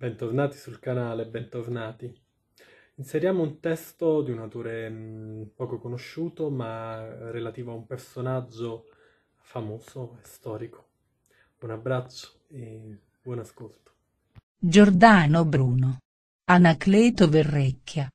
Bentornati sul canale, bentornati. Inseriamo un testo di un autore mm, poco conosciuto, ma relativo a un personaggio famoso e storico. Un abbraccio e buon ascolto. Giordano Bruno. Anacleto Verrecchia.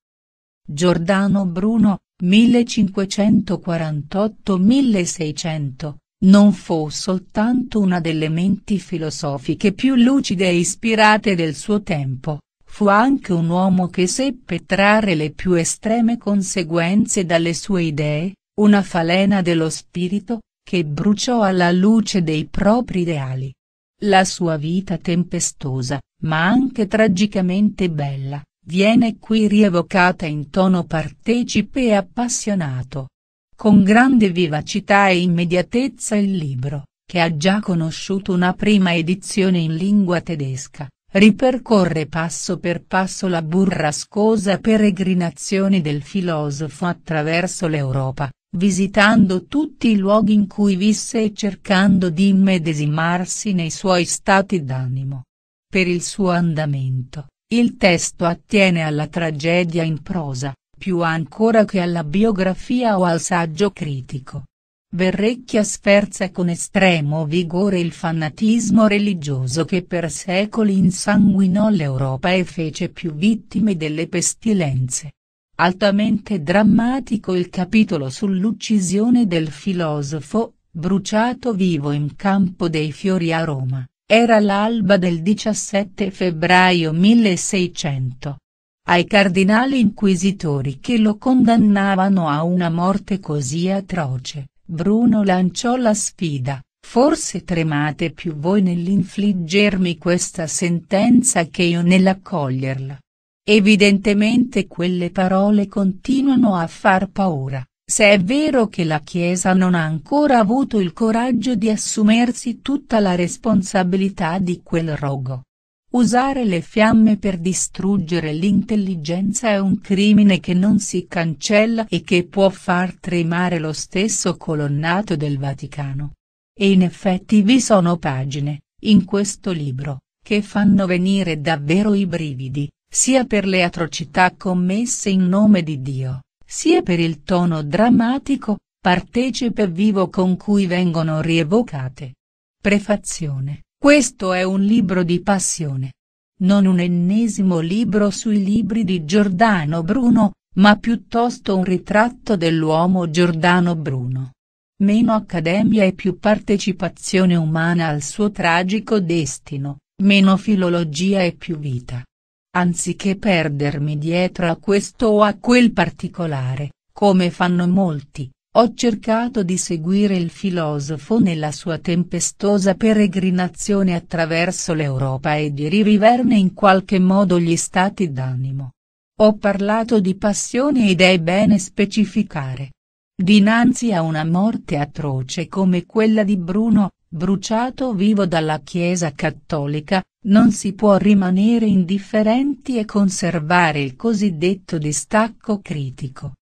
Giordano Bruno, 1548-1600, non fu soltanto una delle menti filosofiche più lucide e ispirate del suo tempo, fu anche un uomo che seppe trarre le più estreme conseguenze dalle sue idee, una falena dello spirito, che bruciò alla luce dei propri ideali. La sua vita tempestosa, ma anche tragicamente bella, viene qui rievocata in tono partecipe e appassionato con grande vivacità e immediatezza il libro, che ha già conosciuto una prima edizione in lingua tedesca, ripercorre passo per passo la burrascosa peregrinazione del filosofo attraverso l'Europa, visitando tutti i luoghi in cui visse e cercando di immedesimarsi nei suoi stati d'animo. Per il suo andamento, il testo attiene alla tragedia in prosa, più ancora che alla biografia o al saggio critico. Verrecchia sferza con estremo vigore il fanatismo religioso che per secoli insanguinò l'Europa e fece più vittime delle pestilenze. Altamente drammatico il capitolo sull'uccisione del filosofo, bruciato vivo in Campo dei Fiori a Roma, era l'alba del 17 febbraio 1600 ai cardinali inquisitori che lo condannavano a una morte così atroce, Bruno lanciò la sfida, forse tremate più voi nell'infliggermi questa sentenza che io nell'accoglierla. Evidentemente quelle parole continuano a far paura, se è vero che la Chiesa non ha ancora avuto il coraggio di assumersi tutta la responsabilità di quel rogo. Usare le fiamme per distruggere l'intelligenza è un crimine che non si cancella e che può far tremare lo stesso colonnato del Vaticano. E in effetti vi sono pagine, in questo libro, che fanno venire davvero i brividi, sia per le atrocità commesse in nome di Dio, sia per il tono drammatico, partecipe vivo con cui vengono rievocate. Prefazione. Questo è un libro di passione. Non un ennesimo libro sui libri di Giordano Bruno, ma piuttosto un ritratto dell'uomo Giordano Bruno. Meno accademia e più partecipazione umana al suo tragico destino, meno filologia e più vita. Anziché perdermi dietro a questo o a quel particolare, come fanno molti, ho cercato di seguire il filosofo nella sua tempestosa peregrinazione attraverso l'Europa e di riviverne in qualche modo gli stati d'animo. Ho parlato di passione ed è bene specificare. Dinanzi a una morte atroce come quella di Bruno, bruciato vivo dalla Chiesa cattolica, non si può rimanere indifferenti e conservare il cosiddetto distacco critico.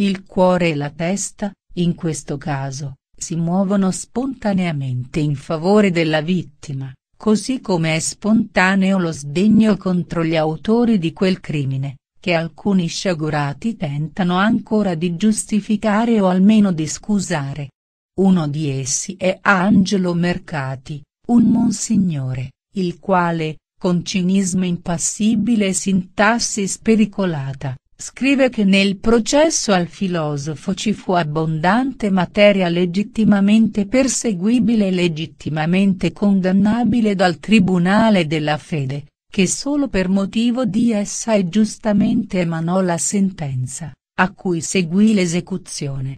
Il cuore e la testa, in questo caso, si muovono spontaneamente in favore della vittima, così come è spontaneo lo sdegno contro gli autori di quel crimine, che alcuni sciagurati tentano ancora di giustificare o almeno di scusare. Uno di essi è Angelo Mercati, un monsignore, il quale, con cinismo impassibile e sintassi spericolata, scrive che nel processo al filosofo ci fu abbondante materia legittimamente perseguibile e legittimamente condannabile dal Tribunale della Fede, che solo per motivo di essa e giustamente emanò la sentenza, a cui seguì l'esecuzione.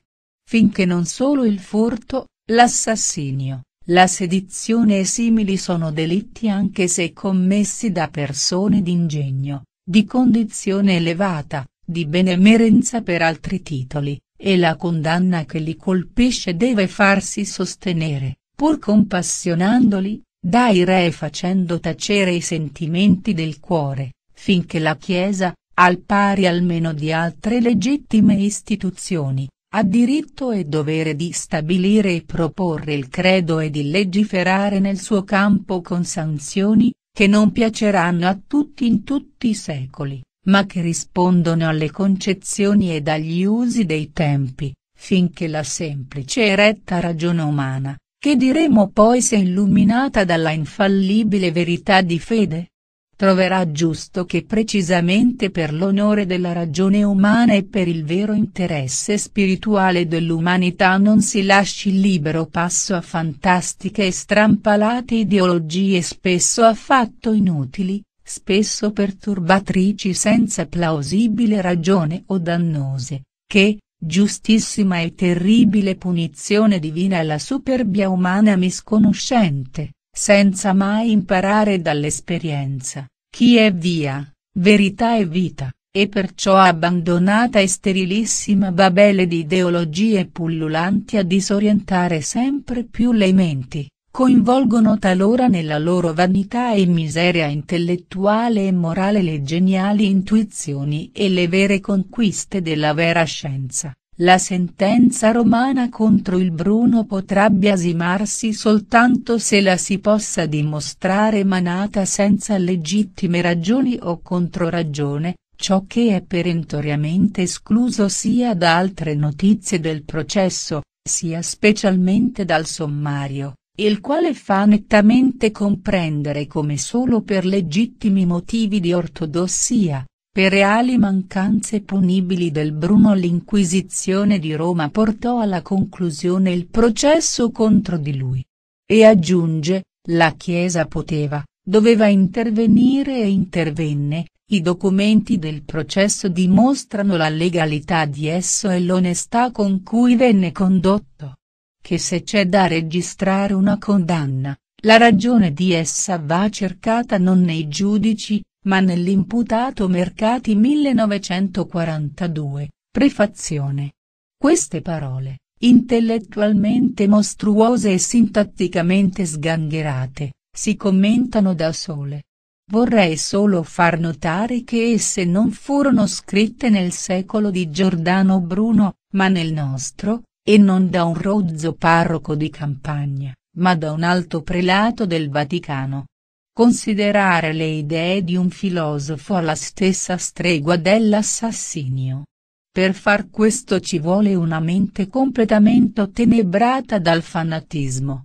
Finché non solo il furto, l'assassinio, la sedizione e simili sono delitti anche se commessi da persone d'ingegno, di condizione elevata, di benemerenza per altri titoli, e la condanna che li colpisce deve farsi sostenere, pur compassionandoli, dai re facendo tacere i sentimenti del cuore, finché la Chiesa, al pari almeno di altre legittime istituzioni, ha diritto e dovere di stabilire e proporre il credo e di legiferare nel suo campo con sanzioni, che non piaceranno a tutti in tutti i secoli ma che rispondono alle concezioni ed agli usi dei tempi, finché la semplice e retta ragione umana, che diremo poi se illuminata dalla infallibile verità di fede, troverà giusto che precisamente per l'onore della ragione umana e per il vero interesse spirituale dell'umanità non si lasci libero passo a fantastiche e strampalate ideologie spesso affatto inutili, spesso perturbatrici senza plausibile ragione o dannose, che, giustissima e terribile punizione divina alla superbia umana misconoscente, senza mai imparare dall'esperienza, chi è via, verità e vita, e perciò abbandonata e sterilissima babele di ideologie pullulanti a disorientare sempre più le menti, coinvolgono talora nella loro vanità e miseria intellettuale e morale le geniali intuizioni e le vere conquiste della vera scienza, la sentenza romana contro il Bruno potrà biasimarsi soltanto se la si possa dimostrare manata senza legittime ragioni o controragione, ciò che è perentoriamente escluso sia da altre notizie del processo, sia specialmente dal sommario il quale fa nettamente comprendere come solo per legittimi motivi di ortodossia, per reali mancanze punibili del Bruno l'Inquisizione di Roma portò alla conclusione il processo contro di lui. E aggiunge, la Chiesa poteva, doveva intervenire e intervenne, i documenti del processo dimostrano la legalità di esso e l'onestà con cui venne condotto che se c'è da registrare una condanna, la ragione di essa va cercata non nei giudici, ma nell'imputato Mercati 1942, prefazione. Queste parole, intellettualmente mostruose e sintatticamente sgangherate, si commentano da sole. Vorrei solo far notare che esse non furono scritte nel secolo di Giordano Bruno, ma nel nostro, e non da un rozzo parroco di campagna, ma da un alto prelato del Vaticano. Considerare le idee di un filosofo alla stessa stregua dell'assassinio. Per far questo ci vuole una mente completamente tenebrata dal fanatismo.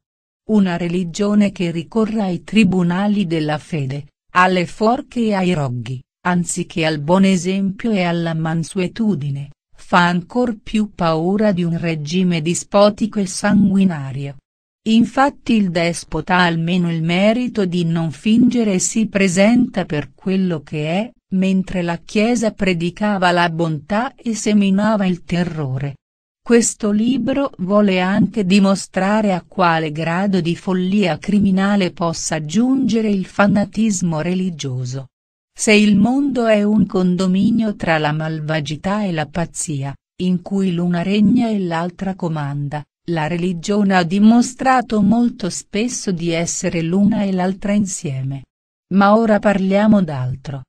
Una religione che ricorra ai tribunali della fede, alle forche e ai roghi, anziché al buon esempio e alla mansuetudine fa ancor più paura di un regime dispotico e sanguinario. Infatti il despota ha almeno il merito di non fingere e si presenta per quello che è, mentre la Chiesa predicava la bontà e seminava il terrore. Questo libro vuole anche dimostrare a quale grado di follia criminale possa giungere il fanatismo religioso. Se il mondo è un condominio tra la malvagità e la pazzia, in cui l'una regna e l'altra comanda, la religione ha dimostrato molto spesso di essere l'una e l'altra insieme. Ma ora parliamo d'altro.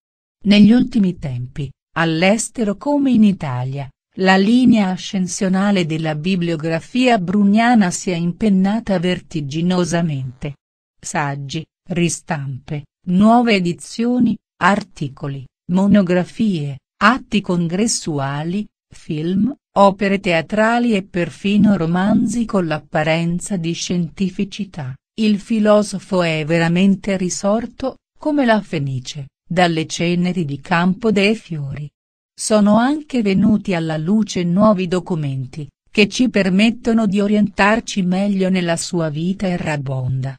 Negli ultimi tempi, all'estero come in Italia, la linea ascensionale della bibliografia bruniana si è impennata vertiginosamente. Saggi, ristampe, nuove edizioni, Articoli, monografie, atti congressuali, film, opere teatrali e perfino romanzi con l'apparenza di scientificità, il filosofo è veramente risorto, come la fenice, dalle ceneri di Campo dei Fiori. Sono anche venuti alla luce nuovi documenti, che ci permettono di orientarci meglio nella sua vita errabonda.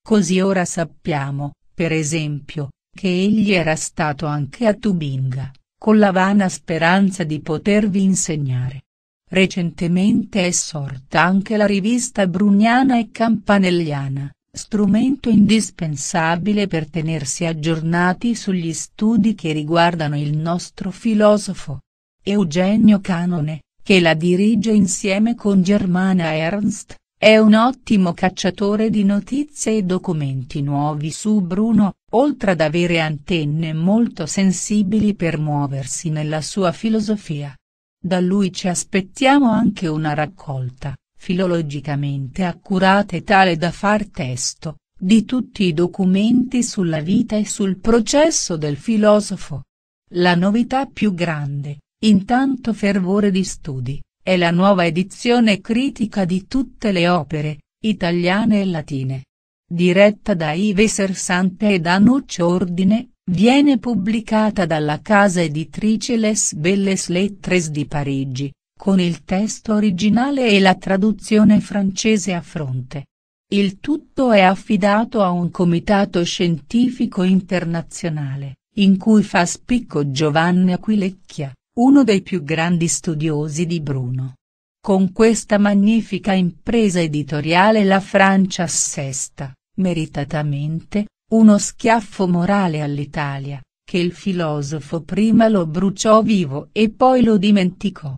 Così ora sappiamo, per esempio, che egli era stato anche a Tubinga, con la vana speranza di potervi insegnare. Recentemente è sorta anche la rivista Brugnana e Campanelliana, strumento indispensabile per tenersi aggiornati sugli studi che riguardano il nostro filosofo. Eugenio Canone, che la dirige insieme con Germana Ernst, è un ottimo cacciatore di notizie e documenti nuovi su Bruno, oltre ad avere antenne molto sensibili per muoversi nella sua filosofia. Da lui ci aspettiamo anche una raccolta, filologicamente accurata e tale da far testo, di tutti i documenti sulla vita e sul processo del filosofo. La novità più grande, intanto fervore di studi è la nuova edizione critica di tutte le opere, italiane e latine. Diretta da Ive Sersante e da Nuccio Ordine, viene pubblicata dalla casa editrice Les Belles Lettres di Parigi, con il testo originale e la traduzione francese a fronte. Il tutto è affidato a un comitato scientifico internazionale, in cui fa spicco Giovanni Aquilecchia, uno dei più grandi studiosi di Bruno. Con questa magnifica impresa editoriale la Francia assesta, meritatamente, uno schiaffo morale all'Italia, che il filosofo prima lo bruciò vivo e poi lo dimenticò.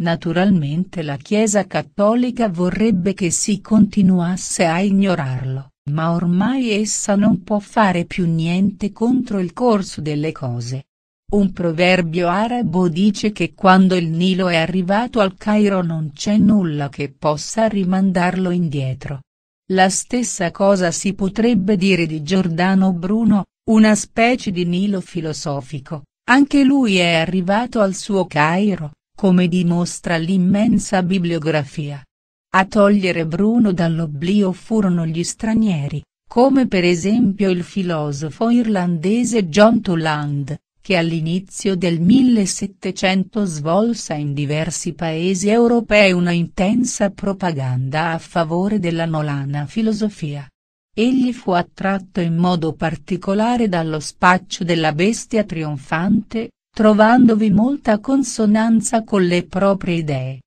Naturalmente la Chiesa cattolica vorrebbe che si continuasse a ignorarlo, ma ormai essa non può fare più niente contro il corso delle cose. Un proverbio arabo dice che quando il Nilo è arrivato al Cairo non c'è nulla che possa rimandarlo indietro. La stessa cosa si potrebbe dire di Giordano Bruno, una specie di Nilo filosofico, anche lui è arrivato al suo Cairo, come dimostra l'immensa bibliografia. A togliere Bruno dall'oblio furono gli stranieri, come per esempio il filosofo irlandese John Toland, che all'inizio del 1700 svolse in diversi paesi europei una intensa propaganda a favore della nolana filosofia. Egli fu attratto in modo particolare dallo spaccio della bestia trionfante, trovandovi molta consonanza con le proprie idee.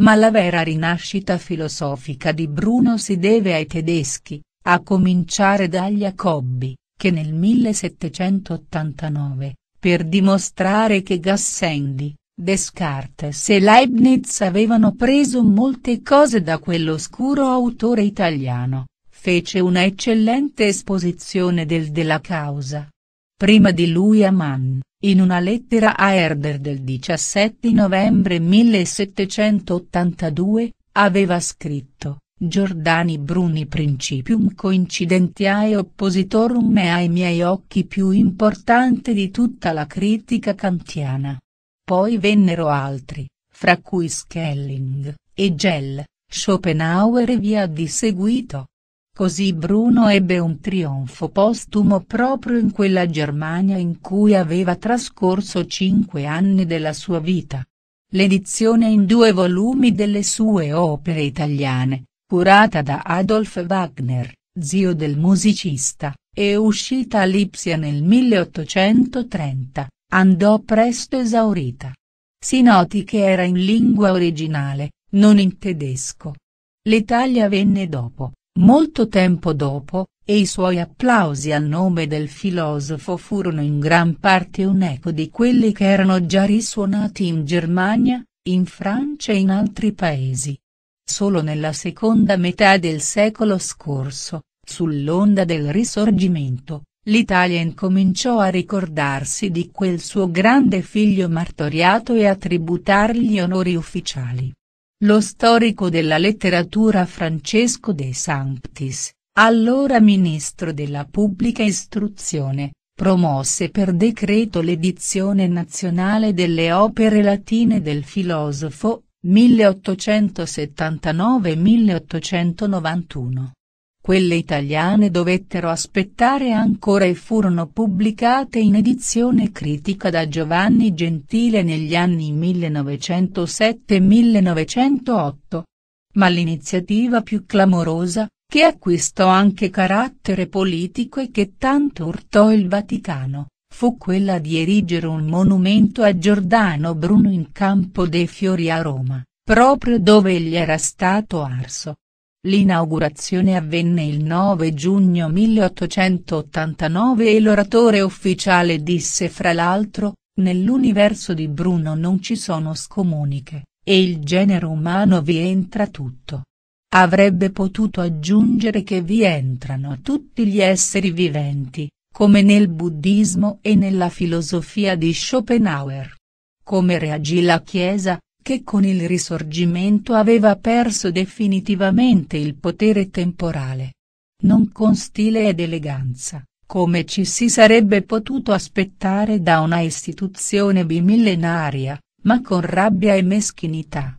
Ma la vera rinascita filosofica di Bruno si deve ai tedeschi, a cominciare da Jacobi, che nel 1789, per dimostrare che Gassendi, Descartes e Leibniz avevano preso molte cose da quell'oscuro autore italiano, fece una eccellente esposizione del della causa. Prima di lui a Mann, in una lettera a Herder del 17 novembre 1782, aveva scritto. Giordani Bruni Principium coincidentiae oppositorum è ai miei occhi più importante di tutta la critica kantiana. Poi vennero altri, fra cui Schelling, Hegel, Schopenhauer e via di seguito. Così Bruno ebbe un trionfo postumo proprio in quella Germania in cui aveva trascorso cinque anni della sua vita. L'edizione in due volumi delle sue opere italiane, curata da Adolf Wagner, zio del musicista, e uscita a Lipsia nel 1830, andò presto esaurita. Si noti che era in lingua originale, non in tedesco. L'Italia venne dopo, molto tempo dopo, e i suoi applausi al nome del filosofo furono in gran parte un eco di quelli che erano già risuonati in Germania, in Francia e in altri paesi. Solo nella seconda metà del secolo scorso, sull'onda del risorgimento, l'Italia incominciò a ricordarsi di quel suo grande figlio martoriato e a tributargli onori ufficiali. Lo storico della letteratura Francesco De Sanctis, allora ministro della pubblica istruzione, promosse per decreto l'edizione nazionale delle opere latine del filosofo, 1879-1891. Quelle italiane dovettero aspettare ancora e furono pubblicate in edizione critica da Giovanni Gentile negli anni 1907-1908. Ma l'iniziativa più clamorosa, che acquistò anche carattere politico e che tanto urtò il Vaticano, fu quella di erigere un monumento a Giordano Bruno in Campo dei Fiori a Roma, proprio dove egli era stato arso. L'inaugurazione avvenne il 9 giugno 1889 e l'oratore ufficiale disse fra l'altro, nell'universo di Bruno non ci sono scomuniche, e il genere umano vi entra tutto. Avrebbe potuto aggiungere che vi entrano tutti gli esseri viventi, come nel buddismo e nella filosofia di Schopenhauer. Come reagì la Chiesa, che con il risorgimento aveva perso definitivamente il potere temporale. Non con stile ed eleganza, come ci si sarebbe potuto aspettare da una istituzione bimillenaria, ma con rabbia e meschinità.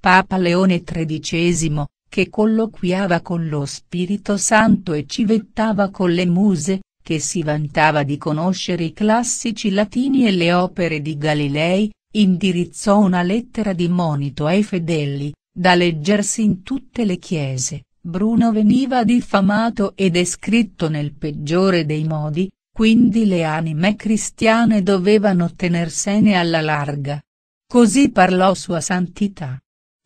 Papa Leone XIII, che colloquiava con lo Spirito Santo e civettava con le muse, che si vantava di conoscere i classici latini e le opere di Galilei, indirizzò una lettera di monito ai fedeli, da leggersi in tutte le chiese, Bruno veniva diffamato e descritto nel peggiore dei modi, quindi le anime cristiane dovevano tenersene alla larga. Così parlò sua santità.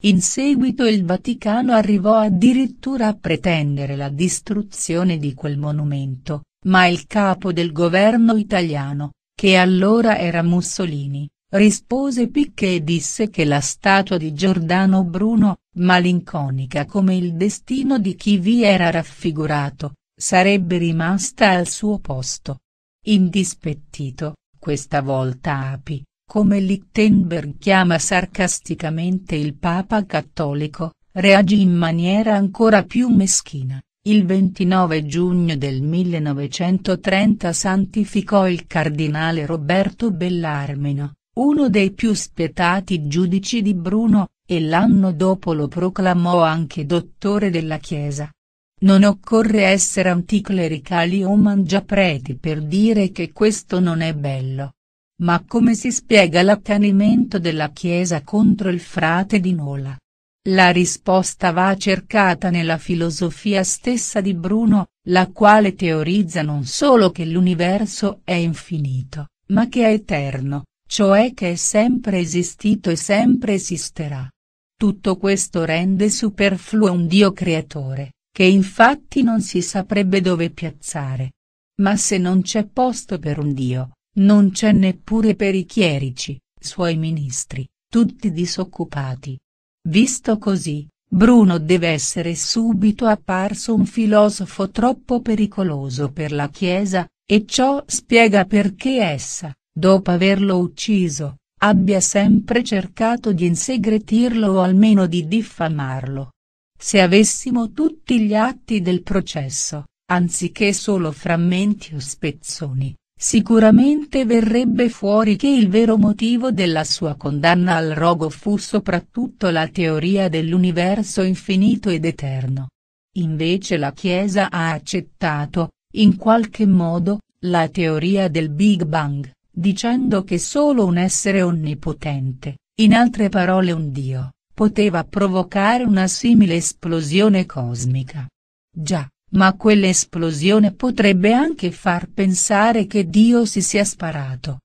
In seguito il Vaticano arrivò addirittura a pretendere la distruzione di quel monumento, ma il capo del governo italiano, che allora era Mussolini, rispose Picche e disse che la statua di Giordano Bruno, malinconica come il destino di chi vi era raffigurato, sarebbe rimasta al suo posto. Indispettito, questa volta Api, come Lichtenberg chiama sarcasticamente il Papa cattolico, reagì in maniera ancora più meschina. Il 29 giugno del 1930 santificò il cardinale Roberto Bellarmino, uno dei più spietati giudici di Bruno, e l'anno dopo lo proclamò anche dottore della Chiesa. Non occorre essere anticlericali o mangiapreti per dire che questo non è bello. Ma come si spiega l'accanimento della Chiesa contro il frate di Nola? La risposta va cercata nella filosofia stessa di Bruno, la quale teorizza non solo che l'universo è infinito, ma che è eterno, cioè che è sempre esistito e sempre esisterà. Tutto questo rende superfluo un Dio creatore, che infatti non si saprebbe dove piazzare. Ma se non c'è posto per un Dio, non c'è neppure per i chierici, suoi ministri, tutti disoccupati Visto così, Bruno deve essere subito apparso un filosofo troppo pericoloso per la Chiesa, e ciò spiega perché essa, dopo averlo ucciso, abbia sempre cercato di insegretirlo o almeno di diffamarlo. Se avessimo tutti gli atti del processo, anziché solo frammenti o spezzoni, Sicuramente verrebbe fuori che il vero motivo della sua condanna al rogo fu soprattutto la teoria dell'universo infinito ed eterno. Invece la Chiesa ha accettato, in qualche modo, la teoria del Big Bang, dicendo che solo un essere onnipotente, in altre parole un Dio, poteva provocare una simile esplosione cosmica. Già, ma quell'esplosione potrebbe anche far pensare che Dio si sia sparato.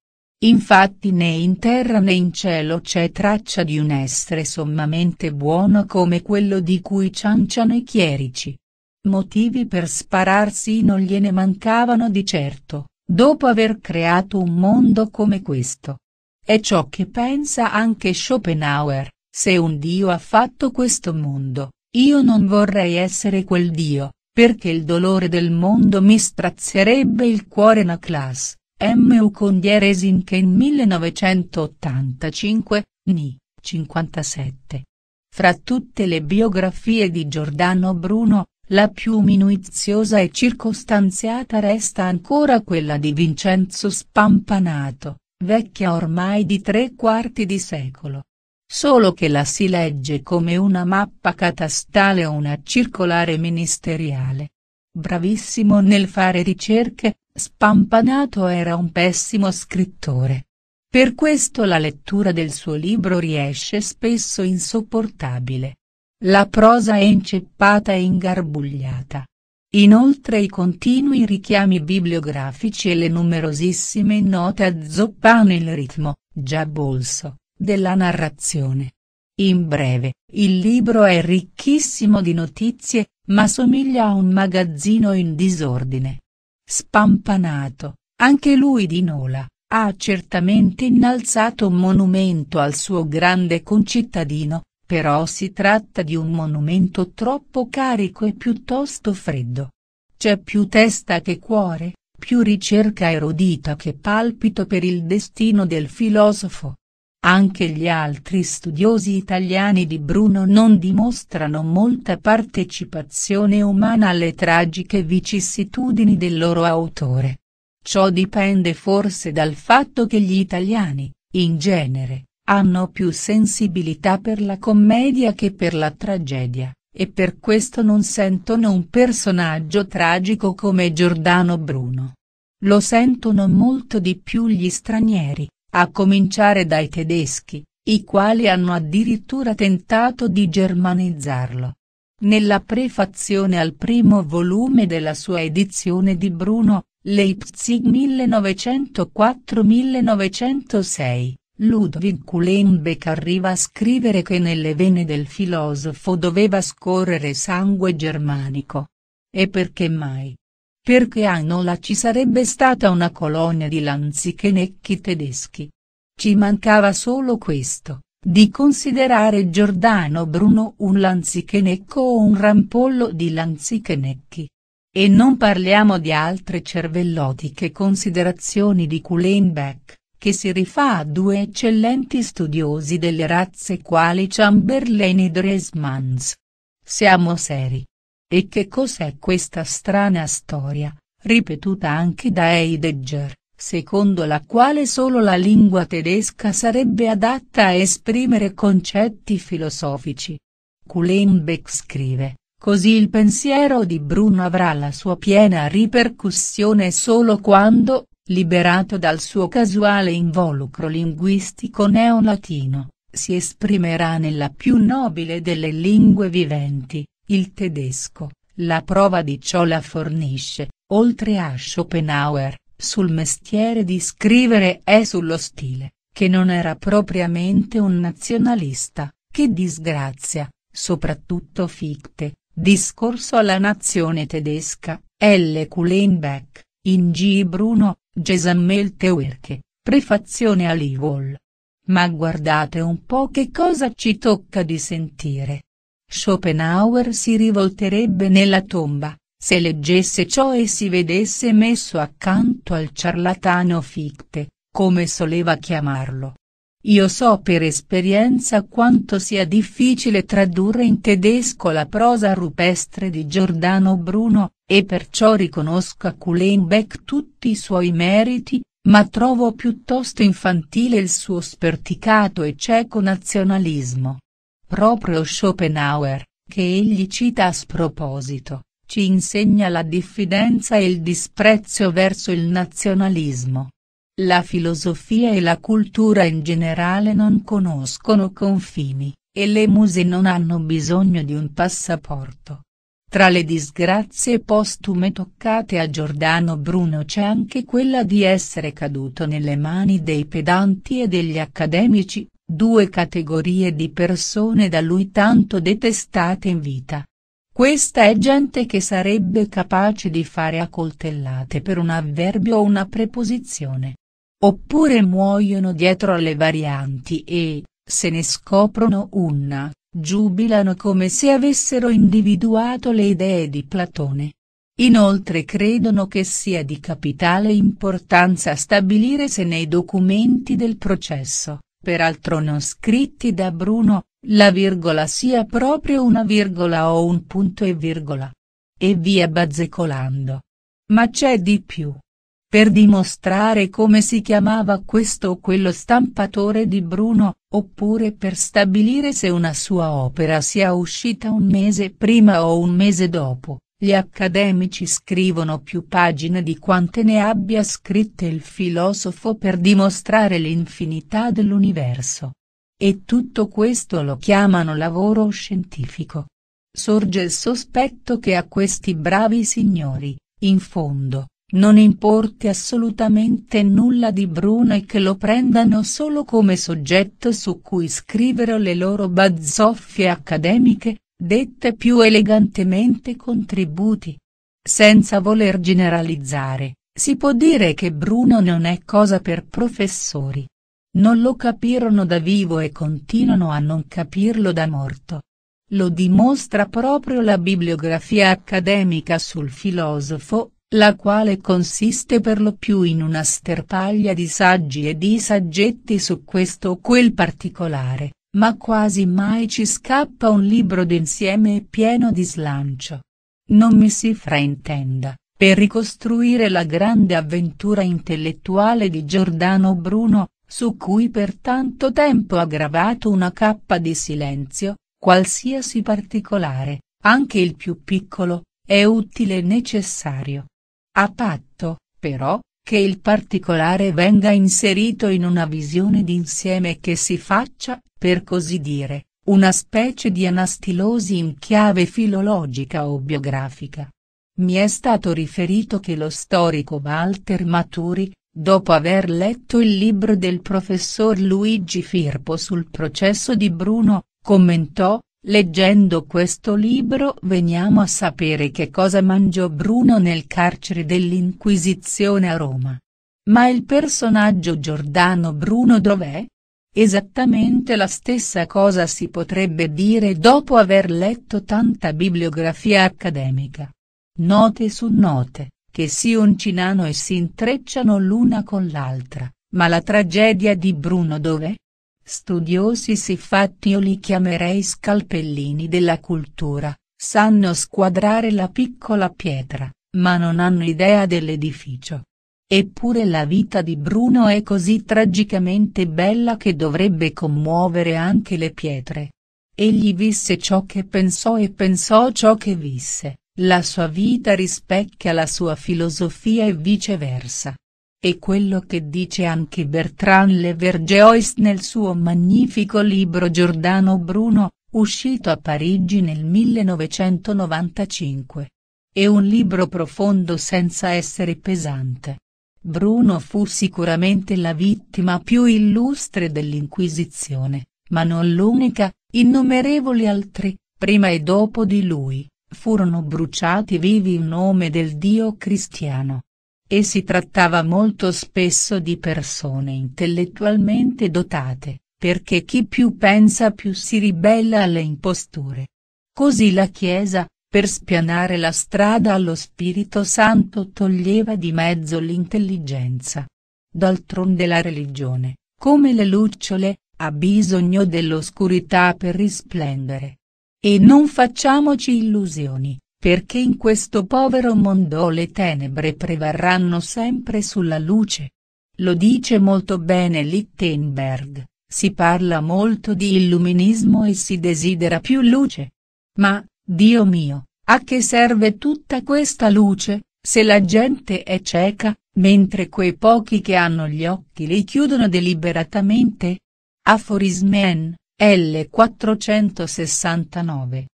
Infatti né in terra né in cielo c'è traccia di un essere sommamente buono come quello di cui cianciano i chierici. Motivi per spararsi non gliene mancavano di certo, dopo aver creato un mondo come questo. È ciò che pensa anche Schopenhauer, se un Dio ha fatto questo mondo, io non vorrei essere quel Dio perché il dolore del mondo mi strazierebbe il cuore na class, M.U. con Dieresin che in 1985, Ni, 57. Fra tutte le biografie di Giordano Bruno, la più minuziosa e circostanziata resta ancora quella di Vincenzo Spampanato, vecchia ormai di tre quarti di secolo solo che la si legge come una mappa catastale o una circolare ministeriale. Bravissimo nel fare ricerche, Spampanato era un pessimo scrittore. Per questo la lettura del suo libro riesce spesso insopportabile. La prosa è inceppata e ingarbugliata. Inoltre i continui richiami bibliografici e le numerosissime note azzoppano il ritmo, già bolso della narrazione. In breve, il libro è ricchissimo di notizie, ma somiglia a un magazzino in disordine. Spampanato, anche lui di Nola, ha certamente innalzato un monumento al suo grande concittadino, però si tratta di un monumento troppo carico e piuttosto freddo. C'è più testa che cuore, più ricerca erudita che palpito per il destino del filosofo. Anche gli altri studiosi italiani di Bruno non dimostrano molta partecipazione umana alle tragiche vicissitudini del loro autore. Ciò dipende forse dal fatto che gli italiani, in genere, hanno più sensibilità per la commedia che per la tragedia, e per questo non sentono un personaggio tragico come Giordano Bruno. Lo sentono molto di più gli stranieri, a cominciare dai tedeschi, i quali hanno addirittura tentato di germanizzarlo. Nella prefazione al primo volume della sua edizione di Bruno, Leipzig 1904-1906, Ludwig Kulenbeck arriva a scrivere che nelle vene del filosofo doveva scorrere sangue germanico. E perché mai? Perché a Nola ci sarebbe stata una colonia di lanzichenecchi tedeschi. Ci mancava solo questo, di considerare Giordano Bruno un lanzichenecco o un rampollo di lanzichenecchi. E non parliamo di altre cervellotiche considerazioni di Kulenbeck, che si rifà a due eccellenti studiosi delle razze quali Chamberlain e Dresmans. Siamo seri. E che cos'è questa strana storia, ripetuta anche da Heidegger, secondo la quale solo la lingua tedesca sarebbe adatta a esprimere concetti filosofici? Kulenbeck scrive. Così il pensiero di Bruno avrà la sua piena ripercussione solo quando, liberato dal suo casuale involucro linguistico neolatino, si esprimerà nella più nobile delle lingue viventi, il tedesco, la prova di ciò la fornisce, oltre a Schopenhauer, sul mestiere di scrivere e sullo stile, che non era propriamente un nazionalista, che disgrazia, soprattutto Fichte, discorso alla nazione tedesca, L. Kulenbeck, in G. Bruno, Gesammel Teuerke, prefazione all'Ivol. Ma guardate un po' che cosa ci tocca di sentire. Schopenhauer si rivolterebbe nella tomba, se leggesse ciò e si vedesse messo accanto al ciarlatano Fichte, come soleva chiamarlo. Io so per esperienza quanto sia difficile tradurre in tedesco la prosa rupestre di Giordano Bruno, e perciò riconosco a Kulenbeck tutti i suoi meriti, ma trovo piuttosto infantile il suo sperticato e cieco nazionalismo. Proprio Schopenhauer, che egli cita a sproposito, ci insegna la diffidenza e il disprezzo verso il nazionalismo. La filosofia e la cultura in generale non conoscono confini, e le muse non hanno bisogno di un passaporto. Tra le disgrazie postume toccate a Giordano Bruno c'è anche quella di essere caduto nelle mani dei pedanti e degli accademici, due categorie di persone da lui tanto detestate in vita. Questa è gente che sarebbe capace di fare accoltellate per un avverbio o una preposizione. Oppure muoiono dietro alle varianti e, se ne scoprono una, giubilano come se avessero individuato le idee di Platone. Inoltre credono che sia di capitale importanza stabilire se nei documenti del processo peraltro non scritti da Bruno, la virgola sia proprio una virgola o un punto e virgola. E via bazzecolando. Ma c'è di più. Per dimostrare come si chiamava questo o quello stampatore di Bruno, oppure per stabilire se una sua opera sia uscita un mese prima o un mese dopo, gli accademici scrivono più pagine di quante ne abbia scritte il filosofo per dimostrare l'infinità dell'universo. E tutto questo lo chiamano lavoro scientifico. Sorge il sospetto che a questi bravi signori, in fondo, non importi assolutamente nulla di Bruno e che lo prendano solo come soggetto su cui scrivere le loro bazzoffie accademiche, dette più elegantemente contributi. Senza voler generalizzare, si può dire che Bruno non è cosa per professori. Non lo capirono da vivo e continuano a non capirlo da morto. Lo dimostra proprio la bibliografia accademica sul filosofo, la quale consiste per lo più in una sterpaglia di saggi e di saggetti su questo o quel particolare. Ma quasi mai ci scappa un libro d'insieme e pieno di slancio. Non mi si fraintenda, per ricostruire la grande avventura intellettuale di Giordano Bruno, su cui per tanto tempo ha gravato una cappa di silenzio, qualsiasi particolare, anche il più piccolo, è utile e necessario. A patto, però, che il particolare venga inserito in una visione d'insieme che si faccia, per così dire, una specie di anastilosi in chiave filologica o biografica. Mi è stato riferito che lo storico Walter Maturi, dopo aver letto il libro del professor Luigi Firpo sul processo di Bruno, commentò, Leggendo questo libro veniamo a sapere che cosa mangiò Bruno nel carcere dell'Inquisizione a Roma. Ma il personaggio Giordano Bruno dov'è? Esattamente la stessa cosa si potrebbe dire dopo aver letto tanta bibliografia accademica. Note su note, che si uncinano e si intrecciano l'una con l'altra, ma la tragedia di Bruno dov'è? Studiosi siffatti io li chiamerei scalpellini della cultura, sanno squadrare la piccola pietra, ma non hanno idea dell'edificio. Eppure la vita di Bruno è così tragicamente bella che dovrebbe commuovere anche le pietre. Egli visse ciò che pensò e pensò ciò che visse, la sua vita rispecchia la sua filosofia e viceversa. E quello che dice anche Bertrand Levergeois nel suo magnifico libro Giordano Bruno, uscito a Parigi nel 1995. È un libro profondo senza essere pesante. Bruno fu sicuramente la vittima più illustre dell'Inquisizione, ma non l'unica, innumerevoli altri, prima e dopo di lui, furono bruciati vivi in nome del Dio cristiano e si trattava molto spesso di persone intellettualmente dotate, perché chi più pensa più si ribella alle imposture. Così la Chiesa, per spianare la strada allo Spirito Santo toglieva di mezzo l'intelligenza. D'altronde la religione, come le lucciole, ha bisogno dell'oscurità per risplendere. E non facciamoci illusioni, perché in questo povero mondo le tenebre prevarranno sempre sulla luce? Lo dice molto bene Littenberg, si parla molto di illuminismo e si desidera più luce. Ma, Dio mio, a che serve tutta questa luce, se la gente è cieca, mentre quei pochi che hanno gli occhi li chiudono deliberatamente? Aforismen, L469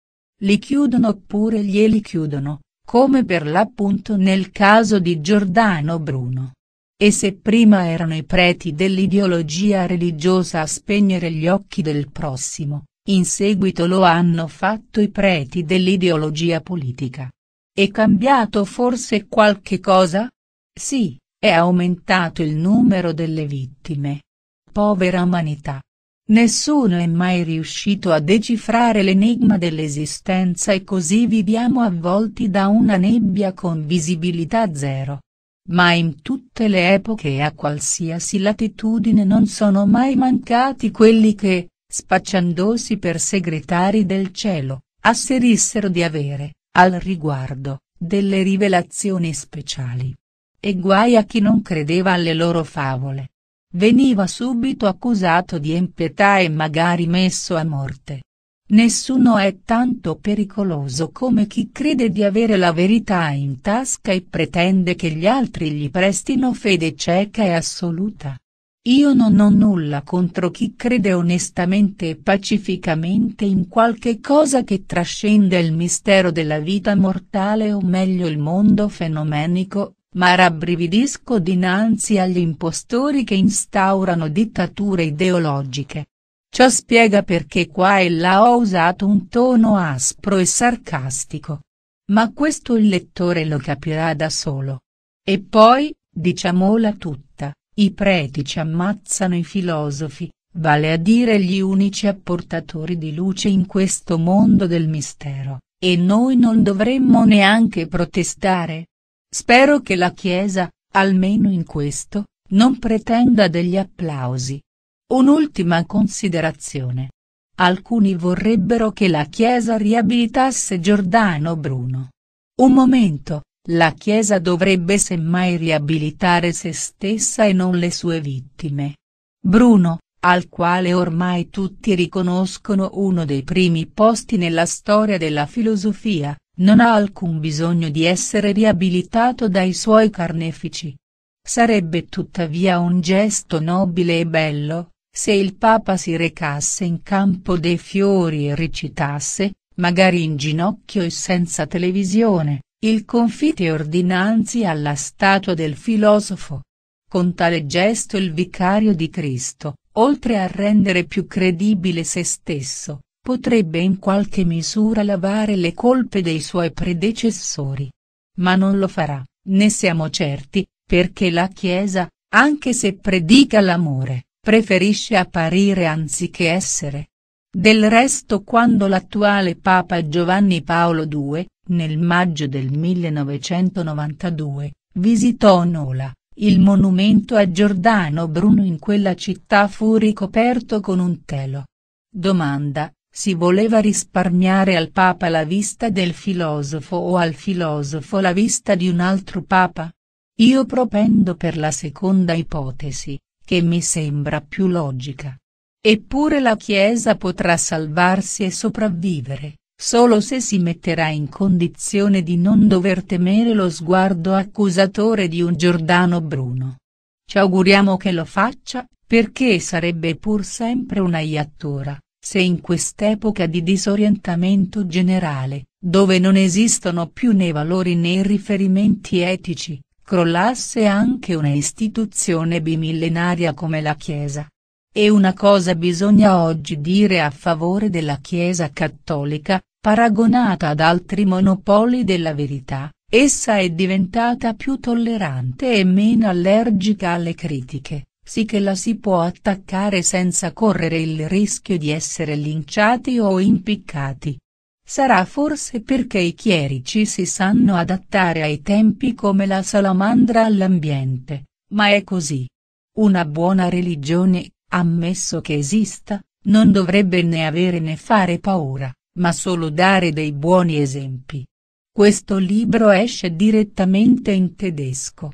li chiudono oppure glieli chiudono, come per l'appunto nel caso di Giordano Bruno. E se prima erano i preti dell'ideologia religiosa a spegnere gli occhi del prossimo, in seguito lo hanno fatto i preti dell'ideologia politica. È cambiato forse qualche cosa? Sì, è aumentato il numero delle vittime. Povera umanità. Nessuno è mai riuscito a decifrare l'enigma dell'esistenza e così viviamo avvolti da una nebbia con visibilità zero. Ma in tutte le epoche e a qualsiasi latitudine non sono mai mancati quelli che, spacciandosi per segretari del cielo, asserissero di avere, al riguardo, delle rivelazioni speciali. E guai a chi non credeva alle loro favole veniva subito accusato di impietà e magari messo a morte. Nessuno è tanto pericoloso come chi crede di avere la verità in tasca e pretende che gli altri gli prestino fede cieca e assoluta. Io non ho nulla contro chi crede onestamente e pacificamente in qualche cosa che trascende il mistero della vita mortale o meglio il mondo fenomenico, ma rabbrividisco dinanzi agli impostori che instaurano dittature ideologiche. Ciò spiega perché qua e là ho usato un tono aspro e sarcastico. Ma questo il lettore lo capirà da solo. E poi, diciamola tutta, i preti ci ammazzano i filosofi, vale a dire gli unici apportatori di luce in questo mondo del mistero, e noi non dovremmo neanche protestare, Spero che la Chiesa, almeno in questo, non pretenda degli applausi. Un'ultima considerazione. Alcuni vorrebbero che la Chiesa riabilitasse Giordano Bruno. Un momento, la Chiesa dovrebbe semmai riabilitare se stessa e non le sue vittime. Bruno, al quale ormai tutti riconoscono uno dei primi posti nella storia della filosofia, non ha alcun bisogno di essere riabilitato dai suoi carnefici. Sarebbe tuttavia un gesto nobile e bello, se il Papa si recasse in Campo dei Fiori e recitasse, magari in ginocchio e senza televisione, il confite ordinanzi alla statua del filosofo. Con tale gesto il vicario di Cristo, oltre a rendere più credibile se stesso, potrebbe in qualche misura lavare le colpe dei suoi predecessori. Ma non lo farà, ne siamo certi, perché la Chiesa, anche se predica l'amore, preferisce apparire anziché essere. Del resto quando l'attuale Papa Giovanni Paolo II, nel maggio del 1992, visitò Nola, il monumento a Giordano Bruno in quella città fu ricoperto con un telo. Domanda, si voleva risparmiare al Papa la vista del filosofo o al filosofo la vista di un altro Papa? Io propendo per la seconda ipotesi, che mi sembra più logica. Eppure la Chiesa potrà salvarsi e sopravvivere, solo se si metterà in condizione di non dover temere lo sguardo accusatore di un Giordano Bruno. Ci auguriamo che lo faccia, perché sarebbe pur sempre una iattura. Se in quest'epoca di disorientamento generale, dove non esistono più né valori né riferimenti etici, crollasse anche una istituzione bimillenaria come la Chiesa. E una cosa bisogna oggi dire a favore della Chiesa cattolica, paragonata ad altri monopoli della verità, essa è diventata più tollerante e meno allergica alle critiche, sì che la si può attaccare senza correre il rischio di essere linciati o impiccati. Sarà forse perché i chierici si sanno adattare ai tempi come la salamandra all'ambiente, ma è così. Una buona religione, ammesso che esista, non dovrebbe né avere né fare paura, ma solo dare dei buoni esempi. Questo libro esce direttamente in tedesco,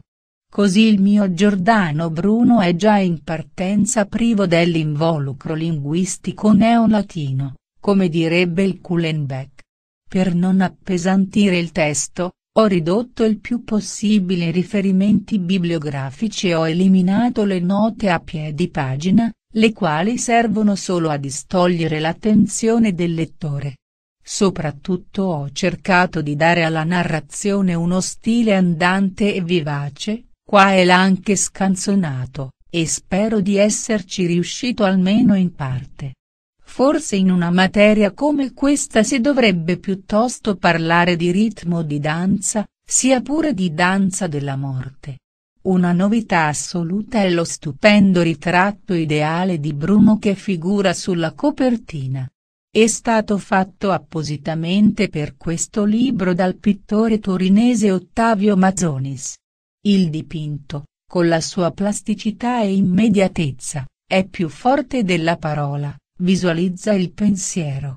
Così il mio Giordano Bruno è già in partenza privo dell'involucro linguistico neolatino, come direbbe il Kulenbeck. Per non appesantire il testo, ho ridotto il più possibile i riferimenti bibliografici e ho eliminato le note a piedi pagina, le quali servono solo a distogliere l'attenzione del lettore. Soprattutto ho cercato di dare alla narrazione uno stile andante e vivace, Qua e là anche scanzonato, e spero di esserci riuscito almeno in parte. Forse in una materia come questa si dovrebbe piuttosto parlare di ritmo di danza, sia pure di danza della morte. Una novità assoluta è lo stupendo ritratto ideale di Bruno che figura sulla copertina. È stato fatto appositamente per questo libro dal pittore torinese Ottavio Mazzonis. Il dipinto, con la sua plasticità e immediatezza, è più forte della parola, visualizza il pensiero.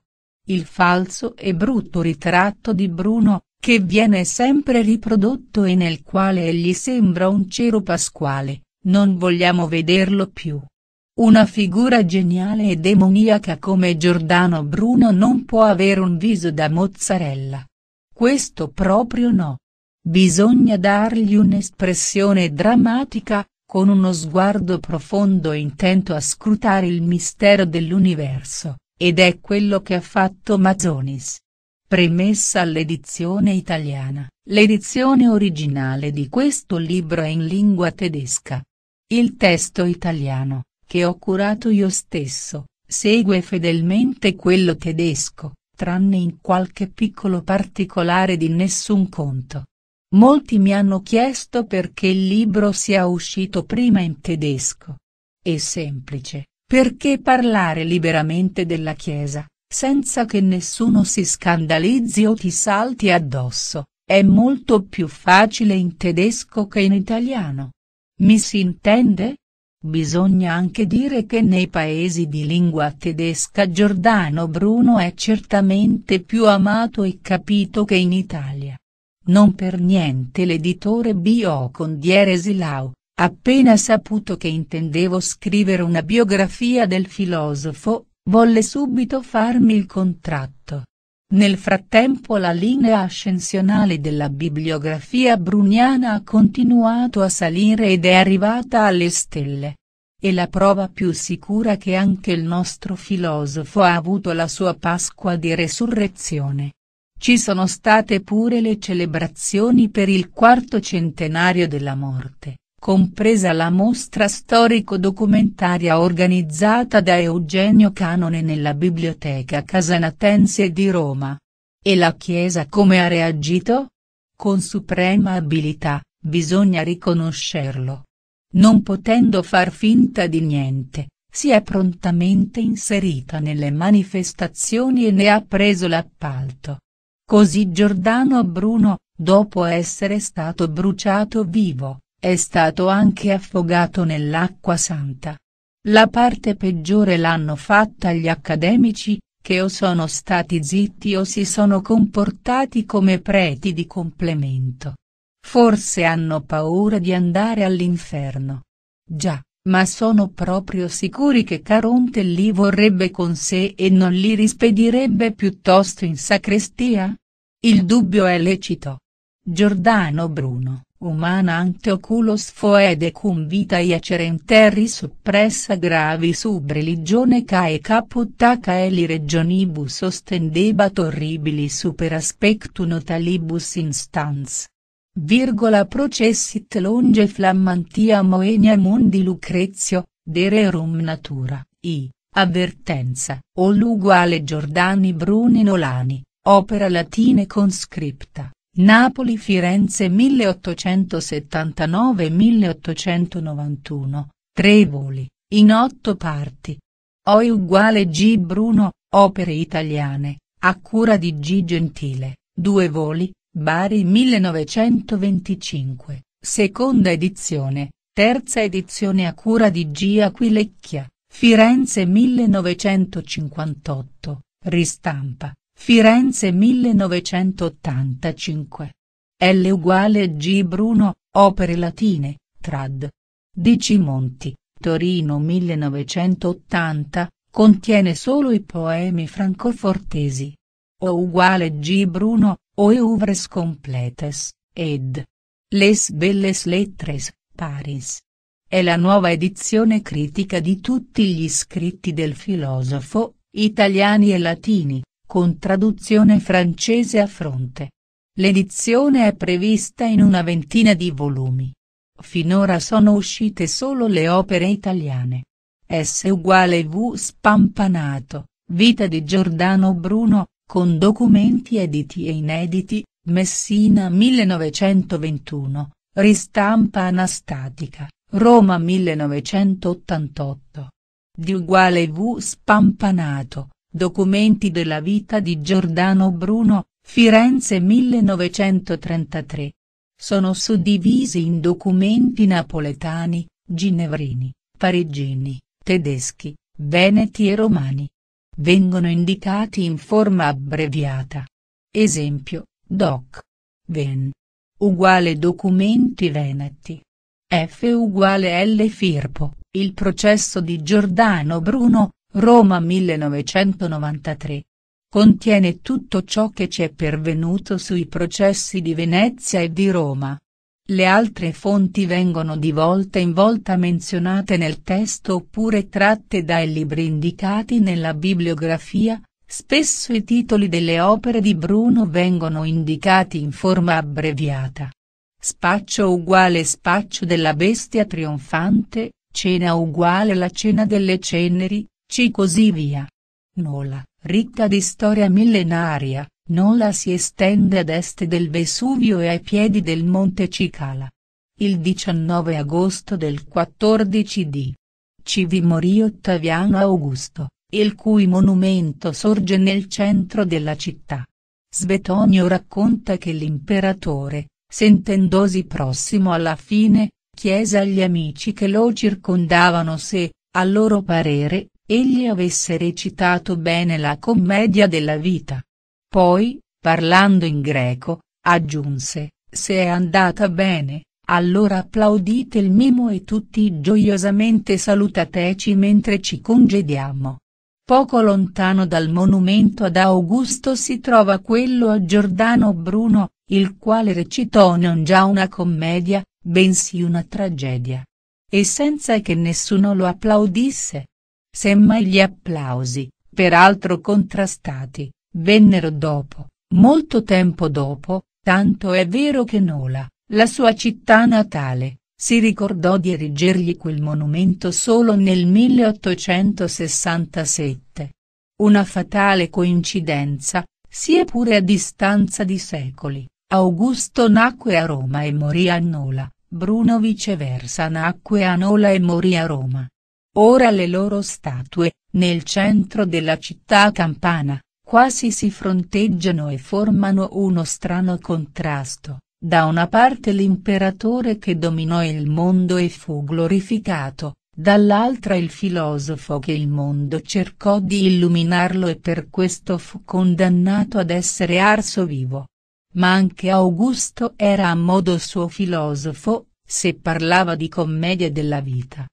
Il falso e brutto ritratto di Bruno, che viene sempre riprodotto e nel quale egli sembra un cero pasquale, non vogliamo vederlo più. Una figura geniale e demoniaca come Giordano Bruno non può avere un viso da mozzarella. Questo proprio no. Bisogna dargli un'espressione drammatica, con uno sguardo profondo intento a scrutare il mistero dell'universo, ed è quello che ha fatto Mazzonis. Premessa all'edizione italiana, l'edizione originale di questo libro è in lingua tedesca. Il testo italiano, che ho curato io stesso, segue fedelmente quello tedesco, tranne in qualche piccolo particolare di nessun conto. Molti mi hanno chiesto perché il libro sia uscito prima in tedesco. È semplice, perché parlare liberamente della Chiesa, senza che nessuno si scandalizzi o ti salti addosso, è molto più facile in tedesco che in italiano. Mi si intende? Bisogna anche dire che nei paesi di lingua tedesca Giordano Bruno è certamente più amato e capito che in Italia. Non per niente l'editore B.O. con Dieresi Lau, appena saputo che intendevo scrivere una biografia del filosofo, volle subito farmi il contratto. Nel frattempo la linea ascensionale della bibliografia bruniana ha continuato a salire ed è arrivata alle stelle. E la prova più sicura che anche il nostro filosofo ha avuto la sua Pasqua di resurrezione. Ci sono state pure le celebrazioni per il quarto centenario della morte, compresa la mostra storico-documentaria organizzata da Eugenio Canone nella Biblioteca Casanatense di Roma. E la Chiesa come ha reagito? Con suprema abilità, bisogna riconoscerlo. Non potendo far finta di niente, si è prontamente inserita nelle manifestazioni e ne ha preso l'appalto. Così Giordano Bruno, dopo essere stato bruciato vivo, è stato anche affogato nell'acqua santa. La parte peggiore l'hanno fatta gli accademici, che o sono stati zitti o si sono comportati come preti di complemento. Forse hanno paura di andare all'inferno. Già, ma sono proprio sicuri che Caronte li vorrebbe con sé e non li rispedirebbe piuttosto in sacrestia? Il dubbio è lecito. Giordano Bruno, umana ante oculos foede cum vita iacerem terri suppressa gravi sub religione cae caput caeli regionibus ostendebat horribili super aspectu notalibus instans Virgola processit longe flammantia moenia mundi Lucrezio, dererum natura, i, avvertenza, o l'uguale Giordani Bruni Nolani, opera latine conscripta, Napoli Firenze 1879-1891, tre voli, in otto parti. Oi uguale G. Bruno, opere italiane, a cura di G. Gentile, due voli, Bari 1925, seconda edizione, terza edizione a cura di G. Aquilecchia, Firenze 1958, ristampa, Firenze 1985. L uguale G. Bruno, opere latine, trad. Di Cimonti, Torino 1980, contiene solo i poemi francofortesi. O uguale G. Bruno, oeuvres completes, ed. Les Belles Lettres, Paris. È la nuova edizione critica di tutti gli scritti del filosofo, italiani e latini, con traduzione francese a fronte. L'edizione è prevista in una ventina di volumi. Finora sono uscite solo le opere italiane. S uguale V Spampanato, Vita di Giordano Bruno, con documenti editi e inediti, Messina 1921, ristampa anastatica, Roma 1988. Di uguale V spampanato, documenti della vita di Giordano Bruno, Firenze 1933. Sono suddivisi in documenti napoletani, ginevrini, parigini, tedeschi, veneti e romani vengono indicati in forma abbreviata. Esempio, doc. Ven. Uguale documenti veneti. F uguale L Firpo, il processo di Giordano Bruno, Roma 1993. Contiene tutto ciò che ci è pervenuto sui processi di Venezia e di Roma. Le altre fonti vengono di volta in volta menzionate nel testo oppure tratte dai libri indicati nella bibliografia, spesso i titoli delle opere di Bruno vengono indicati in forma abbreviata. Spaccio uguale Spaccio della bestia trionfante, cena uguale la cena delle ceneri, ci così via. Nola, ricca di storia millenaria, Nola si estende ad est del Vesuvio e ai piedi del monte Cicala. Il 19 agosto del 14 d. Civi morì Ottaviano Augusto, il cui monumento sorge nel centro della città. Svetonio racconta che l'imperatore, sentendosi prossimo alla fine, chiese agli amici che lo circondavano se, a loro parere, egli avesse recitato bene la commedia della vita. Poi, parlando in greco, aggiunse, se è andata bene, allora applaudite il mimo e tutti gioiosamente salutateci mentre ci congediamo. Poco lontano dal monumento ad Augusto si trova quello a Giordano Bruno, il quale recitò non già una commedia, bensì una tragedia. E senza che nessuno lo applaudisse. Semmai gli applausi, peraltro contrastati, Vennero dopo, molto tempo dopo, tanto è vero che Nola, la sua città natale, si ricordò di erigergli quel monumento solo nel 1867. Una fatale coincidenza, sia pure a distanza di secoli, Augusto nacque a Roma e morì a Nola, Bruno viceversa nacque a Nola e morì a Roma. Ora le loro statue, nel centro della città campana, Quasi si fronteggiano e formano uno strano contrasto, da una parte l'imperatore che dominò il mondo e fu glorificato, dall'altra il filosofo che il mondo cercò di illuminarlo e per questo fu condannato ad essere arso vivo. Ma anche Augusto era a modo suo filosofo, se parlava di commedia della vita,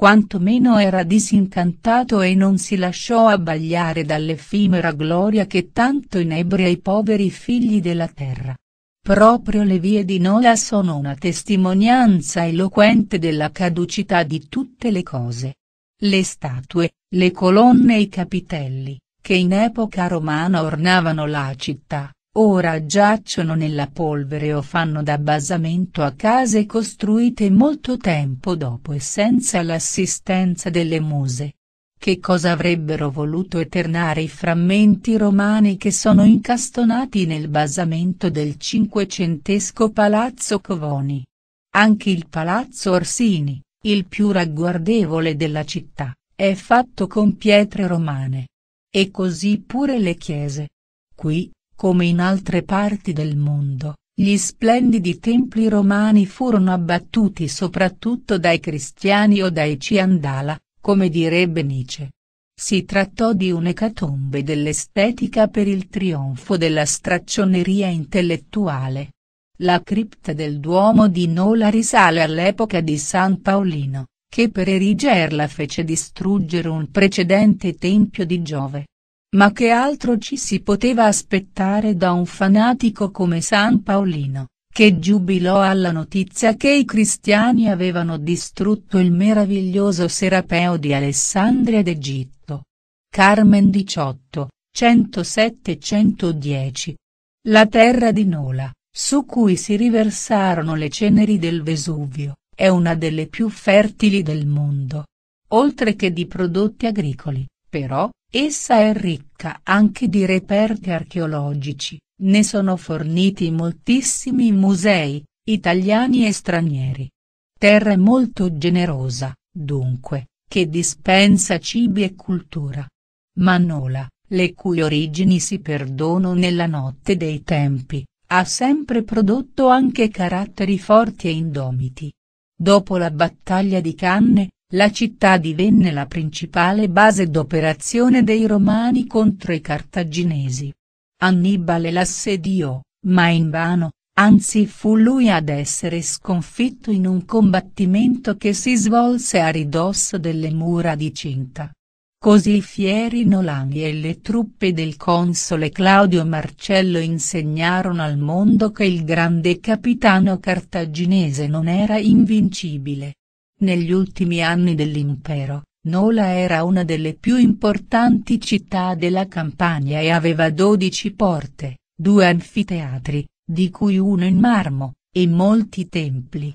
quantomeno era disincantato e non si lasciò abbagliare dall'effimera gloria che tanto inebria i poveri figli della terra. Proprio le vie di Nola sono una testimonianza eloquente della caducità di tutte le cose. Le statue, le colonne e i capitelli, che in epoca romana ornavano la città, ora giacciono nella polvere o fanno da basamento a case costruite molto tempo dopo e senza l'assistenza delle muse. Che cosa avrebbero voluto eternare i frammenti romani che sono incastonati nel basamento del cinquecentesco Palazzo Covoni? Anche il Palazzo Orsini, il più ragguardevole della città, è fatto con pietre romane. E così pure le chiese. Qui, come in altre parti del mondo, gli splendidi templi romani furono abbattuti soprattutto dai cristiani o dai ciandala, come direbbe Nietzsche. Si trattò di un'ecatombe dell'estetica per il trionfo della straccioneria intellettuale. La cripta del Duomo di Nola risale all'epoca di San Paolino, che per erigerla fece distruggere un precedente tempio di Giove. Ma che altro ci si poteva aspettare da un fanatico come San Paolino, che giubilò alla notizia che i cristiani avevano distrutto il meraviglioso serapeo di Alessandria d'Egitto. Carmen 18, 107-110. La terra di Nola, su cui si riversarono le ceneri del Vesuvio, è una delle più fertili del mondo. Oltre che di prodotti agricoli, però, Essa è ricca anche di reperti archeologici, ne sono forniti moltissimi musei, italiani e stranieri. Terra molto generosa, dunque, che dispensa cibi e cultura. Manola, le cui origini si perdono nella notte dei tempi, ha sempre prodotto anche caratteri forti e indomiti. Dopo la battaglia di Canne, la città divenne la principale base d'operazione dei Romani contro i Cartaginesi. Annibale l'assediò, ma invano, anzi fu lui ad essere sconfitto in un combattimento che si svolse a ridosso delle mura di Cinta. Così i fieri nolani e le truppe del console Claudio Marcello insegnarono al mondo che il grande capitano cartaginese non era invincibile. Negli ultimi anni dell'impero, Nola era una delle più importanti città della Campania e aveva 12 porte, due anfiteatri, di cui uno in marmo, e molti templi.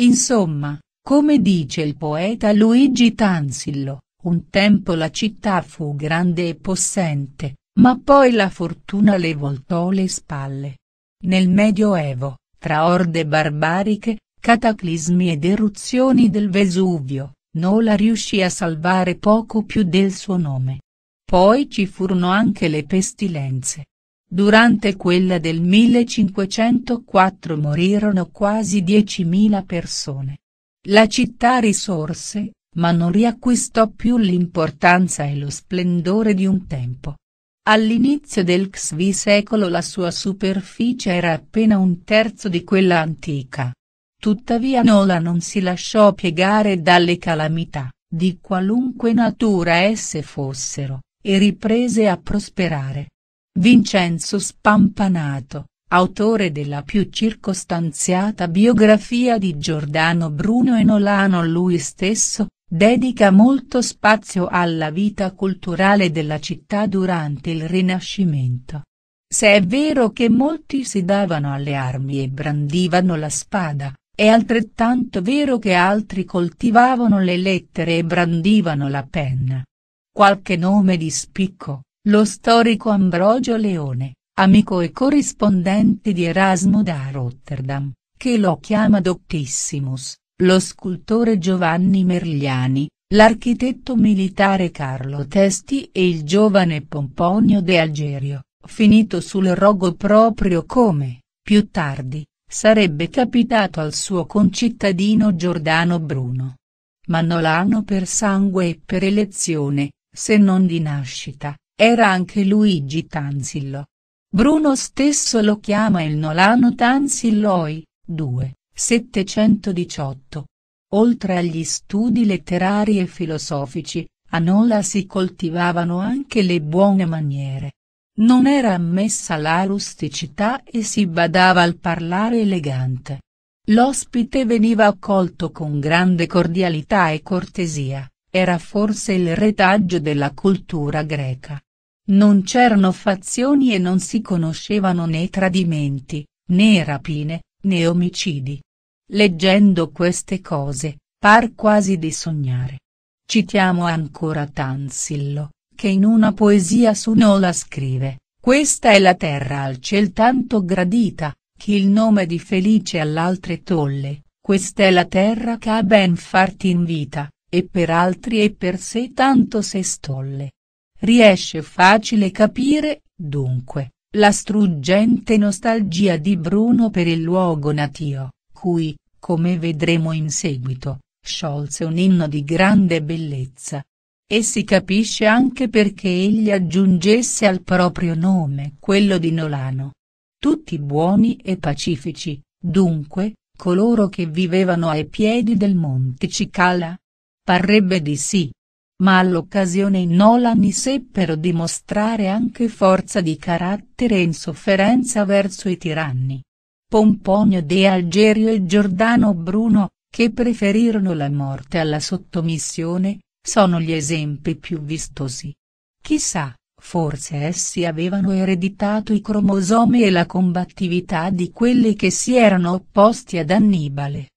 Insomma, come dice il poeta Luigi Tansillo, un tempo la città fu grande e possente, ma poi la fortuna le voltò le spalle. Nel Medioevo, tra orde barbariche, cataclismi ed eruzioni del Vesuvio, Nola riuscì a salvare poco più del suo nome. Poi ci furono anche le pestilenze. Durante quella del 1504 morirono quasi 10.000 persone. La città risorse, ma non riacquistò più l'importanza e lo splendore di un tempo. All'inizio del XV secolo la sua superficie era appena un terzo di quella antica. Tuttavia Nola non si lasciò piegare dalle calamità, di qualunque natura esse fossero, e riprese a prosperare. Vincenzo Spampanato, autore della più circostanziata biografia di Giordano Bruno e Nolano lui stesso, dedica molto spazio alla vita culturale della città durante il Rinascimento. Se è vero che molti si davano alle armi e brandivano la spada, è altrettanto vero che altri coltivavano le lettere e brandivano la penna. Qualche nome di spicco, lo storico Ambrogio Leone, amico e corrispondente di Erasmo da Rotterdam, che lo chiama Doctissimus, lo scultore Giovanni Merliani, l'architetto militare Carlo Testi e il giovane Pomponio De Algerio, finito sul rogo proprio come, più tardi, sarebbe capitato al suo concittadino Giordano Bruno. Mannolano per sangue e per elezione, se non di nascita, era anche Luigi Tanzillo. Bruno stesso lo chiama il Nolano Tanzilloi, 2, 718. Oltre agli studi letterari e filosofici, a Nola si coltivavano anche le buone maniere. Non era ammessa la rusticità e si badava al parlare elegante. L'ospite veniva accolto con grande cordialità e cortesia, era forse il retaggio della cultura greca. Non c'erano fazioni e non si conoscevano né tradimenti, né rapine, né omicidi. Leggendo queste cose, par quasi di sognare. Citiamo ancora Tansillo, che in una poesia su Nola scrive, questa è la terra al ciel tanto gradita, chi il nome di felice all'altre tolle, questa è la terra che ha ben farti in vita, e per altri e per sé tanto se stolle. Riesce facile capire, dunque, la struggente nostalgia di Bruno per il luogo natio, cui, come vedremo in seguito, sciolse un inno di grande bellezza, e si capisce anche perché egli aggiungesse al proprio nome quello di Nolano. Tutti buoni e pacifici, dunque, coloro che vivevano ai piedi del monte Cicala? Parrebbe di sì. Ma all'occasione i Nolani seppero dimostrare anche forza di carattere e insofferenza verso i tiranni. Pomponio De Algerio e Giordano Bruno, che preferirono la morte alla sottomissione, sono gli esempi più vistosi. Chissà, forse essi avevano ereditato i cromosomi e la combattività di quelli che si erano opposti ad Annibale.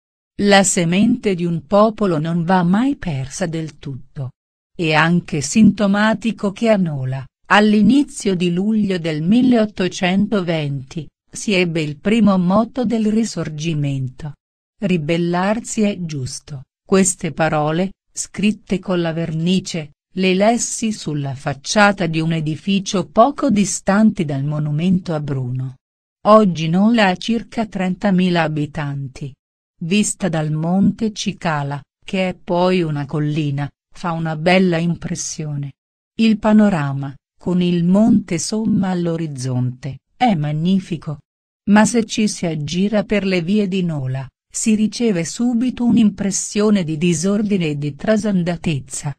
La semente di un popolo non va mai persa del tutto. È anche sintomatico che a Nola, all'inizio di luglio del 1820, si ebbe il primo motto del risorgimento. Ribellarsi è giusto, queste parole, scritte con la vernice, le lessi sulla facciata di un edificio poco distante dal monumento a Bruno. Oggi Nola ha circa 30.000 abitanti. Vista dal monte Cicala, che è poi una collina, fa una bella impressione. Il panorama, con il monte Somma all'orizzonte, è magnifico. Ma se ci si aggira per le vie di Nola, si riceve subito un'impressione di disordine e di trasandatezza.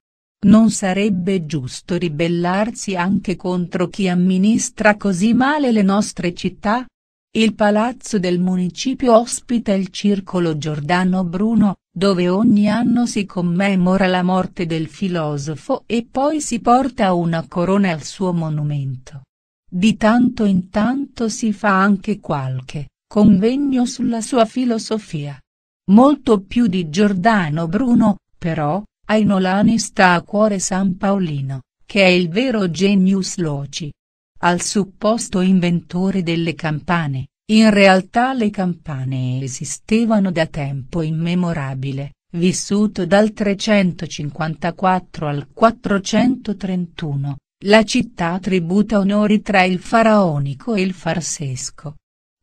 Non sarebbe giusto ribellarsi anche contro chi amministra così male le nostre città? Il palazzo del municipio ospita il Circolo Giordano Bruno, dove ogni anno si commemora la morte del filosofo e poi si porta una corona al suo monumento. Di tanto in tanto si fa anche qualche Convegno sulla sua filosofia. Molto più di Giordano Bruno, però, Ainolani sta a cuore San Paolino, che è il vero genius loci. Al supposto inventore delle campane, in realtà le campane esistevano da tempo immemorabile, vissuto dal 354 al 431, la città tributa onori tra il faraonico e il farsesco.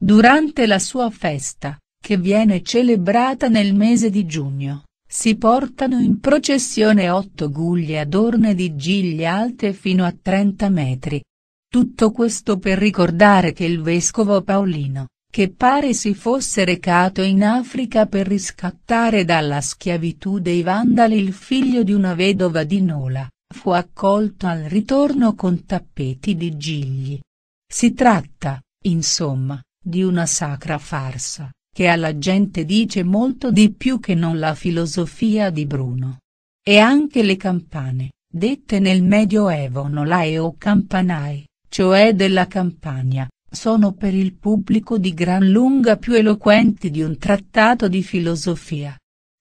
Durante la sua festa, che viene celebrata nel mese di giugno, si portano in processione otto guglie adorne di giglie alte fino a 30 metri. Tutto questo per ricordare che il vescovo Paolino, che pare si fosse recato in Africa per riscattare dalla schiavitù dei Vandali il figlio di una vedova di Nola, fu accolto al ritorno con tappeti di gigli. Si tratta, insomma, di una sacra farsa, che alla gente dice molto di più che non la filosofia di Bruno. E anche le campane, dette nel Medioevo nolae o campanae, cioè della Campania, sono per il pubblico di gran lunga più eloquenti di un trattato di filosofia.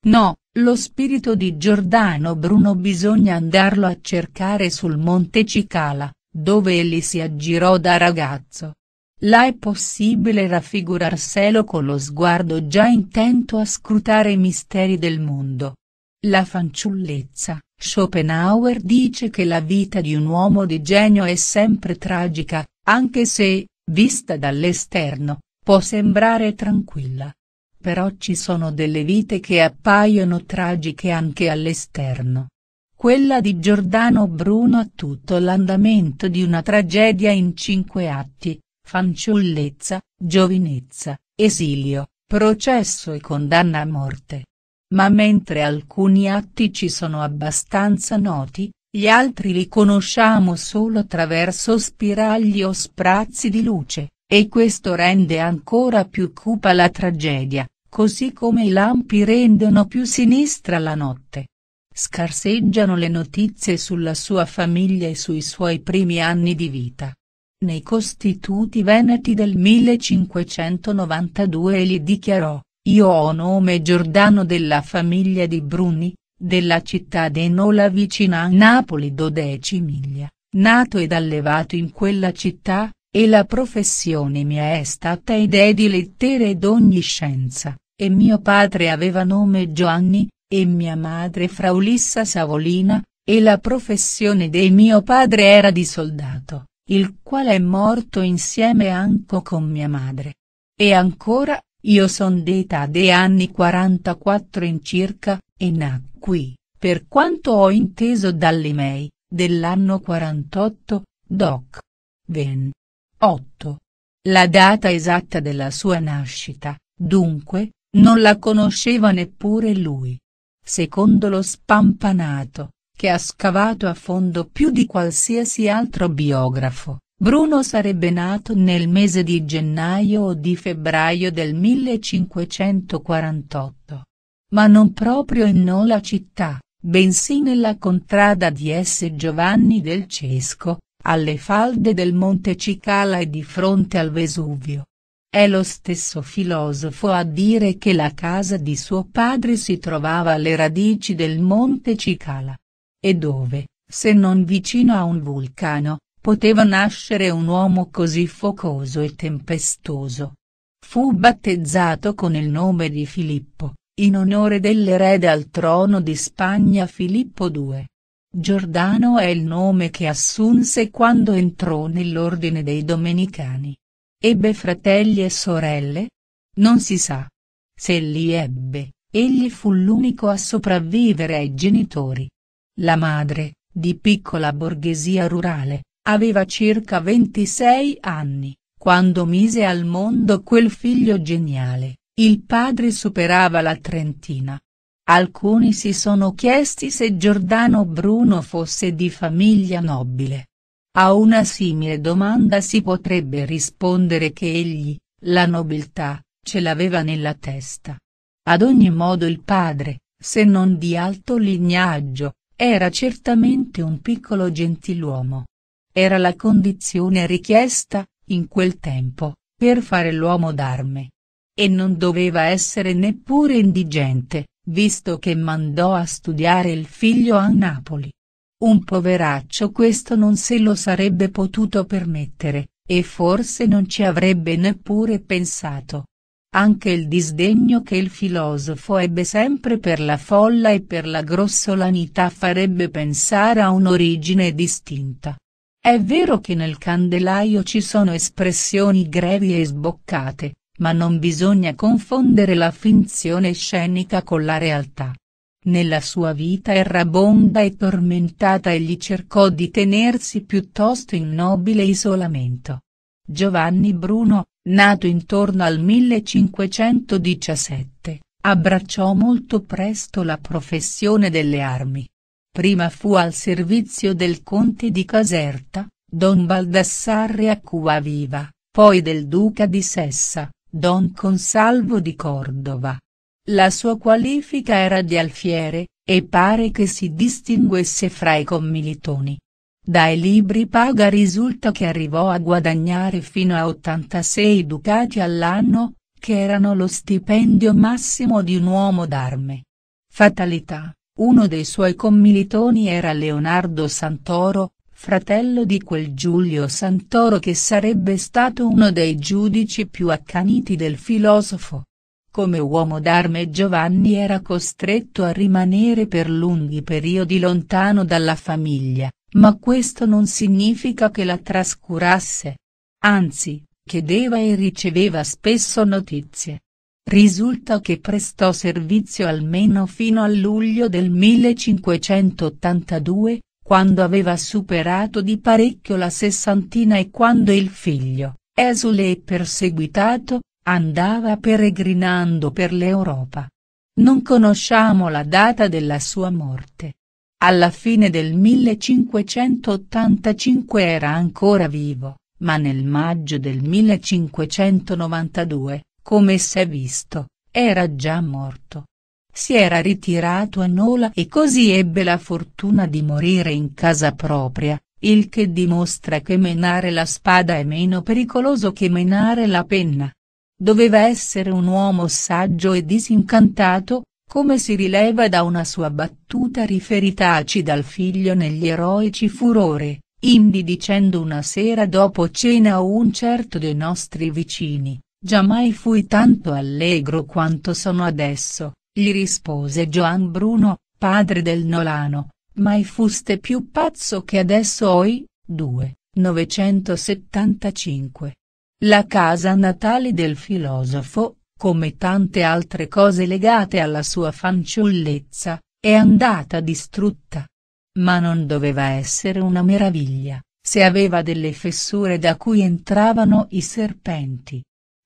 No, lo spirito di Giordano Bruno bisogna andarlo a cercare sul Monte Cicala, dove egli si aggirò da ragazzo, Là è possibile raffigurarselo con lo sguardo già intento a scrutare i misteri del mondo. La fanciullezza, Schopenhauer dice che la vita di un uomo di genio è sempre tragica, anche se, vista dall'esterno, può sembrare tranquilla. Però ci sono delle vite che appaiono tragiche anche all'esterno. Quella di Giordano Bruno ha tutto l'andamento di una tragedia in cinque atti, fanciullezza, giovinezza, esilio, processo e condanna a morte. Ma mentre alcuni atti ci sono abbastanza noti, gli altri li conosciamo solo attraverso spiragli o sprazzi di luce, e questo rende ancora più cupa la tragedia, così come i lampi rendono più sinistra la notte. Scarseggiano le notizie sulla sua famiglia e sui suoi primi anni di vita. Nei Costituti Veneti del 1592 e gli dichiarò, io ho nome Giordano della famiglia di Bruni, della città di Nola vicina a Napoli dodeci miglia, nato ed allevato in quella città, e la professione mia è stata idee di lettere ed ogni scienza, e mio padre aveva nome Giovanni, e mia madre Fraulissa Savolina, e la professione dei mio padre era di soldato, il quale è morto insieme anco con mia madre. E ancora, io son data dei anni 44 in circa, e nacqui, per quanto ho inteso dall'email, dell'anno 48, doc. Ven. 8. La data esatta della sua nascita, dunque, non la conosceva neppure lui. Secondo lo spampanato, che ha scavato a fondo più di qualsiasi altro biografo, Bruno sarebbe nato nel mese di gennaio o di febbraio del 1548. Ma non proprio in Nola città, bensì nella contrada di S. Giovanni del Cesco, alle falde del Monte Cicala e di fronte al Vesuvio. È lo stesso filosofo a dire che la casa di suo padre si trovava alle radici del Monte Cicala. E dove, se non vicino a un vulcano, poteva nascere un uomo così focoso e tempestoso? Fu battezzato con il nome di Filippo, in onore dell'erede al trono di Spagna Filippo II. Giordano è il nome che assunse quando entrò nell'ordine dei Domenicani. Ebbe fratelli e sorelle? Non si sa. Se li ebbe, egli fu l'unico a sopravvivere ai genitori. La madre, di piccola borghesia rurale, aveva circa 26 anni, quando mise al mondo quel figlio geniale, il padre superava la trentina. Alcuni si sono chiesti se Giordano Bruno fosse di famiglia nobile. A una simile domanda si potrebbe rispondere che egli, la nobiltà, ce l'aveva nella testa. Ad ogni modo il padre, se non di alto lignaggio, era certamente un piccolo gentiluomo. Era la condizione richiesta, in quel tempo, per fare l'uomo d'arme. E non doveva essere neppure indigente, visto che mandò a studiare il figlio a Napoli. Un poveraccio questo non se lo sarebbe potuto permettere, e forse non ci avrebbe neppure pensato anche il disdegno che il filosofo ebbe sempre per la folla e per la grossolanità farebbe pensare a un'origine distinta. È vero che nel candelaio ci sono espressioni grevi e sboccate, ma non bisogna confondere la finzione scenica con la realtà. Nella sua vita errabonda e tormentata egli cercò di tenersi piuttosto in nobile isolamento. Giovanni Bruno, Nato intorno al 1517, abbracciò molto presto la professione delle armi. Prima fu al servizio del conte di Caserta, don Baldassarre a Cuaviva, poi del duca di Sessa, don Consalvo di Cordova. La sua qualifica era di alfiere, e pare che si distinguesse fra i commilitoni. Dai libri paga risulta che arrivò a guadagnare fino a 86 ducati all'anno, che erano lo stipendio massimo di un uomo d'arme. Fatalità, uno dei suoi commilitoni era Leonardo Santoro, fratello di quel Giulio Santoro che sarebbe stato uno dei giudici più accaniti del filosofo. Come uomo d'arme Giovanni era costretto a rimanere per lunghi periodi lontano dalla famiglia, ma questo non significa che la trascurasse. Anzi, chiedeva e riceveva spesso notizie. Risulta che prestò servizio almeno fino a luglio del 1582, quando aveva superato di parecchio la sessantina e quando il figlio, esule e perseguitato, andava peregrinando per l'Europa. Non conosciamo la data della sua morte. Alla fine del 1585 era ancora vivo, ma nel maggio del 1592, come si è visto, era già morto. Si era ritirato a Nola e così ebbe la fortuna di morire in casa propria, il che dimostra che menare la spada è meno pericoloso che menare la penna. Doveva essere un uomo saggio e disincantato, come si rileva da una sua battuta riferitaci dal figlio negli eroici furore, Indi dicendo una sera dopo cena a un certo dei nostri vicini, già mai fui tanto allegro quanto sono adesso, gli rispose Gioan Bruno, padre del Nolano, mai fuste più pazzo che adesso oi, 2, 975. La casa natale del filosofo, come tante altre cose legate alla sua fanciullezza, è andata distrutta. Ma non doveva essere una meraviglia, se aveva delle fessure da cui entravano i serpenti.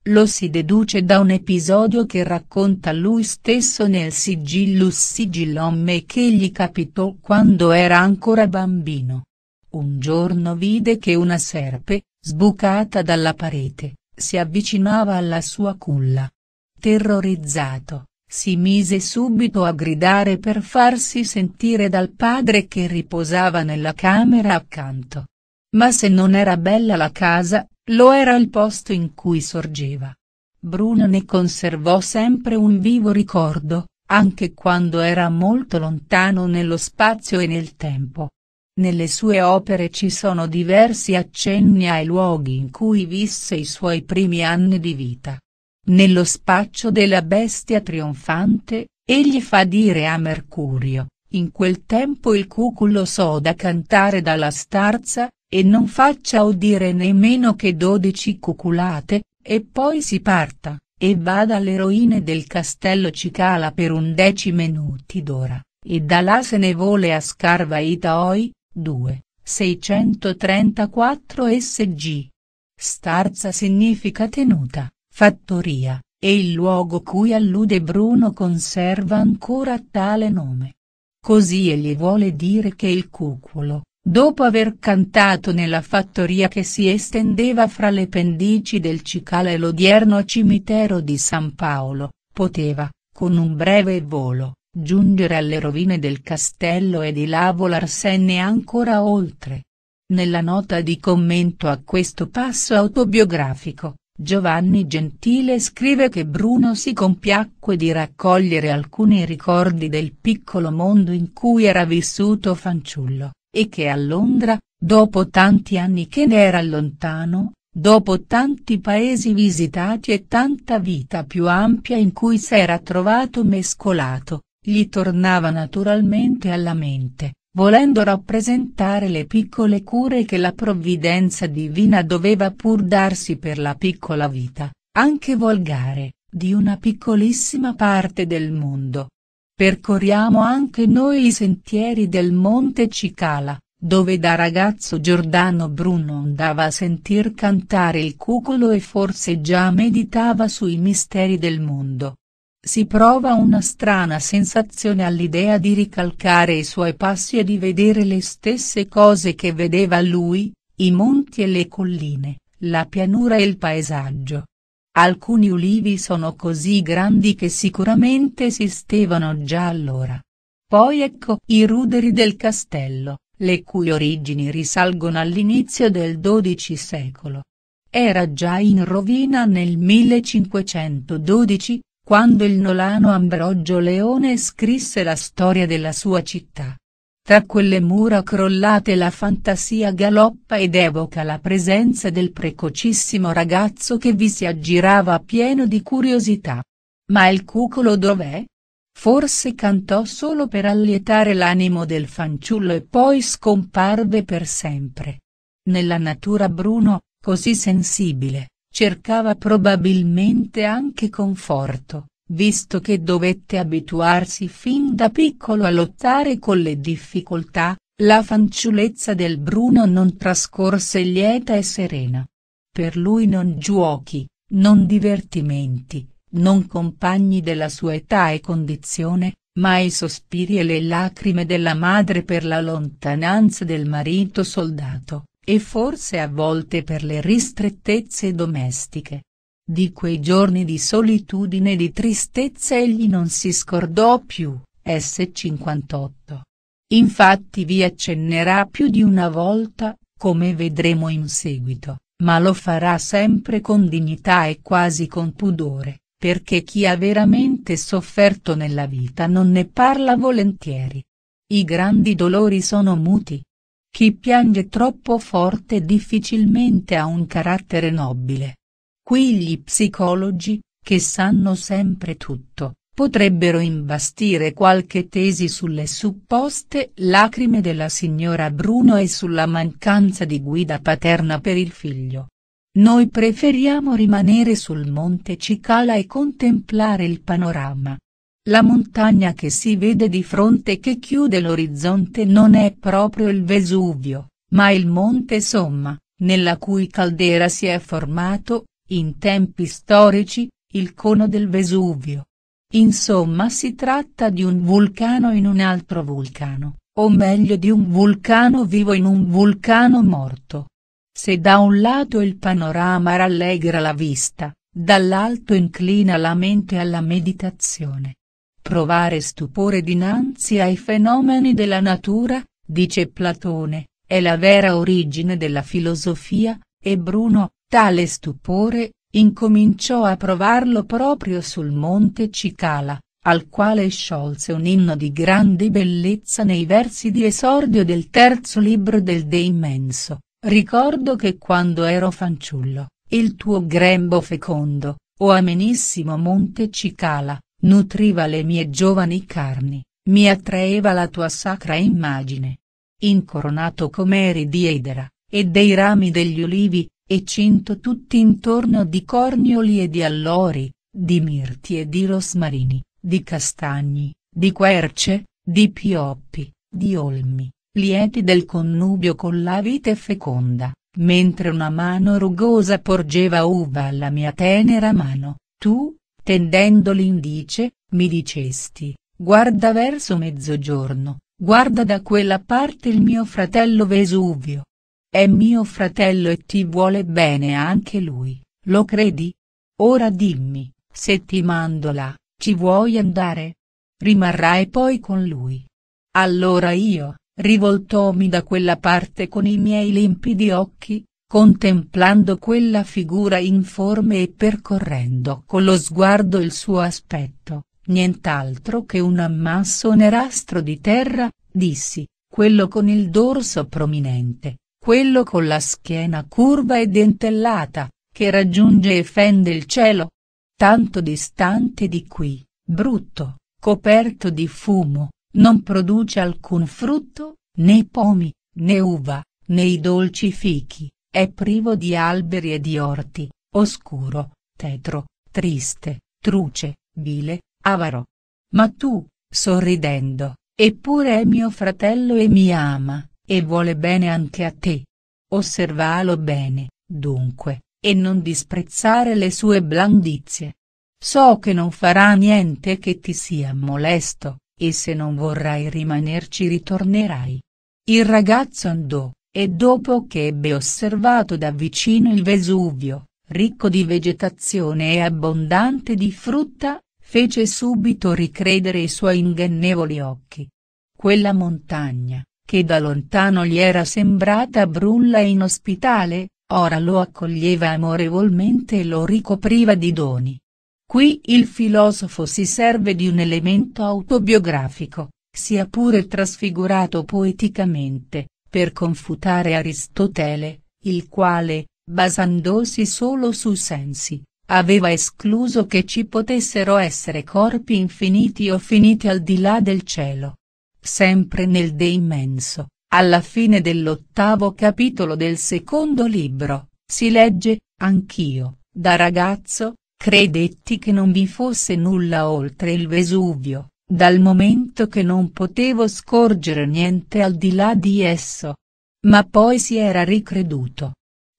Lo si deduce da un episodio che racconta lui stesso nel Sigillus e che gli capitò quando era ancora bambino. Un giorno vide che una serpe, sbucata dalla parete, si avvicinava alla sua culla. Terrorizzato, si mise subito a gridare per farsi sentire dal padre che riposava nella camera accanto. Ma se non era bella la casa, lo era il posto in cui sorgeva. Bruno ne conservò sempre un vivo ricordo, anche quando era molto lontano nello spazio e nel tempo. Nelle sue opere ci sono diversi accenni ai luoghi in cui visse i suoi primi anni di vita. Nello spaccio della bestia trionfante, egli fa dire a Mercurio, in quel tempo il cuculo so da cantare dalla starza, e non faccia udire nemmeno che dodici cuculate, e poi si parta, e vada alle ruine del castello Cicala per undeci minuti d'ora, e da là se ne vole a Scarva Itaoi, 2, 634 SG. Starza significa tenuta. Fattoria, e il luogo cui allude Bruno conserva ancora tale nome. Così egli vuole dire che il cuculo, dopo aver cantato nella fattoria che si estendeva fra le pendici del Cicala e l'odierno cimitero di San Paolo, poteva, con un breve volo, giungere alle rovine del castello e di là volarsene ancora oltre. Nella nota di commento a questo passo autobiografico, Giovanni Gentile scrive che Bruno si compiacque di raccogliere alcuni ricordi del piccolo mondo in cui era vissuto fanciullo, e che a Londra, dopo tanti anni che ne era lontano, dopo tanti paesi visitati e tanta vita più ampia in cui s'era trovato mescolato, gli tornava naturalmente alla mente, volendo rappresentare le piccole cure che la provvidenza divina doveva pur darsi per la piccola vita, anche volgare, di una piccolissima parte del mondo. Percorriamo anche noi i sentieri del Monte Cicala, dove da ragazzo Giordano Bruno andava a sentir cantare il cucolo e forse già meditava sui misteri del mondo. Si prova una strana sensazione all'idea di ricalcare i suoi passi e di vedere le stesse cose che vedeva lui, i monti e le colline, la pianura e il paesaggio. Alcuni ulivi sono così grandi che sicuramente esistevano già allora. Poi ecco i ruderi del castello, le cui origini risalgono all'inizio del XII secolo. Era già in rovina nel 1512, quando il nolano Ambrogio Leone scrisse la storia della sua città. Tra quelle mura crollate la fantasia galoppa ed evoca la presenza del precocissimo ragazzo che vi si aggirava pieno di curiosità. Ma il cucolo dov'è? Forse cantò solo per allietare l'animo del fanciullo e poi scomparve per sempre. Nella natura Bruno, così sensibile, Cercava probabilmente anche conforto, visto che dovette abituarsi fin da piccolo a lottare con le difficoltà, la fanciullezza del Bruno non trascorse lieta e serena. Per lui non giochi, non divertimenti, non compagni della sua età e condizione, ma i sospiri e le lacrime della madre per la lontananza del marito soldato, e forse a volte per le ristrettezze domestiche. Di quei giorni di solitudine e di tristezza egli non si scordò più, S58. Infatti vi accennerà più di una volta, come vedremo in seguito, ma lo farà sempre con dignità e quasi con pudore, perché chi ha veramente sofferto nella vita non ne parla volentieri. I grandi dolori sono muti, chi piange troppo forte difficilmente ha un carattere nobile. Qui gli psicologi, che sanno sempre tutto, potrebbero imbastire qualche tesi sulle supposte lacrime della signora Bruno e sulla mancanza di guida paterna per il figlio. Noi preferiamo rimanere sul Monte Cicala e contemplare il panorama. La montagna che si vede di fronte e che chiude l'orizzonte non è proprio il Vesuvio, ma il Monte Somma, nella cui caldera si è formato, in tempi storici, il cono del Vesuvio. Insomma si tratta di un vulcano in un altro vulcano, o meglio di un vulcano vivo in un vulcano morto. Se da un lato il panorama rallegra la vista, dall'alto inclina la mente alla meditazione. Provare stupore dinanzi ai fenomeni della natura, dice Platone, è la vera origine della filosofia, e Bruno, tale stupore, incominciò a provarlo proprio sul monte Cicala, al quale sciolse un inno di grande bellezza nei versi di esordio del terzo libro del De Immenso, ricordo che quando ero fanciullo, il tuo grembo fecondo, o amenissimo monte Cicala, Nutriva le mie giovani carni, mi attraeva la tua sacra immagine. Incoronato com'eri di edera, e dei rami degli olivi, e cinto tutti intorno di cornioli e di allori, di mirti e di rosmarini, di castagni, di querce, di pioppi, di olmi, lieti del connubio con la vite feconda, mentre una mano rugosa porgeva uva alla mia tenera mano, tu, tendendo l'indice, mi dicesti, guarda verso mezzogiorno, guarda da quella parte il mio fratello Vesuvio. È mio fratello e ti vuole bene anche lui, lo credi? Ora dimmi, se ti mando là, ci vuoi andare? Rimarrai poi con lui. Allora io, rivoltomi da quella parte con i miei limpidi occhi, contemplando quella figura informe e percorrendo con lo sguardo il suo aspetto, nient'altro che un ammasso nerastro di terra, dissi, quello con il dorso prominente, quello con la schiena curva e dentellata, che raggiunge e fende il cielo. Tanto distante di qui, brutto, coperto di fumo, non produce alcun frutto, né pomi, né uva, né i dolci fichi è privo di alberi e di orti, oscuro, tetro, triste, truce, vile, avaro. Ma tu, sorridendo, eppure è mio fratello e mi ama, e vuole bene anche a te. Osservalo bene, dunque, e non disprezzare le sue blandizie. So che non farà niente che ti sia molesto, e se non vorrai rimanerci ritornerai. Il ragazzo andò, e dopo che ebbe osservato da vicino il Vesuvio, ricco di vegetazione e abbondante di frutta, fece subito ricredere i suoi ingannevoli occhi. Quella montagna, che da lontano gli era sembrata brulla e inospitale, ora lo accoglieva amorevolmente e lo ricopriva di doni. Qui il filosofo si serve di un elemento autobiografico, sia pure trasfigurato poeticamente, per confutare Aristotele, il quale, basandosi solo su sensi, aveva escluso che ci potessero essere corpi infiniti o finiti al di là del cielo. Sempre nel De Immenso, alla fine dell'ottavo capitolo del secondo libro, si legge, anch'io, da ragazzo, credetti che non vi fosse nulla oltre il Vesuvio, dal momento che non potevo scorgere niente al di là di esso. Ma poi si era ricreduto.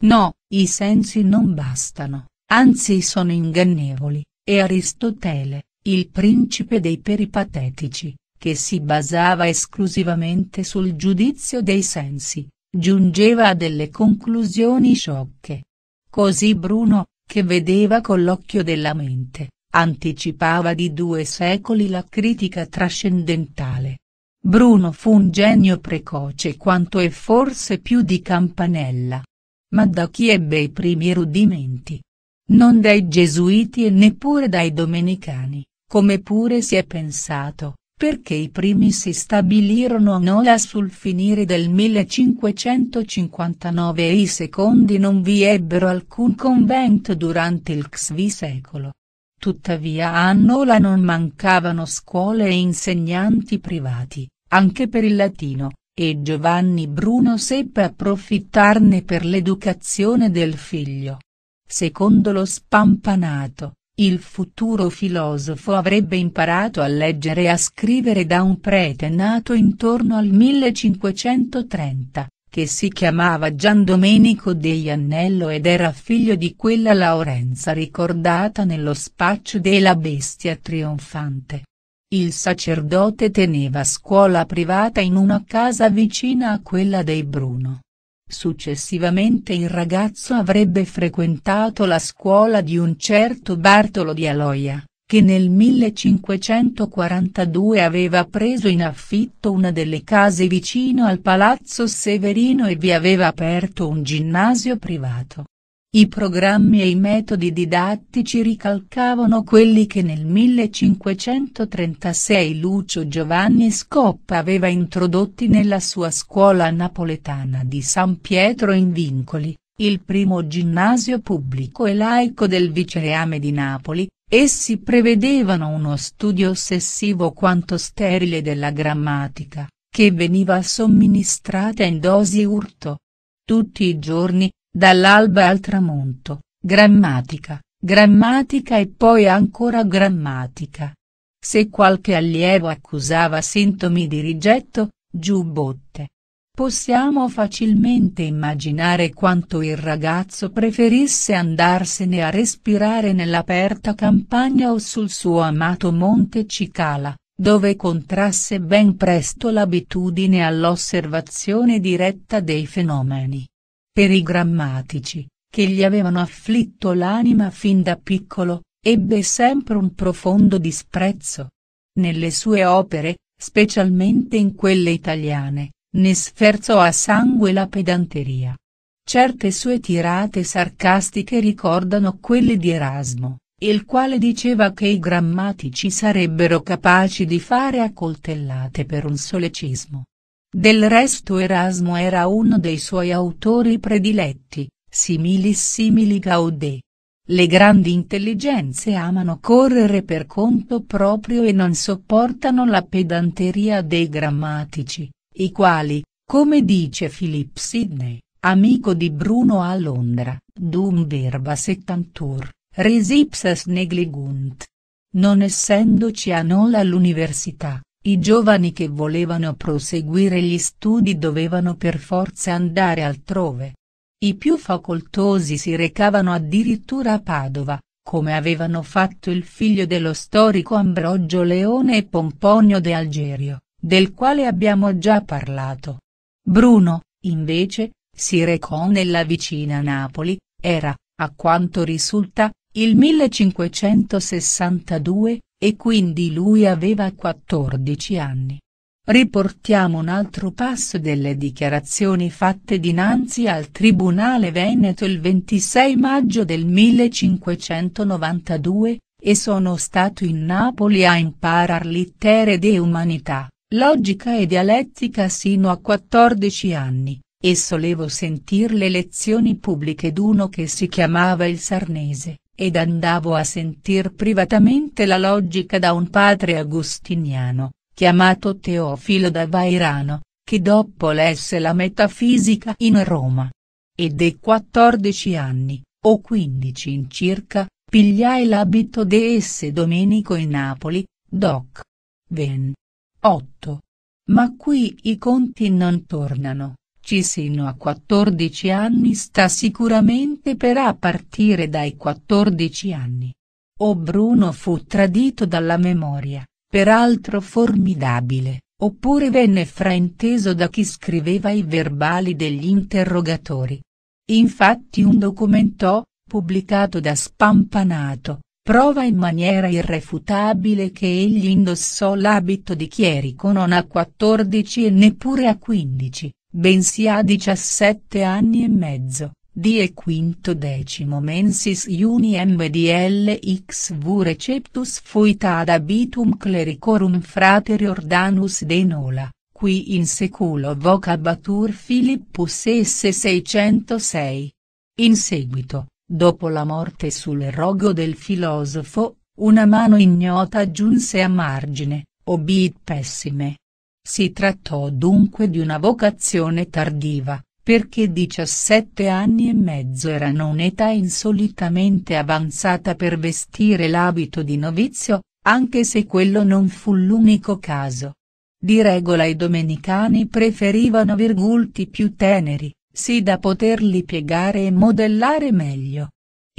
No, i sensi non bastano, anzi sono ingannevoli, e Aristotele, il principe dei peripatetici, che si basava esclusivamente sul giudizio dei sensi, giungeva a delle conclusioni sciocche. Così Bruno, che vedeva con l'occhio della mente, Anticipava di due secoli la critica trascendentale. Bruno fu un genio precoce quanto e forse più di Campanella. Ma da chi ebbe i primi rudimenti? Non dai gesuiti e neppure dai domenicani, come pure si è pensato, perché i primi si stabilirono a Nola sul finire del 1559 e i secondi non vi ebbero alcun convento durante il XVI secolo. Tuttavia a Nola non mancavano scuole e insegnanti privati, anche per il latino, e Giovanni Bruno seppe approfittarne per l'educazione del figlio. Secondo lo spampanato, il futuro filosofo avrebbe imparato a leggere e a scrivere da un prete nato intorno al 1530, che si chiamava Gian Domenico degli Annello ed era figlio di quella Laurenza ricordata nello spaccio della bestia trionfante. Il sacerdote teneva scuola privata in una casa vicina a quella dei Bruno. Successivamente il ragazzo avrebbe frequentato la scuola di un certo Bartolo di Aloia, che nel 1542 aveva preso in affitto una delle case vicino al Palazzo Severino e vi aveva aperto un ginnasio privato. I programmi e i metodi didattici ricalcavano quelli che nel 1536 Lucio Giovanni Scoppa aveva introdotti nella sua scuola napoletana di San Pietro in Vincoli, il primo ginnasio pubblico e laico del vicereame di Napoli, Essi prevedevano uno studio ossessivo quanto sterile della grammatica, che veniva somministrata in dosi urto. Tutti i giorni, dall'alba al tramonto, grammatica, grammatica e poi ancora grammatica. Se qualche allievo accusava sintomi di rigetto, giubbotte, Possiamo facilmente immaginare quanto il ragazzo preferisse andarsene a respirare nell'aperta campagna o sul suo amato Monte Cicala, dove contrasse ben presto l'abitudine all'osservazione diretta dei fenomeni. Per i grammatici, che gli avevano afflitto l'anima fin da piccolo, ebbe sempre un profondo disprezzo. Nelle sue opere, specialmente in quelle italiane, ne sferzò a sangue la pedanteria. Certe sue tirate sarcastiche ricordano quelle di Erasmo, il quale diceva che i grammatici sarebbero capaci di fare accoltellate per un solecismo. Del resto Erasmo era uno dei suoi autori prediletti, simili simili Gaudè. Le grandi intelligenze amano correre per conto proprio e non sopportano la pedanteria dei grammatici i quali, come dice Philip Sidney, amico di Bruno a Londra, dum verba settantur, ipsas negligunt. Non essendoci a Nola all'università, i giovani che volevano proseguire gli studi dovevano per forza andare altrove. I più facoltosi si recavano addirittura a Padova, come avevano fatto il figlio dello storico Ambrogio Leone e Pomponio de Algerio del quale abbiamo già parlato. Bruno, invece, si recò nella vicina Napoli, era, a quanto risulta, il 1562, e quindi lui aveva 14 anni. Riportiamo un altro passo delle dichiarazioni fatte dinanzi al Tribunale Veneto il 26 maggio del 1592, e sono stato in Napoli a imparar l'ittere de umanità logica e dialettica sino a 14 anni, e solevo sentir le lezioni pubbliche d'uno che si chiamava il Sarnese, ed andavo a sentir privatamente la logica da un padre agostiniano, chiamato Teofilo da Vairano, che dopo lesse la metafisica in Roma. E dei 14 anni, o 15 in circa, pigliai l'abito de esse Domenico in Napoli, doc. Ven. 8. Ma qui i conti non tornano, ci sino a 14 anni sta sicuramente per a partire dai 14 anni. O Bruno fu tradito dalla memoria, peraltro formidabile, oppure venne frainteso da chi scriveva i verbali degli interrogatori. Infatti un documento, pubblicato da Spampanato, prova in maniera irrefutabile che egli indossò l'abito di chierico non a 14 e neppure a 15, bensì a 17 anni e mezzo. Di e quinto decimo mensis iuni juni mdlxv receptus fuit ad abitum clericorum frater Jordanus Denola, qui in seculo vocabatur Philippus S. 606. In seguito, Dopo la morte sul rogo del filosofo, una mano ignota giunse a margine, obit pessime. Si trattò dunque di una vocazione tardiva, perché 17 anni e mezzo erano un'età insolitamente avanzata per vestire l'abito di novizio, anche se quello non fu l'unico caso. Di regola i domenicani preferivano virgulti più teneri, sì da poterli piegare e modellare meglio.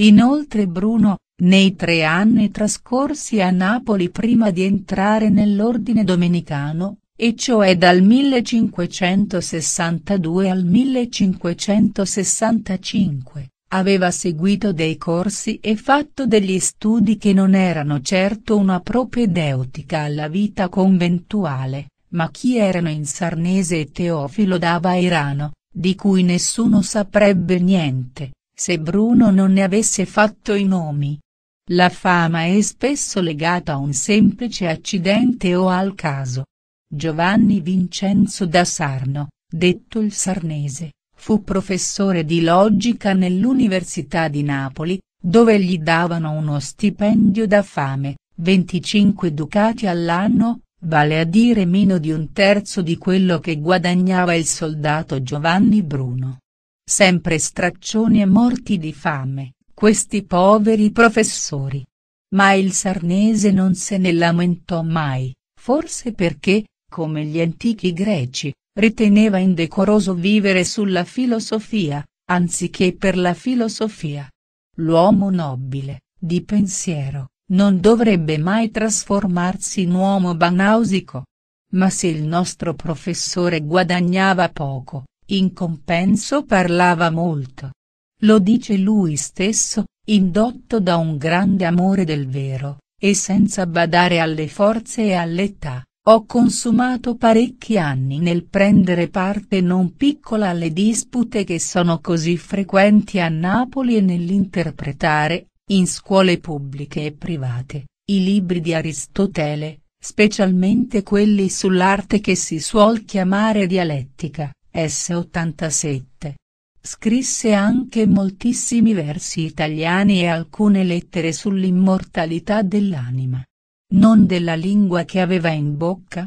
Inoltre Bruno, nei tre anni trascorsi a Napoli prima di entrare nell'ordine domenicano, e cioè dal 1562 al 1565, aveva seguito dei corsi e fatto degli studi che non erano certo una propedeutica alla vita conventuale, ma chi erano in Sarnese e Teofilo da Vairano, di cui nessuno saprebbe niente, se Bruno non ne avesse fatto i nomi. La fama è spesso legata a un semplice accidente o al caso. Giovanni Vincenzo da Sarno, detto il Sarnese, fu professore di logica nell'Università di Napoli, dove gli davano uno stipendio da fame, 25 ducati all'anno, vale a dire meno di un terzo di quello che guadagnava il soldato Giovanni Bruno. Sempre straccioni e morti di fame, questi poveri professori. Ma il sarnese non se ne lamentò mai, forse perché, come gli antichi greci, riteneva indecoroso vivere sulla filosofia, anziché per la filosofia. L'uomo nobile, di pensiero, non dovrebbe mai trasformarsi in uomo banausico. Ma se il nostro professore guadagnava poco, in compenso parlava molto. Lo dice lui stesso, indotto da un grande amore del vero, e senza badare alle forze e all'età, ho consumato parecchi anni nel prendere parte non piccola alle dispute che sono così frequenti a Napoli e nell'interpretare in scuole pubbliche e private, i libri di Aristotele, specialmente quelli sull'arte che si suol chiamare dialettica, S87. Scrisse anche moltissimi versi italiani e alcune lettere sull'immortalità dell'anima. Non della lingua che aveva in bocca.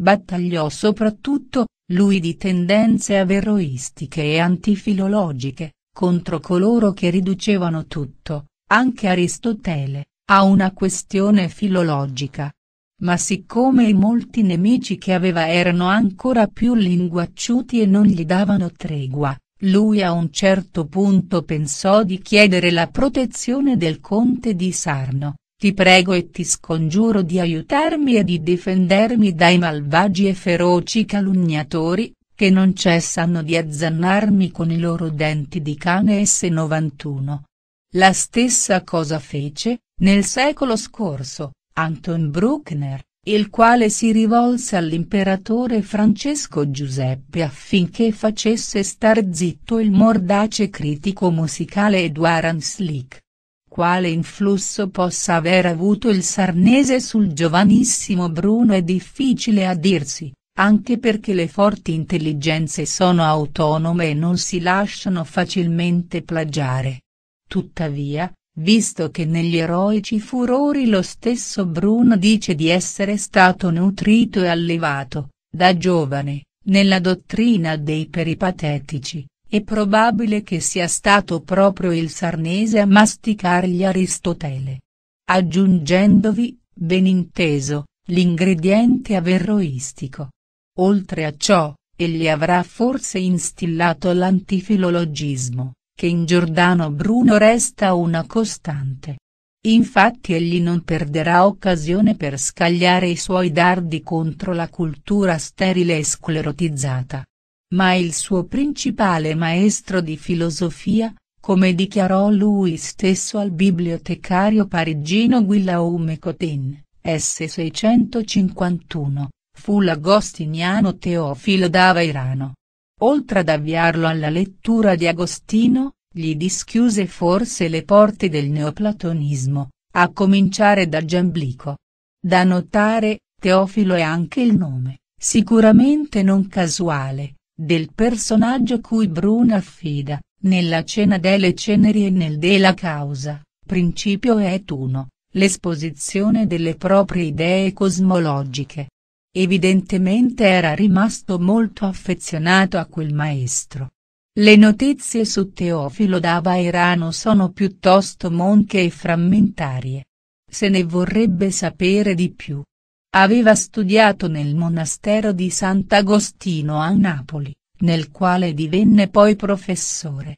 Battagliò soprattutto, lui di tendenze averroistiche e antifilologiche, contro coloro che riducevano tutto, anche Aristotele, ha una questione filologica. Ma siccome i molti nemici che aveva erano ancora più linguacciuti e non gli davano tregua, lui a un certo punto pensò di chiedere la protezione del conte di Sarno, ti prego e ti scongiuro di aiutarmi e di difendermi dai malvagi e feroci calunniatori, che non cessano di azzannarmi con i loro denti di cane S91, la stessa cosa fece, nel secolo scorso, Anton Bruckner, il quale si rivolse all'imperatore Francesco Giuseppe affinché facesse star zitto il mordace critico musicale Edouard Anslick. Quale influsso possa aver avuto il sarnese sul giovanissimo Bruno è difficile a dirsi, anche perché le forti intelligenze sono autonome e non si lasciano facilmente plagiare. Tuttavia, visto che negli eroici furori lo stesso Bruno dice di essere stato nutrito e allevato, da giovane, nella dottrina dei peripatetici, è probabile che sia stato proprio il Sarnese a masticargli Aristotele. Aggiungendovi, ben inteso, l'ingrediente averroistico. Oltre a ciò, egli avrà forse instillato l'antifilologismo, che in Giordano Bruno resta una costante. Infatti egli non perderà occasione per scagliare i suoi dardi contro la cultura sterile e sclerotizzata. Ma il suo principale maestro di filosofia, come dichiarò lui stesso al bibliotecario parigino Guillaume Cotin, S651, fu l'agostiniano Teofilo da Vairano oltre ad avviarlo alla lettura di Agostino, gli dischiuse forse le porte del neoplatonismo, a cominciare da Giamblico. Da notare, Teofilo è anche il nome, sicuramente non casuale, del personaggio cui Bruno affida, nella cena delle ceneri e nel della causa, principio et uno, l'esposizione delle proprie idee cosmologiche. Evidentemente era rimasto molto affezionato a quel maestro. Le notizie su Teofilo da Vairano sono piuttosto monche e frammentarie. Se ne vorrebbe sapere di più. Aveva studiato nel monastero di Sant'Agostino a Napoli, nel quale divenne poi professore.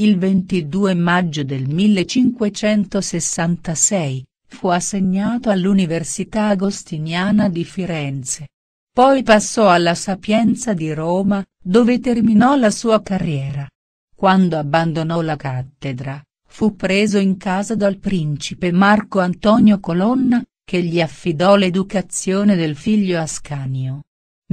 Il 22 maggio del 1566, Fu assegnato all'Università Agostiniana di Firenze. Poi passò alla Sapienza di Roma, dove terminò la sua carriera. Quando abbandonò la cattedra, fu preso in casa dal principe Marco Antonio Colonna, che gli affidò l'educazione del figlio Ascanio.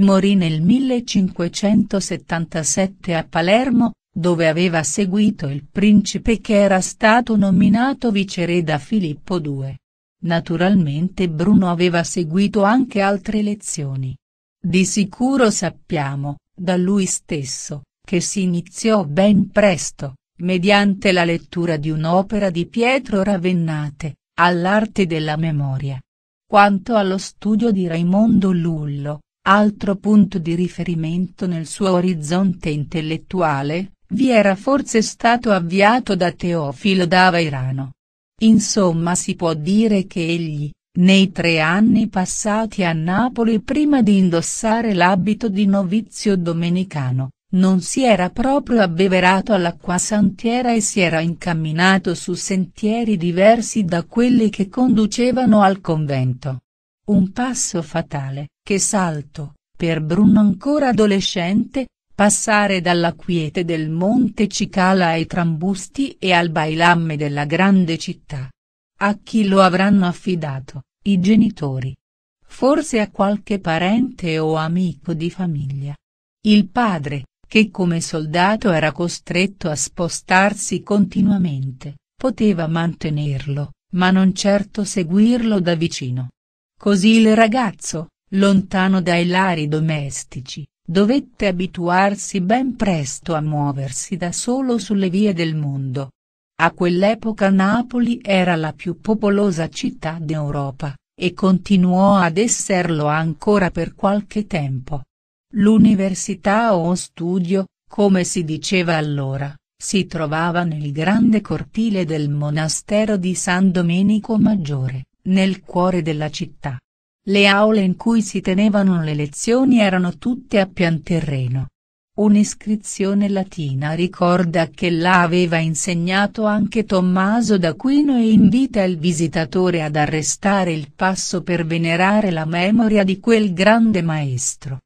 Morì nel 1577 a Palermo, dove aveva seguito il principe che era stato nominato viceré da Filippo II. Naturalmente Bruno aveva seguito anche altre lezioni. Di sicuro sappiamo, da lui stesso, che si iniziò ben presto, mediante la lettura di un'opera di Pietro Ravennate, all'arte della memoria. Quanto allo studio di Raimondo Lullo, altro punto di riferimento nel suo orizzonte intellettuale, vi era forse stato avviato da Teofilo da Vairano. Insomma si può dire che egli, nei tre anni passati a Napoli prima di indossare l'abito di novizio domenicano, non si era proprio abbeverato all'acquasantiera e si era incamminato su sentieri diversi da quelli che conducevano al convento. Un passo fatale, che salto, per Bruno ancora adolescente, Passare dalla quiete del Monte Cicala ai trambusti e al bailamme della grande città. A chi lo avranno affidato, i genitori? Forse a qualche parente o amico di famiglia. Il padre, che come soldato era costretto a spostarsi continuamente, poteva mantenerlo, ma non certo seguirlo da vicino. Così il ragazzo, lontano dai lari domestici, dovette abituarsi ben presto a muoversi da solo sulle vie del mondo. A quell'epoca Napoli era la più popolosa città d'Europa, e continuò ad esserlo ancora per qualche tempo. L'università o studio, come si diceva allora, si trovava nel grande cortile del monastero di San Domenico Maggiore, nel cuore della città. Le aule in cui si tenevano le lezioni erano tutte a pian terreno. Un'iscrizione latina ricorda che la aveva insegnato anche Tommaso d'Aquino e invita il visitatore ad arrestare il passo per venerare la memoria di quel grande maestro.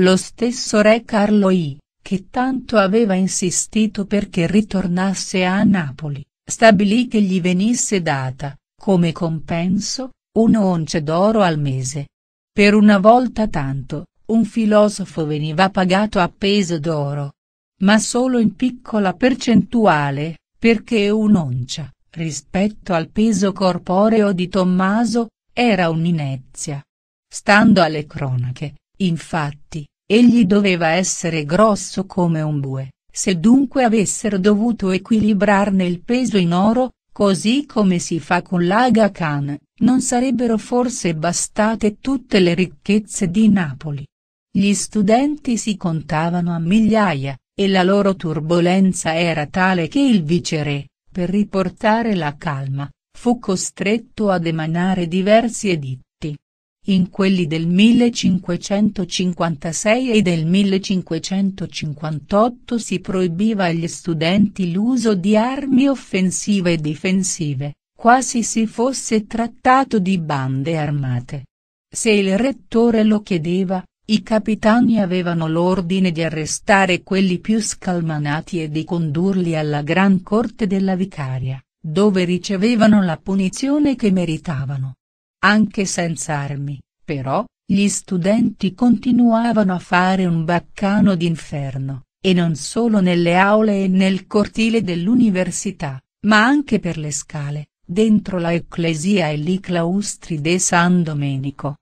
Lo stesso re Carlo I, che tanto aveva insistito perché ritornasse a Napoli, stabilì che gli venisse data, come compenso, Un'oncia d'oro al mese. Per una volta tanto, un filosofo veniva pagato a peso d'oro. Ma solo in piccola percentuale, perché un'oncia, rispetto al peso corporeo di Tommaso, era un'inezia. Stando alle cronache, infatti, egli doveva essere grosso come un bue, se dunque avessero dovuto equilibrarne il peso in oro, Così come si fa con l'Aga Khan, non sarebbero forse bastate tutte le ricchezze di Napoli. Gli studenti si contavano a migliaia, e la loro turbolenza era tale che il viceré, per riportare la calma, fu costretto ad emanare diversi edit in quelli del 1556 e del 1558 si proibiva agli studenti l'uso di armi offensive e difensive, quasi si fosse trattato di bande armate. Se il rettore lo chiedeva, i capitani avevano l'ordine di arrestare quelli più scalmanati e di condurli alla gran corte della vicaria, dove ricevevano la punizione che meritavano. Anche senza armi, però, gli studenti continuavano a fare un baccano d'inferno, e non solo nelle aule e nel cortile dell'università, ma anche per le scale, dentro la ecclesia e i claustri de San Domenico.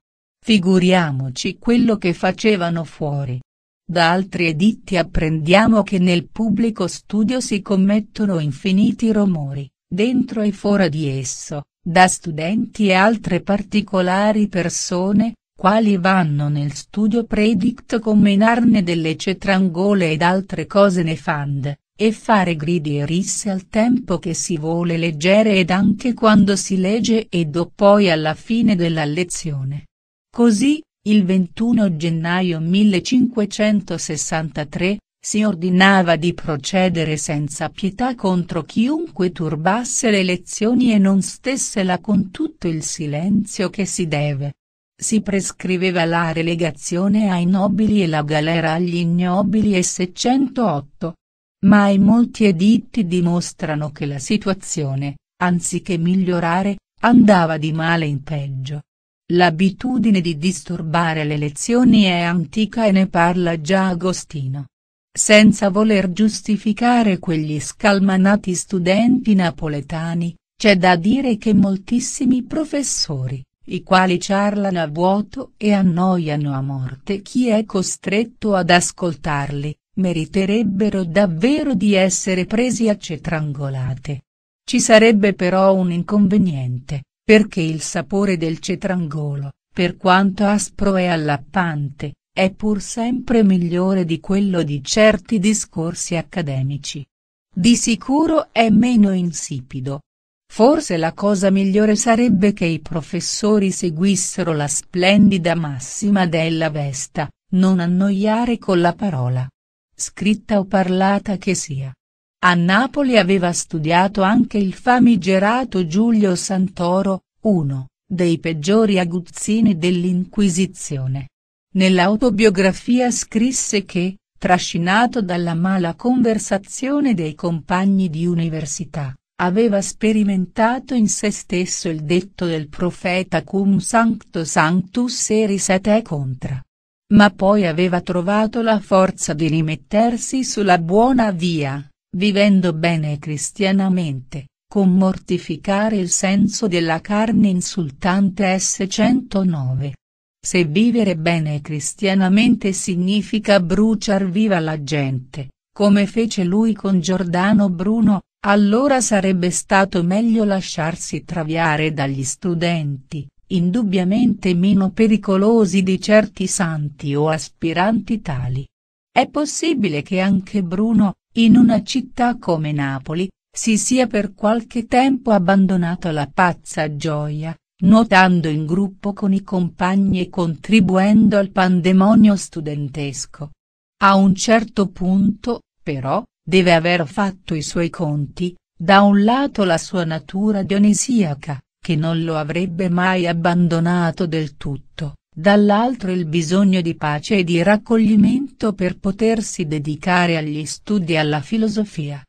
Figuriamoci quello che facevano fuori. Da altri editti apprendiamo che nel pubblico studio si commettono infiniti romori, dentro e fuori di esso, da studenti e altre particolari persone, quali vanno nel studio Predict come combinarne delle cetrangole ed altre cose nefande, e fare gridi e risse al tempo che si vuole leggere ed anche quando si legge ed o poi alla fine della lezione. Così, il 21 gennaio 1563, si ordinava di procedere senza pietà contro chiunque turbasse le lezioni e non stessela con tutto il silenzio che si deve. Si prescriveva la relegazione ai nobili e la galera agli ignobili e 608. Ma i molti editti dimostrano che la situazione, anziché migliorare, andava di male in peggio. L'abitudine di disturbare le lezioni è antica e ne parla già Agostino. Senza voler giustificare quegli scalmanati studenti napoletani, c'è da dire che moltissimi professori, i quali ciarlano a vuoto e annoiano a morte chi è costretto ad ascoltarli, meriterebbero davvero di essere presi a cetrangolate. Ci sarebbe però un inconveniente, perché il sapore del cetrangolo, per quanto aspro e allappante, è pur sempre migliore di quello di certi discorsi accademici. Di sicuro è meno insipido. Forse la cosa migliore sarebbe che i professori seguissero la splendida massima della Vesta, non annoiare con la parola. Scritta o parlata che sia. A Napoli aveva studiato anche il famigerato Giulio Santoro, uno dei peggiori aguzzini dell'Inquisizione. Nell'autobiografia scrisse che, trascinato dalla mala conversazione dei compagni di università, aveva sperimentato in se stesso il detto del profeta cum sancto sanctus eris et e contra. Ma poi aveva trovato la forza di rimettersi sulla buona via, vivendo bene cristianamente, con mortificare il senso della carne insultante S109. Se vivere bene cristianamente significa bruciar viva la gente, come fece lui con Giordano Bruno, allora sarebbe stato meglio lasciarsi traviare dagli studenti, indubbiamente meno pericolosi di certi santi o aspiranti tali. È possibile che anche Bruno, in una città come Napoli, si sia per qualche tempo abbandonato alla pazza gioia, nuotando in gruppo con i compagni e contribuendo al pandemonio studentesco. A un certo punto, però, deve aver fatto i suoi conti, da un lato la sua natura dionisiaca, che non lo avrebbe mai abbandonato del tutto, dall'altro il bisogno di pace e di raccoglimento per potersi dedicare agli studi e alla filosofia.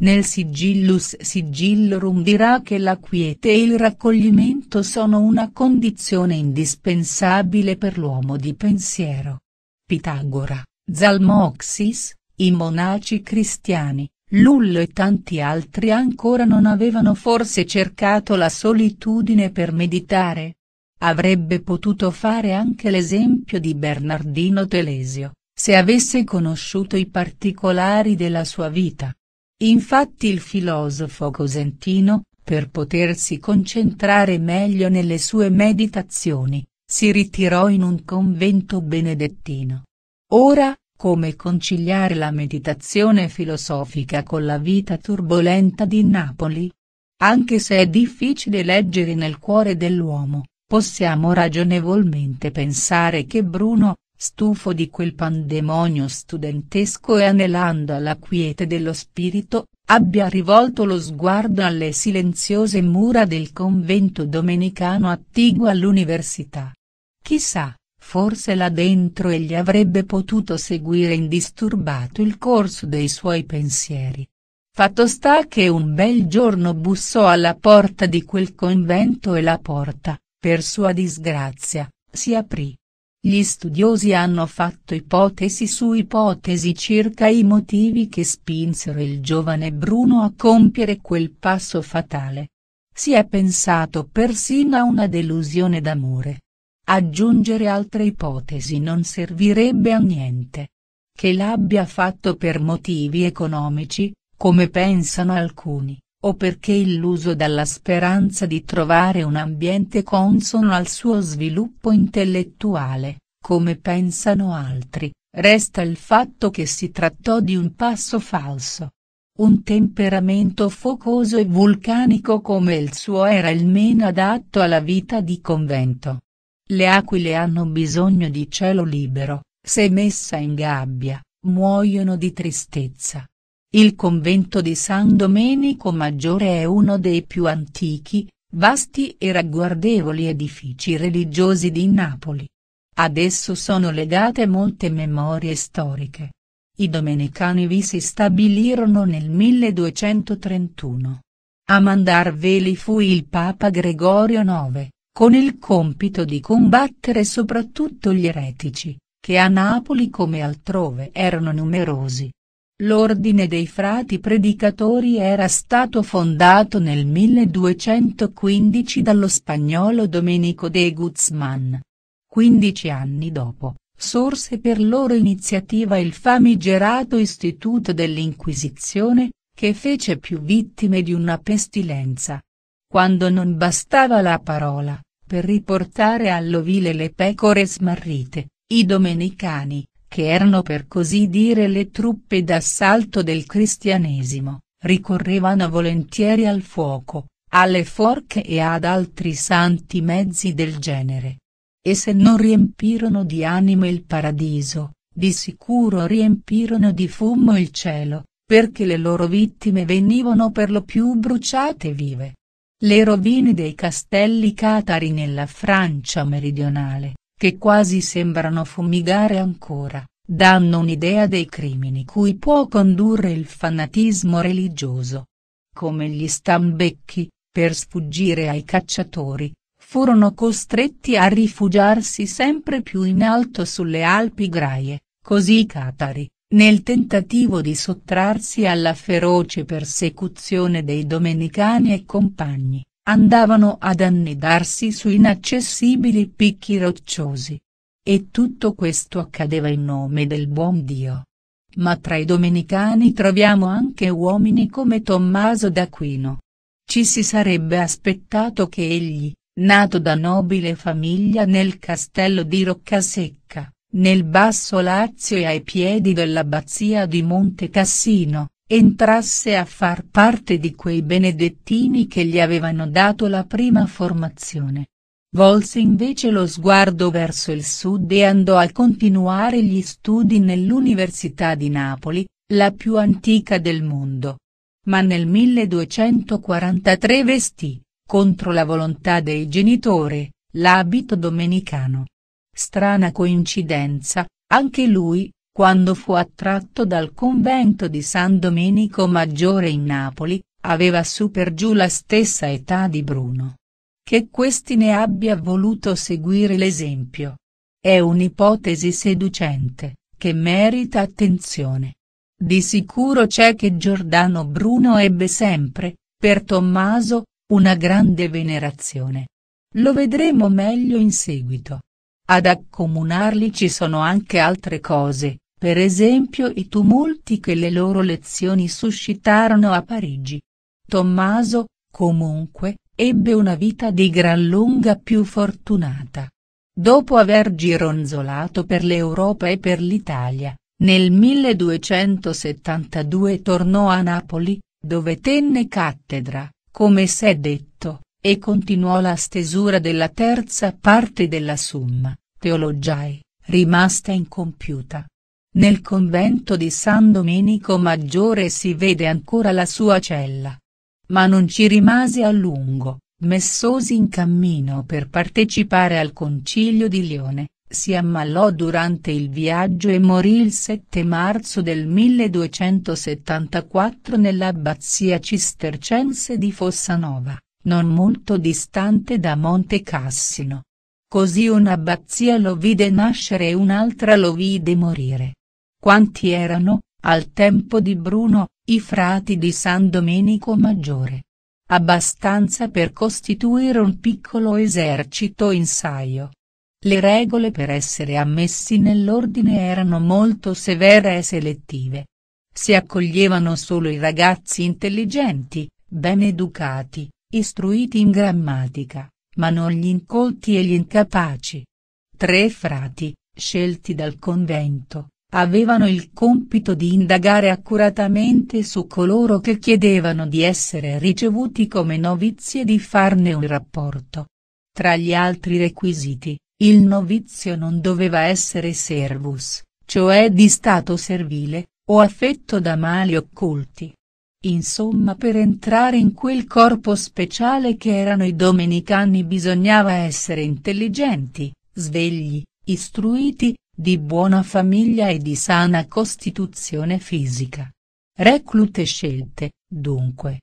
Nel Sigillus Sigillorum dirà che la quiete e il raccoglimento sono una condizione indispensabile per l'uomo di pensiero. Pitagora, Zalmoxis, i monaci cristiani, Lullo e tanti altri ancora non avevano forse cercato la solitudine per meditare. Avrebbe potuto fare anche l'esempio di Bernardino Telesio, se avesse conosciuto i particolari della sua vita. Infatti il filosofo cosentino, per potersi concentrare meglio nelle sue meditazioni, si ritirò in un convento benedettino. Ora, come conciliare la meditazione filosofica con la vita turbolenta di Napoli? Anche se è difficile leggere nel cuore dell'uomo, possiamo ragionevolmente pensare che Bruno, stufo di quel pandemonio studentesco e anelando alla quiete dello spirito, abbia rivolto lo sguardo alle silenziose mura del convento domenicano attiguo all'università. Chissà, forse là dentro egli avrebbe potuto seguire indisturbato il corso dei suoi pensieri. Fatto sta che un bel giorno bussò alla porta di quel convento e la porta, per sua disgrazia, si aprì. Gli studiosi hanno fatto ipotesi su ipotesi circa i motivi che spinsero il giovane Bruno a compiere quel passo fatale. Si è pensato persino a una delusione d'amore. Aggiungere altre ipotesi non servirebbe a niente. Che l'abbia fatto per motivi economici, come pensano alcuni, o perché illuso dalla speranza di trovare un ambiente consono al suo sviluppo intellettuale, come pensano altri, resta il fatto che si trattò di un passo falso. Un temperamento focoso e vulcanico come il suo era il meno adatto alla vita di convento. Le aquile hanno bisogno di cielo libero, se messa in gabbia, muoiono di tristezza. Il convento di San Domenico Maggiore è uno dei più antichi, vasti e ragguardevoli edifici religiosi di Napoli. Ad esso sono legate molte memorie storiche. I domenicani vi si stabilirono nel 1231. A mandar veli fu il Papa Gregorio IX, con il compito di combattere soprattutto gli eretici, che a Napoli come altrove erano numerosi. L'ordine dei frati predicatori era stato fondato nel 1215 dallo spagnolo Domenico de Guzman. 15 anni dopo, sorse per loro iniziativa il famigerato istituto dell'Inquisizione, che fece più vittime di una pestilenza. Quando non bastava la parola, per riportare all'ovile le pecore smarrite, i domenicani, che erano per così dire le truppe d'assalto del cristianesimo, ricorrevano volentieri al fuoco, alle forche e ad altri santi mezzi del genere. E se non riempirono di anime il paradiso, di sicuro riempirono di fumo il cielo, perché le loro vittime venivano per lo più bruciate vive. Le rovine dei castelli catari nella Francia meridionale, che quasi sembrano fumigare ancora, danno un'idea dei crimini cui può condurre il fanatismo religioso. Come gli stambecchi, per sfuggire ai cacciatori, furono costretti a rifugiarsi sempre più in alto sulle Alpi Graie, così i catari, nel tentativo di sottrarsi alla feroce persecuzione dei domenicani e compagni, andavano ad annidarsi su inaccessibili picchi rocciosi. E tutto questo accadeva in nome del buon Dio. Ma tra i domenicani troviamo anche uomini come Tommaso d'Aquino. Ci si sarebbe aspettato che egli, nato da nobile famiglia nel castello di Roccasecca, nel Basso Lazio e ai piedi dell'abbazia di Monte Cassino, entrasse a far parte di quei benedettini che gli avevano dato la prima formazione. Volse invece lo sguardo verso il sud e andò a continuare gli studi nell'Università di Napoli, la più antica del mondo. Ma nel 1243 vestì, contro la volontà dei genitori, l'abito domenicano. Strana coincidenza, anche lui, quando fu attratto dal convento di San Domenico Maggiore in Napoli, aveva su per giù la stessa età di Bruno. Che questi ne abbia voluto seguire l'esempio. È un'ipotesi seducente, che merita attenzione. Di sicuro c'è che Giordano Bruno ebbe sempre, per Tommaso, una grande venerazione. Lo vedremo meglio in seguito. Ad accomunarli ci sono anche altre cose, per esempio i tumulti che le loro lezioni suscitarono a Parigi. Tommaso, comunque, ebbe una vita di gran lunga più fortunata. Dopo aver gironzolato per l'Europa e per l'Italia, nel 1272 tornò a Napoli, dove tenne cattedra, come si è detto, e continuò la stesura della terza parte della Summa, Teologiae, rimasta incompiuta. Nel convento di San Domenico Maggiore si vede ancora la sua cella. Ma non ci rimase a lungo, messosi in cammino per partecipare al concilio di Lione, si ammalò durante il viaggio e morì il 7 marzo del 1274 nell'abbazia cistercense di Fossanova, non molto distante da Monte Cassino. Così un'abbazia lo vide nascere e un'altra lo vide morire. Quanti erano, al tempo di Bruno, i frati di San Domenico Maggiore? Abbastanza per costituire un piccolo esercito in saio. Le regole per essere ammessi nell'ordine erano molto severe e selettive. Si accoglievano solo i ragazzi intelligenti, ben educati, istruiti in grammatica, ma non gli incolti e gli incapaci. Tre frati, scelti dal convento, avevano il compito di indagare accuratamente su coloro che chiedevano di essere ricevuti come novizi e di farne un rapporto. Tra gli altri requisiti, il novizio non doveva essere servus, cioè di stato servile, o affetto da mali occulti. Insomma per entrare in quel corpo speciale che erano i domenicani bisognava essere intelligenti, svegli, istruiti, di buona famiglia e di sana costituzione fisica. Reclute scelte, dunque.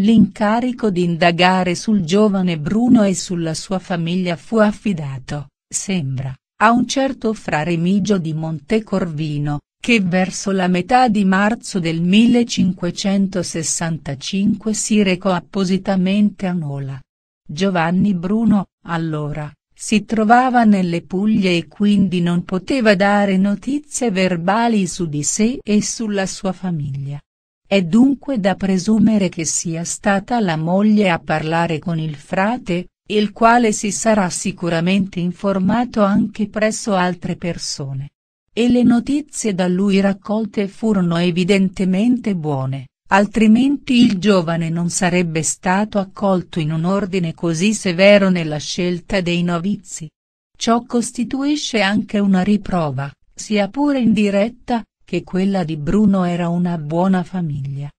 L'incarico di indagare sul giovane Bruno e sulla sua famiglia fu affidato, sembra, a un certo fra Remigio di Montecorvino, che verso la metà di marzo del 1565 si recò appositamente a Nola. Giovanni Bruno, allora, si trovava nelle Puglie e quindi non poteva dare notizie verbali su di sé e sulla sua famiglia. È dunque da presumere che sia stata la moglie a parlare con il frate, il quale si sarà sicuramente informato anche presso altre persone. E le notizie da lui raccolte furono evidentemente buone altrimenti il giovane non sarebbe stato accolto in un ordine così severo nella scelta dei novizi. Ciò costituisce anche una riprova, sia pure indiretta, che quella di Bruno era una buona famiglia.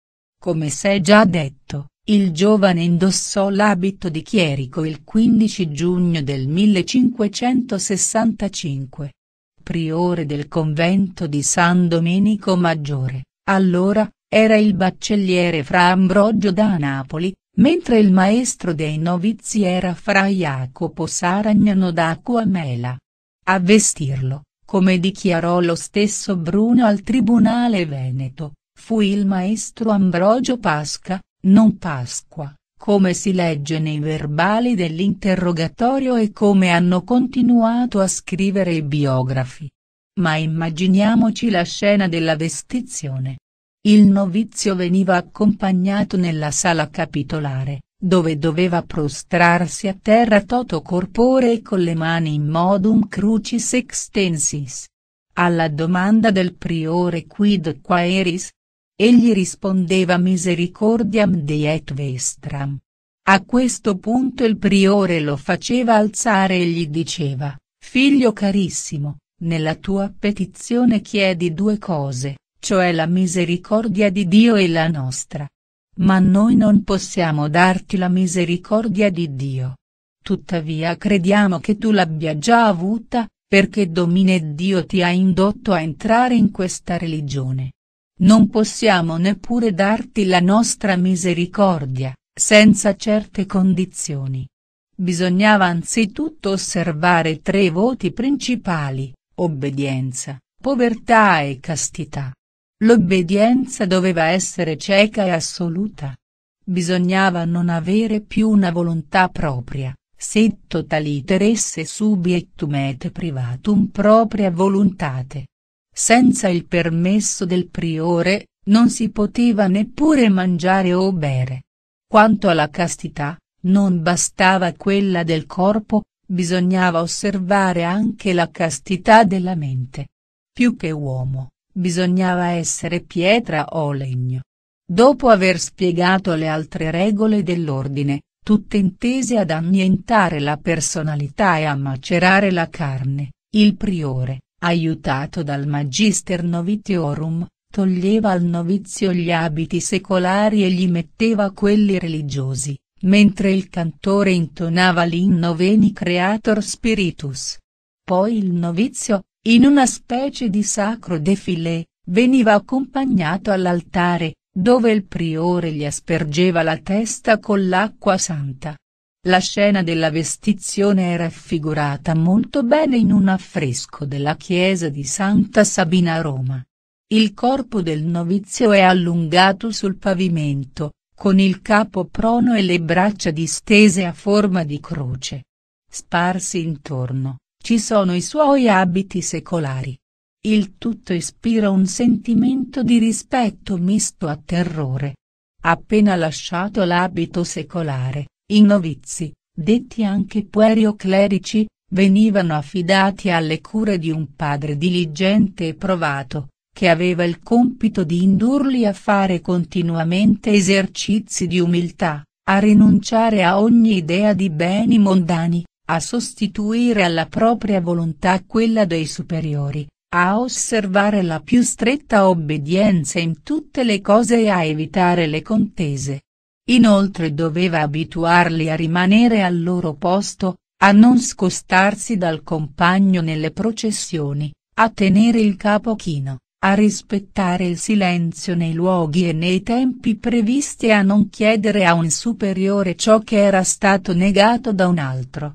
Come si è già detto, il giovane indossò l'abito di chierico il 15 giugno del 1565. Priore del convento di San Domenico Maggiore, allora, era il baccelliere fra Ambrogio da Napoli, mentre il maestro dei novizi era fra Jacopo Saragnano da Acquamela. A vestirlo, come dichiarò lo stesso Bruno al Tribunale Veneto, fu il maestro Ambrogio Pasca, non Pasqua, come si legge nei verbali dell'interrogatorio e come hanno continuato a scrivere i biografi. Ma immaginiamoci la scena della vestizione. Il novizio veniva accompagnato nella sala capitolare, dove doveva prostrarsi a terra toto corpore e con le mani in modum crucis extensis. Alla domanda del priore quid qua eris? Egli rispondeva misericordiam Dei et vestram. A questo punto il priore lo faceva alzare e gli diceva, figlio carissimo, nella tua petizione chiedi due cose, cioè la misericordia di Dio e la nostra. Ma noi non possiamo darti la misericordia di Dio. Tuttavia crediamo che tu l'abbia già avuta, perché domine Dio ti ha indotto a entrare in questa religione. Non possiamo neppure darti la nostra misericordia, senza certe condizioni. Bisognava anzitutto osservare tre voti principali, obbedienza, povertà e castità. L'obbedienza doveva essere cieca e assoluta. Bisognava non avere più una volontà propria, se totaliteresse subiectum et privatum propria voluntate. Senza il permesso del priore, non si poteva neppure mangiare o bere. Quanto alla castità, non bastava quella del corpo, bisognava osservare anche la castità della mente. Più che uomo, bisognava essere pietra o legno. Dopo aver spiegato le altre regole dell'ordine, tutte intese ad annientare la personalità e a macerare la carne, il priore, aiutato dal Magister Novitiorum, toglieva al novizio gli abiti secolari e gli metteva quelli religiosi, mentre il cantore intonava l'inno Veni Creator Spiritus. Poi il novizio, in una specie di sacro defilé, veniva accompagnato all'altare, dove il priore gli aspergeva la testa con l'acqua santa. La scena della vestizione è raffigurata molto bene in un affresco della chiesa di Santa Sabina a Roma. Il corpo del novizio è allungato sul pavimento, con il capo prono e le braccia distese a forma di croce. Sparsi intorno, ci sono i suoi abiti secolari. Il tutto ispira un sentimento di rispetto misto a terrore. Appena lasciato l'abito secolare, i novizi, detti anche puerio clerici, venivano affidati alle cure di un padre diligente e provato, che aveva il compito di indurli a fare continuamente esercizi di umiltà, a rinunciare a ogni idea di beni mondani, a sostituire alla propria volontà quella dei superiori, a osservare la più stretta obbedienza in tutte le cose e a evitare le contese. Inoltre doveva abituarli a rimanere al loro posto, a non scostarsi dal compagno nelle processioni, a tenere il capo chino, a rispettare il silenzio nei luoghi e nei tempi previsti e a non chiedere a un superiore ciò che era stato negato da un altro.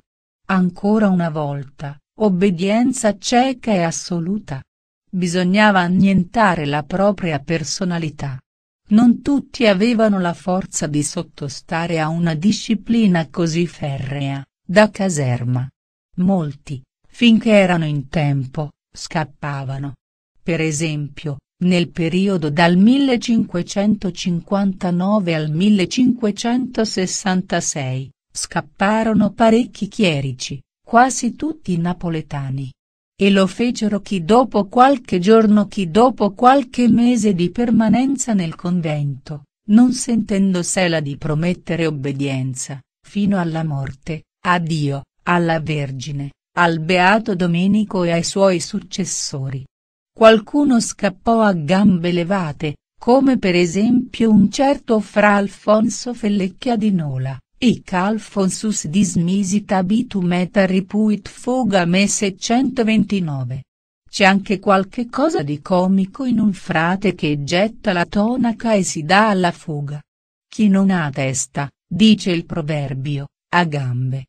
Ancora una volta, obbedienza cieca e assoluta. Bisognava annientare la propria personalità. Non tutti avevano la forza di sottostare a una disciplina così ferrea, da caserma. Molti, finché erano in tempo, scappavano. Per esempio, nel periodo dal 1559 al 1566, Scapparono parecchi chierici, quasi tutti napoletani. E lo fecero chi dopo qualche giorno chi dopo qualche mese di permanenza nel convento, non sentendo sela di promettere obbedienza, fino alla morte, a Dio, alla Vergine, al Beato Domenico e ai suoi successori. Qualcuno scappò a gambe levate, come per esempio un certo fra Alfonso Fellecchia di Nola, Hic Alphonsus dismisit habitum et ripuit fogam s 129. C'è anche qualche cosa di comico in un frate che getta la tonaca e si dà alla fuga. Chi non ha testa, dice il proverbio, ha gambe.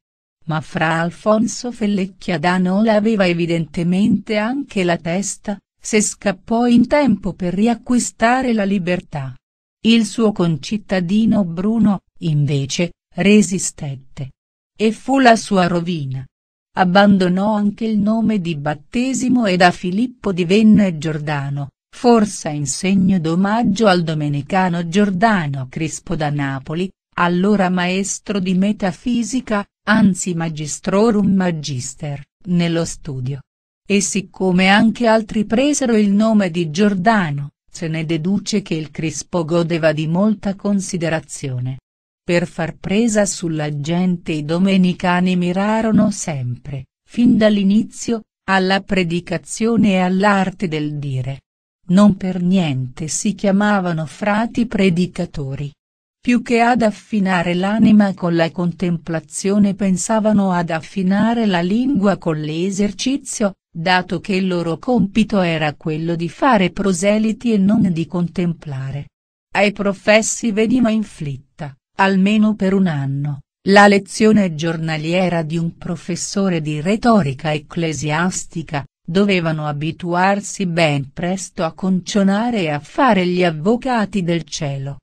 Ma fra Alfonso Fellecchiadano l'aveva evidentemente anche la testa, se scappò in tempo per riacquistare la libertà. Il suo concittadino Bruno, invece, resistette. E fu la sua rovina. Abbandonò anche il nome di battesimo e da Filippo divenne Giordano, forse in segno d'omaggio al domenicano Giordano Crispo da Napoli, allora maestro di metafisica, anzi magistrorum magister, nello studio. E siccome anche altri presero il nome di Giordano, se ne deduce che il Crispo godeva di molta considerazione. Per far presa sulla gente i domenicani mirarono sempre, fin dall'inizio, alla predicazione e all'arte del dire. Non per niente si chiamavano frati predicatori. Più che ad affinare l'anima con la contemplazione pensavano ad affinare la lingua con l'esercizio, dato che il loro compito era quello di fare proseliti e non di contemplare. Ai professi veniva inflitto almeno per un anno, la lezione giornaliera di un professore di retorica ecclesiastica, dovevano abituarsi ben presto a concionare e a fare gli avvocati del cielo.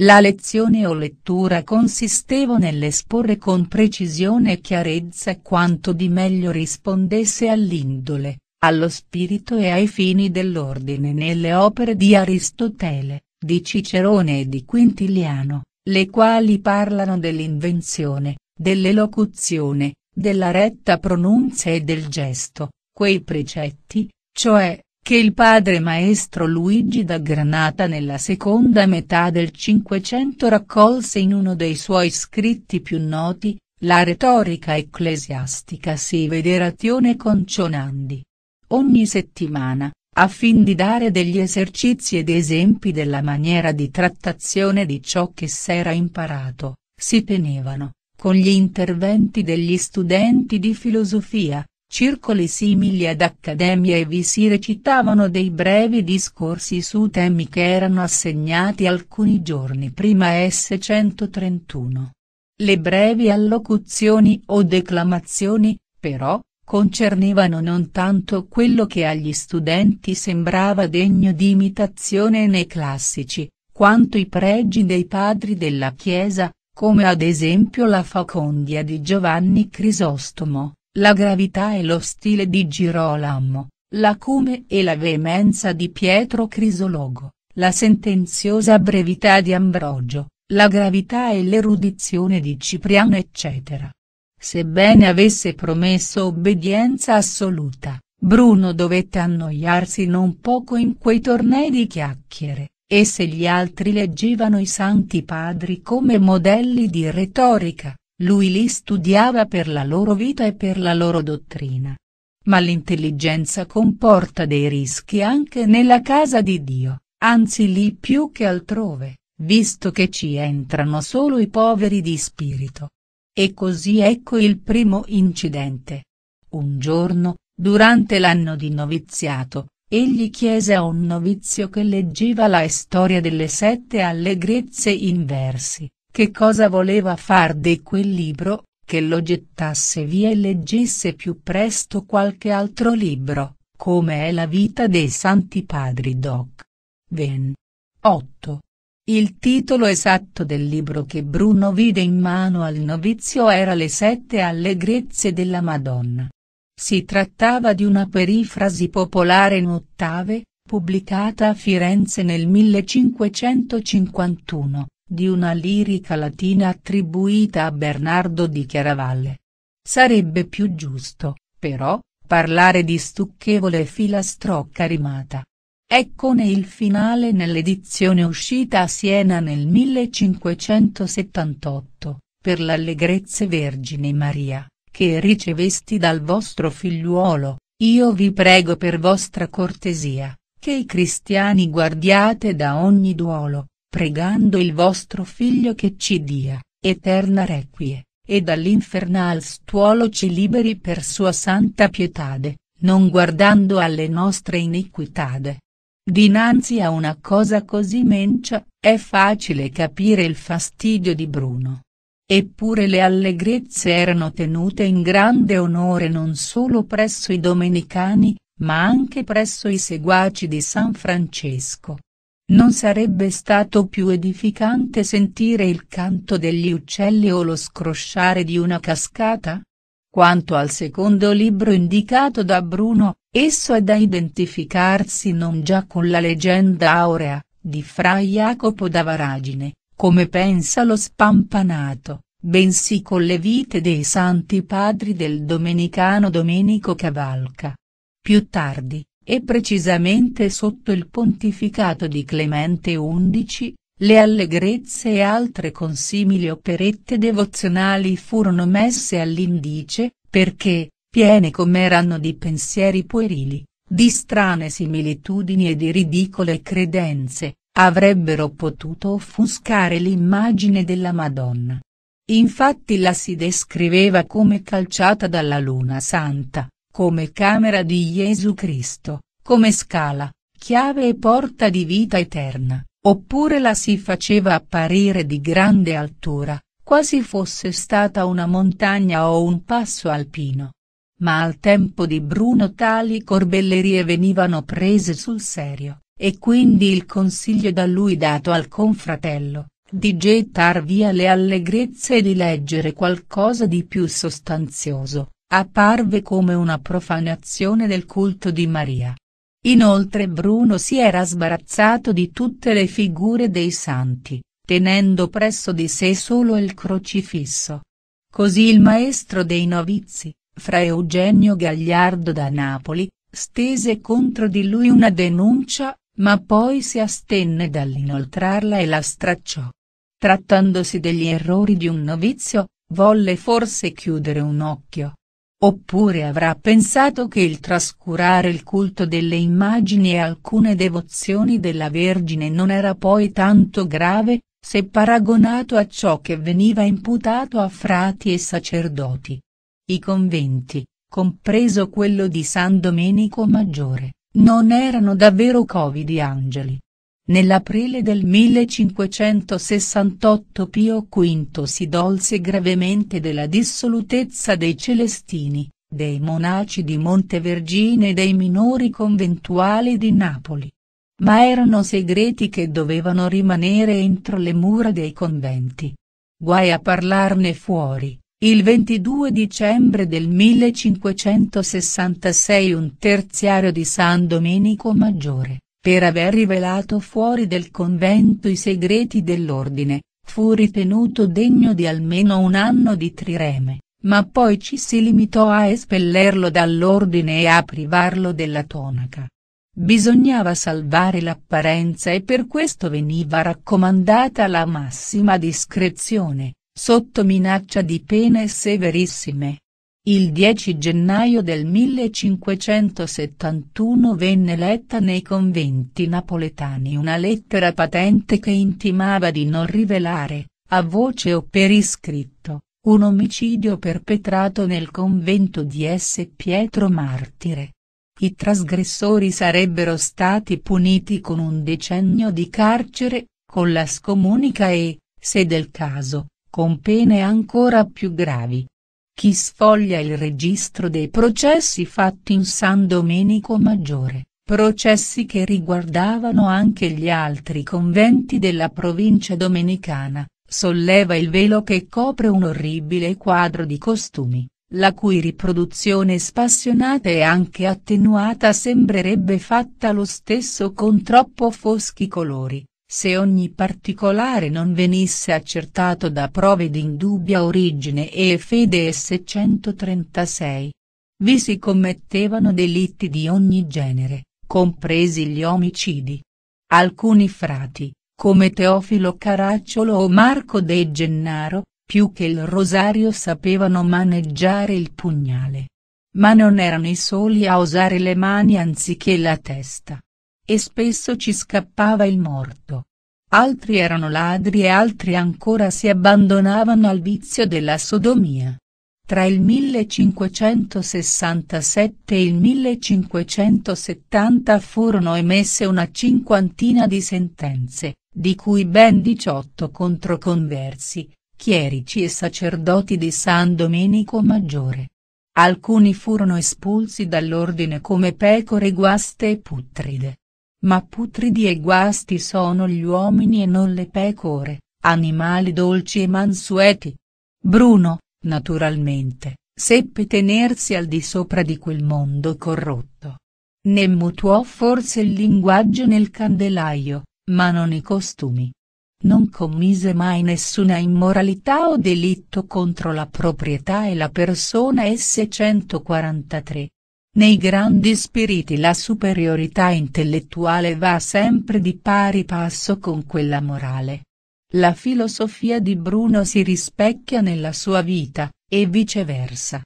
La lezione o lettura consistevo nell'esporre con precisione e chiarezza quanto di meglio rispondesse all'indole, allo spirito e ai fini dell'ordine nelle opere di Aristotele, di Cicerone e di Quintiliano le quali parlano dell'invenzione, dell'elocuzione, della retta pronunzia e del gesto, quei precetti, cioè, che il padre maestro Luigi da Granata nella seconda metà del Cinquecento raccolse in uno dei suoi scritti più noti, la retorica ecclesiastica si vede razione con Cionandi. Ogni settimana, a fin di dare degli esercizi ed esempi della maniera di trattazione di ciò che s'era imparato, si tenevano, con gli interventi degli studenti di filosofia, circoli simili ad accademie e vi si recitavano dei brevi discorsi su temi che erano assegnati alcuni giorni prima S131. Le brevi allocuzioni o declamazioni, però, concernevano non tanto quello che agli studenti sembrava degno di imitazione nei classici, quanto i pregi dei padri della Chiesa, come ad esempio la facondia di Giovanni Crisostomo, la gravità e lo stile di Girolamo, l'acume e la veemenza di Pietro Crisologo, la sentenziosa brevità di Ambrogio, la gravità e l'erudizione di Cipriano ecc. Sebbene avesse promesso obbedienza assoluta, Bruno dovette annoiarsi non poco in quei tornei di chiacchiere, e se gli altri leggevano i Santi Padri come modelli di retorica, lui li studiava per la loro vita e per la loro dottrina. Ma l'intelligenza comporta dei rischi anche nella casa di Dio, anzi lì più che altrove, visto che ci entrano solo i poveri di spirito. E così ecco il primo incidente. Un giorno, durante l'anno di noviziato, egli chiese a un novizio che leggeva la storia delle sette allegrezze in versi, che cosa voleva far di quel libro, che lo gettasse via e leggesse più presto qualche altro libro, come è la vita dei Santi Padri Doc. Ven. 8. Il titolo esatto del libro che Bruno vide in mano al novizio era Le sette allegrezze della Madonna. Si trattava di una perifrasi popolare in ottave, pubblicata a Firenze nel 1551, di una lirica latina attribuita a Bernardo di Chiaravalle. Sarebbe più giusto, però, parlare di stucchevole filastrocca rimata. Eccone il finale nell'edizione uscita a Siena nel 1578, per l'allegrezze Vergine Maria, che ricevesti dal vostro figliuolo, io vi prego per vostra cortesia, che i cristiani guardiate da ogni duolo, pregando il vostro figlio che ci dia, eterna requie, e dall'infernal stuolo ci liberi per sua santa pietade, non guardando alle nostre iniquitade Dinanzi a una cosa così mencia, è facile capire il fastidio di Bruno. Eppure le allegrezze erano tenute in grande onore non solo presso i domenicani, ma anche presso i seguaci di San Francesco. Non sarebbe stato più edificante sentire il canto degli uccelli o lo scrosciare di una cascata? Quanto al secondo libro indicato da Bruno, Esso è da identificarsi non già con la leggenda aurea, di fra Jacopo da Varagine, come pensa lo spampanato, bensì con le vite dei santi padri del domenicano Domenico Cavalca. Più tardi, e precisamente sotto il pontificato di Clemente XI, le allegrezze e altre consimili operette devozionali furono messe all'indice, perché, piene com'erano di pensieri puerili, di strane similitudini e di ridicole credenze, avrebbero potuto offuscare l'immagine della Madonna. Infatti la si descriveva come calciata dalla Luna Santa, come camera di Gesù Cristo, come scala, chiave e porta di vita eterna, oppure la si faceva apparire di grande altura, quasi fosse stata una montagna o un passo alpino. Ma al tempo di Bruno tali corbellerie venivano prese sul serio, e quindi il consiglio da lui dato al confratello, di gettar via le allegrezze e di leggere qualcosa di più sostanzioso, apparve come una profanazione del culto di Maria. Inoltre Bruno si era sbarazzato di tutte le figure dei santi, tenendo presso di sé solo il crocifisso. Così il maestro dei novizi, fra Eugenio Gagliardo da Napoli, stese contro di lui una denuncia, ma poi si astenne dall'inoltrarla e la stracciò. Trattandosi degli errori di un novizio, volle forse chiudere un occhio. Oppure avrà pensato che il trascurare il culto delle immagini e alcune devozioni della Vergine non era poi tanto grave, se paragonato a ciò che veniva imputato a frati e sacerdoti. I conventi, compreso quello di San Domenico Maggiore, non erano davvero covi di angeli. Nell'aprile del 1568 Pio V si dolse gravemente della dissolutezza dei Celestini, dei monaci di Montevergine e dei minori conventuali di Napoli. Ma erano segreti che dovevano rimanere entro le mura dei conventi. Guai a parlarne fuori, il 22 dicembre del 1566 un terziario di San Domenico Maggiore, per aver rivelato fuori del convento i segreti dell'ordine, fu ritenuto degno di almeno un anno di trireme, ma poi ci si limitò a espellerlo dall'ordine e a privarlo della tonaca. Bisognava salvare l'apparenza e per questo veniva raccomandata la massima discrezione sotto minaccia di pene severissime. Il 10 gennaio del 1571 venne letta nei conventi napoletani una lettera patente che intimava di non rivelare, a voce o per iscritto, un omicidio perpetrato nel convento di S. Pietro Martire. I trasgressori sarebbero stati puniti con un decennio di carcere, con la scomunica e, se del caso, con pene ancora più gravi. Chi sfoglia il registro dei processi fatti in San Domenico Maggiore, processi che riguardavano anche gli altri conventi della provincia domenicana, solleva il velo che copre un orribile quadro di costumi, la cui riproduzione spassionata e anche attenuata sembrerebbe fatta lo stesso con troppo foschi colori, se ogni particolare non venisse accertato da prove di indubbia origine e fede S136. Vi si commettevano delitti di ogni genere, compresi gli omicidi. Alcuni frati, come Teofilo Caracciolo o Marco De Gennaro, più che il rosario sapevano maneggiare il pugnale. Ma non erano i soli a usare le mani anziché la testa e spesso ci scappava il morto. Altri erano ladri e altri ancora si abbandonavano al vizio della sodomia. Tra il 1567 e il 1570 furono emesse una cinquantina di sentenze, di cui ben 18 contro conversi, chierici e sacerdoti di San Domenico Maggiore. Alcuni furono espulsi dall'ordine come pecore guaste e putride, ma putridi e guasti sono gli uomini e non le pecore, animali dolci e mansueti. Bruno, naturalmente, seppe tenersi al di sopra di quel mondo corrotto. Ne mutuò forse il linguaggio nel candelaio, ma non i costumi. Non commise mai nessuna immoralità o delitto contro la proprietà e la persona S143, nei grandi spiriti la superiorità intellettuale va sempre di pari passo con quella morale. La filosofia di Bruno si rispecchia nella sua vita, e viceversa.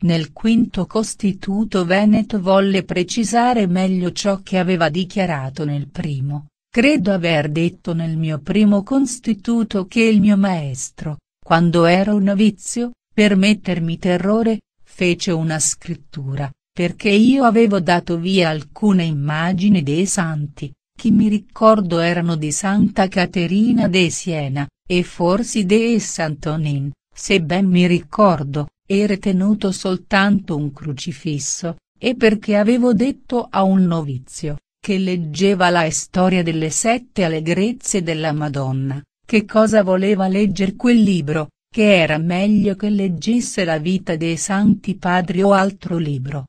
Nel quinto costituto Veneto volle precisare meglio ciò che aveva dichiarato nel primo, credo aver detto nel mio primo costituto che il mio maestro, quando ero novizio, per mettermi terrore, fece una scrittura, perché io avevo dato via alcune immagini dei santi, che mi ricordo erano di Santa Caterina de Siena, e forse de Sant'Onin, se ben mi ricordo, e tenuto soltanto un crucifisso, e perché avevo detto a un novizio, che leggeva la storia delle sette allegrezze della Madonna, che cosa voleva leggere quel libro, che era meglio che leggesse la vita dei santi padri o altro libro,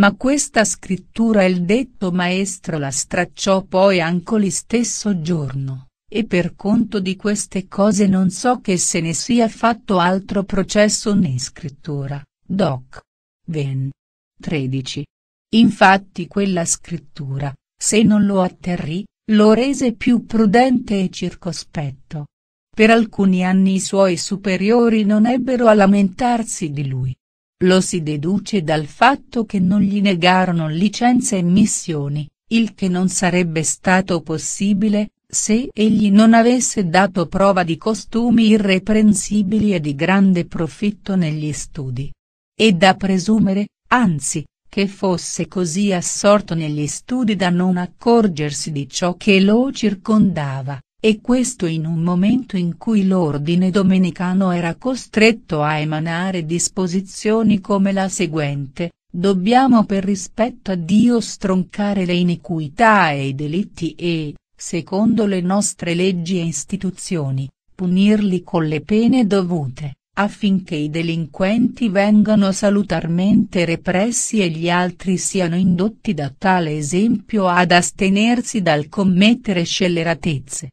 ma questa scrittura il detto maestro la stracciò poi anche ancoli stesso giorno, e per conto di queste cose non so che se ne sia fatto altro processo né scrittura, doc. Ven. 13. Infatti quella scrittura, se non lo atterrì, lo rese più prudente e circospetto. Per alcuni anni i suoi superiori non ebbero a lamentarsi di lui, lo si deduce dal fatto che non gli negarono licenze e missioni, il che non sarebbe stato possibile, se egli non avesse dato prova di costumi irreprensibili e di grande profitto negli studi. E da presumere, anzi, che fosse così assorto negli studi da non accorgersi di ciò che lo circondava, e questo in un momento in cui l'ordine domenicano era costretto a emanare disposizioni come la seguente, dobbiamo per rispetto a Dio stroncare le iniquità e i delitti e, secondo le nostre leggi e istituzioni, punirli con le pene dovute, affinché i delinquenti vengano salutarmente repressi e gli altri siano indotti da tale esempio ad astenersi dal commettere scelleratezze.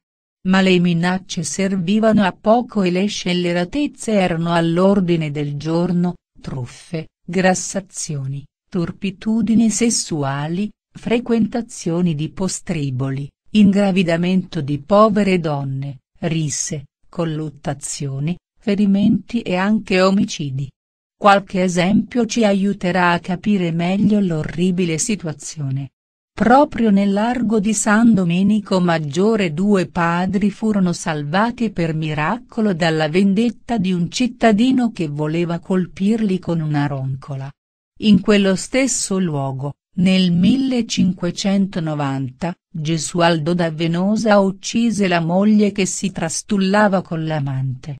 Ma le minacce servivano a poco e le scelleratezze erano all'ordine del giorno, truffe, grassazioni, turpitudini sessuali, frequentazioni di postriboli, ingravidamento di povere donne, risse, colluttazioni, ferimenti e anche omicidi. Qualche esempio ci aiuterà a capire meglio l'orribile situazione. Proprio nel largo di San Domenico Maggiore due padri furono salvati per miracolo dalla vendetta di un cittadino che voleva colpirli con una roncola. In quello stesso luogo, nel 1590, Gesualdo da Venosa uccise la moglie che si trastullava con l'amante.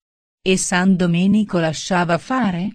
E San Domenico lasciava fare?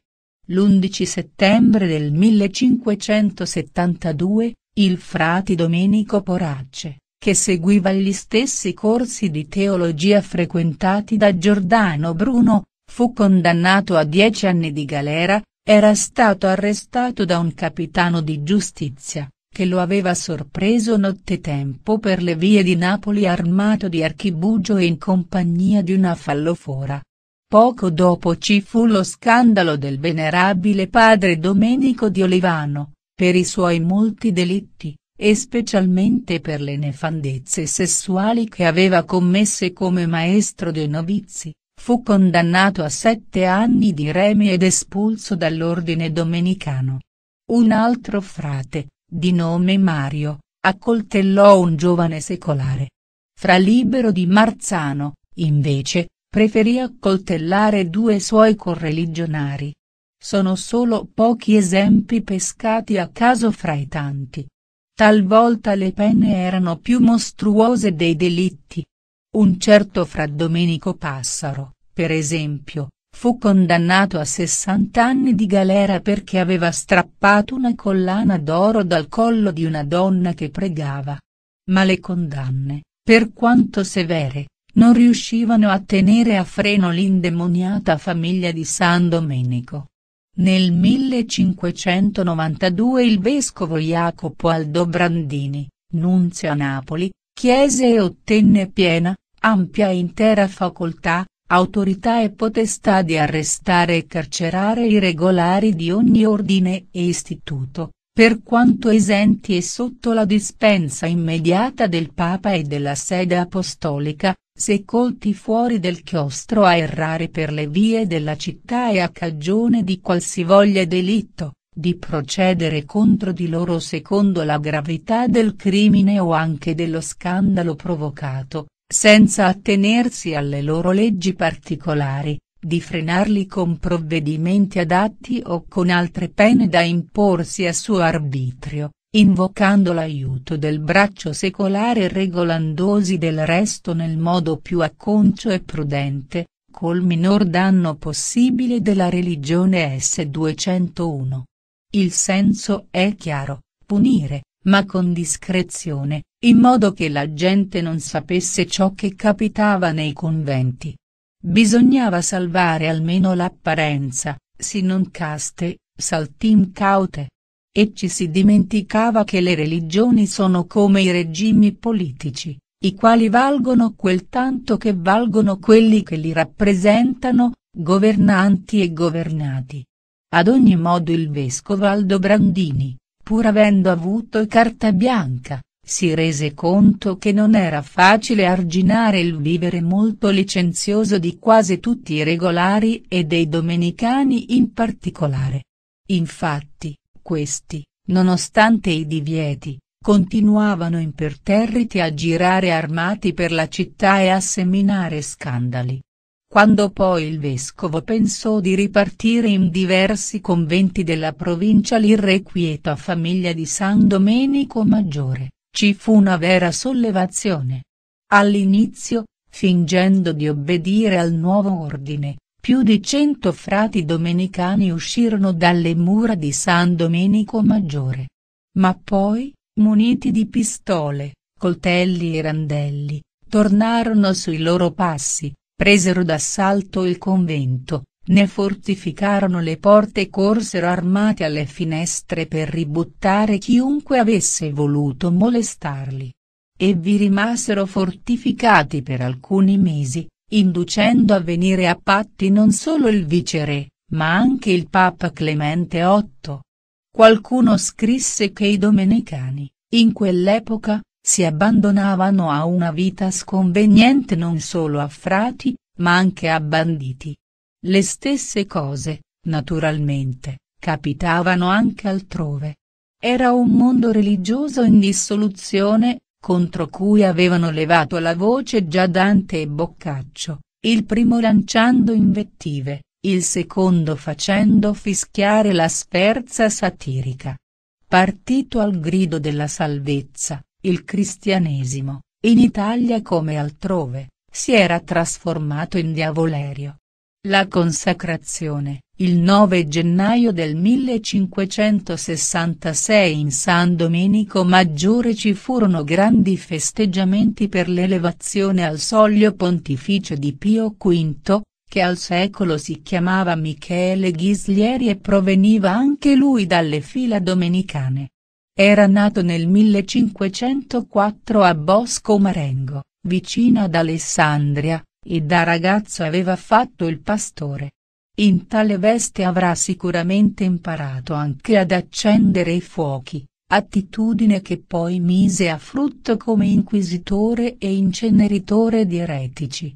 L'11 settembre del 1572, il frati Domenico Poracce, che seguiva gli stessi corsi di teologia frequentati da Giordano Bruno, fu condannato a dieci anni di galera, era stato arrestato da un capitano di giustizia, che lo aveva sorpreso nottetempo per le vie di Napoli armato di archibugio e in compagnia di una fallofora. Poco dopo ci fu lo scandalo del venerabile padre Domenico di Olivano, per i suoi molti delitti, e specialmente per le nefandezze sessuali che aveva commesse come maestro dei novizi, fu condannato a sette anni di remi ed espulso dall'ordine domenicano. Un altro frate, di nome Mario, accoltellò un giovane secolare. Fra Libero di Marzano, invece, preferì accoltellare due suoi correligionari, sono solo pochi esempi pescati a caso fra i tanti. Talvolta le pene erano più mostruose dei delitti. Un certo fra Domenico Passaro, per esempio, fu condannato a 60 anni di galera perché aveva strappato una collana d'oro dal collo di una donna che pregava. Ma le condanne, per quanto severe, non riuscivano a tenere a freno l'indemoniata famiglia di San Domenico. Nel 1592 il vescovo Jacopo Aldo Brandini, nunzio a Napoli, chiese e ottenne piena, ampia e intera facoltà, autorità e potestà di arrestare e carcerare i regolari di ogni ordine e istituto, per quanto esenti e sotto la dispensa immediata del Papa e della sede apostolica, se colti fuori del chiostro a errare per le vie della città e a cagione di qualsivoglia delitto, di procedere contro di loro secondo la gravità del crimine o anche dello scandalo provocato, senza attenersi alle loro leggi particolari, di frenarli con provvedimenti adatti o con altre pene da imporsi a suo arbitrio, invocando l'aiuto del braccio secolare e regolandosi del resto nel modo più acconcio e prudente, col minor danno possibile della religione S201. Il senso è chiaro, punire, ma con discrezione, in modo che la gente non sapesse ciò che capitava nei conventi. Bisognava salvare almeno l'apparenza, si non caste, saltim caute, e ci si dimenticava che le religioni sono come i regimi politici, i quali valgono quel tanto che valgono quelli che li rappresentano, governanti e governati. Ad ogni modo il vescovo Aldo Brandini, pur avendo avuto carta bianca, si rese conto che non era facile arginare il vivere molto licenzioso di quasi tutti i regolari e dei domenicani in particolare. Infatti, questi, nonostante i divieti, continuavano imperterriti a girare armati per la città e a seminare scandali. Quando poi il vescovo pensò di ripartire in diversi conventi della provincia l'irrequieta famiglia di San Domenico Maggiore, ci fu una vera sollevazione. All'inizio, fingendo di obbedire al nuovo ordine, più di cento frati domenicani uscirono dalle mura di San Domenico Maggiore. Ma poi, muniti di pistole, coltelli e randelli, tornarono sui loro passi, presero d'assalto il convento, ne fortificarono le porte e corsero armati alle finestre per ributtare chiunque avesse voluto molestarli. E vi rimasero fortificati per alcuni mesi, inducendo a venire a patti non solo il viceré, ma anche il Papa Clemente VIII. Qualcuno scrisse che i domenicani, in quell'epoca, si abbandonavano a una vita sconveniente non solo a frati, ma anche a banditi. Le stesse cose, naturalmente, capitavano anche altrove. Era un mondo religioso in dissoluzione, contro cui avevano levato la voce già Dante e Boccaccio, il primo lanciando invettive, il secondo facendo fischiare la sferza satirica. Partito al grido della salvezza, il cristianesimo, in Italia come altrove, si era trasformato in diavolerio, la consacrazione, il 9 gennaio del 1566 in San Domenico Maggiore ci furono grandi festeggiamenti per l'elevazione al soglio pontificio di Pio V, che al secolo si chiamava Michele Ghislieri e proveniva anche lui dalle fila domenicane. Era nato nel 1504 a Bosco Marengo, vicino ad Alessandria e da ragazzo aveva fatto il pastore. In tale veste avrà sicuramente imparato anche ad accendere i fuochi, attitudine che poi mise a frutto come inquisitore e inceneritore di eretici.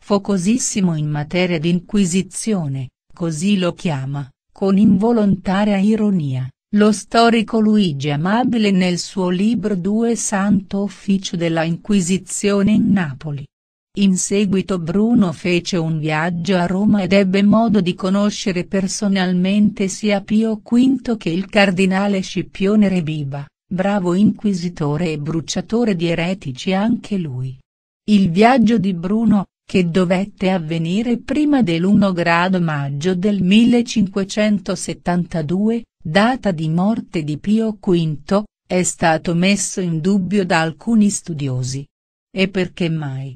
Focosissimo in materia di inquisizione, così lo chiama, con involontaria ironia, lo storico Luigi Amabile nel suo libro Due Santo Ufficio della Inquisizione in Napoli. In seguito Bruno fece un viaggio a Roma ed ebbe modo di conoscere personalmente sia Pio V che il cardinale Scipione Rebiba, bravo inquisitore e bruciatore di eretici anche lui. Il viaggio di Bruno, che dovette avvenire prima dell'1 grado maggio del 1572, data di morte di Pio V, è stato messo in dubbio da alcuni studiosi. E perché mai?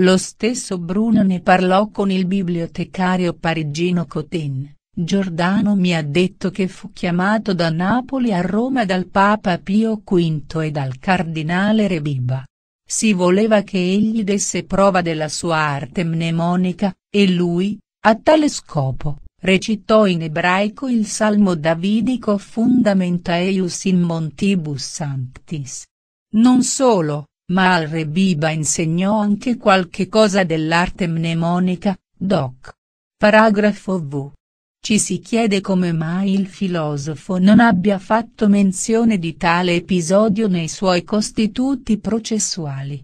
Lo stesso Bruno ne parlò con il bibliotecario parigino Cotin, Giordano mi ha detto che fu chiamato da Napoli a Roma dal Papa Pio V e dal Cardinale Rebiba. Si voleva che egli desse prova della sua arte mnemonica, e lui, a tale scopo, recitò in ebraico il salmo davidico Fundamenta eius in montibus sanctis. Non solo, ma Al-Rebiba insegnò anche qualche cosa dell'arte mnemonica, doc. Paragrafo V. Ci si chiede come mai il filosofo non abbia fatto menzione di tale episodio nei suoi costituti processuali.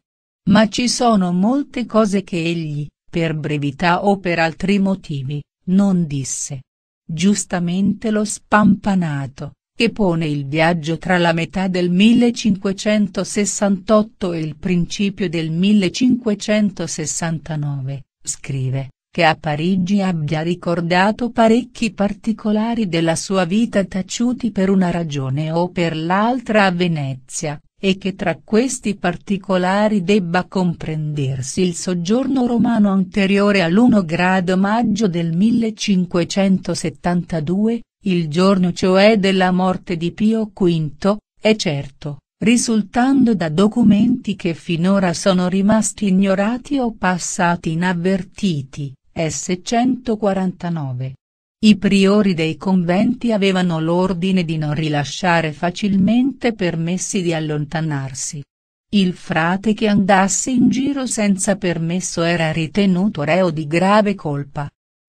Ma ci sono molte cose che egli, per brevità o per altri motivi, non disse. Giustamente lo spampanato, che pone il viaggio tra la metà del 1568 e il principio del 1569, scrive, che a Parigi abbia ricordato parecchi particolari della sua vita taciuti per una ragione o per l'altra a Venezia, e che tra questi particolari debba comprendersi il soggiorno romano anteriore all'1 grado maggio del 1572, il giorno cioè della morte di Pio V, è certo, risultando da documenti che finora sono rimasti ignorati o passati inavvertiti, S. 149. I priori dei conventi avevano l'ordine di non rilasciare facilmente permessi di allontanarsi. Il frate che andasse in giro senza permesso era ritenuto reo di grave colpa.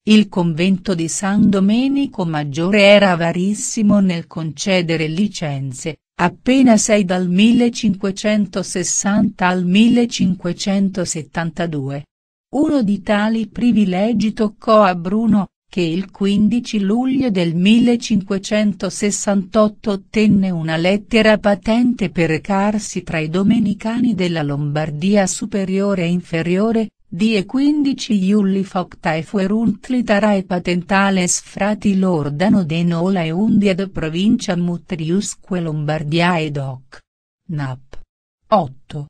Il convento di San Domenico Maggiore era avarissimo nel concedere licenze, appena sei dal 1560 al 1572. Uno di tali privilegi toccò a Bruno, che il 15 luglio del 1568 ottenne una lettera patente per recarsi tra i domenicani della Lombardia superiore e inferiore, Die 15 Iulli foctae fuerunt literae patentales frati lordano de Nola e Undi ed provincia mutriusque Lombardiae doc. Nap. 8.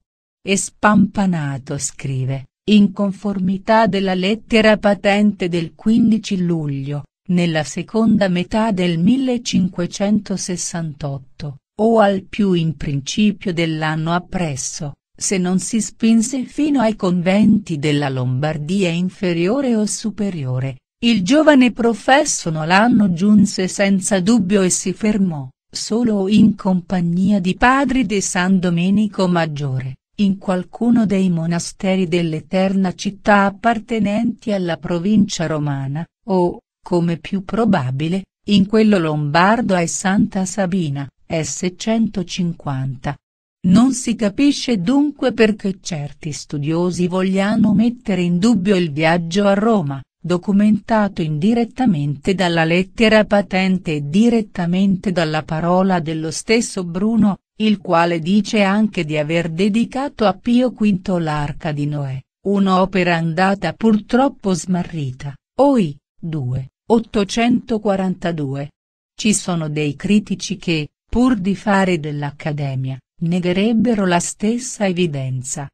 Espampanato scrive, in conformità della lettera patente del 15 luglio, nella seconda metà del 1568, o al più in principio dell'anno appresso se non si spinse fino ai conventi della Lombardia inferiore o superiore, il giovane professo l'anno giunse senza dubbio e si fermò, solo in compagnia di padri di San Domenico Maggiore, in qualcuno dei monasteri dell'eterna città appartenenti alla provincia romana, o, come più probabile, in quello lombardo ai Santa Sabina, S150, non si capisce dunque perché certi studiosi vogliano mettere in dubbio il viaggio a Roma, documentato indirettamente dalla lettera patente e direttamente dalla parola dello stesso Bruno, il quale dice anche di aver dedicato a Pio V l'Arca di Noè, un'opera andata purtroppo smarrita, oi, 2, 842. Ci sono dei critici che, pur di fare dell'Accademia, negherebbero la stessa evidenza.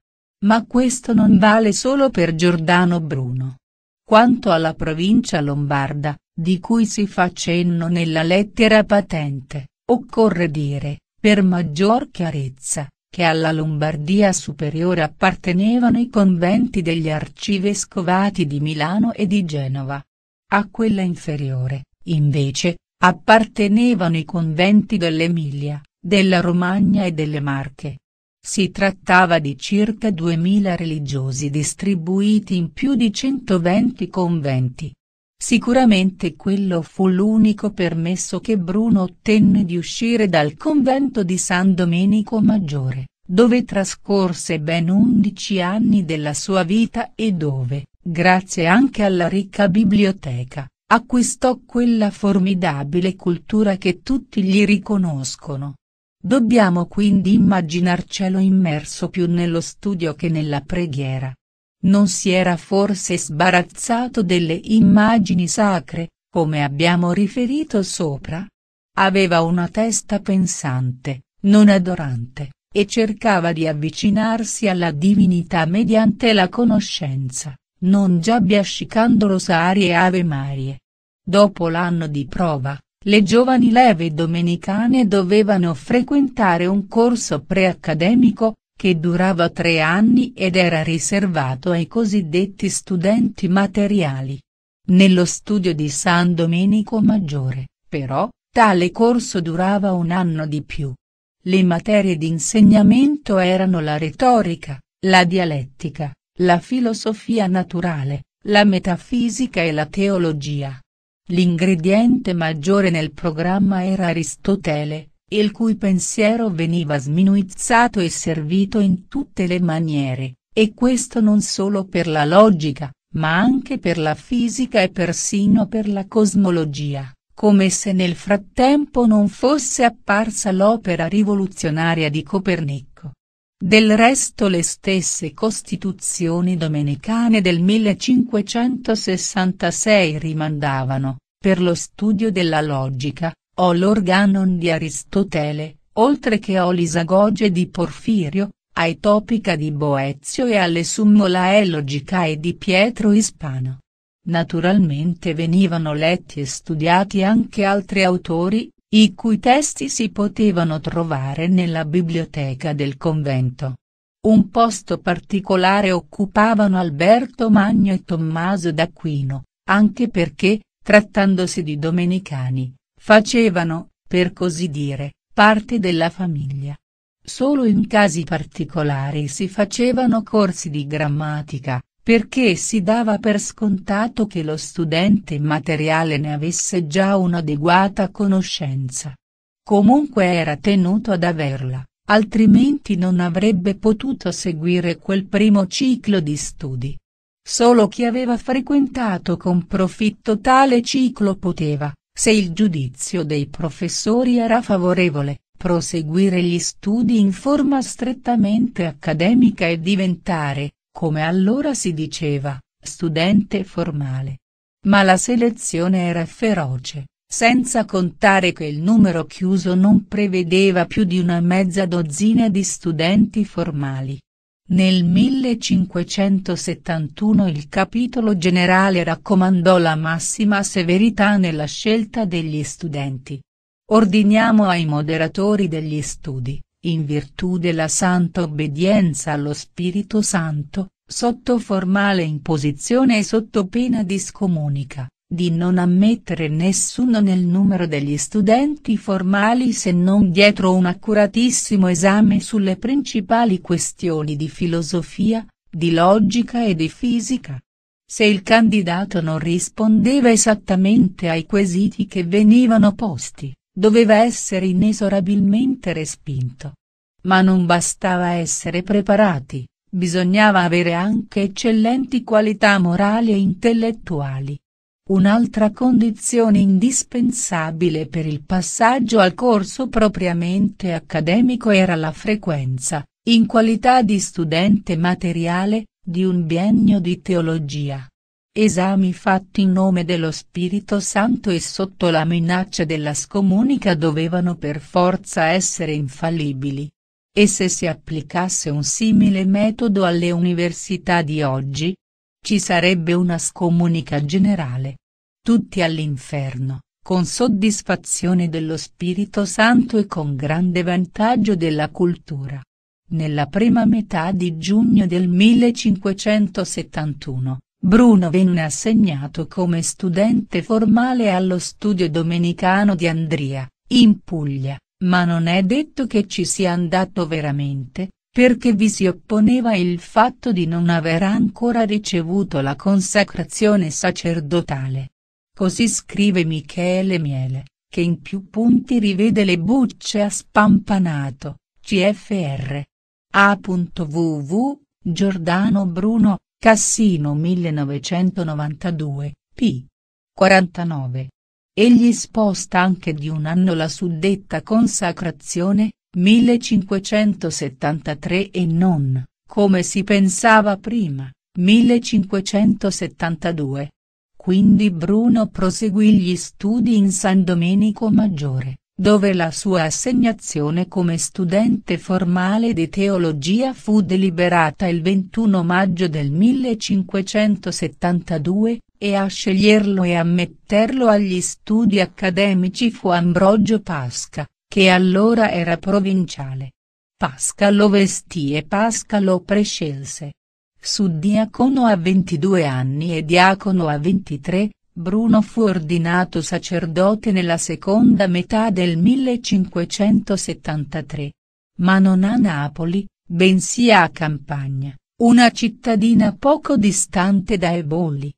Ma questo non vale solo per Giordano Bruno. Quanto alla provincia lombarda, di cui si fa cenno nella lettera patente, occorre dire, per maggior chiarezza, che alla Lombardia superiore appartenevano i conventi degli arcivescovati di Milano e di Genova. A quella inferiore, invece, appartenevano i conventi dell'Emilia, della Romagna e delle Marche. Si trattava di circa 2.000 religiosi distribuiti in più di 120 conventi. Sicuramente quello fu l'unico permesso che Bruno ottenne di uscire dal convento di San Domenico Maggiore, dove trascorse ben undici anni della sua vita e dove, grazie anche alla ricca biblioteca, acquistò quella formidabile cultura che tutti gli riconoscono. Dobbiamo quindi immaginarcelo immerso più nello studio che nella preghiera. Non si era forse sbarazzato delle immagini sacre, come abbiamo riferito sopra? Aveva una testa pensante, non adorante, e cercava di avvicinarsi alla divinità mediante la conoscenza, non già biascicando rosari e ave marie. Dopo l'anno di prova, le giovani leve domenicane dovevano frequentare un corso preaccademico, che durava tre anni ed era riservato ai cosiddetti studenti materiali. Nello studio di San Domenico Maggiore, però, tale corso durava un anno di più. Le materie di insegnamento erano la retorica, la dialettica, la filosofia naturale, la metafisica e la teologia. L'ingrediente maggiore nel programma era Aristotele, il cui pensiero veniva sminuizzato e servito in tutte le maniere, e questo non solo per la logica, ma anche per la fisica e persino per la cosmologia, come se nel frattempo non fosse apparsa l'opera rivoluzionaria di Copernic. Del resto le stesse costituzioni domenicane del 1566 rimandavano, per lo studio della logica, o l'organon di Aristotele, oltre che o l'isagoge di Porfirio, ai Topica di Boezio e alle Summolae Logicae di Pietro Ispano. Naturalmente venivano letti e studiati anche altri autori, i cui testi si potevano trovare nella biblioteca del convento. Un posto particolare occupavano Alberto Magno e Tommaso d'Aquino, anche perché, trattandosi di domenicani, facevano, per così dire, parte della famiglia. Solo in casi particolari si facevano corsi di grammatica, perché si dava per scontato che lo studente materiale ne avesse già un'adeguata conoscenza. Comunque era tenuto ad averla, altrimenti non avrebbe potuto seguire quel primo ciclo di studi. Solo chi aveva frequentato con profitto tale ciclo poteva, se il giudizio dei professori era favorevole, proseguire gli studi in forma strettamente accademica e diventare, come allora si diceva, studente formale. Ma la selezione era feroce, senza contare che il numero chiuso non prevedeva più di una mezza dozzina di studenti formali. Nel 1571 il capitolo generale raccomandò la massima severità nella scelta degli studenti. Ordiniamo ai moderatori degli studi, in virtù della santa obbedienza allo Spirito Santo, sotto formale imposizione e sotto pena di scomunica, di non ammettere nessuno nel numero degli studenti formali se non dietro un accuratissimo esame sulle principali questioni di filosofia, di logica e di fisica. Se il candidato non rispondeva esattamente ai quesiti che venivano posti, doveva essere inesorabilmente respinto. Ma non bastava essere preparati, bisognava avere anche eccellenti qualità morali e intellettuali. Un'altra condizione indispensabile per il passaggio al corso propriamente accademico era la frequenza, in qualità di studente materiale, di un biennio di teologia. Esami fatti in nome dello Spirito Santo e sotto la minaccia della scomunica dovevano per forza essere infallibili. E se si applicasse un simile metodo alle università di oggi? Ci sarebbe una scomunica generale. Tutti all'inferno, con soddisfazione dello Spirito Santo e con grande vantaggio della cultura. Nella prima metà di giugno del 1571 Bruno venne assegnato come studente formale allo studio domenicano di Andria, in Puglia, ma non è detto che ci sia andato veramente, perché vi si opponeva il fatto di non aver ancora ricevuto la consacrazione sacerdotale. Così scrive Michele Miele, che in più punti rivede le bucce a spampanato, CFR. A.V. Giordano Bruno, Cassino 1992, p. 49. Egli sposta anche di un anno la suddetta consacrazione, 1573 e non, come si pensava prima, 1572. Quindi Bruno proseguì gli studi in San Domenico Maggiore, dove la sua assegnazione come studente formale di teologia fu deliberata il 21 maggio del 1572, e a sceglierlo e a metterlo agli studi accademici fu Ambrogio Pasca, che allora era provinciale. Pasca lo vestì e Pasca lo prescelse. Su diacono a 22 anni e diacono a 23, Bruno fu ordinato sacerdote nella seconda metà del 1573. Ma non a Napoli, bensì a Campagna, una cittadina poco distante da Eboli.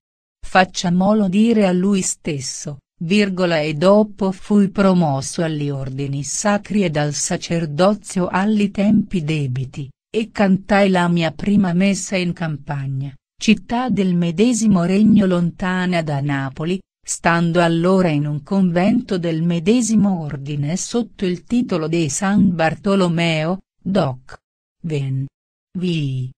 Facciamolo dire a lui stesso, virgola e dopo fui promosso agli ordini sacri e dal sacerdozio agli tempi debiti, e cantai la mia prima messa in campagna città del medesimo regno lontana da Napoli, stando allora in un convento del medesimo ordine sotto il titolo dei San Bartolomeo, Doc. Ven. Vi.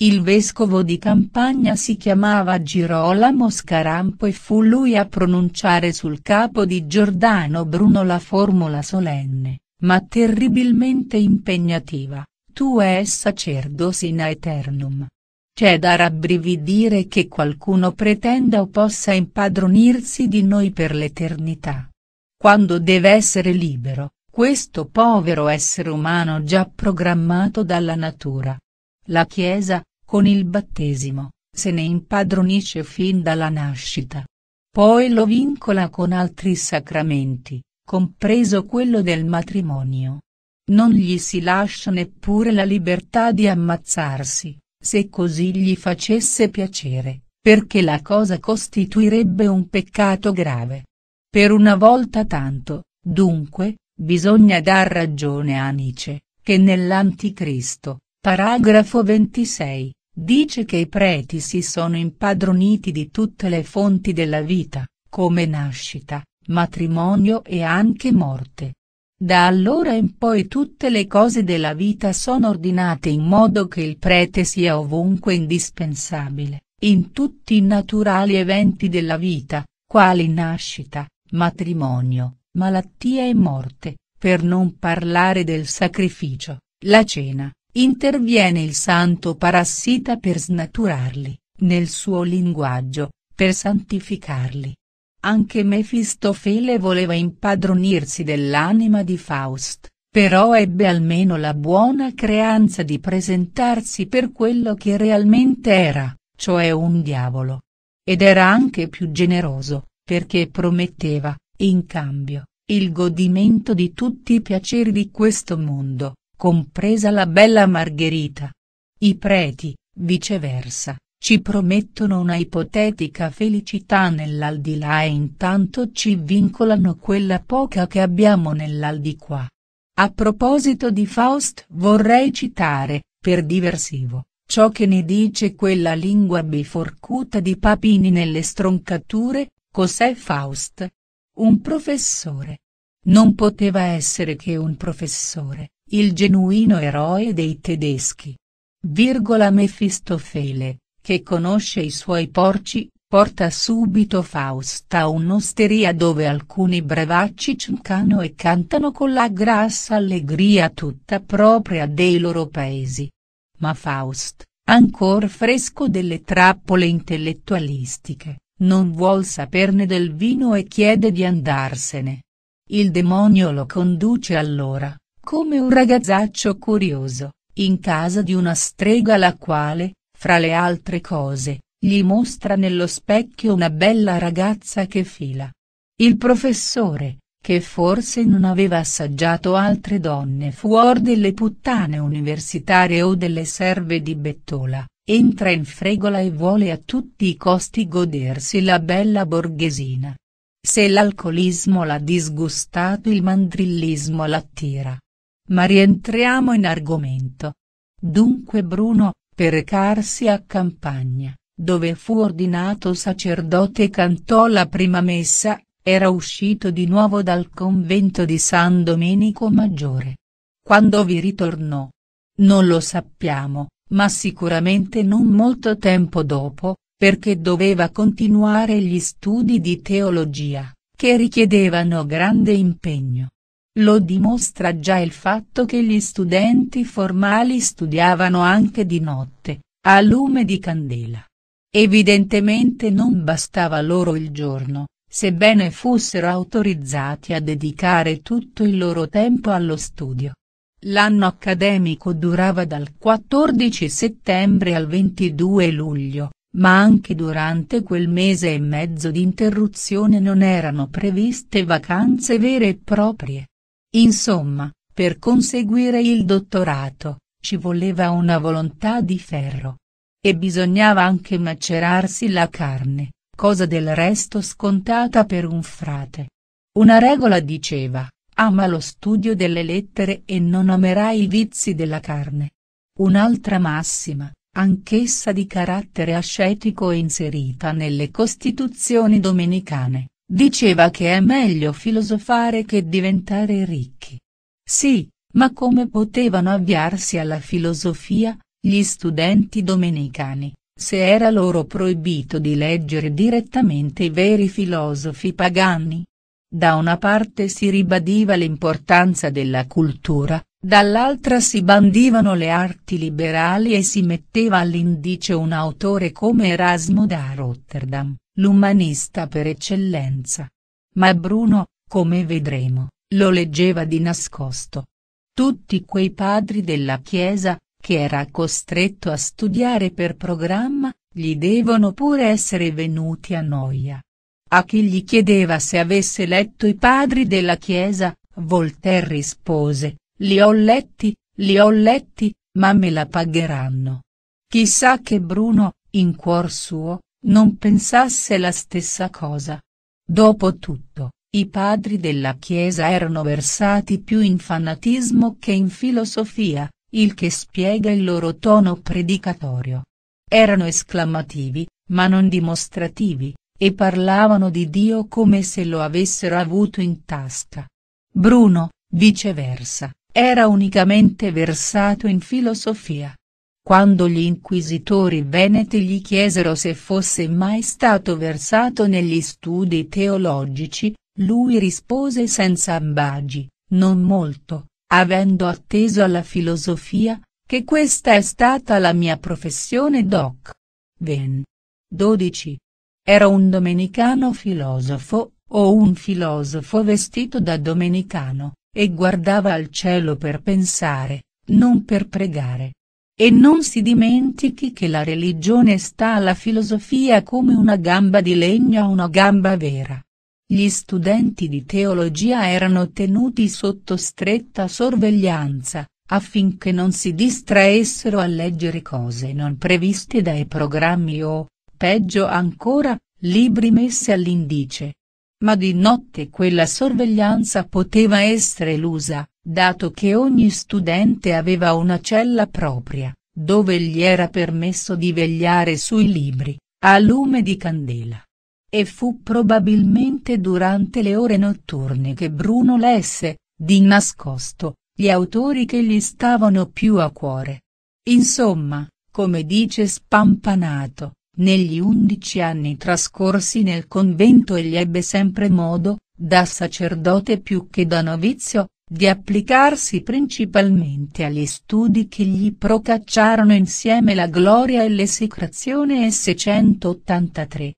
Il vescovo di Campagna si chiamava Girolamo Scarampo e fu lui a pronunciare sul capo di Giordano Bruno la formula solenne, ma terribilmente impegnativa, tu es sacerdos in aeternum. C'è da rabbrividire che qualcuno pretenda o possa impadronirsi di noi per l'eternità. Quando deve essere libero, questo povero essere umano già programmato dalla natura. La Chiesa, con il battesimo, se ne impadronisce fin dalla nascita. Poi lo vincola con altri sacramenti, compreso quello del matrimonio. Non gli si lascia neppure la libertà di ammazzarsi. Se così gli facesse piacere, perché la cosa costituirebbe un peccato grave. Per una volta tanto, dunque, bisogna dar ragione a Nice, che nell'Anticristo, paragrafo 26, dice che i preti si sono impadroniti di tutte le fonti della vita, come nascita, matrimonio e anche morte, da allora in poi tutte le cose della vita sono ordinate in modo che il prete sia ovunque indispensabile, in tutti i naturali eventi della vita, quali nascita, matrimonio, malattia e morte, per non parlare del sacrificio, la cena, interviene il santo parassita per snaturarli, nel suo linguaggio, per santificarli, anche Mefistofele voleva impadronirsi dell'anima di Faust, però ebbe almeno la buona creanza di presentarsi per quello che realmente era, cioè un diavolo. Ed era anche più generoso, perché prometteva, in cambio, il godimento di tutti i piaceri di questo mondo, compresa la bella Margherita. I preti, viceversa, ci promettono una ipotetica felicità nell'aldilà e intanto ci vincolano quella poca che abbiamo nell'aldiquà. A proposito di Faust vorrei citare, per diversivo, ciò che ne dice quella lingua biforcuta di Papini nelle stroncature, cos'è Faust? Un professore. Non poteva essere che un professore, il genuino eroe dei tedeschi. Virgola Mefistofele, che conosce i suoi porci, porta subito Fausta a un'osteria dove alcuni brevacci cincano e cantano con la grassa allegria tutta propria dei loro paesi. Ma Faust, ancor fresco delle trappole intellettualistiche, non vuol saperne del vino e chiede di andarsene. Il demonio lo conduce allora, come un ragazzaccio curioso, in casa di una strega la quale, fra le altre cose, gli mostra nello specchio una bella ragazza che fila. Il professore, che forse non aveva assaggiato altre donne fuori delle puttane universitarie o delle serve di Bettola, entra in fregola e vuole a tutti i costi godersi la bella borghesina. Se l'alcolismo l'ha disgustato il mandrillismo l'attira. Ma rientriamo in argomento. Dunque Bruno, per recarsi a Campagna, dove fu ordinato sacerdote e cantò la prima messa, era uscito di nuovo dal convento di San Domenico Maggiore. Quando vi ritornò? Non lo sappiamo, ma sicuramente non molto tempo dopo, perché doveva continuare gli studi di teologia, che richiedevano grande impegno. Lo dimostra già il fatto che gli studenti formali studiavano anche di notte, a lume di candela. Evidentemente non bastava loro il giorno, sebbene fossero autorizzati a dedicare tutto il loro tempo allo studio. L'anno accademico durava dal 14 settembre al 22 luglio, ma anche durante quel mese e mezzo di interruzione non erano previste vacanze vere e proprie. Insomma, per conseguire il dottorato, ci voleva una volontà di ferro. E bisognava anche macerarsi la carne, cosa del resto scontata per un frate. Una regola diceva, ama lo studio delle lettere e non amerai i vizi della carne. Un'altra massima, anch'essa di carattere ascetico e inserita nelle costituzioni domenicane. Diceva che è meglio filosofare che diventare ricchi. Sì, ma come potevano avviarsi alla filosofia, gli studenti domenicani, se era loro proibito di leggere direttamente i veri filosofi pagani? Da una parte si ribadiva l'importanza della cultura, dall'altra si bandivano le arti liberali e si metteva all'indice un autore come Erasmo da Rotterdam l'umanista per eccellenza. Ma Bruno, come vedremo, lo leggeva di nascosto. Tutti quei padri della Chiesa, che era costretto a studiare per programma, gli devono pure essere venuti a noia. A chi gli chiedeva se avesse letto i padri della Chiesa, Voltaire rispose, li ho letti, li ho letti, ma me la pagheranno. Chissà che Bruno, in cuor suo, non pensasse la stessa cosa. Dopotutto, i padri della Chiesa erano versati più in fanatismo che in filosofia, il che spiega il loro tono predicatorio. Erano esclamativi, ma non dimostrativi, e parlavano di Dio come se lo avessero avuto in tasca. Bruno, viceversa, era unicamente versato in filosofia, quando gli inquisitori veneti gli chiesero se fosse mai stato versato negli studi teologici, lui rispose senza ambagi, non molto, avendo atteso alla filosofia, che questa è stata la mia professione doc. Ven. 12. Era un domenicano filosofo, o un filosofo vestito da domenicano, e guardava al cielo per pensare, non per pregare. E non si dimentichi che la religione sta alla filosofia come una gamba di legno a una gamba vera. Gli studenti di teologia erano tenuti sotto stretta sorveglianza, affinché non si distraessero a leggere cose non previste dai programmi o, peggio ancora, libri messi all'indice. Ma di notte quella sorveglianza poteva essere elusa, dato che ogni studente aveva una cella propria, dove gli era permesso di vegliare sui libri, a lume di candela. E fu probabilmente durante le ore notturne che Bruno lesse, di nascosto, gli autori che gli stavano più a cuore. Insomma, come dice Spampanato, negli undici anni trascorsi nel convento egli ebbe sempre modo, da sacerdote più che da novizio, di applicarsi principalmente agli studi che gli procacciarono insieme la gloria e l'esecrazione S183.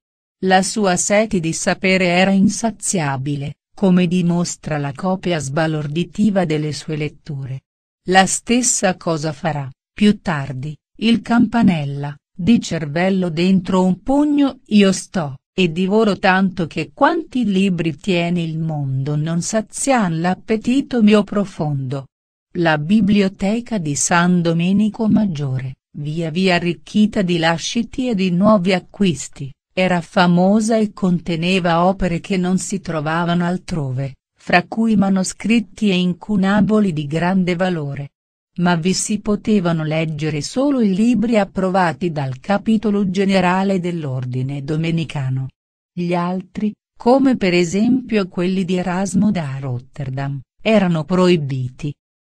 La sua sete di sapere era insaziabile, come dimostra la copia sbalorditiva delle sue letture. La stessa cosa farà, più tardi, il Campanella, di cervello dentro un pugno io sto, e divoro tanto che quanti libri tiene il mondo non sazian l'appetito mio profondo. La biblioteca di San Domenico Maggiore, via via arricchita di lasciti e di nuovi acquisti, era famosa e conteneva opere che non si trovavano altrove fra cui manoscritti e incunaboli di grande valore, ma vi si potevano leggere solo i libri approvati dal capitolo generale dell'ordine domenicano. Gli altri, come per esempio quelli di Erasmo da Rotterdam, erano proibiti.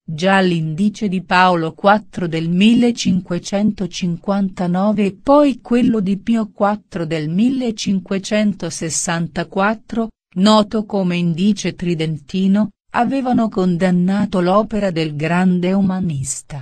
Già l'indice di Paolo IV del 1559 e poi quello di Pio IV del 1564, noto come indice tridentino, avevano condannato l'opera del grande umanista.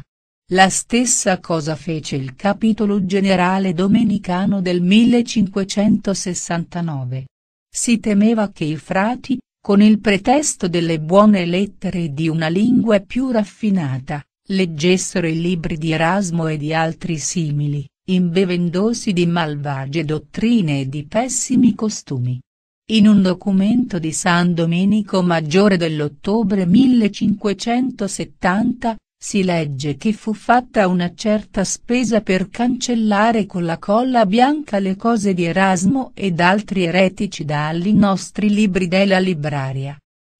La stessa cosa fece il capitolo generale domenicano del 1569. Si temeva che i frati, con il pretesto delle buone lettere e di una lingua più raffinata, leggessero i libri di Erasmo e di altri simili, imbevendosi di malvagie dottrine e di pessimi costumi. In un documento di San Domenico Maggiore dell'ottobre 1570, si legge che fu fatta una certa spesa per cancellare con la colla bianca le cose di Erasmo ed altri eretici dagli nostri libri della libraria.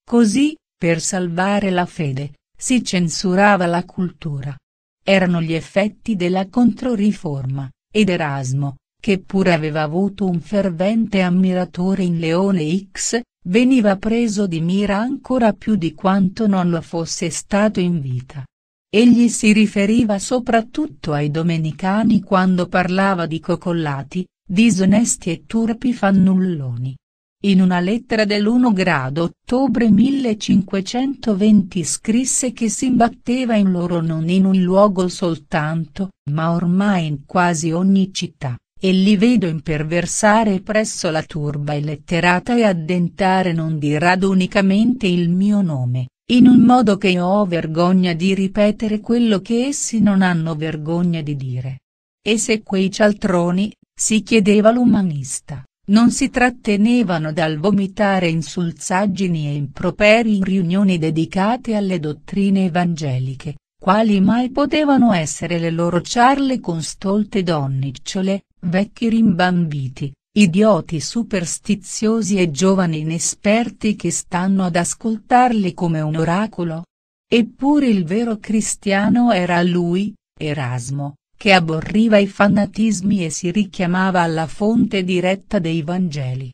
Così, per salvare la fede, si censurava la cultura. Erano gli effetti della Controriforma, ed Erasmo, che pur aveva avuto un fervente ammiratore in Leone X, veniva preso di mira ancora più di quanto non lo fosse stato in vita. Egli si riferiva soprattutto ai domenicani quando parlava di cocollati, disonesti e turpi fannulloni. In una lettera dell'1 grado ottobre 1520 scrisse che si imbatteva in loro non in un luogo soltanto, ma ormai in quasi ogni città e li vedo imperversare presso la turba illetterata e addentare non di rado unicamente il mio nome, in un modo che ho vergogna di ripetere quello che essi non hanno vergogna di dire. E se quei cialtroni, si chiedeva l'umanista, non si trattenevano dal vomitare insulzaggini e improperi in riunioni dedicate alle dottrine evangeliche, quali mai potevano essere le loro ciarle con stolte donnicciole, Vecchi rimbambiti, idioti superstiziosi e giovani inesperti che stanno ad ascoltarli come un oracolo? Eppure il vero cristiano era lui, Erasmo, che aborriva i fanatismi e si richiamava alla fonte diretta dei Vangeli.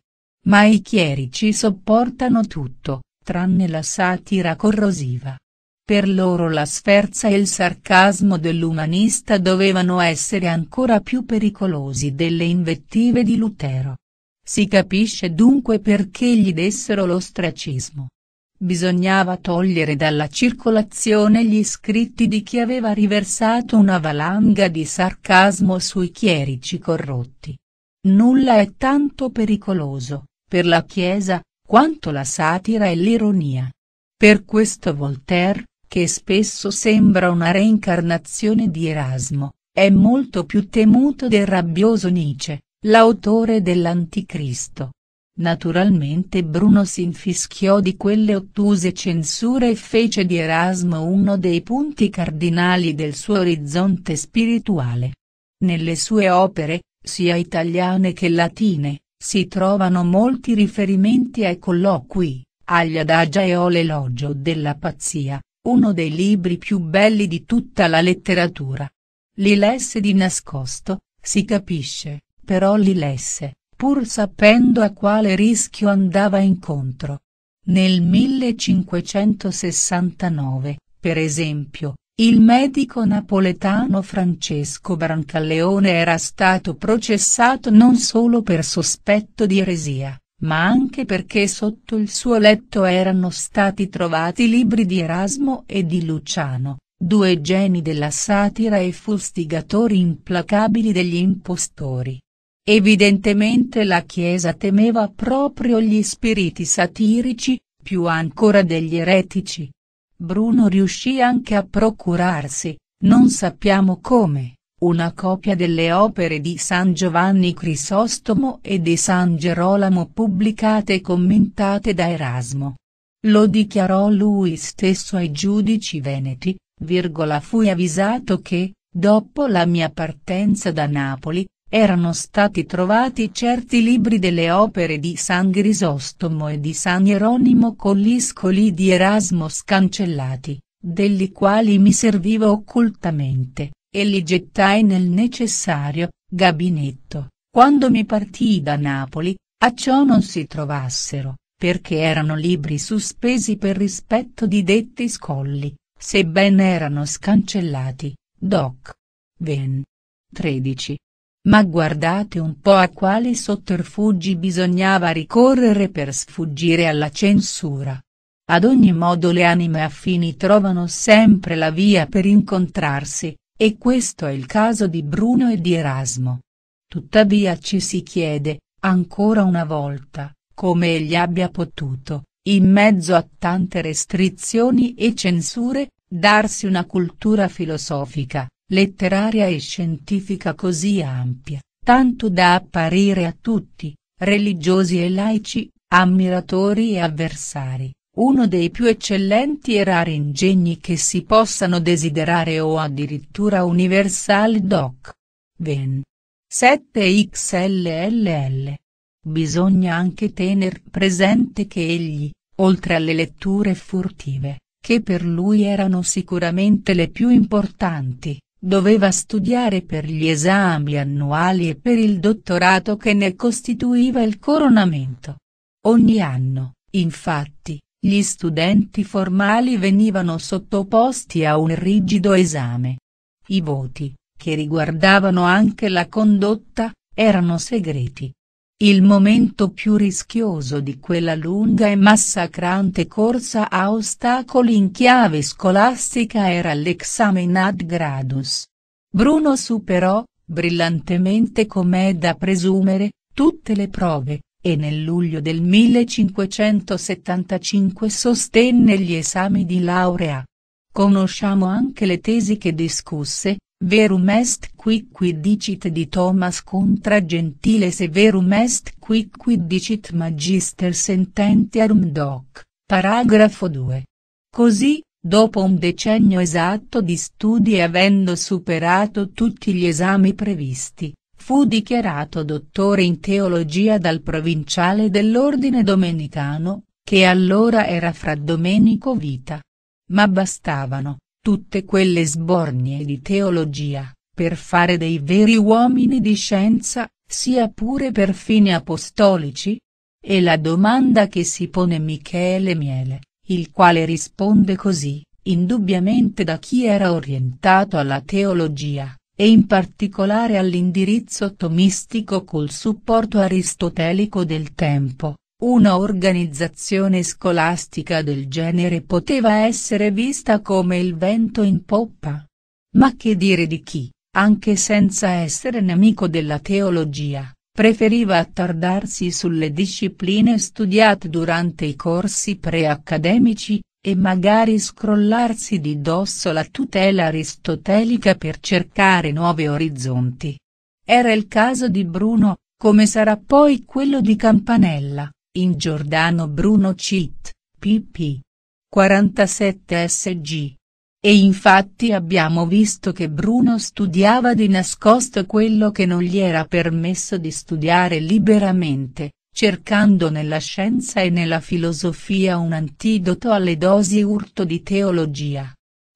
Ma i chierici sopportano tutto, tranne la satira corrosiva, per loro la sferza e il sarcasmo dell'umanista dovevano essere ancora più pericolosi delle invettive di Lutero. Si capisce dunque perché gli dessero l'ostracismo. Bisognava togliere dalla circolazione gli scritti di chi aveva riversato una valanga di sarcasmo sui chierici corrotti. Nulla è tanto pericoloso, per la Chiesa, quanto la satira e l'ironia. Per questo Voltaire, che spesso sembra una reincarnazione di Erasmo, è molto più temuto del rabbioso Nietzsche, l'autore dell'Anticristo. Naturalmente Bruno si infischiò di quelle ottuse censure e fece di Erasmo uno dei punti cardinali del suo orizzonte spirituale. Nelle sue opere, sia italiane che latine, si trovano molti riferimenti ai colloqui, agli adagia e all'elogio della pazzia, uno dei libri più belli di tutta la letteratura. Li lesse di nascosto, si capisce, però li lesse, pur sapendo a quale rischio andava incontro. Nel 1569, per esempio, il medico napoletano Francesco Brancaleone era stato processato non solo per sospetto di eresia, ma anche perché sotto il suo letto erano stati trovati libri di Erasmo e di Luciano, due geni della satira e fustigatori implacabili degli impostori. Evidentemente la Chiesa temeva proprio gli spiriti satirici, più ancora degli eretici. Bruno riuscì anche a procurarsi, non sappiamo come, una copia delle opere di San Giovanni Crisostomo e di San Gerolamo pubblicate e commentate da Erasmo. Lo dichiarò lui stesso ai giudici veneti, virgola fui avvisato che, dopo la mia partenza da Napoli, erano stati trovati certi libri delle opere di San Grisostomo e di San Hieronimo con gli scoli di Erasmo scancellati, degli quali mi servivo occultamente e li gettai nel necessario gabinetto, quando mi partii da Napoli, a ciò non si trovassero, perché erano libri sospesi per rispetto di detti scolli, sebbene erano scancellati, doc. Ven. 13. Ma guardate un po' a quali sotterfugi bisognava ricorrere per sfuggire alla censura. Ad ogni modo le anime affini trovano sempre la via per incontrarsi, e questo è il caso di Bruno e di Erasmo. Tuttavia ci si chiede, ancora una volta, come egli abbia potuto, in mezzo a tante restrizioni e censure, darsi una cultura filosofica, letteraria e scientifica così ampia, tanto da apparire a tutti, religiosi e laici, ammiratori e avversari, uno dei più eccellenti e rari ingegni che si possano desiderare o addirittura Universal Doc. Ven. 7XLLL. Bisogna anche tener presente che egli, oltre alle letture furtive, che per lui erano sicuramente le più importanti, doveva studiare per gli esami annuali e per il dottorato che ne costituiva il coronamento. Ogni anno, infatti, gli studenti formali venivano sottoposti a un rigido esame. I voti, che riguardavano anche la condotta, erano segreti. Il momento più rischioso di quella lunga e massacrante corsa a ostacoli in chiave scolastica era l'examen ad gradus. Bruno superò, brillantemente com'è da presumere, tutte le prove, e nel luglio del 1575 sostenne gli esami di laurea. Conosciamo anche le tesi che discusse, Verum est quicquidicit di Thomas contra Gentile se verum est quicquidicit magister sententiarum doc, paragrafo 2. Così, dopo un decennio esatto di studi e avendo superato tutti gli esami previsti, Fu dichiarato dottore in teologia dal provinciale dell'ordine domenicano, che allora era fra Domenico Vita. Ma bastavano, tutte quelle sbornie di teologia, per fare dei veri uomini di scienza, sia pure per fini apostolici? È la domanda che si pone Michele Miele, il quale risponde così, indubbiamente da chi era orientato alla teologia, e in particolare all'indirizzo tomistico col supporto aristotelico del tempo, una organizzazione scolastica del genere poteva essere vista come il vento in poppa. Ma che dire di chi, anche senza essere nemico della teologia, preferiva attardarsi sulle discipline studiate durante i corsi preaccademici, e magari scrollarsi di dosso la tutela aristotelica per cercare nuovi orizzonti. Era il caso di Bruno, come sarà poi quello di Campanella, in Giordano Bruno Cit, pp. 47 sg. E infatti abbiamo visto che Bruno studiava di nascosto quello che non gli era permesso di studiare liberamente, cercando nella scienza e nella filosofia un antidoto alle dosi urto di teologia.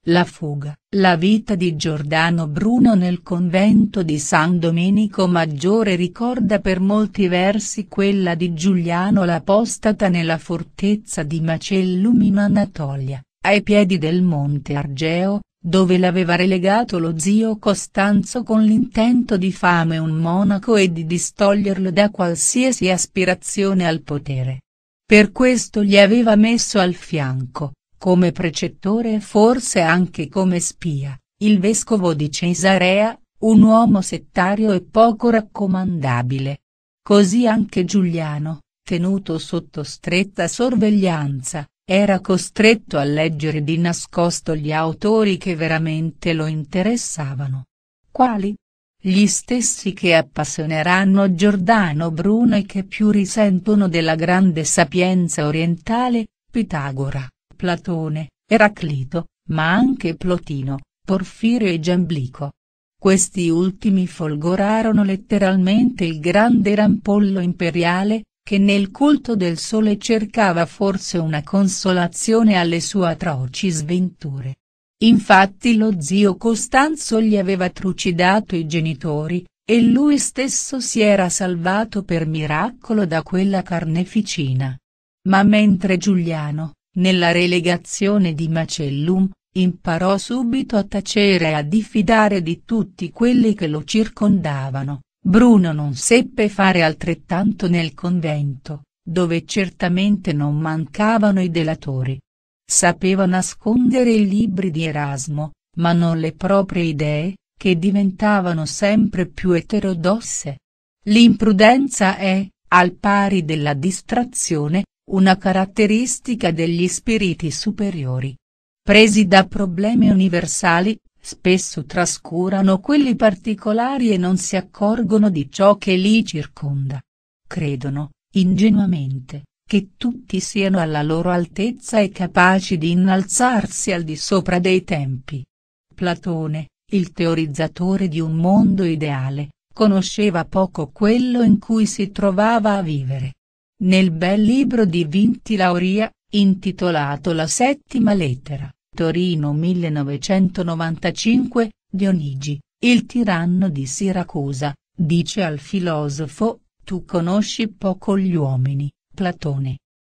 La fuga, la vita di Giordano Bruno nel convento di San Domenico Maggiore ricorda per molti versi quella di Giuliano l'Apostata nella fortezza di Macellum in Anatolia, ai piedi del monte Argeo, dove l'aveva relegato lo zio Costanzo con l'intento di fame un monaco e di distoglierlo da qualsiasi aspirazione al potere. Per questo gli aveva messo al fianco, come precettore e forse anche come spia, il vescovo di Cesarea, un uomo settario e poco raccomandabile. Così anche Giuliano, tenuto sotto stretta sorveglianza, era costretto a leggere di nascosto gli autori che veramente lo interessavano. Quali? Gli stessi che appassioneranno Giordano Bruno e che più risentono della grande sapienza orientale, Pitagora, Platone, Eraclito, ma anche Plotino, Porfirio e Giamblico. Questi ultimi folgorarono letteralmente il grande rampollo imperiale, che nel culto del sole cercava forse una consolazione alle sue atroci sventure. Infatti lo zio Costanzo gli aveva trucidato i genitori, e lui stesso si era salvato per miracolo da quella carneficina. Ma mentre Giuliano, nella relegazione di Macellum, imparò subito a tacere e a diffidare di tutti quelli che lo circondavano, Bruno non seppe fare altrettanto nel convento, dove certamente non mancavano i delatori. Sapeva nascondere i libri di Erasmo, ma non le proprie idee, che diventavano sempre più eterodosse. L'imprudenza è, al pari della distrazione, una caratteristica degli spiriti superiori. Presi da problemi universali, spesso trascurano quelli particolari e non si accorgono di ciò che li circonda. Credono, ingenuamente, che tutti siano alla loro altezza e capaci di innalzarsi al di sopra dei tempi. Platone, il teorizzatore di un mondo ideale, conosceva poco quello in cui si trovava a vivere. Nel bel libro di Vinti Lauria, intitolato La settima lettera, Torino 1995, Dionigi, il tiranno di Siracusa, dice al filosofo, tu conosci poco gli uomini, Platone.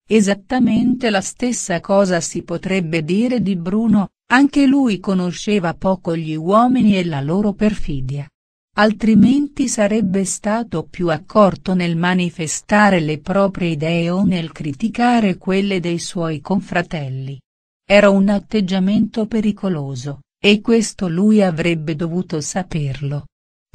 Esattamente la stessa cosa si potrebbe dire di Bruno, anche lui conosceva poco gli uomini e la loro perfidia. Altrimenti sarebbe stato più accorto nel manifestare le proprie idee o nel criticare quelle dei suoi confratelli. Era un atteggiamento pericoloso, e questo lui avrebbe dovuto saperlo.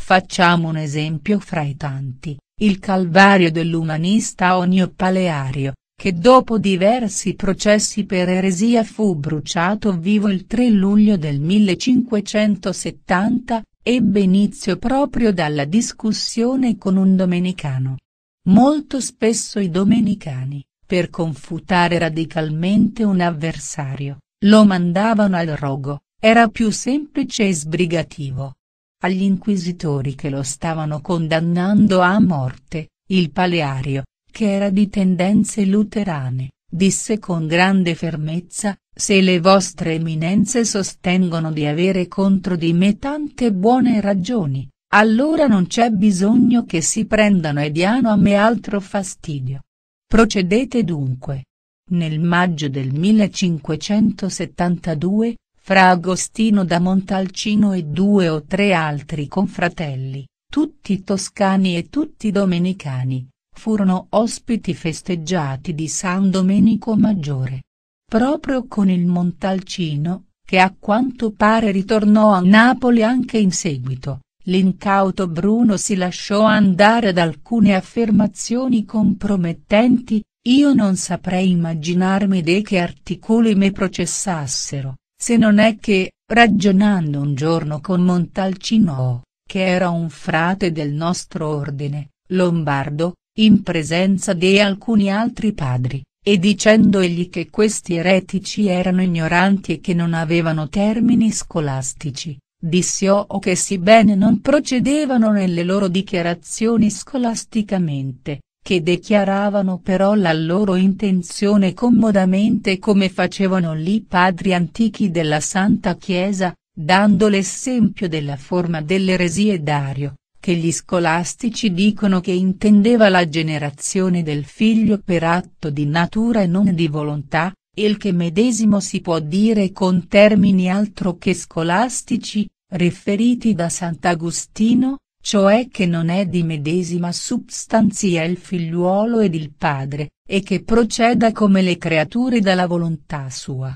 Facciamo un esempio fra i tanti, il calvario dell'umanista Onio Paleario, che dopo diversi processi per eresia fu bruciato vivo il 3 luglio del 1570, ebbe inizio proprio dalla discussione con un domenicano. Molto spesso i domenicani, per confutare radicalmente un avversario, lo mandavano al rogo, era più semplice e sbrigativo. Agli inquisitori che lo stavano condannando a morte, il Paleario, che era di tendenze luterane, disse con grande fermezza, se le vostre eminenze sostengono di avere contro di me tante buone ragioni, allora non c'è bisogno che si prendano e diano a me altro fastidio, Procedete dunque. Nel maggio del 1572, fra Agostino da Montalcino e due o tre altri confratelli, tutti toscani e tutti domenicani, furono ospiti festeggiati di San Domenico Maggiore. Proprio con il Montalcino, che a quanto pare ritornò a Napoli anche in seguito, L'incauto Bruno si lasciò andare ad alcune affermazioni compromettenti, io non saprei immaginarmi de che articoli me processassero, se non è che, ragionando un giorno con Montalcino, che era un frate del nostro ordine, lombardo, in presenza di alcuni altri padri, e dicendogli che questi eretici erano ignoranti e che non avevano termini scolastici, disse O oh, oh, che sebbene non procedevano nelle loro dichiarazioni scolasticamente, che dichiaravano però la loro intenzione commodamente come facevano lì i padri antichi della Santa Chiesa, dando l'esempio della forma dell'eresie Dario, che gli scolastici dicono che intendeva la generazione del figlio per atto di natura e non di volontà, il che medesimo si può dire con termini altro che scolastici, riferiti da Sant'Agostino, cioè che non è di medesima substanzia il figliuolo ed il padre, e che proceda come le creature dalla volontà sua.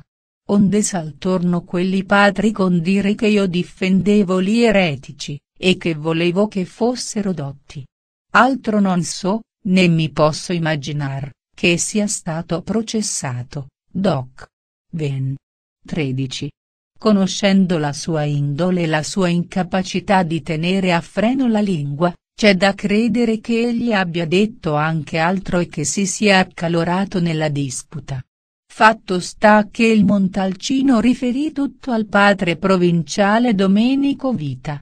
Onde saltorno quelli padri con dire che io difendevo gli eretici, e che volevo che fossero dotti. Altro non so, né mi posso immaginar, che sia stato processato, doc. Ven. 13 conoscendo la sua indole e la sua incapacità di tenere a freno la lingua, c'è da credere che egli abbia detto anche altro e che si sia accalorato nella disputa. Fatto sta che il Montalcino riferì tutto al padre provinciale Domenico Vita.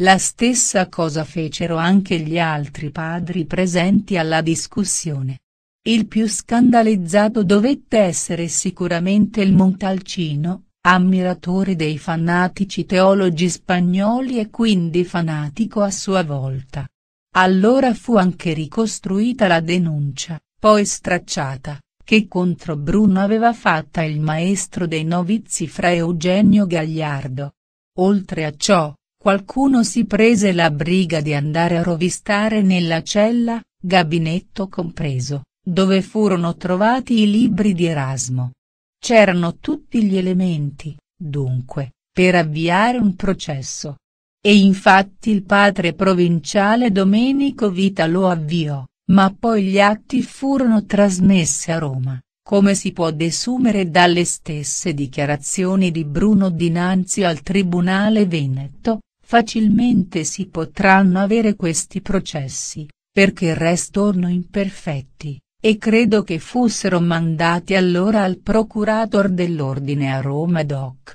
La stessa cosa fecero anche gli altri padri presenti alla discussione. Il più scandalizzato dovette essere sicuramente il Montalcino, ammiratore dei fanatici teologi spagnoli e quindi fanatico a sua volta. Allora fu anche ricostruita la denuncia, poi stracciata, che contro Bruno aveva fatta il maestro dei novizi fra Eugenio Gagliardo. Oltre a ciò, qualcuno si prese la briga di andare a rovistare nella cella, gabinetto compreso, dove furono trovati i libri di Erasmo. C'erano tutti gli elementi, dunque, per avviare un processo. E infatti il padre provinciale Domenico Vita lo avviò, ma poi gli atti furono trasmessi a Roma, come si può desumere dalle stesse dichiarazioni di Bruno dinanzi al Tribunale Veneto, facilmente si potranno avere questi processi, perché restorno imperfetti, e credo che fossero mandati allora al procurator dell'ordine a Roma Doc.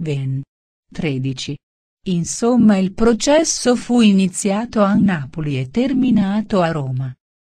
Ven. 13. Insomma il processo fu iniziato a Napoli e terminato a Roma.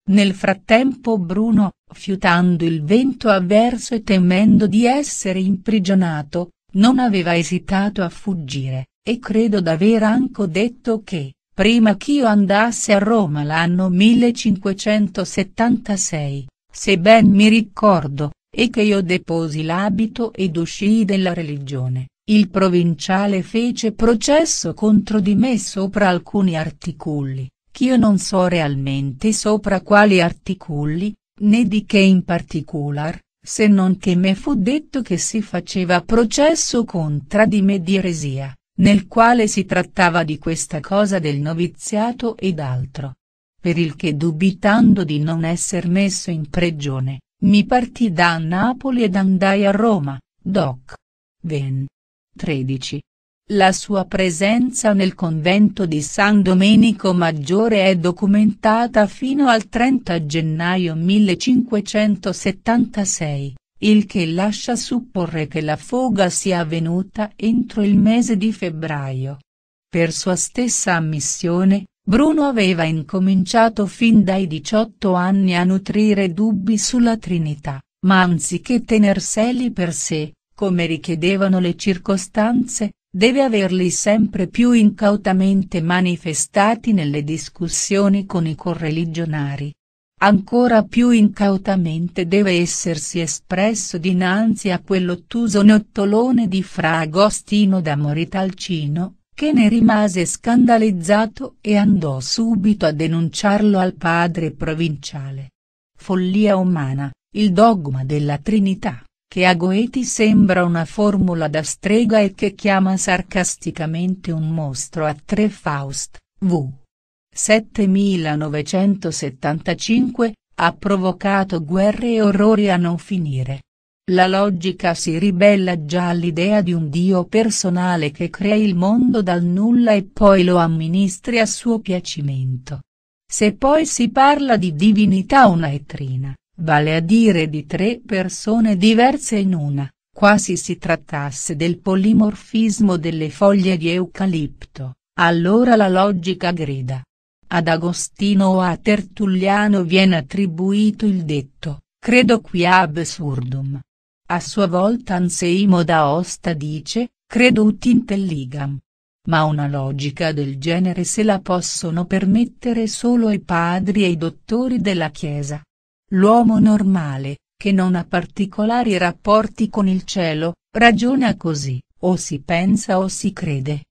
Nel frattempo Bruno, fiutando il vento avverso e temendo di essere imprigionato, non aveva esitato a fuggire, e credo d'aver anche detto che, prima ch'io andasse a Roma l'anno 1576, se ben mi ricordo, e che io deposi l'abito ed uscii della religione, il provinciale fece processo contro di me sopra alcuni articoli, ch'io non so realmente sopra quali articoli, né di che in particolar, se non che me fu detto che si faceva processo contro di me di eresia nel quale si trattava di questa cosa del noviziato ed altro. Per il che dubitando di non esser messo in prigione, mi partì da Napoli ed andai a Roma, doc. Ven. 13. La sua presenza nel convento di San Domenico Maggiore è documentata fino al 30 gennaio 1576 il che lascia supporre che la foga sia avvenuta entro il mese di febbraio. Per sua stessa ammissione, Bruno aveva incominciato fin dai 18 anni a nutrire dubbi sulla Trinità, ma anziché tenerseli per sé, come richiedevano le circostanze, deve averli sempre più incautamente manifestati nelle discussioni con i correligionari, ancora più incautamente deve essersi espresso dinanzi a quell'ottuso nottolone di fra Agostino da Moritalcino, che ne rimase scandalizzato e andò subito a denunciarlo al padre provinciale. Follia umana, il dogma della Trinità, che a Goeti sembra una formula da strega e che chiama sarcasticamente un mostro a tre Faust, v. 7975, ha provocato guerre e orrori a non finire. La logica si ribella già all'idea di un Dio personale che crea il mondo dal nulla e poi lo amministri a suo piacimento. Se poi si parla di divinità una e vale a dire di tre persone diverse in una, quasi si trattasse del polimorfismo delle foglie di eucalipto, allora la logica grida, ad Agostino o a Tertulliano viene attribuito il detto, credo qui absurdum. A sua volta Anseimo d'Aosta dice, credo ut intelligam. Ma una logica del genere se la possono permettere solo i padri e i dottori della Chiesa. L'uomo normale, che non ha particolari rapporti con il cielo, ragiona così, o si pensa o si crede.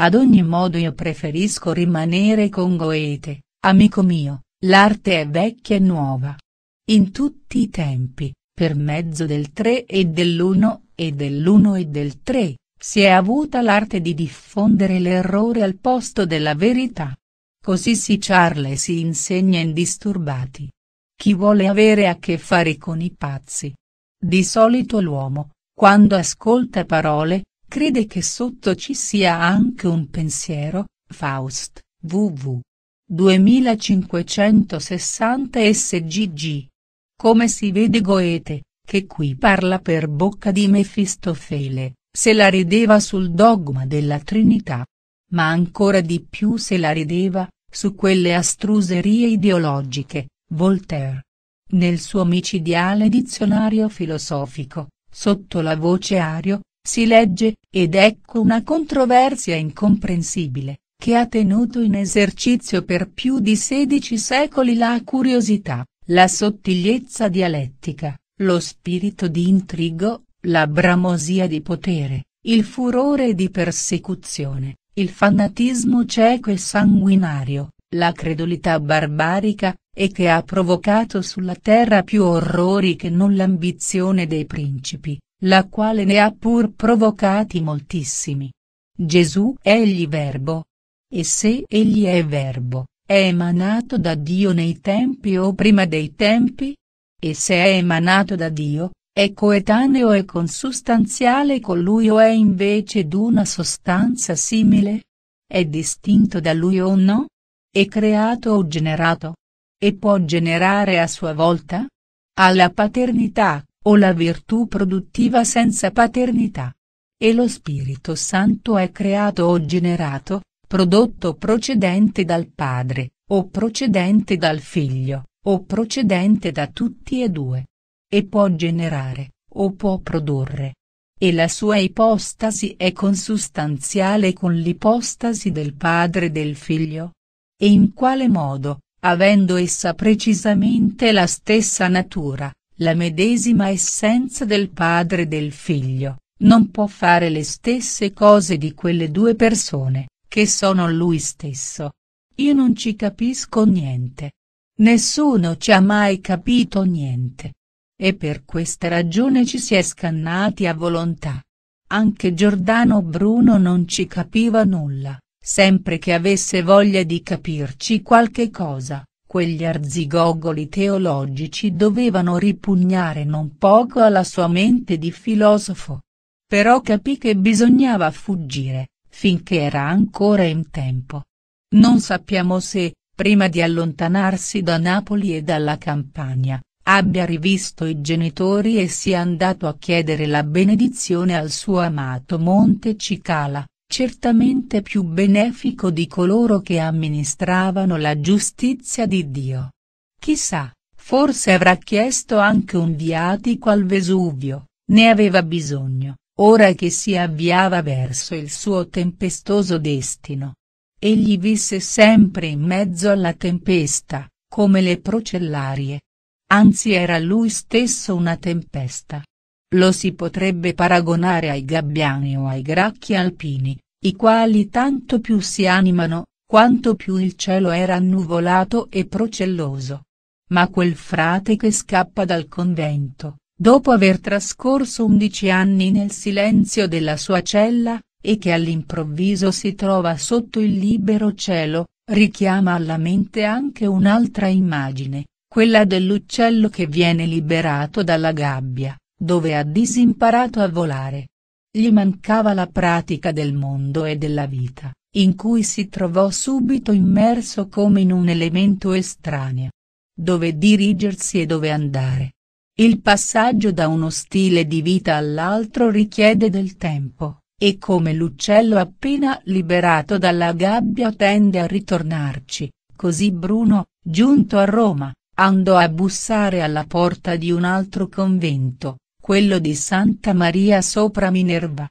Ad ogni modo io preferisco rimanere con Goethe, amico mio, l'arte è vecchia e nuova. In tutti i tempi, per mezzo del 3 e dell'1, e dell'1 e del 3, si è avuta l'arte di diffondere l'errore al posto della verità. Così si ciarla e si insegna indisturbati. Chi vuole avere a che fare con i pazzi? Di solito l'uomo, quando ascolta parole, Crede che sotto ci sia anche un pensiero, Faust, VV. 2560 SGG. Come si vede Goethe, che qui parla per bocca di Mefistofele, se la rideva sul dogma della Trinità. Ma ancora di più se la rideva, su quelle astruserie ideologiche, Voltaire. Nel suo micidiale dizionario filosofico, sotto la voce Ario, si legge, ed ecco una controversia incomprensibile, che ha tenuto in esercizio per più di sedici secoli la curiosità, la sottigliezza dialettica, lo spirito di intrigo, la bramosia di potere, il furore di persecuzione, il fanatismo cieco e sanguinario, la credulità barbarica, e che ha provocato sulla terra più orrori che non l'ambizione dei principi, la quale ne ha pur provocati moltissimi. Gesù è egli verbo. E se egli è verbo, è emanato da Dio nei tempi o prima dei tempi? E se è emanato da Dio, è coetaneo e consustanziale con lui o è invece d'una sostanza simile? È distinto da lui o no? È creato o generato? E può generare a sua volta? Alla paternità o la virtù produttiva senza paternità. E lo Spirito Santo è creato o generato, prodotto procedente dal Padre, o procedente dal Figlio, o procedente da tutti e due. E può generare, o può produrre. E la sua ipostasi è consustanziale con l'ipostasi del Padre e del Figlio. E in quale modo, avendo essa precisamente la stessa natura, la medesima essenza del padre e del figlio, non può fare le stesse cose di quelle due persone, che sono lui stesso. Io non ci capisco niente. Nessuno ci ha mai capito niente. E per questa ragione ci si è scannati a volontà. Anche Giordano Bruno non ci capiva nulla, sempre che avesse voglia di capirci qualche cosa, quegli arzigogoli teologici dovevano ripugnare non poco alla sua mente di filosofo. Però capì che bisognava fuggire, finché era ancora in tempo. Non sappiamo se, prima di allontanarsi da Napoli e dalla campagna, abbia rivisto i genitori e sia andato a chiedere la benedizione al suo amato Monte Cicala certamente più benefico di coloro che amministravano la giustizia di Dio. Chissà, forse avrà chiesto anche un viatico al Vesuvio, ne aveva bisogno, ora che si avviava verso il suo tempestoso destino. Egli visse sempre in mezzo alla tempesta, come le procellarie. Anzi era lui stesso una tempesta. Lo si potrebbe paragonare ai gabbiani o ai gracchi alpini, i quali tanto più si animano, quanto più il cielo era annuvolato e procelloso. Ma quel frate che scappa dal convento, dopo aver trascorso undici anni nel silenzio della sua cella, e che all'improvviso si trova sotto il libero cielo, richiama alla mente anche un'altra immagine, quella dell'uccello che viene liberato dalla gabbia, dove ha disimparato a volare. Gli mancava la pratica del mondo e della vita, in cui si trovò subito immerso come in un elemento estraneo. Dove dirigersi e dove andare. Il passaggio da uno stile di vita all'altro richiede del tempo, e come l'uccello appena liberato dalla gabbia tende a ritornarci, così Bruno, giunto a Roma, andò a bussare alla porta di un altro convento, quello di Santa Maria sopra Minerva.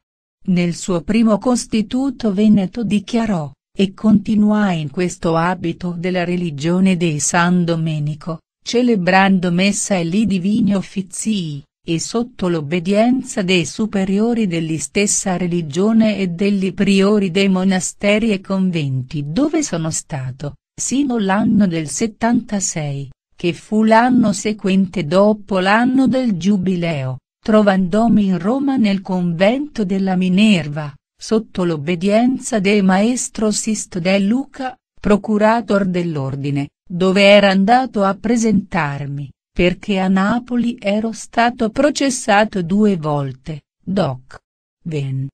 Nel suo primo costituto veneto dichiarò, e continua in questo abito della religione dei San Domenico, celebrando messa e lì divini offizii, e sotto l'obbedienza dei superiori dell'istessa religione e degli priori dei monasteri e conventi dove sono stato, sino l'anno del 76, che fu l'anno seguente dopo l'anno del Giubileo trovandomi in Roma nel convento della Minerva, sotto l'obbedienza del maestro Sisto De Luca, procurator dell'ordine, dove era andato a presentarmi, perché a Napoli ero stato processato due volte, doc. Ven.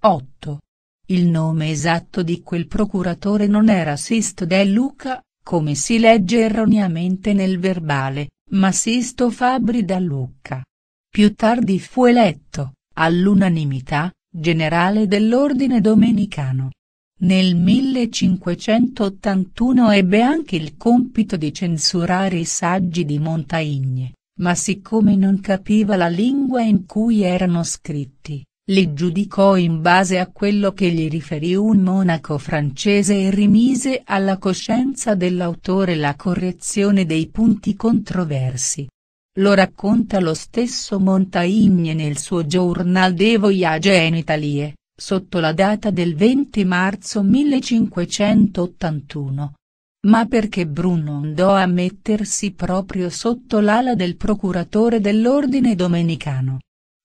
8. Il nome esatto di quel procuratore non era Sisto De Luca, come si legge erroneamente nel verbale, ma Sisto Fabri da Lucca. Più tardi fu eletto, all'unanimità, generale dell'ordine domenicano. Nel 1581 ebbe anche il compito di censurare i saggi di Montaigne, ma siccome non capiva la lingua in cui erano scritti, li giudicò in base a quello che gli riferì un monaco francese e rimise alla coscienza dell'autore la correzione dei punti controversi. Lo racconta lo stesso Montaigne nel suo Journal de Voyage en Italie, sotto la data del 20 marzo 1581. Ma perché Bruno andò a mettersi proprio sotto l'ala del procuratore dell'ordine domenicano?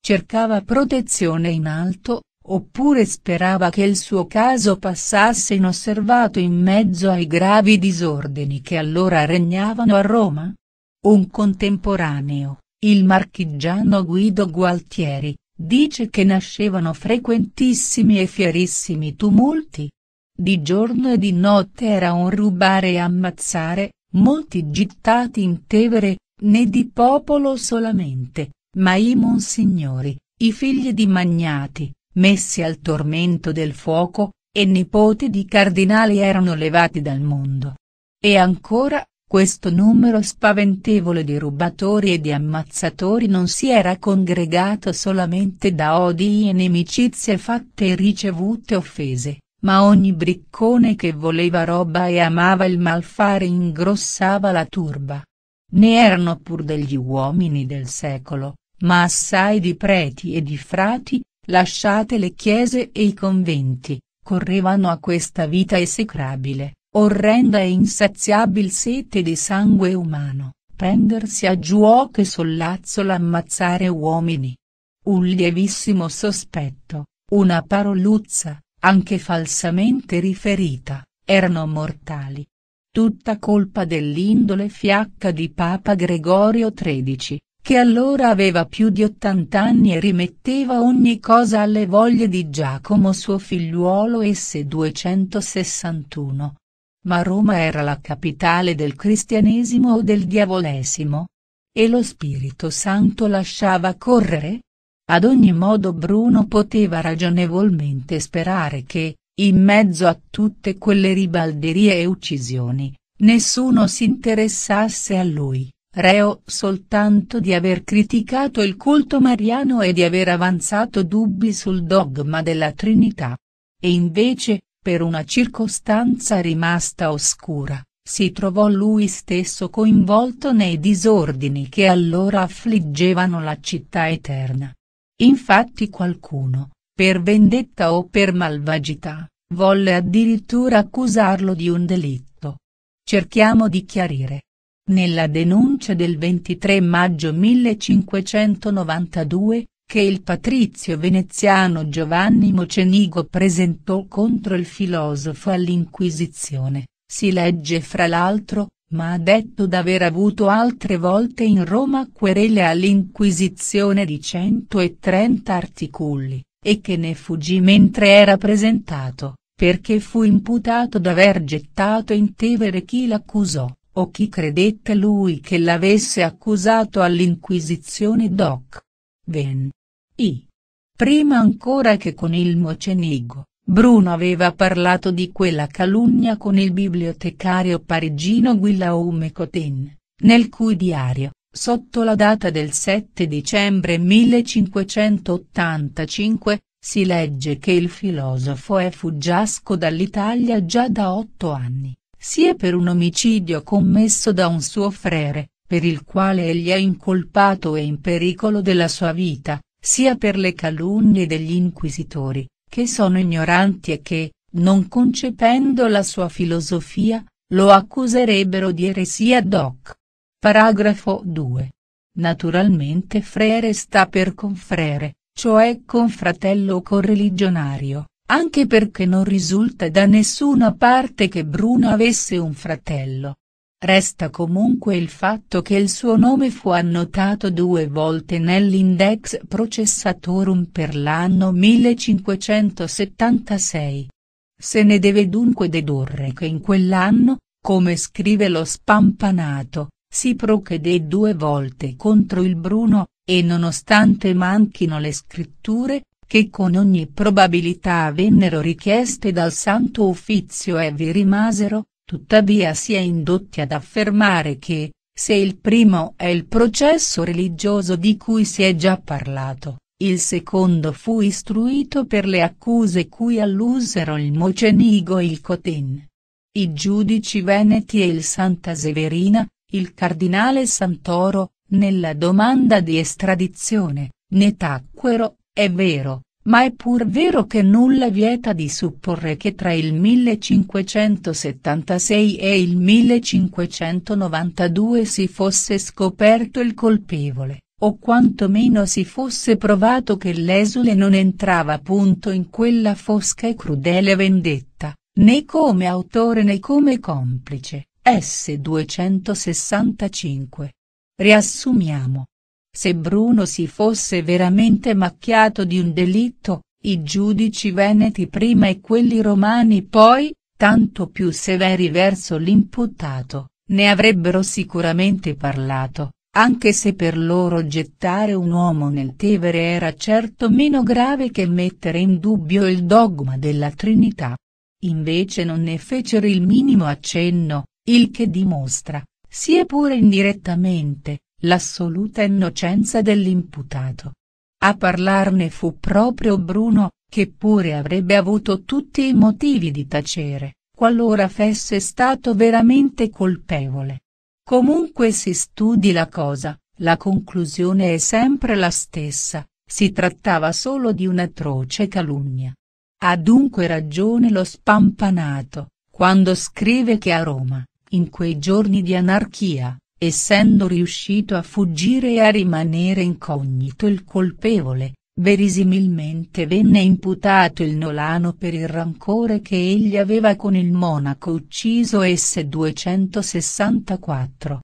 Cercava protezione in alto, oppure sperava che il suo caso passasse inosservato in mezzo ai gravi disordini che allora regnavano a Roma? Un contemporaneo, il marchigiano Guido Gualtieri, dice che nascevano frequentissimi e fierissimi tumulti. Di giorno e di notte era un rubare e ammazzare, molti gittati in Tevere, né di popolo solamente, ma i monsignori, i figli di magnati, messi al tormento del fuoco, e nipoti di cardinali erano levati dal mondo. E ancora, questo numero spaventevole di rubatori e di ammazzatori non si era congregato solamente da odi e nemicizie fatte e ricevute offese, ma ogni briccone che voleva roba e amava il malfare ingrossava la turba. Ne erano pur degli uomini del secolo, ma assai di preti e di frati, lasciate le chiese e i conventi, correvano a questa vita esecrabile orrenda e insaziabil sete di sangue umano, prendersi a giuoche sollazzo l'ammazzare uomini. Un lievissimo sospetto, una paroluzza, anche falsamente riferita, erano mortali. Tutta colpa dell'indole fiacca di Papa Gregorio XIII, che allora aveva più di ottant'anni e rimetteva ogni cosa alle voglie di Giacomo suo figliuolo S261, ma Roma era la capitale del cristianesimo o del diavolesimo? E lo Spirito Santo lasciava correre? Ad ogni modo Bruno poteva ragionevolmente sperare che, in mezzo a tutte quelle ribalderie e uccisioni, nessuno si interessasse a lui, reo soltanto di aver criticato il culto mariano e di aver avanzato dubbi sul dogma della Trinità. E invece, per una circostanza rimasta oscura, si trovò lui stesso coinvolto nei disordini che allora affliggevano la città eterna. Infatti qualcuno, per vendetta o per malvagità, volle addirittura accusarlo di un delitto. Cerchiamo di chiarire. Nella denuncia del 23 maggio 1592, che il patrizio veneziano Giovanni Mocenigo presentò contro il filosofo all'Inquisizione, si legge fra l'altro, ma ha detto d'aver avuto altre volte in Roma querele all'Inquisizione di 130 articoli, e che ne fuggì mentre era presentato, perché fu imputato d'aver gettato in Tevere chi l'accusò, o chi credette lui che l'avesse accusato all'Inquisizione doc. Ven. I. Prima ancora che con il Mocenigo, Bruno aveva parlato di quella calunnia con il bibliotecario parigino Guillaume Cotin, nel cui diario, sotto la data del 7 dicembre 1585, si legge che il filosofo è fuggiasco dall'Italia già da otto anni, sia per un omicidio commesso da un suo frere, per il quale egli è incolpato e in pericolo della sua vita, sia per le calunnie degli inquisitori, che sono ignoranti e che, non concependo la sua filosofia, lo accuserebbero di eresia doc. Paragrafo 2. Naturalmente frere sta per confrere, cioè confratello correligionario, anche perché non risulta da nessuna parte che Bruno avesse un fratello, Resta comunque il fatto che il suo nome fu annotato due volte nell'Index Processatorum per l'anno 1576. Se ne deve dunque dedurre che in quell'anno, come scrive lo spampanato, si procedè due volte contro il Bruno, e nonostante manchino le scritture, che con ogni probabilità vennero richieste dal Santo Uffizio e vi rimasero, Tuttavia si è indotti ad affermare che, se il primo è il processo religioso di cui si è già parlato, il secondo fu istruito per le accuse cui allusero il mocenigo e il Cotin. I giudici veneti e il Santa Severina, il cardinale Santoro, nella domanda di estradizione, ne tacquero, è vero, ma è pur vero che nulla vieta di supporre che tra il 1576 e il 1592 si fosse scoperto il colpevole, o quantomeno si fosse provato che l'esule non entrava appunto in quella fosca e crudele vendetta, né come autore né come complice, S. 265. Riassumiamo. Se Bruno si fosse veramente macchiato di un delitto, i giudici veneti prima e quelli romani poi, tanto più severi verso l'imputato, ne avrebbero sicuramente parlato, anche se per loro gettare un uomo nel Tevere era certo meno grave che mettere in dubbio il dogma della Trinità. Invece non ne fecero il minimo accenno, il che dimostra, sia pure indirettamente, l'assoluta innocenza dell'imputato. A parlarne fu proprio Bruno, che pure avrebbe avuto tutti i motivi di tacere, qualora fosse stato veramente colpevole. Comunque si studi la cosa, la conclusione è sempre la stessa, si trattava solo di un'atroce calunnia. Ha dunque ragione lo spampanato, quando scrive che a Roma, in quei giorni di anarchia, Essendo riuscito a fuggire e a rimanere incognito il colpevole, verisimilmente venne imputato il Nolano per il rancore che egli aveva con il monaco ucciso S264.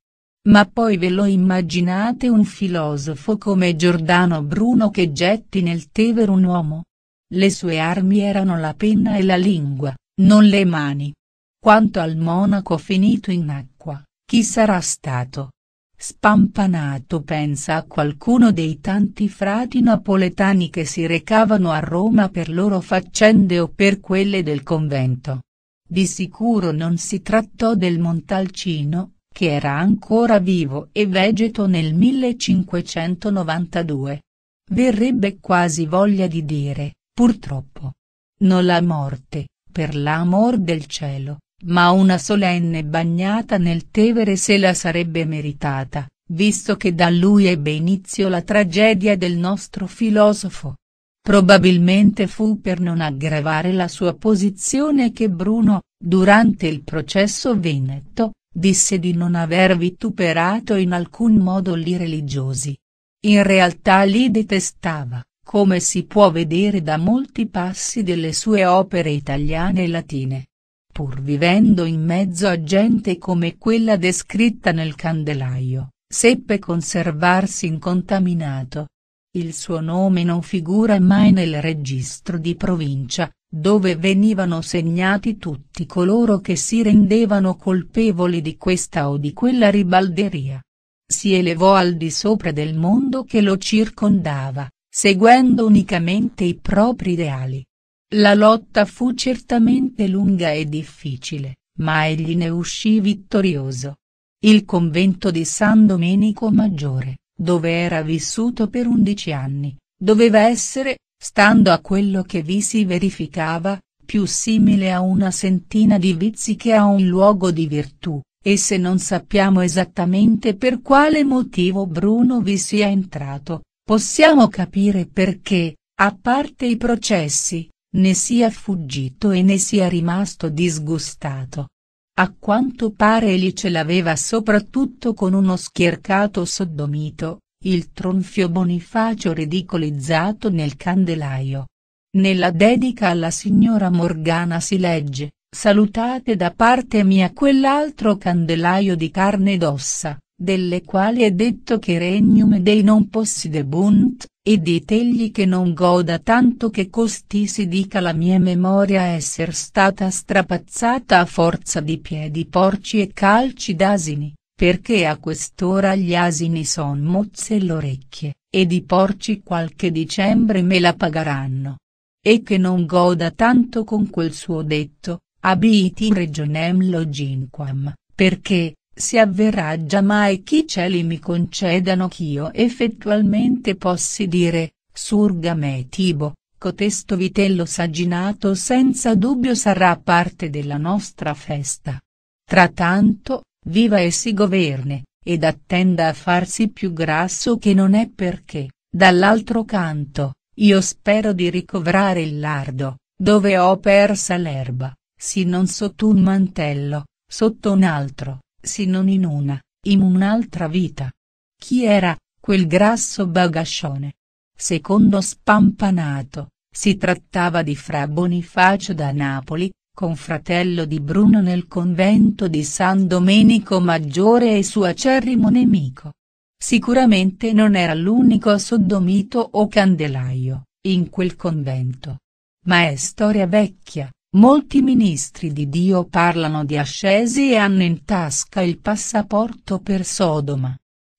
Ma poi ve lo immaginate un filosofo come Giordano Bruno che getti nel Tevere un uomo? Le sue armi erano la penna e la lingua, non le mani. Quanto al monaco finito in acqua, chi sarà stato? Spampanato pensa a qualcuno dei tanti frati napoletani che si recavano a Roma per loro faccende o per quelle del convento. Di sicuro non si trattò del Montalcino, che era ancora vivo e vegeto nel 1592. Verrebbe quasi voglia di dire, purtroppo. Non la morte, per l'amor del cielo, ma una solenne bagnata nel Tevere se la sarebbe meritata, visto che da lui ebbe inizio la tragedia del nostro filosofo. Probabilmente fu per non aggravare la sua posizione che Bruno, durante il processo veneto, disse di non aver vituperato in alcun modo gli religiosi. In realtà li detestava, come si può vedere da molti passi delle sue opere italiane e latine pur vivendo in mezzo a gente come quella descritta nel Candelaio, seppe conservarsi incontaminato. Il suo nome non figura mai nel registro di provincia, dove venivano segnati tutti coloro che si rendevano colpevoli di questa o di quella ribalderia. Si elevò al di sopra del mondo che lo circondava, seguendo unicamente i propri ideali. La lotta fu certamente lunga e difficile, ma egli ne uscì vittorioso. Il convento di San Domenico Maggiore, dove era vissuto per undici anni, doveva essere, stando a quello che vi si verificava, più simile a una sentina di vizi che a un luogo di virtù, e se non sappiamo esattamente per quale motivo Bruno vi sia entrato, possiamo capire perché, a parte i processi, ne sia fuggito e ne sia rimasto disgustato. A quanto pare egli ce l'aveva soprattutto con uno schiercato soddomito, il tronfio Bonifacio ridicolizzato nel candelaio. Nella dedica alla signora Morgana si legge, salutate da parte mia quell'altro candelaio di carne ed ossa, delle quali è detto che regnum dei non possidebunt, e ditegli che non goda tanto che costi si dica la mia memoria esser stata strapazzata a forza di piedi porci e calci d'asini, perché a quest'ora gli asini son mozze l'orecchie, e di porci qualche dicembre me la pagaranno. E che non goda tanto con quel suo detto, abiti regionem loginquam, perché, si avverrà giammai chi cieli mi concedano ch'io effettualmente possi dire, surga me Tibo, cotesto vitello sagginato senza dubbio sarà parte della nostra festa. Trattanto, viva e si governe, ed attenda a farsi più grasso che non è perché, dall'altro canto, io spero di ricovrare il lardo, dove ho persa l'erba, sì non sotto un mantello, sotto un altro. Se non in una, in un'altra vita. Chi era, quel grasso bagascione? Secondo Spampanato, si trattava di Fra Bonifacio da Napoli, confratello di Bruno nel convento di San Domenico Maggiore e suo acerrimo nemico. Sicuramente non era l'unico sodomito o candelaio, in quel convento. Ma è storia vecchia, Molti ministri di Dio parlano di ascesi e hanno in tasca il passaporto per Sodoma.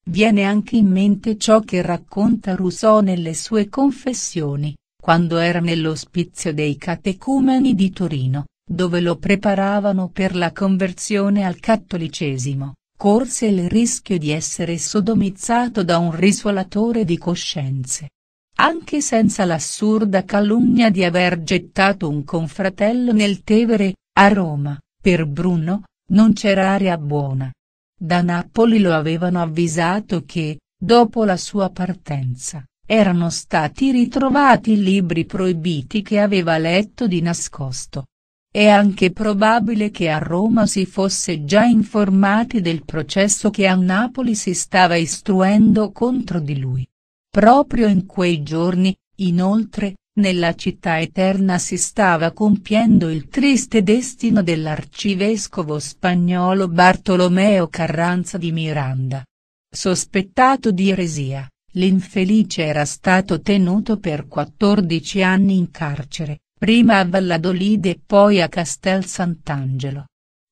Viene anche in mente ciò che racconta Rousseau nelle sue confessioni, quando era nell'ospizio dei catecumeni di Torino, dove lo preparavano per la conversione al cattolicesimo, corse il rischio di essere sodomizzato da un risolatore di coscienze anche senza l'assurda calunnia di aver gettato un confratello nel Tevere, a Roma, per Bruno, non c'era aria buona. Da Napoli lo avevano avvisato che, dopo la sua partenza, erano stati ritrovati libri proibiti che aveva letto di nascosto. È anche probabile che a Roma si fosse già informati del processo che a Napoli si stava istruendo contro di lui. Proprio in quei giorni, inoltre, nella città eterna si stava compiendo il triste destino dell'arcivescovo spagnolo Bartolomeo Carranza di Miranda. Sospettato di eresia, l'infelice era stato tenuto per 14 anni in carcere, prima a Valladolid e poi a Castel Sant'Angelo.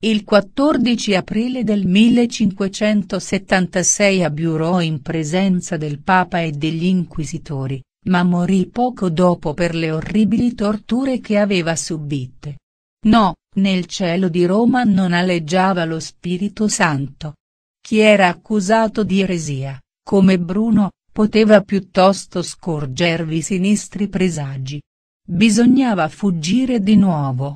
Il 14 aprile del 1576 abbiurò in presenza del Papa e degli inquisitori, ma morì poco dopo per le orribili torture che aveva subite. No, nel cielo di Roma non aleggiava lo Spirito Santo. Chi era accusato di eresia, come Bruno, poteva piuttosto scorgervi sinistri presagi. Bisognava fuggire di nuovo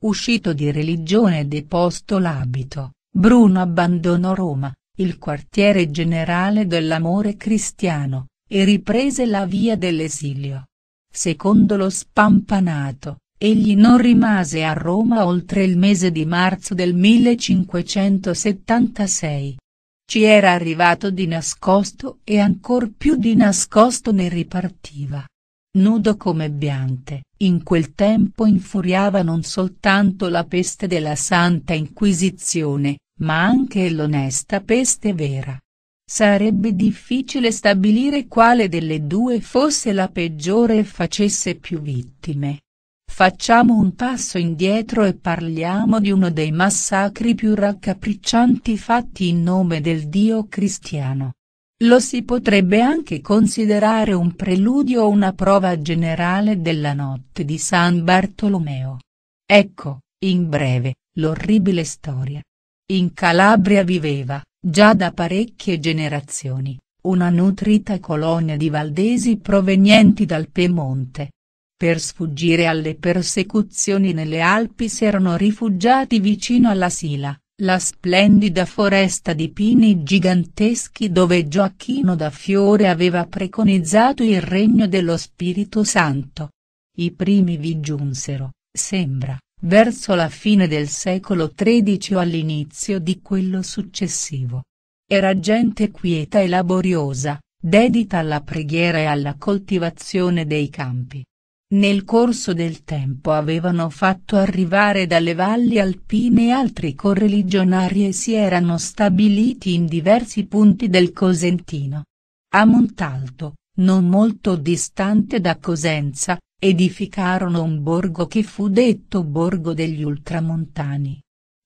Uscito di religione e deposto l'abito, Bruno abbandonò Roma, il quartiere generale dell'amore cristiano, e riprese la via dell'esilio. Secondo lo spampanato, egli non rimase a Roma oltre il mese di marzo del 1576. Ci era arrivato di nascosto e ancor più di nascosto ne ripartiva. Nudo come Biante, in quel tempo infuriava non soltanto la peste della Santa Inquisizione, ma anche l'onesta peste vera. Sarebbe difficile stabilire quale delle due fosse la peggiore e facesse più vittime. Facciamo un passo indietro e parliamo di uno dei massacri più raccapriccianti fatti in nome del Dio cristiano. Lo si potrebbe anche considerare un preludio o una prova generale della notte di San Bartolomeo. Ecco, in breve, l'orribile storia. In Calabria viveva, già da parecchie generazioni, una nutrita colonia di valdesi provenienti dal Piemonte. Per sfuggire alle persecuzioni nelle Alpi si erano rifugiati vicino alla Sila, la splendida foresta di pini giganteschi dove Gioacchino da Fiore aveva preconizzato il regno dello Spirito Santo. I primi vi giunsero, sembra, verso la fine del secolo XIII o all'inizio di quello successivo. Era gente quieta e laboriosa, dedita alla preghiera e alla coltivazione dei campi. Nel corso del tempo avevano fatto arrivare dalle valli alpine altri correligionari e si erano stabiliti in diversi punti del Cosentino. A Montalto, non molto distante da Cosenza, edificarono un borgo che fu detto Borgo degli Ultramontani.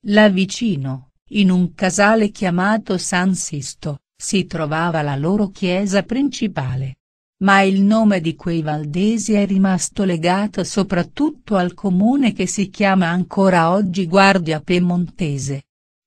Là vicino, in un casale chiamato San Sisto, si trovava la loro chiesa principale ma il nome di quei valdesi è rimasto legato soprattutto al comune che si chiama ancora oggi Guardia Piemontese.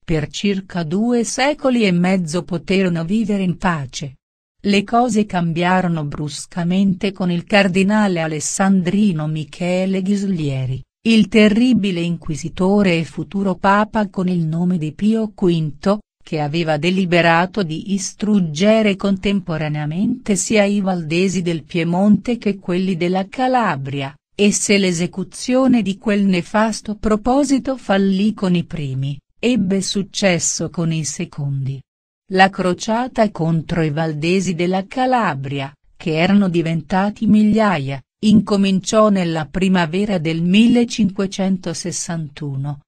Per circa due secoli e mezzo poterono vivere in pace. Le cose cambiarono bruscamente con il cardinale Alessandrino Michele Ghislieri, il terribile inquisitore e futuro papa con il nome di Pio V, che aveva deliberato di istruggere contemporaneamente sia i valdesi del Piemonte che quelli della Calabria, e se l'esecuzione di quel nefasto proposito fallì con i primi, ebbe successo con i secondi. La crociata contro i valdesi della Calabria, che erano diventati migliaia, incominciò nella primavera del 1561.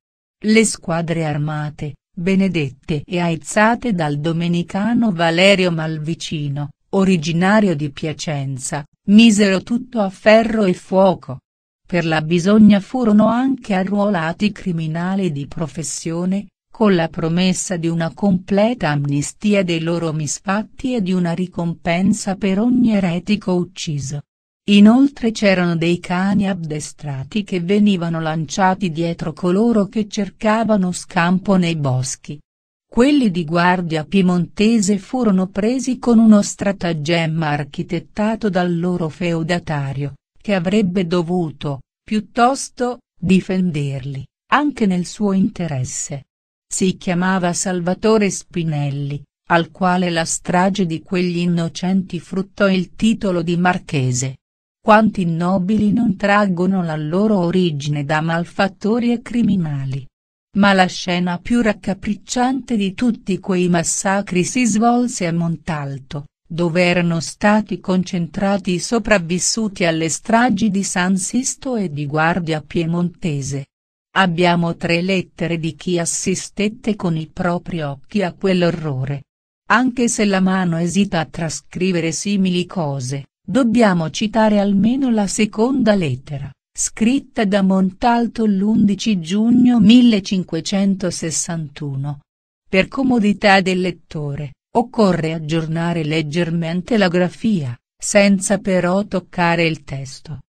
Le squadre armate, benedette e aizzate dal domenicano Valerio Malvicino, originario di Piacenza, misero tutto a ferro e fuoco. Per la bisogna furono anche arruolati criminali di professione, con la promessa di una completa amnistia dei loro misfatti e di una ricompensa per ogni eretico ucciso. Inoltre c'erano dei cani addestrati che venivano lanciati dietro coloro che cercavano scampo nei boschi. Quelli di guardia piemontese furono presi con uno stratagemma architettato dal loro feudatario, che avrebbe dovuto, piuttosto, difenderli, anche nel suo interesse. Si chiamava Salvatore Spinelli, al quale la strage di quegli innocenti fruttò il titolo di marchese. Quanti nobili non traggono la loro origine da malfattori e criminali. Ma la scena più raccapricciante di tutti quei massacri si svolse a Montalto, dove erano stati concentrati i sopravvissuti alle stragi di San Sisto e di Guardia Piemontese. Abbiamo tre lettere di chi assistette con i propri occhi a quell'orrore. Anche se la mano esita a trascrivere simili cose, Dobbiamo citare almeno la seconda lettera, scritta da Montalto l'11 giugno 1561. Per comodità del lettore, occorre aggiornare leggermente la grafia, senza però toccare il testo.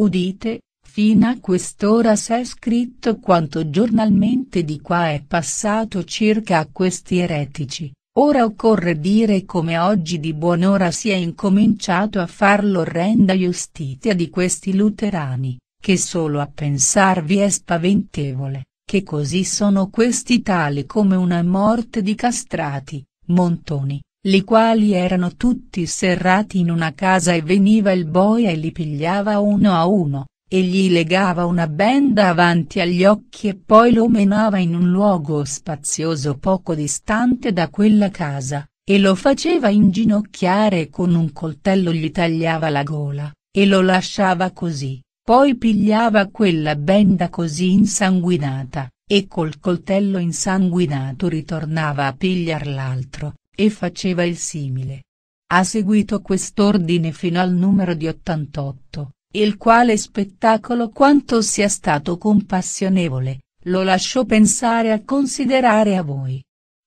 Udite, fino a quest'ora s'è scritto quanto giornalmente di qua è passato circa a questi eretici, Ora occorre dire come oggi di buon'ora si è incominciato a far l'orrenda giustizia di questi luterani, che solo a pensarvi è spaventevole, che così sono questi tali come una morte di castrati, montoni, li quali erano tutti serrati in una casa e veniva il boia e li pigliava uno a uno, e gli legava una benda avanti agli occhi e poi lo menava in un luogo spazioso poco distante da quella casa, e lo faceva inginocchiare e con un coltello gli tagliava la gola, e lo lasciava così, poi pigliava quella benda così insanguinata, e col coltello insanguinato ritornava a pigliar l'altro, e faceva il simile. Ha seguito quest'ordine fino al numero di 88 il quale spettacolo quanto sia stato compassionevole, lo lascio pensare a considerare a voi.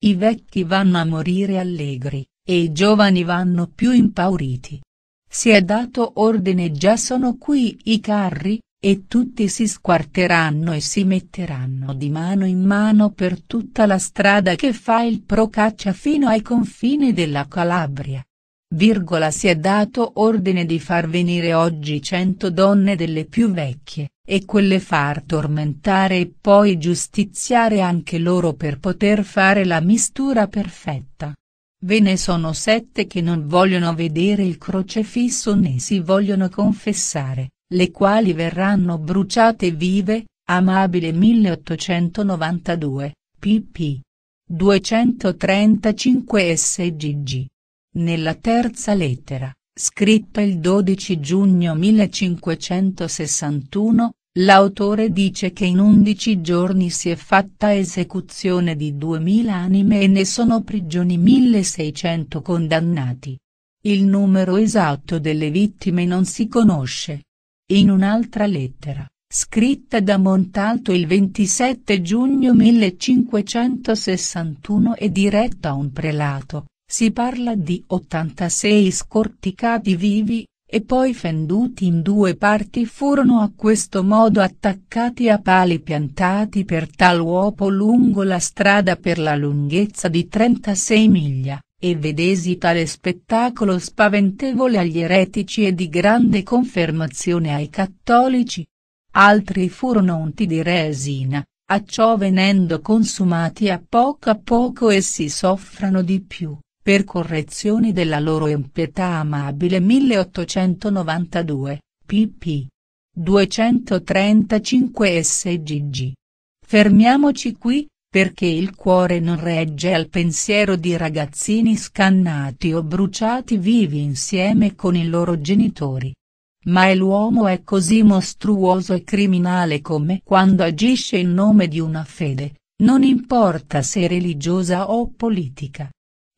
I vecchi vanno a morire allegri, e i giovani vanno più impauriti. Si è dato ordine già sono qui i carri, e tutti si squarteranno e si metteranno di mano in mano per tutta la strada che fa il procaccia fino ai confini della Calabria. Virgola si è dato ordine di far venire oggi cento donne delle più vecchie, e quelle far tormentare e poi giustiziare anche loro per poter fare la mistura perfetta. Ve ne sono sette che non vogliono vedere il crocefisso né si vogliono confessare, le quali verranno bruciate vive, amabile 1892, pp. 235 sgg. Nella terza lettera, scritta il 12 giugno 1561, l'autore dice che in undici giorni si è fatta esecuzione di duemila anime e ne sono prigioni 1600 condannati. Il numero esatto delle vittime non si conosce. In un'altra lettera, scritta da Montalto il 27 giugno 1561 e diretta a un prelato, si parla di 86 scorticati vivi, e poi fenduti in due parti furono a questo modo attaccati a pali piantati per tal uopo lungo la strada per la lunghezza di 36 miglia, e vedesi tale spettacolo spaventevole agli eretici e di grande confermazione ai cattolici. Altri furono unti di resina, a ciò venendo consumati a poco a poco essi soffrano di più per correzione della loro impietà amabile 1892, pp. 235 sgg. Fermiamoci qui, perché il cuore non regge al pensiero di ragazzini scannati o bruciati vivi insieme con i loro genitori. Ma l'uomo è così mostruoso e criminale come quando agisce in nome di una fede, non importa se religiosa o politica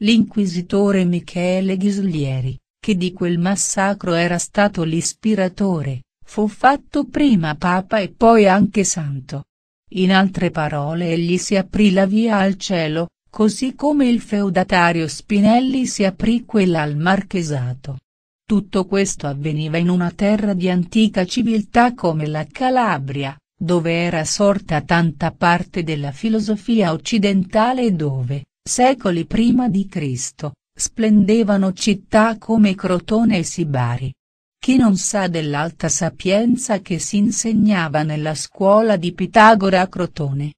l'inquisitore Michele Ghislieri, che di quel massacro era stato l'ispiratore, fu fatto prima papa e poi anche santo. In altre parole egli si aprì la via al cielo, così come il feudatario Spinelli si aprì quella al marchesato. Tutto questo avveniva in una terra di antica civiltà come la Calabria, dove era sorta tanta parte della filosofia occidentale e dove, secoli prima di Cristo, splendevano città come Crotone e Sibari. Chi non sa dell'alta sapienza che si insegnava nella scuola di Pitagora a Crotone?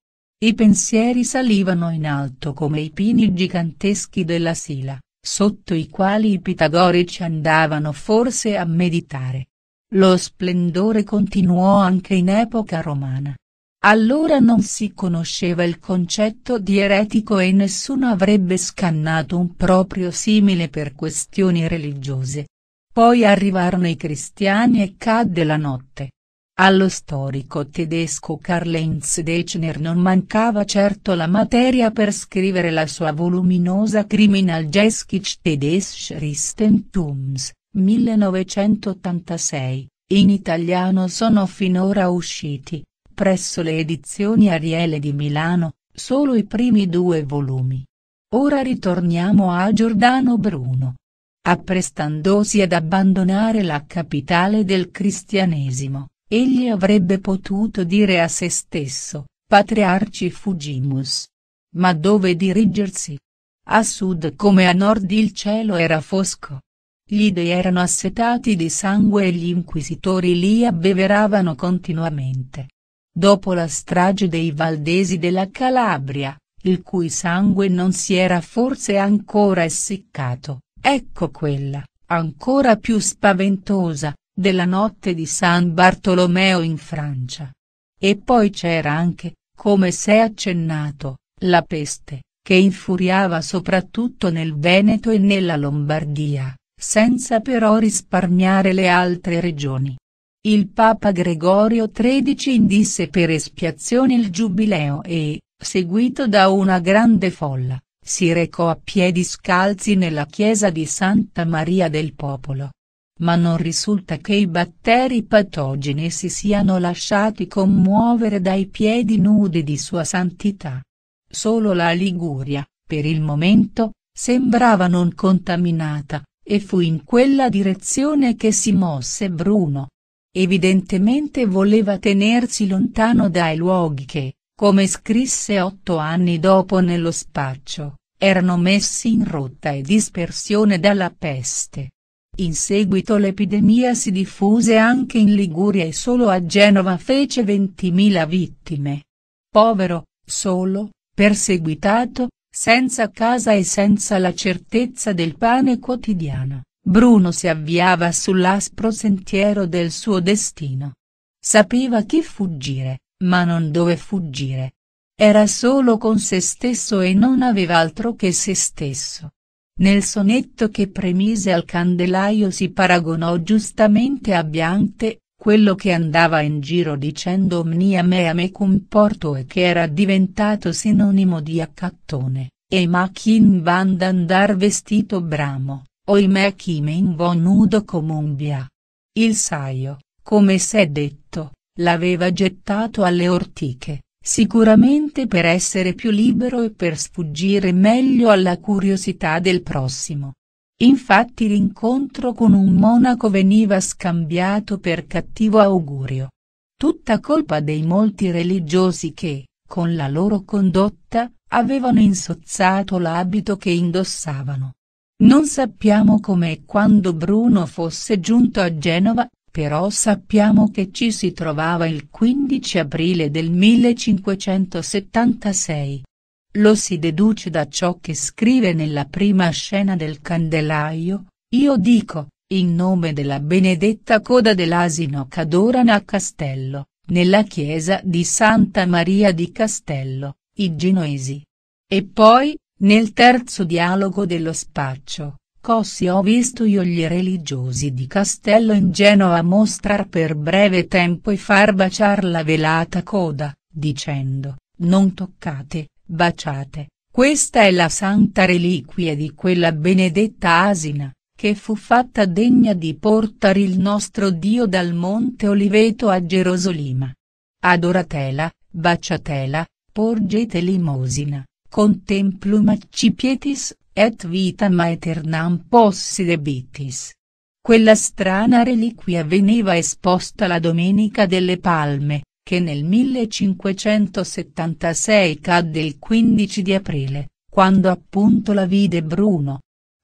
I pensieri salivano in alto come i pini giganteschi della Sila, sotto i quali i pitagorici andavano forse a meditare. Lo splendore continuò anche in epoca romana. Allora non si conosceva il concetto di eretico e nessuno avrebbe scannato un proprio simile per questioni religiose. Poi arrivarono i cristiani e cadde la notte. Allo storico tedesco Karl Heinz Dechner non mancava certo la materia per scrivere la sua voluminosa Kriminalgeschichte des Christentums, 1986, in italiano sono finora usciti presso le edizioni Ariele di Milano, solo i primi due volumi. Ora ritorniamo a Giordano Bruno. Apprestandosi ad abbandonare la capitale del cristianesimo, egli avrebbe potuto dire a se stesso, patriarci fugimus. Ma dove dirigersi? A sud come a nord il cielo era fosco. Gli dei erano assetati di sangue e gli inquisitori li abbeveravano continuamente. Dopo la strage dei Valdesi della Calabria, il cui sangue non si era forse ancora essiccato, ecco quella, ancora più spaventosa, della notte di San Bartolomeo in Francia. E poi c'era anche, come s'è accennato, la peste, che infuriava soprattutto nel Veneto e nella Lombardia, senza però risparmiare le altre regioni. Il Papa Gregorio XIII indisse per espiazione il giubileo e, seguito da una grande folla, si recò a piedi scalzi nella chiesa di Santa Maria del Popolo. Ma non risulta che i batteri patogeni si siano lasciati commuovere dai piedi nudi di Sua Santità. Solo la Liguria, per il momento, sembrava non contaminata, e fu in quella direzione che si mosse Bruno, Evidentemente voleva tenersi lontano dai luoghi che, come scrisse otto anni dopo nello spaccio, erano messi in rotta e dispersione dalla peste. In seguito l'epidemia si diffuse anche in Liguria e solo a Genova fece 20.000 vittime. Povero, solo, perseguitato, senza casa e senza la certezza del pane quotidiano. Bruno si avviava sull'aspro sentiero del suo destino. Sapeva chi fuggire, ma non dove fuggire. Era solo con se stesso e non aveva altro che se stesso. Nel sonetto che premise al candelaio si paragonò giustamente a Biante, quello che andava in giro dicendo omnia me mea mecum porto e che era diventato sinonimo di accattone, e ma chi van d'andar vestito bramo. Oimè in me nudo come Il saio, come si è detto, l'aveva gettato alle ortiche, sicuramente per essere più libero e per sfuggire meglio alla curiosità del prossimo. Infatti l'incontro con un monaco veniva scambiato per cattivo augurio. Tutta colpa dei molti religiosi che, con la loro condotta, avevano insozzato l'abito che indossavano. Non sappiamo come e quando Bruno fosse giunto a Genova, però sappiamo che ci si trovava il 15 aprile del 1576. Lo si deduce da ciò che scrive nella prima scena del Candelaio, io dico, in nome della benedetta coda dell'asino cadorana a Castello, nella chiesa di Santa Maria di Castello, i Genoesi. E poi, nel terzo dialogo dello spaccio, Cossi ho visto io gli religiosi di Castello in Genova mostrar per breve tempo e far baciar la velata coda, dicendo, non toccate, baciate, questa è la santa reliquia di quella benedetta asina, che fu fatta degna di portare il nostro Dio dal monte Oliveto a Gerosolima. Adoratela, baciatela, porgete limosina contemplum accipietis, et vitam aeternam possidebitis. Quella strana reliquia veniva esposta la Domenica delle Palme, che nel 1576 cadde il 15 di aprile, quando appunto la vide Bruno.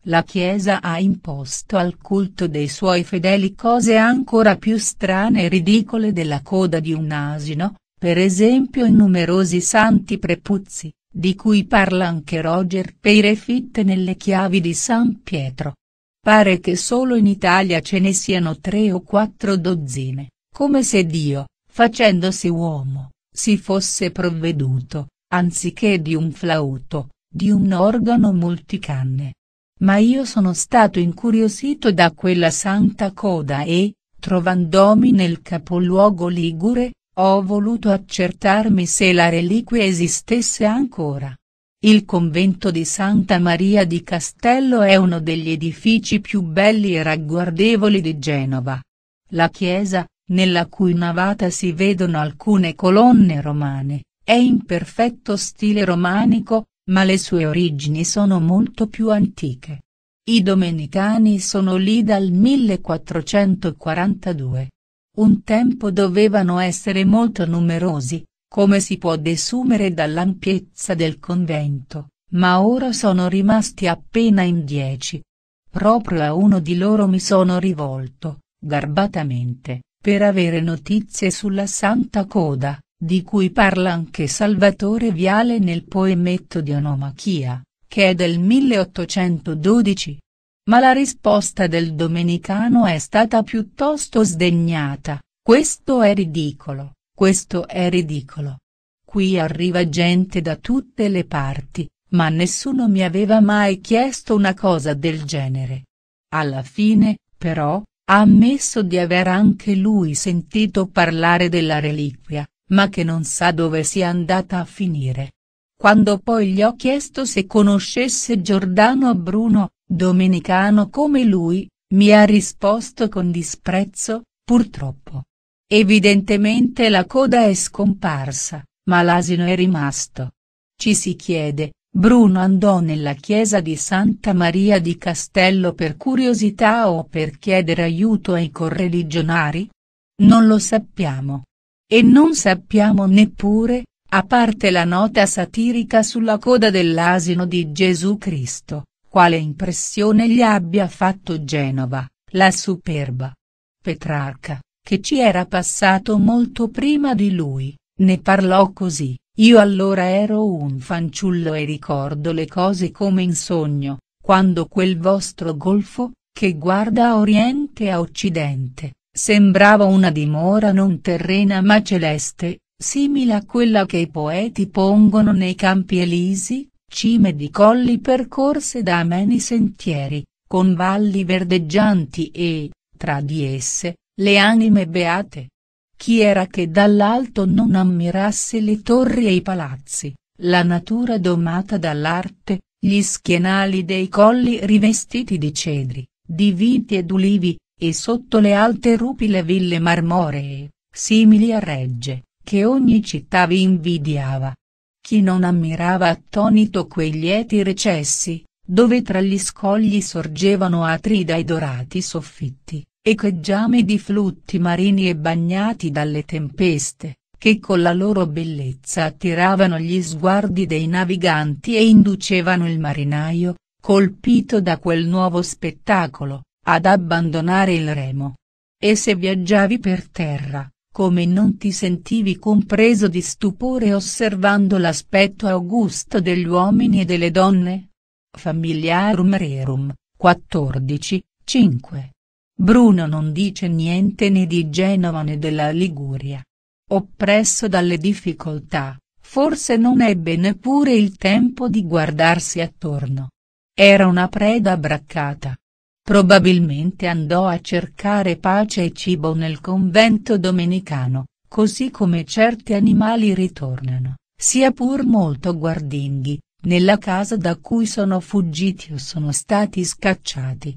La Chiesa ha imposto al culto dei suoi fedeli cose ancora più strane e ridicole della coda di un asino, per esempio in numerosi santi prepuzzi, di cui parla anche Roger Peire nelle chiavi di San Pietro. Pare che solo in Italia ce ne siano tre o quattro dozzine, come se Dio, facendosi uomo, si fosse provveduto, anziché di un flauto, di un organo multicanne. Ma io sono stato incuriosito da quella santa coda e, trovandomi nel capoluogo Ligure, ho voluto accertarmi se la reliquia esistesse ancora. Il convento di Santa Maria di Castello è uno degli edifici più belli e ragguardevoli di Genova. La chiesa, nella cui navata si vedono alcune colonne romane, è in perfetto stile romanico, ma le sue origini sono molto più antiche. I domenicani sono lì dal 1442. Un tempo dovevano essere molto numerosi, come si può desumere dall'ampiezza del convento, ma ora sono rimasti appena in dieci. Proprio a uno di loro mi sono rivolto, garbatamente, per avere notizie sulla Santa Coda, di cui parla anche Salvatore Viale nel poemetto di Onomachia, che è del 1812 ma la risposta del domenicano è stata piuttosto sdegnata, questo è ridicolo, questo è ridicolo. Qui arriva gente da tutte le parti, ma nessuno mi aveva mai chiesto una cosa del genere. Alla fine, però, ha ammesso di aver anche lui sentito parlare della reliquia, ma che non sa dove sia andata a finire. Quando poi gli ho chiesto se conoscesse Giordano Bruno, Domenicano come lui, mi ha risposto con disprezzo, purtroppo. Evidentemente la coda è scomparsa, ma l'asino è rimasto. Ci si chiede, Bruno andò nella chiesa di Santa Maria di Castello per curiosità o per chiedere aiuto ai correligionari? Non lo sappiamo. E non sappiamo neppure, a parte la nota satirica sulla coda dell'asino di Gesù Cristo, quale impressione gli abbia fatto Genova, la superba. Petrarca, che ci era passato molto prima di lui, ne parlò così, io allora ero un fanciullo e ricordo le cose come in sogno, quando quel vostro golfo, che guarda a oriente e a occidente, sembrava una dimora non terrena ma celeste, simile a quella che i poeti pongono nei campi elisi, Cime di colli percorse da ameni sentieri, con valli verdeggianti e, tra di esse, le anime beate. Chi era che dall'alto non ammirasse le torri e i palazzi, la natura domata dall'arte, gli schienali dei colli rivestiti di cedri, di viti ed ulivi, e sotto le alte rupi le ville marmoree, simili a regge, che ogni città vi invidiava. Chi non ammirava attonito quei lieti recessi, dove tra gli scogli sorgevano atri dai dorati soffitti, e echeggiame di flutti marini e bagnati dalle tempeste, che con la loro bellezza attiravano gli sguardi dei naviganti e inducevano il marinaio, colpito da quel nuovo spettacolo, ad abbandonare il remo. E se viaggiavi per terra, come non ti sentivi compreso di stupore osservando l'aspetto augusto degli uomini e delle donne? Familiarum Rerum, 14, 5. Bruno non dice niente né di Genova né della Liguria. Oppresso dalle difficoltà, forse non ebbe neppure il tempo di guardarsi attorno. Era una preda abbraccata. Probabilmente andò a cercare pace e cibo nel convento domenicano, così come certi animali ritornano, sia pur molto guardinghi, nella casa da cui sono fuggiti o sono stati scacciati.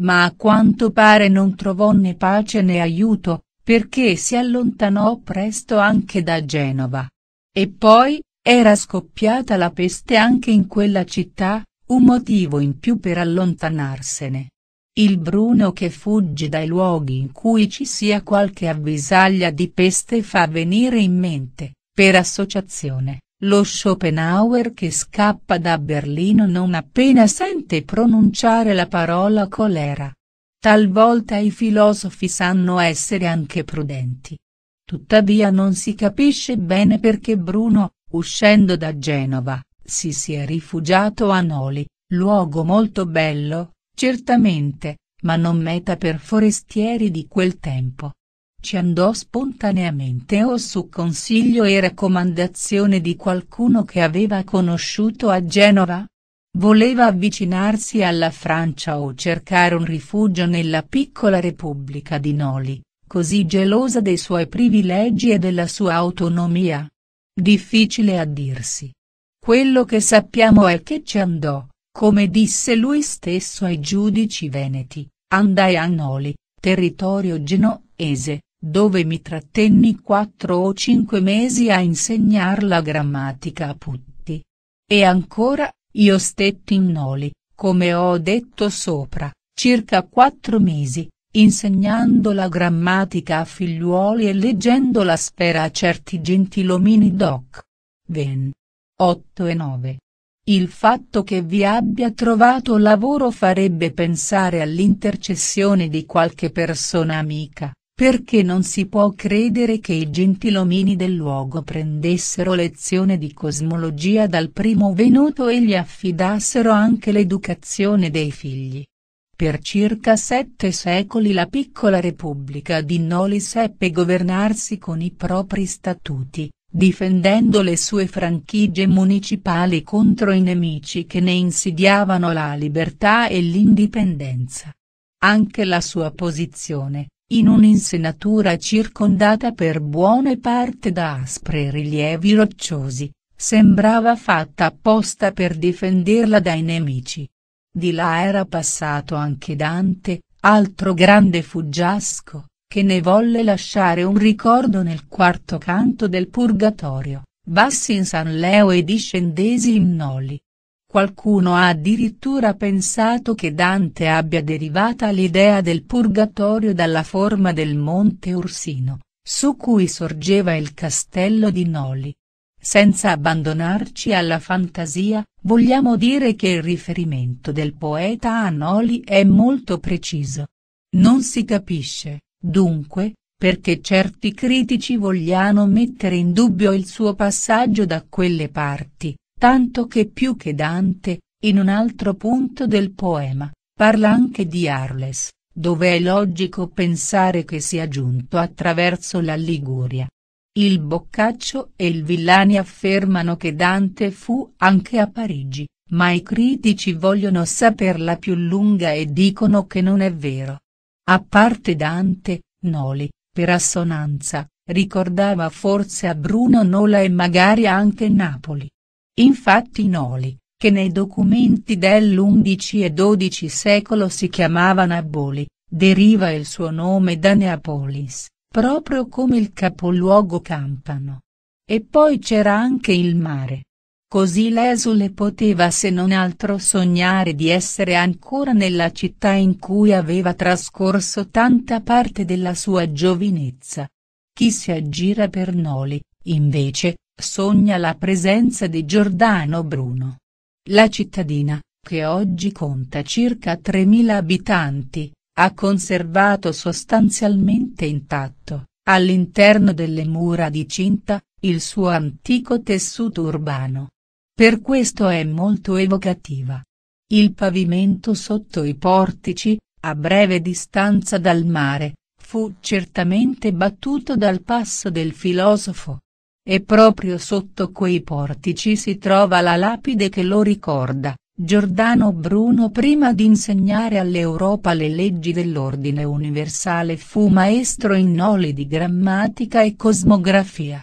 Ma a quanto pare non trovò né pace né aiuto, perché si allontanò presto anche da Genova. E poi, era scoppiata la peste anche in quella città, un motivo in più per allontanarsene. Il Bruno che fugge dai luoghi in cui ci sia qualche avvisaglia di peste fa venire in mente, per associazione, lo Schopenhauer che scappa da Berlino non appena sente pronunciare la parola colera. Talvolta i filosofi sanno essere anche prudenti. Tuttavia non si capisce bene perché Bruno, uscendo da Genova, si sia rifugiato a Noli, luogo molto bello, Certamente, ma non meta per forestieri di quel tempo. Ci andò spontaneamente o su consiglio e raccomandazione di qualcuno che aveva conosciuto a Genova? Voleva avvicinarsi alla Francia o cercare un rifugio nella piccola Repubblica di Noli, così gelosa dei suoi privilegi e della sua autonomia? Difficile a dirsi. Quello che sappiamo è che ci andò, come disse lui stesso ai giudici veneti, andai a Noli, territorio genoese, dove mi trattenni quattro o cinque mesi a insegnar la grammatica a Putti. E ancora, io stetti in Noli, come ho detto sopra, circa quattro mesi, insegnando la grammatica a figliuoli e leggendo la sfera a certi gentilomini doc. Ven. 8 e 9. Il fatto che vi abbia trovato lavoro farebbe pensare all'intercessione di qualche persona amica, perché non si può credere che i gentilomini del luogo prendessero lezione di cosmologia dal primo venuto e gli affidassero anche l'educazione dei figli. Per circa sette secoli la piccola repubblica di Noli seppe governarsi con i propri statuti, difendendo le sue franchigie municipali contro i nemici che ne insidiavano la libertà e l'indipendenza. Anche la sua posizione, in un'insenatura circondata per buone parte da aspre rilievi rocciosi, sembrava fatta apposta per difenderla dai nemici. Di là era passato anche Dante, altro grande fuggiasco, che ne volle lasciare un ricordo nel quarto canto del Purgatorio, bassi in San Leo e discendesi in Noli. Qualcuno ha addirittura pensato che Dante abbia derivata l'idea del purgatorio dalla forma del monte Ursino, su cui sorgeva il castello di Noli. Senza abbandonarci alla fantasia, vogliamo dire che il riferimento del poeta a Noli è molto preciso. Non si capisce, Dunque, perché certi critici vogliano mettere in dubbio il suo passaggio da quelle parti, tanto che più che Dante, in un altro punto del poema, parla anche di Arles, dove è logico pensare che sia giunto attraverso la Liguria. Il Boccaccio e il Villani affermano che Dante fu anche a Parigi, ma i critici vogliono saperla più lunga e dicono che non è vero. A parte Dante, Noli, per assonanza, ricordava forse a Bruno Nola e magari anche Napoli. Infatti Noli, che nei documenti dell'11 e XII secolo si chiamava Naboli, deriva il suo nome da Neapolis, proprio come il capoluogo campano. E poi c'era anche il mare. Così l'esule poteva se non altro sognare di essere ancora nella città in cui aveva trascorso tanta parte della sua giovinezza. Chi si aggira per Noli, invece, sogna la presenza di Giordano Bruno. La cittadina, che oggi conta circa 3.000 abitanti, ha conservato sostanzialmente intatto, all'interno delle mura di Cinta, il suo antico tessuto urbano. Per questo è molto evocativa. Il pavimento sotto i portici, a breve distanza dal mare, fu certamente battuto dal passo del filosofo. E proprio sotto quei portici si trova la lapide che lo ricorda, Giordano Bruno prima di insegnare all'Europa le leggi dell'ordine universale fu maestro in noli di grammatica e cosmografia.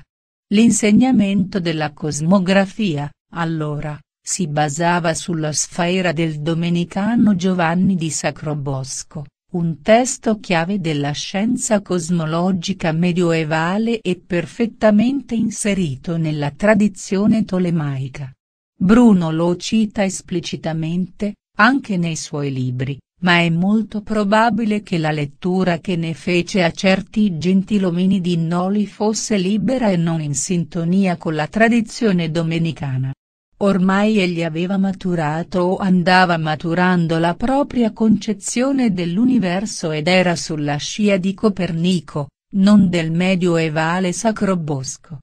L'insegnamento della cosmografia, allora, si basava sulla sfera del domenicano Giovanni di Sacrobosco, un testo chiave della scienza cosmologica medioevale e perfettamente inserito nella tradizione tolemaica. Bruno lo cita esplicitamente, anche nei suoi libri, ma è molto probabile che la lettura che ne fece a certi gentilomini di Noli fosse libera e non in sintonia con la tradizione domenicana. Ormai egli aveva maturato o andava maturando la propria concezione dell'universo ed era sulla scia di Copernico, non del medioevale sacro bosco.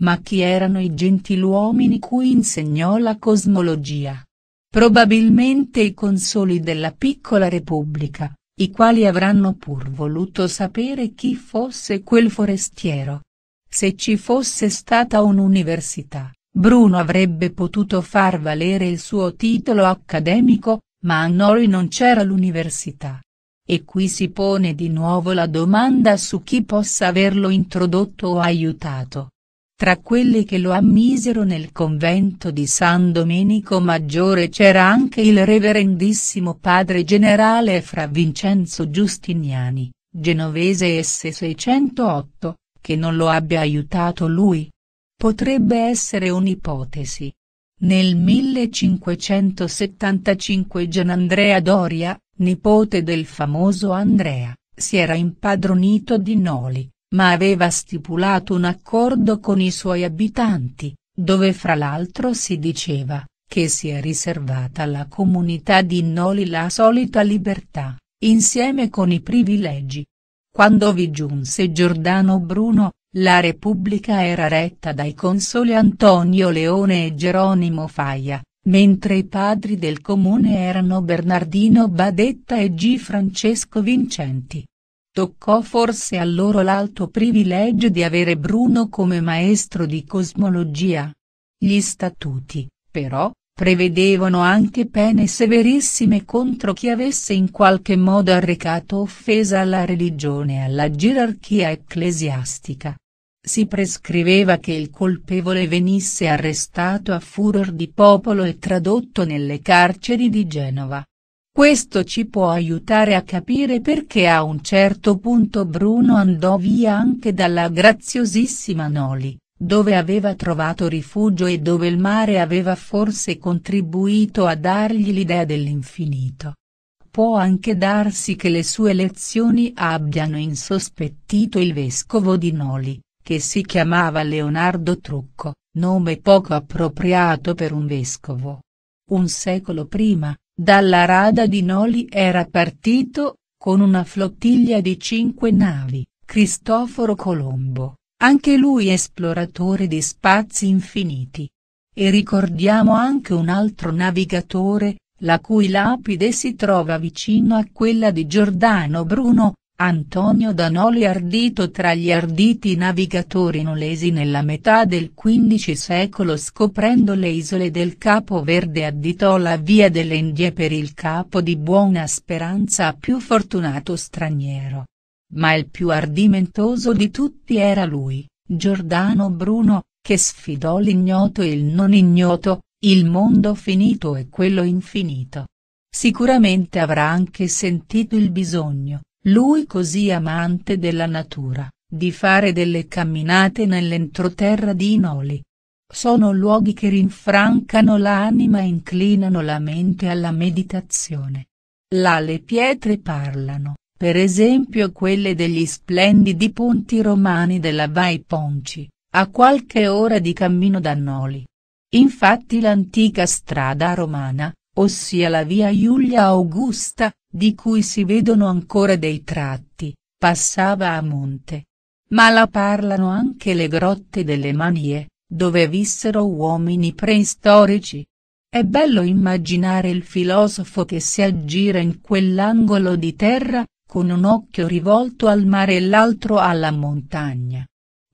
Ma chi erano i gentiluomini cui insegnò la cosmologia? Probabilmente i consoli della piccola repubblica, i quali avranno pur voluto sapere chi fosse quel forestiero. Se ci fosse stata un'università Bruno avrebbe potuto far valere il suo titolo accademico, ma a noi non c'era l'università. E qui si pone di nuovo la domanda su chi possa averlo introdotto o aiutato. Tra quelli che lo ammisero nel convento di San Domenico Maggiore c'era anche il reverendissimo padre generale Fra Vincenzo Giustiniani, genovese S608, che non lo abbia aiutato lui, Potrebbe essere un'ipotesi. Nel 1575 Gianandrea Doria, nipote del famoso Andrea, si era impadronito di Noli, ma aveva stipulato un accordo con i suoi abitanti, dove fra l'altro si diceva, che si è riservata alla comunità di Noli la solita libertà, insieme con i privilegi. Quando vi giunse Giordano Bruno, la Repubblica era retta dai consoli Antonio Leone e Geronimo Faia, mentre i padri del comune erano Bernardino Badetta e G. Francesco Vincenti. Toccò forse a loro l'alto privilegio di avere Bruno come maestro di cosmologia. Gli statuti, però, prevedevano anche pene severissime contro chi avesse in qualche modo arrecato offesa alla religione e alla gerarchia ecclesiastica. Si prescriveva che il colpevole venisse arrestato a furor di popolo e tradotto nelle carceri di Genova. Questo ci può aiutare a capire perché a un certo punto Bruno andò via anche dalla graziosissima Noli dove aveva trovato rifugio e dove il mare aveva forse contribuito a dargli l'idea dell'infinito. Può anche darsi che le sue lezioni abbiano insospettito il vescovo di Noli, che si chiamava Leonardo Trucco, nome poco appropriato per un vescovo. Un secolo prima, dalla rada di Noli era partito, con una flottiglia di cinque navi, Cristoforo Colombo anche lui esploratore di spazi infiniti. E ricordiamo anche un altro navigatore, la cui lapide si trova vicino a quella di Giordano Bruno, Antonio Danoli ardito tra gli arditi navigatori nolesi nella metà del XV secolo scoprendo le isole del Capo Verde additò la via delle Indie per il capo di Buona Speranza a più fortunato straniero, ma il più ardimentoso di tutti era lui, Giordano Bruno, che sfidò l'ignoto e il non ignoto, il mondo finito e quello infinito. Sicuramente avrà anche sentito il bisogno, lui così amante della natura, di fare delle camminate nell'entroterra di Inoli. Sono luoghi che rinfrancano l'anima e inclinano la mente alla meditazione. Là le pietre parlano, per esempio quelle degli splendidi ponti romani della Vai Ponci, a qualche ora di cammino da Noli. Infatti l'antica strada romana, ossia la via Iulia Augusta, di cui si vedono ancora dei tratti, passava a monte. Ma la parlano anche le grotte delle Manie, dove vissero uomini preistorici. È bello immaginare il filosofo che si aggira in quell'angolo di terra, con un occhio rivolto al mare e l'altro alla montagna.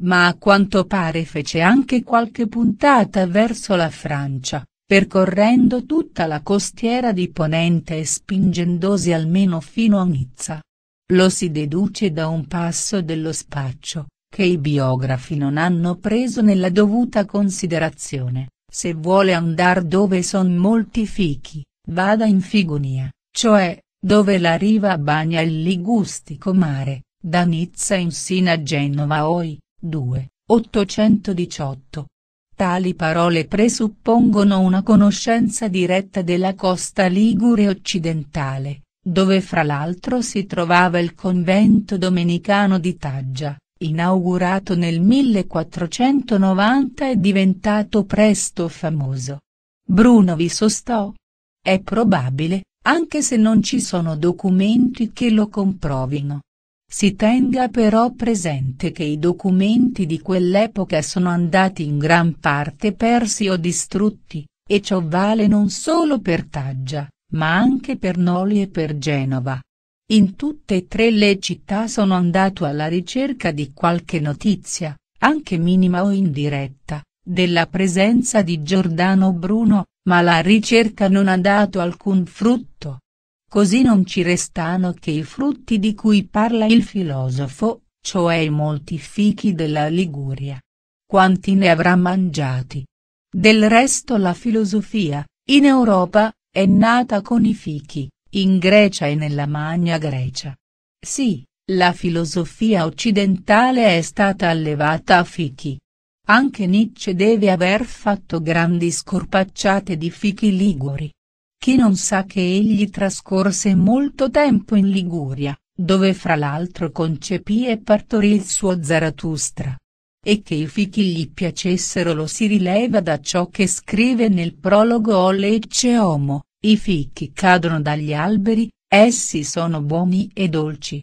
Ma a quanto pare fece anche qualche puntata verso la Francia, percorrendo tutta la costiera di Ponente e spingendosi almeno fino a Nizza. Lo si deduce da un passo dello spaccio, che i biografi non hanno preso nella dovuta considerazione, se vuole andar dove son molti fichi, vada in figonia, cioè, dove la riva bagna il Ligustico mare, da Nizza in Sina a Genova Oi, 2, 818. Tali parole presuppongono una conoscenza diretta della costa ligure occidentale, dove fra l'altro si trovava il convento domenicano di Taggia, inaugurato nel 1490 e diventato presto famoso. Bruno vi sostò. È probabile, anche se non ci sono documenti che lo comprovino. Si tenga però presente che i documenti di quell'epoca sono andati in gran parte persi o distrutti, e ciò vale non solo per Taggia, ma anche per Noli e per Genova. In tutte e tre le città sono andato alla ricerca di qualche notizia, anche minima o indiretta, della presenza di Giordano Bruno, ma la ricerca non ha dato alcun frutto. Così non ci restano che i frutti di cui parla il filosofo, cioè i molti fichi della Liguria. Quanti ne avrà mangiati? Del resto la filosofia, in Europa, è nata con i fichi, in Grecia e nella Magna Grecia. Sì, la filosofia occidentale è stata allevata a fichi, anche Nietzsche deve aver fatto grandi scorpacciate di fichi liguri. Chi non sa che egli trascorse molto tempo in Liguria, dove fra l'altro concepì e partorì il suo Zarathustra. E che i fichi gli piacessero lo si rileva da ciò che scrive nel prologo O Lecce Homo, i fichi cadono dagli alberi, essi sono buoni e dolci.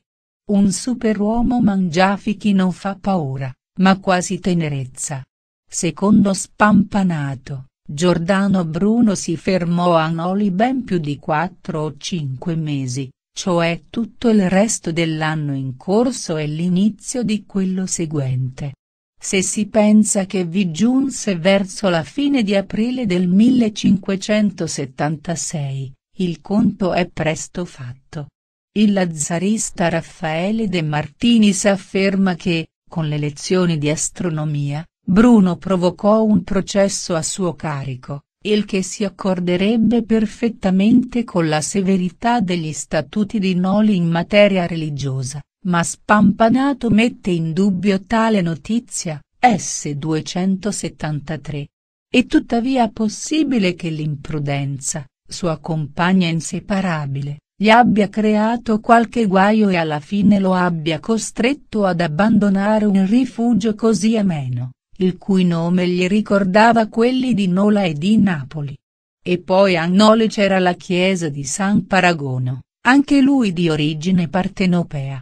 Un superuomo mangia fichi non fa paura ma quasi tenerezza. Secondo Spampanato, Giordano Bruno si fermò a Noli ben più di quattro o cinque mesi, cioè tutto il resto dell'anno in corso e l'inizio di quello seguente. Se si pensa che vi giunse verso la fine di aprile del 1576, il conto è presto fatto. Il lazzarista Raffaele De Martini s'afferma che, con le lezioni di astronomia, Bruno provocò un processo a suo carico, il che si accorderebbe perfettamente con la severità degli statuti di Noli in materia religiosa, ma Spampanato mette in dubbio tale notizia, S. 273. È tuttavia possibile che l'imprudenza, sua compagna inseparabile, gli abbia creato qualche guaio e alla fine lo abbia costretto ad abbandonare un rifugio così ameno, il cui nome gli ricordava quelli di Nola e di Napoli. E poi a Nole c'era la chiesa di San Paragono, anche lui di origine partenopea.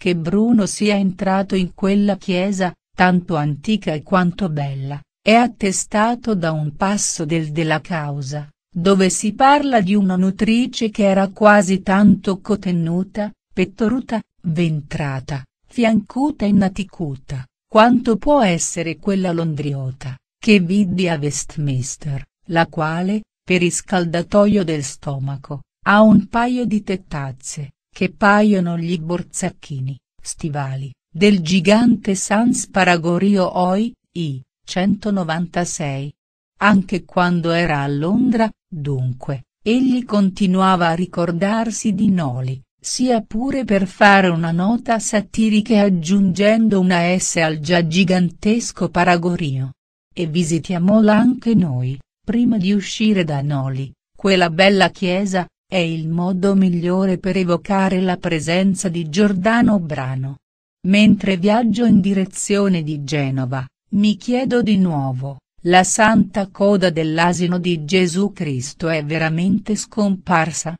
Che Bruno sia entrato in quella chiesa, tanto antica e quanto bella, è attestato da un passo del della causa, dove si parla di una nutrice che era quasi tanto cotennuta, pettoruta, ventrata, fiancuta e naticuta, quanto può essere quella londriota, che vidi a Westminster, la quale, per riscaldatoio del stomaco, ha un paio di tettazze, che paiono gli borzacchini, stivali, del gigante San Sparagorio Oi, I, 196. Anche quando era a Londra, Dunque, egli continuava a ricordarsi di Noli, sia pure per fare una nota satirica aggiungendo una S al già gigantesco Paragorio. E visitiamola anche noi, prima di uscire da Noli, quella bella chiesa, è il modo migliore per evocare la presenza di Giordano Brano. Mentre viaggio in direzione di Genova, mi chiedo di nuovo, la santa coda dell'asino di Gesù Cristo è veramente scomparsa?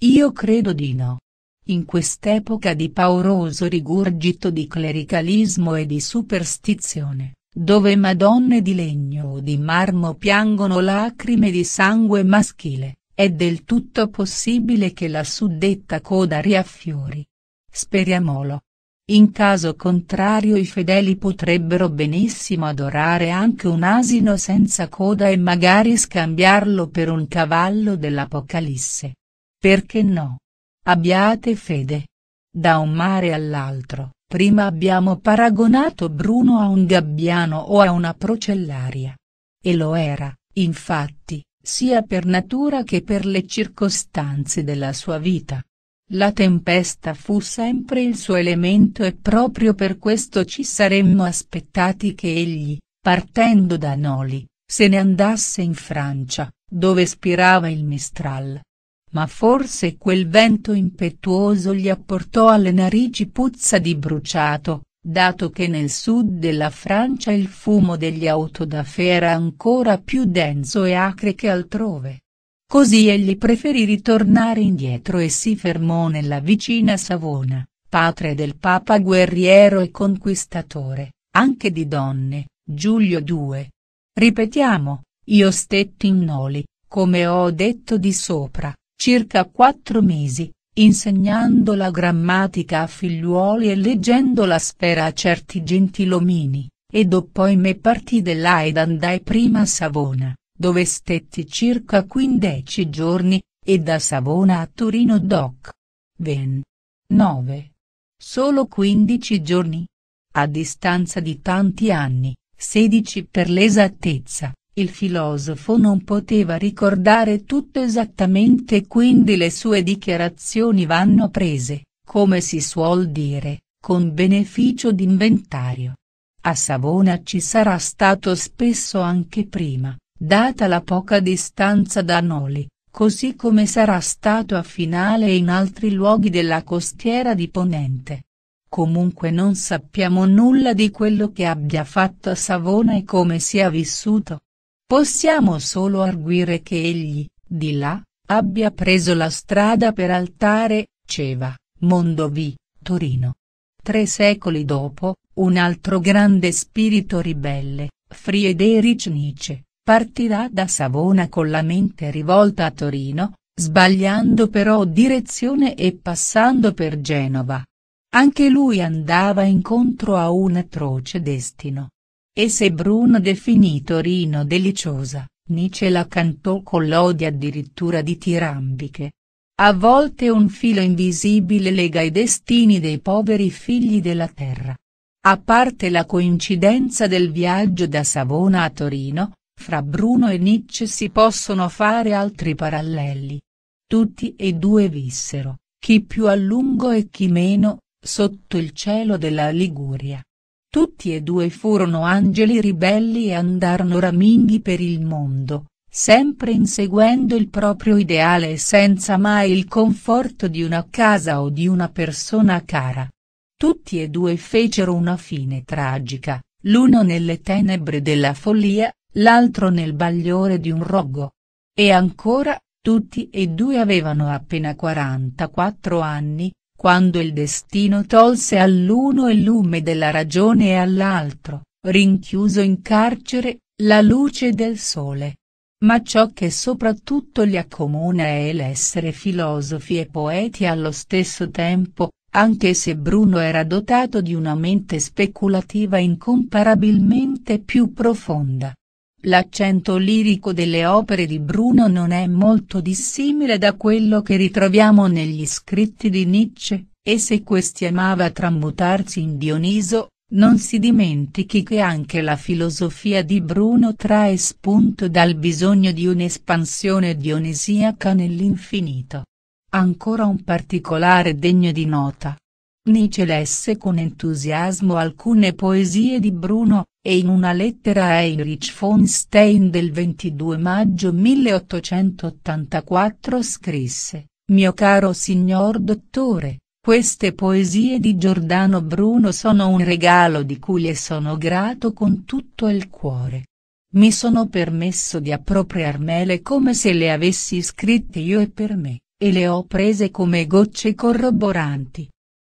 Io credo di no. In quest'epoca di pauroso rigurgito di clericalismo e di superstizione, dove madonne di legno o di marmo piangono lacrime di sangue maschile, è del tutto possibile che la suddetta coda riaffiori. Speriamolo. In caso contrario i fedeli potrebbero benissimo adorare anche un asino senza coda e magari scambiarlo per un cavallo dell'Apocalisse. Perché no? Abbiate fede. Da un mare all'altro, prima abbiamo paragonato Bruno a un gabbiano o a una procellaria. E lo era, infatti, sia per natura che per le circostanze della sua vita. La tempesta fu sempre il suo elemento e proprio per questo ci saremmo aspettati che egli, partendo da Noli, se ne andasse in Francia, dove spirava il Mistral. Ma forse quel vento impetuoso gli apportò alle narici puzza di bruciato, dato che nel sud della Francia il fumo degli auto da fe era ancora più denso e acre che altrove. Così egli preferì ritornare indietro e si fermò nella vicina Savona, patria del papa guerriero e conquistatore, anche di donne, Giulio II. Ripetiamo, io stetti in Noli, come ho detto di sopra, circa quattro mesi, insegnando la grammatica a figliuoli e leggendo la sfera a certi gentilomini, e dopo me partì de ed andai prima a Savona, dove stetti circa 15 giorni, e da Savona a Torino Doc. Ven. 9. Solo 15 giorni. A distanza di tanti anni, 16 per l'esattezza, il filosofo non poteva ricordare tutto esattamente quindi le sue dichiarazioni vanno prese, come si suol dire, con beneficio d'inventario. A Savona ci sarà stato spesso anche prima, data la poca distanza da Noli, così come sarà stato a finale in altri luoghi della costiera di Ponente. Comunque non sappiamo nulla di quello che abbia fatto a Savona e come sia vissuto. Possiamo solo arguire che egli, di là, abbia preso la strada per Altare, Ceva, Mondovì, Torino. Tre secoli dopo, un altro grande spirito ribelle, Friedrich Nietzsche, Partirà da Savona con la mente rivolta a Torino, sbagliando però direzione e passando per Genova. Anche lui andava incontro a un atroce destino. E se Bruno definì Torino deliciosa, Nietzsche la cantò con l'odi addirittura di tirambiche. A volte un filo invisibile lega i destini dei poveri figli della terra. A parte la coincidenza del viaggio da Savona a Torino, fra Bruno e Nietzsche si possono fare altri paralleli. Tutti e due vissero, chi più a lungo e chi meno, sotto il cielo della Liguria. Tutti e due furono angeli ribelli e andarono raminghi per il mondo, sempre inseguendo il proprio ideale e senza mai il conforto di una casa o di una persona cara. Tutti e due fecero una fine tragica, l'uno nelle tenebre della follia, l'altro nel bagliore di un rogo. E ancora, tutti e due avevano appena 44 anni, quando il destino tolse all'uno il lume della ragione e all'altro, rinchiuso in carcere, la luce del sole. Ma ciò che soprattutto li accomuna è l'essere filosofi e poeti allo stesso tempo, anche se Bruno era dotato di una mente speculativa incomparabilmente più profonda. L'accento lirico delle opere di Bruno non è molto dissimile da quello che ritroviamo negli scritti di Nietzsche, e se questi amava tramutarsi in Dioniso, non si dimentichi che anche la filosofia di Bruno trae spunto dal bisogno di un'espansione dionisiaca nell'infinito. Ancora un particolare degno di nota. Nietzsche lesse con entusiasmo alcune poesie di Bruno, e in una lettera a Heinrich von Stein del 22 maggio 1884 scrisse, Mio caro signor dottore, queste poesie di Giordano Bruno sono un regalo di cui le sono grato con tutto il cuore. Mi sono permesso di appropriarmele come se le avessi scritte io e per me, e le ho prese come gocce corroboranti,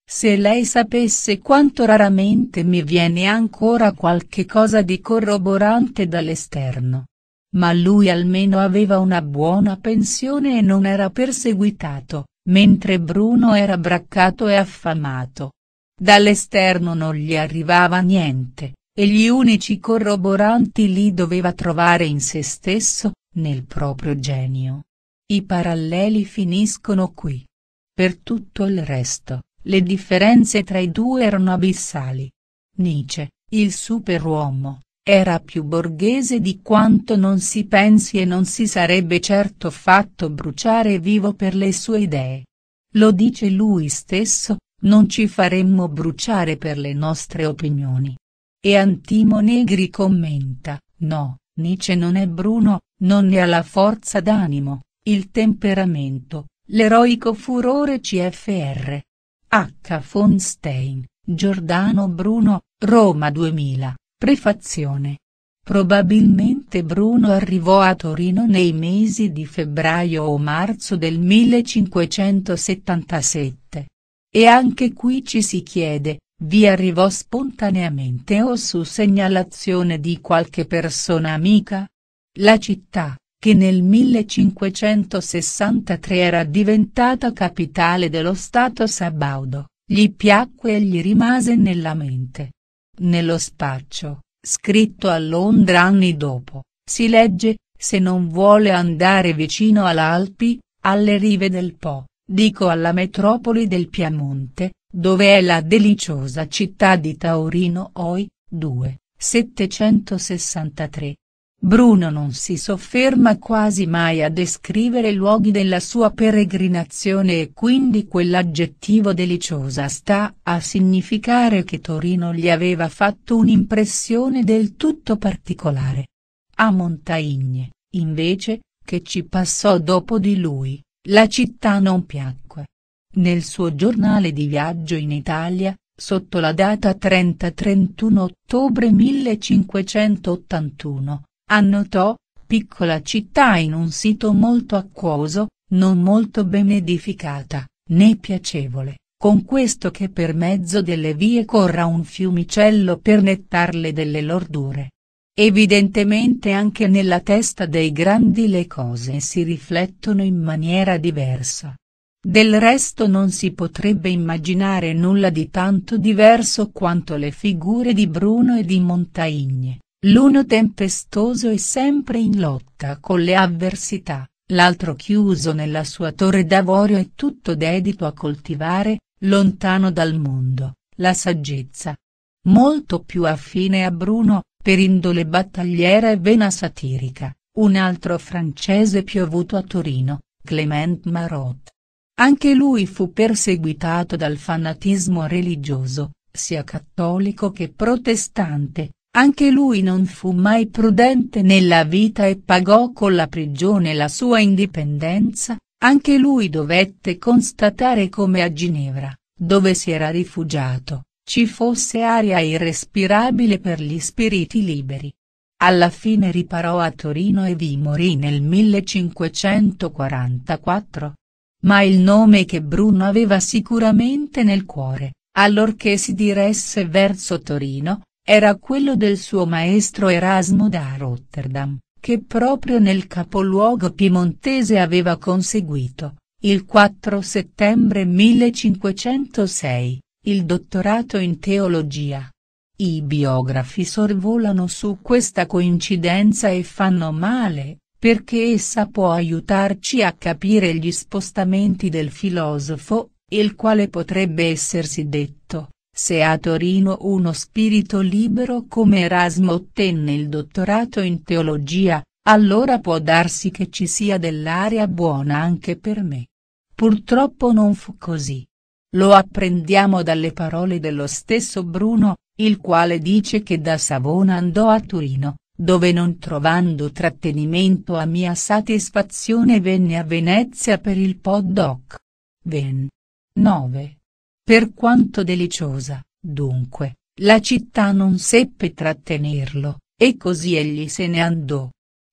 se lei sapesse quanto raramente mi viene ancora qualche cosa di corroborante dall'esterno. Ma lui almeno aveva una buona pensione e non era perseguitato, mentre Bruno era braccato e affamato. Dall'esterno non gli arrivava niente, e gli unici corroboranti li doveva trovare in se stesso, nel proprio genio. I paralleli finiscono qui. Per tutto il resto, le differenze tra i due erano abissali. Nietzsche, il superuomo, era più borghese di quanto non si pensi e non si sarebbe certo fatto bruciare vivo per le sue idee. Lo dice lui stesso, non ci faremmo bruciare per le nostre opinioni. E Antimo Negri commenta, no, Nietzsche non è Bruno, non ne ha la forza d'animo, il temperamento, l'eroico furore CFR, H. Fonstein, Giordano Bruno, Roma 2000, prefazione. Probabilmente Bruno arrivò a Torino nei mesi di febbraio o marzo del 1577. E anche qui ci si chiede, vi arrivò spontaneamente o su segnalazione di qualche persona amica? La città, che nel 1563 era diventata capitale dello Stato sabaudo, gli piacque e gli rimase nella mente. Nello spaccio, scritto a Londra anni dopo, si legge, se non vuole andare vicino all'Alpi, alle rive del Po, dico alla metropoli del Piemonte, dove è la deliciosa città di Taurino Oi, 2, 763, Bruno non si sofferma quasi mai a descrivere i luoghi della sua peregrinazione e quindi quell'aggettivo deliciosa sta a significare che Torino gli aveva fatto un'impressione del tutto particolare. A Montaigne, invece, che ci passò dopo di lui, la città non piacque. Nel suo giornale di viaggio in Italia, sotto la data 30-31 ottobre 1581, Annotò, piccola città in un sito molto acquoso, non molto ben edificata, né piacevole, con questo che per mezzo delle vie corra un fiumicello per nettarle delle lordure. Evidentemente anche nella testa dei grandi le cose si riflettono in maniera diversa. Del resto non si potrebbe immaginare nulla di tanto diverso quanto le figure di Bruno e di Montaigne. L'uno tempestoso e sempre in lotta con le avversità, l'altro chiuso nella sua torre d'avorio e tutto dedito a coltivare, lontano dal mondo, la saggezza. Molto più affine a Bruno, per indole battagliera e vena satirica, un altro francese piovuto a Torino, Clement Marot. Anche lui fu perseguitato dal fanatismo religioso, sia cattolico che protestante, anche lui non fu mai prudente nella vita e pagò con la prigione la sua indipendenza, anche lui dovette constatare come a Ginevra, dove si era rifugiato, ci fosse aria irrespirabile per gli spiriti liberi. Alla fine riparò a Torino e vi morì nel 1544. Ma il nome che Bruno aveva sicuramente nel cuore, allorché si diresse verso Torino, era quello del suo maestro Erasmo da Rotterdam, che proprio nel capoluogo piemontese aveva conseguito, il 4 settembre 1506, il dottorato in teologia. I biografi sorvolano su questa coincidenza e fanno male, perché essa può aiutarci a capire gli spostamenti del filosofo, il quale potrebbe essersi detto, se a Torino uno spirito libero come Erasmo ottenne il dottorato in teologia, allora può darsi che ci sia dell'aria buona anche per me. Purtroppo non fu così. Lo apprendiamo dalle parole dello stesso Bruno, il quale dice che da Savona andò a Torino, dove non trovando trattenimento a mia satisfazione venne a Venezia per il pod hoc. Ven. 9. Per quanto deliciosa, dunque, la città non seppe trattenerlo, e così egli se ne andò.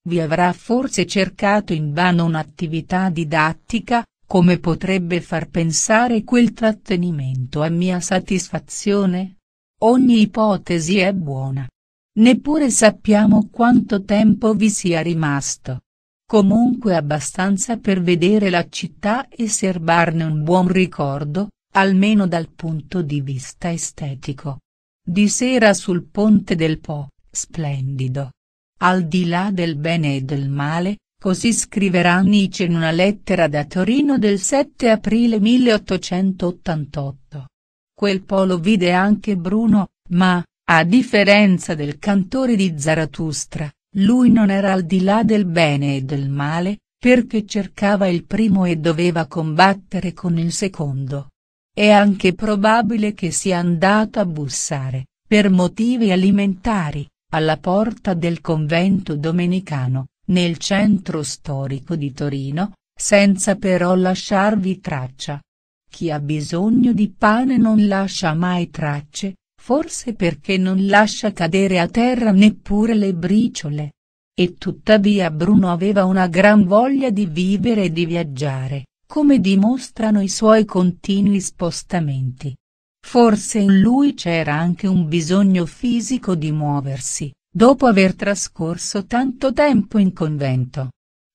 Vi avrà forse cercato in vano un'attività didattica, come potrebbe far pensare quel trattenimento a mia soddisfazione? Ogni ipotesi è buona. Neppure sappiamo quanto tempo vi sia rimasto. Comunque abbastanza per vedere la città e serbarne un buon ricordo, almeno dal punto di vista estetico. Di sera sul ponte del Po, splendido. Al di là del bene e del male, Così scriverà Nietzsche in una lettera da Torino del 7 aprile 1888. Quel po' lo vide anche Bruno, ma, a differenza del cantore di Zarathustra, lui non era al di là del bene e del male, perché cercava il primo e doveva combattere con il secondo. È anche probabile che sia andato a bussare, per motivi alimentari, alla porta del convento domenicano, nel centro storico di Torino, senza però lasciarvi traccia. Chi ha bisogno di pane non lascia mai tracce, forse perché non lascia cadere a terra neppure le briciole. E tuttavia Bruno aveva una gran voglia di vivere e di viaggiare, come dimostrano i suoi continui spostamenti. Forse in lui c'era anche un bisogno fisico di muoversi, dopo aver trascorso tanto tempo in convento.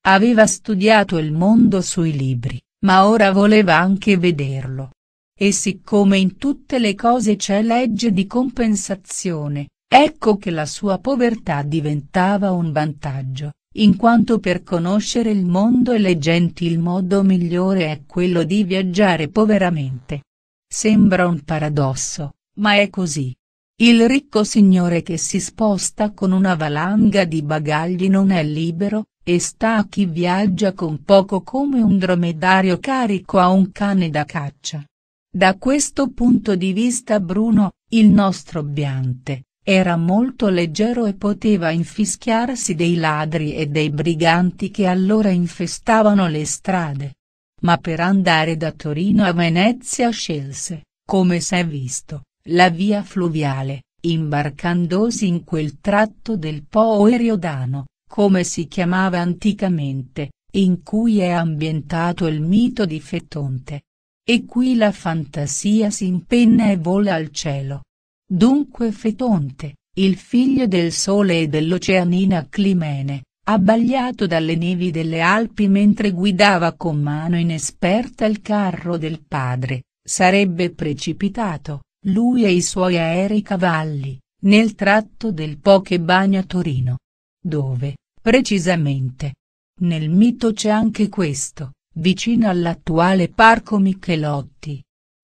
Aveva studiato il mondo sui libri, ma ora voleva anche vederlo. E siccome in tutte le cose c'è legge di compensazione, ecco che la sua povertà diventava un vantaggio in quanto per conoscere il mondo e le genti il modo migliore è quello di viaggiare poveramente. Sembra un paradosso, ma è così. Il ricco signore che si sposta con una valanga di bagagli non è libero, e sta a chi viaggia con poco come un dromedario carico a un cane da caccia. Da questo punto di vista Bruno, il nostro Biante, era molto leggero e poteva infischiarsi dei ladri e dei briganti che allora infestavano le strade. Ma per andare da Torino a Venezia scelse, come s'è visto, la via fluviale, imbarcandosi in quel tratto del Po Eriodano, come si chiamava anticamente, in cui è ambientato il mito di Fetonte. E qui la fantasia si impenna e vola al cielo. Dunque Fetonte, il figlio del sole e dell'oceanina Climene, abbagliato dalle nevi delle Alpi mentre guidava con mano inesperta il carro del padre, sarebbe precipitato, lui e i suoi aerei cavalli, nel tratto del Po che bagna Torino. Dove, precisamente. Nel mito c'è anche questo, vicino all'attuale parco Michelotti.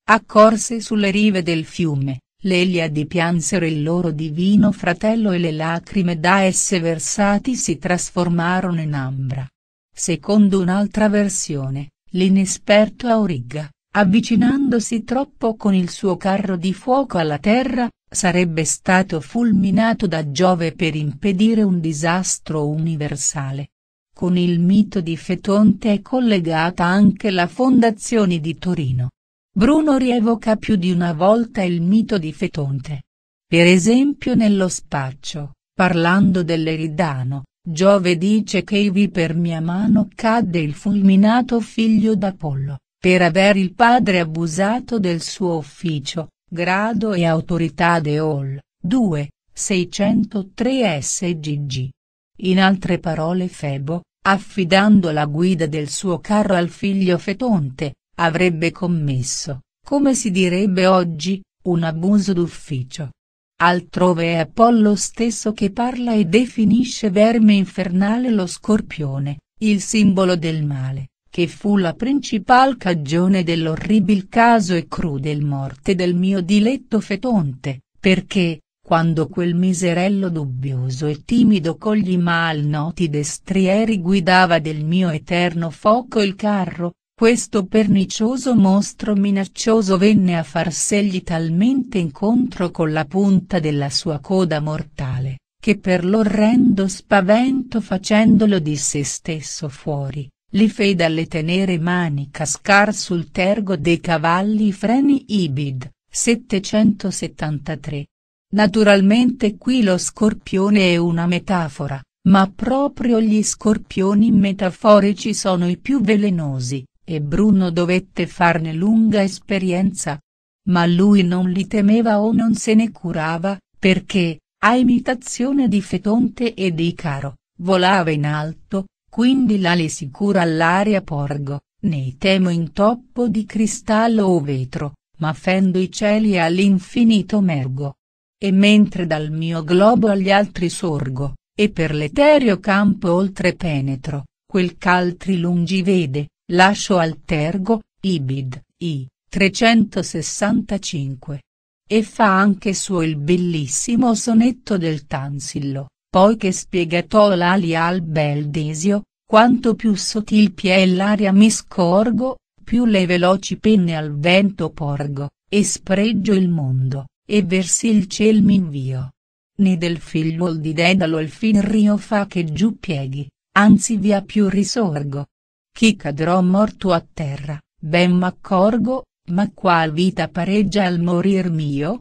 Accorse sulle rive del fiume, L'elia di piansero il loro divino fratello e le lacrime da esse versati si trasformarono in ambra. Secondo un'altra versione, l'inesperto Auriga, avvicinandosi troppo con il suo carro di fuoco alla terra, sarebbe stato fulminato da Giove per impedire un disastro universale. Con il mito di Fetonte è collegata anche la fondazione di Torino, Bruno rievoca più di una volta il mito di Fetonte. Per esempio nello spaccio, parlando dell'Eridano, Giove dice che ivi per mia mano cadde il fulminato figlio d'Apollo, per aver il padre abusato del suo ufficio, grado e autorità de All, 2, 603 SGG. In altre parole Febo, affidando la guida del suo carro al figlio Fetonte, Avrebbe commesso, come si direbbe oggi, un abuso d'ufficio. Altrove è Apollo stesso che parla e definisce verme infernale lo scorpione, il simbolo del male, che fu la principal cagione dell'orribil caso e crudel morte del mio diletto fetonte, perché, quando quel miserello dubbioso e timido con gli mal noti destrieri guidava del mio eterno foco il carro, questo pernicioso mostro minaccioso venne a farsegli talmente incontro con la punta della sua coda mortale, che per l'orrendo spavento facendolo di se stesso fuori, li fe dalle tenere mani cascar sul tergo dei cavalli freni Ibid, 773. Naturalmente qui lo scorpione è una metafora, ma proprio gli scorpioni metaforici sono i più velenosi e Bruno dovette farne lunga esperienza. Ma lui non li temeva o non se ne curava, perché, a imitazione di Fetonte e di Icaro, volava in alto, quindi l'ale sicura all'aria porgo, nei temo intoppo di cristallo o vetro, ma fendo i cieli all'infinito mergo. E mentre dal mio globo agli altri sorgo, e per l'etereo campo oltre penetro, quel ch'altri lungi vede, Lascio Altergo, Ibid, I, 365. E fa anche suo il bellissimo sonetto del Tansillo, poi che spiegatò l'ali al bel desio, quanto più sottilpia è l'aria mi scorgo, più le veloci penne al vento porgo, e spreggio il mondo, e versi il ciel mi invio. Né del figliuol di Dedalo il fin rio fa che giù pieghi, anzi via più risorgo chi cadrò morto a terra, ben m'accorgo, ma qual vita pareggia al morir mio?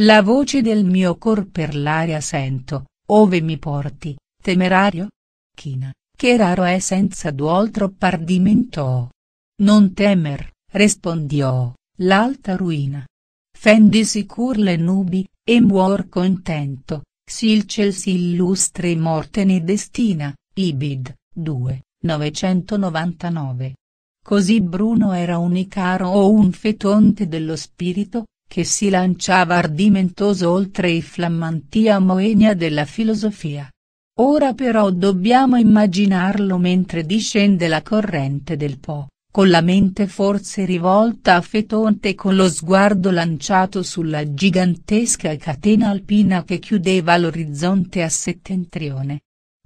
La voce del mio cor per l'aria sento, ove mi porti, temerario? China, che raro è senza duoltro pardimento. Non temer, rispondiò, l'alta ruina. Fendi sicur le nubi, e muor contento, si il ciel si illustre morte ne destina, Ibid, 2, 999. Così Bruno era un Icaro o un fetonte dello spirito, che si lanciava ardimentoso oltre i flammanti a moenia della filosofia. Ora però dobbiamo immaginarlo mentre discende la corrente del Po, con la mente forse rivolta a Fetonte e con lo sguardo lanciato sulla gigantesca catena alpina che chiudeva l'orizzonte a settentrione.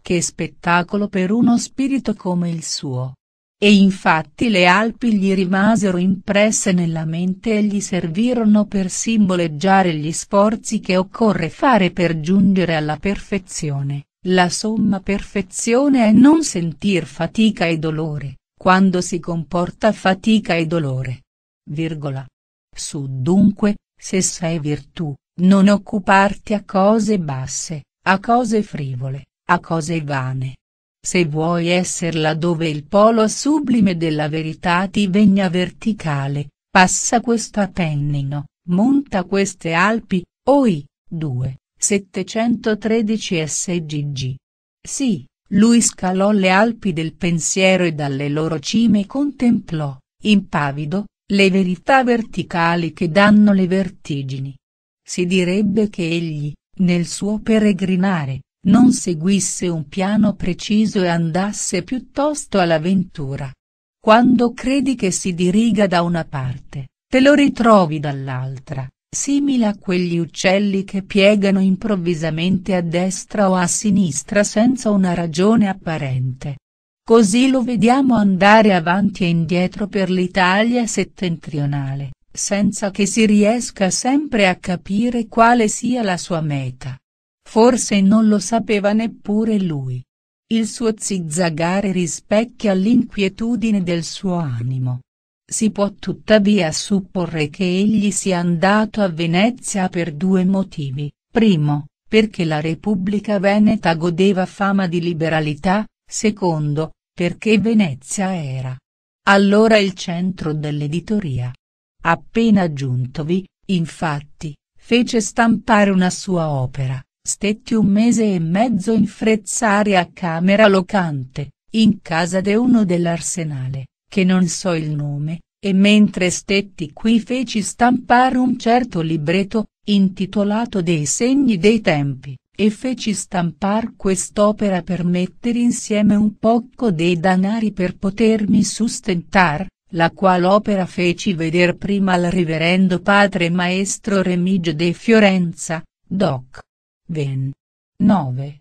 Che spettacolo per uno spirito come il suo. E infatti le Alpi gli rimasero impresse nella mente e gli servirono per simboleggiare gli sforzi che occorre fare per giungere alla perfezione, la somma perfezione è non sentir fatica e dolore, quando si comporta fatica e dolore. Virgola. Su dunque, se sei virtù, non occuparti a cose basse, a cose frivole, a cose vane. Se vuoi essere laddove il polo sublime della verità ti vegna verticale, passa questo Appennino, monta queste Alpi, oi, 2, 713 sgg. Sì, lui scalò le Alpi del pensiero e dalle loro cime contemplò, impavido, le verità verticali che danno le vertigini. Si direbbe che egli, nel suo peregrinare, non seguisse un piano preciso e andasse piuttosto all'avventura. Quando credi che si diriga da una parte, te lo ritrovi dall'altra, simile a quegli uccelli che piegano improvvisamente a destra o a sinistra senza una ragione apparente. Così lo vediamo andare avanti e indietro per l'Italia settentrionale, senza che si riesca sempre a capire quale sia la sua meta. Forse non lo sapeva neppure lui. Il suo zigzagare rispecchia l'inquietudine del suo animo. Si può tuttavia supporre che egli sia andato a Venezia per due motivi, primo, perché la Repubblica Veneta godeva fama di liberalità, secondo, perché Venezia era allora il centro dell'editoria. Appena giuntovi, infatti, fece stampare una sua opera, stetti un mese e mezzo in frezzare a Camera Locante, in casa de uno dell'Arsenale, che non so il nome, e mentre stetti qui feci stampare un certo libretto, intitolato Dei segni dei tempi, e feci stampar quest'opera per mettere insieme un poco dei danari per potermi sustentar, la qual opera feci veder prima al reverendo padre maestro Remigio de Fiorenza, doc. Ven. 9.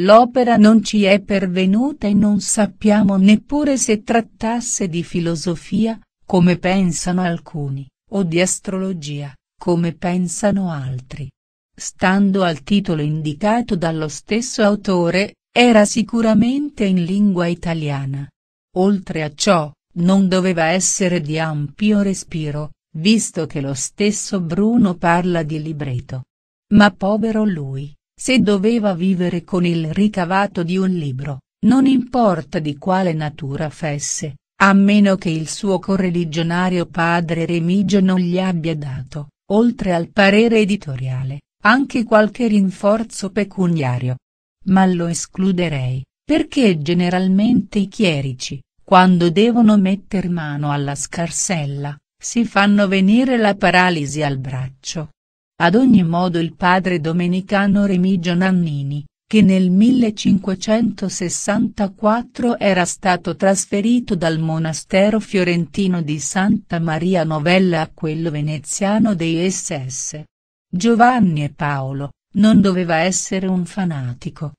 L'opera non ci è pervenuta e non sappiamo neppure se trattasse di filosofia, come pensano alcuni, o di astrologia, come pensano altri. Stando al titolo indicato dallo stesso autore, era sicuramente in lingua italiana. Oltre a ciò, non doveva essere di ampio respiro, visto che lo stesso Bruno parla di libreto. Ma povero lui, se doveva vivere con il ricavato di un libro, non importa di quale natura fesse, a meno che il suo correligionario padre Remigio non gli abbia dato, oltre al parere editoriale, anche qualche rinforzo pecuniario. Ma lo escluderei, perché generalmente i chierici, quando devono metter mano alla scarsella, si fanno venire la paralisi al braccio, ad ogni modo il padre domenicano Remigio Nannini, che nel 1564 era stato trasferito dal monastero fiorentino di Santa Maria Novella a quello veneziano dei SS. Giovanni e Paolo, non doveva essere un fanatico.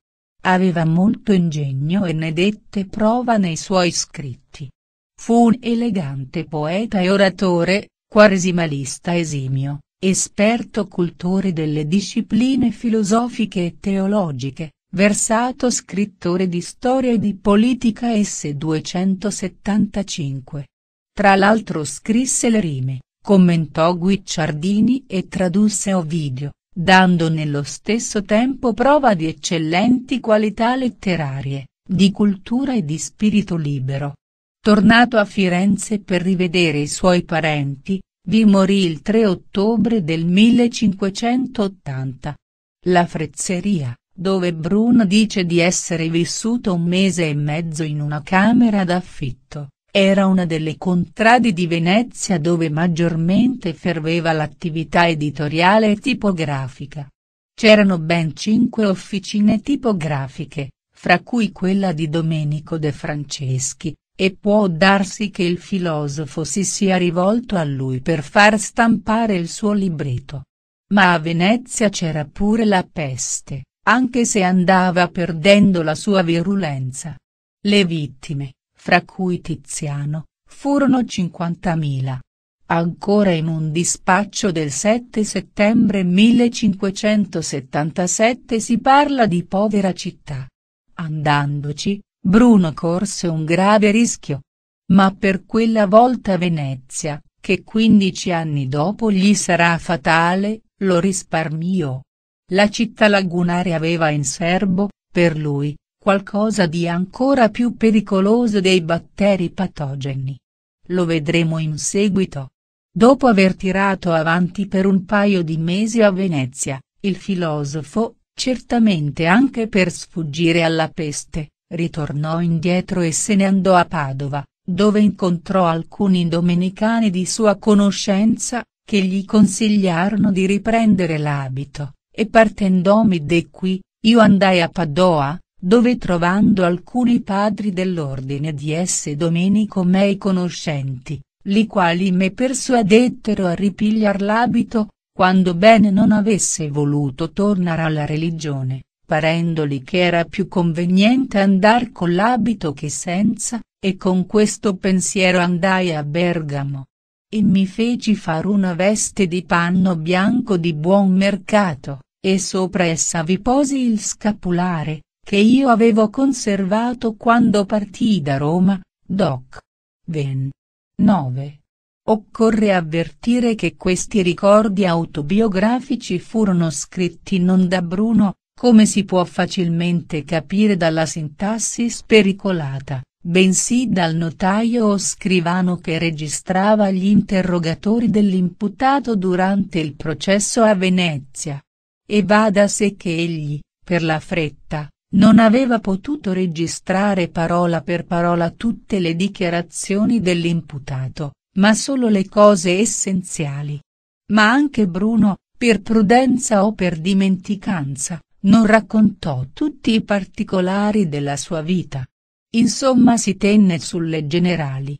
Aveva molto ingegno e ne dette prova nei suoi scritti. Fu un elegante poeta e oratore, quaresimalista esimio Esperto cultore delle discipline filosofiche e teologiche, versato scrittore di storia e di politica S275. Tra l'altro scrisse le rime, commentò Guicciardini e tradusse Ovidio, dando nello stesso tempo prova di eccellenti qualità letterarie, di cultura e di spirito libero. Tornato a Firenze per rivedere i suoi parenti, vi morì il 3 ottobre del 1580. La Frezzeria, dove Bruno dice di essere vissuto un mese e mezzo in una camera d'affitto, era una delle contradi di Venezia dove maggiormente ferveva l'attività editoriale e tipografica. C'erano ben cinque officine tipografiche, fra cui quella di Domenico De Franceschi, e può darsi che il filosofo si sia rivolto a lui per far stampare il suo libretto. Ma a Venezia c'era pure la peste, anche se andava perdendo la sua virulenza. Le vittime, fra cui Tiziano, furono 50.000. Ancora in un dispaccio del 7 settembre 1577 si parla di povera città. Andandoci, Bruno corse un grave rischio. Ma per quella volta Venezia, che 15 anni dopo gli sarà fatale, lo risparmiò. La città lagunare aveva in serbo, per lui, qualcosa di ancora più pericoloso dei batteri patogeni. Lo vedremo in seguito. Dopo aver tirato avanti per un paio di mesi a Venezia, il filosofo, certamente anche per sfuggire alla peste, Ritornò indietro e se ne andò a Padova, dove incontrò alcuni domenicani di sua conoscenza, che gli consigliarono di riprendere l'abito, e partendomi de qui, io andai a Padova, dove trovando alcuni padri dell'ordine di esse Domenico mei conoscenti, li quali me persuadettero a ripigliar l'abito, quando bene non avesse voluto tornare alla religione parendoli che era più conveniente andar con l'abito che senza, e con questo pensiero andai a Bergamo. E mi feci far una veste di panno bianco di buon mercato, e sopra essa vi posi il scapulare, che io avevo conservato quando partii da Roma, doc. Ven. 9. Occorre avvertire che questi ricordi autobiografici furono scritti non da Bruno, come si può facilmente capire dalla sintassi spericolata, bensì dal notaio o scrivano che registrava gli interrogatori dell'imputato durante il processo a Venezia. E va da sé che egli, per la fretta, non aveva potuto registrare parola per parola tutte le dichiarazioni dell'imputato, ma solo le cose essenziali. Ma anche Bruno, per prudenza o per dimenticanza, non raccontò tutti i particolari della sua vita. Insomma si tenne sulle generali.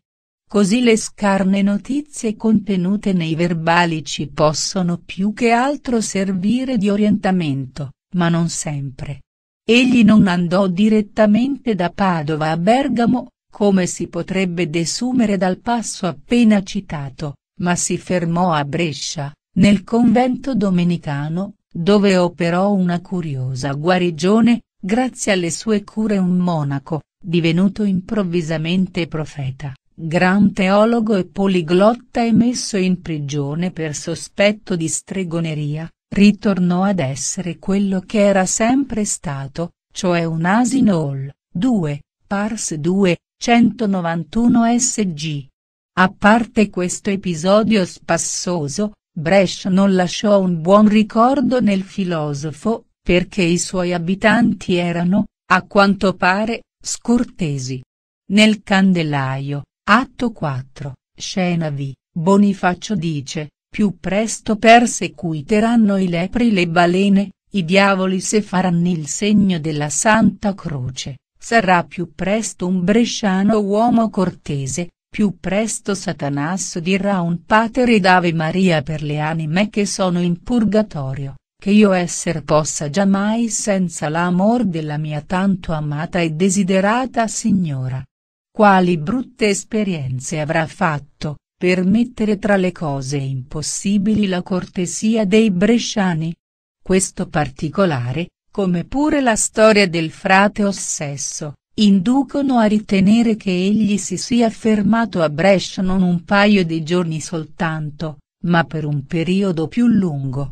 Così le scarne notizie contenute nei verbali ci possono più che altro servire di orientamento, ma non sempre. Egli non andò direttamente da Padova a Bergamo, come si potrebbe desumere dal passo appena citato, ma si fermò a Brescia, nel convento domenicano, dove operò una curiosa guarigione, grazie alle sue cure un monaco, divenuto improvvisamente profeta, gran teologo e poliglotta e messo in prigione per sospetto di stregoneria, ritornò ad essere quello che era sempre stato, cioè un asino all, 2, pars 2, 191 sg. A parte questo episodio spassoso, Brescia non lasciò un buon ricordo nel filosofo, perché i suoi abitanti erano, a quanto pare, scortesi. Nel Candelaio, atto 4, scena V, Bonifacio dice, più presto perseguiteranno i lepri le balene, i diavoli se faranno il segno della Santa Croce, sarà più presto un bresciano uomo cortese, più presto Satanasso dirà un pater ed ave Maria per le anime che sono in purgatorio, che io esser possa giammai senza l'amor della mia tanto amata e desiderata Signora. Quali brutte esperienze avrà fatto, per mettere tra le cose impossibili la cortesia dei bresciani. Questo particolare, come pure la storia del frate ossesso, inducono a ritenere che egli si sia fermato a Brescia non un paio di giorni soltanto, ma per un periodo più lungo.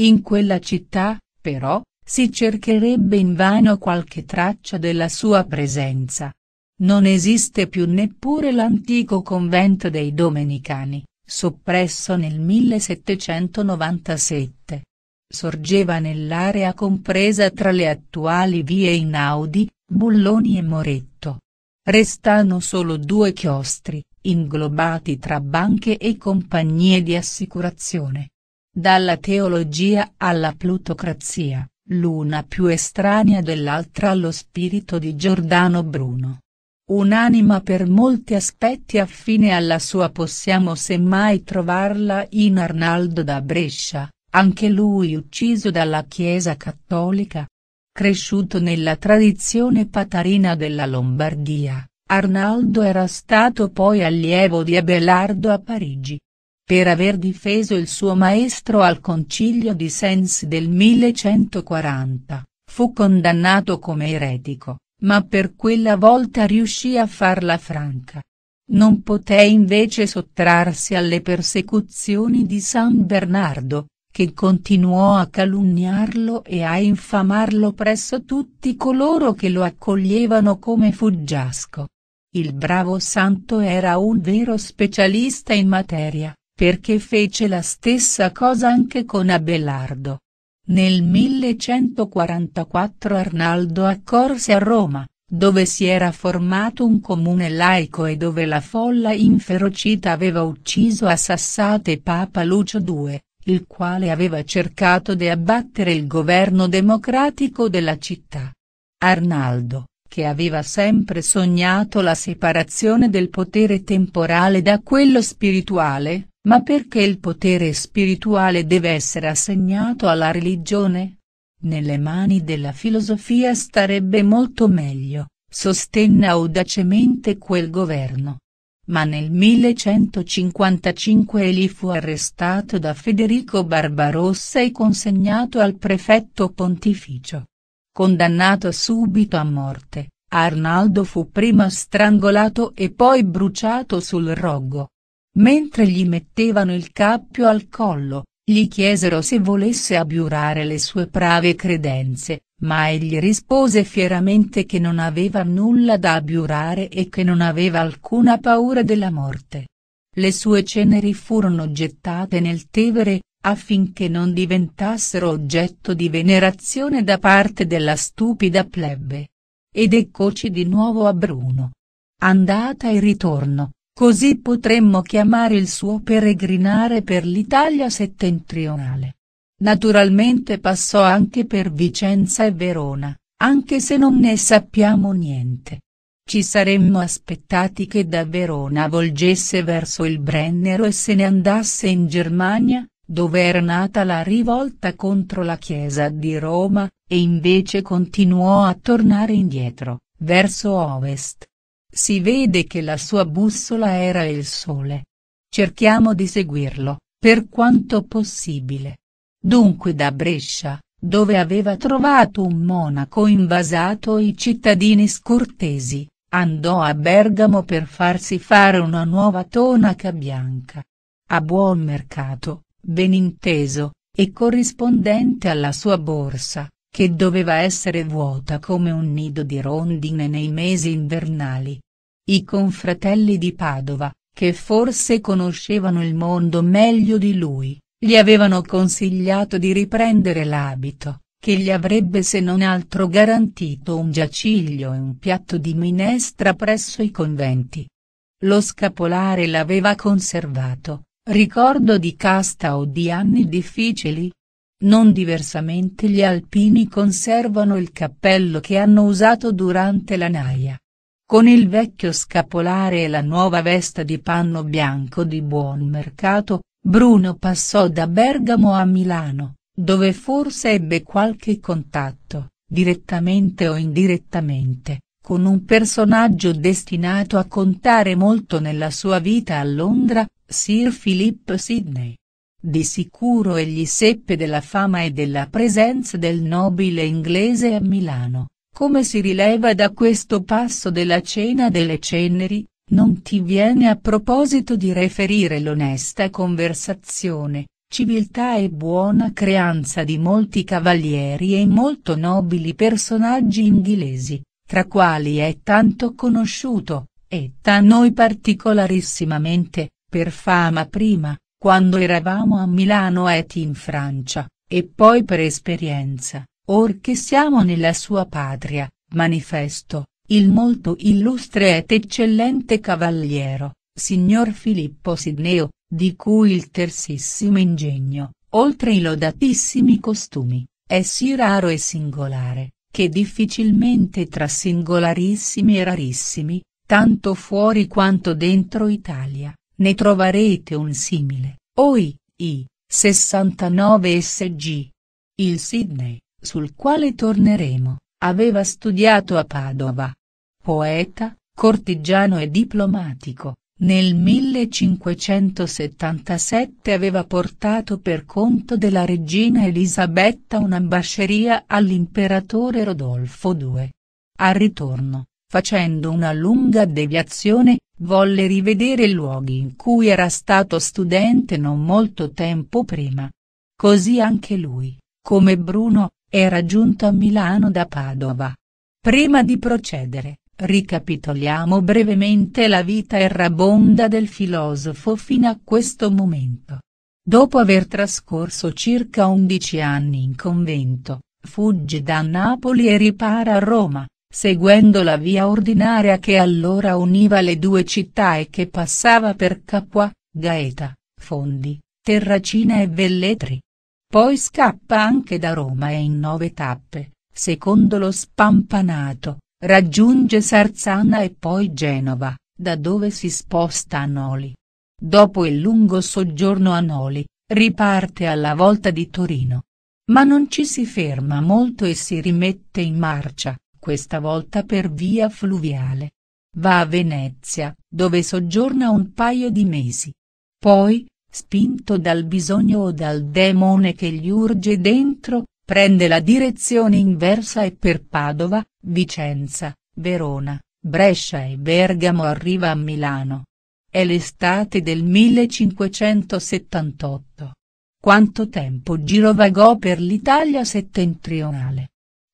In quella città, però, si cercherebbe invano qualche traccia della sua presenza. Non esiste più neppure l'antico convento dei Domenicani, soppresso nel 1797. Sorgeva nell'area compresa tra le attuali vie Inaudi, Bulloni e Moretto. Restano solo due chiostri, inglobati tra banche e compagnie di assicurazione. Dalla teologia alla plutocrazia, l'una più estranea dell'altra allo spirito di Giordano Bruno. Un'anima per molti aspetti affine alla sua possiamo semmai trovarla in Arnaldo da Brescia, anche lui ucciso dalla Chiesa Cattolica, Cresciuto nella tradizione patarina della Lombardia, Arnaldo era stato poi allievo di Abelardo a Parigi. Per aver difeso il suo maestro al concilio di Sens del 1140, fu condannato come eretico, ma per quella volta riuscì a farla franca. Non poté invece sottrarsi alle persecuzioni di San Bernardo, che continuò a calunniarlo e a infamarlo presso tutti coloro che lo accoglievano come fuggiasco. Il bravo santo era un vero specialista in materia, perché fece la stessa cosa anche con Abelardo. Nel 1144 Arnaldo accorse a Roma, dove si era formato un comune laico e dove la folla inferocita aveva ucciso a sassate Papa Lucio II, il quale aveva cercato di abbattere il governo democratico della città. Arnaldo, che aveva sempre sognato la separazione del potere temporale da quello spirituale, ma perché il potere spirituale deve essere assegnato alla religione? Nelle mani della filosofia starebbe molto meglio, sostenne audacemente quel governo ma nel 1155 egli fu arrestato da Federico Barbarossa e consegnato al prefetto pontificio. Condannato subito a morte, Arnaldo fu prima strangolato e poi bruciato sul rogo. Mentre gli mettevano il cappio al collo, gli chiesero se volesse abiurare le sue prave credenze, ma egli rispose fieramente che non aveva nulla da abbiurare e che non aveva alcuna paura della morte. Le sue ceneri furono gettate nel Tevere, affinché non diventassero oggetto di venerazione da parte della stupida plebe. Ed eccoci di nuovo a Bruno. Andata e ritorno, così potremmo chiamare il suo peregrinare per l'Italia settentrionale. Naturalmente passò anche per Vicenza e Verona, anche se non ne sappiamo niente. Ci saremmo aspettati che da Verona volgesse verso il Brennero e se ne andasse in Germania, dove era nata la rivolta contro la Chiesa di Roma, e invece continuò a tornare indietro, verso ovest. Si vede che la sua bussola era il sole. Cerchiamo di seguirlo, per quanto possibile dunque da Brescia, dove aveva trovato un monaco invasato i cittadini scortesi, andò a Bergamo per farsi fare una nuova tonaca bianca. A buon mercato, ben inteso, e corrispondente alla sua borsa, che doveva essere vuota come un nido di rondine nei mesi invernali. I confratelli di Padova, che forse conoscevano il mondo meglio di lui, gli avevano consigliato di riprendere l'abito, che gli avrebbe se non altro garantito un giaciglio e un piatto di minestra presso i conventi. Lo scapolare l'aveva conservato, ricordo di casta o di anni difficili? Non diversamente gli alpini conservano il cappello che hanno usato durante la naia. Con il vecchio scapolare e la nuova vesta di panno bianco di buon mercato, Bruno passò da Bergamo a Milano, dove forse ebbe qualche contatto, direttamente o indirettamente, con un personaggio destinato a contare molto nella sua vita a Londra, Sir Philip Sidney. Di sicuro egli seppe della fama e della presenza del nobile inglese a Milano, come si rileva da questo passo della cena delle ceneri, non ti viene a proposito di riferire l'onesta conversazione, civiltà e buona creanza di molti cavalieri e molto nobili personaggi inglesi, tra quali è tanto conosciuto, e da noi particolarissimamente, per fama prima, quando eravamo a Milano et in Francia, e poi per esperienza, or che siamo nella sua patria, manifesto, il molto illustre ed eccellente cavaliero, signor Filippo Sidneo, di cui il tersissimo ingegno, oltre i lodatissimi costumi, è sì raro e singolare, che difficilmente tra singolarissimi e rarissimi, tanto fuori quanto dentro Italia, ne trovarete un simile, oi, i, 69 SG. Il Sydney, sul quale torneremo Aveva studiato a Padova. Poeta, cortigiano e diplomatico, nel 1577 aveva portato per conto della regina Elisabetta un'ambasceria all'imperatore Rodolfo II. Al ritorno, facendo una lunga deviazione, volle rivedere i luoghi in cui era stato studente non molto tempo prima. Così anche lui, come Bruno, era giunto a Milano da Padova. Prima di procedere, ricapitoliamo brevemente la vita errabonda del filosofo fino a questo momento. Dopo aver trascorso circa 11 anni in convento, fugge da Napoli e ripara a Roma, seguendo la via ordinaria che allora univa le due città e che passava per Capua, Gaeta, Fondi, Terracina e Velletri. Poi scappa anche da Roma e in nove tappe, secondo lo spampanato, raggiunge Sarzana e poi Genova, da dove si sposta a Noli. Dopo il lungo soggiorno a Noli, riparte alla volta di Torino. Ma non ci si ferma molto e si rimette in marcia, questa volta per via fluviale. Va a Venezia, dove soggiorna un paio di mesi. Poi, spinto dal bisogno o dal demone che gli urge dentro, prende la direzione inversa e per Padova, Vicenza, Verona, Brescia e Bergamo arriva a Milano. È l'estate del 1578. Quanto tempo girovagò per l'Italia settentrionale?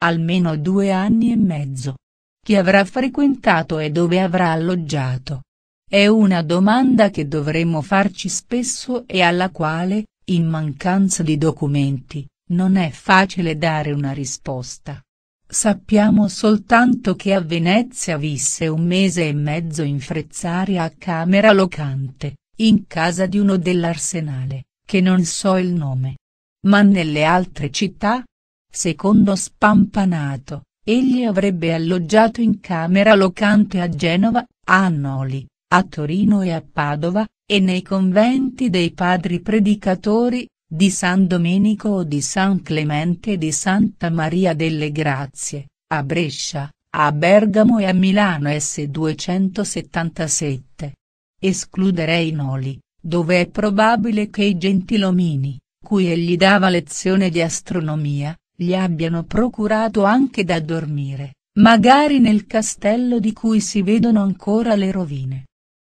Almeno due anni e mezzo. Chi avrà frequentato e dove avrà alloggiato? È una domanda che dovremmo farci spesso e alla quale, in mancanza di documenti, non è facile dare una risposta. Sappiamo soltanto che a Venezia visse un mese e mezzo in Frezzaria a camera locante, in casa di uno dell'arsenale, che non so il nome. Ma nelle altre città? Secondo Spampanato, egli avrebbe alloggiato in camera locante a Genova, a Noli, a Torino e a Padova, e nei conventi dei padri predicatori, di San Domenico o di San Clemente e di Santa Maria delle Grazie, a Brescia, a Bergamo e a Milano S277. Escluderei Noli, dove è probabile che i gentilomini, cui egli dava lezione di astronomia, gli abbiano procurato anche da dormire, magari nel castello di cui si vedono ancora le rovine.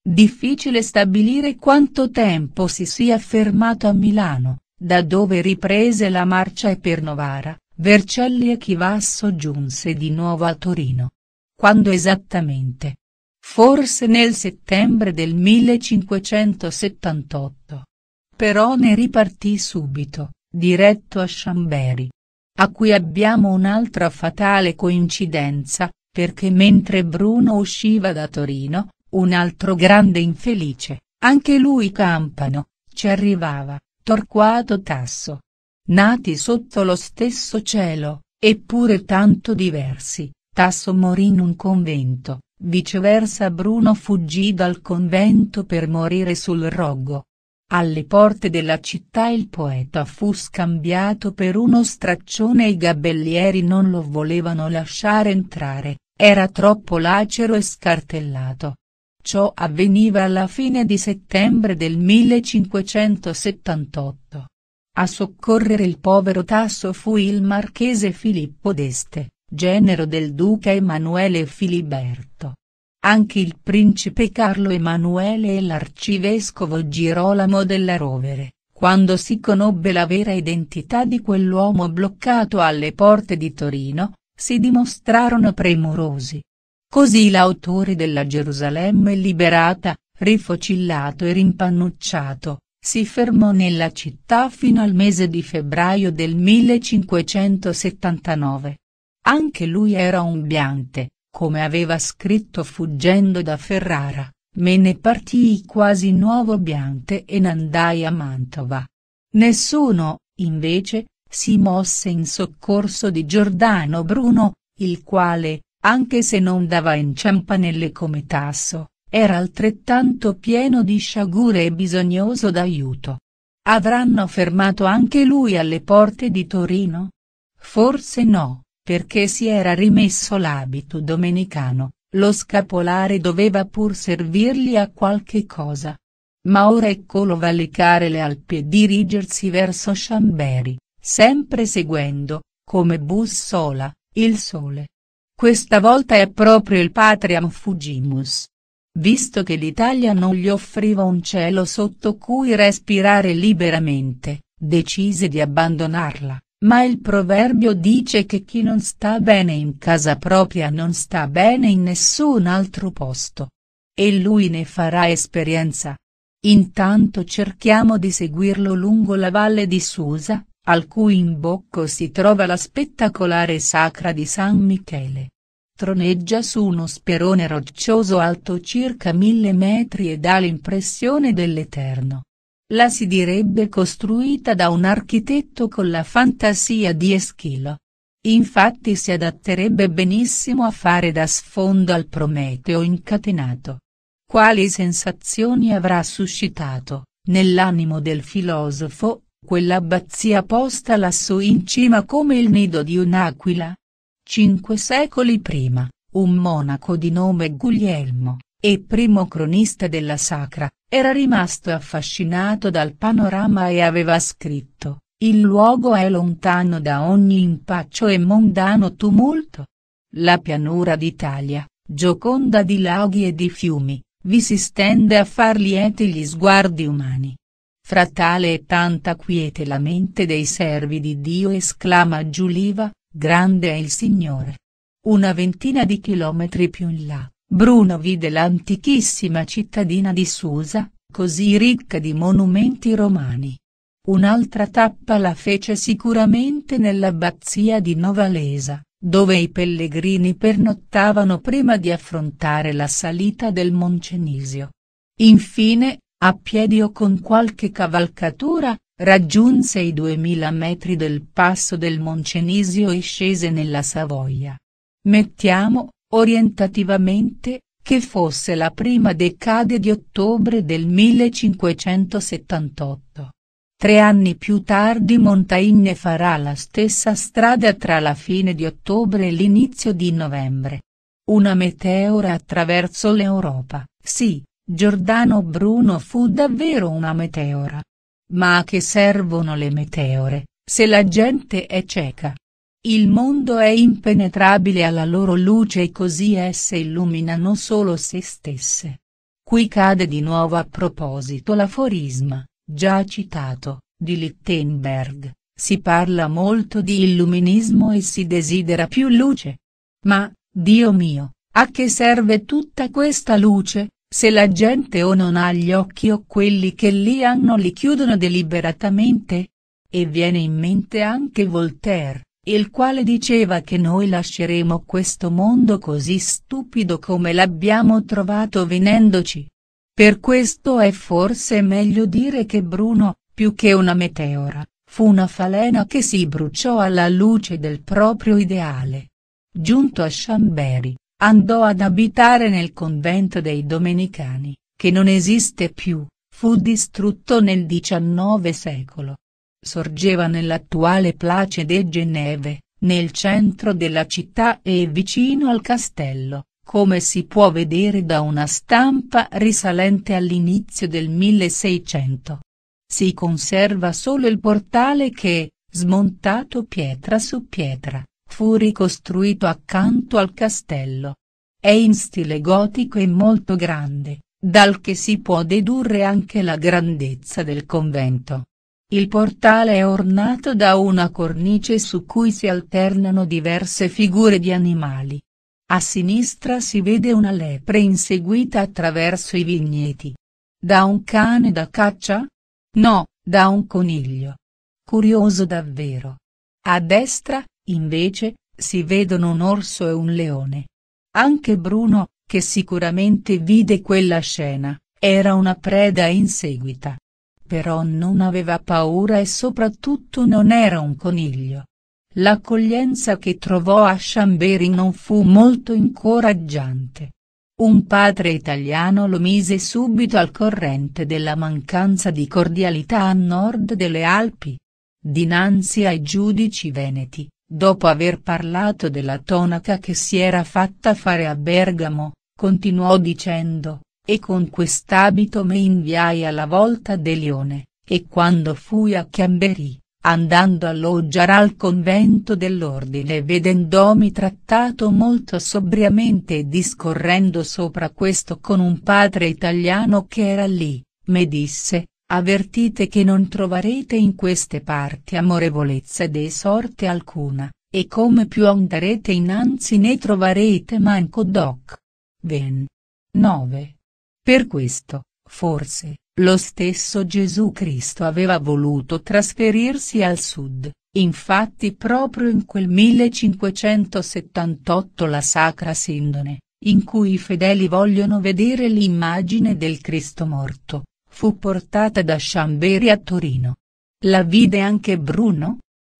Difficile stabilire quanto tempo si sia fermato a Milano, da dove riprese la marcia e per Novara, Vercelli e Chivasso giunse di nuovo a Torino. Quando esattamente? Forse nel settembre del 1578. Però ne ripartì subito, diretto a Chambéry. A cui abbiamo un'altra fatale coincidenza, perché mentre Bruno usciva da Torino, un altro grande infelice, anche lui campano, ci arrivava, Torquato Tasso. Nati sotto lo stesso cielo, eppure tanto diversi, Tasso morì in un convento, viceversa Bruno fuggì dal convento per morire sul rogo. Alle porte della città il poeta fu scambiato per uno straccione e i gabellieri non lo volevano lasciare entrare, era troppo lacero e scartellato. Ciò avveniva alla fine di settembre del 1578. A soccorrere il povero Tasso fu il marchese Filippo d'Este, genero del duca Emanuele Filiberto. Anche il principe Carlo Emanuele e l'arcivescovo Girolamo della Rovere, quando si conobbe la vera identità di quell'uomo bloccato alle porte di Torino, si dimostrarono premurosi Così l'autore della Gerusalemme liberata, rifocillato e rimpannucciato, si fermò nella città fino al mese di febbraio del 1579. Anche lui era un biante, come aveva scritto fuggendo da Ferrara, me ne partii quasi nuovo biante e n'andai a Mantova. Nessuno, invece, si mosse in soccorso di Giordano Bruno, il quale, anche se non dava in ciampanelle come Tasso, era altrettanto pieno di sciagure e bisognoso d'aiuto. Avranno fermato anche lui alle porte di Torino? Forse no, perché si era rimesso l'abito domenicano, lo scapolare doveva pur servirgli a qualche cosa. Ma ora eccolo valicare le Alpi e dirigersi verso Chambéry, sempre seguendo, come bussola, il sole. Questa volta è proprio il Patriam Fugimus. Visto che l'Italia non gli offriva un cielo sotto cui respirare liberamente, decise di abbandonarla, ma il proverbio dice che chi non sta bene in casa propria non sta bene in nessun altro posto. E lui ne farà esperienza. Intanto cerchiamo di seguirlo lungo la valle di Susa, al cui imbocco si trova la spettacolare sacra di San Michele. Troneggia su uno sperone roccioso alto circa mille metri e dà l'impressione dell'Eterno. La si direbbe costruita da un architetto con la fantasia di Eschilo. Infatti si adatterebbe benissimo a fare da sfondo al Prometeo incatenato. Quali sensazioni avrà suscitato, nell'animo del filosofo, quell'abbazia posta lassù in cima come il nido di un'aquila? Cinque secoli prima, un monaco di nome Guglielmo, e primo cronista della Sacra, era rimasto affascinato dal panorama e aveva scritto, il luogo è lontano da ogni impaccio e mondano tumulto. La pianura d'Italia, gioconda di laghi e di fiumi, vi si stende a far lieti gli sguardi umani, fra tale e tanta quiete la mente dei servi di Dio esclama Giuliva, grande è il Signore. Una ventina di chilometri più in là, Bruno vide l'antichissima cittadina di Susa, così ricca di monumenti romani. Un'altra tappa la fece sicuramente nell'abbazia di Novalesa, dove i pellegrini pernottavano prima di affrontare la salita del Moncenisio. Infine, a piedi o con qualche cavalcatura, raggiunse i 2000 metri del passo del Moncenisio e scese nella Savoia. Mettiamo, orientativamente, che fosse la prima decade di ottobre del 1578. Tre anni più tardi Montaigne farà la stessa strada tra la fine di ottobre e l'inizio di novembre. Una meteora attraverso l'Europa, sì, Giordano Bruno fu davvero una meteora. Ma a che servono le meteore, se la gente è cieca? Il mondo è impenetrabile alla loro luce e così esse illuminano solo se stesse. Qui cade di nuovo a proposito l'aforisma, già citato, di Littenberg, si parla molto di illuminismo e si desidera più luce. Ma, Dio mio, a che serve tutta questa luce? Se la gente o non ha gli occhi o quelli che li hanno li chiudono deliberatamente? E viene in mente anche Voltaire, il quale diceva che noi lasceremo questo mondo così stupido come l'abbiamo trovato venendoci. Per questo è forse meglio dire che Bruno, più che una meteora, fu una falena che si bruciò alla luce del proprio ideale. Giunto a Chambéry, Andò ad abitare nel convento dei Domenicani, che non esiste più, fu distrutto nel XIX secolo. Sorgeva nell'attuale Place de Geneve, nel centro della città e vicino al castello, come si può vedere da una stampa risalente all'inizio del 1600. Si conserva solo il portale che, smontato pietra su pietra, Fu ricostruito accanto al castello. È in stile gotico e molto grande, dal che si può dedurre anche la grandezza del convento. Il portale è ornato da una cornice su cui si alternano diverse figure di animali. A sinistra si vede una lepre inseguita attraverso i vigneti. Da un cane da caccia? No, da un coniglio. Curioso davvero. A destra, Invece, si vedono un orso e un leone. Anche Bruno, che sicuramente vide quella scena, era una preda inseguita. Però non aveva paura e soprattutto non era un coniglio. L'accoglienza che trovò a Chambéry non fu molto incoraggiante. Un padre italiano lo mise subito al corrente della mancanza di cordialità a nord delle Alpi. Dinanzi ai giudici veneti, Dopo aver parlato della tonaca che si era fatta fare a Bergamo, continuò dicendo, e con quest'abito me inviai alla volta de Lione, e quando fui a Chiamberi, andando a loggiare al convento dell'ordine vedendomi trattato molto sobriamente e discorrendo sopra questo con un padre italiano che era lì, me disse, Avvertite che non trovarete in queste parti amorevolezza ed sorte alcuna, e come più andarete innanzi ne trovarete manco doc. Ven. 9. Per questo, forse, lo stesso Gesù Cristo aveva voluto trasferirsi al sud, infatti proprio in quel 1578 la Sacra Sindone, in cui i fedeli vogliono vedere l'immagine del Cristo morto, fu portata da Chambéry a Torino. La vide anche Bruno?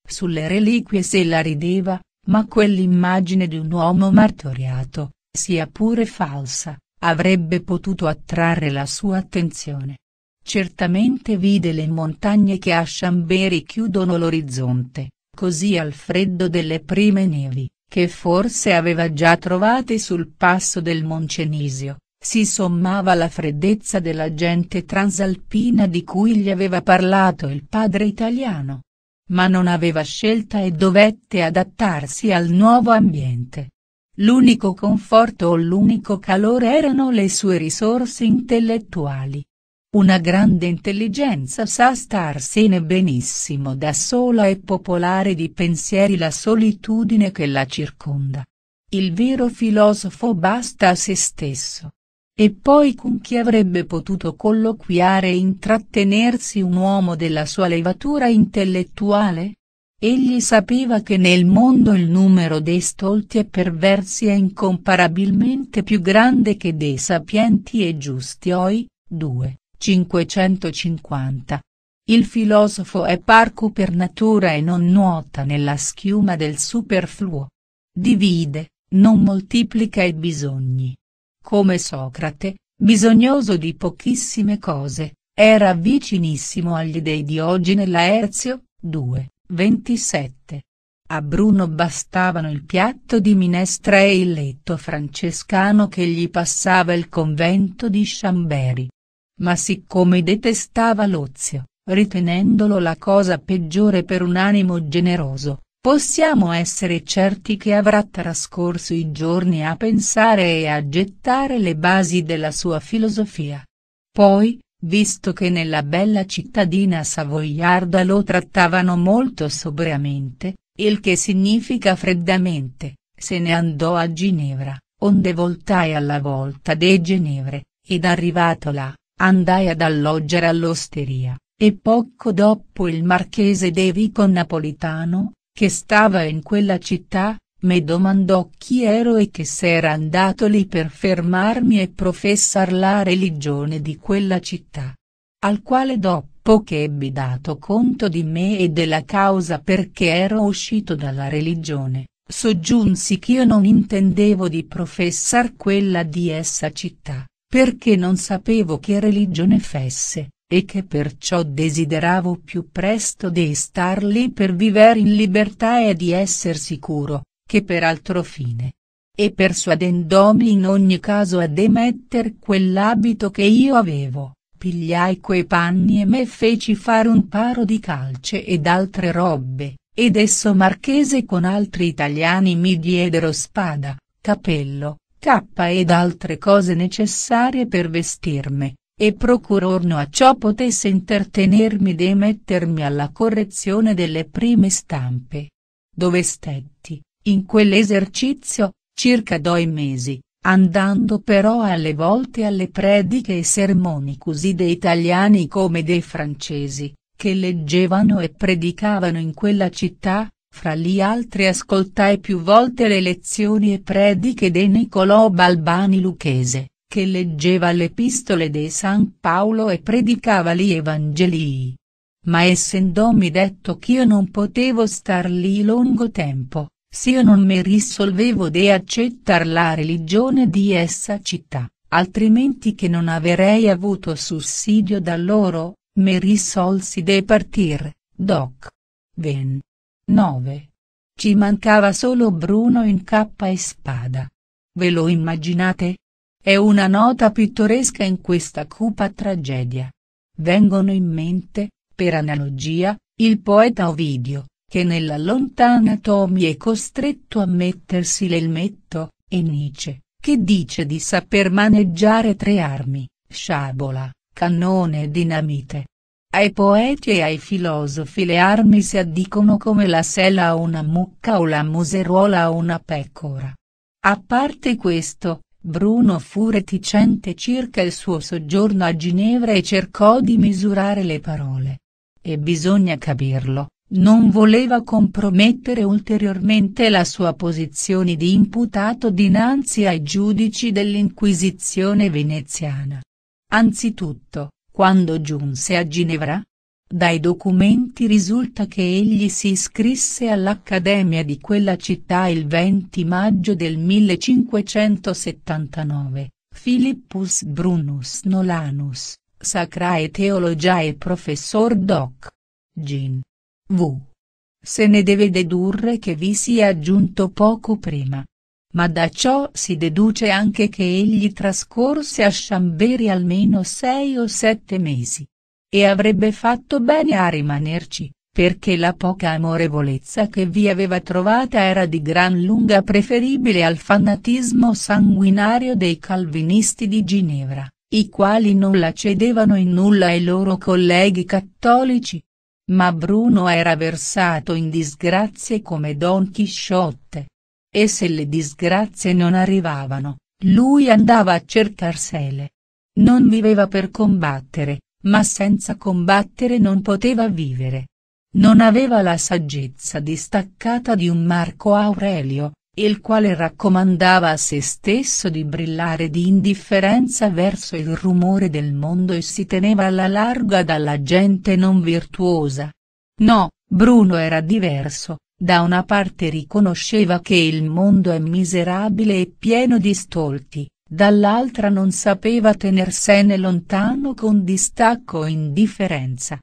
Sulle reliquie se la rideva, ma quell'immagine di un uomo martoriato, sia pure falsa, avrebbe potuto attrarre la sua attenzione. Certamente vide le montagne che a Chambéry chiudono l'orizzonte, così al freddo delle prime nevi, che forse aveva già trovate sul passo del Moncenisio, si sommava la freddezza della gente transalpina di cui gli aveva parlato il padre italiano. Ma non aveva scelta e dovette adattarsi al nuovo ambiente. L'unico conforto o l'unico calore erano le sue risorse intellettuali. Una grande intelligenza sa starsene benissimo da sola e popolare di pensieri la solitudine che la circonda. Il vero filosofo basta a se stesso. E poi con chi avrebbe potuto colloquiare e intrattenersi un uomo della sua levatura intellettuale? Egli sapeva che nel mondo il numero dei stolti e perversi è incomparabilmente più grande che dei sapienti e giusti oi, 2, 550. Il filosofo è parco per natura e non nuota nella schiuma del superfluo. Divide, non moltiplica i bisogni, come Socrate, bisognoso di pochissime cose, era vicinissimo agli dei di Diogene Laerzio, 2, 27. A Bruno bastavano il piatto di minestra e il letto francescano che gli passava il convento di Chambéry. Ma siccome detestava l'ozio, ritenendolo la cosa peggiore per un animo generoso, Possiamo essere certi che avrà trascorso i giorni a pensare e a gettare le basi della sua filosofia. Poi, visto che nella bella cittadina savoiarda lo trattavano molto sobriamente, il che significa freddamente, se ne andò a Ginevra, onde voltai alla volta dei Genevre, ed arrivato là, andai ad alloggiare all'osteria, e poco dopo il marchese De Vico Napolitano, che stava in quella città, mi domandò chi ero e che s'era andato lì per fermarmi e professar la religione di quella città. Al quale dopo che ebbi dato conto di me e della causa perché ero uscito dalla religione, soggiunsi ch'io non intendevo di professar quella di essa città, perché non sapevo che religione fesse, e che perciò desideravo più presto di star lì per vivere in libertà e di esser sicuro, che per altro fine. E persuadendomi in ogni caso a demetter quell'abito che io avevo, pigliai quei panni e me feci fare un paro di calce ed altre robbe, ed esso marchese con altri italiani mi diedero spada, capello, cappa ed altre cose necessarie per vestirme, e procurorno a ciò potesse intertenermi de mettermi alla correzione delle prime stampe. Dove stetti, in quell'esercizio, circa due mesi, andando però alle volte alle prediche e sermoni così dei italiani come dei francesi, che leggevano e predicavano in quella città, fra gli altri ascoltai più volte le lezioni e prediche dei Nicolò Balbani Lucchese, che leggeva le epistole di San Paolo e predicava gli Evangelii. Ma essendomi detto ch'io non potevo star lì lungo tempo, se io non mi risolvevo di accettar la religione di essa città, altrimenti che non avrei avuto sussidio da loro, mi risolsi di partir, doc. Ven. 9. Ci mancava solo Bruno in cappa e spada. Ve lo immaginate? È una nota pittoresca in questa cupa tragedia. Vengono in mente, per analogia, il poeta Ovidio, che nella lontana Tomi è costretto a mettersi l'elmetto, e Nietzsche, che dice di saper maneggiare tre armi, sciabola, cannone e dinamite. Ai poeti e ai filosofi le armi si addicono come la sella a una mucca o la museruola a una pecora. A parte questo, Bruno fu reticente circa il suo soggiorno a Ginevra e cercò di misurare le parole. E bisogna capirlo, non voleva compromettere ulteriormente la sua posizione di imputato dinanzi ai giudici dell'Inquisizione veneziana. Anzitutto, quando giunse a Ginevra, dai documenti risulta che egli si iscrisse all'Accademia di quella città il 20 maggio del 1579, Philippus Brunus Nolanus, Sacrae Teologia e Professor Doc. Gin. V. Se ne deve dedurre che vi sia giunto poco prima. Ma da ciò si deduce anche che egli trascorse a Chambéry almeno sei o sette mesi e avrebbe fatto bene a rimanerci, perché la poca amorevolezza che vi aveva trovata era di gran lunga preferibile al fanatismo sanguinario dei calvinisti di Ginevra, i quali non la cedevano in nulla ai loro colleghi cattolici. Ma Bruno era versato in disgrazie come Don Chisciotte. E se le disgrazie non arrivavano, lui andava a cercarsele. Non viveva per combattere, ma senza combattere non poteva vivere. Non aveva la saggezza distaccata di un Marco Aurelio, il quale raccomandava a se stesso di brillare di indifferenza verso il rumore del mondo e si teneva alla larga dalla gente non virtuosa. No, Bruno era diverso, da una parte riconosceva che il mondo è miserabile e pieno di stolti, dall'altra non sapeva tenersene lontano con distacco e indifferenza.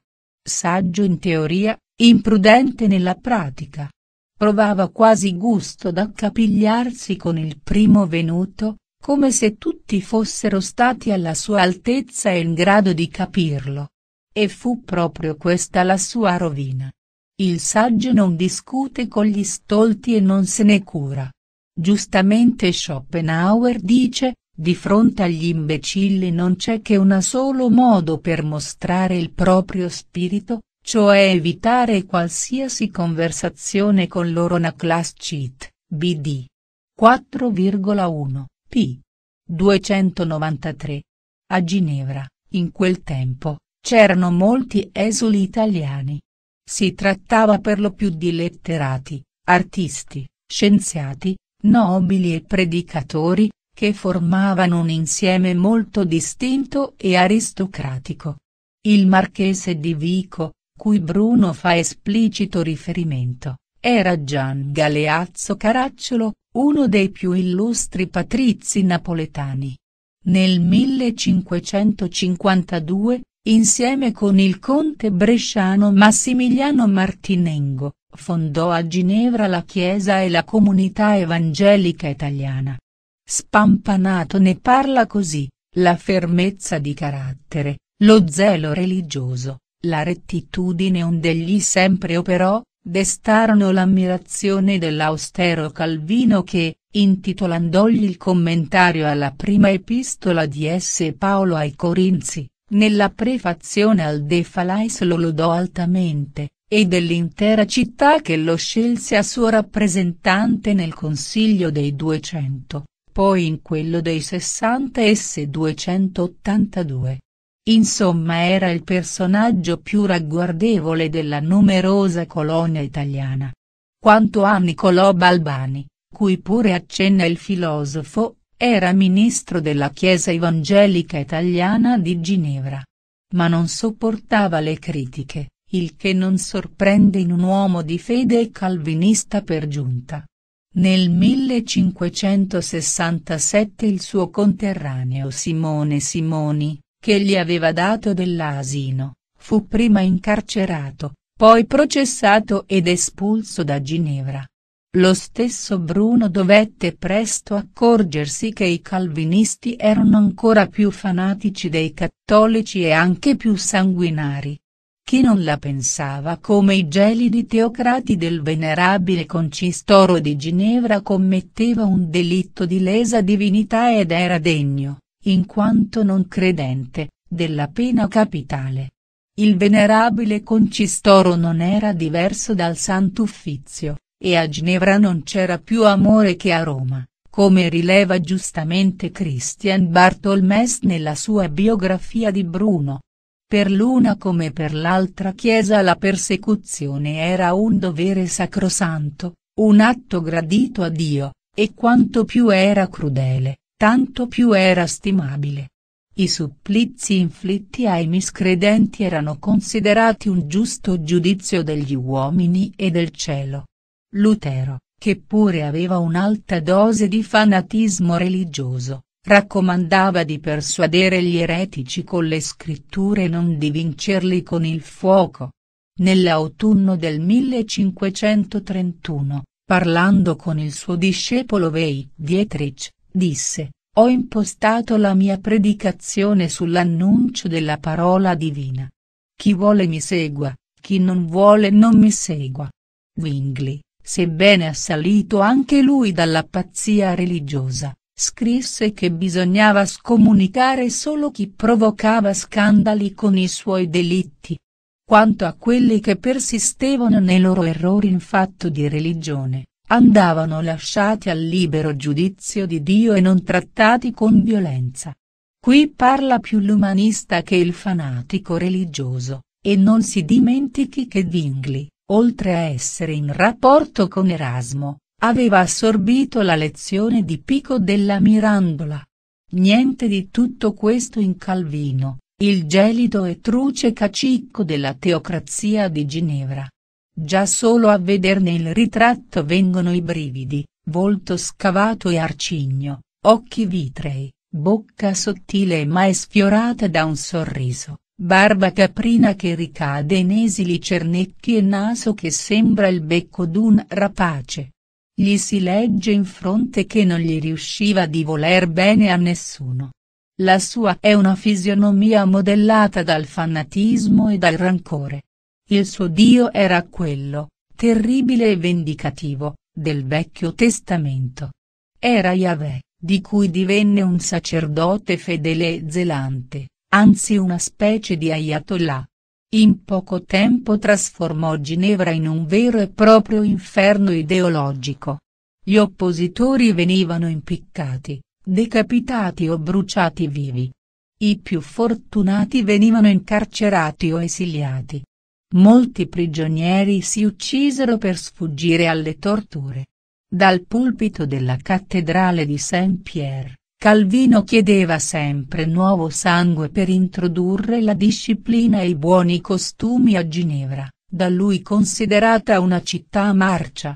Saggio in teoria, imprudente nella pratica. Provava quasi gusto d'accapigliarsi con il primo venuto, come se tutti fossero stati alla sua altezza e in grado di capirlo. E fu proprio questa la sua rovina. Il saggio non discute con gli stolti e non se ne cura. Giustamente Schopenhauer dice, di fronte agli imbecilli non c'è che un solo modo per mostrare il proprio spirito, cioè evitare qualsiasi conversazione con loro na class cheat, bd. 4,1, p. 293. A Ginevra, in quel tempo, c'erano molti esuli italiani. Si trattava per lo più di letterati, artisti, scienziati, nobili e predicatori, che formavano un insieme molto distinto e aristocratico. Il marchese di Vico, cui Bruno fa esplicito riferimento, era Gian Galeazzo Caracciolo, uno dei più illustri patrizi napoletani. Nel 1552, insieme con il conte bresciano Massimiliano Martinengo, fondò a Ginevra la Chiesa e la comunità evangelica italiana. Spampanato ne parla così, la fermezza di carattere, lo zelo religioso, la rettitudine onde gli sempre operò, destarono l'ammirazione dell'austero Calvino che, intitolandogli il commentario alla prima epistola di S. Paolo ai Corinzi, nella prefazione al De Falais lo lodò altamente, e dell'intera città che lo scelse a suo rappresentante nel Consiglio dei 200, poi in quello dei 60 e se 282. Insomma era il personaggio più ragguardevole della numerosa colonia italiana. Quanto a Niccolò Balbani, cui pure accenna il filosofo, era ministro della Chiesa Evangelica Italiana di Ginevra. Ma non sopportava le critiche il che non sorprende in un uomo di fede e calvinista per giunta. Nel 1567 il suo conterraneo Simone Simoni, che gli aveva dato dell'asino, fu prima incarcerato, poi processato ed espulso da Ginevra. Lo stesso Bruno dovette presto accorgersi che i calvinisti erano ancora più fanatici dei cattolici e anche più sanguinari. Chi non la pensava come i gelidi teocrati del venerabile concistoro di Ginevra commetteva un delitto di lesa divinità ed era degno, in quanto non credente, della pena capitale. Il venerabile concistoro non era diverso dal Sant'Uffizio, e a Ginevra non c'era più amore che a Roma come rileva giustamente Christian Bartolmes nella sua biografia di Bruno, per l'una come per l'altra Chiesa la persecuzione era un dovere sacrosanto, un atto gradito a Dio, e quanto più era crudele, tanto più era stimabile. I supplizi inflitti ai miscredenti erano considerati un giusto giudizio degli uomini e del cielo. Lutero, che pure aveva un'alta dose di fanatismo religioso, raccomandava di persuadere gli eretici con le scritture e non di vincerli con il fuoco. Nell'autunno del 1531, parlando con il suo discepolo Veit Dietrich, disse, ho impostato la mia predicazione sull'annuncio della parola divina. Chi vuole mi segua, chi non vuole non mi segua. Wingley, sebbene assalito anche lui dalla pazzia religiosa, scrisse che bisognava scomunicare solo chi provocava scandali con i suoi delitti. Quanto a quelli che persistevano nei loro errori in fatto di religione, andavano lasciati al libero giudizio di Dio e non trattati con violenza. Qui parla più l'umanista che il fanatico religioso, e non si dimentichi che Vingli, oltre a essere in rapporto con Erasmo, Aveva assorbito la lezione di Pico della Mirandola. Niente di tutto questo in Calvino, il gelido e truce cacicco della teocrazia di Ginevra. Già solo a vederne il ritratto vengono i brividi, volto scavato e arcigno, occhi vitrei, bocca sottile e mai sfiorata da un sorriso, barba caprina che ricade in esili cernecchi e naso che sembra il becco d'un rapace. Gli si legge in fronte che non gli riusciva di voler bene a nessuno. La sua è una fisionomia modellata dal fanatismo e dal rancore. Il suo Dio era quello, terribile e vendicativo, del Vecchio Testamento. Era Yahweh, di cui divenne un sacerdote fedele e zelante, anzi una specie di ayatollah. In poco tempo trasformò Ginevra in un vero e proprio inferno ideologico. Gli oppositori venivano impiccati, decapitati o bruciati vivi. I più fortunati venivano incarcerati o esiliati. Molti prigionieri si uccisero per sfuggire alle torture. Dal pulpito della cattedrale di Saint-Pierre, Calvino chiedeva sempre nuovo sangue per introdurre la disciplina e i buoni costumi a Ginevra, da lui considerata una città a marcia.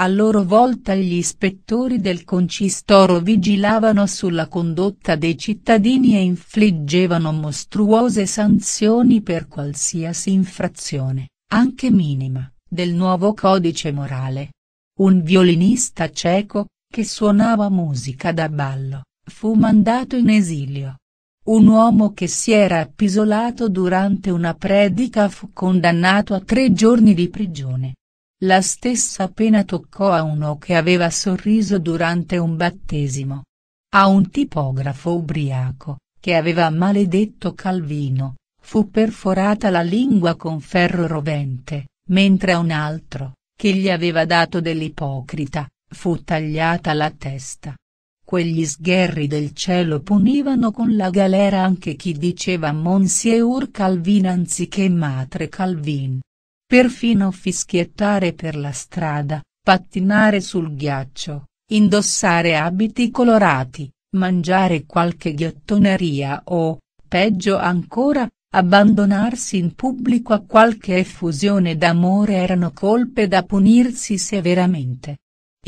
A loro volta gli ispettori del concistoro vigilavano sulla condotta dei cittadini e infliggevano mostruose sanzioni per qualsiasi infrazione, anche minima, del nuovo codice morale. Un violinista cieco, che suonava musica da ballo, Fu mandato in esilio. Un uomo che si era appisolato durante una predica fu condannato a tre giorni di prigione. La stessa pena toccò a uno che aveva sorriso durante un battesimo. A un tipografo ubriaco, che aveva maledetto Calvino, fu perforata la lingua con ferro rovente, mentre a un altro, che gli aveva dato dell'ipocrita, fu tagliata la testa. Quegli sgherri del cielo punivano con la galera anche chi diceva Monsieur Calvin anziché Matre Calvin. Perfino fischiettare per la strada, pattinare sul ghiaccio, indossare abiti colorati, mangiare qualche ghiottoneria o, peggio ancora, abbandonarsi in pubblico a qualche effusione d'amore erano colpe da punirsi severamente.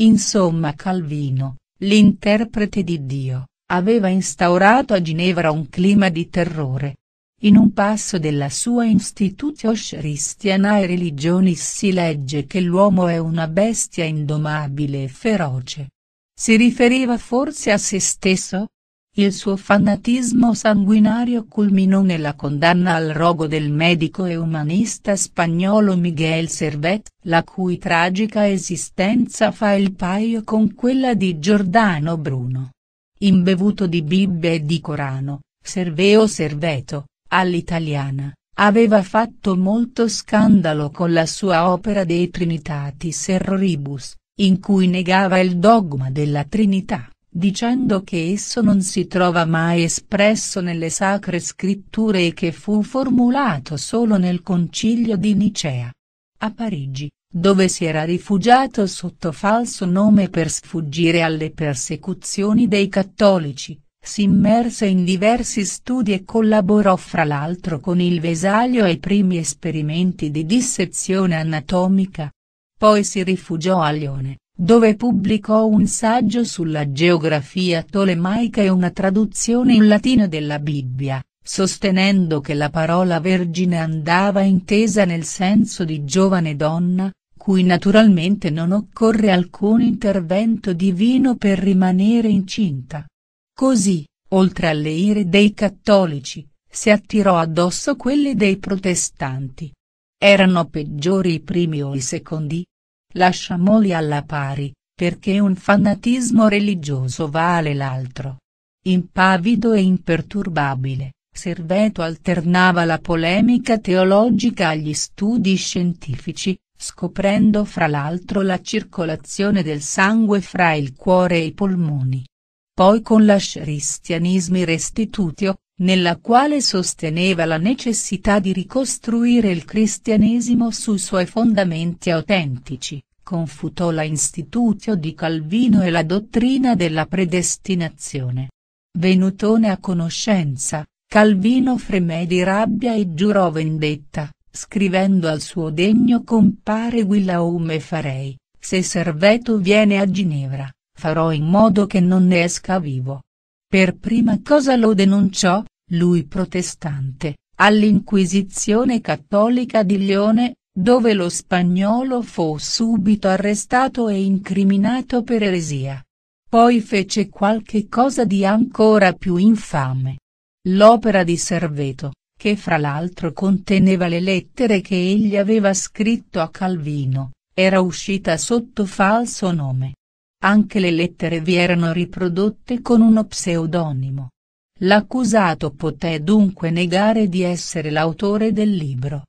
Insomma Calvino, L'interprete di Dio, aveva instaurato a Ginevra un clima di terrore. In un passo della sua Institutio Christianae Religionis si legge che l'uomo è una bestia indomabile e feroce. Si riferiva forse a se stesso? Il suo fanatismo sanguinario culminò nella condanna al rogo del medico e umanista spagnolo Miguel Servet, la cui tragica esistenza fa il paio con quella di Giordano Bruno. Imbevuto di Bibbia e di Corano, Serveo Serveto, all'italiana, aveva fatto molto scandalo con la sua opera De Trinitatis Erroribus, in cui negava il dogma della Trinità dicendo che esso non si trova mai espresso nelle sacre scritture e che fu formulato solo nel concilio di Nicea. A Parigi, dove si era rifugiato sotto falso nome per sfuggire alle persecuzioni dei cattolici, si immerse in diversi studi e collaborò fra l'altro con il Vesaglio ai primi esperimenti di dissezione anatomica. Poi si rifugiò a Lione, dove pubblicò un saggio sulla geografia tolemaica e una traduzione in latino della Bibbia, sostenendo che la parola vergine andava intesa nel senso di giovane donna, cui naturalmente non occorre alcun intervento divino per rimanere incinta. Così, oltre alle ire dei cattolici, si attirò addosso quelle dei protestanti. Erano peggiori i primi o i secondi? Lasciamoli alla pari, perché un fanatismo religioso vale l'altro. Impavido e imperturbabile, Serveto alternava la polemica teologica agli studi scientifici, scoprendo fra l'altro la circolazione del sangue fra il cuore e i polmoni. Poi con l'asceristianismi restitutio, nella quale sosteneva la necessità di ricostruire il cristianesimo sui suoi fondamenti autentici, confutò la istituzio di Calvino e la dottrina della predestinazione. Venutone a conoscenza, Calvino fremè di rabbia e giurò vendetta, scrivendo al suo degno compare Guillaume Farei, se Serveto viene a Ginevra, farò in modo che non ne esca vivo. Per prima cosa lo denunciò, lui protestante, all'Inquisizione cattolica di Lione, dove lo spagnolo fu subito arrestato e incriminato per eresia. Poi fece qualche cosa di ancora più infame. L'opera di Serveto, che fra l'altro conteneva le lettere che egli aveva scritto a Calvino, era uscita sotto falso nome. Anche le lettere vi erano riprodotte con uno pseudonimo. L'accusato poté dunque negare di essere l'autore del libro.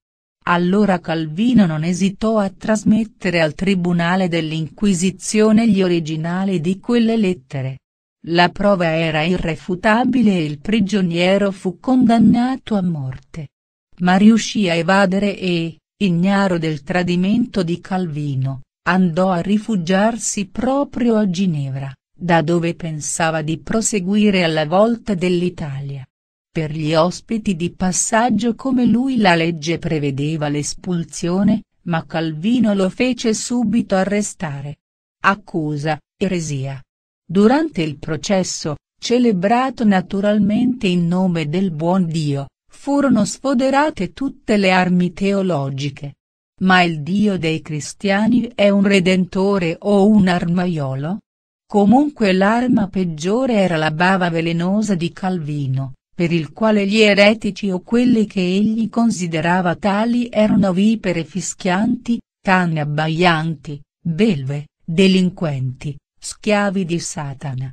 Allora Calvino non esitò a trasmettere al Tribunale dell'Inquisizione gli originali di quelle lettere. La prova era irrefutabile e il prigioniero fu condannato a morte. Ma riuscì a evadere e, ignaro del tradimento di Calvino, andò a rifugiarsi proprio a Ginevra, da dove pensava di proseguire alla volta dell'Italia. Per gli ospiti di passaggio come lui la legge prevedeva l'espulsione, ma Calvino lo fece subito arrestare. Accusa, eresia. Durante il processo, celebrato naturalmente in nome del buon Dio, furono sfoderate tutte le armi teologiche. Ma il Dio dei cristiani è un redentore o un armaiolo? Comunque l'arma peggiore era la bava velenosa di Calvino, per il quale gli eretici o quelli che egli considerava tali erano vipere fischianti, canne abbaianti, belve, delinquenti, schiavi di Satana.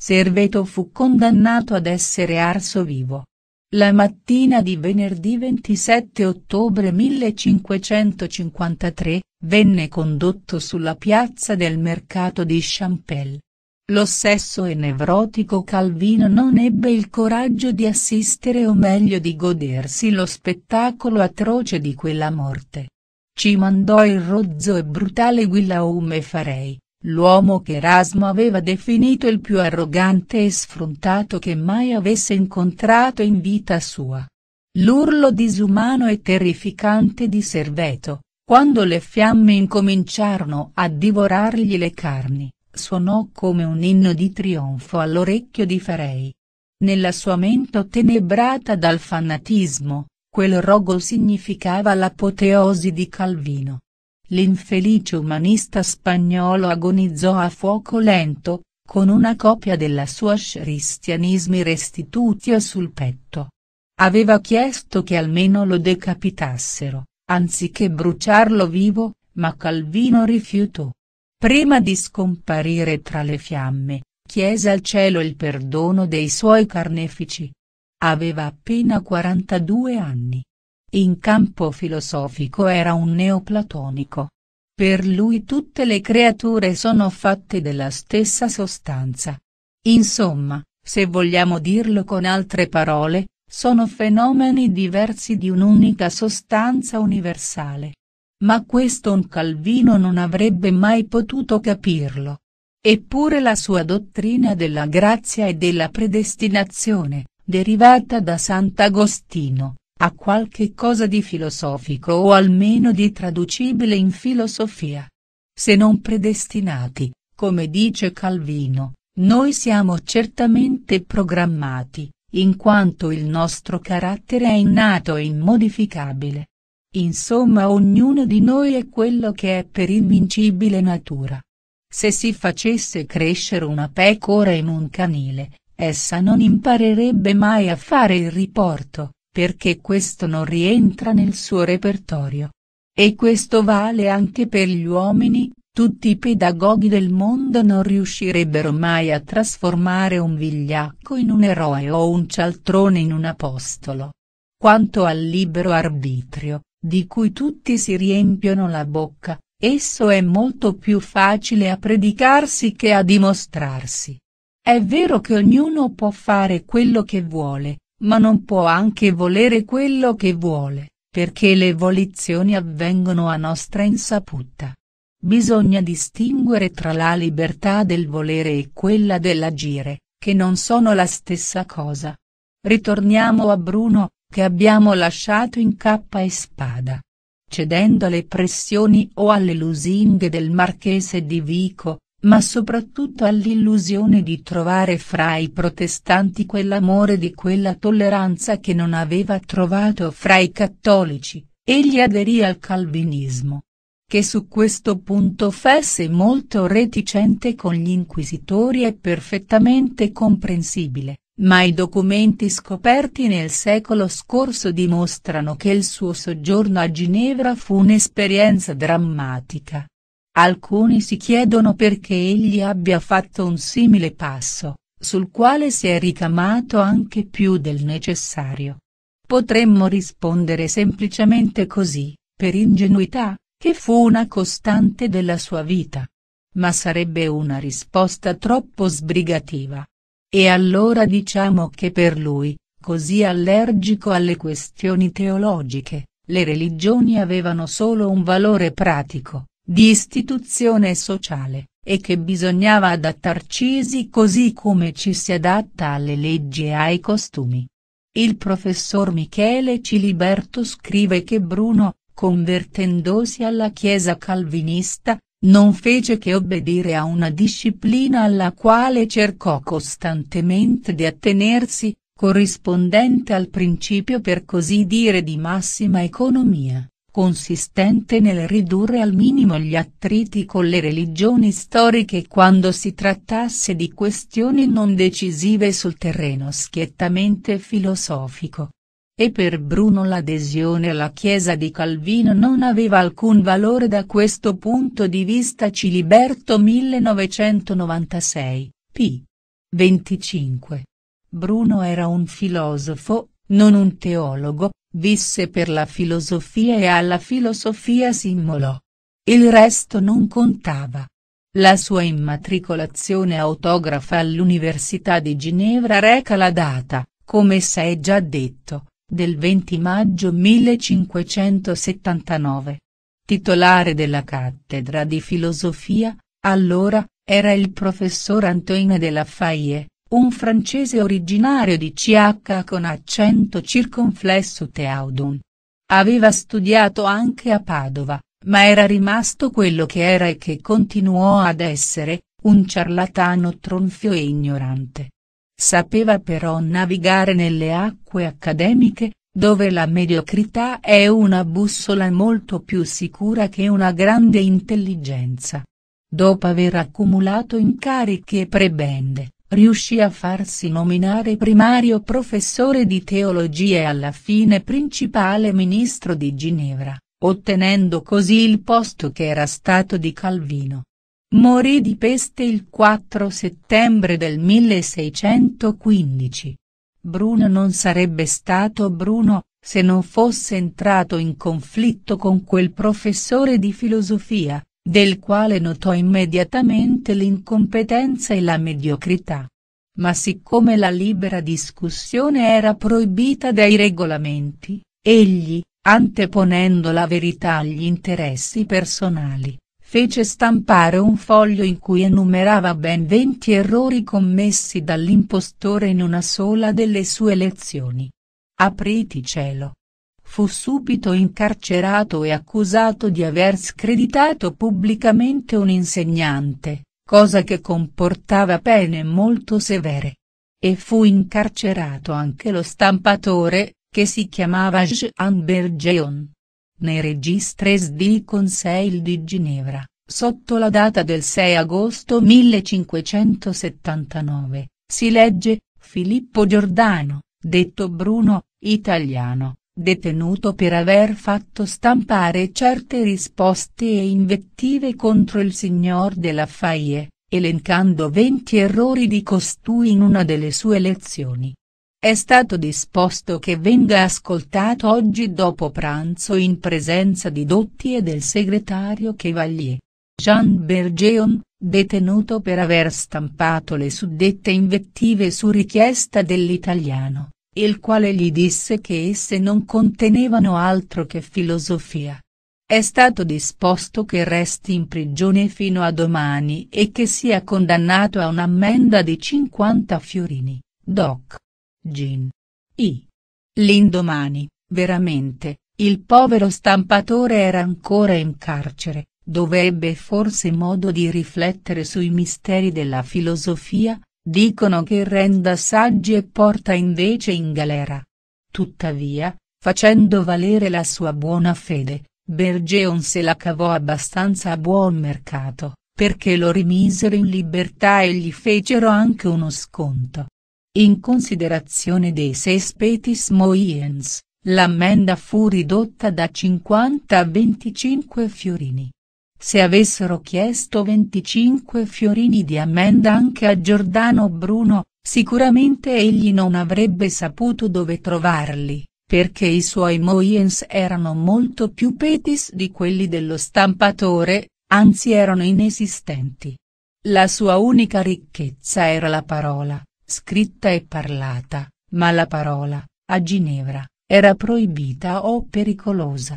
Serveto fu condannato ad essere arso vivo. La mattina di venerdì 27 ottobre 1553, venne condotto sulla piazza del mercato di Champel. L'ossesso e nevrotico Calvino non ebbe il coraggio di assistere o meglio di godersi lo spettacolo atroce di quella morte. Ci mandò il rozzo e brutale Guillaume Farei, L'uomo che Erasmo aveva definito il più arrogante e sfrontato che mai avesse incontrato in vita sua. L'urlo disumano e terrificante di Serveto, quando le fiamme incominciarono a divorargli le carni, suonò come un inno di trionfo all'orecchio di Farei. Nella sua mente tenebrata dal fanatismo, quel rogo significava l'apoteosi di Calvino. L'infelice umanista spagnolo agonizzò a fuoco lento, con una copia della sua Christianismi Restitutio sul petto. Aveva chiesto che almeno lo decapitassero, anziché bruciarlo vivo, ma Calvino rifiutò. Prima di scomparire tra le fiamme, chiese al cielo il perdono dei suoi carnefici. Aveva appena 42 anni. In campo filosofico era un neoplatonico. Per lui tutte le creature sono fatte della stessa sostanza. Insomma, se vogliamo dirlo con altre parole, sono fenomeni diversi di un'unica sostanza universale. Ma questo un Calvino non avrebbe mai potuto capirlo. Eppure la sua dottrina della grazia e della predestinazione, derivata da Sant'Agostino, ha qualche cosa di filosofico o almeno di traducibile in filosofia. Se non predestinati, come dice Calvino, noi siamo certamente programmati, in quanto il nostro carattere è innato e immodificabile. Insomma ognuno di noi è quello che è per invincibile natura. Se si facesse crescere una pecora in un canile, essa non imparerebbe mai a fare il riporto perché questo non rientra nel suo repertorio. E questo vale anche per gli uomini, tutti i pedagoghi del mondo non riuscirebbero mai a trasformare un vigliacco in un eroe o un cialtrone in un apostolo. Quanto al libero arbitrio, di cui tutti si riempiono la bocca, esso è molto più facile a predicarsi che a dimostrarsi. È vero che ognuno può fare quello che vuole, ma non può anche volere quello che vuole, perché le volizioni avvengono a nostra insaputa. Bisogna distinguere tra la libertà del volere e quella dell'agire, che non sono la stessa cosa. Ritorniamo a Bruno, che abbiamo lasciato in cappa e spada. Cedendo alle pressioni o alle lusinghe del marchese di Vico, ma soprattutto all'illusione di trovare fra i protestanti quell'amore di quella tolleranza che non aveva trovato fra i cattolici, egli aderì al calvinismo. Che su questo punto fesse molto reticente con gli inquisitori è perfettamente comprensibile, ma i documenti scoperti nel secolo scorso dimostrano che il suo soggiorno a Ginevra fu un'esperienza drammatica Alcuni si chiedono perché egli abbia fatto un simile passo, sul quale si è ricamato anche più del necessario. Potremmo rispondere semplicemente così, per ingenuità, che fu una costante della sua vita. Ma sarebbe una risposta troppo sbrigativa. E allora diciamo che per lui, così allergico alle questioni teologiche, le religioni avevano solo un valore pratico di istituzione sociale, e che bisognava adattarcisi così come ci si adatta alle leggi e ai costumi. Il professor Michele Ciliberto scrive che Bruno, convertendosi alla chiesa calvinista, non fece che obbedire a una disciplina alla quale cercò costantemente di attenersi, corrispondente al principio per così dire di massima economia consistente nel ridurre al minimo gli attriti con le religioni storiche quando si trattasse di questioni non decisive sul terreno schiettamente filosofico. E per Bruno l'adesione alla Chiesa di Calvino non aveva alcun valore da questo punto di vista Ciliberto 1996, p. 25. Bruno era un filosofo, non un teologo, Visse per la filosofia e alla filosofia si immolò. Il resto non contava. La sua immatricolazione autografa all'Università di Ginevra reca la data, come si è già detto, del 20 maggio 1579. Titolare della cattedra di filosofia, allora, era il professor Antoine de La Faye, un francese originario di CH con accento circonflesso Teaudun. Aveva studiato anche a Padova, ma era rimasto quello che era e che continuò ad essere, un ciarlatano tronfio e ignorante. Sapeva però navigare nelle acque accademiche, dove la mediocrità è una bussola molto più sicura che una grande intelligenza. Dopo aver accumulato incarichi e prebende, riuscì a farsi nominare primario professore di teologia e alla fine principale ministro di Ginevra, ottenendo così il posto che era stato di Calvino. Morì di peste il 4 settembre del 1615. Bruno non sarebbe stato Bruno, se non fosse entrato in conflitto con quel professore di filosofia, del quale notò immediatamente l'incompetenza e la mediocrità. Ma siccome la libera discussione era proibita dai regolamenti, egli, anteponendo la verità agli interessi personali, fece stampare un foglio in cui enumerava ben venti errori commessi dall'impostore in una sola delle sue lezioni. Apriti cielo, fu subito incarcerato e accusato di aver screditato pubblicamente un insegnante, cosa che comportava pene molto severe. E fu incarcerato anche lo stampatore, che si chiamava Jean Bergeon. Nei registres di Conseil di Ginevra, sotto la data del 6 agosto 1579, si legge, Filippo Giordano, detto Bruno, italiano, detenuto per aver fatto stampare certe risposte e invettive contro il signor della Faye, elencando 20 errori di costui in una delle sue lezioni. È stato disposto che venga ascoltato oggi dopo pranzo in presenza di Dotti e del segretario Chevalier. Jean Bergeon, detenuto per aver stampato le suddette invettive su richiesta dell'italiano il quale gli disse che esse non contenevano altro che filosofia. È stato disposto che resti in prigione fino a domani e che sia condannato a un'ammenda di 50 fiorini, doc. Gin. I. L'indomani, veramente, il povero stampatore era ancora in carcere, dove ebbe forse modo di riflettere sui misteri della filosofia, dicono che renda saggi e porta invece in galera. Tuttavia, facendo valere la sua buona fede, Bergeon se la cavò abbastanza a buon mercato, perché lo rimisero in libertà e gli fecero anche uno sconto. In considerazione dei sespetis moiens, l'ammenda fu ridotta da 50 a 25 fiorini. Se avessero chiesto 25 fiorini di ammenda anche a Giordano Bruno, sicuramente egli non avrebbe saputo dove trovarli, perché i suoi moyens erano molto più petis di quelli dello stampatore, anzi erano inesistenti. La sua unica ricchezza era la parola, scritta e parlata, ma la parola, a Ginevra, era proibita o pericolosa.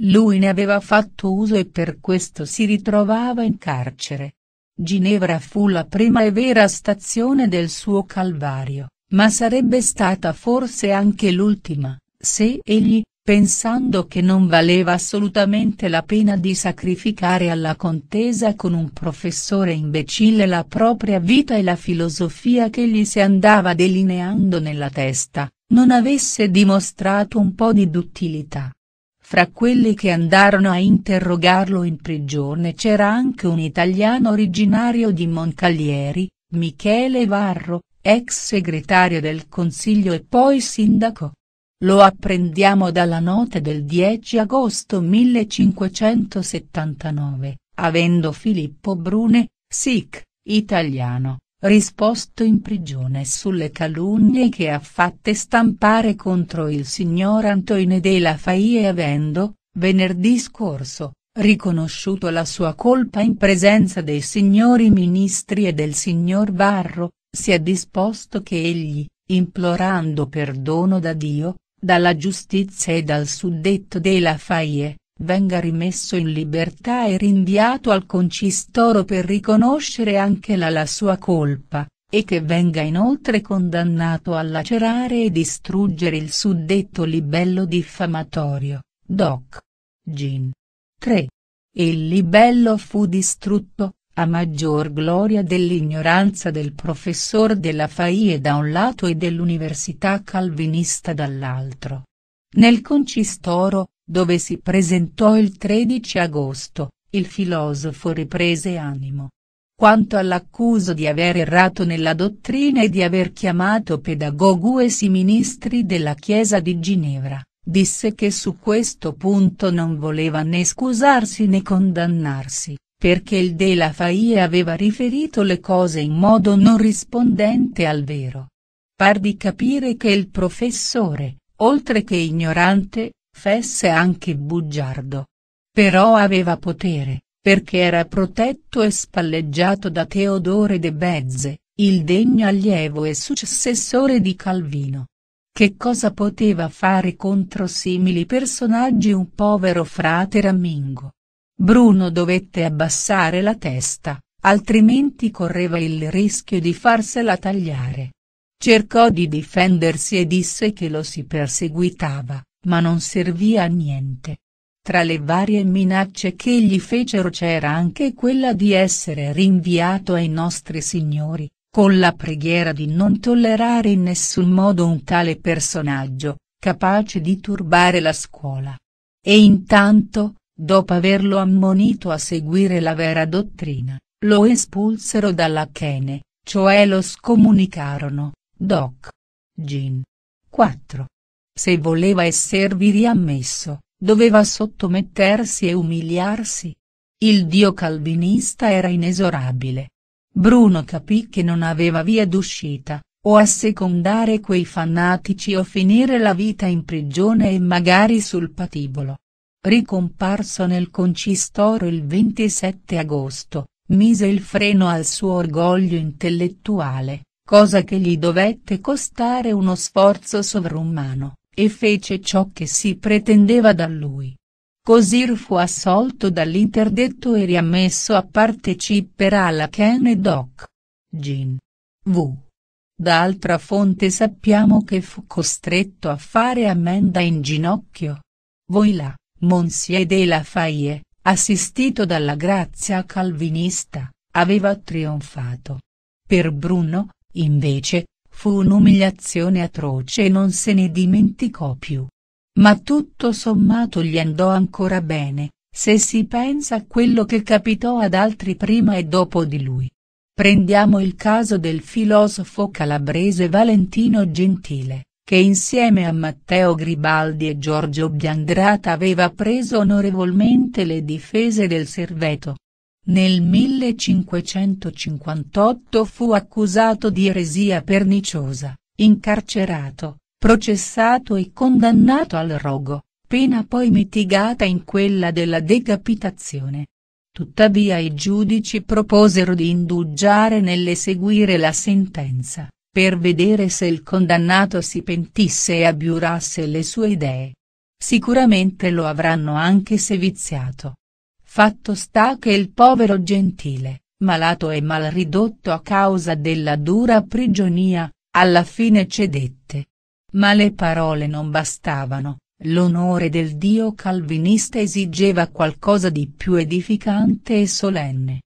Lui ne aveva fatto uso e per questo si ritrovava in carcere. Ginevra fu la prima e vera stazione del suo calvario, ma sarebbe stata forse anche l'ultima, se egli, pensando che non valeva assolutamente la pena di sacrificare alla contesa con un professore imbecille la propria vita e la filosofia che gli si andava delineando nella testa, non avesse dimostrato un po' di duttilità. Fra quelli che andarono a interrogarlo in prigione c'era anche un italiano originario di Moncalieri, Michele Varro, ex segretario del Consiglio e poi sindaco. Lo apprendiamo dalla nota del 10 agosto 1579, avendo Filippo Brune, SIC, italiano, risposto in prigione sulle calunnie che ha fatte stampare contro il signor Antoine Della Faie avendo, venerdì scorso, riconosciuto la sua colpa in presenza dei signori ministri e del signor Barro, si è disposto che egli, implorando perdono da Dio, dalla giustizia e dal suddetto Della Faie, venga rimesso in libertà e rinviato al concistoro per riconoscere anche la, la sua colpa, e che venga inoltre condannato a lacerare e distruggere il suddetto libello diffamatorio, Doc. Gin. 3. E Il libello fu distrutto, a maggior gloria dell'ignoranza del professor della FAIE da un lato e dell'università calvinista dall'altro. Nel concistoro, dove si presentò il 13 agosto, il filosofo riprese animo. Quanto all'accuso di aver errato nella dottrina e di aver chiamato pedagoguesi ministri della Chiesa di Ginevra, disse che su questo punto non voleva né scusarsi né condannarsi, perché il De La Faie aveva riferito le cose in modo non rispondente al vero. Par di capire che il professore, oltre che ignorante, Fesse anche bugiardo. Però aveva potere, perché era protetto e spalleggiato da Teodore de Bezze, il degno allievo e successore di Calvino. Che cosa poteva fare contro simili personaggi un povero frate Ramingo? Bruno dovette abbassare la testa, altrimenti correva il rischio di farsela tagliare. Cercò di difendersi e disse che lo si perseguitava, ma non servì a niente. Tra le varie minacce che gli fecero c'era anche quella di essere rinviato ai nostri signori, con la preghiera di non tollerare in nessun modo un tale personaggio, capace di turbare la scuola. E intanto, dopo averlo ammonito a seguire la vera dottrina, lo espulsero dalla Chene, cioè lo scomunicarono, Doc. Gin. 4. Se voleva esservi riammesso, doveva sottomettersi e umiliarsi. Il dio calvinista era inesorabile. Bruno capì che non aveva via d'uscita, o assecondare quei fanatici o finire la vita in prigione e magari sul patibolo. Ricomparso nel concistoro il 27 agosto, mise il freno al suo orgoglio intellettuale, cosa che gli dovette costare uno sforzo sovrumano e fece ciò che si pretendeva da lui. Cosir fu assolto dall'interdetto e riammesso a parteciperà alla Kene Doc. Gin. V. Da altra fonte sappiamo che fu costretto a fare ammenda in ginocchio. Voilà, Monsieur de la Faye, assistito dalla grazia calvinista, aveva trionfato. Per Bruno, invece, Fu un'umiliazione atroce e non se ne dimenticò più. Ma tutto sommato gli andò ancora bene, se si pensa a quello che capitò ad altri prima e dopo di lui. Prendiamo il caso del filosofo calabrese Valentino Gentile, che insieme a Matteo Gribaldi e Giorgio Biandrata aveva preso onorevolmente le difese del Serveto. Nel 1558 fu accusato di eresia perniciosa, incarcerato, processato e condannato al rogo, pena poi mitigata in quella della decapitazione. Tuttavia i giudici proposero di indugiare nell'eseguire la sentenza, per vedere se il condannato si pentisse e abbiurasse le sue idee. Sicuramente lo avranno anche seviziato, Fatto sta che il povero Gentile, malato e mal ridotto a causa della dura prigionia, alla fine cedette. Ma le parole non bastavano, l'onore del dio calvinista esigeva qualcosa di più edificante e solenne.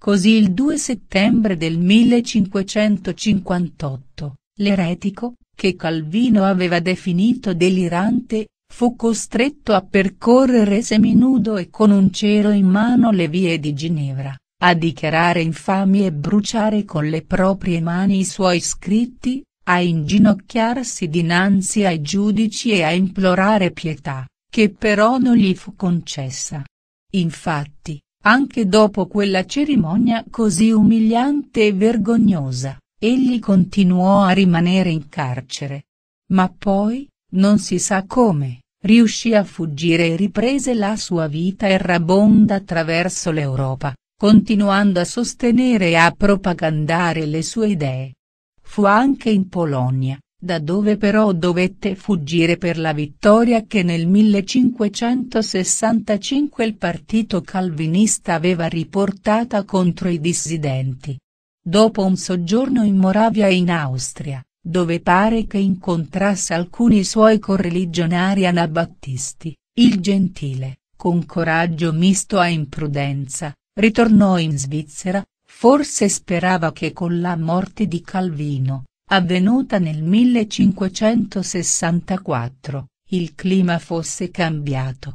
Così il 2 settembre del 1558, l'eretico, che Calvino aveva definito delirante, fu costretto a percorrere seminudo e con un cero in mano le vie di Ginevra, a dichiarare infami e bruciare con le proprie mani i suoi scritti, a inginocchiarsi dinanzi ai giudici e a implorare pietà, che però non gli fu concessa. Infatti, anche dopo quella cerimonia così umiliante e vergognosa, egli continuò a rimanere in carcere. Ma poi, non si sa come, riuscì a fuggire e riprese la sua vita errabonda attraverso l'Europa, continuando a sostenere e a propagandare le sue idee. Fu anche in Polonia, da dove però dovette fuggire per la vittoria che nel 1565 il partito calvinista aveva riportata contro i dissidenti. Dopo un soggiorno in Moravia e in Austria, dove pare che incontrasse alcuni suoi correligionari anabattisti, il Gentile, con coraggio misto a imprudenza, ritornò in Svizzera, forse sperava che con la morte di Calvino, avvenuta nel 1564, il clima fosse cambiato.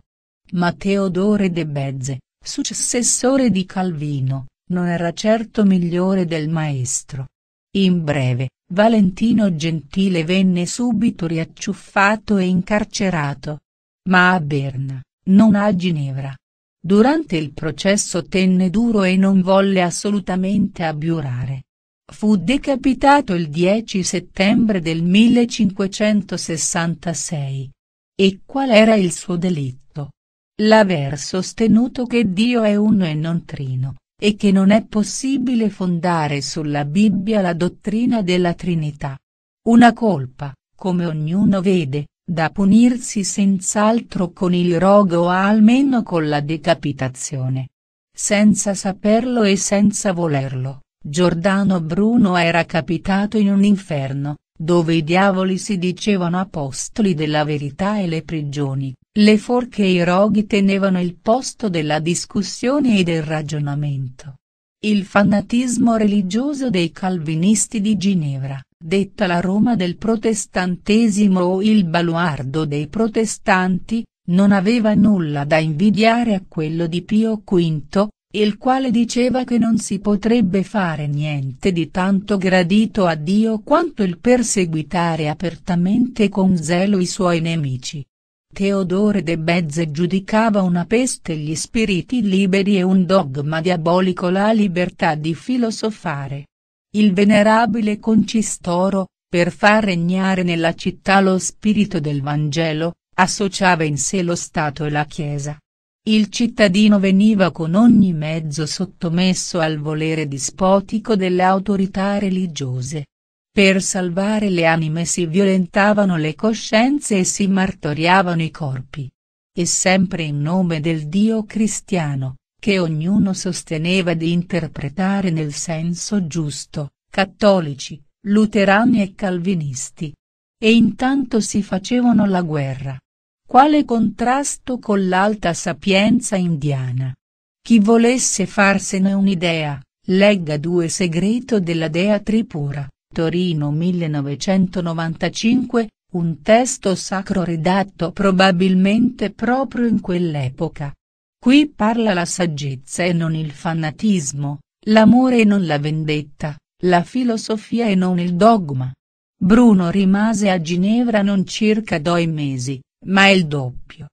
Ma Teodore de Bezze, successore di Calvino, non era certo migliore del maestro. In breve, Valentino Gentile venne subito riacciuffato e incarcerato. Ma a Berna, non a Ginevra. Durante il processo tenne duro e non volle assolutamente abbiurare. Fu decapitato il 10 settembre del 1566. E qual era il suo delitto? L'aver sostenuto che Dio è uno e non trino, e che non è possibile fondare sulla Bibbia la dottrina della Trinità. Una colpa, come ognuno vede, da punirsi senz'altro con il rogo o almeno con la decapitazione. Senza saperlo e senza volerlo, Giordano Bruno era capitato in un inferno, dove i diavoli si dicevano apostoli della verità e le prigioni le forche e i roghi tenevano il posto della discussione e del ragionamento. Il fanatismo religioso dei calvinisti di Ginevra, detta la Roma del protestantesimo o il baluardo dei protestanti, non aveva nulla da invidiare a quello di Pio V, il quale diceva che non si potrebbe fare niente di tanto gradito a Dio quanto il perseguitare apertamente con zelo i suoi nemici. Teodore De Bezze giudicava una peste gli spiriti liberi e un dogma diabolico la libertà di filosofare. Il venerabile concistoro, per far regnare nella città lo spirito del Vangelo, associava in sé lo Stato e la Chiesa. Il cittadino veniva con ogni mezzo sottomesso al volere dispotico delle autorità religiose. Per salvare le anime si violentavano le coscienze e si martoriavano i corpi. E sempre in nome del Dio cristiano, che ognuno sosteneva di interpretare nel senso giusto, cattolici, luterani e calvinisti. E intanto si facevano la guerra. Quale contrasto con l'alta sapienza indiana. Chi volesse farsene un'idea, legga due segreto della dea Tripura. Torino 1995, un testo sacro redatto probabilmente proprio in quell'epoca. Qui parla la saggezza e non il fanatismo, l'amore e non la vendetta, la filosofia e non il dogma. Bruno rimase a Ginevra non circa due mesi, ma il doppio.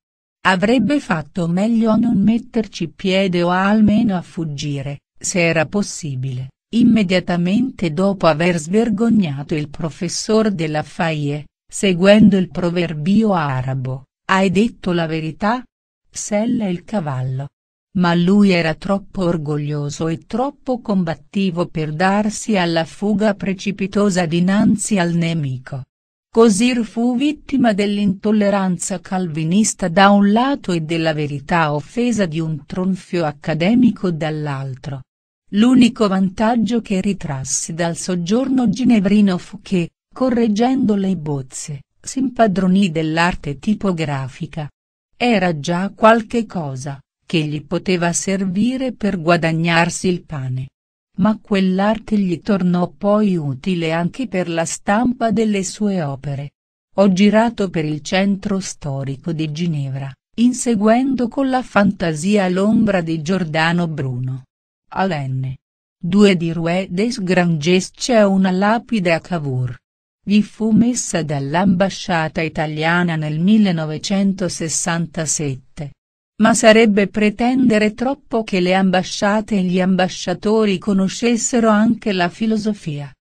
Avrebbe fatto meglio a non metterci piede o almeno a fuggire, se era possibile. Immediatamente dopo aver svergognato il professor della FAIE, seguendo il proverbio arabo, hai detto la verità? Sella il cavallo. Ma lui era troppo orgoglioso e troppo combattivo per darsi alla fuga precipitosa dinanzi al nemico. Così fu vittima dell'intolleranza calvinista da un lato e della verità offesa di un tronfio accademico dall'altro. L'unico vantaggio che ritrasse dal soggiorno ginevrino fu che, correggendo le bozze, si impadronì dell'arte tipografica. Era già qualche cosa, che gli poteva servire per guadagnarsi il pane. Ma quell'arte gli tornò poi utile anche per la stampa delle sue opere. Ho girato per il centro storico di Ginevra, inseguendo con la fantasia l'ombra di Giordano Bruno, Alenne. Due di Rue des Granges c'è una lapide a Cavour. Vi fu messa dall'ambasciata italiana nel 1967. Ma sarebbe pretendere troppo che le ambasciate e gli ambasciatori conoscessero anche la filosofia.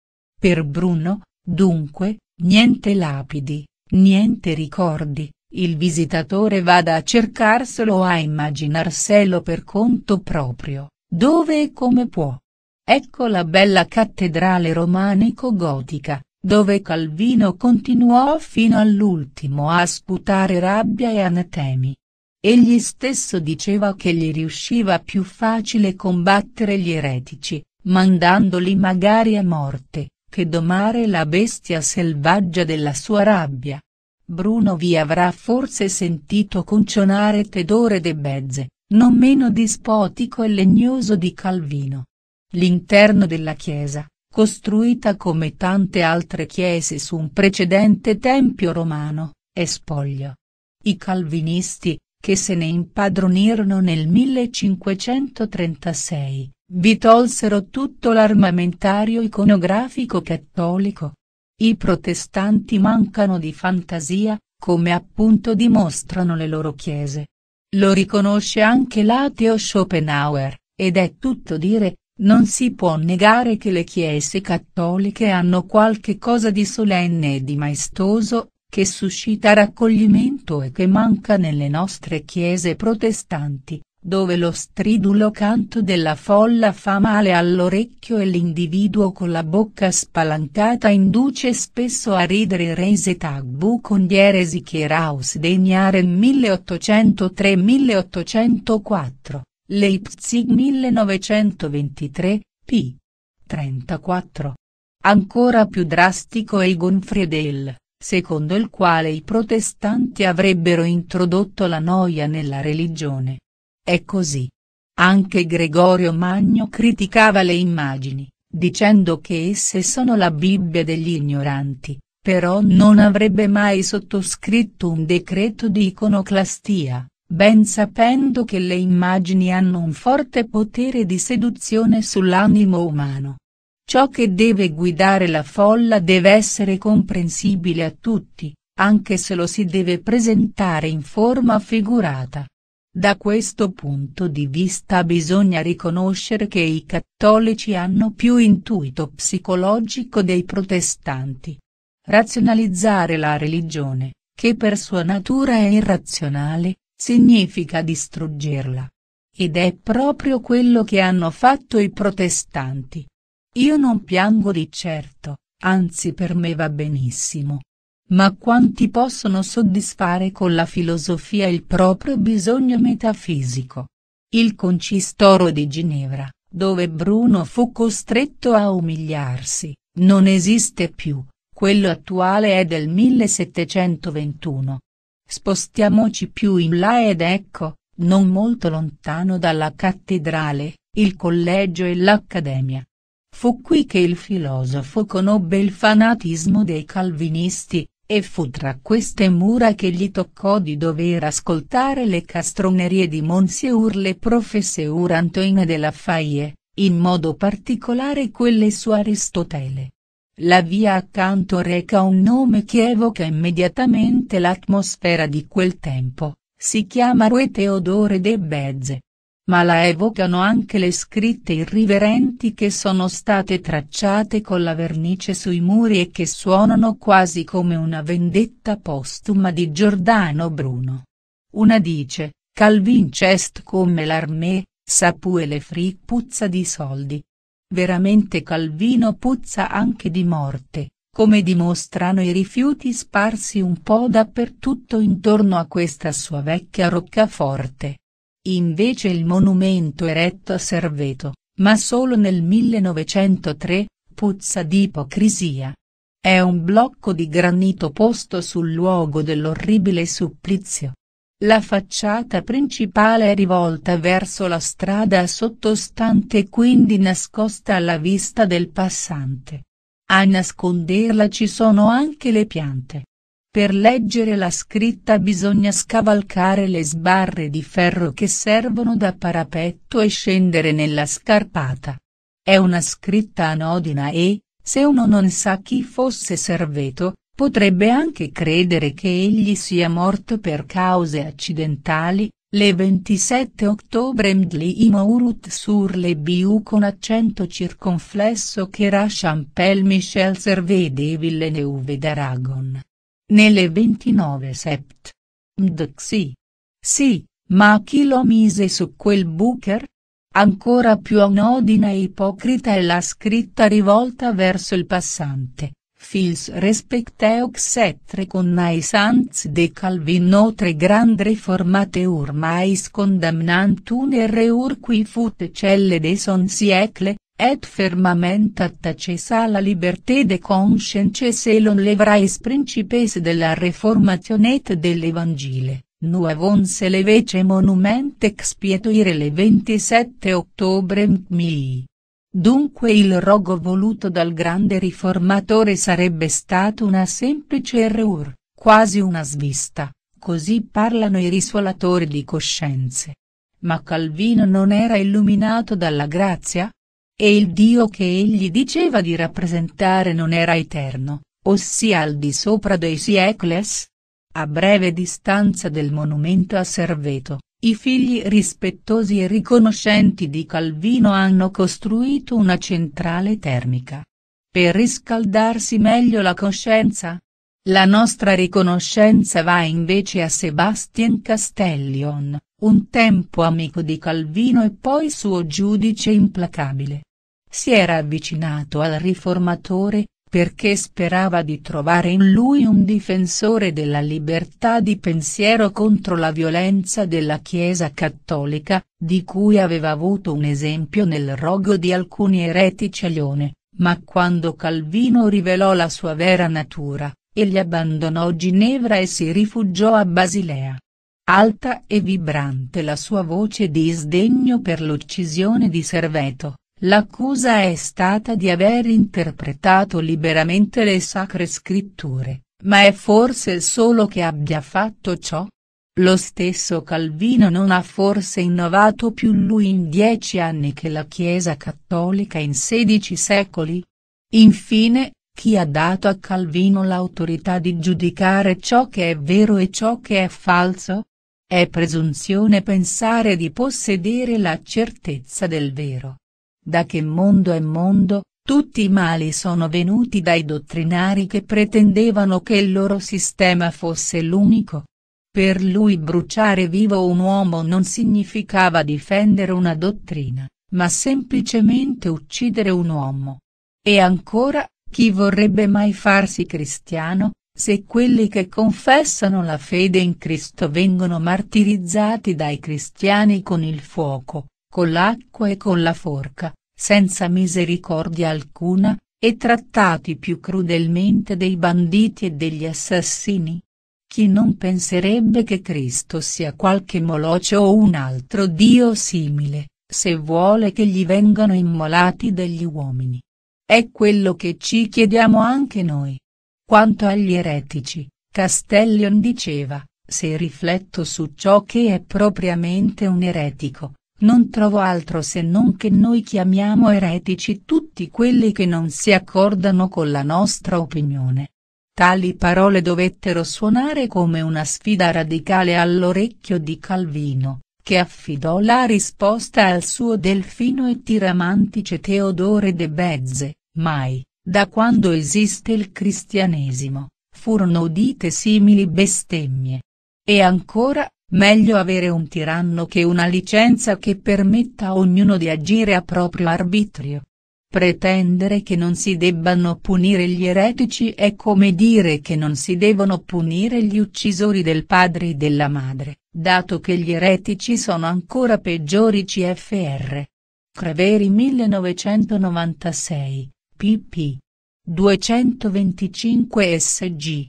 Per Bruno, dunque, niente lapidi, niente ricordi, il visitatore vada a cercarselo o a immaginarselo per conto proprio. Dove e come può? Ecco la bella cattedrale romanico-gotica, dove Calvino continuò fino all'ultimo a sputare rabbia e anatemi. Egli stesso diceva che gli riusciva più facile combattere gli eretici, mandandoli magari a morte, che domare la bestia selvaggia della sua rabbia. Bruno vi avrà forse sentito concionare Tedore de Bezze, non meno dispotico e legnoso di Calvino. L'interno della chiesa, costruita come tante altre chiese su un precedente tempio romano, è spoglio. I calvinisti, che se ne impadronirono nel 1536, vi tolsero tutto l'armamentario iconografico cattolico. I protestanti mancano di fantasia, come appunto dimostrano le loro chiese. Lo riconosce anche l'ateo Schopenhauer, ed è tutto dire, non si può negare che le chiese cattoliche hanno qualche cosa di solenne e di maestoso, che suscita raccoglimento e che manca nelle nostre chiese protestanti, dove lo stridulo canto della folla fa male all'orecchio e l'individuo con la bocca spalancata induce spesso a ridere rese tagbu con di eresi che Raus degnare 1803-1804, Leipzig 1923, p. 34. Ancora più drastico è il Gonfriedel secondo il quale i protestanti avrebbero introdotto la noia nella religione è così. Anche Gregorio Magno criticava le immagini, dicendo che esse sono la Bibbia degli ignoranti, però non avrebbe mai sottoscritto un decreto di iconoclastia, ben sapendo che le immagini hanno un forte potere di seduzione sull'animo umano. Ciò che deve guidare la folla deve essere comprensibile a tutti, anche se lo si deve presentare in forma figurata. Da questo punto di vista bisogna riconoscere che i cattolici hanno più intuito psicologico dei protestanti. Razionalizzare la religione, che per sua natura è irrazionale, significa distruggerla. Ed è proprio quello che hanno fatto i protestanti. Io non piango di certo, anzi per me va benissimo, ma quanti possono soddisfare con la filosofia il proprio bisogno metafisico. Il concistoro di Ginevra, dove Bruno fu costretto a umiliarsi, non esiste più, quello attuale è del 1721. Spostiamoci più in là ed ecco, non molto lontano dalla cattedrale, il collegio e l'accademia. Fu qui che il filosofo conobbe il fanatismo dei calvinisti, e fu tra queste mura che gli toccò di dover ascoltare le castronerie di Monsieur le professeur Antoine de la Faye, in modo particolare quelle su Aristotele. La via accanto reca un nome che evoca immediatamente l'atmosfera di quel tempo, si chiama Rue Teodore de Beze ma la evocano anche le scritte irriverenti che sono state tracciate con la vernice sui muri e che suonano quasi come una vendetta postuma di Giordano Bruno. Una dice, Calvin Cest come l'armée, Sapue le free puzza di soldi. Veramente Calvino puzza anche di morte, come dimostrano i rifiuti sparsi un po' dappertutto intorno a questa sua vecchia roccaforte. Invece il monumento eretto a Serveto, ma solo nel 1903, puzza di ipocrisia. È un blocco di granito posto sul luogo dell'orribile supplizio. La facciata principale è rivolta verso la strada sottostante e quindi nascosta alla vista del passante. A nasconderla ci sono anche le piante. Per leggere la scritta bisogna scavalcare le sbarre di ferro che servono da parapetto e scendere nella scarpata. È una scritta anodina e, se uno non sa chi fosse Serveto, potrebbe anche credere che egli sia morto per cause accidentali, le 27 ottobre Mdli Imourut sur le biu con accento circonflesso che Champel Michel Servet de Villeneuve d'Aragon nelle 29 sept. Mdxi. Sì, ma chi lo mise su quel booker? Ancora più anodina e ipocrita è la scritta rivolta verso il passante. Fils respecteux et connaissance de Calvin notre grand réformateur mais condamnant un erreur qui fut celle de son siècle, Et fermament attacesa la liberté de consciences et l'on levrais principes de la reformation et dell'Evangile, l'Evangile. Nu avons vece monument expietoire le 27 ottobre mii. Dunque il rogo voluto dal grande riformatore sarebbe stato una semplice errur, quasi una svista, così parlano i risolatori di coscienze. Ma Calvino non era illuminato dalla grazia, e il Dio che egli diceva di rappresentare non era eterno, ossia al di sopra dei siecles? A breve distanza del monumento a Serveto, i figli rispettosi e riconoscenti di Calvino hanno costruito una centrale termica. Per riscaldarsi meglio la coscienza? La nostra riconoscenza va invece a Sebastian Castellion, un tempo amico di Calvino e poi suo giudice implacabile. Si era avvicinato al riformatore, perché sperava di trovare in lui un difensore della libertà di pensiero contro la violenza della Chiesa cattolica, di cui aveva avuto un esempio nel rogo di alcuni eretici a Lione, ma quando Calvino rivelò la sua vera natura, egli abbandonò Ginevra e si rifugiò a Basilea. Alta e vibrante la sua voce di sdegno per l'uccisione di Serveto, l'accusa è stata di aver interpretato liberamente le sacre scritture, ma è forse solo che abbia fatto ciò? Lo stesso Calvino non ha forse innovato più lui in dieci anni che la Chiesa cattolica in sedici secoli? Infine, chi ha dato a Calvino l'autorità di giudicare ciò che è vero e ciò che è falso? È presunzione pensare di possedere la certezza del vero. Da che mondo è mondo, tutti i mali sono venuti dai dottrinari che pretendevano che il loro sistema fosse l'unico. Per lui bruciare vivo un uomo non significava difendere una dottrina, ma semplicemente uccidere un uomo. E ancora, chi vorrebbe mai farsi cristiano, se quelli che confessano la fede in Cristo vengono martirizzati dai cristiani con il fuoco, con l'acqua e con la forca, senza misericordia alcuna, e trattati più crudelmente dei banditi e degli assassini? Chi non penserebbe che Cristo sia qualche moloce o un altro Dio simile, se vuole che gli vengano immolati degli uomini? È quello che ci chiediamo anche noi. Quanto agli eretici, Castellion diceva, se rifletto su ciò che è propriamente un eretico, non trovo altro se non che noi chiamiamo eretici tutti quelli che non si accordano con la nostra opinione. Tali parole dovettero suonare come una sfida radicale all'orecchio di Calvino, che affidò la risposta al suo delfino e tiramantice Teodore de Bezze, mai, da quando esiste il cristianesimo, furono udite simili bestemmie. E ancora, meglio avere un tiranno che una licenza che permetta a ognuno di agire a proprio arbitrio. Pretendere che non si debbano punire gli eretici è come dire che non si devono punire gli uccisori del padre e della madre, dato che gli eretici sono ancora peggiori CFR. Creveri 1996, pp. 225 sg.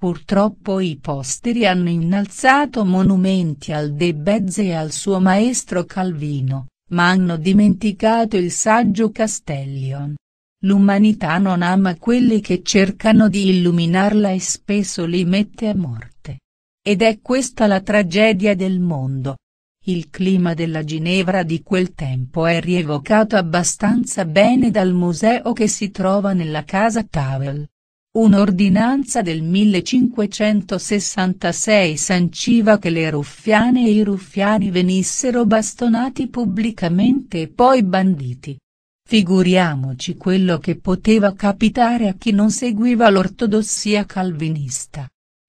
Purtroppo i posteri hanno innalzato monumenti al De Bezze e al suo maestro Calvino, ma hanno dimenticato il saggio Castellion. L'umanità non ama quelli che cercano di illuminarla e spesso li mette a morte. Ed è questa la tragedia del mondo, il clima della Ginevra di quel tempo è rievocato abbastanza bene dal museo che si trova nella casa Tavel. Un'ordinanza del 1566 sanciva che le ruffiane e i ruffiani venissero bastonati pubblicamente e poi banditi. Figuriamoci quello che poteva capitare a chi non seguiva l'ortodossia calvinista.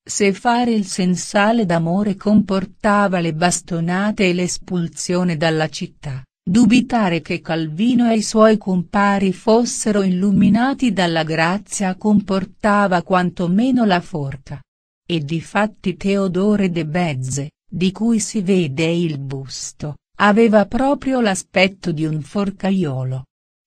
Se fare il sensale d'amore comportava le bastonate e l'espulsione dalla città, dubitare che Calvino e i suoi compari fossero illuminati dalla grazia comportava quantomeno la forca. E difatti Teodore de Bezze, di cui si vede il busto, aveva proprio l'aspetto di un forcaiolo.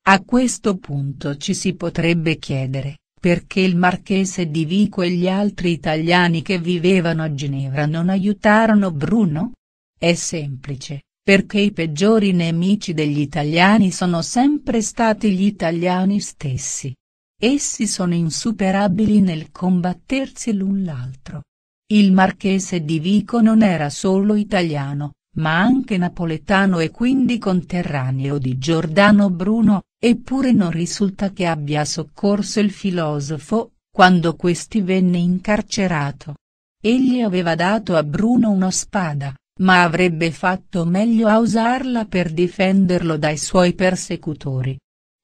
A questo punto ci si potrebbe chiedere, perché il marchese di Vico e gli altri italiani che vivevano a Ginevra non aiutarono Bruno? È semplice, perché i peggiori nemici degli italiani sono sempre stati gli italiani stessi. Essi sono insuperabili nel combattersi l'un l'altro. Il marchese di Vico non era solo italiano, ma anche napoletano e quindi conterraneo di Giordano Bruno, eppure non risulta che abbia soccorso il filosofo, quando questi venne incarcerato. Egli aveva dato a Bruno una spada, ma avrebbe fatto meglio a usarla per difenderlo dai suoi persecutori.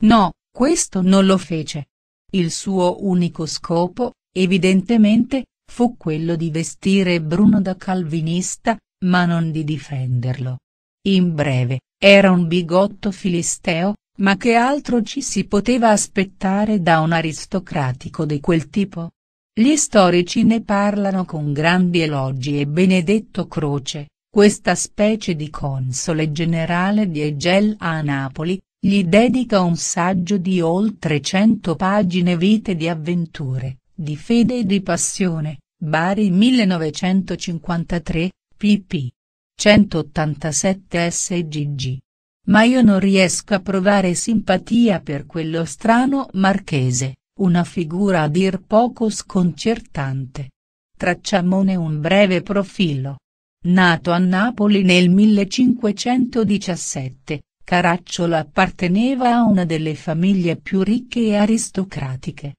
No, questo non lo fece. Il suo unico scopo, evidentemente, fu quello di vestire Bruno da calvinista, ma non di difenderlo. In breve, era un bigotto filisteo, ma che altro ci si poteva aspettare da un aristocratico di quel tipo? Gli storici ne parlano con grandi elogi e Benedetto Croce, questa specie di console generale di Egel a Napoli, gli dedica un saggio di oltre cento pagine vite di avventure, di fede e di passione, Bari 1953, pp. 187 sgg. Ma io non riesco a provare simpatia per quello strano marchese, una figura a dir poco sconcertante. Tracciamone un breve profilo. Nato a Napoli nel 1517, Caracciolo apparteneva a una delle famiglie più ricche e aristocratiche.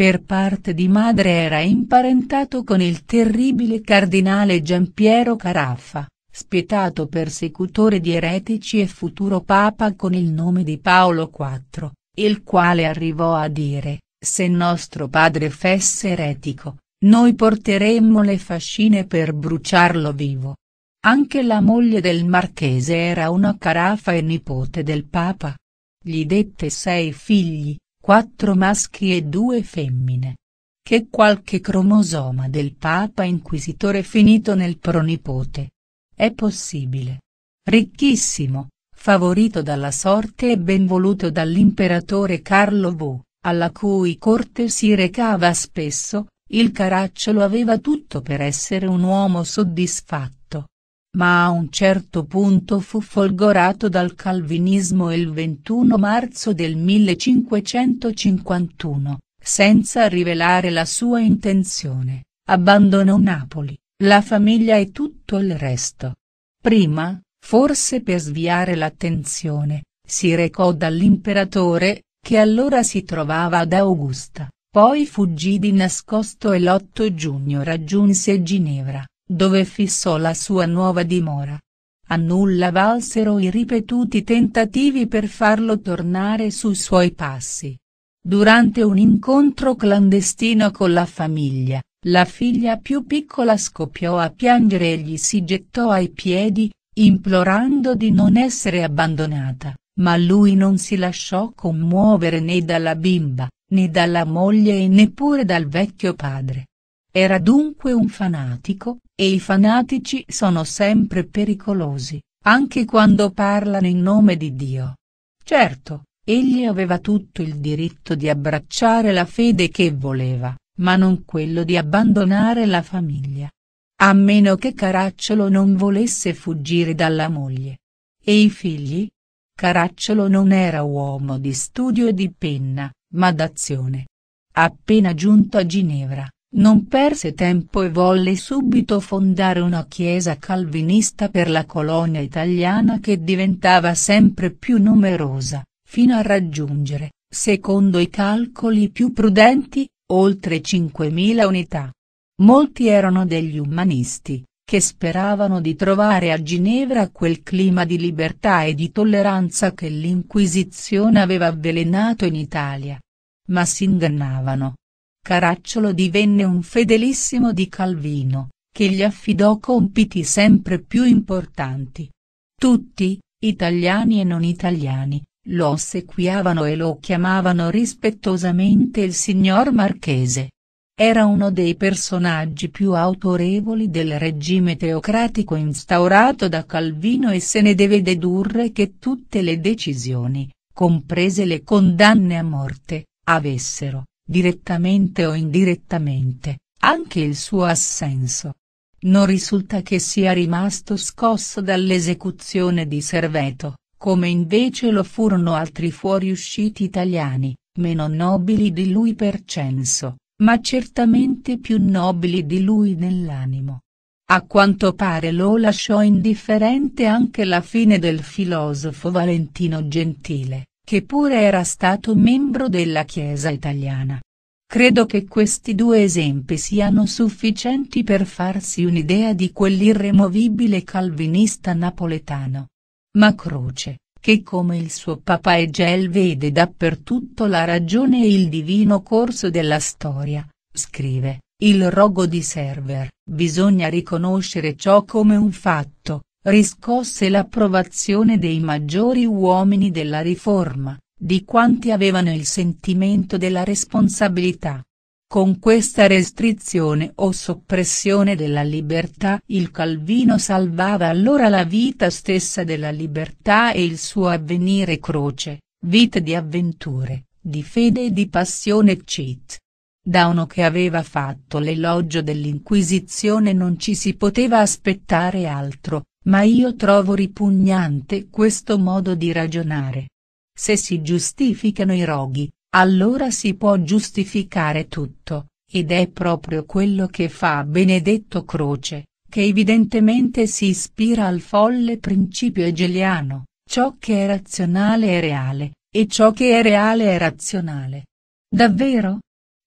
Per parte di madre era imparentato con il terribile cardinale Giampiero Caraffa, spietato persecutore di eretici e futuro papa con il nome di Paolo IV, il quale arrivò a dire, se nostro padre fesse eretico, noi porteremmo le fascine per bruciarlo vivo. Anche la moglie del marchese era una carafa e nipote del papa. Gli dette sei figli, quattro maschi e due femmine. Che qualche cromosoma del Papa Inquisitore finito nel pronipote. È possibile. Ricchissimo, favorito dalla sorte e benvoluto dall'imperatore Carlo V, alla cui corte si recava spesso, il Caracciolo aveva tutto per essere un uomo soddisfatto ma a un certo punto fu folgorato dal calvinismo il 21 marzo del 1551, senza rivelare la sua intenzione, abbandonò Napoli, la famiglia e tutto il resto. Prima, forse per sviare l'attenzione, si recò dall'imperatore, che allora si trovava ad Augusta, poi fuggì di nascosto e l'8 giugno raggiunse Ginevra, dove fissò la sua nuova dimora. A nulla valsero i ripetuti tentativi per farlo tornare sui suoi passi. Durante un incontro clandestino con la famiglia, la figlia più piccola scoppiò a piangere e gli si gettò ai piedi, implorando di non essere abbandonata, ma lui non si lasciò commuovere né dalla bimba, né dalla moglie e neppure dal vecchio padre. Era dunque un fanatico, e i fanatici sono sempre pericolosi, anche quando parlano in nome di Dio. Certo, egli aveva tutto il diritto di abbracciare la fede che voleva, ma non quello di abbandonare la famiglia. A meno che Caracciolo non volesse fuggire dalla moglie. E i figli? Caracciolo non era uomo di studio e di penna, ma d'azione. Appena giunto a Ginevra, non perse tempo e volle subito fondare una chiesa calvinista per la colonia italiana che diventava sempre più numerosa, fino a raggiungere, secondo i calcoli più prudenti, oltre 5.000 unità. Molti erano degli umanisti, che speravano di trovare a Ginevra quel clima di libertà e di tolleranza che l'Inquisizione aveva avvelenato in Italia. Ma si ingannavano Caracciolo divenne un fedelissimo di Calvino, che gli affidò compiti sempre più importanti. Tutti, italiani e non italiani, lo ossequiavano e lo chiamavano rispettosamente il signor Marchese. Era uno dei personaggi più autorevoli del regime teocratico instaurato da Calvino e se ne deve dedurre che tutte le decisioni, comprese le condanne a morte, avessero, direttamente o indirettamente, anche il suo assenso. Non risulta che sia rimasto scosso dall'esecuzione di Serveto, come invece lo furono altri fuoriusciti italiani, meno nobili di lui per censo, ma certamente più nobili di lui nell'animo. A quanto pare lo lasciò indifferente anche la fine del filosofo Valentino Gentile che pure era stato membro della Chiesa italiana. Credo che questi due esempi siano sufficienti per farsi un'idea di quell'irremovibile calvinista napoletano. Ma Croce, che come il suo papà Egel vede dappertutto la ragione e il divino corso della storia, scrive, il rogo di server, bisogna riconoscere ciò come un fatto, riscosse l'approvazione dei maggiori uomini della riforma, di quanti avevano il sentimento della responsabilità. Con questa restrizione o soppressione della libertà il Calvino salvava allora la vita stessa della libertà e il suo avvenire croce, vite di avventure, di fede e di passione cit da uno che aveva fatto l'elogio dell'Inquisizione non ci si poteva aspettare altro, ma io trovo ripugnante questo modo di ragionare. Se si giustificano i roghi, allora si può giustificare tutto, ed è proprio quello che fa Benedetto Croce, che evidentemente si ispira al folle principio egeliano, ciò che è razionale è reale, e ciò che è reale è razionale. Davvero?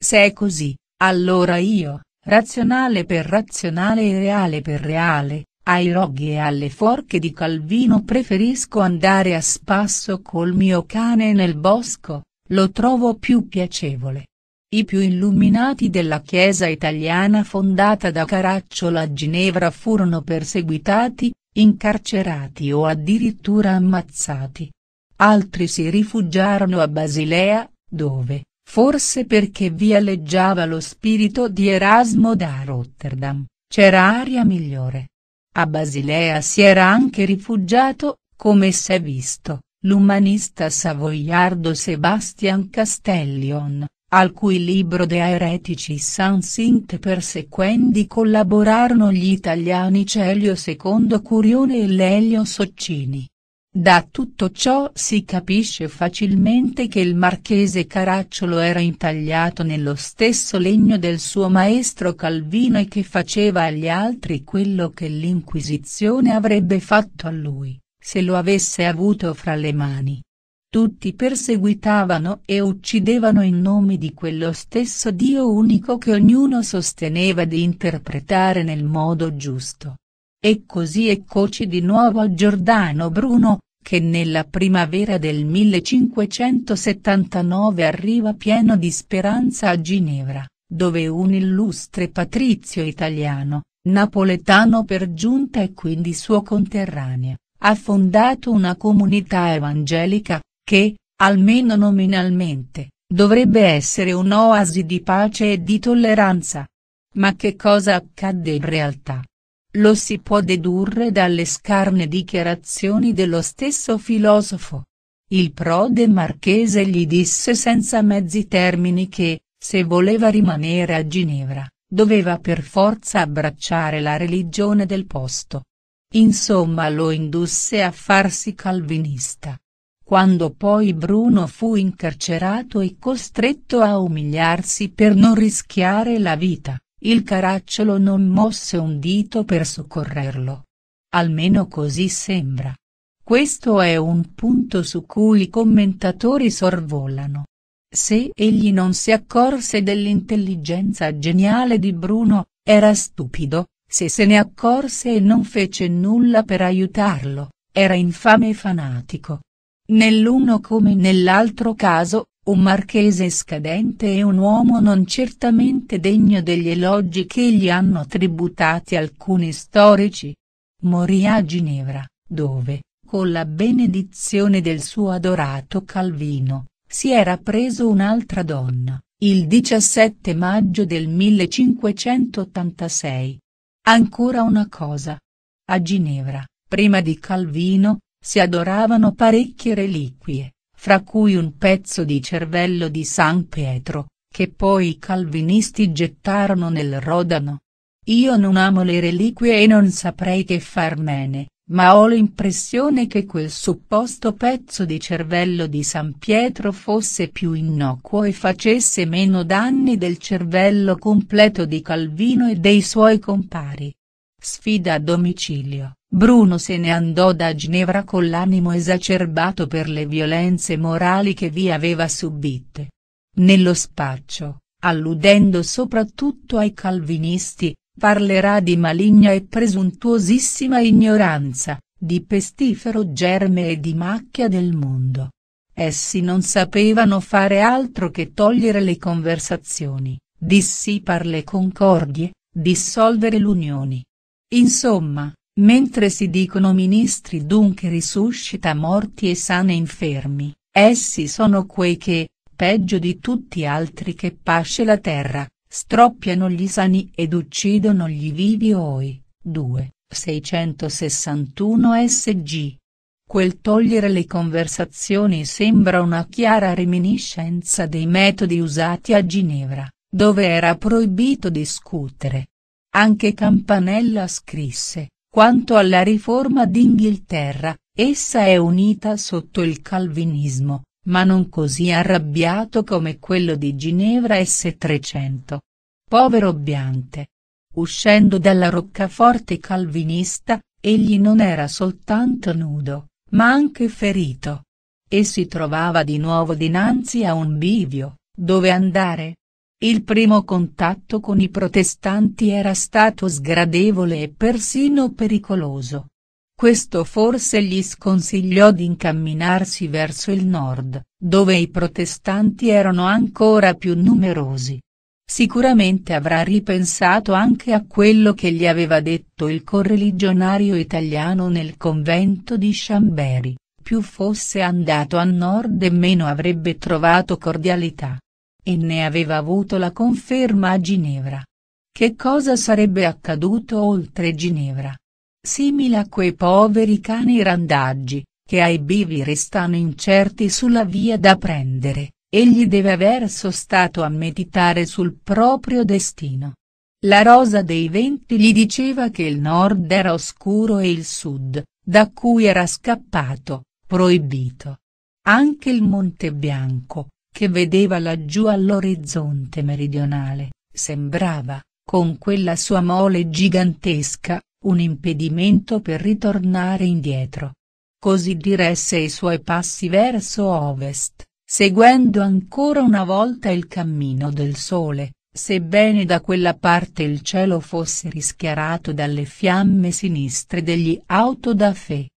Se è così, allora io, razionale per razionale e reale per reale, ai roghi e alle forche di Calvino preferisco andare a spasso col mio cane nel bosco, lo trovo più piacevole. I più illuminati della Chiesa italiana fondata da Caracciolo a Ginevra furono perseguitati, incarcerati o addirittura ammazzati. Altri si rifugiarono a Basilea, dove, forse perché vi alleggiava lo spirito di Erasmo da Rotterdam, c'era aria migliore. A Basilea si era anche rifugiato, come si è visto, l'umanista savoiardo Sebastian Castellion, al cui libro De Aeretici Sans Int Persequendi collaborarono gli italiani Celio II Curione e Lelio Soccini. Da tutto ciò si capisce facilmente che il marchese Caracciolo era intagliato nello stesso legno del suo maestro Calvino e che faceva agli altri quello che l'Inquisizione avrebbe fatto a lui, se lo avesse avuto fra le mani. Tutti perseguitavano e uccidevano in nome di quello stesso Dio unico che ognuno sosteneva di interpretare nel modo giusto. E così eccoci di nuovo a Giordano Bruno, che nella primavera del 1579 arriva pieno di speranza a Ginevra, dove un illustre patrizio italiano, napoletano per giunta e quindi suo conterraneo, ha fondato una comunità evangelica, che, almeno nominalmente, dovrebbe essere un'oasi di pace e di tolleranza. Ma che cosa accadde in realtà? Lo si può dedurre dalle scarne dichiarazioni dello stesso filosofo. Il prode marchese gli disse senza mezzi termini che, se voleva rimanere a Ginevra, doveva per forza abbracciare la religione del posto. Insomma lo indusse a farsi calvinista. Quando poi Bruno fu incarcerato e costretto a umiliarsi per non rischiare la vita, il caracciolo non mosse un dito per soccorrerlo. Almeno così sembra. Questo è un punto su cui i commentatori sorvolano. Se egli non si accorse dell'intelligenza geniale di Bruno, era stupido, se se ne accorse e non fece nulla per aiutarlo, era infame e fanatico. Nell'uno come nell'altro caso, un marchese scadente e un uomo non certamente degno degli elogi che gli hanno tributati alcuni storici. Morì a Ginevra, dove, con la benedizione del suo adorato Calvino, si era preso un'altra donna, il 17 maggio del 1586. Ancora una cosa. A Ginevra, prima di Calvino, si adoravano parecchie reliquie fra cui un pezzo di cervello di San Pietro, che poi i calvinisti gettarono nel Rodano. Io non amo le reliquie e non saprei che farmene, ma ho l'impressione che quel supposto pezzo di cervello di San Pietro fosse più innocuo e facesse meno danni del cervello completo di Calvino e dei suoi compari. Sfida a domicilio. Bruno se ne andò da Ginevra con l'animo esacerbato per le violenze morali che vi aveva subite. Nello spaccio, alludendo soprattutto ai calvinisti, parlerà di maligna e presuntuosissima ignoranza, di pestifero germe e di macchia del mondo. Essi non sapevano fare altro che togliere le conversazioni, dissipar le concordie, dissolvere l'unioni. Insomma, Mentre si dicono ministri dunque risuscita morti e sane infermi, essi sono quei che, peggio di tutti altri che pasce la terra, stroppiano gli sani ed uccidono gli vivi oi, 2, 661 sg. Quel togliere le conversazioni sembra una chiara reminiscenza dei metodi usati a Ginevra, dove era proibito discutere. Anche Campanella scrisse, quanto alla riforma d'Inghilterra, essa è unita sotto il calvinismo, ma non così arrabbiato come quello di Ginevra S300. Povero Biante. Uscendo dalla roccaforte calvinista, egli non era soltanto nudo, ma anche ferito. E si trovava di nuovo dinanzi a un bivio, dove andare? Il primo contatto con i protestanti era stato sgradevole e persino pericoloso. Questo forse gli sconsigliò di incamminarsi verso il nord, dove i protestanti erano ancora più numerosi. Sicuramente avrà ripensato anche a quello che gli aveva detto il correligionario italiano nel convento di Chambéry, più fosse andato a nord e meno avrebbe trovato cordialità. E ne aveva avuto la conferma a Ginevra. Che cosa sarebbe accaduto oltre Ginevra? Simile a quei poveri cani randaggi, che ai bivi restano incerti sulla via da prendere, egli deve aver sostato a meditare sul proprio destino. La rosa dei venti gli diceva che il nord era oscuro e il sud, da cui era scappato, proibito. Anche il Monte Bianco, che vedeva laggiù all'orizzonte meridionale, sembrava, con quella sua mole gigantesca, un impedimento per ritornare indietro. Così diresse i suoi passi verso ovest, seguendo ancora una volta il cammino del sole, sebbene da quella parte il cielo fosse rischiarato dalle fiamme sinistre degli auto da fe.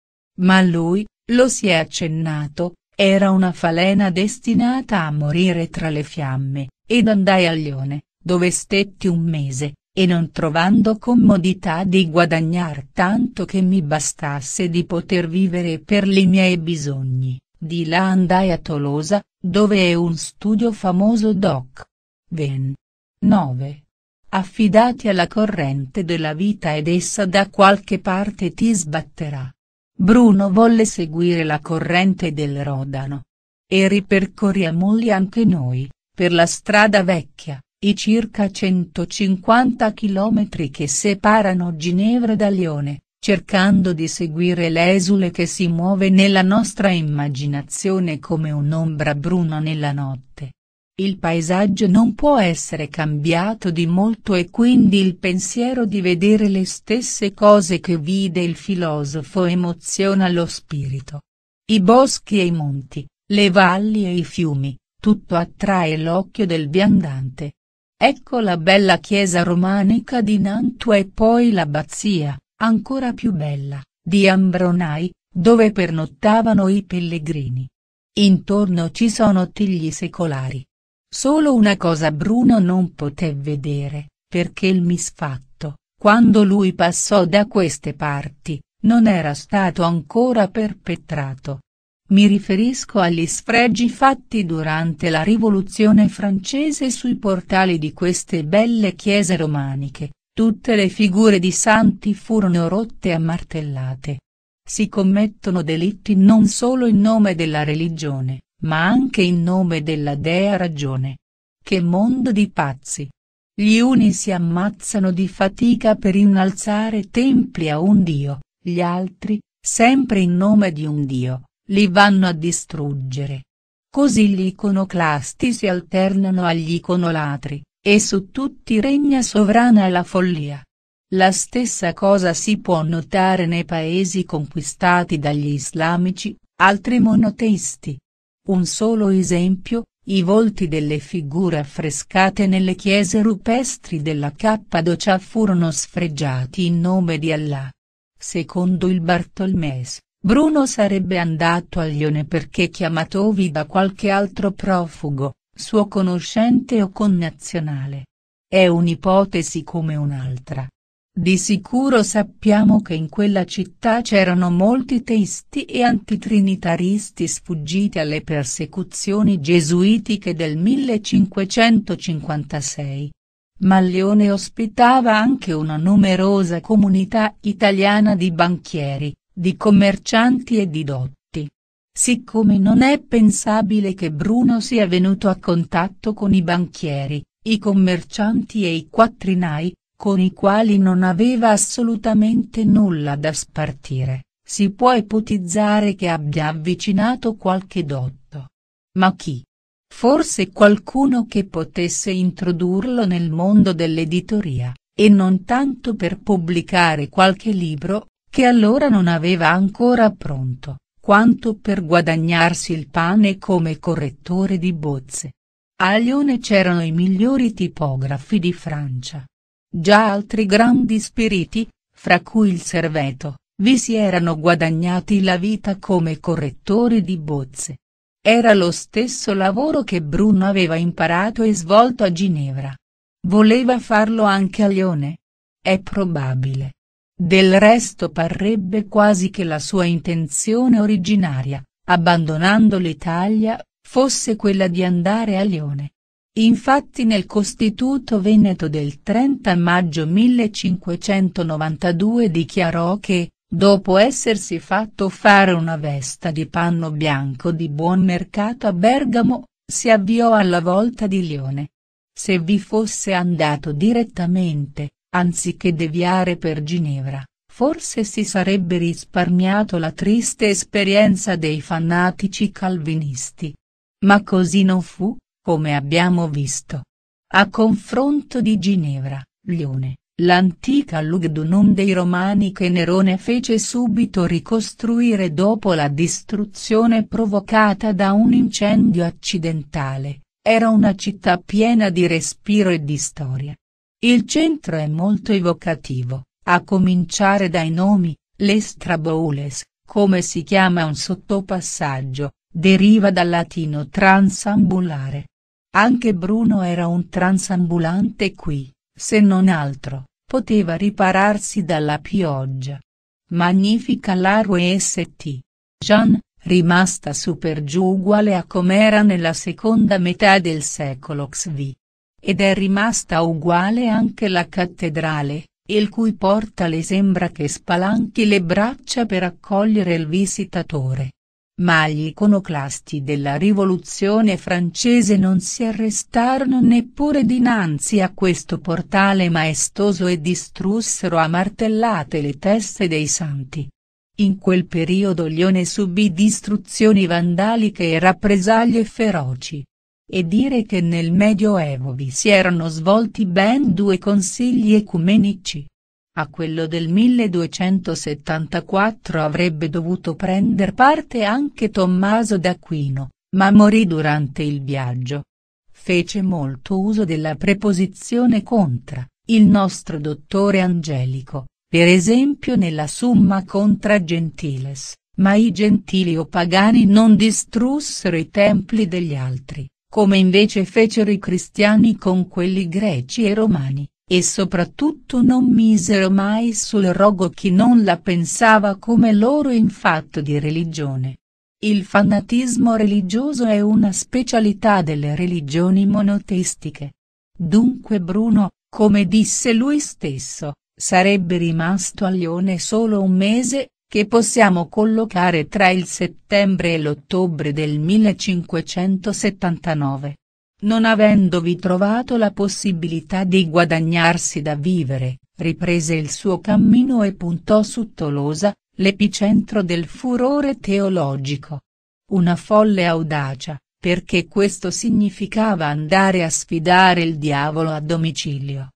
Ma lui, lo si è accennato, era una falena destinata a morire tra le fiamme, ed andai a Lione, dove stetti un mese, e non trovando comodità di guadagnar tanto che mi bastasse di poter vivere per li miei bisogni, di là andai a Tolosa, dove è un studio famoso doc. Ven. 9. Affidati alla corrente della vita ed essa da qualche parte ti sbatterà. Bruno volle seguire la corrente del Rodano. E ripercorriamo ripercorriamoli anche noi, per la strada vecchia, i circa 150 chilometri che separano Ginevra da Lione, cercando di seguire l'esule che si muove nella nostra immaginazione come un'ombra bruna nella notte, il paesaggio non può essere cambiato di molto e quindi il pensiero di vedere le stesse cose che vide il filosofo emoziona lo spirito. I boschi e i monti, le valli e i fiumi, tutto attrae l'occhio del viandante. Ecco la bella chiesa romanica di Nantua e poi l'abbazia, ancora più bella, di Ambronai, dove pernottavano i pellegrini. Intorno ci sono tigli secolari, Solo una cosa Bruno non poté vedere, perché il misfatto, quando lui passò da queste parti, non era stato ancora perpetrato. Mi riferisco agli sfregi fatti durante la rivoluzione francese sui portali di queste belle chiese romaniche, tutte le figure di santi furono rotte e martellate. Si commettono delitti non solo in nome della religione, ma anche in nome della dea ragione. Che mondo di pazzi! Gli uni si ammazzano di fatica per innalzare templi a un dio, gli altri, sempre in nome di un dio, li vanno a distruggere. Così gli iconoclasti si alternano agli iconolatri, e su tutti regna sovrana la follia. La stessa cosa si può notare nei paesi conquistati dagli islamici, altri monoteisti, un solo esempio, i volti delle figure affrescate nelle chiese rupestri della Cappadocia furono sfregiati in nome di Allah. Secondo il Bartolmese, Bruno sarebbe andato a Lione perché chiamatovi da qualche altro profugo, suo conoscente o connazionale. È un'ipotesi come un'altra, di sicuro sappiamo che in quella città c'erano molti teisti e antitrinitaristi sfuggiti alle persecuzioni gesuitiche del 1556. Maglione ospitava anche una numerosa comunità italiana di banchieri, di commercianti e di dotti. Siccome non è pensabile che Bruno sia venuto a contatto con i banchieri, i commercianti e i quattrinai, con i quali non aveva assolutamente nulla da spartire, si può ipotizzare che abbia avvicinato qualche dotto. Ma chi? Forse qualcuno che potesse introdurlo nel mondo dell'editoria, e non tanto per pubblicare qualche libro, che allora non aveva ancora pronto, quanto per guadagnarsi il pane come correttore di bozze. A Lione c'erano i migliori tipografi di Francia, Già altri grandi spiriti, fra cui il Serveto, vi si erano guadagnati la vita come correttori di bozze. Era lo stesso lavoro che Bruno aveva imparato e svolto a Ginevra. Voleva farlo anche a Lione? È probabile. Del resto parrebbe quasi che la sua intenzione originaria, abbandonando l'Italia, fosse quella di andare a Lione. Infatti nel Costituto Veneto del 30 maggio 1592 dichiarò che, dopo essersi fatto fare una vesta di panno bianco di buon mercato a Bergamo, si avviò alla volta di Lione. Se vi fosse andato direttamente, anziché deviare per Ginevra, forse si sarebbe risparmiato la triste esperienza dei fanatici calvinisti. Ma così non fu come abbiamo visto. A confronto di Ginevra, Lione, l'antica Lugdunum dei Romani che Nerone fece subito ricostruire dopo la distruzione provocata da un incendio accidentale, era una città piena di respiro e di storia. Il centro è molto evocativo, a cominciare dai nomi, l'Estraboules, come si chiama un sottopassaggio, deriva dal latino transambulare, anche Bruno era un transambulante qui, se non altro, poteva ripararsi dalla pioggia. Magnifica l'Aro ST. Jean, rimasta super giù uguale a com'era nella seconda metà del secolo XV. Ed è rimasta uguale anche la cattedrale, il cui portale sembra che spalanchi le braccia per accogliere il visitatore. Ma gli iconoclasti della rivoluzione francese non si arrestarono neppure dinanzi a questo portale maestoso e distrussero a martellate le teste dei santi. In quel periodo Lione subì distruzioni vandaliche e rappresaglie feroci. E dire che nel Medioevo vi si erano svolti ben due consigli ecumenici a quello del 1274 avrebbe dovuto prender parte anche Tommaso d'Aquino, ma morì durante il viaggio. Fece molto uso della preposizione contra, il nostro dottore Angelico, per esempio nella Summa contra Gentiles, ma i gentili o pagani non distrussero i templi degli altri, come invece fecero i cristiani con quelli greci e romani. E soprattutto non misero mai sul rogo chi non la pensava come loro in fatto di religione. Il fanatismo religioso è una specialità delle religioni monoteistiche. Dunque Bruno, come disse lui stesso, sarebbe rimasto a Lione solo un mese, che possiamo collocare tra il settembre e l'ottobre del 1579 non avendovi trovato la possibilità di guadagnarsi da vivere, riprese il suo cammino e puntò su Tolosa, l'epicentro del furore teologico. Una folle audacia, perché questo significava andare a sfidare il diavolo a domicilio.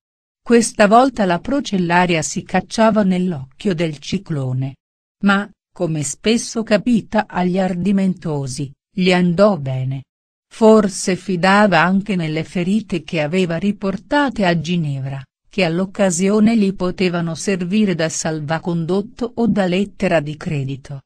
Questa volta la procellaria si cacciava nell'occhio del ciclone. Ma, come spesso capita agli ardimentosi, gli andò bene. Forse fidava anche nelle ferite che aveva riportate a Ginevra, che all'occasione gli potevano servire da salvacondotto o da lettera di credito.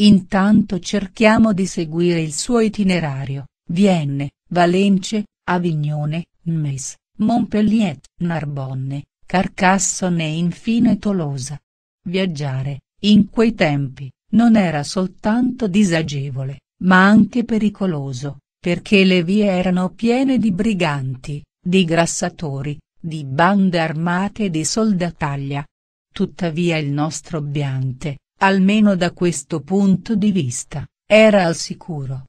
Intanto cerchiamo di seguire il suo itinerario, Vienne, Valence, Avignone, Nmes, Montpellier, Narbonne, Carcassonne e infine Tolosa. Viaggiare, in quei tempi, non era soltanto disagevole, ma anche pericoloso perché le vie erano piene di briganti, di grassatori, di bande armate e di soldataglia. Tuttavia il nostro Biante, almeno da questo punto di vista, era al sicuro.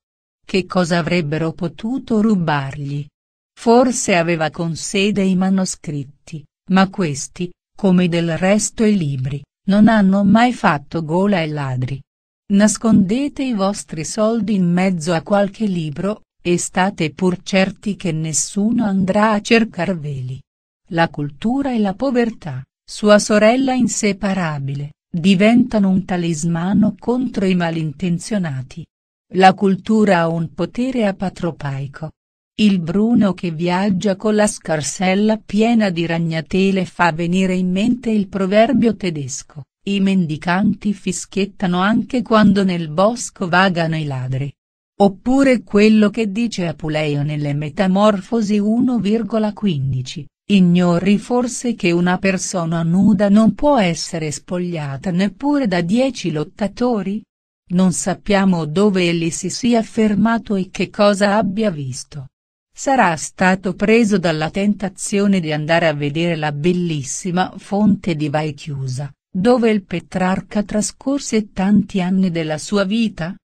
Che cosa avrebbero potuto rubargli? Forse aveva con sé dei manoscritti, ma questi, come del resto i libri, non hanno mai fatto gola ai ladri. Nascondete i vostri soldi in mezzo a qualche libro, e state pur certi che nessuno andrà a cercarveli. La cultura e la povertà, sua sorella inseparabile, diventano un talismano contro i malintenzionati. La cultura ha un potere apatropaico. Il Bruno che viaggia con la scarsella piena di ragnatele fa venire in mente il proverbio tedesco. I mendicanti fischiettano anche quando nel bosco vagano i ladri. Oppure quello che dice Apuleio nelle Metamorfosi 1,15, ignori forse che una persona nuda non può essere spogliata neppure da dieci lottatori? Non sappiamo dove egli si sia fermato e che cosa abbia visto. Sarà stato preso dalla tentazione di andare a vedere la bellissima fonte di Vai chiusa dove il Petrarca trascorse tanti anni della sua vita?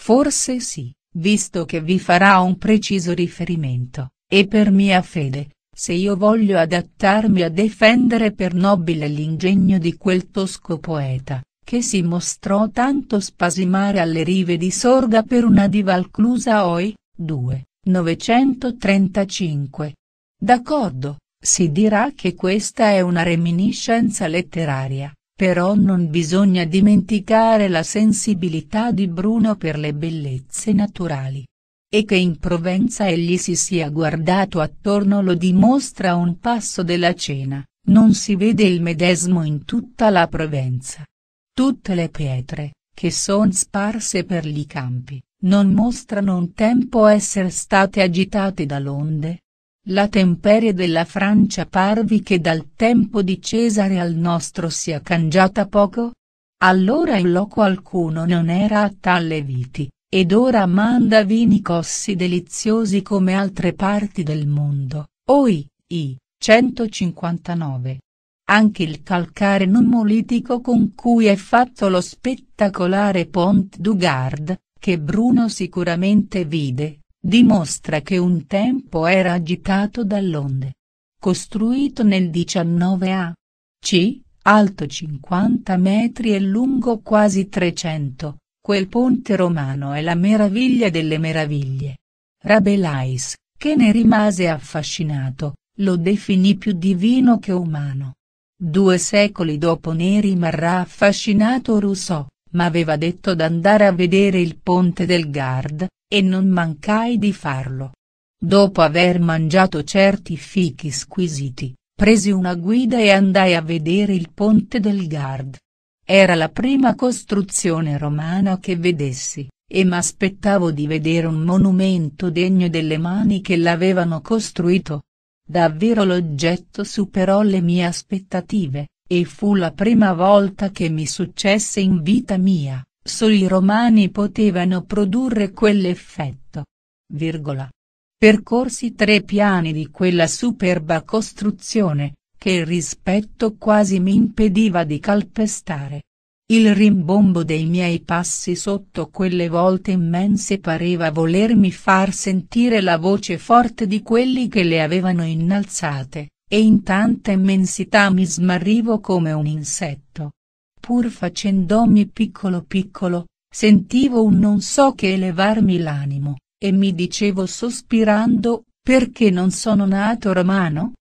Forse sì, visto che vi farà un preciso riferimento, e per mia fede, se io voglio adattarmi a difendere per nobile l'ingegno di quel tosco poeta, che si mostrò tanto spasimare alle rive di Sorga per una diva alclusa oi, 2, 935. D'accordo, si dirà che questa è una reminiscenza letteraria però non bisogna dimenticare la sensibilità di Bruno per le bellezze naturali. E che in Provenza egli si sia guardato attorno lo dimostra un passo della cena, non si vede il medesimo in tutta la Provenza. Tutte le pietre, che son sparse per gli campi, non mostrano un tempo essere state agitate dall'onde, la temperie della Francia parvi che dal tempo di Cesare al nostro sia cangiata poco? Allora in loco alcuno non era a tale viti, ed ora manda vini cossi deliziosi come altre parti del mondo, oi, i, 159. Anche il calcare non molitico con cui è fatto lo spettacolare Pont du Gard, che Bruno sicuramente vide, Dimostra che un tempo era agitato dall'onde. Costruito nel 19 a. C, alto 50 metri e lungo quasi 300, quel ponte romano è la meraviglia delle meraviglie. Rabelais, che ne rimase affascinato, lo definì più divino che umano. Due secoli dopo ne rimarrà affascinato Rousseau, ma aveva detto d'andare a vedere il ponte del Gard, e non mancai di farlo. Dopo aver mangiato certi fichi squisiti, presi una guida e andai a vedere il ponte del Gard. Era la prima costruzione romana che vedessi, e m'aspettavo di vedere un monumento degno delle mani che l'avevano costruito. Davvero l'oggetto superò le mie aspettative, e fu la prima volta che mi successe in vita mia. Solo i romani potevano produrre quell'effetto. Virgola. Percorsi tre piani di quella superba costruzione, che il rispetto quasi mi impediva di calpestare. Il rimbombo dei miei passi sotto quelle volte immense pareva volermi far sentire la voce forte di quelli che le avevano innalzate, e in tanta immensità mi smarrivo come un insetto pur facendomi piccolo piccolo, sentivo un non so che elevarmi l'animo, e mi dicevo sospirando, perché non sono nato romano?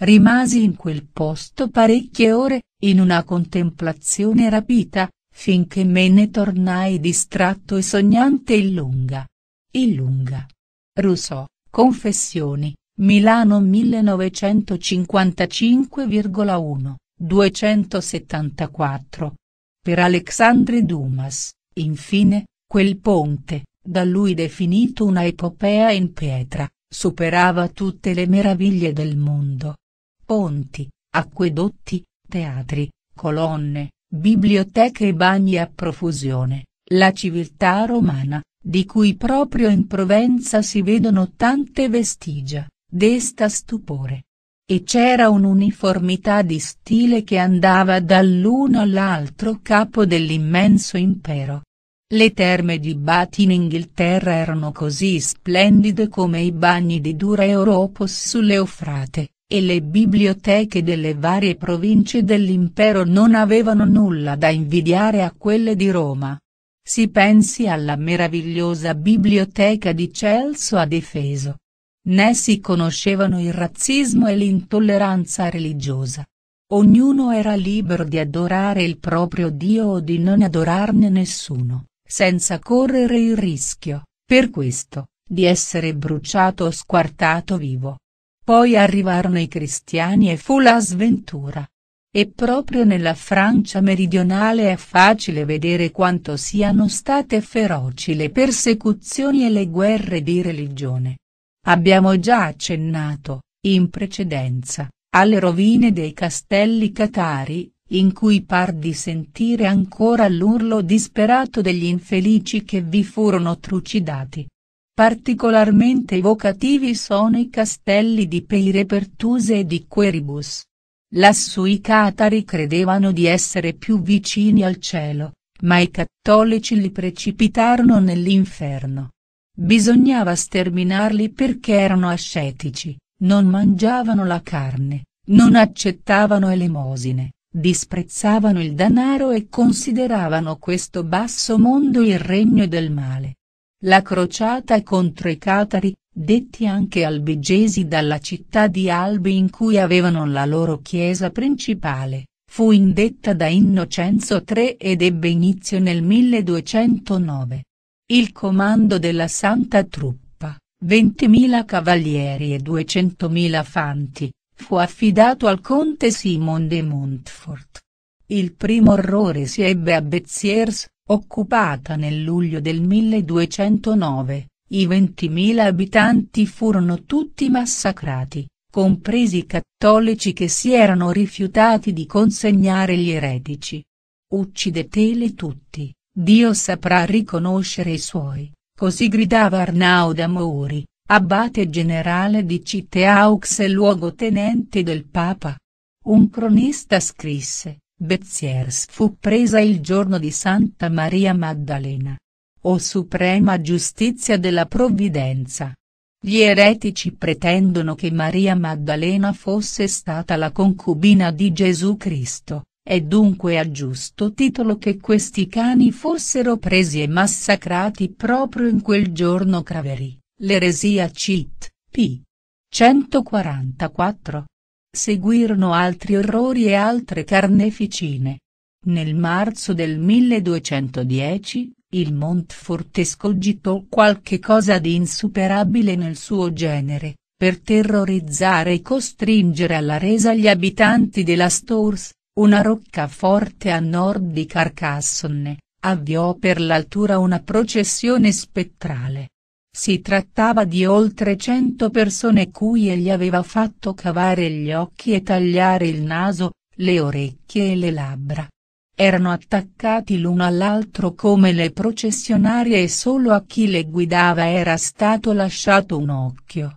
Rimasi in quel posto parecchie ore, in una contemplazione rapita, finché me ne tornai distratto e sognante in lunga. In lunga. Rousseau, Confessioni, Milano 1955,1 274. Per Alexandre Dumas, infine, quel ponte, da lui definito una epopea in pietra, superava tutte le meraviglie del mondo. Ponti, acquedotti, teatri, colonne, biblioteche e bagni a profusione, la civiltà romana, di cui proprio in Provenza si vedono tante vestigia, desta stupore. E c'era un'uniformità di stile che andava dall'uno all'altro capo dell'immenso impero. Le terme di Bath in Inghilterra erano così splendide come i bagni di Dura e Oropos sull'Eufrate, e le biblioteche delle varie province dell'impero non avevano nulla da invidiare a quelle di Roma. Si pensi alla meravigliosa biblioteca di Celso a Defeso, Né si conoscevano il razzismo e l'intolleranza religiosa. Ognuno era libero di adorare il proprio Dio o di non adorarne nessuno, senza correre il rischio, per questo, di essere bruciato o squartato vivo. Poi arrivarono i cristiani e fu la sventura. E proprio nella Francia meridionale è facile vedere quanto siano state feroci le persecuzioni e le guerre di religione. Abbiamo già accennato, in precedenza, alle rovine dei castelli catari, in cui par di sentire ancora l'urlo disperato degli infelici che vi furono trucidati. Particolarmente evocativi sono i castelli di Peirepertuse e di Queribus. Lassù i catari credevano di essere più vicini al cielo, ma i cattolici li precipitarono nell'inferno. Bisognava sterminarli perché erano ascetici, non mangiavano la carne, non accettavano elemosine, disprezzavano il danaro e consideravano questo basso mondo il regno del male. La crociata contro i catari, detti anche albigesi dalla città di Albi in cui avevano la loro chiesa principale, fu indetta da Innocenzo III ed ebbe inizio nel 1209. Il comando della Santa Truppa, 20.000 cavalieri e 200.000 fanti, fu affidato al conte Simon de Montfort. Il primo orrore si ebbe a Beziers, occupata nel luglio del 1209, i 20.000 abitanti furono tutti massacrati, compresi i cattolici che si erano rifiutati di consegnare gli eretici. Uccidetele tutti, Dio saprà riconoscere i suoi, così gridava Arnaud Amouri, abbate generale di Citeaux e luogotenente del Papa. Un cronista scrisse, Bezziers fu presa il giorno di Santa Maria Maddalena. O suprema giustizia della provvidenza. Gli eretici pretendono che Maria Maddalena fosse stata la concubina di Gesù Cristo. È dunque a giusto titolo che questi cani fossero presi e massacrati proprio in quel giorno Craveri, l'eresia Cit, p. 144. Seguirono altri orrori e altre carneficine. Nel marzo del 1210, il Montfort escogitò qualche cosa di insuperabile nel suo genere, per terrorizzare e costringere alla resa gli abitanti della Stors, una roccaforte a nord di Carcassonne, avviò per l'altura una processione spettrale. Si trattava di oltre cento persone cui egli aveva fatto cavare gli occhi e tagliare il naso, le orecchie e le labbra. Erano attaccati l'uno all'altro come le processionarie e solo a chi le guidava era stato lasciato un occhio.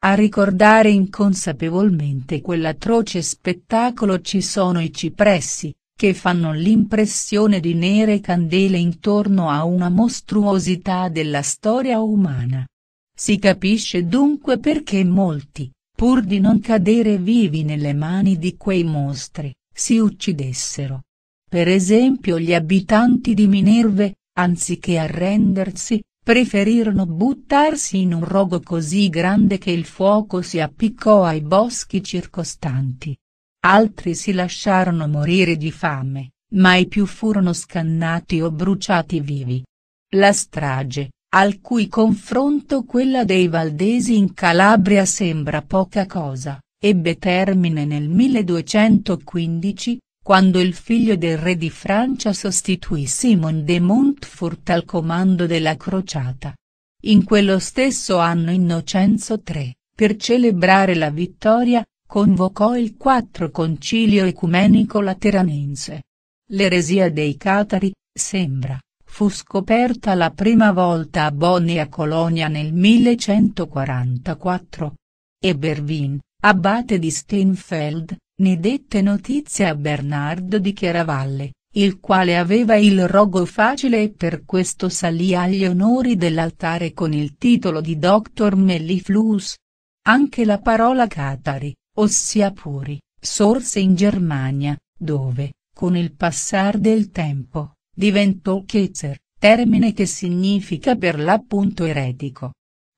A ricordare inconsapevolmente quell'atroce spettacolo ci sono i cipressi, che fanno l'impressione di nere candele intorno a una mostruosità della storia umana. Si capisce dunque perché molti, pur di non cadere vivi nelle mani di quei mostri, si uccidessero. Per esempio gli abitanti di Minerve, anziché arrendersi, preferirono buttarsi in un rogo così grande che il fuoco si appiccò ai boschi circostanti. Altri si lasciarono morire di fame, ma i più furono scannati o bruciati vivi. La strage, al cui confronto quella dei Valdesi in Calabria sembra poca cosa, ebbe termine nel 1215, quando il figlio del re di Francia sostituì Simon de Montfort al comando della crociata. In quello stesso anno Innocenzo III, per celebrare la vittoria, convocò il Quattro Concilio Ecumenico Lateranense. L'eresia dei Catari, sembra, fu scoperta la prima volta a Bonia Colonia nel 1144. E Bervin, abate di Steinfeld, ne dette notizia a Bernardo di Chiaravalle, il quale aveva il rogo facile e per questo salì agli onori dell'altare con il titolo di Dr. Melliflus. Anche la parola catari, ossia puri, sorse in Germania, dove, con il passar del tempo, diventò Ketzer, termine che significa per l'appunto eretico.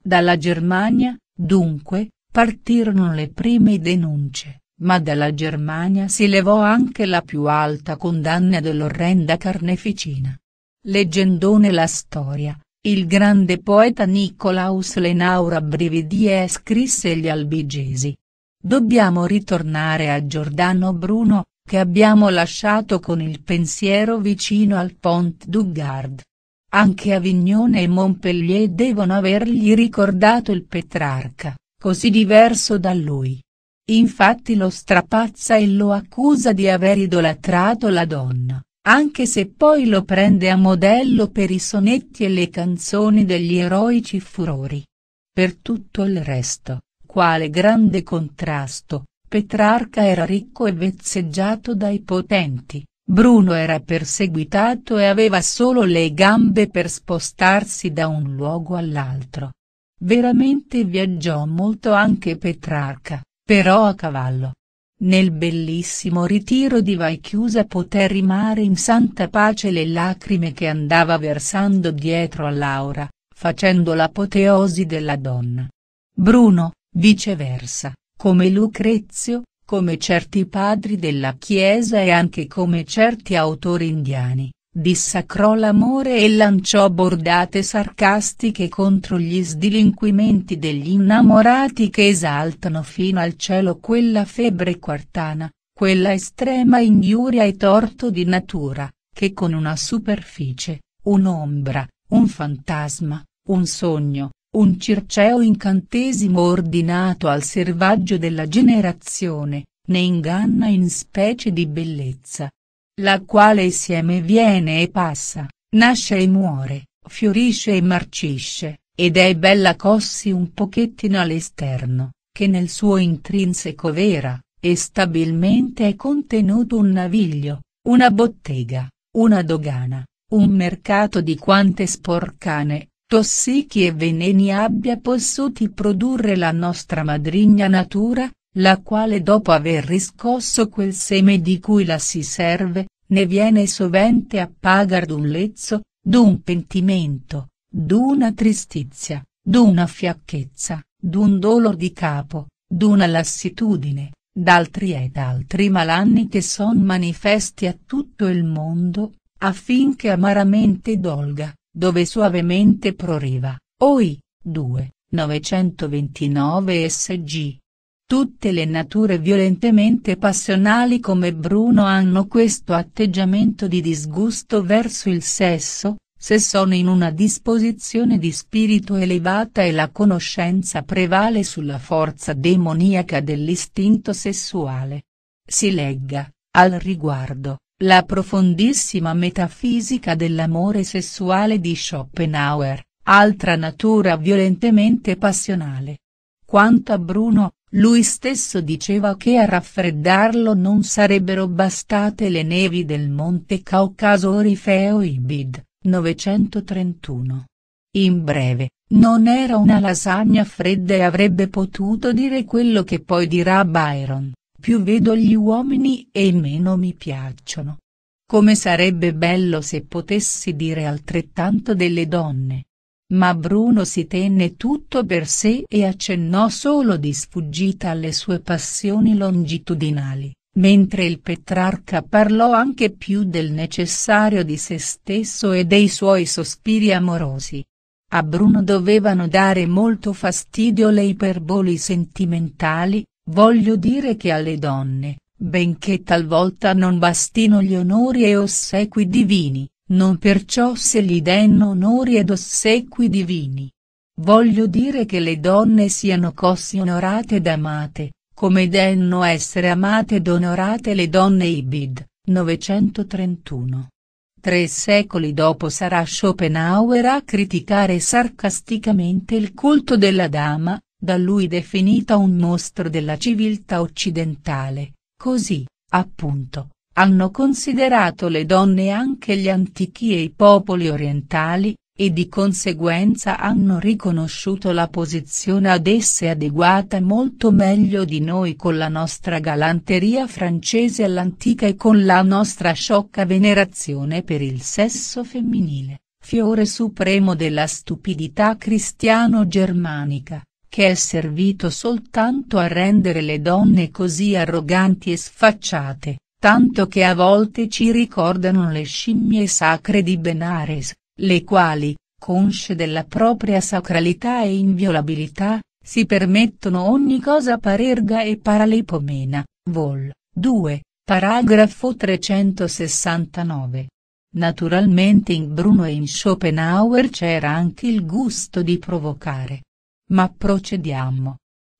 Dalla Germania, dunque, partirono le prime denunce, ma dalla Germania si levò anche la più alta condanna dell'orrenda carneficina. Leggendone la storia, il grande poeta Nicolaus Lenaura Brividie scrisse gli albigesi. Dobbiamo ritornare a Giordano Bruno, che abbiamo lasciato con il pensiero vicino al Pont du Gard. Anche Avignone e Montpellier devono avergli ricordato il Petrarca, così diverso da lui. Infatti lo strapazza e lo accusa di aver idolatrato la donna, anche se poi lo prende a modello per i sonetti e le canzoni degli eroici furori. Per tutto il resto, quale grande contrasto, Petrarca era ricco e vezzeggiato dai potenti, Bruno era perseguitato e aveva solo le gambe per spostarsi da un luogo all'altro. Veramente viaggiò molto anche Petrarca. Però a cavallo. Nel bellissimo ritiro di Vaichiusa poté rimare in santa pace le lacrime che andava versando dietro a Laura, facendo l'apoteosi della donna. Bruno, viceversa, come Lucrezio, come certi padri della Chiesa e anche come certi autori indiani, dissacrò l'amore e lanciò bordate sarcastiche contro gli sdilinquimenti degli innamorati che esaltano fino al cielo quella febbre quartana, quella estrema ingiuria e torto di natura, che con una superficie, un'ombra, un fantasma, un sogno, un circeo incantesimo ordinato al servaggio della generazione, ne inganna in specie di bellezza, la quale insieme viene e passa, nasce e muore, fiorisce e marcisce, ed è bella cossi un pochettino all'esterno, che nel suo intrinseco vera, e stabilmente è contenuto un naviglio, una bottega, una dogana, un mercato di quante sporcane, tossichi e veneni abbia possuti produrre la nostra madrigna natura, la quale dopo aver riscosso quel seme di cui la si serve, ne viene sovente a pagar d'un lezzo, d'un pentimento, d'una tristizia, d'una fiacchezza, d'un dolor di capo, d'una lassitudine, d'altri ed altri malanni che son manifesti a tutto il mondo, affinché amaramente dolga, dove suavemente proriva, oi, 2, 929 sg. Tutte le nature violentemente passionali come Bruno hanno questo atteggiamento di disgusto verso il sesso, se sono in una disposizione di spirito elevata e la conoscenza prevale sulla forza demoniaca dell'istinto sessuale. Si legga, al riguardo, la profondissima metafisica dell'amore sessuale di Schopenhauer, altra natura violentemente passionale. Quanto a Bruno, lui stesso diceva che a raffreddarlo non sarebbero bastate le nevi del Monte Caucaso Orifeo Ibid, 931. In breve, non era una lasagna fredda e avrebbe potuto dire quello che poi dirà Byron, più vedo gli uomini e meno mi piacciono. Come sarebbe bello se potessi dire altrettanto delle donne. Ma Bruno si tenne tutto per sé e accennò solo di sfuggita alle sue passioni longitudinali, mentre il Petrarca parlò anche più del necessario di se stesso e dei suoi sospiri amorosi. A Bruno dovevano dare molto fastidio le iperboli sentimentali, voglio dire che alle donne, benché talvolta non bastino gli onori e ossequi divini, non perciò se gli denno onori ed ossequi divini. Voglio dire che le donne siano così onorate ed amate, come denno essere amate ed onorate le donne Ibid, 931. Tre secoli dopo sarà Schopenhauer a criticare sarcasticamente il culto della dama, da lui definita un mostro della civiltà occidentale, così, appunto, hanno considerato le donne anche gli antichi e i popoli orientali, e di conseguenza hanno riconosciuto la posizione ad esse adeguata molto meglio di noi con la nostra galanteria francese all'antica e con la nostra sciocca venerazione per il sesso femminile, fiore supremo della stupidità cristiano-germanica, che è servito soltanto a rendere le donne così arroganti e sfacciate tanto che a volte ci ricordano le scimmie sacre di Benares, le quali, consce della propria sacralità e inviolabilità, si permettono ogni cosa parerga e paralipomena, vol. 2, paragrafo 369. Naturalmente in Bruno e in Schopenhauer c'era anche il gusto di provocare. Ma procediamo.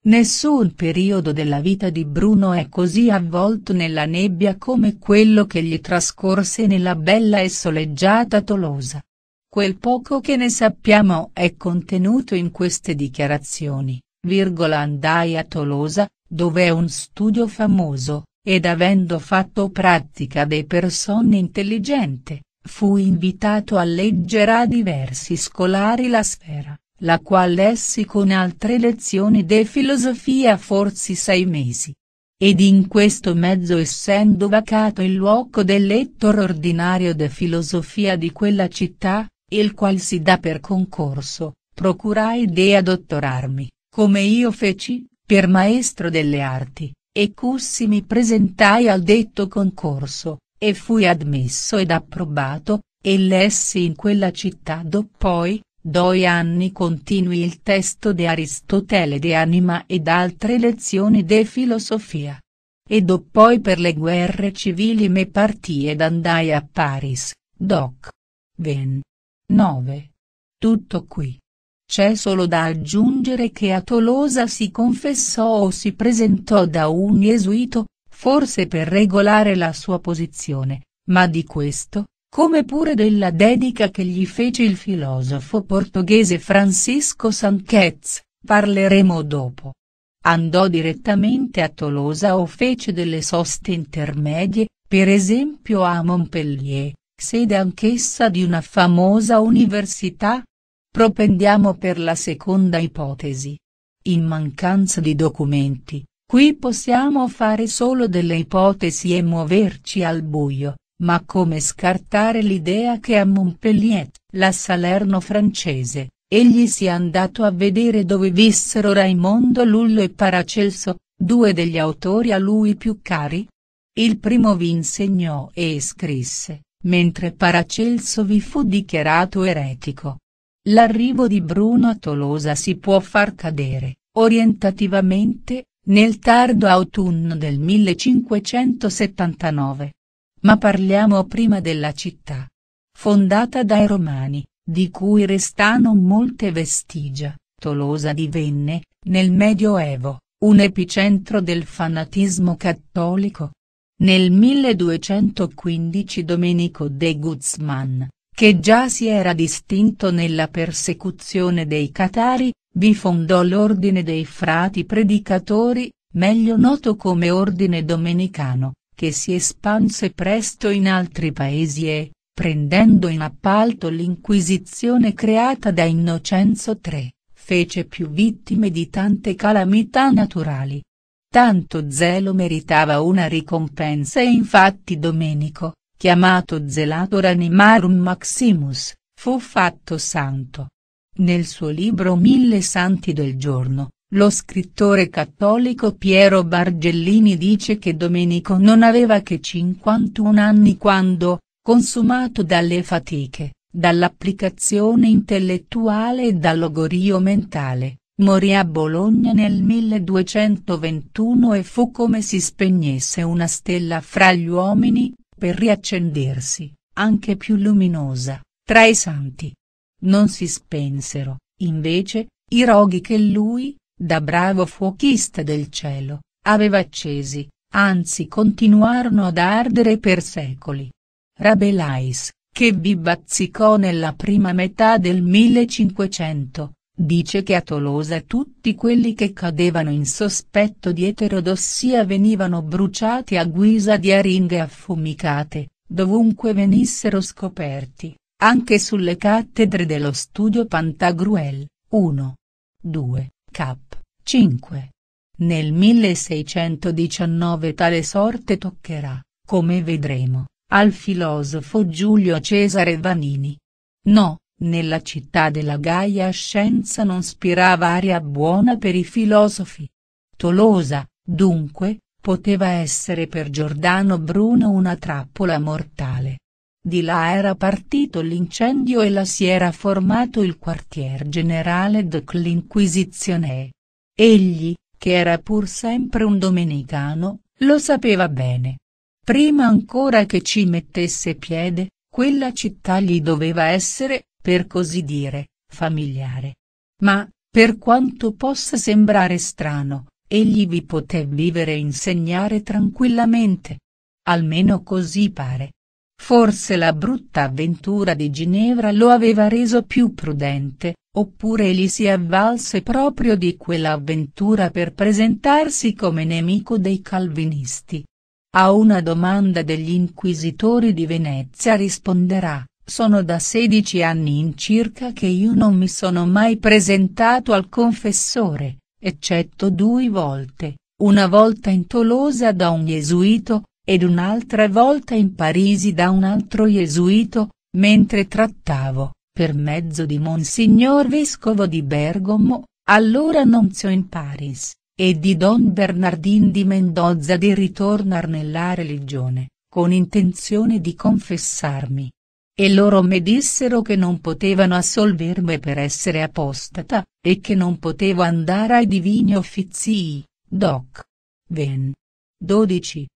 Nessun periodo della vita di Bruno è così avvolto nella nebbia come quello che gli trascorse nella bella e soleggiata Tolosa. Quel poco che ne sappiamo è contenuto in queste dichiarazioni, virgola andai a Tolosa, dove è un studio famoso, ed avendo fatto pratica dei persone intelligente, fu invitato a leggere a diversi scolari la sfera la qual essi con altre lezioni de filosofia forse sei mesi. Ed in questo mezzo essendo vacato il luogo del lettor ordinario de filosofia di quella città, il qual si dà per concorso, procurai di adottorarmi, come io feci, per maestro delle arti, e cussi mi presentai al detto concorso, e fui admesso ed approbato, e lessi in quella città do poi, Doi anni continui il testo di Aristotele de Anima ed altre lezioni de filosofia. Ed ho poi per le guerre civili me partì ed andai a Paris, doc. Ven. 9. Tutto qui. C'è solo da aggiungere che a Tolosa si confessò o si presentò da un jesuito, forse per regolare la sua posizione, ma di questo, come pure della dedica che gli fece il filosofo portoghese Francisco Sanquez, parleremo dopo. Andò direttamente a Tolosa o fece delle soste intermedie, per esempio a Montpellier, sede anch'essa di una famosa università? Propendiamo per la seconda ipotesi. In mancanza di documenti, qui possiamo fare solo delle ipotesi e muoverci al buio, ma come scartare l'idea che a Montpellier, la Salerno francese, egli sia andato a vedere dove vissero Raimondo Lullo e Paracelso, due degli autori a lui più cari? Il primo vi insegnò e scrisse, mentre Paracelso vi fu dichiarato eretico. L'arrivo di Bruno a Tolosa si può far cadere, orientativamente, nel tardo autunno del 1579, ma parliamo prima della città. Fondata dai Romani, di cui restano molte vestigia, Tolosa divenne, nel Medioevo, un epicentro del fanatismo cattolico. Nel 1215 Domenico de Guzman, che già si era distinto nella persecuzione dei Catari, vi fondò l'Ordine dei Frati Predicatori, meglio noto come Ordine Domenicano, che si espanse presto in altri paesi e, prendendo in appalto l'inquisizione creata da Innocenzo III, fece più vittime di tante calamità naturali. Tanto zelo meritava una ricompensa e infatti Domenico, chiamato Zelator Animarum Maximus, fu fatto santo. Nel suo libro Mille Santi del Giorno, lo scrittore cattolico Piero Bargellini dice che Domenico non aveva che 51 anni quando, consumato dalle fatiche, dall'applicazione intellettuale e dall'ogorio mentale, morì a Bologna nel 1221 e fu come si spegnesse una stella fra gli uomini, per riaccendersi, anche più luminosa, tra i santi. Non si spensero, invece, i roghi che lui, da bravo fuochista del cielo, aveva accesi, anzi continuarono ad ardere per secoli. Rabelais, che vi bazzicò nella prima metà del 1500, dice che a Tolosa tutti quelli che cadevano in sospetto di eterodossia venivano bruciati a guisa di aringhe affumicate, dovunque venissero scoperti, anche sulle cattedre dello studio Pantagruel, 1. 2, cap. 5. Nel 1619 tale sorte toccherà, come vedremo, al filosofo Giulio Cesare Vanini. No, nella città della Gaia scienza non spirava aria buona per i filosofi. Tolosa, dunque, poteva essere per Giordano Bruno una trappola mortale. Di là era partito l'incendio e la si era formato il quartier generale dell'Inquisizione. Egli, che era pur sempre un domenicano, lo sapeva bene. Prima ancora che ci mettesse piede, quella città gli doveva essere, per così dire, familiare. Ma, per quanto possa sembrare strano, egli vi poté vivere e insegnare tranquillamente. Almeno così pare. Forse la brutta avventura di Ginevra lo aveva reso più prudente, Oppure egli si avvalse proprio di quell'avventura per presentarsi come nemico dei calvinisti. A una domanda degli inquisitori di Venezia risponderà, sono da 16 anni in circa che io non mi sono mai presentato al confessore, eccetto due volte, una volta in Tolosa da un gesuito, ed un'altra volta in Parisi da un altro gesuito, mentre trattavo per mezzo di Monsignor Vescovo di Bergamo, allora nunzio in Paris, e di Don Bernardin di Mendoza di ritornar nella religione, con intenzione di confessarmi. E loro me dissero che non potevano assolvermi per essere apostata, e che non potevo andare ai divini offizii, doc. Ven. 12.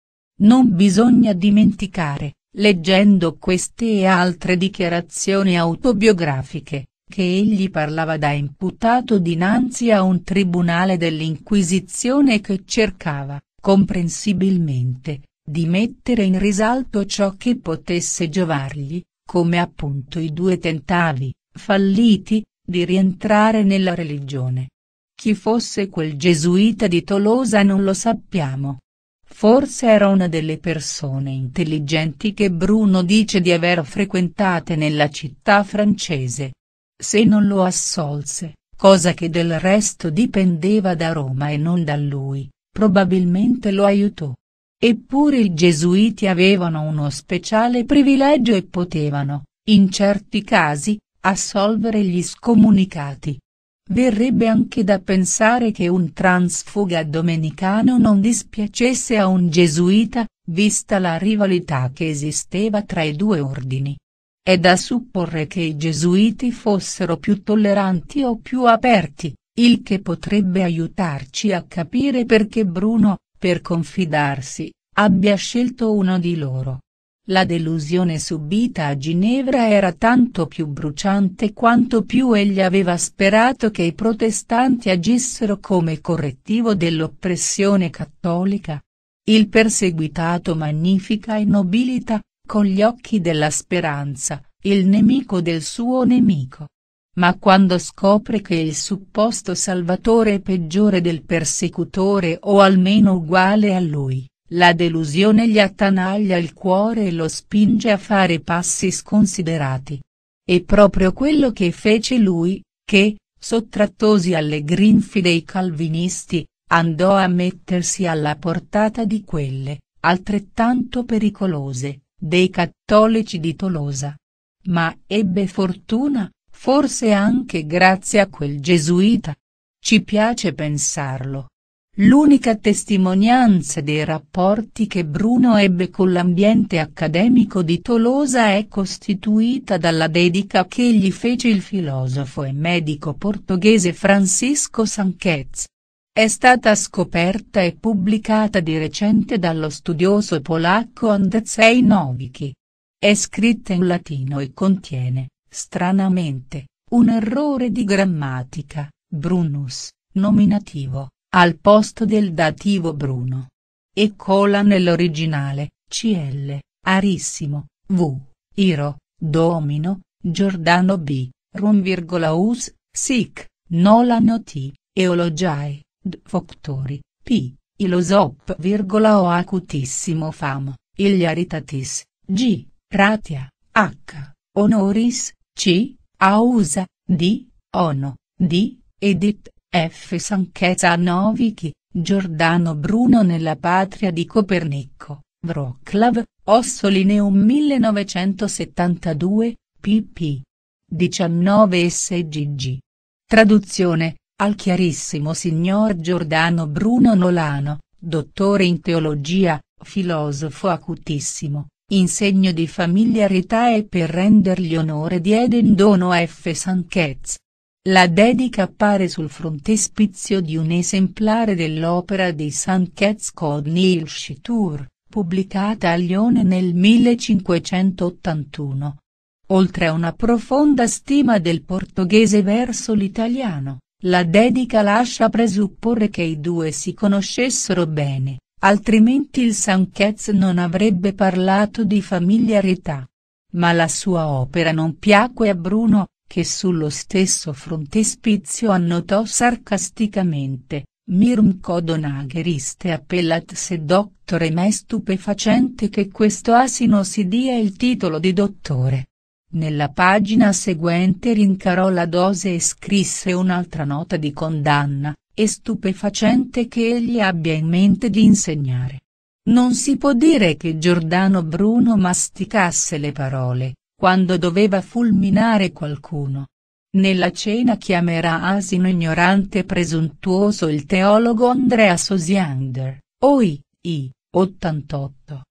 Non bisogna dimenticare, Leggendo queste e altre dichiarazioni autobiografiche, che egli parlava da imputato dinanzi a un tribunale dell'Inquisizione che cercava, comprensibilmente, di mettere in risalto ciò che potesse giovargli, come appunto i due tentavi, falliti, di rientrare nella religione. Chi fosse quel gesuita di Tolosa non lo sappiamo, Forse era una delle persone intelligenti che Bruno dice di aver frequentate nella città francese. Se non lo assolse, cosa che del resto dipendeva da Roma e non da lui, probabilmente lo aiutò. Eppure i gesuiti avevano uno speciale privilegio e potevano, in certi casi, assolvere gli scomunicati, Verrebbe anche da pensare che un transfuga domenicano non dispiacesse a un gesuita, vista la rivalità che esisteva tra i due ordini. È da supporre che i gesuiti fossero più tolleranti o più aperti, il che potrebbe aiutarci a capire perché Bruno, per confidarsi, abbia scelto uno di loro. La delusione subita a Ginevra era tanto più bruciante quanto più egli aveva sperato che i protestanti agissero come correttivo dell'oppressione cattolica. Il perseguitato magnifica e nobilita, con gli occhi della speranza, il nemico del suo nemico. Ma quando scopre che il supposto salvatore è peggiore del persecutore o almeno uguale a lui la delusione gli attanaglia il cuore e lo spinge a fare passi sconsiderati. E proprio quello che fece lui, che, sottrattosi alle grinfie dei calvinisti, andò a mettersi alla portata di quelle, altrettanto pericolose, dei cattolici di Tolosa. Ma ebbe fortuna, forse anche grazie a quel gesuita. Ci piace pensarlo, L'unica testimonianza dei rapporti che Bruno ebbe con l'ambiente accademico di Tolosa è costituita dalla dedica che gli fece il filosofo e medico portoghese Francisco Sanquez. È stata scoperta e pubblicata di recente dallo studioso polacco Andrzej Nowicki. È scritta in latino e contiene, stranamente, un errore di grammatica, Brunus, nominativo al posto del dativo Bruno. E cola nell'originale, CL, Arissimo, V, Iro, Domino, Giordano B, Rum us, Sic, Nolano T, Eologiae, Foctori, P, Ilosop, o acutissimo fam, Iliaritatis, G, Ratia, H, Honoris, C, Ausa, D, Ono, D, Edit, F. Sanchez a Novichi, Giordano Bruno nella patria di Copernicco, Wroclaw, Ossolineum 1972, pp. 19 sgg. Traduzione, al chiarissimo signor Giordano Bruno Nolano, dottore in teologia, filosofo acutissimo, in segno di familiarità e per rendergli onore diede in dono a F. Sanchez. La dedica appare sul frontespizio di un esemplare dell'opera dei Sankez con il Shitur, pubblicata a Lione nel 1581. Oltre a una profonda stima del portoghese verso l'italiano, la dedica lascia presupporre che i due si conoscessero bene, altrimenti il Sanchez non avrebbe parlato di familiarità. Ma la sua opera non piacque a Bruno, che sullo stesso frontespizio annotò sarcasticamente, Mirmko Donageriste appellat se dottore me stupefacente che questo asino si dia il titolo di dottore. Nella pagina seguente rincarò la dose e scrisse un'altra nota di condanna, è stupefacente che egli abbia in mente di insegnare. Non si può dire che Giordano Bruno masticasse le parole, quando doveva fulminare qualcuno. Nella cena chiamerà asino ignorante e presuntuoso il teologo Andrea Sosiander, OI, I, 88.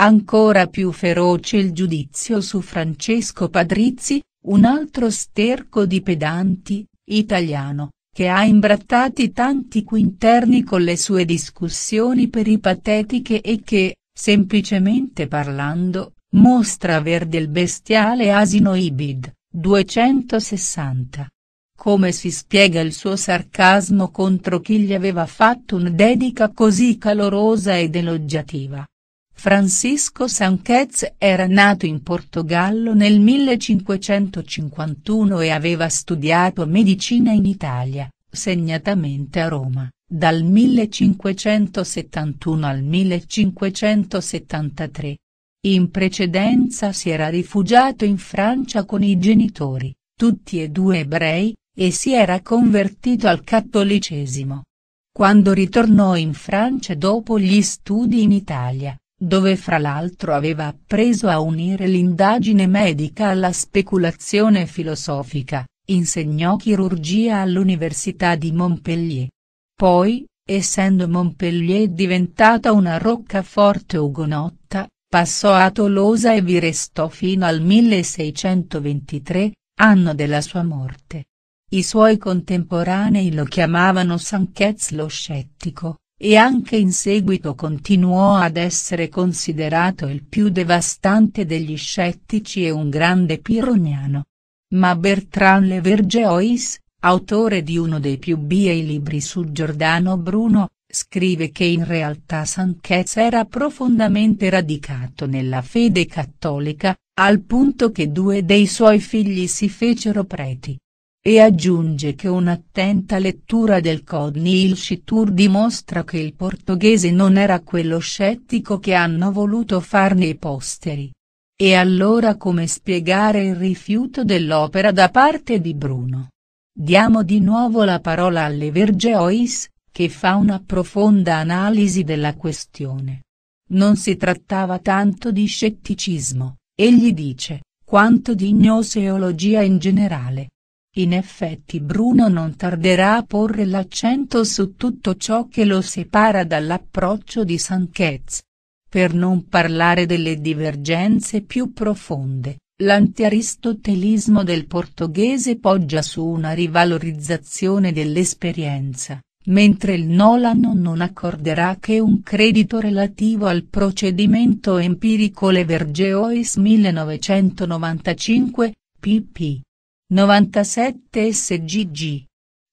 Ancora più feroce il giudizio su Francesco Padrizzi, un altro sterco di pedanti, italiano, che ha imbrattati tanti quinterni con le sue discussioni peripatetiche e che, semplicemente parlando, Mostra verde il bestiale asino Ibid, 260. Come si spiega il suo sarcasmo contro chi gli aveva fatto un dedica così calorosa ed elogiativa? Francisco Sanquez era nato in Portogallo nel 1551 e aveva studiato medicina in Italia, segnatamente a Roma, dal 1571 al 1573. In precedenza si era rifugiato in Francia con i genitori, tutti e due ebrei, e si era convertito al cattolicesimo. Quando ritornò in Francia dopo gli studi in Italia, dove fra l'altro aveva appreso a unire l'indagine medica alla speculazione filosofica, insegnò chirurgia all'Università di Montpellier. Poi, essendo Montpellier diventata una roccaforte ugonotta, Passò a Tolosa e vi restò fino al 1623, anno della sua morte. I suoi contemporanei lo chiamavano Sanchez lo scettico, e anche in seguito continuò ad essere considerato il più devastante degli scettici e un grande pironiano. Ma Bertrand Le Vergeois, autore di uno dei più biei libri su Giordano Bruno, Scrive che in realtà Sanchez era profondamente radicato nella fede cattolica, al punto che due dei suoi figli si fecero preti. E aggiunge che un'attenta lettura del il Citur dimostra che il portoghese non era quello scettico che hanno voluto farne i posteri. E allora come spiegare il rifiuto dell'opera da parte di Bruno? Diamo di nuovo la parola alle Verge Ois che fa una profonda analisi della questione. Non si trattava tanto di scetticismo, egli dice, quanto di gnoseologia in generale. In effetti Bruno non tarderà a porre l'accento su tutto ciò che lo separa dall'approccio di Sanchez. Per non parlare delle divergenze più profonde, l'antiaristotelismo del portoghese poggia su una rivalorizzazione dell'esperienza, mentre il Nolan non accorderà che un credito relativo al procedimento empirico Levergeois 1995, pp. 97 sgg.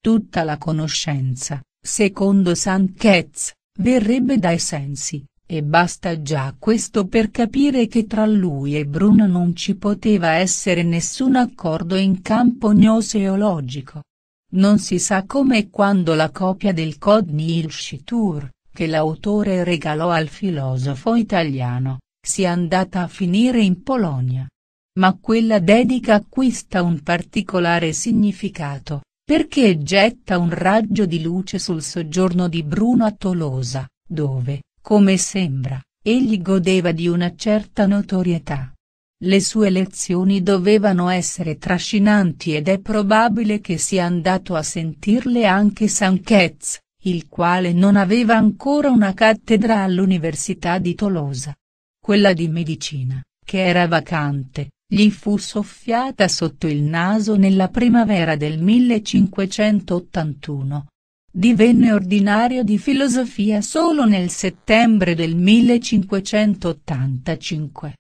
Tutta la conoscenza, secondo Sanchez, verrebbe dai sensi, e basta già questo per capire che tra lui e Bruno non ci poteva essere nessun accordo in campo gnoseologico. Non si sa come e quando la copia del Codni il Shitur, che l'autore regalò al filosofo italiano, sia andata a finire in Polonia. Ma quella dedica acquista un particolare significato, perché getta un raggio di luce sul soggiorno di Bruno a Tolosa, dove, come sembra, egli godeva di una certa notorietà. Le sue lezioni dovevano essere trascinanti ed è probabile che sia andato a sentirle anche Sanchez, il quale non aveva ancora una cattedra all'Università di Tolosa. Quella di medicina, che era vacante, gli fu soffiata sotto il naso nella primavera del 1581. Divenne ordinario di filosofia solo nel settembre del 1585.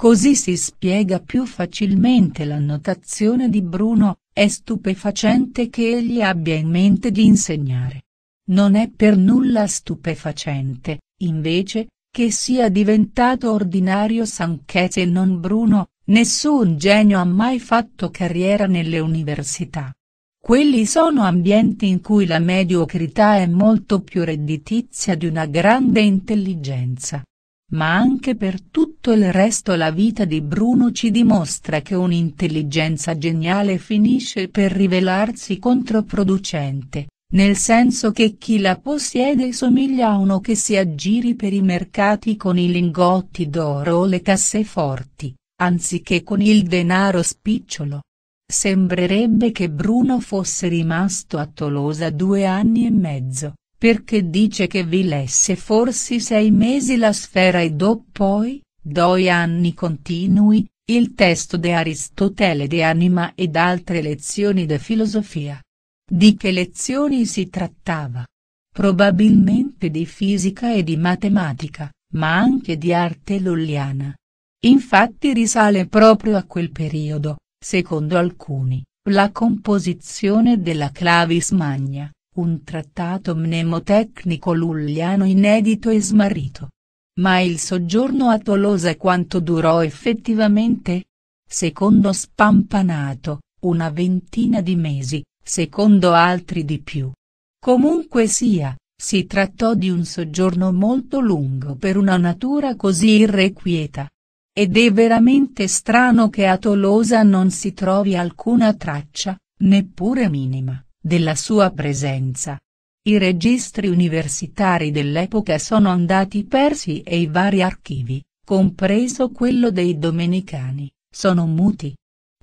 Così si spiega più facilmente la notazione di Bruno, è stupefacente che egli abbia in mente di insegnare. Non è per nulla stupefacente, invece, che sia diventato ordinario Sanché se non Bruno, nessun genio ha mai fatto carriera nelle università. Quelli sono ambienti in cui la mediocrità è molto più redditizia di una grande intelligenza. Ma anche per tutto il resto la vita di Bruno ci dimostra che un'intelligenza geniale finisce per rivelarsi controproducente, nel senso che chi la possiede somiglia a uno che si aggiri per i mercati con i lingotti d'oro o le casseforti, anziché con il denaro spicciolo. Sembrerebbe che Bruno fosse rimasto a Tolosa due anni e mezzo, perché dice che vi lesse forse sei mesi la sfera e dopo poi, doi anni continui, il testo de Aristotele de Anima ed altre lezioni de filosofia. Di che lezioni si trattava? Probabilmente di fisica e di matematica, ma anche di arte lulliana. Infatti risale proprio a quel periodo, secondo alcuni, la composizione della Clavis Magna un trattato mnemotecnico lulliano inedito e smarrito. Ma il soggiorno a Tolosa quanto durò effettivamente? Secondo Spampanato, una ventina di mesi, secondo altri di più. Comunque sia, si trattò di un soggiorno molto lungo per una natura così irrequieta. Ed è veramente strano che a Tolosa non si trovi alcuna traccia, neppure minima, della sua presenza. I registri universitari dell'epoca sono andati persi e i vari archivi, compreso quello dei Domenicani, sono muti.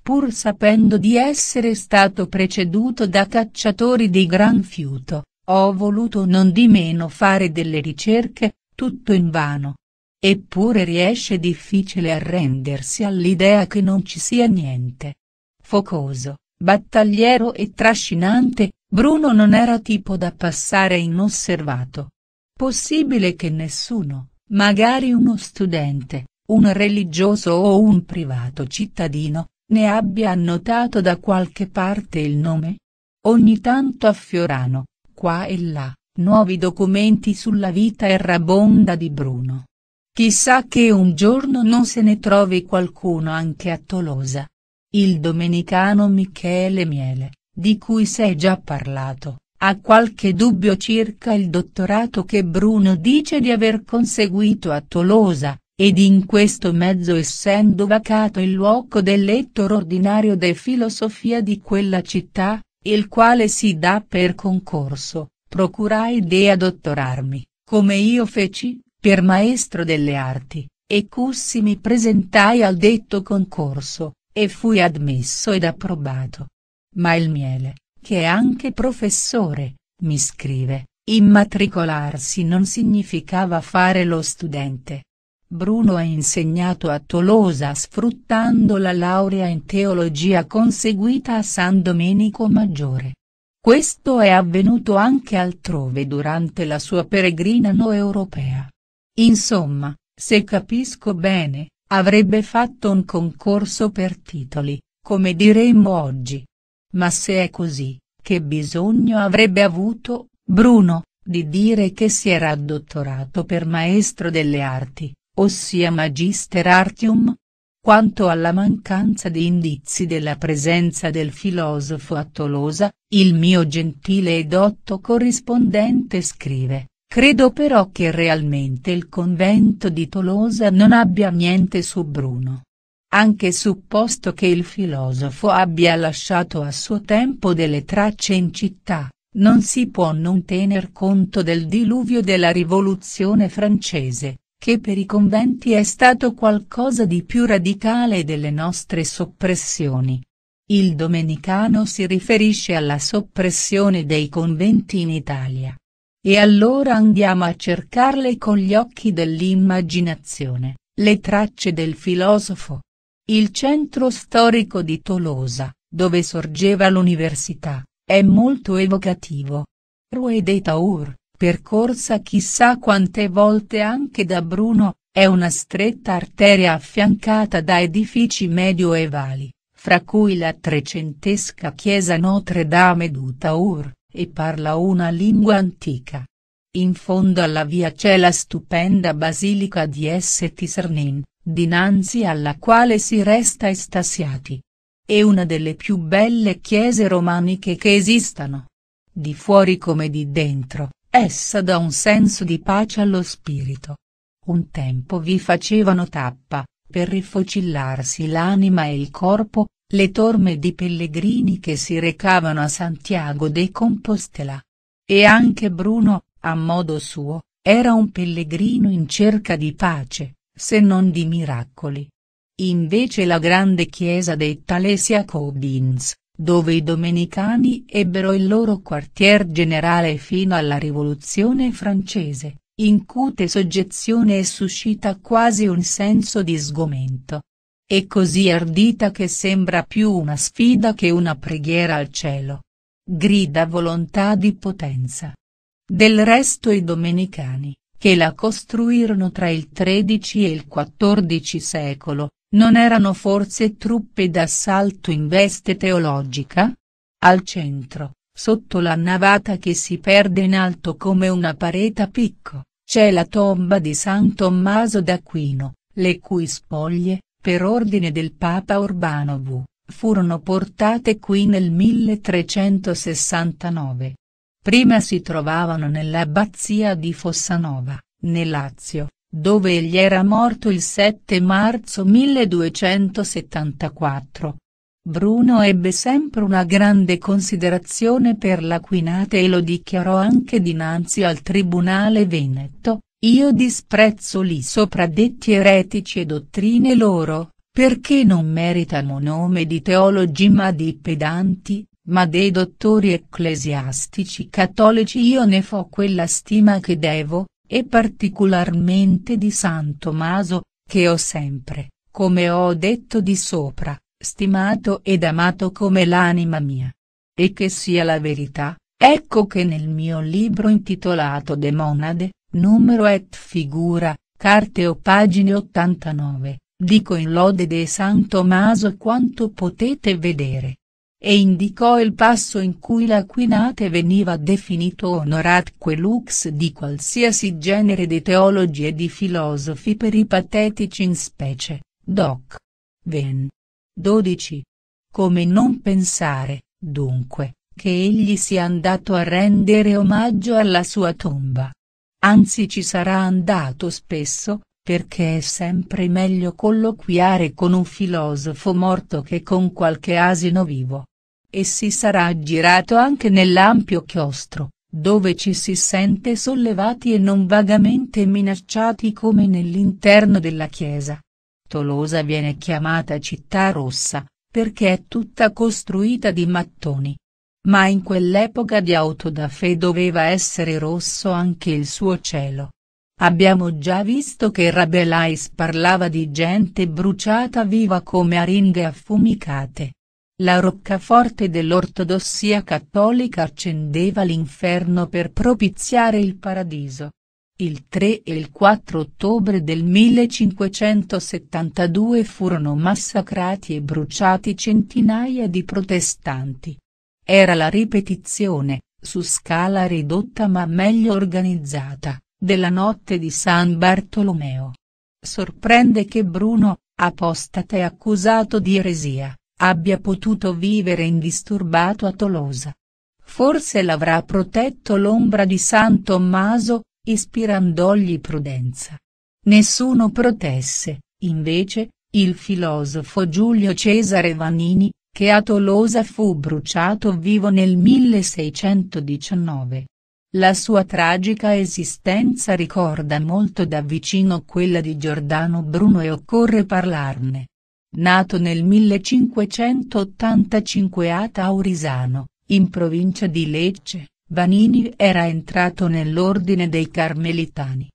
Pur sapendo di essere stato preceduto da cacciatori di gran fiuto, ho voluto non di meno fare delle ricerche, tutto invano. Eppure riesce difficile arrendersi all'idea che non ci sia niente. Focoso, Battagliero e trascinante, Bruno non era tipo da passare inosservato. Possibile che nessuno, magari uno studente, un religioso o un privato cittadino, ne abbia annotato da qualche parte il nome? Ogni tanto affiorano, qua e là, nuovi documenti sulla vita errabonda di Bruno. Chissà che un giorno non se ne trovi qualcuno anche a Tolosa. Il domenicano Michele Miele, di cui si è già parlato, ha qualche dubbio circa il dottorato che Bruno dice di aver conseguito a Tolosa, ed in questo mezzo essendo vacato il luogo del lettore ordinario de filosofia di quella città, il quale si dà per concorso, procurai dea dottorarmi, come io feci, per maestro delle arti, e cussi mi presentai al detto concorso, e fui admesso ed approbato. Ma il miele, che è anche professore, mi scrive, immatricolarsi non significava fare lo studente. Bruno ha insegnato a Tolosa sfruttando la laurea in teologia conseguita a San Domenico Maggiore. Questo è avvenuto anche altrove durante la sua peregrina no europea. Insomma, se capisco bene, Avrebbe fatto un concorso per titoli, come diremmo oggi. Ma se è così, che bisogno avrebbe avuto, Bruno, di dire che si era dottorato per maestro delle arti, ossia magister artium? Quanto alla mancanza di indizi della presenza del filosofo a Tolosa, il mio gentile e dotto corrispondente scrive. Credo però che realmente il convento di Tolosa non abbia niente su Bruno. Anche supposto che il filosofo abbia lasciato a suo tempo delle tracce in città, non si può non tener conto del diluvio della rivoluzione francese, che per i conventi è stato qualcosa di più radicale delle nostre soppressioni. Il Domenicano si riferisce alla soppressione dei conventi in Italia e allora andiamo a cercarle con gli occhi dell'immaginazione, le tracce del filosofo. Il centro storico di Tolosa, dove sorgeva l'università, è molto evocativo. Rue de Taur, percorsa chissà quante volte anche da Bruno, è una stretta arteria affiancata da edifici medioevali, fra cui la trecentesca chiesa Notre Dame du Taur, e parla una lingua antica. In fondo alla via c'è la stupenda basilica di S. Tisernin, dinanzi alla quale si resta estasiati. È una delle più belle chiese romaniche che esistano. Di fuori come di dentro, essa dà un senso di pace allo spirito. Un tempo vi facevano tappa, per rifocillarsi l'anima e il corpo, le torme di pellegrini che si recavano a Santiago de Compostela. E anche Bruno, a modo suo, era un pellegrino in cerca di pace, se non di miracoli. Invece la grande chiesa dei Talesia Cobins, dove i domenicani ebbero il loro quartier generale fino alla Rivoluzione francese, incute soggezione e suscita quasi un senso di sgomento, è così ardita che sembra più una sfida che una preghiera al cielo. Grida volontà di potenza. Del resto i domenicani, che la costruirono tra il XIII e il XIV secolo, non erano forse truppe d'assalto in veste teologica? Al centro, sotto la navata che si perde in alto come una parete a picco, c'è la tomba di San Tommaso d'Aquino, le cui spoglie, per ordine del Papa Urbano V, furono portate qui nel 1369. Prima si trovavano nell'abbazia di Fossanova, nel Lazio, dove egli era morto il 7 marzo 1274. Bruno ebbe sempre una grande considerazione per l'Aquinate e lo dichiarò anche dinanzi al Tribunale Veneto, io disprezzo li sopradetti eretici e dottrine loro, perché non meritano nome di teologi ma di pedanti, ma dei dottori ecclesiastici cattolici io ne fo quella stima che devo, e particolarmente di San Tommaso, che ho sempre, come ho detto di sopra, stimato ed amato come l'anima mia. E che sia la verità, ecco che nel mio libro intitolato De Monade, numero et figura, carte o pagine 89, dico in lode de San Tommaso quanto potete vedere. E indicò il passo in cui l'Aquinate veniva definito onoratque lux di qualsiasi genere di teologi e di filosofi peripatetici in specie, doc. Ven. 12. Come non pensare, dunque, che egli sia andato a rendere omaggio alla sua tomba anzi ci sarà andato spesso, perché è sempre meglio colloquiare con un filosofo morto che con qualche asino vivo. E si sarà aggirato anche nell'ampio chiostro, dove ci si sente sollevati e non vagamente minacciati come nell'interno della chiesa. Tolosa viene chiamata città rossa, perché è tutta costruita di mattoni. Ma in quell'epoca di autodafè doveva essere rosso anche il suo cielo. Abbiamo già visto che Rabelais parlava di gente bruciata viva come aringhe affumicate. La roccaforte dell'ortodossia cattolica accendeva l'inferno per propiziare il paradiso. Il 3 e il 4 ottobre del 1572 furono massacrati e bruciati centinaia di protestanti. Era la ripetizione, su scala ridotta ma meglio organizzata, della notte di San Bartolomeo. Sorprende che Bruno, apostate e accusato di eresia, abbia potuto vivere indisturbato a Tolosa. Forse l'avrà protetto l'ombra di San Tommaso, ispirandogli prudenza. Nessuno protesse, invece, il filosofo Giulio Cesare Vanini, che a Tolosa fu bruciato vivo nel 1619. La sua tragica esistenza ricorda molto da vicino quella di Giordano Bruno e occorre parlarne. Nato nel 1585 a Taurisano, in provincia di Lecce, Vanini era entrato nell'ordine dei Carmelitani.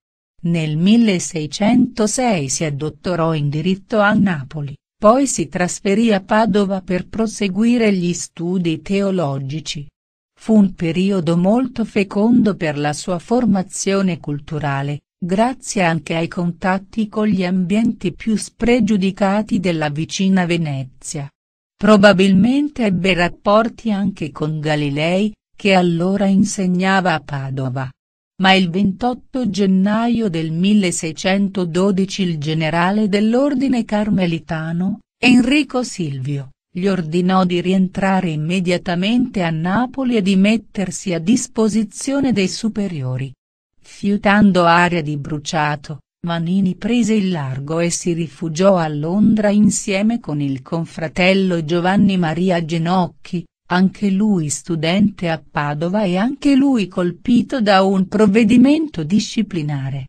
Nel 1606 si addottorò in diritto a Napoli poi si trasferì a Padova per proseguire gli studi teologici. Fu un periodo molto fecondo per la sua formazione culturale, grazie anche ai contatti con gli ambienti più spregiudicati della vicina Venezia. Probabilmente ebbe rapporti anche con Galilei, che allora insegnava a Padova ma il 28 gennaio del 1612 il generale dell'ordine carmelitano, Enrico Silvio, gli ordinò di rientrare immediatamente a Napoli e di mettersi a disposizione dei superiori. Fiutando aria di bruciato, Manini prese il largo e si rifugiò a Londra insieme con il confratello Giovanni Maria Genocchi, anche lui studente a Padova e anche lui colpito da un provvedimento disciplinare.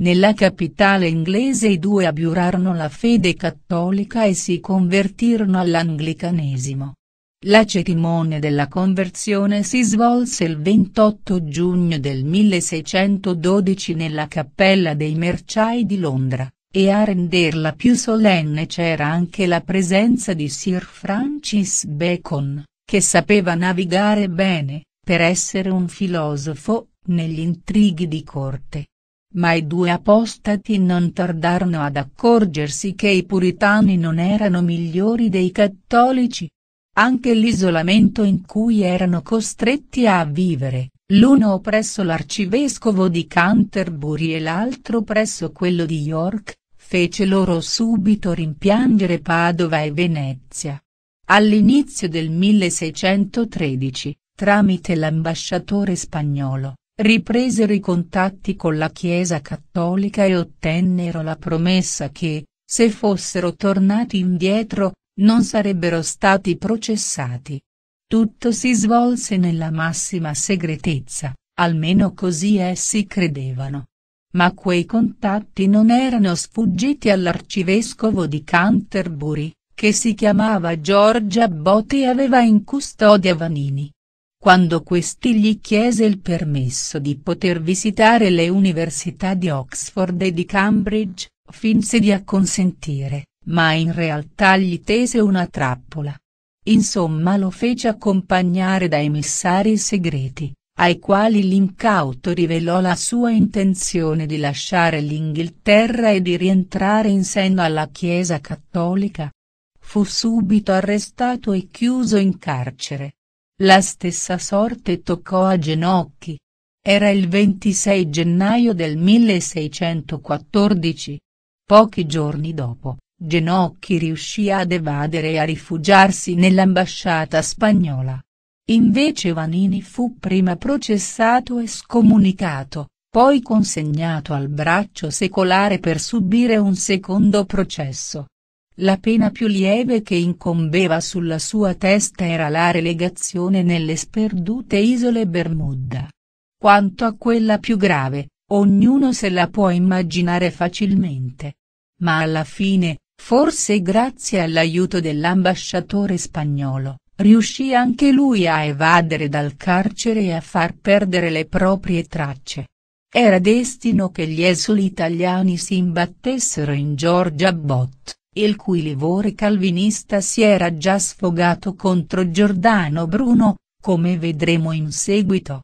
Nella capitale inglese i due abiurarono la fede cattolica e si convertirono all'anglicanesimo. La cerimonia della conversione si svolse il 28 giugno del 1612 nella Cappella dei Merciai di Londra, e a renderla più solenne c'era anche la presenza di Sir Francis Bacon che sapeva navigare bene, per essere un filosofo, negli intrighi di corte. Ma i due apostati non tardarono ad accorgersi che i puritani non erano migliori dei cattolici. Anche l'isolamento in cui erano costretti a vivere, l'uno presso l'arcivescovo di Canterbury e l'altro presso quello di York, fece loro subito rimpiangere Padova e Venezia. All'inizio del 1613, tramite l'ambasciatore spagnolo, ripresero i contatti con la Chiesa cattolica e ottennero la promessa che, se fossero tornati indietro, non sarebbero stati processati. Tutto si svolse nella massima segretezza, almeno così essi credevano. Ma quei contatti non erano sfuggiti all'arcivescovo di Canterbury, che si chiamava Giorgia Botti e aveva in custodia Vanini. Quando questi gli chiese il permesso di poter visitare le università di Oxford e di Cambridge, finse di acconsentire, ma in realtà gli tese una trappola. Insomma lo fece accompagnare da emissari segreti, ai quali l'incauto rivelò la sua intenzione di lasciare l'Inghilterra e di rientrare in seno alla Chiesa cattolica fu subito arrestato e chiuso in carcere. La stessa sorte toccò a Genocchi. Era il 26 gennaio del 1614. Pochi giorni dopo, Genocchi riuscì ad evadere e a rifugiarsi nell'ambasciata spagnola. Invece Vanini fu prima processato e scomunicato, poi consegnato al braccio secolare per subire un secondo processo. La pena più lieve che incombeva sulla sua testa era la relegazione nelle sperdute isole Bermuda. Quanto a quella più grave, ognuno se la può immaginare facilmente. Ma alla fine, forse grazie all'aiuto dell'ambasciatore spagnolo, riuscì anche lui a evadere dal carcere e a far perdere le proprie tracce. Era destino che gli esuli italiani si imbattessero in Georgia Bott il cui livore calvinista si era già sfogato contro Giordano Bruno, come vedremo in seguito.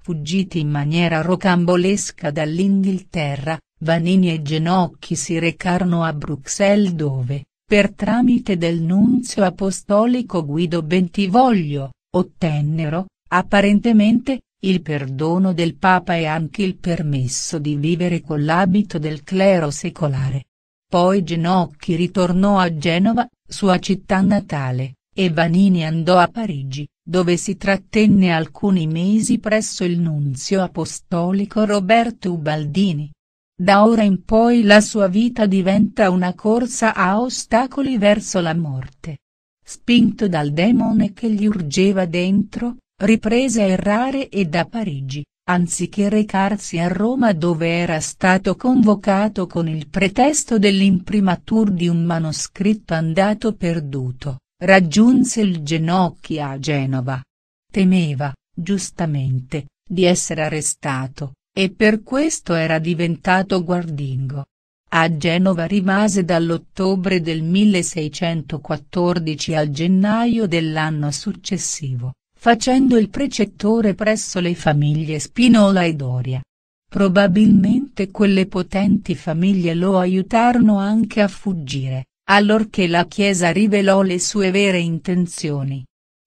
Fuggiti in maniera rocambolesca dall'Inghilterra, Vanini e Genocchi si recarono a Bruxelles dove, per tramite del nunzio apostolico Guido Bentivoglio, ottennero, apparentemente, il perdono del Papa e anche il permesso di vivere con l'abito del clero secolare. Poi Genocchi ritornò a Genova, sua città natale, e Vanini andò a Parigi, dove si trattenne alcuni mesi presso il nunzio apostolico Roberto Ubaldini. Da ora in poi la sua vita diventa una corsa a ostacoli verso la morte. Spinto dal demone che gli urgeva dentro, riprese a errare e da Parigi, anziché recarsi a Roma dove era stato convocato con il pretesto dell'imprimatur di un manoscritto andato perduto, raggiunse il Genocchia a Genova. Temeva, giustamente, di essere arrestato, e per questo era diventato guardingo. A Genova rimase dall'ottobre del 1614 al gennaio dell'anno successivo facendo il precettore presso le famiglie Spinola e Doria. Probabilmente quelle potenti famiglie lo aiutarono anche a fuggire, allorché la Chiesa rivelò le sue vere intenzioni.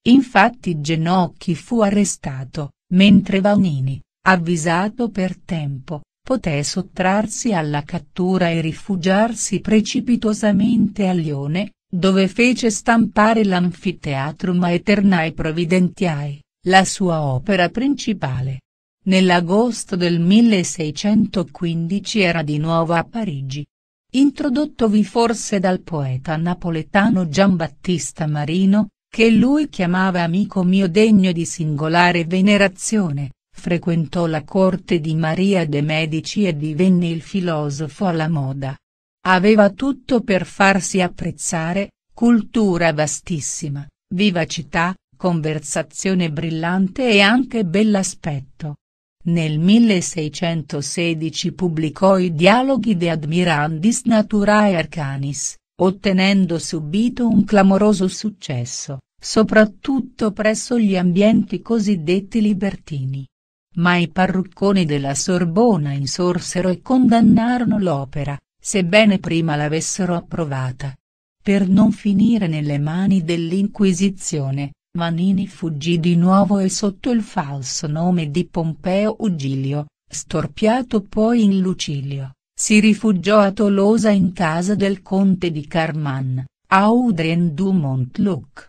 Infatti Genocchi fu arrestato, mentre Vanini, avvisato per tempo, poté sottrarsi alla cattura e rifugiarsi precipitosamente a Lione, dove fece stampare l'Anfiteatrum Aeternae Providentiae, la sua opera principale. Nell'agosto del 1615 era di nuovo a Parigi. Introdottovi forse dal poeta napoletano Giambattista Marino, che lui chiamava amico mio degno di singolare venerazione, frequentò la corte di Maria de' Medici e divenne il filosofo alla moda. Aveva tutto per farsi apprezzare, cultura vastissima, vivacità, conversazione brillante e anche bell'aspetto. Nel 1616 pubblicò i dialoghi de Admirandis Naturae Arcanis, ottenendo subito un clamoroso successo, soprattutto presso gli ambienti cosiddetti libertini. Ma i parrucconi della Sorbona insorsero e condannarono l'opera, sebbene prima l'avessero approvata. Per non finire nelle mani dell'Inquisizione, Manini fuggì di nuovo e sotto il falso nome di Pompeo Ugilio, storpiato poi in Lucilio, si rifugiò a Tolosa in casa del conte di Carman, Audrien du Montluc.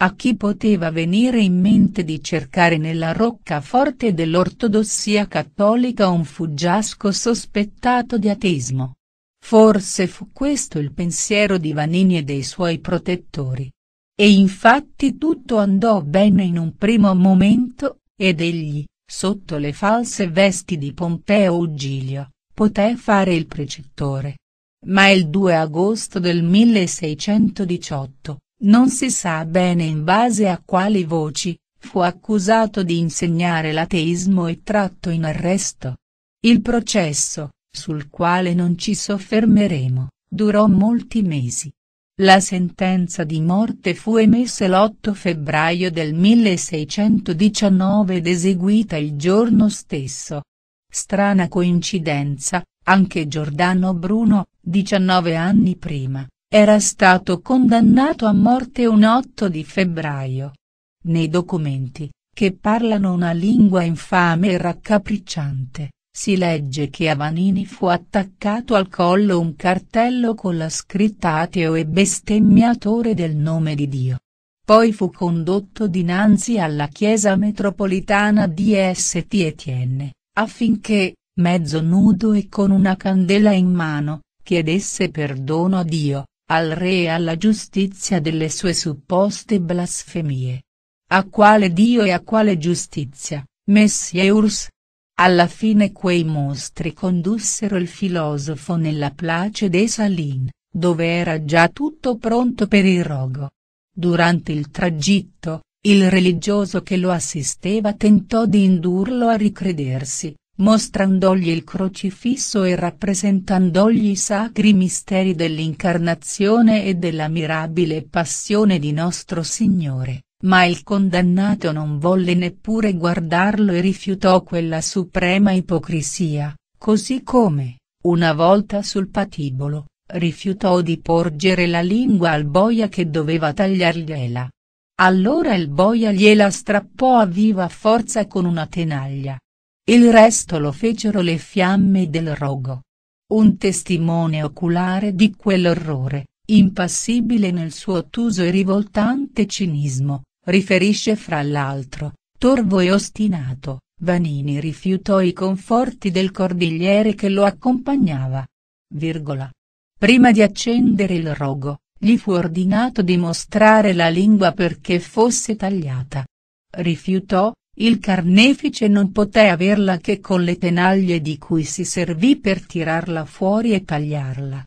A chi poteva venire in mente di cercare nella roccaforte dell'ortodossia cattolica un fuggiasco sospettato di ateismo? Forse fu questo il pensiero di Vanini e dei suoi protettori. E infatti tutto andò bene in un primo momento, ed egli, sotto le false vesti di Pompeo Ugilio, poté fare il precettore. Ma il 2 agosto del 1618, non si sa bene in base a quali voci, fu accusato di insegnare l'ateismo e tratto in arresto. Il processo, sul quale non ci soffermeremo, durò molti mesi. La sentenza di morte fu emessa l'8 febbraio del 1619 ed eseguita il giorno stesso. Strana coincidenza, anche Giordano Bruno, 19 anni prima, era stato condannato a morte un 8 di febbraio. Nei documenti, che parlano una lingua infame e raccapricciante, si legge che a Vanini fu attaccato al collo un cartello con la scritta ateo e bestemmiatore del nome di Dio. Poi fu condotto dinanzi alla chiesa metropolitana di St. Etienne, affinché, mezzo nudo e con una candela in mano, chiedesse perdono a Dio, al re e alla giustizia delle sue supposte blasfemie. A quale Dio e a quale giustizia, Messie Urs? Alla fine quei mostri condussero il filosofo nella place des Salines, dove era già tutto pronto per il rogo. Durante il tragitto, il religioso che lo assisteva tentò di indurlo a ricredersi, mostrandogli il crocifisso e rappresentandogli i sacri misteri dell'incarnazione e della mirabile passione di Nostro Signore ma il condannato non volle neppure guardarlo e rifiutò quella suprema ipocrisia, così come, una volta sul patibolo, rifiutò di porgere la lingua al boia che doveva tagliargliela. Allora il boia gliela strappò a viva forza con una tenaglia. Il resto lo fecero le fiamme del rogo. Un testimone oculare di quell'orrore, impassibile nel suo ottuso e rivoltante cinismo, Riferisce fra l'altro, torvo e ostinato, Vanini rifiutò i conforti del cordigliere che lo accompagnava. Virgola. Prima di accendere il rogo, gli fu ordinato di mostrare la lingua perché fosse tagliata. Rifiutò, il carnefice non poté averla che con le tenaglie di cui si servì per tirarla fuori e tagliarla.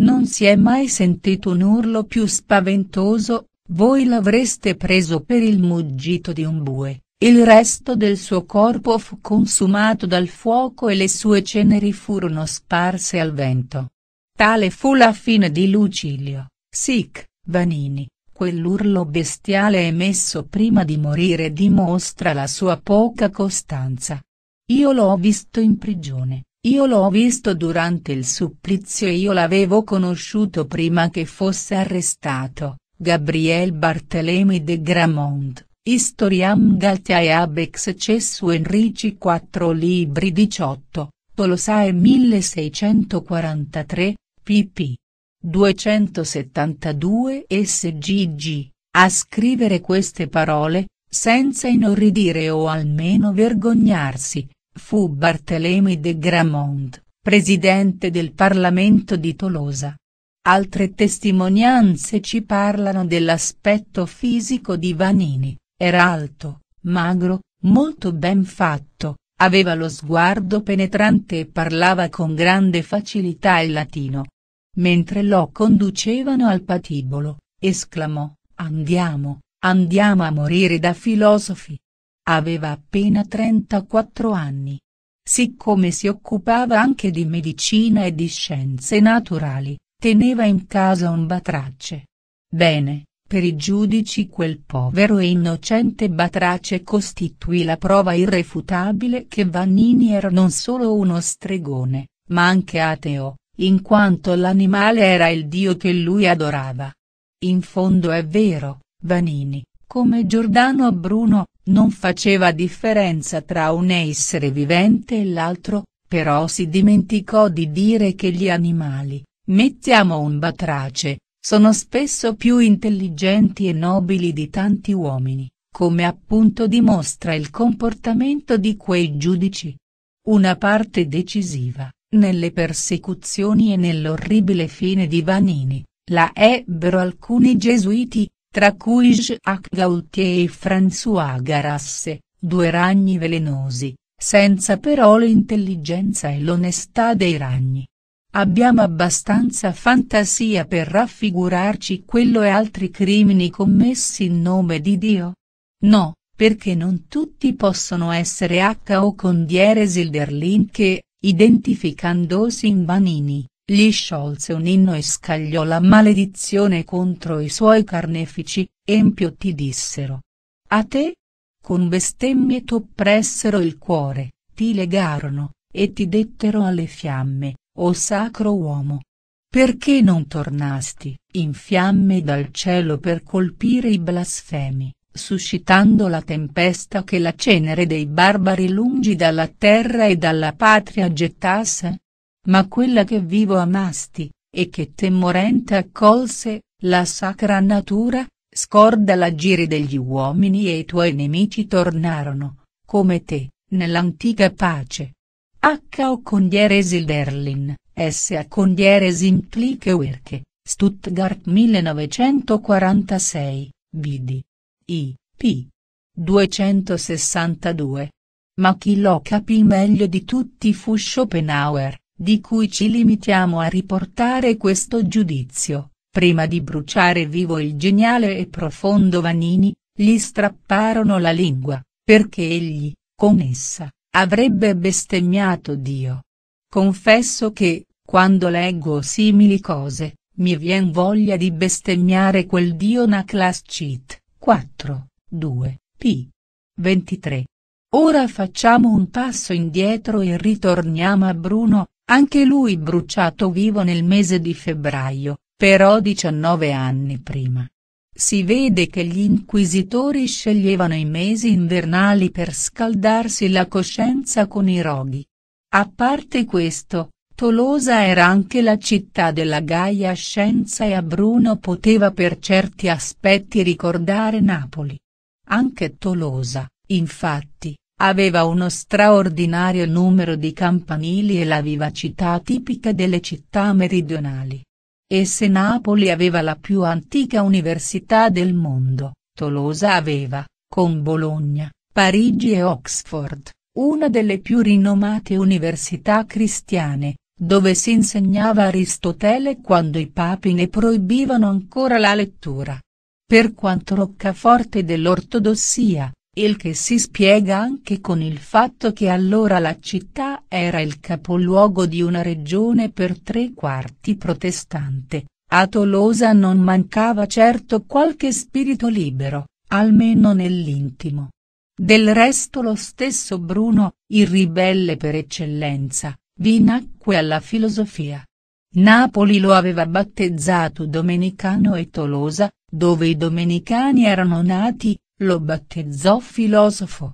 Non si è mai sentito un urlo più spaventoso, voi l'avreste preso per il muggito di un bue, il resto del suo corpo fu consumato dal fuoco e le sue ceneri furono sparse al vento. Tale fu la fine di Lucilio, sic, Vanini, quell'urlo bestiale emesso prima di morire dimostra la sua poca costanza. Io l'ho visto in prigione, io l'ho visto durante il supplizio e io l'avevo conosciuto prima che fosse arrestato, Gabriel Barthelemy de Gramont, Historiam Galtiae ab Excessu Enrici 4 libri 18, Tolosae 1643, pp. 272 sgg, a scrivere queste parole, senza inorridire o almeno vergognarsi, fu Barthelemy de Gramont, presidente del Parlamento di Tolosa Altre testimonianze ci parlano dell'aspetto fisico di Vanini, era alto, magro, molto ben fatto, aveva lo sguardo penetrante e parlava con grande facilità il latino. Mentre lo conducevano al patibolo, esclamò, andiamo, andiamo a morire da filosofi. Aveva appena 34 anni. Siccome si occupava anche di medicina e di scienze naturali, Teneva in casa un batrace. Bene, per i giudici quel povero e innocente batrace costituì la prova irrefutabile che Vannini era non solo uno stregone, ma anche ateo, in quanto l'animale era il dio che lui adorava. In fondo è vero, Vanini, come Giordano Bruno, non faceva differenza tra un essere vivente e l'altro, però si dimenticò di dire che gli animali, Mettiamo un batrace, sono spesso più intelligenti e nobili di tanti uomini, come appunto dimostra il comportamento di quei giudici. Una parte decisiva, nelle persecuzioni e nell'orribile fine di Vanini, la ebbero alcuni gesuiti, tra cui Jacques Gaultier e François Garasse, due ragni velenosi, senza però l'intelligenza e l'onestà dei ragni. Abbiamo abbastanza fantasia per raffigurarci quello e altri crimini commessi in nome di Dio? No, perché non tutti possono essere H.O. con Derlin che, identificandosi in Vanini, gli sciolse un inno e scagliò la maledizione contro i suoi carnefici, empio ti dissero. A te? Con bestemmie t'oppressero il cuore, ti legarono, e ti dettero alle fiamme, o sacro uomo! Perché non tornasti, in fiamme dal cielo per colpire i blasfemi, suscitando la tempesta che la cenere dei barbari lungi dalla terra e dalla patria gettasse? Ma quella che vivo amasti, e che te morente accolse, la sacra natura, scorda l'agire degli uomini e i tuoi nemici tornarono, come te, nell'antica pace, H H.O. Condieres il S a Condieres im Klickewerke, Stuttgart 1946, BD. I. P. 262. Ma chi lo capì meglio di tutti fu Schopenhauer, di cui ci limitiamo a riportare questo giudizio, prima di bruciare vivo il geniale e profondo Vanini, gli strapparono la lingua, perché egli, con essa, Avrebbe bestemmiato Dio. Confesso che, quando leggo simili cose, mi vien voglia di bestemmiare quel Dio Naclaschit, 4, 2, p. 23. Ora facciamo un passo indietro e ritorniamo a Bruno, anche lui bruciato vivo nel mese di febbraio, però 19 anni prima si vede che gli inquisitori sceglievano i mesi invernali per scaldarsi la coscienza con i roghi. A parte questo, Tolosa era anche la città della gaia scienza e a Bruno poteva per certi aspetti ricordare Napoli. Anche Tolosa, infatti, aveva uno straordinario numero di campanili e la vivacità tipica delle città meridionali. E se Napoli aveva la più antica università del mondo, Tolosa aveva, con Bologna, Parigi e Oxford, una delle più rinomate università cristiane, dove si insegnava Aristotele quando i papi ne proibivano ancora la lettura. Per quanto roccaforte dell'ortodossia, il che si spiega anche con il fatto che allora la città era il capoluogo di una regione per tre quarti protestante, a Tolosa non mancava certo qualche spirito libero, almeno nell'intimo. Del resto lo stesso Bruno, il ribelle per eccellenza, vi nacque alla filosofia. Napoli lo aveva battezzato Domenicano e Tolosa, dove i Domenicani erano nati, lo battezzò filosofo.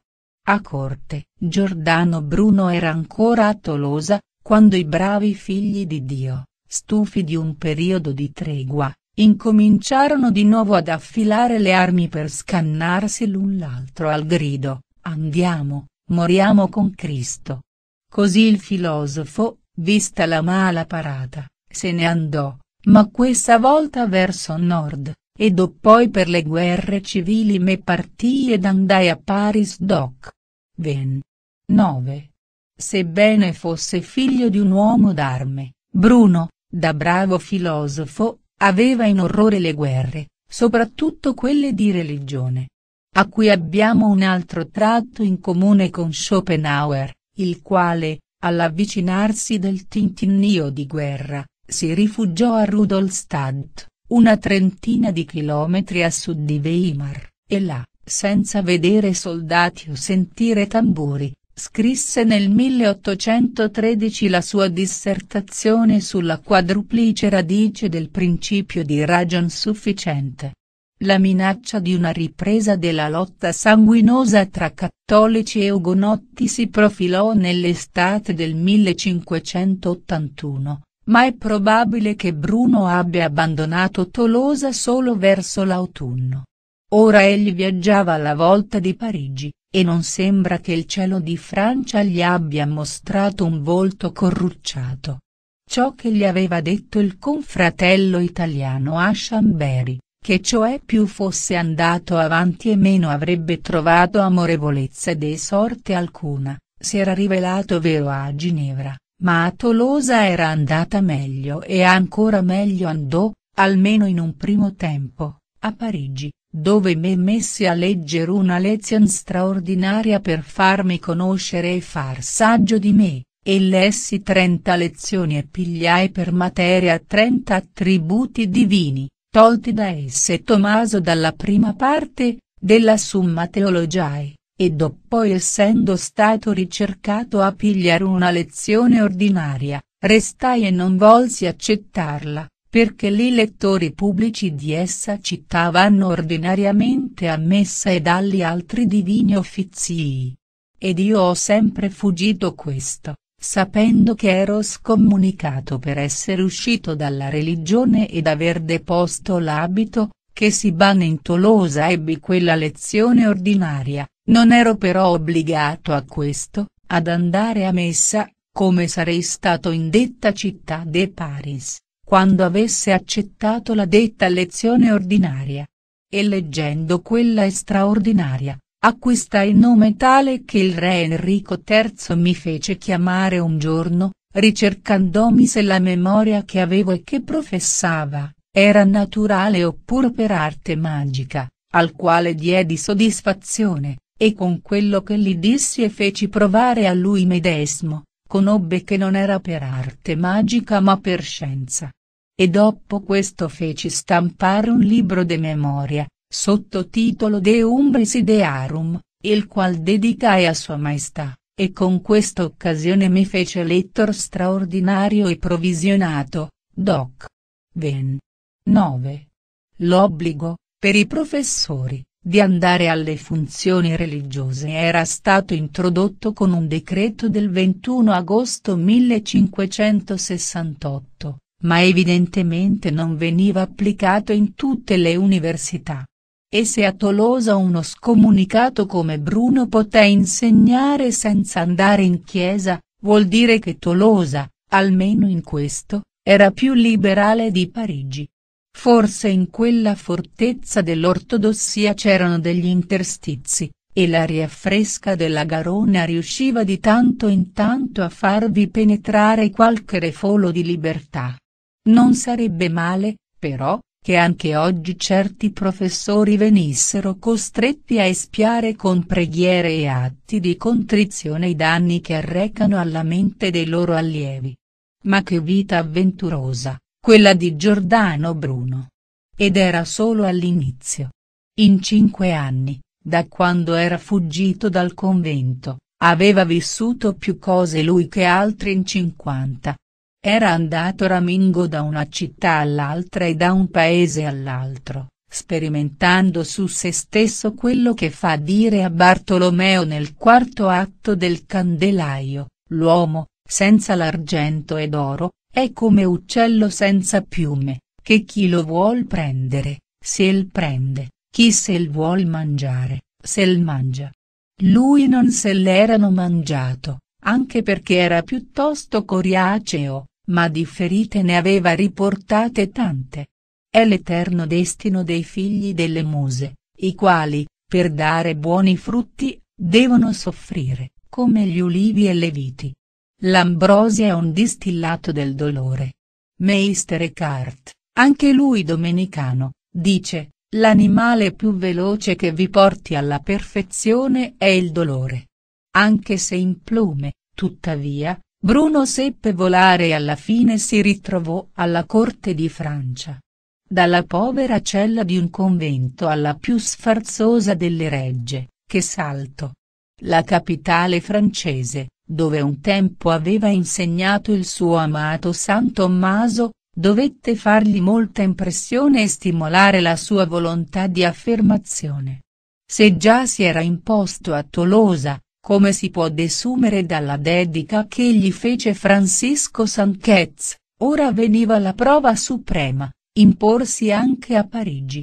A corte, Giordano Bruno era ancora a Tolosa, quando i bravi figli di Dio, stufi di un periodo di tregua, incominciarono di nuovo ad affilare le armi per scannarsi l'un l'altro al grido, andiamo, moriamo con Cristo. Così il filosofo, vista la mala parata, se ne andò, ma questa volta verso nord, e poi per le guerre civili me partii ed andai a Paris doc. Ven. 9. Sebbene fosse figlio di un uomo d'arme, Bruno, da bravo filosofo, aveva in orrore le guerre, soprattutto quelle di religione. A cui abbiamo un altro tratto in comune con Schopenhauer, il quale, all'avvicinarsi del tintinnio di guerra, si rifugiò a Rudolstadt una trentina di chilometri a sud di Weimar, e là, senza vedere soldati o sentire tamburi, scrisse nel 1813 la sua dissertazione sulla quadruplice radice del principio di ragion sufficiente. La minaccia di una ripresa della lotta sanguinosa tra cattolici e ugonotti si profilò nell'estate del 1581, ma è probabile che Bruno abbia abbandonato Tolosa solo verso l'autunno. Ora egli viaggiava alla volta di Parigi, e non sembra che il cielo di Francia gli abbia mostrato un volto corrucciato. Ciò che gli aveva detto il confratello italiano a Chambéry, che cioè più fosse andato avanti e meno avrebbe trovato amorevolezza dei sorte alcuna, si era rivelato vero a Ginevra. Ma a Tolosa era andata meglio e ancora meglio andò, almeno in un primo tempo, a Parigi, dove mi me messi a leggere una lezione straordinaria per farmi conoscere e far saggio di me, e lessi 30 lezioni e pigliai per materia 30 attributi divini, tolti da esse Tommaso dalla prima parte, della Summa Theologiae, e dopo essendo stato ricercato a pigliare una lezione ordinaria, restai e non volsi accettarla, perché gli lettori pubblici di essa citavano ordinariamente a messa ed agli altri divini offizii. Ed io ho sempre fuggito questo, sapendo che ero scomunicato per essere uscito dalla religione ed aver deposto l'abito, che Sibane in Tolosa ebbi quella lezione ordinaria, non ero però obbligato a questo, ad andare a messa, come sarei stato in detta città de Paris, quando avesse accettato la detta lezione ordinaria. E leggendo quella straordinaria, acquistai nome tale che il re Enrico III mi fece chiamare un giorno, ricercandomi se la memoria che avevo e che professava, era naturale oppure per arte magica, al quale diedi soddisfazione, e con quello che gli dissi e feci provare a lui medesimo, conobbe che non era per arte magica ma per scienza. E dopo questo feci stampare un libro de memoria, sottotitolo De Umbris Idearum, il qual dedicai a Sua Maestà, e con questa occasione mi fece lettor straordinario e provisionato, doc. Ven. 9. L'obbligo, per i professori, di andare alle funzioni religiose era stato introdotto con un decreto del 21 agosto 1568, ma evidentemente non veniva applicato in tutte le università. E se a Tolosa uno scomunicato come Bruno poté insegnare senza andare in chiesa, vuol dire che Tolosa, almeno in questo, era più liberale di Parigi. Forse in quella fortezza dell'ortodossia c'erano degli interstizi, e l'aria fresca della Garona riusciva di tanto in tanto a farvi penetrare qualche refolo di libertà. Non sarebbe male, però, che anche oggi certi professori venissero costretti a espiare con preghiere e atti di contrizione i danni che arrecano alla mente dei loro allievi. Ma che vita avventurosa! quella di Giordano Bruno. Ed era solo all'inizio. In cinque anni, da quando era fuggito dal convento, aveva vissuto più cose lui che altri in cinquanta. Era andato ramingo da una città all'altra e da un paese all'altro, sperimentando su se stesso quello che fa dire a Bartolomeo nel quarto atto del Candelaio, l'uomo, senza l'argento ed oro, è come uccello senza piume, che chi lo vuol prendere, se il prende, chi se il vuol mangiare, se il mangia. Lui non se l'erano mangiato, anche perché era piuttosto coriaceo, ma di ferite ne aveva riportate tante. È l'eterno destino dei figli delle muse, i quali, per dare buoni frutti, devono soffrire, come gli ulivi e le viti. L'ambrosia è un distillato del dolore. Meister Eckhart, anche lui domenicano, dice, l'animale più veloce che vi porti alla perfezione è il dolore. Anche se in plume, tuttavia, Bruno seppe volare e alla fine si ritrovò alla corte di Francia. Dalla povera cella di un convento alla più sfarzosa delle regge, che salto! La capitale francese, dove un tempo aveva insegnato il suo amato San Tommaso, dovette fargli molta impressione e stimolare la sua volontà di affermazione. Se già si era imposto a Tolosa, come si può desumere dalla dedica che gli fece Francisco Sanchezz, ora veniva la prova suprema, imporsi anche a Parigi.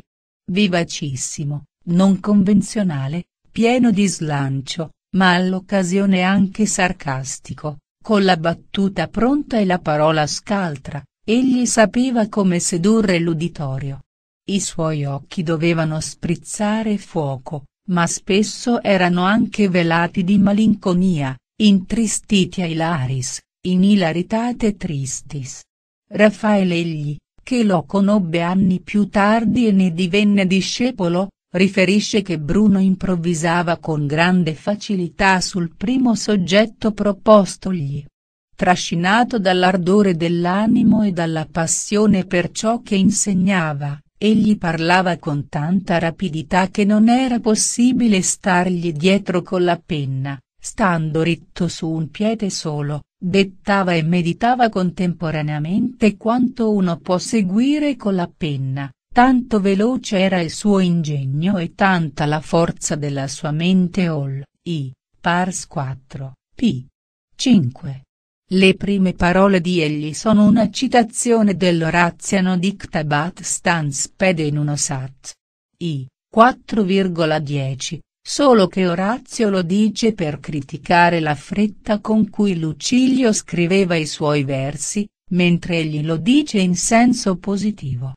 Vivacissimo, non convenzionale, pieno di slancio, ma all'occasione anche sarcastico, con la battuta pronta e la parola scaltra, egli sapeva come sedurre l'uditorio. I suoi occhi dovevano sprizzare fuoco, ma spesso erano anche velati di malinconia, intristiti a Ilaris, in hilaritate tristis. Raffaele egli, che lo conobbe anni più tardi e ne divenne discepolo, riferisce che Bruno improvvisava con grande facilità sul primo soggetto propostogli. Trascinato dall'ardore dell'animo e dalla passione per ciò che insegnava, egli parlava con tanta rapidità che non era possibile stargli dietro con la penna, stando ritto su un piede solo, dettava e meditava contemporaneamente quanto uno può seguire con la penna, Tanto veloce era il suo ingegno e tanta la forza della sua mente all, i, pars 4, p. 5. Le prime parole di egli sono una citazione dell'Oraziano Dictabat Stans Pede in uno sat. I, 4,10, solo che Orazio lo dice per criticare la fretta con cui Lucilio scriveva i suoi versi, mentre egli lo dice in senso positivo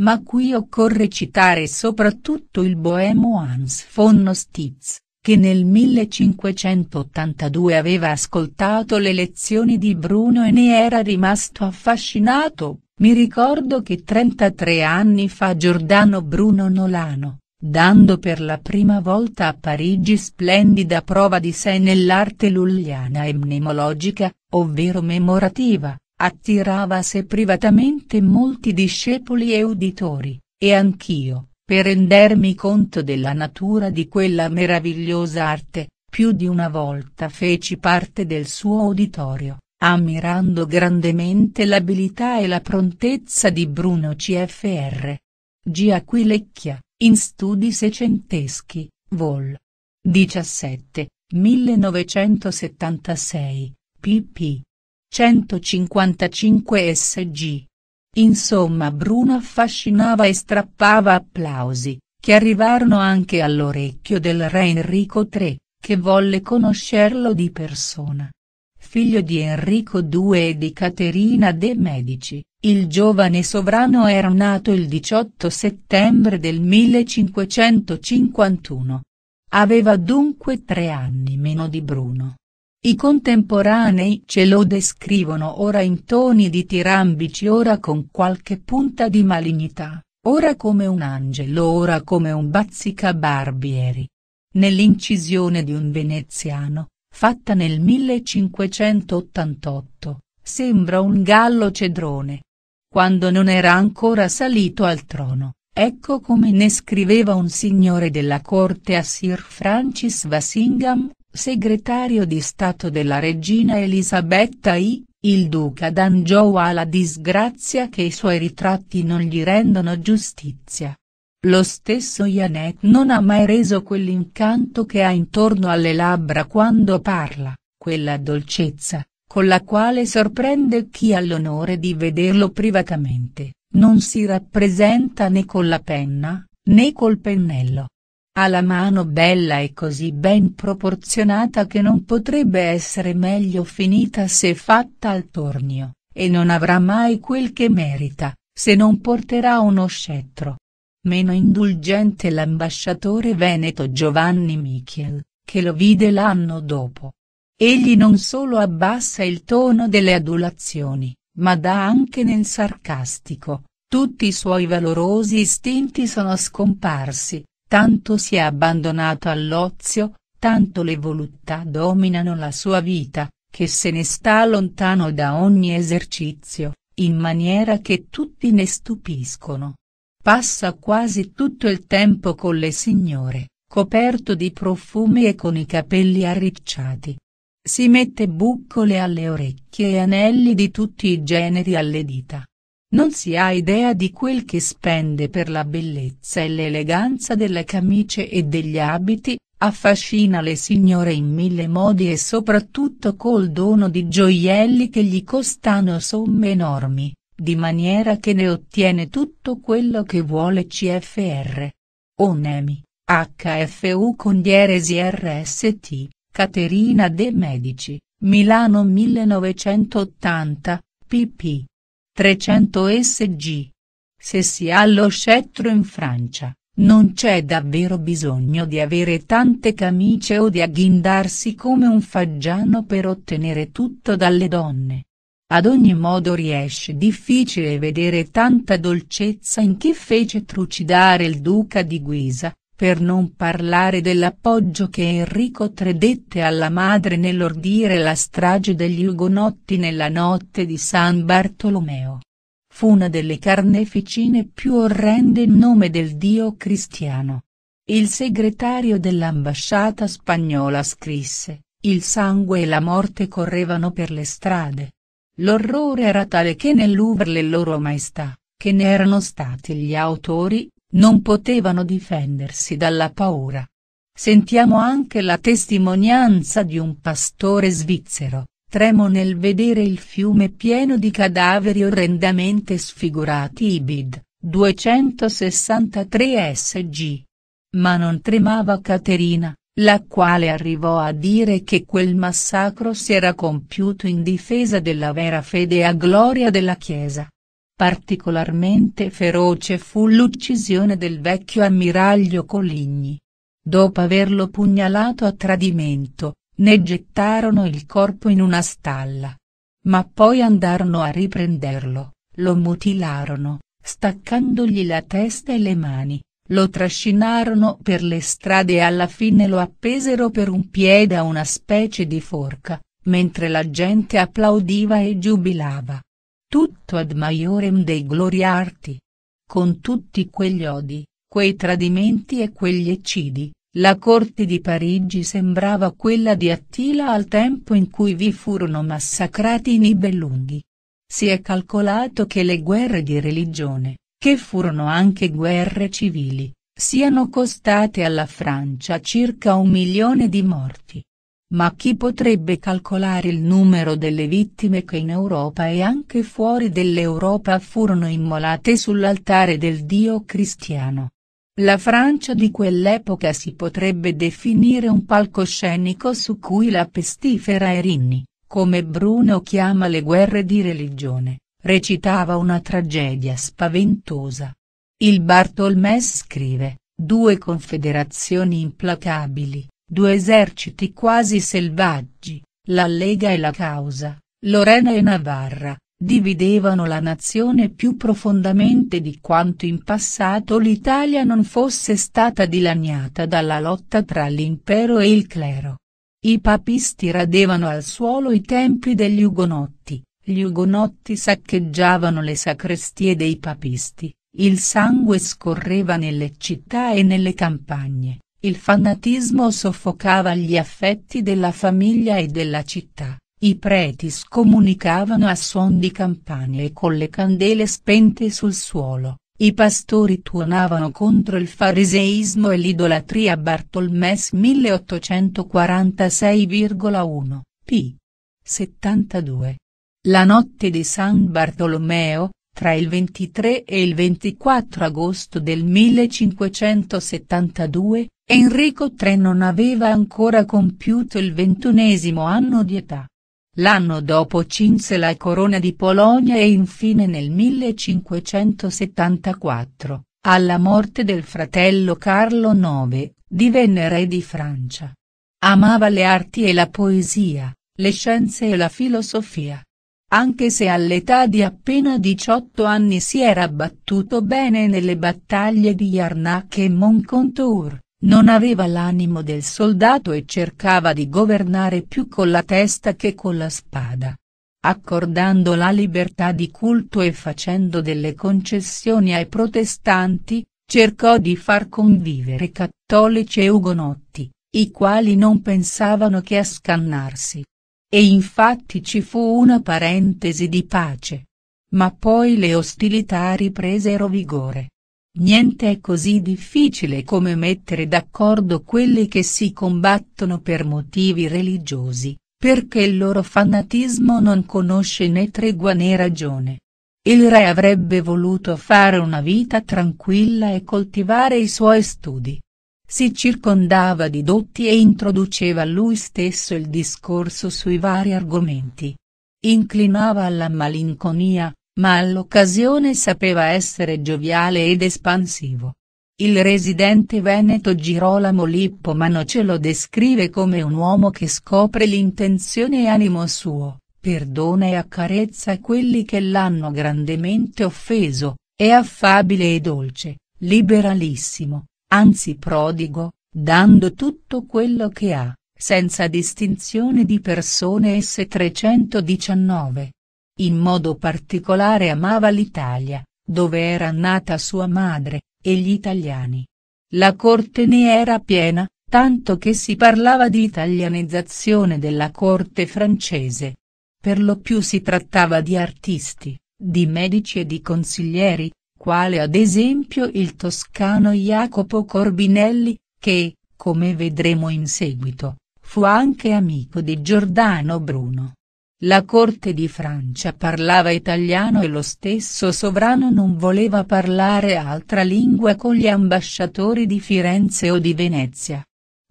ma qui occorre citare soprattutto il boemo Hans von Ostitz, che nel 1582 aveva ascoltato le lezioni di Bruno e ne era rimasto affascinato, mi ricordo che 33 anni fa Giordano Bruno Nolano, dando per la prima volta a Parigi splendida prova di sé nell'arte lulliana e mnemologica, ovvero memorativa, attirava a sé privatamente molti discepoli e uditori, e anch'io, per rendermi conto della natura di quella meravigliosa arte, più di una volta feci parte del suo uditorio, ammirando grandemente l'abilità e la prontezza di Bruno CFR. G. Aquilecchia, in studi secenteschi, Vol. 17, 1976, pp. 155 SG. Insomma Bruno affascinava e strappava applausi, che arrivarono anche all'orecchio del re Enrico III, che volle conoscerlo di persona. Figlio di Enrico II e di Caterina de' Medici, il giovane sovrano era nato il 18 settembre del 1551. Aveva dunque tre anni meno di Bruno. I contemporanei ce lo descrivono ora in toni di tirambici ora con qualche punta di malignità, ora come un angelo ora come un bazzicabarbieri. Nell'incisione di un veneziano, fatta nel 1588, sembra un gallo cedrone. Quando non era ancora salito al trono, ecco come ne scriveva un signore della corte a Sir Francis Vassingham, segretario di Stato della regina Elisabetta I, il duca d'Angiola ha la disgrazia che i suoi ritratti non gli rendono giustizia. Lo stesso Yannick non ha mai reso quell'incanto che ha intorno alle labbra quando parla, quella dolcezza, con la quale sorprende chi ha l'onore di vederlo privatamente, non si rappresenta né con la penna, né col pennello, ha la mano bella e così ben proporzionata che non potrebbe essere meglio finita se fatta al tornio, e non avrà mai quel che merita, se non porterà uno scettro. Meno indulgente l'ambasciatore veneto Giovanni Michiel, che lo vide l'anno dopo. Egli non solo abbassa il tono delle adulazioni, ma dà anche nel sarcastico, tutti i suoi valorosi istinti sono scomparsi, Tanto si è abbandonato all'ozio, tanto le voluttà dominano la sua vita, che se ne sta lontano da ogni esercizio, in maniera che tutti ne stupiscono. Passa quasi tutto il tempo con le signore, coperto di profumi e con i capelli arricciati. Si mette buccole alle orecchie e anelli di tutti i generi alle dita. Non si ha idea di quel che spende per la bellezza e l'eleganza delle camicie e degli abiti, affascina le signore in mille modi e soprattutto col dono di gioielli che gli costano somme enormi, di maniera che ne ottiene tutto quello che vuole CFR. Onemi, HFU Condieresi RST, Caterina De Medici, Milano 1980, pp. 300 SG. Se si ha lo scettro in Francia, non c'è davvero bisogno di avere tante camicie o di agghindarsi come un faggiano per ottenere tutto dalle donne. Ad ogni modo riesce difficile vedere tanta dolcezza in chi fece trucidare il duca di Guisa, per non parlare dell'appoggio che Enrico III dette alla madre nell'ordire la strage degli Ugonotti nella notte di San Bartolomeo. Fu una delle carneficine più orrende in nome del Dio cristiano. Il segretario dell'ambasciata spagnola scrisse, il sangue e la morte correvano per le strade. L'orrore era tale che nell'Uber le loro maestà, che ne erano stati gli autori, non potevano difendersi dalla paura. Sentiamo anche la testimonianza di un pastore svizzero, tremo nel vedere il fiume pieno di cadaveri orrendamente sfigurati Ibid, 263 sg. Ma non tremava Caterina, la quale arrivò a dire che quel massacro si era compiuto in difesa della vera fede a gloria della Chiesa. Particolarmente feroce fu l'uccisione del vecchio ammiraglio Coligni. Dopo averlo pugnalato a tradimento, ne gettarono il corpo in una stalla. Ma poi andarono a riprenderlo, lo mutilarono, staccandogli la testa e le mani, lo trascinarono per le strade e alla fine lo appesero per un piede a una specie di forca, mentre la gente applaudiva e giubilava tutto ad maiorem dei gloriarti. Con tutti quegli odi, quei tradimenti e quegli eccidi, la corte di Parigi sembrava quella di Attila al tempo in cui vi furono massacrati i Nibelunghi. Si è calcolato che le guerre di religione, che furono anche guerre civili, siano costate alla Francia circa un milione di morti. Ma chi potrebbe calcolare il numero delle vittime che in Europa e anche fuori dell'Europa furono immolate sull'altare del dio cristiano? La Francia di quell'epoca si potrebbe definire un palcoscenico su cui la pestifera Erinni, come Bruno chiama le guerre di religione, recitava una tragedia spaventosa. Il Bartolmè scrive, due confederazioni implacabili, Due eserciti quasi selvaggi, la Lega e la Causa, Lorena e Navarra, dividevano la nazione più profondamente di quanto in passato l'Italia non fosse stata dilaniata dalla lotta tra l'impero e il clero. I papisti radevano al suolo i templi degli ugonotti, gli ugonotti saccheggiavano le sacrestie dei papisti, il sangue scorreva nelle città e nelle campagne, il fanatismo soffocava gli affetti della famiglia e della città, i preti scomunicavano a suon di campane e con le candele spente sul suolo, i pastori tuonavano contro il fariseismo e l'idolatria Bartolmès 1846,1, p. 72. La notte di San Bartolomeo, tra il 23 e il 24 agosto del 1572, Enrico III non aveva ancora compiuto il ventunesimo anno di età. L'anno dopo cinse la corona di Polonia e infine nel 1574, alla morte del fratello Carlo IX, divenne re di Francia. Amava le arti e la poesia, le scienze e la filosofia. Anche se all'età di appena 18 anni si era battuto bene nelle battaglie di Jarnac e Moncontour, non aveva l'animo del soldato e cercava di governare più con la testa che con la spada. Accordando la libertà di culto e facendo delle concessioni ai protestanti, cercò di far convivere cattolici e ugonotti, i quali non pensavano che a scannarsi. E infatti ci fu una parentesi di pace. Ma poi le ostilità ripresero vigore. Niente è così difficile come mettere d'accordo quelli che si combattono per motivi religiosi, perché il loro fanatismo non conosce né tregua né ragione. Il re avrebbe voluto fare una vita tranquilla e coltivare i suoi studi. Si circondava di dotti e introduceva lui stesso il discorso sui vari argomenti. Inclinava alla malinconia, ma all'occasione sapeva essere gioviale ed espansivo. Il residente veneto Girolamo Lippo Manoce lo descrive come un uomo che scopre l'intenzione e animo suo, perdona e accarezza quelli che l'hanno grandemente offeso, è affabile e dolce, liberalissimo, anzi prodigo, dando tutto quello che ha, senza distinzione di persone S319. In modo particolare amava l'Italia, dove era nata sua madre, e gli italiani. La corte ne era piena, tanto che si parlava di italianizzazione della corte francese. Per lo più si trattava di artisti, di medici e di consiglieri, quale ad esempio il toscano Jacopo Corbinelli, che, come vedremo in seguito, fu anche amico di Giordano Bruno. La corte di Francia parlava italiano e lo stesso sovrano non voleva parlare altra lingua con gli ambasciatori di Firenze o di Venezia.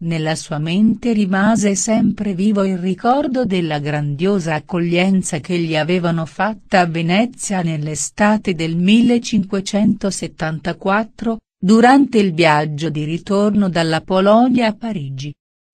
Nella sua mente rimase sempre vivo il ricordo della grandiosa accoglienza che gli avevano fatta a Venezia nell'estate del 1574, durante il viaggio di ritorno dalla Polonia a Parigi.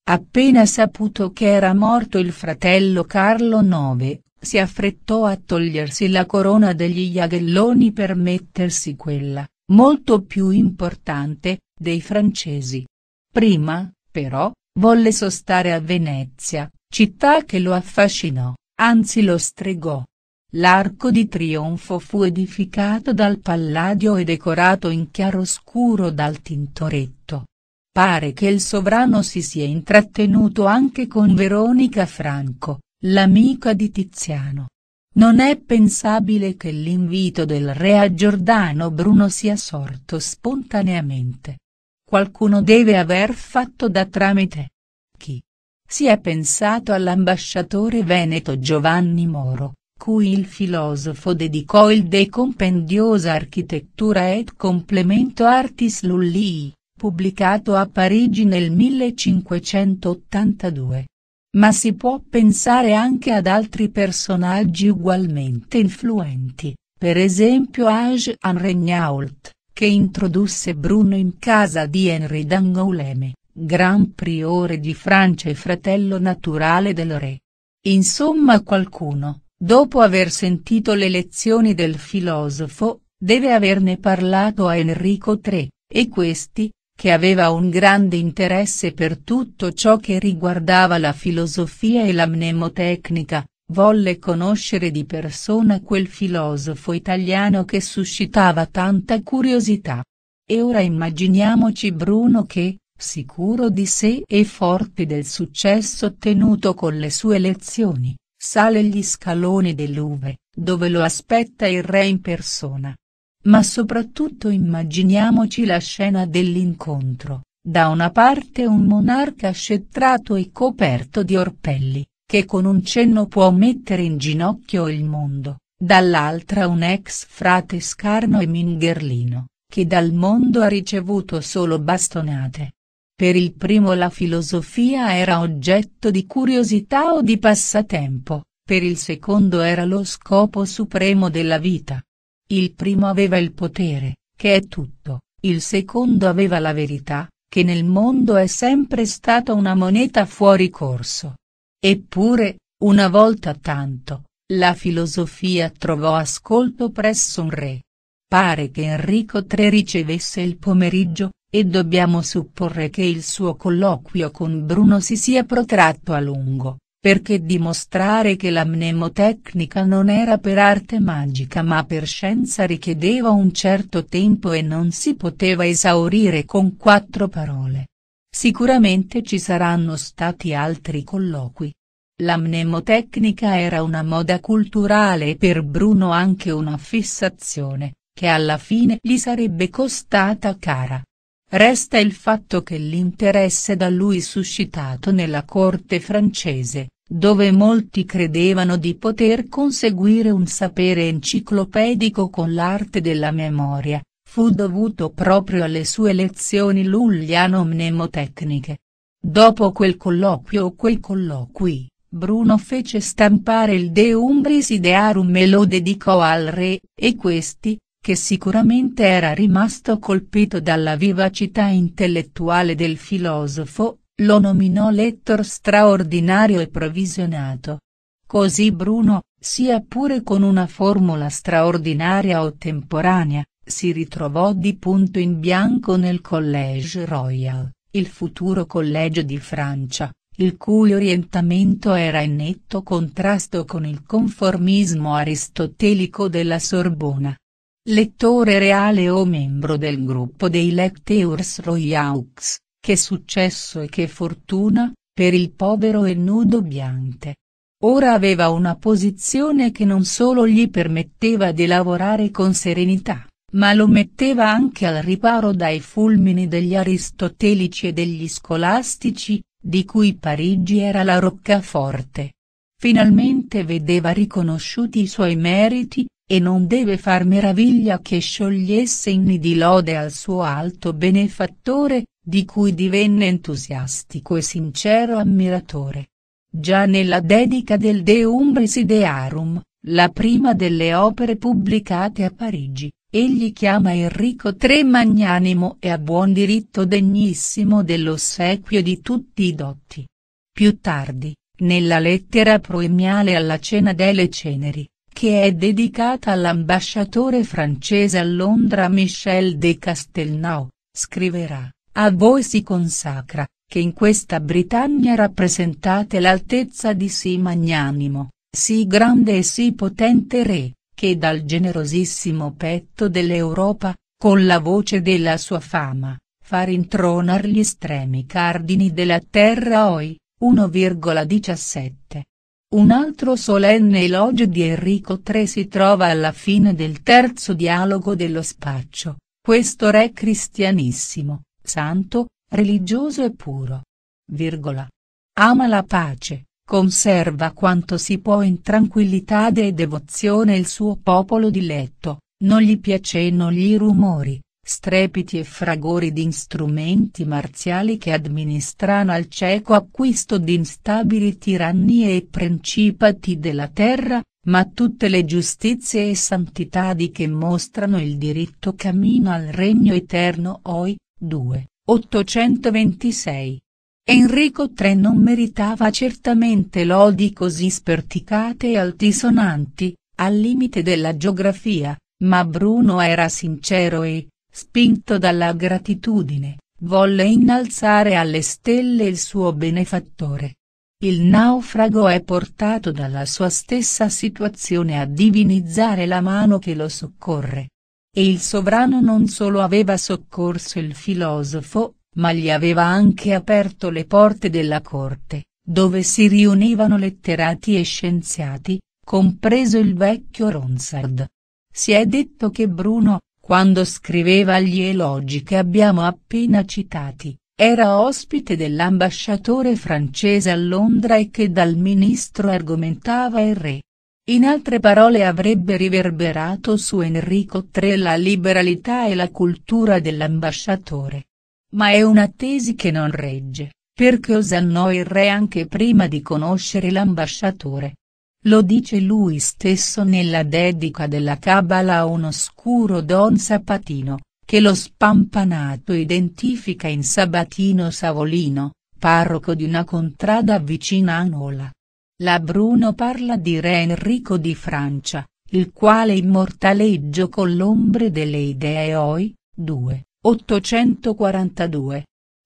Appena saputo che era morto il fratello Carlo IX, si affrettò a togliersi la corona degli Jagelloni per mettersi quella, molto più importante, dei francesi. Prima, però, volle sostare a Venezia, città che lo affascinò, anzi lo stregò. L'arco di trionfo fu edificato dal Palladio e decorato in chiaroscuro dal Tintoretto, Pare che il sovrano si sia intrattenuto anche con Veronica Franco, l'amica di Tiziano. Non è pensabile che l'invito del re a Giordano Bruno sia sorto spontaneamente. Qualcuno deve aver fatto da tramite. Chi? Si è pensato all'ambasciatore veneto Giovanni Moro, cui il filosofo dedicò il De compendiosa architettura et complemento artis lullii pubblicato a Parigi nel 1582. Ma si può pensare anche ad altri personaggi ugualmente influenti, per esempio Age Henri Regnault, che introdusse Bruno in casa di Henri d'Angoulême, gran priore di Francia e fratello naturale del re. Insomma qualcuno, dopo aver sentito le lezioni del filosofo, deve averne parlato a Enrico III, e questi, che aveva un grande interesse per tutto ciò che riguardava la filosofia e la mnemotecnica, volle conoscere di persona quel filosofo italiano che suscitava tanta curiosità. E ora immaginiamoci Bruno che, sicuro di sé e forte del successo ottenuto con le sue lezioni, sale gli scaloni dell'Uve, dove lo aspetta il re in persona. Ma soprattutto immaginiamoci la scena dell'incontro, da una parte un monarca scettrato e coperto di orpelli, che con un cenno può mettere in ginocchio il mondo, dall'altra un ex frate scarno e mingherlino, che dal mondo ha ricevuto solo bastonate. Per il primo la filosofia era oggetto di curiosità o di passatempo, per il secondo era lo scopo supremo della vita. Il primo aveva il potere, che è tutto, il secondo aveva la verità, che nel mondo è sempre stata una moneta fuori corso. Eppure, una volta tanto, la filosofia trovò ascolto presso un re. Pare che Enrico III ricevesse il pomeriggio, e dobbiamo supporre che il suo colloquio con Bruno si sia protratto a lungo perché dimostrare che la mnemotecnica non era per arte magica ma per scienza richiedeva un certo tempo e non si poteva esaurire con quattro parole. Sicuramente ci saranno stati altri colloqui. La mnemotecnica era una moda culturale e per Bruno anche una fissazione, che alla fine gli sarebbe costata cara. Resta il fatto che l'interesse da lui suscitato nella corte francese, dove molti credevano di poter conseguire un sapere enciclopedico con l'arte della memoria, fu dovuto proprio alle sue lezioni lulliano-mnemotecniche. Dopo quel colloquio o quei colloqui, Bruno fece stampare il De Umbris Idearum e lo dedicò al re, e questi, che sicuramente era rimasto colpito dalla vivacità intellettuale del filosofo, lo nominò lettor straordinario e provisionato. Così Bruno, sia pure con una formula straordinaria o temporanea, si ritrovò di punto in bianco nel Collège Royal, il futuro collegio di Francia, il cui orientamento era in netto contrasto con il conformismo aristotelico della Sorbona. Lettore reale o membro del gruppo dei Lecteurs Royaux, che successo e che fortuna, per il povero e nudo Biante. Ora aveva una posizione che non solo gli permetteva di lavorare con serenità, ma lo metteva anche al riparo dai fulmini degli aristotelici e degli scolastici, di cui Parigi era la roccaforte. Finalmente vedeva riconosciuti i suoi meriti, e non deve far meraviglia che sciogliesse inni di lode al suo alto benefattore, di cui divenne entusiastico e sincero ammiratore. Già nella dedica del De Umbris Idearum, la prima delle opere pubblicate a Parigi, egli chiama Enrico III magnanimo e a buon diritto degnissimo dell'ossequio di tutti i dotti. Più tardi, nella lettera proemiale alla cena delle ceneri, che è dedicata all'ambasciatore francese a Londra Michel de Castelnau, scriverà. A voi si consacra, che in questa Britannia rappresentate l'altezza di sì magnanimo, sì grande e sì potente re, che dal generosissimo petto dell'Europa, con la voce della sua fama, fa rintronar gli estremi cardini della terra oi, 1,17. Un altro solenne elogio di Enrico III si trova alla fine del terzo dialogo dello spaccio, questo re cristianissimo, santo, religioso e puro. Virgola. Ama la pace, conserva quanto si può in tranquillità e devozione il suo popolo diletto, non gli piacciono gli rumori, strepiti e fragori di strumenti marziali che amministrano al cieco acquisto di instabili tirannie e principati della terra, ma tutte le giustizie e santità di che mostrano il diritto cammino al regno eterno oi, 2, 826. Enrico III non meritava certamente lodi così sperticate e altisonanti, al limite della geografia, ma Bruno era sincero e, spinto dalla gratitudine, volle innalzare alle stelle il suo benefattore. Il naufrago è portato dalla sua stessa situazione a divinizzare la mano che lo soccorre. E il sovrano non solo aveva soccorso il filosofo, ma gli aveva anche aperto le porte della corte, dove si riunivano letterati e scienziati, compreso il vecchio Ronsard. Si è detto che Bruno, quando scriveva gli elogi che abbiamo appena citati, era ospite dell'ambasciatore francese a Londra e che dal ministro argomentava il re, in altre parole avrebbe riverberato su Enrico III la liberalità e la cultura dell'ambasciatore. Ma è una tesi che non regge, perché osannò il re anche prima di conoscere l'ambasciatore. Lo dice lui stesso nella dedica della Cabala a un oscuro Don Sapatino, che lo spampanato identifica in Sabatino Savolino, parroco di una contrada vicina a Nola la Bruno parla di Re Enrico di Francia, il quale immortaleggio con l'ombre delle idee oi, 2, 842.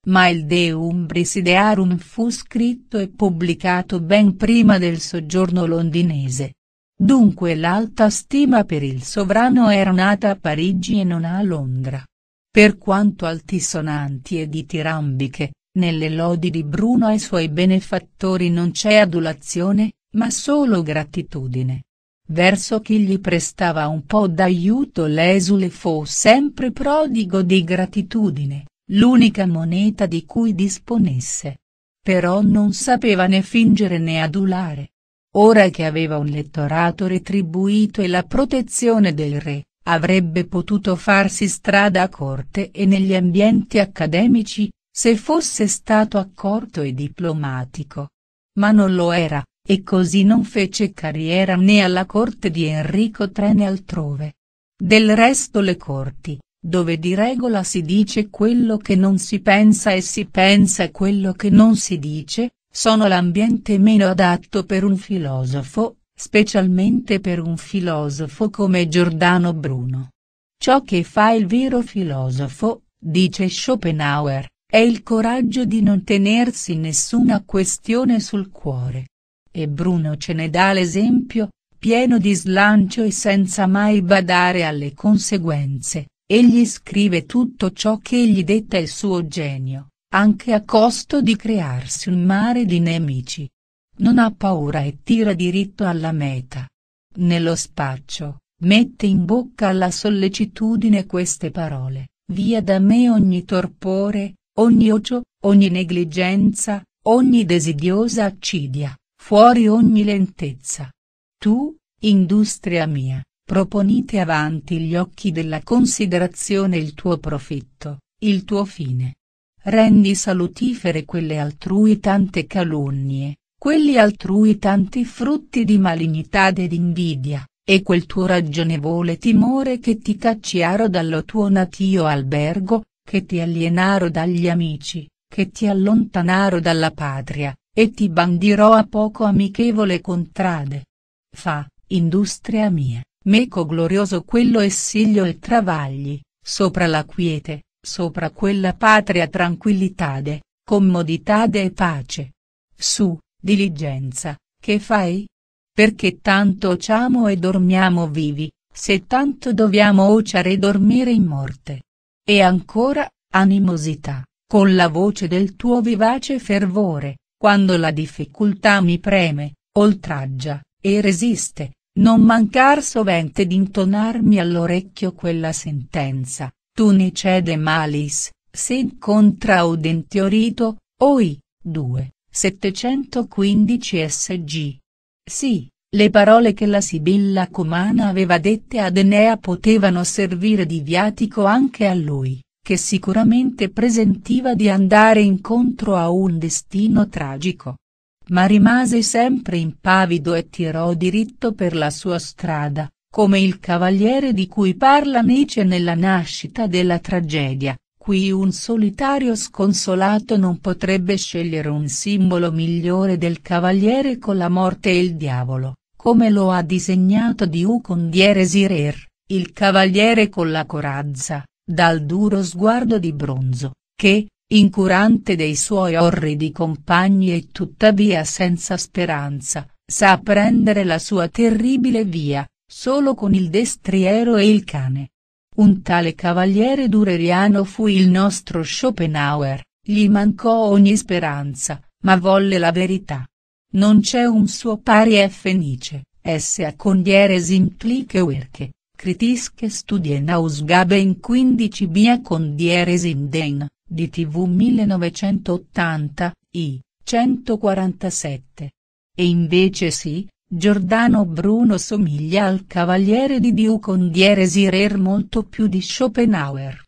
Ma il De Umbris Idearum fu scritto e pubblicato ben prima del soggiorno londinese. Dunque l'alta stima per il sovrano era nata a Parigi e non a Londra. Per quanto altisonanti e ditirambiche, nelle lodi di Bruno ai suoi benefattori non c'è adulazione, ma solo gratitudine. Verso chi gli prestava un po' d'aiuto l'esule fu sempre prodigo di gratitudine, l'unica moneta di cui disponesse. Però non sapeva né fingere né adulare. Ora che aveva un lettorato retribuito e la protezione del re, avrebbe potuto farsi strada a corte e negli ambienti accademici, se fosse stato accorto e diplomatico. Ma non lo era, e così non fece carriera né alla corte di Enrico III né altrove. Del resto le corti, dove di regola si dice quello che non si pensa e si pensa quello che non si dice, sono l'ambiente meno adatto per un filosofo, specialmente per un filosofo come Giordano Bruno. Ciò che fa il vero filosofo, dice Schopenhauer, è il coraggio di non tenersi nessuna questione sul cuore. E Bruno ce ne dà l'esempio, pieno di slancio e senza mai badare alle conseguenze, egli scrive tutto ciò che gli detta il suo genio, anche a costo di crearsi un mare di nemici. Non ha paura e tira diritto alla meta. Nello spaccio, mette in bocca alla sollecitudine queste parole, via da me ogni torpore, ogni ocio, ogni negligenza, ogni desidiosa accidia, fuori ogni lentezza. Tu, industria mia, proponite avanti gli occhi della considerazione il tuo profitto, il tuo fine. Rendi salutifere quelle altrui tante calunnie, quelli altrui tanti frutti di malignità ed invidia, e quel tuo ragionevole timore che ti cacciaro dallo tuo natio albergo, che ti alienaro dagli amici, che ti allontanaro dalla patria, e ti bandirò a poco amichevole contrade. Fa, industria mia, meco glorioso quello essilio e travagli, sopra la quiete, sopra quella patria tranquillitade, commoditade e pace. Su, diligenza, che fai? Perché tanto ociamo e dormiamo vivi, se tanto dobbiamo ociare e dormire in morte. E ancora, animosità, con la voce del tuo vivace fervore, quando la difficoltà mi preme, oltraggia, e resiste, non mancar sovente d'intonarmi all'orecchio quella sentenza, tu ne cede malis, sed contra udentiorito, oi, 2, 715 sg. Sì, le parole che la Sibilla Comana aveva dette ad Enea potevano servire di viatico anche a lui, che sicuramente presentiva di andare incontro a un destino tragico. Ma rimase sempre impavido e tirò diritto per la sua strada, come il cavaliere di cui parla Nietzsche nella nascita della tragedia, qui un solitario sconsolato non potrebbe scegliere un simbolo migliore del cavaliere con la morte e il diavolo. Come lo ha disegnato Diu Condiere Sirer, il cavaliere con la corazza, dal duro sguardo di bronzo, che, incurante dei suoi orridi compagni e tuttavia senza speranza, sa prendere la sua terribile via, solo con il destriero e il cane. Un tale cavaliere dureriano fu il nostro Schopenhauer, gli mancò ogni speranza, ma volle la verità. Non c'è un suo pari e fenice, esse accoglieres impliche werche, critische nausgabe in 15 bia condieres indegn, di TV 1980, i, 147. E invece sì, Giordano Bruno somiglia al cavaliere di Diu condiere Sirer molto più di Schopenhauer.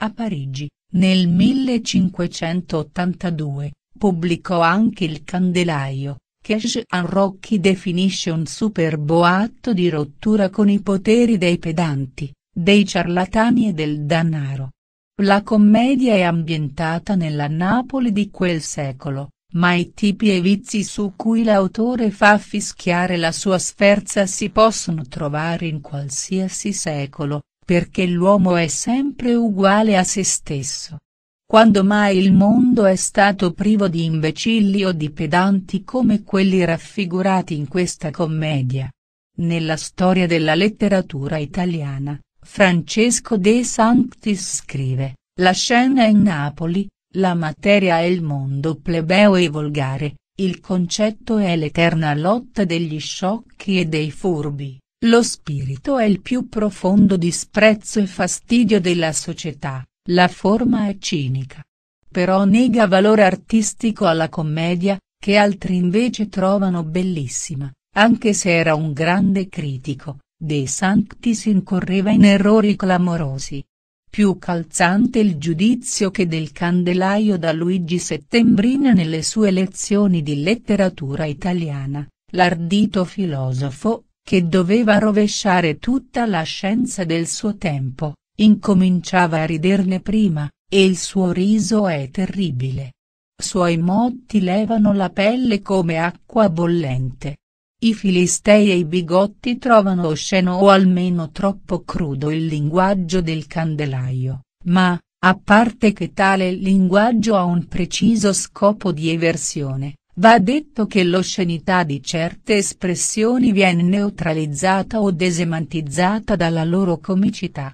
A Parigi, nel 1582, pubblicò anche Il Candelaio, Cash and Rocky definisce un superbo atto di rottura con i poteri dei pedanti, dei ciarlatani e del danaro. La commedia è ambientata nella Napoli di quel secolo, ma i tipi e vizi su cui l'autore fa fischiare la sua sferza si possono trovare in qualsiasi secolo, perché l'uomo è sempre uguale a se stesso. Quando mai il mondo è stato privo di imbecilli o di pedanti come quelli raffigurati in questa commedia? Nella storia della letteratura italiana, Francesco De Sanctis scrive, la scena è Napoli, la materia è il mondo plebeo e volgare, il concetto è l'eterna lotta degli sciocchi e dei furbi, lo spirito è il più profondo disprezzo e fastidio della società, la forma è cinica. Però nega valore artistico alla commedia, che altri invece trovano bellissima, anche se era un grande critico, De Sanctis incorreva in errori clamorosi. Più calzante il giudizio che del Candelaio da Luigi Settembrina nelle sue lezioni di letteratura italiana, l'ardito filosofo, che doveva rovesciare tutta la scienza del suo tempo, Incominciava a riderne prima, e il suo riso è terribile. Suoi motti levano la pelle come acqua bollente. I filistei e i bigotti trovano osceno o almeno troppo crudo il linguaggio del candelaio, ma, a parte che tale linguaggio ha un preciso scopo di eversione, va detto che l'oscenità di certe espressioni viene neutralizzata o desemantizzata dalla loro comicità.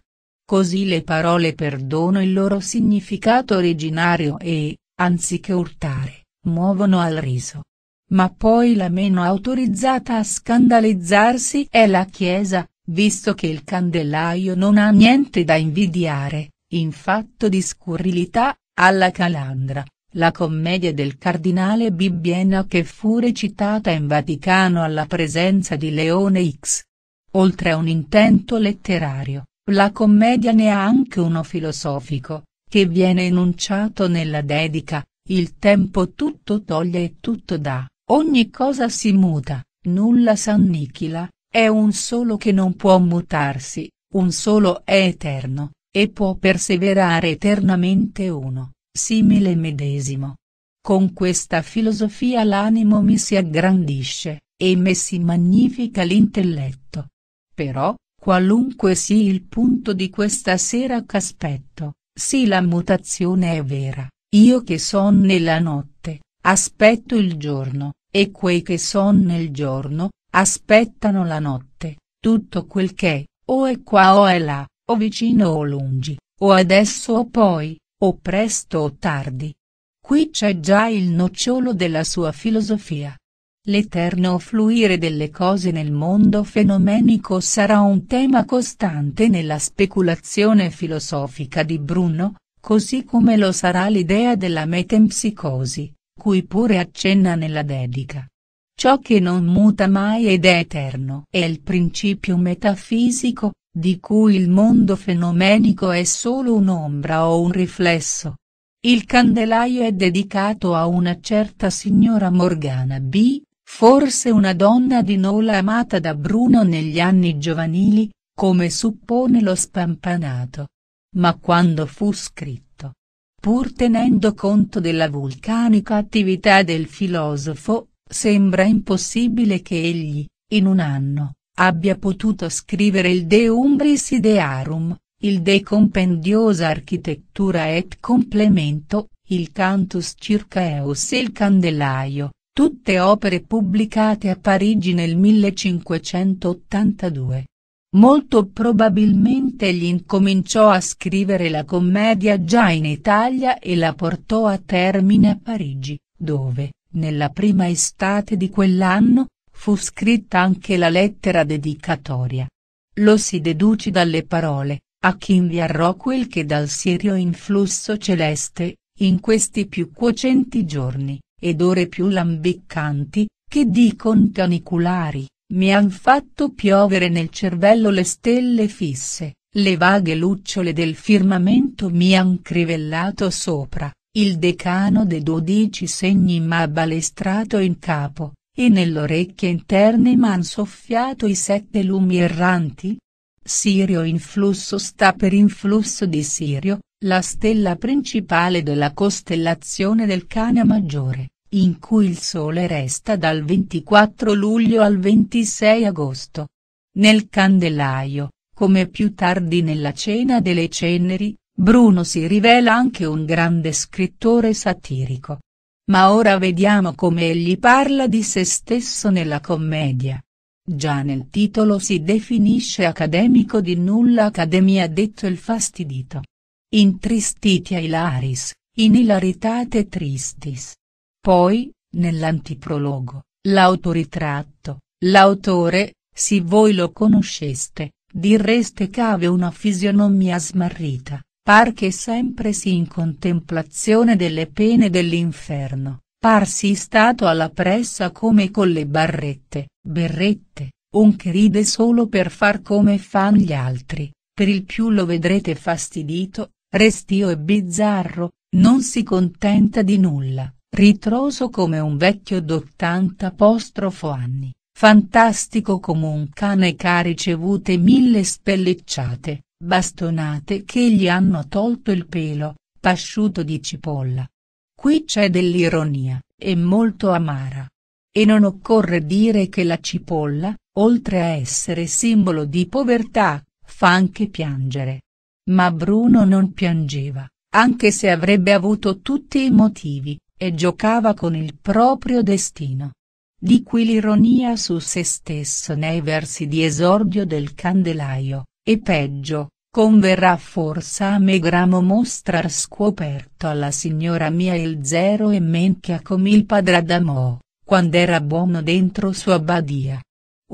Così le parole perdono il loro significato originario e, anziché urtare, muovono al riso. Ma poi la meno autorizzata a scandalizzarsi è la Chiesa, visto che il candelaio non ha niente da invidiare, in fatto di scurrilità, alla calandra, la commedia del cardinale Bibbiena che fu recitata in Vaticano alla presenza di Leone X. Oltre a un intento letterario, la commedia ne ha anche uno filosofico, che viene enunciato nella dedica, il tempo tutto toglie e tutto dà, ogni cosa si muta, nulla s'annichila, è un solo che non può mutarsi, un solo è eterno, e può perseverare eternamente uno, simile medesimo. Con questa filosofia l'animo mi si aggrandisce, e me si magnifica l'intelletto. Però, Qualunque sia il punto di questa sera c'aspetto, sì la mutazione è vera, io che son nella notte, aspetto il giorno, e quei che son nel giorno, aspettano la notte, tutto quel che, o è qua o è là, o vicino o lungi, o adesso o poi, o presto o tardi. Qui c'è già il nocciolo della sua filosofia. L'eterno fluire delle cose nel mondo fenomenico sarà un tema costante nella speculazione filosofica di Bruno, così come lo sarà l'idea della metempsicosi, cui pure accenna nella dedica. Ciò che non muta mai ed è eterno è il principio metafisico, di cui il mondo fenomenico è solo un'ombra o un riflesso. Il candelaio è dedicato a una certa signora Morgana B., Forse una donna di Nola amata da Bruno negli anni giovanili, come suppone lo spampanato. Ma quando fu scritto. Pur tenendo conto della vulcanica attività del filosofo, sembra impossibile che egli, in un anno, abbia potuto scrivere il De Umbris Idearum, il De Compendiosa Architettura et Complemento, il Cantus Circaeus e il Candelaio, Tutte opere pubblicate a Parigi nel 1582. Molto probabilmente gli incominciò a scrivere la commedia già in Italia e la portò a termine a Parigi, dove, nella prima estate di quell'anno, fu scritta anche la lettera dedicatoria. Lo si deduce dalle parole, a chi inviarò quel che dal serio influsso celeste, in questi più cuocenti giorni, ed ore più lambiccanti, che dicon caniculari, mi han fatto piovere nel cervello le stelle fisse, le vaghe lucciole del firmamento mi han crivellato sopra, il decano dei dodici segni m'ha balestrato in capo, e nell'orecchie interne m'han soffiato i sette lumi erranti? Sirio influsso sta per influsso di Sirio, la stella principale della costellazione del cane maggiore in cui il sole resta dal 24 luglio al 26 agosto. Nel candelaio, come più tardi nella cena delle ceneri, Bruno si rivela anche un grande scrittore satirico. Ma ora vediamo come egli parla di se stesso nella commedia. Già nel titolo si definisce accademico di nulla accademia detto il fastidito. Intristiti a hilaris, in hilaritate tristis. Poi, nell'antiprologo, l'autoritratto, l'autore, se voi lo conosceste, direste che ave una fisionomia smarrita, par che sempre si in contemplazione delle pene dell'inferno, par si stato alla pressa come con le barrette, berrette, un che ride solo per far come fan gli altri, per il più lo vedrete fastidito, restio e bizzarro, non si contenta di nulla, ritroso come un vecchio d'ottanta apostrofo anni, fantastico come un cane che ha ricevute mille spellicciate, bastonate che gli hanno tolto il pelo, pasciuto di cipolla. Qui c'è dell'ironia, e molto amara. E non occorre dire che la cipolla, oltre a essere simbolo di povertà, fa anche piangere. Ma Bruno non piangeva, anche se avrebbe avuto tutti i motivi, e giocava con il proprio destino. Di qui l'ironia su se stesso nei versi di esordio del Candelaio, e peggio, converrà forse a me gramo mostrar scoperto alla signora mia il zero e men che come il padre Adamo, quando era buono dentro sua badia.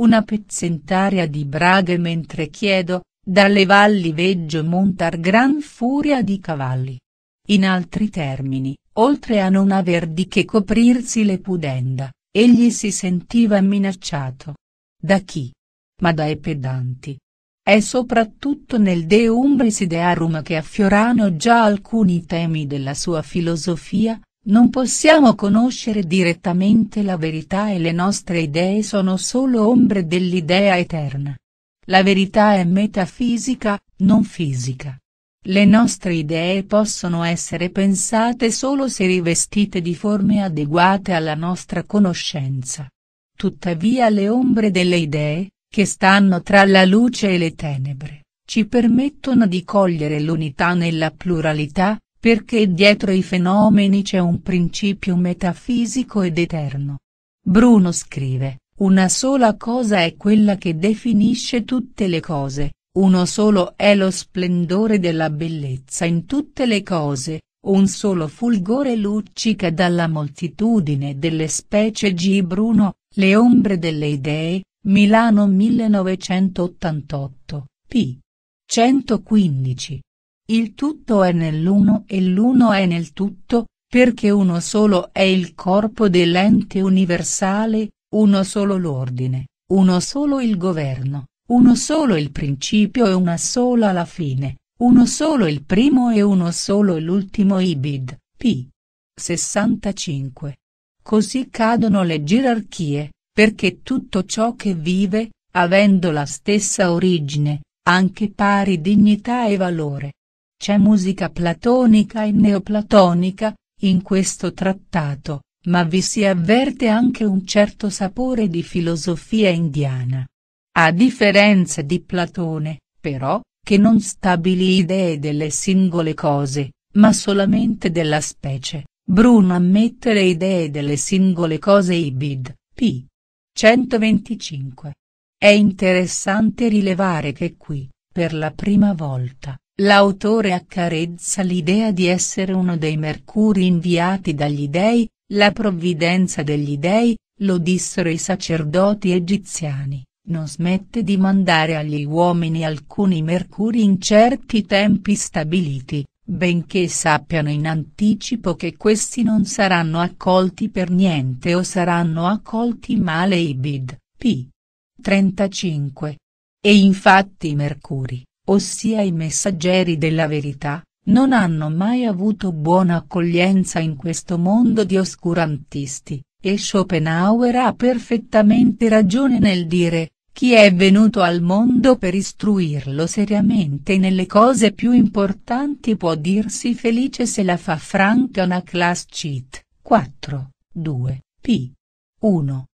Una pezzentaria di braghe mentre chiedo, dalle valli veggio montar gran furia di cavalli. In altri termini, Oltre a non aver di che coprirsi le pudenda, egli si sentiva minacciato. Da chi? Ma dai pedanti. È soprattutto nel De Umbris Idearum che affiorano già alcuni temi della sua filosofia, non possiamo conoscere direttamente la verità e le nostre idee sono solo ombre dell'idea eterna. La verità è metafisica, non fisica. Le nostre idee possono essere pensate solo se rivestite di forme adeguate alla nostra conoscenza. Tuttavia le ombre delle idee, che stanno tra la luce e le tenebre, ci permettono di cogliere l'unità nella pluralità, perché dietro i fenomeni c'è un principio metafisico ed eterno. Bruno scrive, una sola cosa è quella che definisce tutte le cose, uno solo è lo splendore della bellezza in tutte le cose, un solo fulgore luccica dalla moltitudine delle specie G. Bruno, Le ombre delle idee, Milano 1988, p. 115. Il tutto è nell'uno e l'uno è nel tutto, perché uno solo è il corpo dell'ente universale, uno solo l'ordine, uno solo il governo, uno solo il principio e una sola la fine, uno solo il primo e uno solo l'ultimo Ibid, p. 65. Così cadono le gerarchie, perché tutto ciò che vive, avendo la stessa origine, anche pari dignità e valore. C'è musica platonica e neoplatonica, in questo trattato, ma vi si avverte anche un certo sapore di filosofia indiana. A differenza di Platone, però, che non stabilì idee delle singole cose, ma solamente della specie, Bruno ammette le idee delle singole cose Ibid, p. 125. È interessante rilevare che qui, per la prima volta, l'autore accarezza l'idea di essere uno dei mercuri inviati dagli dei, la provvidenza degli dei, lo dissero i sacerdoti egiziani non smette di mandare agli uomini alcuni mercuri in certi tempi stabiliti, benché sappiano in anticipo che questi non saranno accolti per niente o saranno accolti male i bid, p. 35. E infatti i mercuri, ossia i messaggeri della verità, non hanno mai avuto buona accoglienza in questo mondo di oscurantisti, e Schopenhauer ha perfettamente ragione nel dire, chi è venuto al mondo per istruirlo seriamente nelle cose più importanti può dirsi felice se la fa franca una class cheat, 4, 2, p. 1.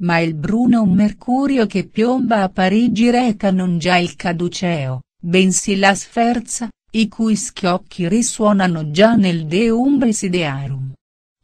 Ma il Bruno Mercurio che piomba a Parigi reca non già il caduceo, bensì la sferza, i cui schiocchi risuonano già nel De Umbris Idearum.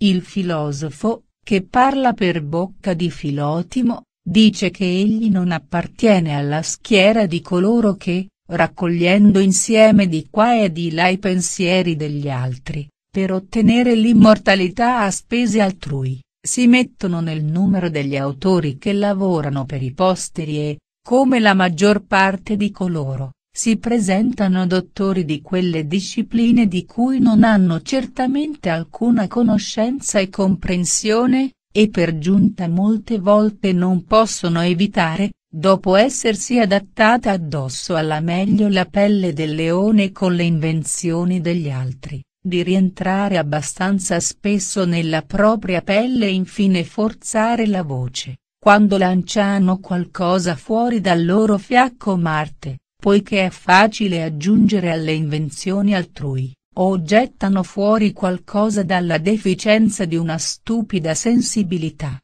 Il filosofo, che parla per bocca di Filotimo, dice che egli non appartiene alla schiera di coloro che, raccogliendo insieme di qua e di là i pensieri degli altri, per ottenere l'immortalità a spese altrui, si mettono nel numero degli autori che lavorano per i posteri e, come la maggior parte di coloro, si presentano dottori di quelle discipline di cui non hanno certamente alcuna conoscenza e comprensione, e per giunta molte volte non possono evitare, dopo essersi adattata addosso alla meglio la pelle del leone con le invenzioni degli altri, di rientrare abbastanza spesso nella propria pelle e infine forzare la voce, quando lanciano qualcosa fuori dal loro fiacco Marte, poiché è facile aggiungere alle invenzioni altrui o gettano fuori qualcosa dalla deficienza di una stupida sensibilità.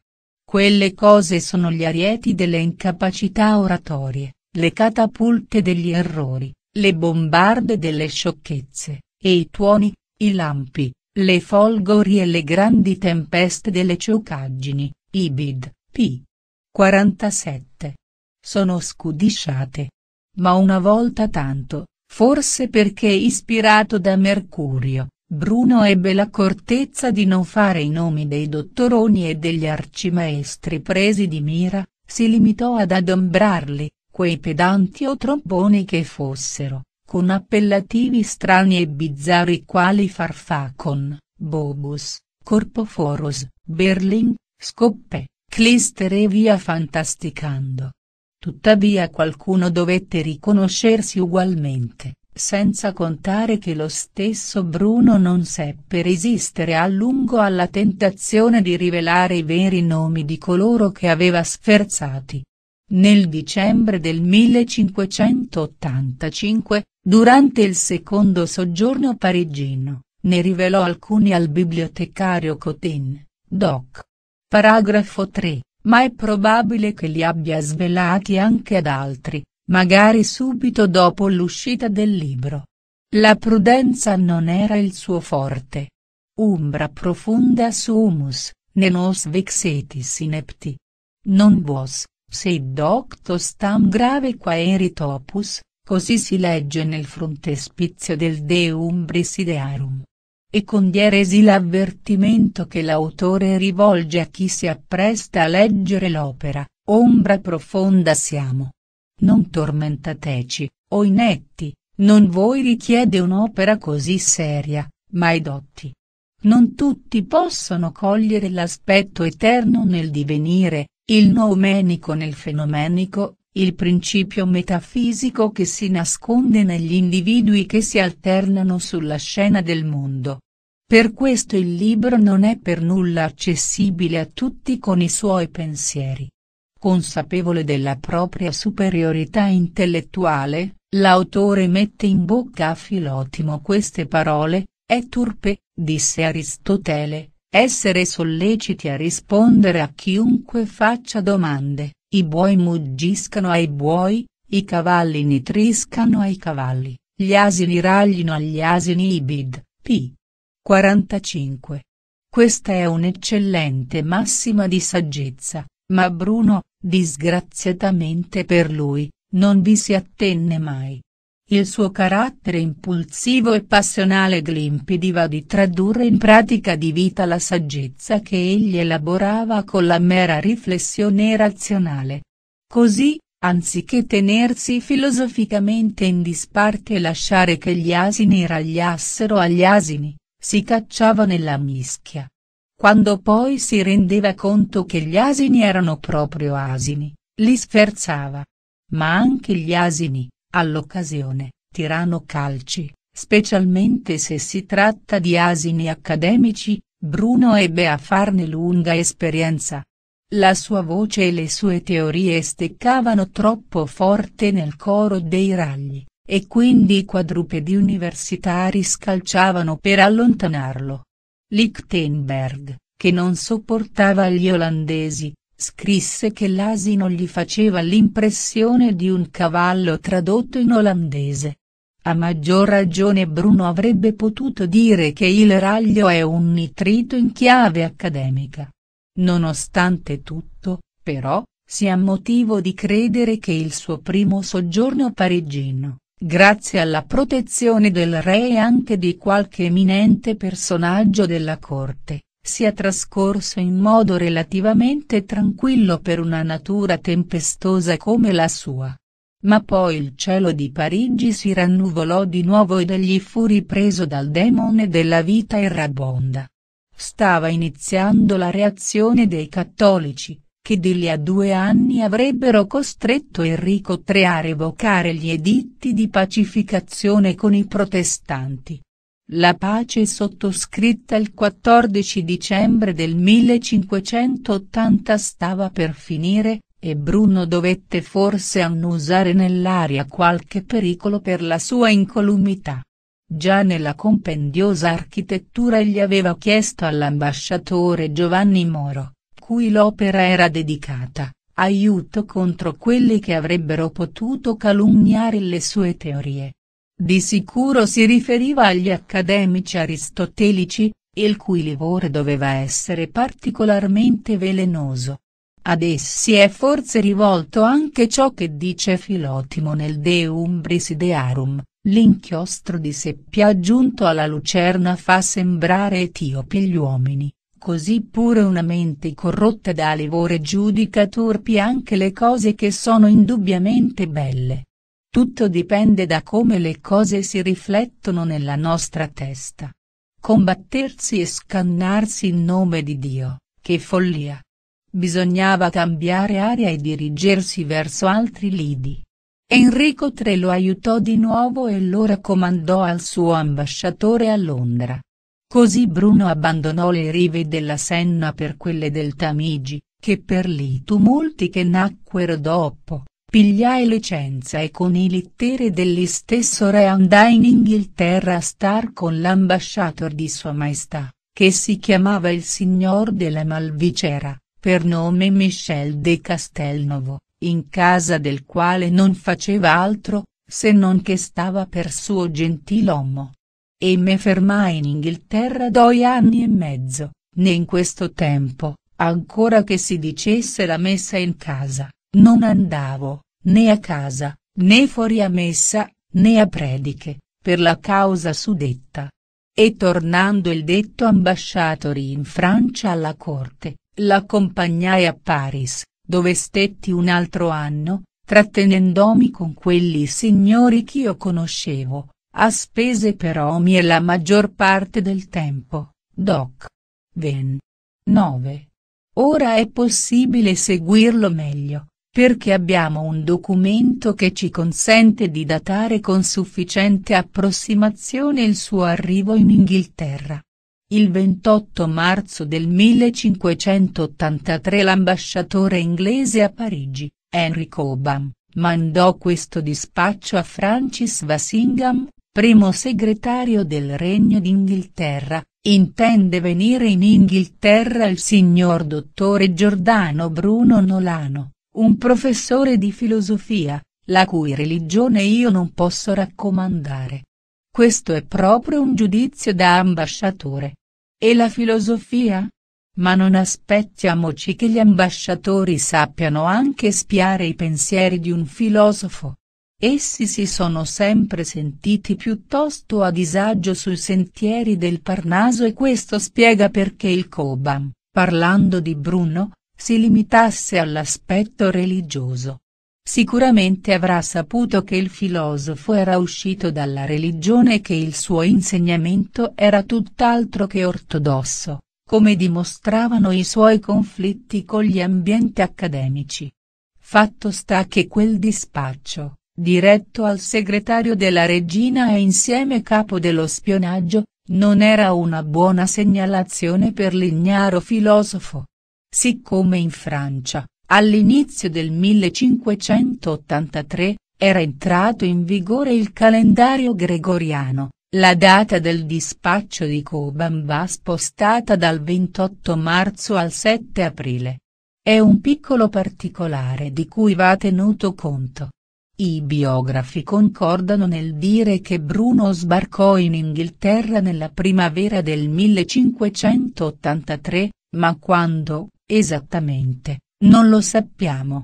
Quelle cose sono gli arieti delle incapacità oratorie, le catapulte degli errori, le bombarde delle sciocchezze, e i tuoni, i lampi, le folgori e le grandi tempeste delle cioccaggini, Ibid, p. 47. Sono scudisciate. Ma una volta tanto, Forse perché ispirato da Mercurio, Bruno ebbe la cortezza di non fare i nomi dei dottoroni e degli arcimaestri presi di mira, si limitò ad adombrarli, quei pedanti o tromboni che fossero, con appellativi strani e bizzarri quali Farfacon, Bobus, Corpoforos, Berlin, Scoppe, Clister e via fantasticando. Tuttavia qualcuno dovette riconoscersi ugualmente, senza contare che lo stesso Bruno non seppe resistere a lungo alla tentazione di rivelare i veri nomi di coloro che aveva sferzati. Nel dicembre del 1585, durante il secondo soggiorno parigino, ne rivelò alcuni al bibliotecario Cotin, doc. Paragrafo 3 ma è probabile che li abbia svelati anche ad altri, magari subito dopo l'uscita del libro. La prudenza non era il suo forte. Umbra profunda sumus, nenos vexetis inepti. Non vos, se doctos tam grave qua quaerit opus, così si legge nel frontespizio del De Umbris Idearum e con dieresi l'avvertimento che l'autore rivolge a chi si appresta a leggere l'opera, ombra profonda siamo. Non tormentateci, o inetti, non voi richiede un'opera così seria, ma i dotti. Non tutti possono cogliere l'aspetto eterno nel divenire, il noumenico nel fenomenico, il principio metafisico che si nasconde negli individui che si alternano sulla scena del mondo. Per questo il libro non è per nulla accessibile a tutti con i suoi pensieri. Consapevole della propria superiorità intellettuale, l'autore mette in bocca a Filotimo queste parole, è turpe, disse Aristotele, essere solleciti a rispondere a chiunque faccia domande. I buoi muggiscano ai buoi, i cavalli nitriscano ai cavalli, gli asini raglino agli asini ibid, p. 45. Questa è un'eccellente massima di saggezza, ma Bruno, disgraziatamente per lui, non vi si attenne mai. Il suo carattere impulsivo e passionale gli impediva di tradurre in pratica di vita la saggezza che egli elaborava con la mera riflessione razionale. Così, anziché tenersi filosoficamente in disparte e lasciare che gli asini ragliassero agli asini, si cacciava nella mischia. Quando poi si rendeva conto che gli asini erano proprio asini, li sferzava. Ma anche gli asini, All'occasione, tirano calci, specialmente se si tratta di asini accademici, Bruno ebbe a farne lunga esperienza. La sua voce e le sue teorie steccavano troppo forte nel coro dei ragli, e quindi i quadrupedi universitari scalciavano per allontanarlo. Lichtenberg, che non sopportava gli olandesi, scrisse che l'asino gli faceva l'impressione di un cavallo tradotto in olandese. A maggior ragione Bruno avrebbe potuto dire che il raglio è un nitrito in chiave accademica. Nonostante tutto, però, si ha motivo di credere che il suo primo soggiorno parigino, grazie alla protezione del re e anche di qualche eminente personaggio della corte, sia trascorso in modo relativamente tranquillo per una natura tempestosa come la sua. Ma poi il cielo di Parigi si rannuvolò di nuovo ed egli fu ripreso dal demone della vita errabonda. Stava iniziando la reazione dei cattolici, che di lì a due anni avrebbero costretto Enrico III a revocare gli editti di pacificazione con i protestanti. La pace sottoscritta il 14 dicembre del 1580 stava per finire, e Bruno dovette forse annusare nell'aria qualche pericolo per la sua incolumità. Già nella compendiosa architettura gli aveva chiesto all'ambasciatore Giovanni Moro, cui l'opera era dedicata, aiuto contro quelli che avrebbero potuto calunniare le sue teorie. Di sicuro si riferiva agli accademici aristotelici, il cui livore doveva essere particolarmente velenoso. Ad essi è forse rivolto anche ciò che dice Filotimo nel De Umbris Idearum, l'inchiostro di seppia aggiunto alla lucerna fa sembrare etiopi gli uomini, così pure una mente corrotta da livore giudica turpi anche le cose che sono indubbiamente belle. Tutto dipende da come le cose si riflettono nella nostra testa. Combattersi e scannarsi in nome di Dio, che follia. Bisognava cambiare aria e dirigersi verso altri lidi. Enrico III lo aiutò di nuovo e lo raccomandò al suo ambasciatore a Londra. Così Bruno abbandonò le rive della Senna per quelle del Tamigi, che per lì tumulti che nacquero dopo, Pigliai licenza e con i littere dell'istesso re andai in Inghilterra a star con l'ambasciator di Sua Maestà, che si chiamava il Signor della Malvicera, per nome Michel de Castelnovo, in casa del quale non faceva altro, se non che stava per suo gentilomo. E me fermai in Inghilterra due anni e mezzo, né in questo tempo, ancora che si dicesse la messa in casa non andavo, né a casa, né fuori a messa, né a prediche, per la causa suddetta. E tornando il detto ambasciatori in Francia alla corte, l'accompagnai a Paris, dove stetti un altro anno, trattenendomi con quelli signori ch'io conoscevo, a spese però mie la maggior parte del tempo, doc. Ven. 9. Ora è possibile seguirlo meglio, perché abbiamo un documento che ci consente di datare con sufficiente approssimazione il suo arrivo in Inghilterra. Il 28 marzo del 1583 l'ambasciatore inglese a Parigi, Henry Cobham, mandò questo dispaccio a Francis Vasingham, primo segretario del Regno d'Inghilterra, intende venire in Inghilterra il signor dottore Giordano Bruno Nolano un professore di filosofia, la cui religione io non posso raccomandare. Questo è proprio un giudizio da ambasciatore. E la filosofia? Ma non aspettiamoci che gli ambasciatori sappiano anche spiare i pensieri di un filosofo. Essi si sono sempre sentiti piuttosto a disagio sui sentieri del Parnaso e questo spiega perché il Cobam, parlando di Bruno, si limitasse all'aspetto religioso. Sicuramente avrà saputo che il filosofo era uscito dalla religione e che il suo insegnamento era tutt'altro che ortodosso, come dimostravano i suoi conflitti con gli ambienti accademici. Fatto sta che quel dispaccio, diretto al segretario della regina e insieme capo dello spionaggio, non era una buona segnalazione per l'ignaro filosofo. Siccome in Francia, all'inizio del 1583, era entrato in vigore il calendario gregoriano, la data del dispaccio di Coban va spostata dal 28 marzo al 7 aprile. È un piccolo particolare di cui va tenuto conto. I biografi concordano nel dire che Bruno sbarcò in Inghilterra nella primavera del 1583, ma quando, Esattamente, non lo sappiamo.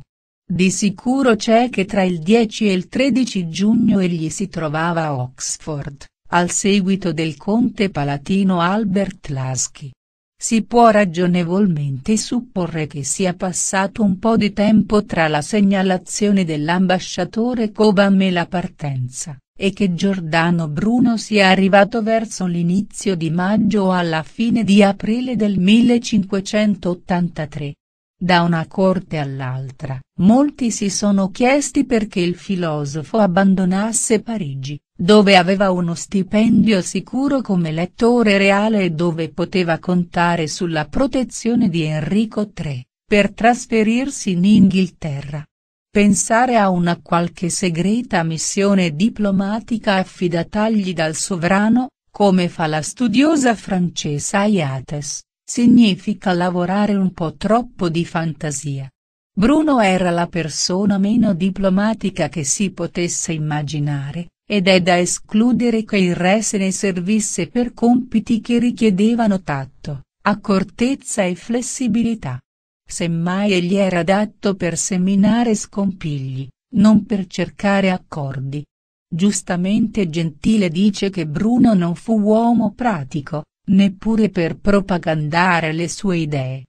Di sicuro c'è che tra il 10 e il 13 giugno egli si trovava a Oxford, al seguito del conte palatino Albert Lasky. Si può ragionevolmente supporre che sia passato un po' di tempo tra la segnalazione dell'ambasciatore Cobham e la partenza e che Giordano Bruno sia arrivato verso l'inizio di maggio o alla fine di aprile del 1583. Da una corte all'altra, molti si sono chiesti perché il filosofo abbandonasse Parigi, dove aveva uno stipendio sicuro come lettore reale e dove poteva contare sulla protezione di Enrico III, per trasferirsi in Inghilterra. Pensare a una qualche segreta missione diplomatica affidatagli dal sovrano, come fa la studiosa francese Ayates, significa lavorare un po' troppo di fantasia. Bruno era la persona meno diplomatica che si potesse immaginare, ed è da escludere che il re se ne servisse per compiti che richiedevano tatto, accortezza e flessibilità. Semmai egli era adatto per seminare scompigli, non per cercare accordi. Giustamente Gentile dice che Bruno non fu uomo pratico, neppure per propagandare le sue idee.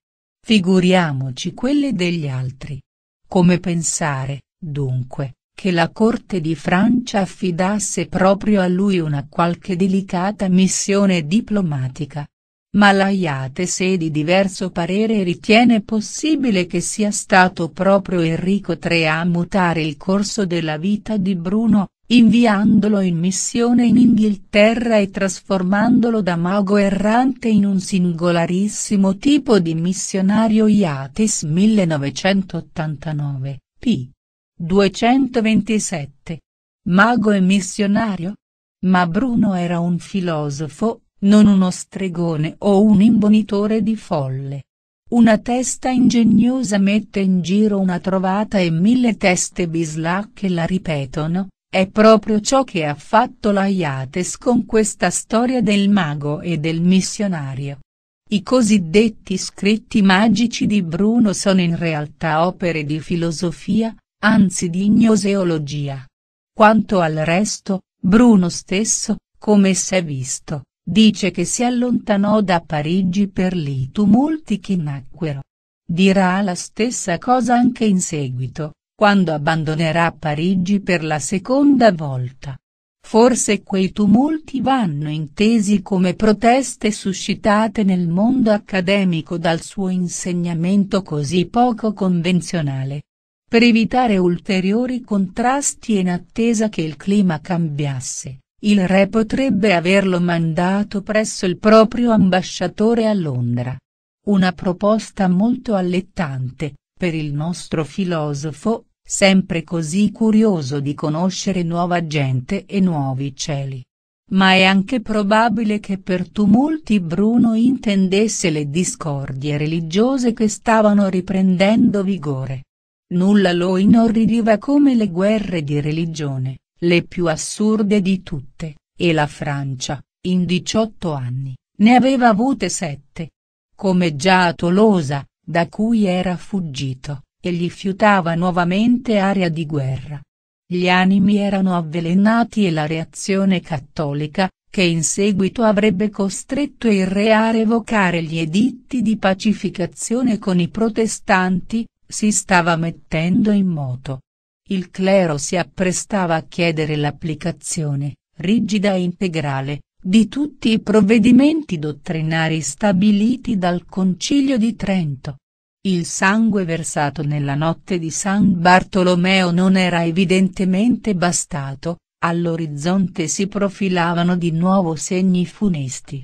Figuriamoci quelle degli altri. Come pensare, dunque, che la corte di Francia affidasse proprio a lui una qualche delicata missione diplomatica ma Malaiate se di diverso parere ritiene possibile che sia stato proprio Enrico III a mutare il corso della vita di Bruno, inviandolo in missione in Inghilterra e trasformandolo da mago errante in un singolarissimo tipo di missionario Iates 1989, p. 227. Mago e missionario? Ma Bruno era un filosofo, non uno stregone o un imbonitore di folle. Una testa ingegnosa mette in giro una trovata e mille teste bislacche la ripetono, è proprio ciò che ha fatto l'Aiates con questa storia del mago e del missionario. I cosiddetti scritti magici di Bruno sono in realtà opere di filosofia, anzi di gnoseologia. Quanto al resto, Bruno stesso, come s'è visto, Dice che si allontanò da Parigi per lì tumulti che nacquero. Dirà la stessa cosa anche in seguito, quando abbandonerà Parigi per la seconda volta. Forse quei tumulti vanno intesi come proteste suscitate nel mondo accademico dal suo insegnamento così poco convenzionale. Per evitare ulteriori contrasti e in attesa che il clima cambiasse, il re potrebbe averlo mandato presso il proprio ambasciatore a Londra. Una proposta molto allettante, per il nostro filosofo, sempre così curioso di conoscere nuova gente e nuovi cieli. Ma è anche probabile che per tumulti Bruno intendesse le discordie religiose che stavano riprendendo vigore. Nulla lo inorridiva come le guerre di religione le più assurde di tutte, e la Francia, in 18 anni, ne aveva avute 7. Come già a Tolosa, da cui era fuggito, e gli fiutava nuovamente aria di guerra. Gli animi erano avvelenati e la reazione cattolica, che in seguito avrebbe costretto il re a revocare gli editti di pacificazione con i protestanti, si stava mettendo in moto il clero si apprestava a chiedere l'applicazione, rigida e integrale, di tutti i provvedimenti dottrinari stabiliti dal Concilio di Trento. Il sangue versato nella notte di San Bartolomeo non era evidentemente bastato, all'orizzonte si profilavano di nuovo segni funesti.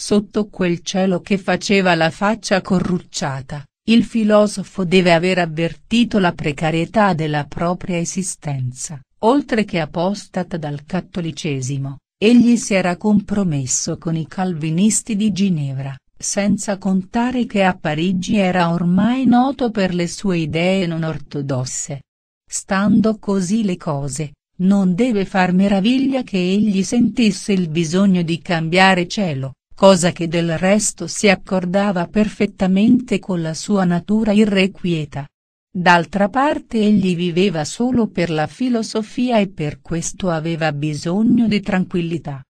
Sotto quel cielo che faceva la faccia corrucciata, il filosofo deve aver avvertito la precarietà della propria esistenza, oltre che apostata dal cattolicesimo, egli si era compromesso con i calvinisti di Ginevra, senza contare che a Parigi era ormai noto per le sue idee non ortodosse. Stando così le cose, non deve far meraviglia che egli sentisse il bisogno di cambiare cielo, cosa che del resto si accordava perfettamente con la sua natura irrequieta. D'altra parte egli viveva solo per la filosofia e per questo aveva bisogno di tranquillità.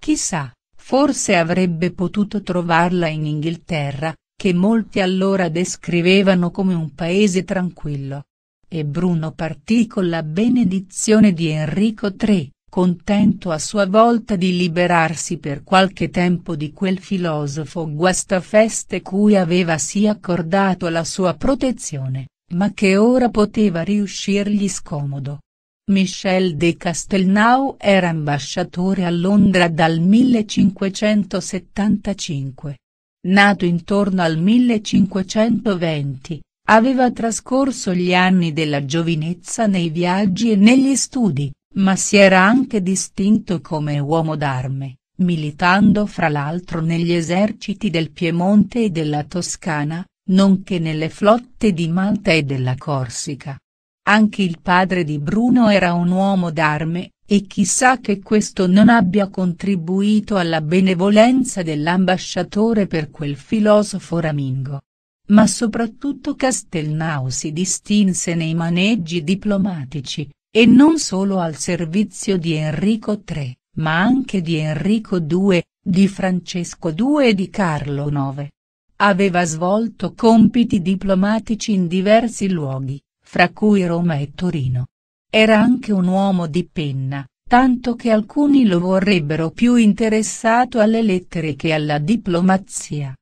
Chissà, forse avrebbe potuto trovarla in Inghilterra, che molti allora descrivevano come un paese tranquillo. E Bruno partì con la benedizione di Enrico III contento a sua volta di liberarsi per qualche tempo di quel filosofo guastafeste cui aveva sì accordato la sua protezione, ma che ora poteva riuscirgli scomodo. Michel de Castelnau era ambasciatore a Londra dal 1575. Nato intorno al 1520, aveva trascorso gli anni della giovinezza nei viaggi e negli studi, ma si era anche distinto come uomo d'arme, militando fra l'altro negli eserciti del Piemonte e della Toscana, nonché nelle flotte di Malta e della Corsica. Anche il padre di Bruno era un uomo d'arme, e chissà che questo non abbia contribuito alla benevolenza dell'ambasciatore per quel filosofo Ramingo. Ma soprattutto Castelnau si distinse nei maneggi diplomatici, e non solo al servizio di Enrico III, ma anche di Enrico II, di Francesco II e di Carlo IX. Aveva svolto compiti diplomatici in diversi luoghi, fra cui Roma e Torino. Era anche un uomo di penna, tanto che alcuni lo vorrebbero più interessato alle lettere che alla diplomazia.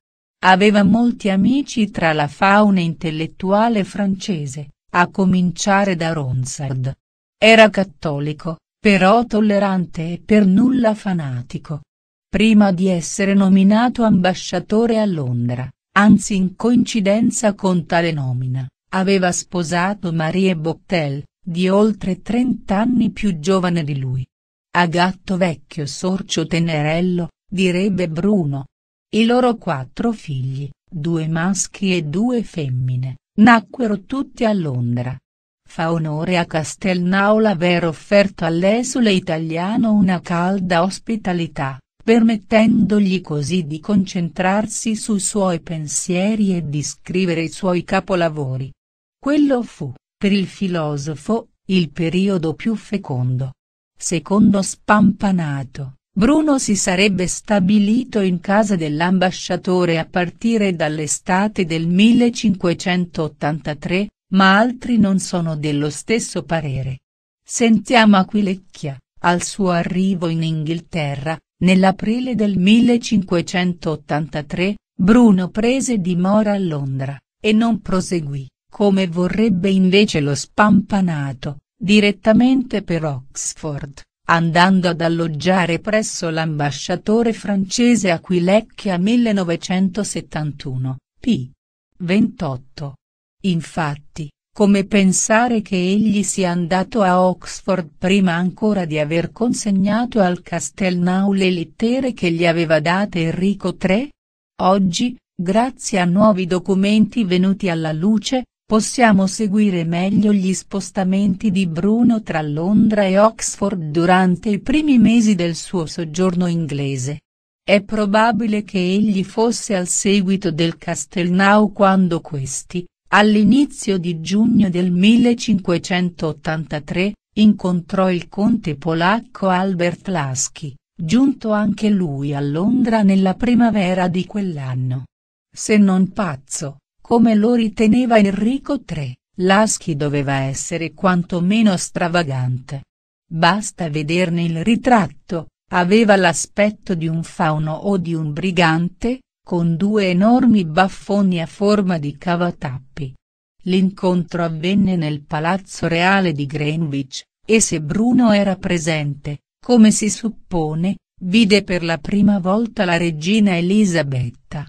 Aveva molti amici tra la fauna intellettuale francese, a cominciare da Ronsard, era cattolico, però tollerante e per nulla fanatico. Prima di essere nominato ambasciatore a Londra, anzi in coincidenza con tale nomina, aveva sposato Marie Bottel, di oltre 30 anni più giovane di lui. A gatto vecchio sorcio tenerello, direbbe Bruno. I loro quattro figli, due maschi e due femmine, nacquero tutti a Londra. Fa onore a Castelnau l'aver offerto all'esule italiano una calda ospitalità, permettendogli così di concentrarsi sui suoi pensieri e di scrivere i suoi capolavori. Quello fu, per il filosofo, il periodo più fecondo. Secondo Spampanato, Bruno si sarebbe stabilito in casa dell'ambasciatore a partire dall'estate del 1583, ma altri non sono dello stesso parere. Sentiamo Aquilecchia, al suo arrivo in Inghilterra, nell'aprile del 1583, Bruno prese dimora a Londra, e non proseguì, come vorrebbe invece lo spampanato, direttamente per Oxford, andando ad alloggiare presso l'ambasciatore francese Aquilecchia 1971, p. 28. Infatti, come pensare che egli sia andato a Oxford prima ancora di aver consegnato al Castelnau le lettere che gli aveva date Enrico III? Oggi, grazie a nuovi documenti venuti alla luce, possiamo seguire meglio gli spostamenti di Bruno tra Londra e Oxford durante i primi mesi del suo soggiorno inglese. È probabile che egli fosse al seguito del Castelnau quando questi, All'inizio di giugno del 1583, incontrò il conte polacco Albert Lasky, giunto anche lui a Londra nella primavera di quell'anno. Se non pazzo, come lo riteneva Enrico III, Lasky doveva essere quantomeno stravagante. Basta vederne il ritratto, aveva l'aspetto di un fauno o di un brigante, con due enormi baffoni a forma di cavatappi. L'incontro avvenne nel Palazzo Reale di Greenwich, e se Bruno era presente, come si suppone, vide per la prima volta la regina Elisabetta.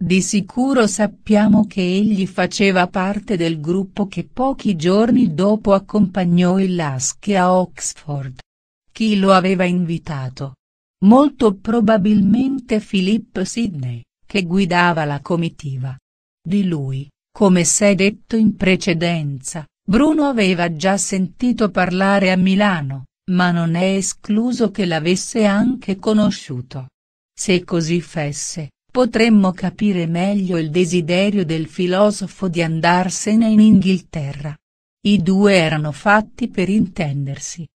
Di sicuro sappiamo che egli faceva parte del gruppo che pochi giorni dopo accompagnò il Lasky a Oxford. Chi lo aveva invitato? Molto probabilmente Philip Sidney che guidava la comitiva. Di lui, come s'è detto in precedenza, Bruno aveva già sentito parlare a Milano, ma non è escluso che l'avesse anche conosciuto. Se così fesse, potremmo capire meglio il desiderio del filosofo di andarsene in Inghilterra. I due erano fatti per intendersi.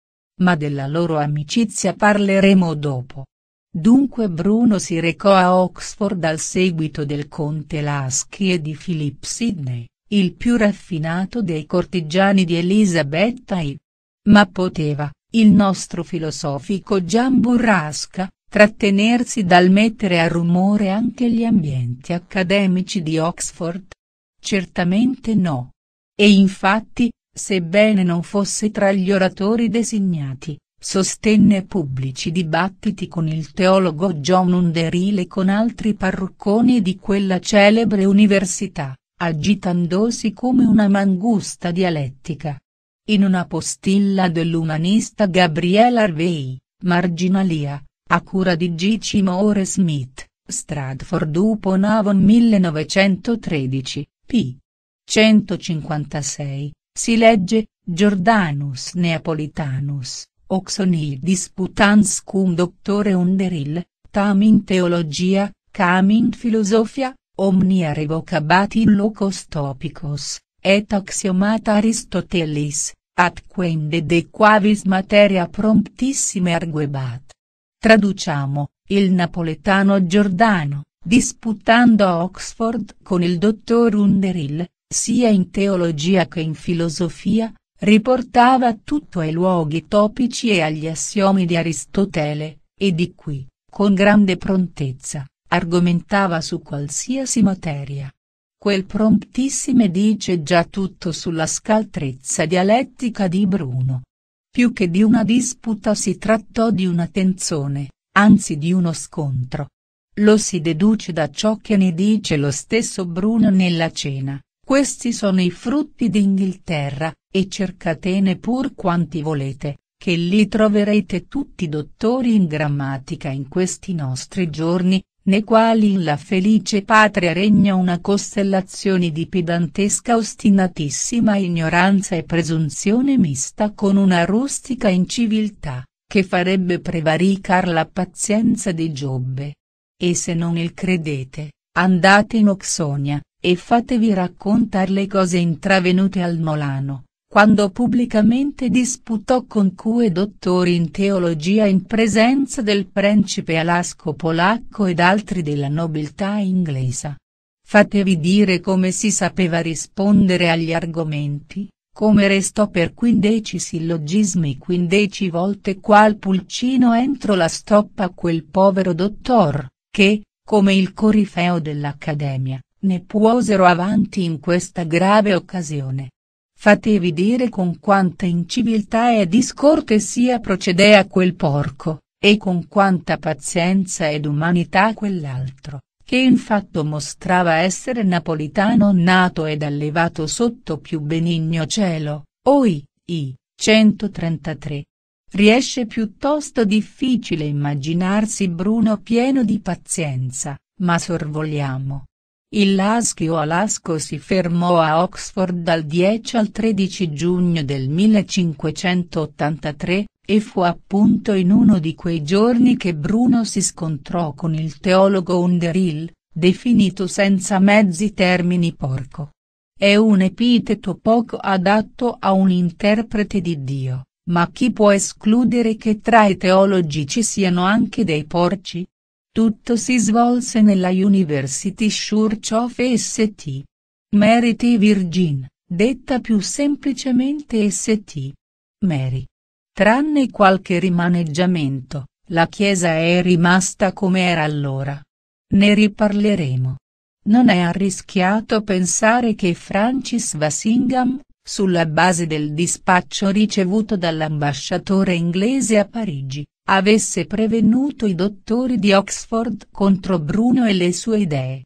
Ma della loro amicizia parleremo dopo. Dunque Bruno si recò a Oxford al seguito del conte Lasky e di Philip Sidney, il più raffinato dei cortigiani di Elisabetta I. Ma poteva, il nostro filosofico Gian Burrasca, trattenersi dal mettere a rumore anche gli ambienti accademici di Oxford? Certamente no. E infatti, sebbene non fosse tra gli oratori designati, Sostenne pubblici dibattiti con il teologo John Underhill e con altri parrucconi di quella celebre università, agitandosi come una mangusta dialettica. In una postilla dell'umanista Gabriel Harvey, Marginalia, a cura di G.C. Moore Smith, Stratford upon Avon 1913, p. 156, si legge, Giordanus Neapolitanus, Oxonil disputans cum doctore underil, tam in teologia, cam in filosofia, omnia revocabat in locos topicos, et axiomata Aristotelis, atquem de quavis materia promptissime arguebat. Traduciamo, il napoletano Giordano, disputando a Oxford con il dottor Underhill, sia in teologia che in filosofia, riportava tutto ai luoghi topici e agli assiomi di Aristotele, e di qui, con grande prontezza, argomentava su qualsiasi materia. Quel promptissime dice già tutto sulla scaltrezza dialettica di Bruno. Più che di una disputa si trattò di una tensione, anzi di uno scontro. Lo si deduce da ciò che ne dice lo stesso Bruno nella cena, questi sono i frutti d'Inghilterra, e cercatene pur quanti volete, che li troverete tutti dottori in grammatica in questi nostri giorni, nei quali in la felice patria regna una costellazione di pedantesca ostinatissima ignoranza e presunzione mista con una rustica inciviltà, che farebbe prevaricar la pazienza di Giobbe. E se non il credete, andate in Oxonia, e fatevi raccontare le cose intravenute al Molano, quando pubblicamente disputò con due dottori in teologia in presenza del principe Alasco polacco ed altri della nobiltà inglese. Fatevi dire come si sapeva rispondere agli argomenti, come restò per quindici sillogismi quindici volte qual pulcino entro la stoppa quel povero dottor, che, come il corifeo dell'Accademia, ne puosero avanti in questa grave occasione. Fatevi dire con quanta inciviltà e discortesia procedea quel porco, e con quanta pazienza ed umanità quell'altro, che infatti mostrava essere napolitano nato ed allevato sotto più benigno cielo, oi, i, 133. Riesce piuttosto difficile immaginarsi Bruno pieno di pazienza, ma sorvoliamo, il Laschio Alasco si fermò a Oxford dal 10 al 13 giugno del 1583, e fu appunto in uno di quei giorni che Bruno si scontrò con il teologo Underhill, definito senza mezzi termini porco. È un epiteto poco adatto a un interprete di Dio, ma chi può escludere che tra i teologi ci siano anche dei porci? Tutto si svolse nella University Church of St. Mary T. Virgin, detta più semplicemente St. Mary. Tranne qualche rimaneggiamento, la chiesa è rimasta come era allora. Ne riparleremo. Non è arrischiato pensare che Francis Vassingham, sulla base del dispaccio ricevuto dall'ambasciatore inglese a Parigi, avesse prevenuto i dottori di Oxford contro Bruno e le sue idee.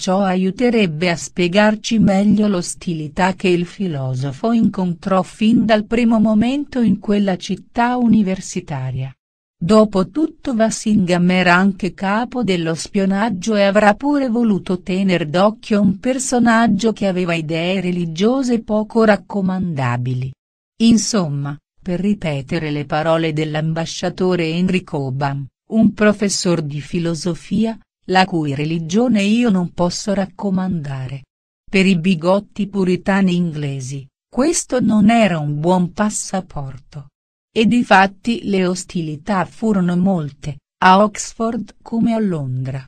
Ciò aiuterebbe a spiegarci meglio l'ostilità che il filosofo incontrò fin dal primo momento in quella città universitaria. Dopotutto Vassingham era anche capo dello spionaggio e avrà pure voluto tener d'occhio un personaggio che aveva idee religiose poco raccomandabili. Insomma, per ripetere le parole dell'ambasciatore Enrico Obam, un professor di filosofia, la cui religione io non posso raccomandare. Per i bigotti puritani inglesi, questo non era un buon passaporto. E difatti le ostilità furono molte, a Oxford come a Londra.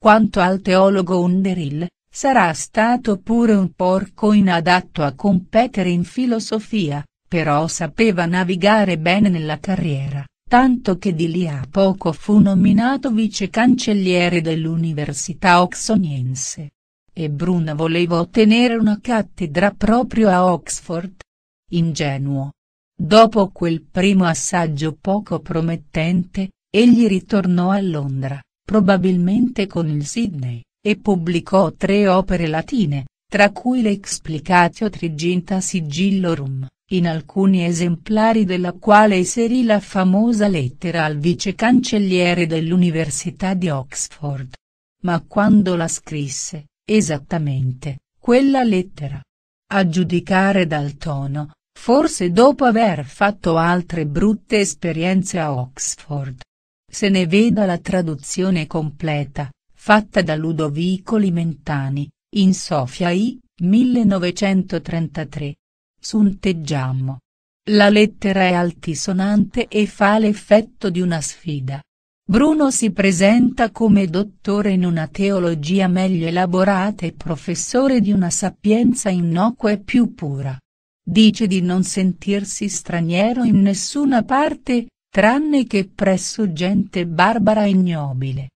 Quanto al teologo Underhill, sarà stato pure un porco inadatto a competere in filosofia, però sapeva navigare bene nella carriera, tanto che di lì a poco fu nominato vice cancelliere dell'Università Oxoniense. E Brun voleva ottenere una cattedra proprio a Oxford. Ingenuo. Dopo quel primo assaggio poco promettente, egli ritornò a Londra, probabilmente con il Sydney, e pubblicò tre opere latine, tra cui l'Explicatio Triginta Sigillorum, in alcuni esemplari della quale inserì la famosa lettera al vice cancelliere dell'Università di Oxford. Ma quando la scrisse, esattamente, quella lettera? A giudicare dal tono, forse dopo aver fatto altre brutte esperienze a Oxford. Se ne veda la traduzione completa, fatta da Ludovico Limentani, in Sofia I, 1933. Sunteggiamo. La lettera è altisonante e fa l'effetto di una sfida. Bruno si presenta come dottore in una teologia meglio elaborata e professore di una sapienza innocua e più pura. Dice di non sentirsi straniero in nessuna parte, tranne che presso gente barbara e ignobile.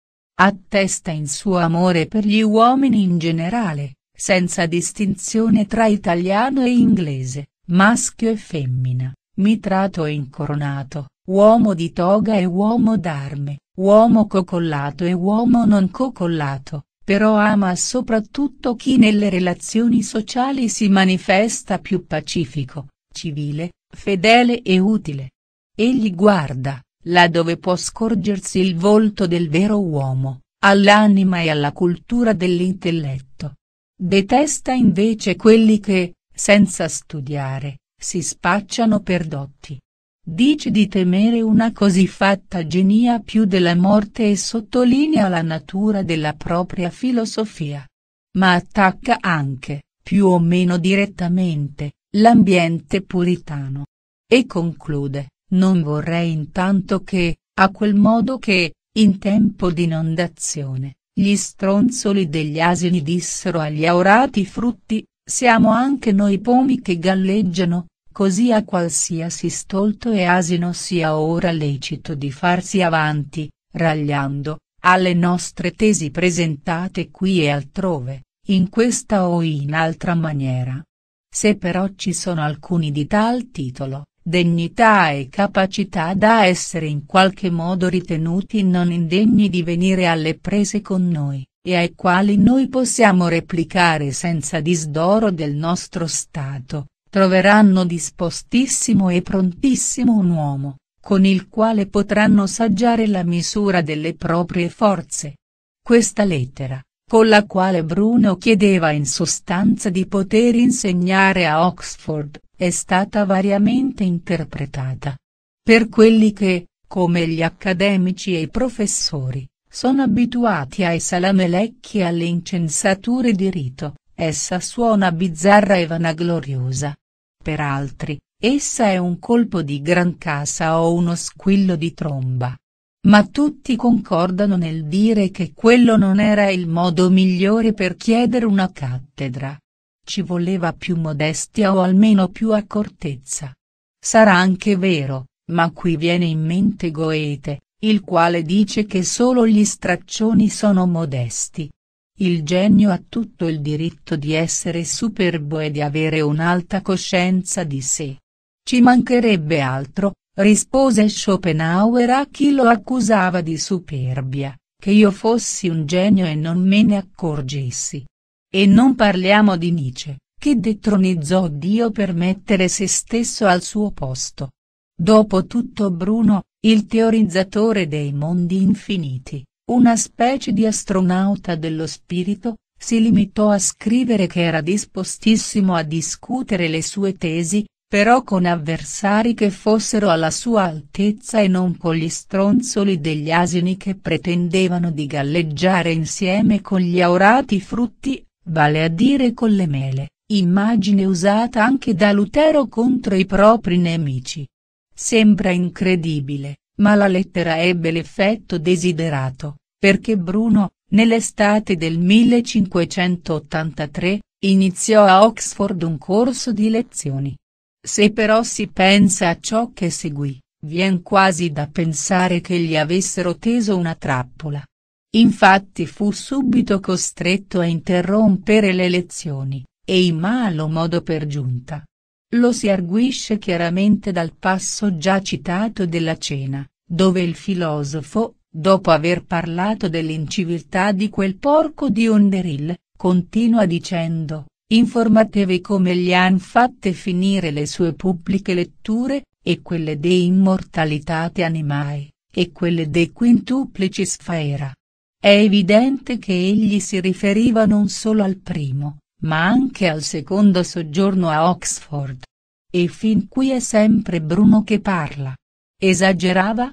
Attesta in suo amore per gli uomini in generale, senza distinzione tra italiano e inglese, maschio e femmina, mitrato e incoronato, uomo di toga e uomo d'arme, uomo cocollato e uomo non cocollato, però ama soprattutto chi nelle relazioni sociali si manifesta più pacifico, civile, fedele e utile. Egli guarda, là dove può scorgersi il volto del vero uomo, all'anima e alla cultura dell'intelletto, Detesta invece quelli che, senza studiare, si spacciano per dotti. Dice di temere una così fatta genia più della morte e sottolinea la natura della propria filosofia. Ma attacca anche, più o meno direttamente, l'ambiente puritano. E conclude, non vorrei intanto che, a quel modo che, in tempo di inondazione, gli stronzoli degli asini dissero agli aurati frutti, siamo anche noi pomi che galleggiano, così a qualsiasi stolto e asino sia ora lecito di farsi avanti, ragliando, alle nostre tesi presentate qui e altrove, in questa o in altra maniera. Se però ci sono alcuni di tal titolo, degnità e capacità da essere in qualche modo ritenuti non indegni di venire alle prese con noi, e ai quali noi possiamo replicare senza disdoro del nostro Stato, troveranno dispostissimo e prontissimo un uomo, con il quale potranno saggiare la misura delle proprie forze. Questa lettera, con la quale Bruno chiedeva in sostanza di poter insegnare a Oxford, è stata variamente interpretata. Per quelli che, come gli accademici e i professori, sono abituati ai salamelecchi e alle incensature di rito, essa suona bizzarra e vanagloriosa. Per altri, essa è un colpo di gran casa o uno squillo di tromba. Ma tutti concordano nel dire che quello non era il modo migliore per chiedere una cattedra. Ci voleva più modestia o almeno più accortezza. Sarà anche vero, ma qui viene in mente Goethe, il quale dice che solo gli straccioni sono modesti. Il genio ha tutto il diritto di essere superbo e di avere un'alta coscienza di sé. Ci mancherebbe altro, rispose Schopenhauer a chi lo accusava di superbia, che io fossi un genio e non me ne accorgessi. E non parliamo di Nietzsche, che detronizzò Dio per mettere se stesso al suo posto. Dopotutto Bruno, il teorizzatore dei mondi infiniti, una specie di astronauta dello spirito, si limitò a scrivere che era dispostissimo a discutere le sue tesi, però con avversari che fossero alla sua altezza e non con gli stronzoli degli asini che pretendevano di galleggiare insieme con gli aurati frutti Vale a dire con le mele, immagine usata anche da Lutero contro i propri nemici. Sembra incredibile, ma la lettera ebbe l'effetto desiderato, perché Bruno, nell'estate del 1583, iniziò a Oxford un corso di lezioni. Se però si pensa a ciò che seguì, vien quasi da pensare che gli avessero teso una trappola, Infatti fu subito costretto a interrompere le lezioni, e in malo modo per giunta. Lo si arguisce chiaramente dal passo già citato della cena, dove il filosofo, dopo aver parlato dell'inciviltà di quel porco di Onderil, continua dicendo, informatevi come gli han fatte finire le sue pubbliche letture, e quelle dei immortalitate animae, e quelle dei quintuplici faera. È evidente che egli si riferiva non solo al primo, ma anche al secondo soggiorno a Oxford. E fin qui è sempre Bruno che parla. Esagerava?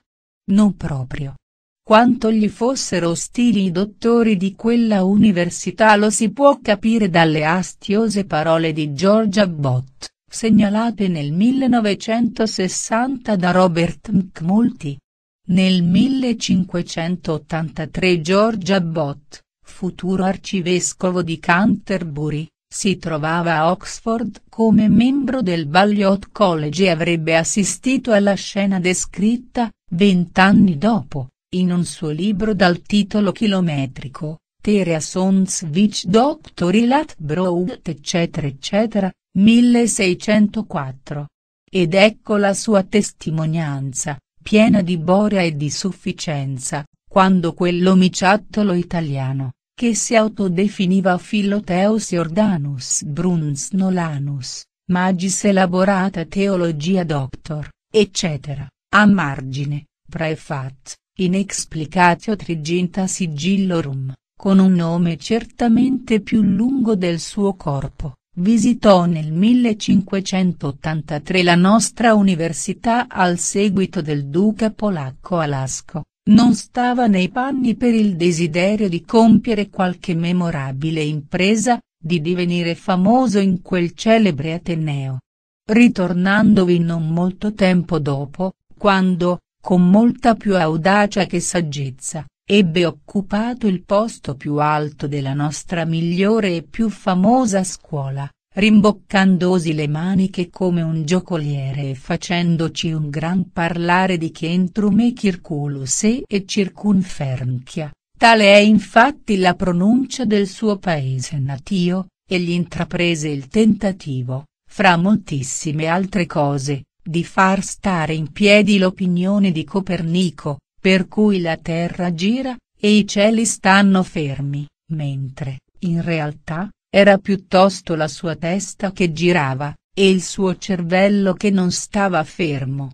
Non proprio. Quanto gli fossero ostili i dottori di quella università lo si può capire dalle astiose parole di Georgia Bott, segnalate nel 1960 da Robert McMulty. Nel 1583 George Abbott, futuro arcivescovo di Canterbury, si trovava a Oxford come membro del Balliot College e avrebbe assistito alla scena descritta, vent'anni dopo, in un suo libro dal titolo chilometrico, Terea Tereasons Witch Doctorilat Broad eccetera eccetera, 1604. Ed ecco la sua testimonianza, piena di boria e di sufficienza, quando quell'omiciattolo italiano, che si autodefiniva Philotheus Jordanus Bruns Nolanus, magis elaborata teologia doctor, eccetera, a margine, prefat, in explicatio triginta sigillorum, con un nome certamente più lungo del suo corpo visitò nel 1583 la nostra università al seguito del duca polacco Alasco, non stava nei panni per il desiderio di compiere qualche memorabile impresa, di divenire famoso in quel celebre Ateneo. Ritornandovi non molto tempo dopo, quando, con molta più audacia che saggezza, Ebbe occupato il posto più alto della nostra migliore e più famosa scuola, rimboccandosi le maniche come un giocoliere e facendoci un gran parlare di centrum e circulus e, circunfermchia, tale è infatti la pronuncia del suo paese natio, egli intraprese il tentativo, fra moltissime altre cose, di far stare in piedi l'opinione di Copernico, per cui la Terra gira, e i cieli stanno fermi, mentre, in realtà, era piuttosto la sua testa che girava, e il suo cervello che non stava fermo.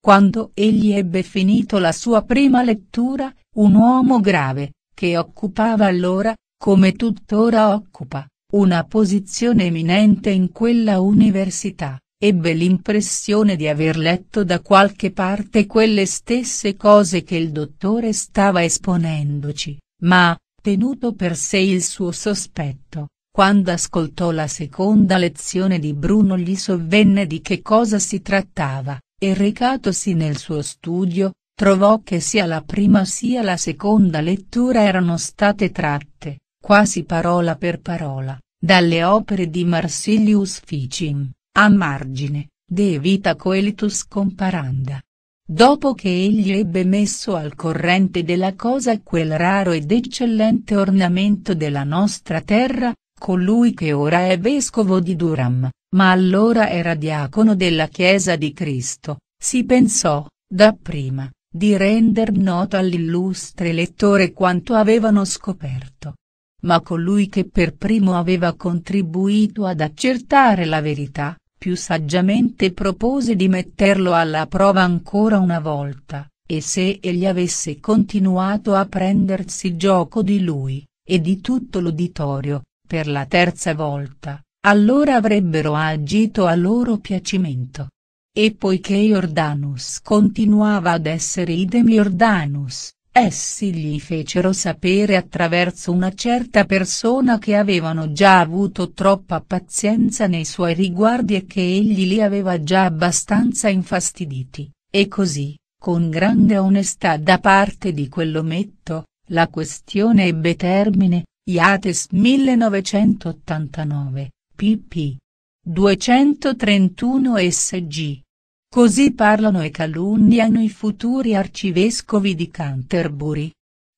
Quando egli ebbe finito la sua prima lettura, un uomo grave, che occupava allora, come tuttora occupa, una posizione eminente in quella università, ebbe l'impressione di aver letto da qualche parte quelle stesse cose che il dottore stava esponendoci, ma, tenuto per sé il suo sospetto, quando ascoltò la seconda lezione di Bruno gli sovvenne di che cosa si trattava, e recatosi nel suo studio, trovò che sia la prima sia la seconda lettura erano state tratte, quasi parola per parola, dalle opere di Marsilius Ficin, a margine, De Vita coelitus comparanda. Dopo che egli ebbe messo al corrente della cosa quel raro ed eccellente ornamento della nostra terra, colui che ora è vescovo di Duram, ma allora era diacono della Chiesa di Cristo, si pensò, dapprima, di render noto all'illustre lettore quanto avevano scoperto. Ma colui che per primo aveva contribuito ad accertare la verità, più saggiamente propose di metterlo alla prova ancora una volta, e se egli avesse continuato a prendersi gioco di lui, e di tutto l'uditorio, per la terza volta, allora avrebbero agito a loro piacimento. E poiché Jordanus continuava ad essere idem Jordanus, Essi gli fecero sapere attraverso una certa persona che avevano già avuto troppa pazienza nei suoi riguardi e che egli li aveva già abbastanza infastiditi, e così, con grande onestà da parte di quell'ometto, la questione ebbe termine, Iates 1989, pp. 231 sg. Così parlano e calunniano i futuri arcivescovi di Canterbury.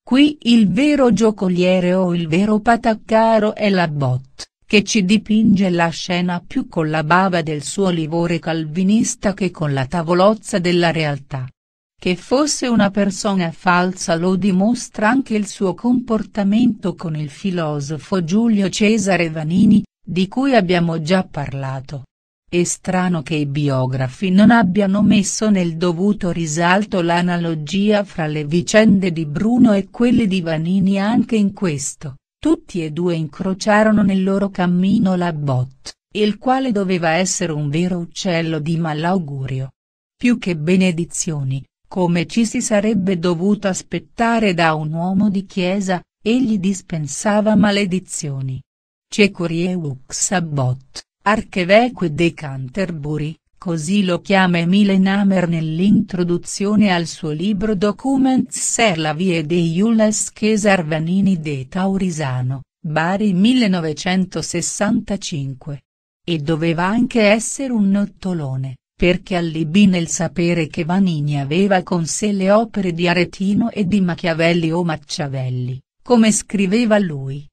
Qui il vero giocoliere o il vero pataccaro è la Labbot, che ci dipinge la scena più con la bava del suo livore calvinista che con la tavolozza della realtà. Che fosse una persona falsa lo dimostra anche il suo comportamento con il filosofo Giulio Cesare Vanini, di cui abbiamo già parlato. È strano che i biografi non abbiano messo nel dovuto risalto l'analogia fra le vicende di Bruno e quelle di Vanini anche in questo, tutti e due incrociarono nel loro cammino Labbot, il quale doveva essere un vero uccello di malaugurio. Più che benedizioni, come ci si sarebbe dovuto aspettare da un uomo di chiesa, egli dispensava maledizioni. Cecurieux Abbott Archeveque de Canterbury, così lo chiama Emile Namer nell'introduzione al suo libro Documents ser la vie de Jules Cesar Vanini de Taurisano, Bari 1965. E doveva anche essere un nottolone, perché allibì nel sapere che Vanini aveva con sé le opere di Aretino e di Machiavelli o Machiavelli, come scriveva lui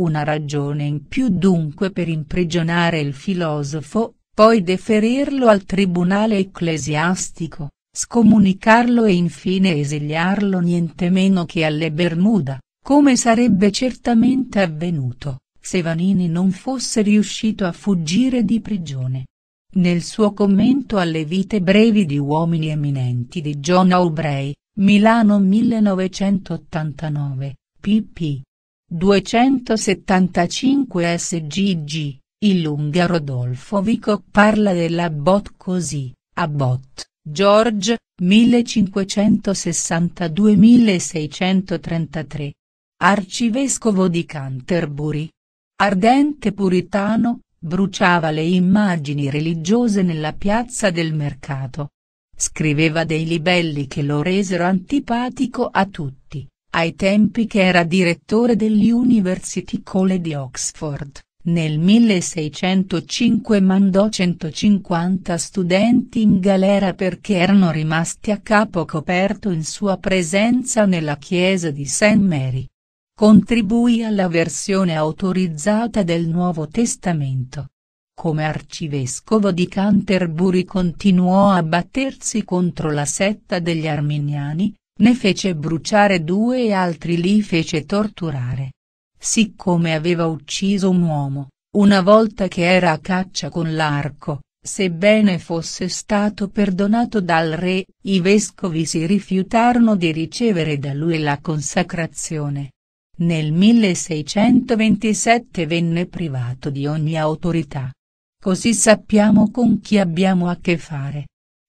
una ragione in più dunque per imprigionare il filosofo, poi deferirlo al tribunale ecclesiastico, scomunicarlo e infine esiliarlo niente meno che alle Bermuda, come sarebbe certamente avvenuto, se Vanini non fosse riuscito a fuggire di prigione. Nel suo commento alle vite brevi di uomini eminenti di John Aubrey, Milano 1989, pp. 275 sgg, il lunga Rodolfo Vico parla della bot così, a bot, George, 1562-1633. Arcivescovo di Canterbury. Ardente puritano, bruciava le immagini religiose nella piazza del mercato. Scriveva dei libelli che lo resero antipatico a tutti. Ai tempi che era direttore dell'University College di Oxford, nel 1605 mandò 150 studenti in galera perché erano rimasti a capo coperto in sua presenza nella chiesa di St. Mary. Contribuì alla versione autorizzata del Nuovo Testamento. Come arcivescovo di Canterbury continuò a battersi contro la setta degli arminiani, ne fece bruciare due e altri li fece torturare. Siccome aveva ucciso un uomo, una volta che era a caccia con l'arco, sebbene fosse stato perdonato dal re, i vescovi si rifiutarono di ricevere da lui la consacrazione. Nel 1627 venne privato di ogni autorità. Così sappiamo con chi abbiamo a che fare.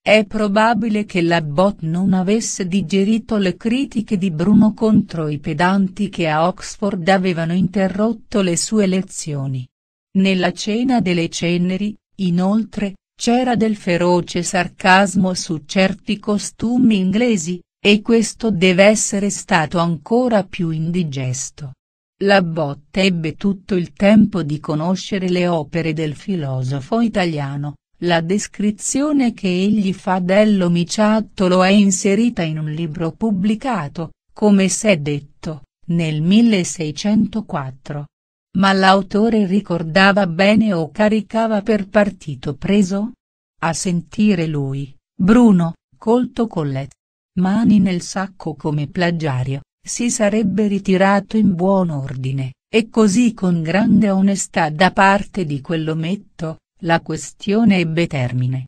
È probabile che l'Abbott non avesse digerito le critiche di Bruno contro i pedanti che a Oxford avevano interrotto le sue lezioni. Nella cena delle ceneri, inoltre, c'era del feroce sarcasmo su certi costumi inglesi, e questo deve essere stato ancora più indigesto. L'Abbott ebbe tutto il tempo di conoscere le opere del filosofo italiano, la descrizione che egli fa dell'omiciattolo è inserita in un libro pubblicato, come s'è detto, nel 1604. Ma l'autore ricordava bene o caricava per partito preso? A sentire lui, Bruno, colto Collet. Mani nel sacco come plagiario, si sarebbe ritirato in buon ordine, e così con grande onestà da parte di quell'ometto, la questione ebbe termine.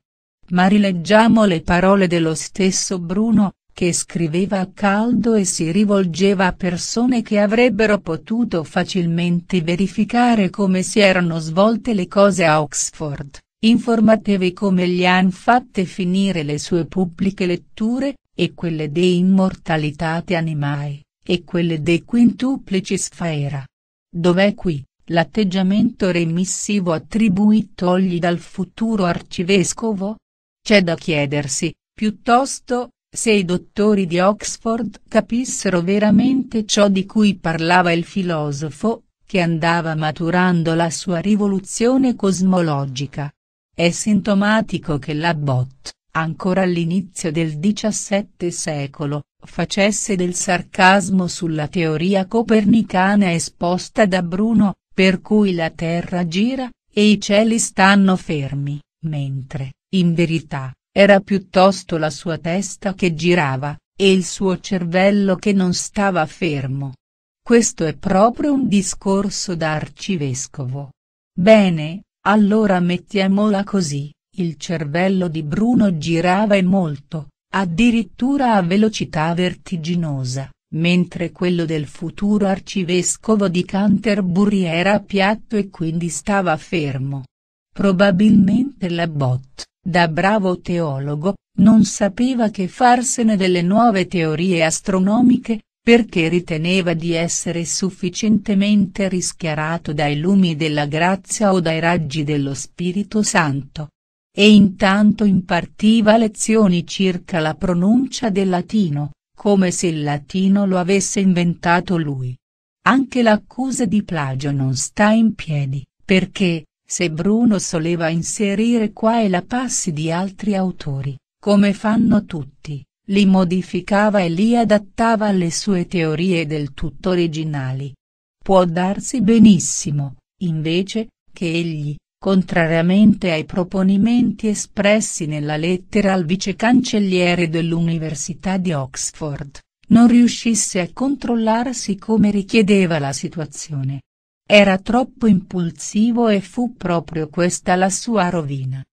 Ma rileggiamo le parole dello stesso Bruno, che scriveva a caldo e si rivolgeva a persone che avrebbero potuto facilmente verificare come si erano svolte le cose a Oxford, informatevi come gli han fatte finire le sue pubbliche letture, e quelle de Immortalitate animai, e quelle de quintuplici Faera. Dov'è qui? l'atteggiamento remissivo attribuitogli dal futuro arcivescovo? C'è da chiedersi, piuttosto, se i dottori di Oxford capissero veramente ciò di cui parlava il filosofo, che andava maturando la sua rivoluzione cosmologica. È sintomatico che l'Abbott, ancora all'inizio del XVII secolo, facesse del sarcasmo sulla teoria copernicana esposta da Bruno, per cui la terra gira, e i cieli stanno fermi, mentre, in verità, era piuttosto la sua testa che girava, e il suo cervello che non stava fermo. Questo è proprio un discorso da arcivescovo. Bene, allora mettiamola così, il cervello di Bruno girava e molto, addirittura a velocità vertiginosa, mentre quello del futuro arcivescovo di Canterbury era piatto e quindi stava fermo. Probabilmente Labbot, da bravo teologo, non sapeva che farsene delle nuove teorie astronomiche, perché riteneva di essere sufficientemente rischiarato dai lumi della grazia o dai raggi dello Spirito Santo. E intanto impartiva lezioni circa la pronuncia del latino, come se il latino lo avesse inventato lui. Anche l'accusa di plagio non sta in piedi, perché, se Bruno soleva inserire qua e là passi di altri autori, come fanno tutti, li modificava e li adattava alle sue teorie del tutto originali. Può darsi benissimo, invece, che egli, Contrariamente ai proponimenti espressi nella lettera al vicecancelliere dell'Università di Oxford, non riuscisse a controllarsi come richiedeva la situazione. Era troppo impulsivo e fu proprio questa la sua rovina.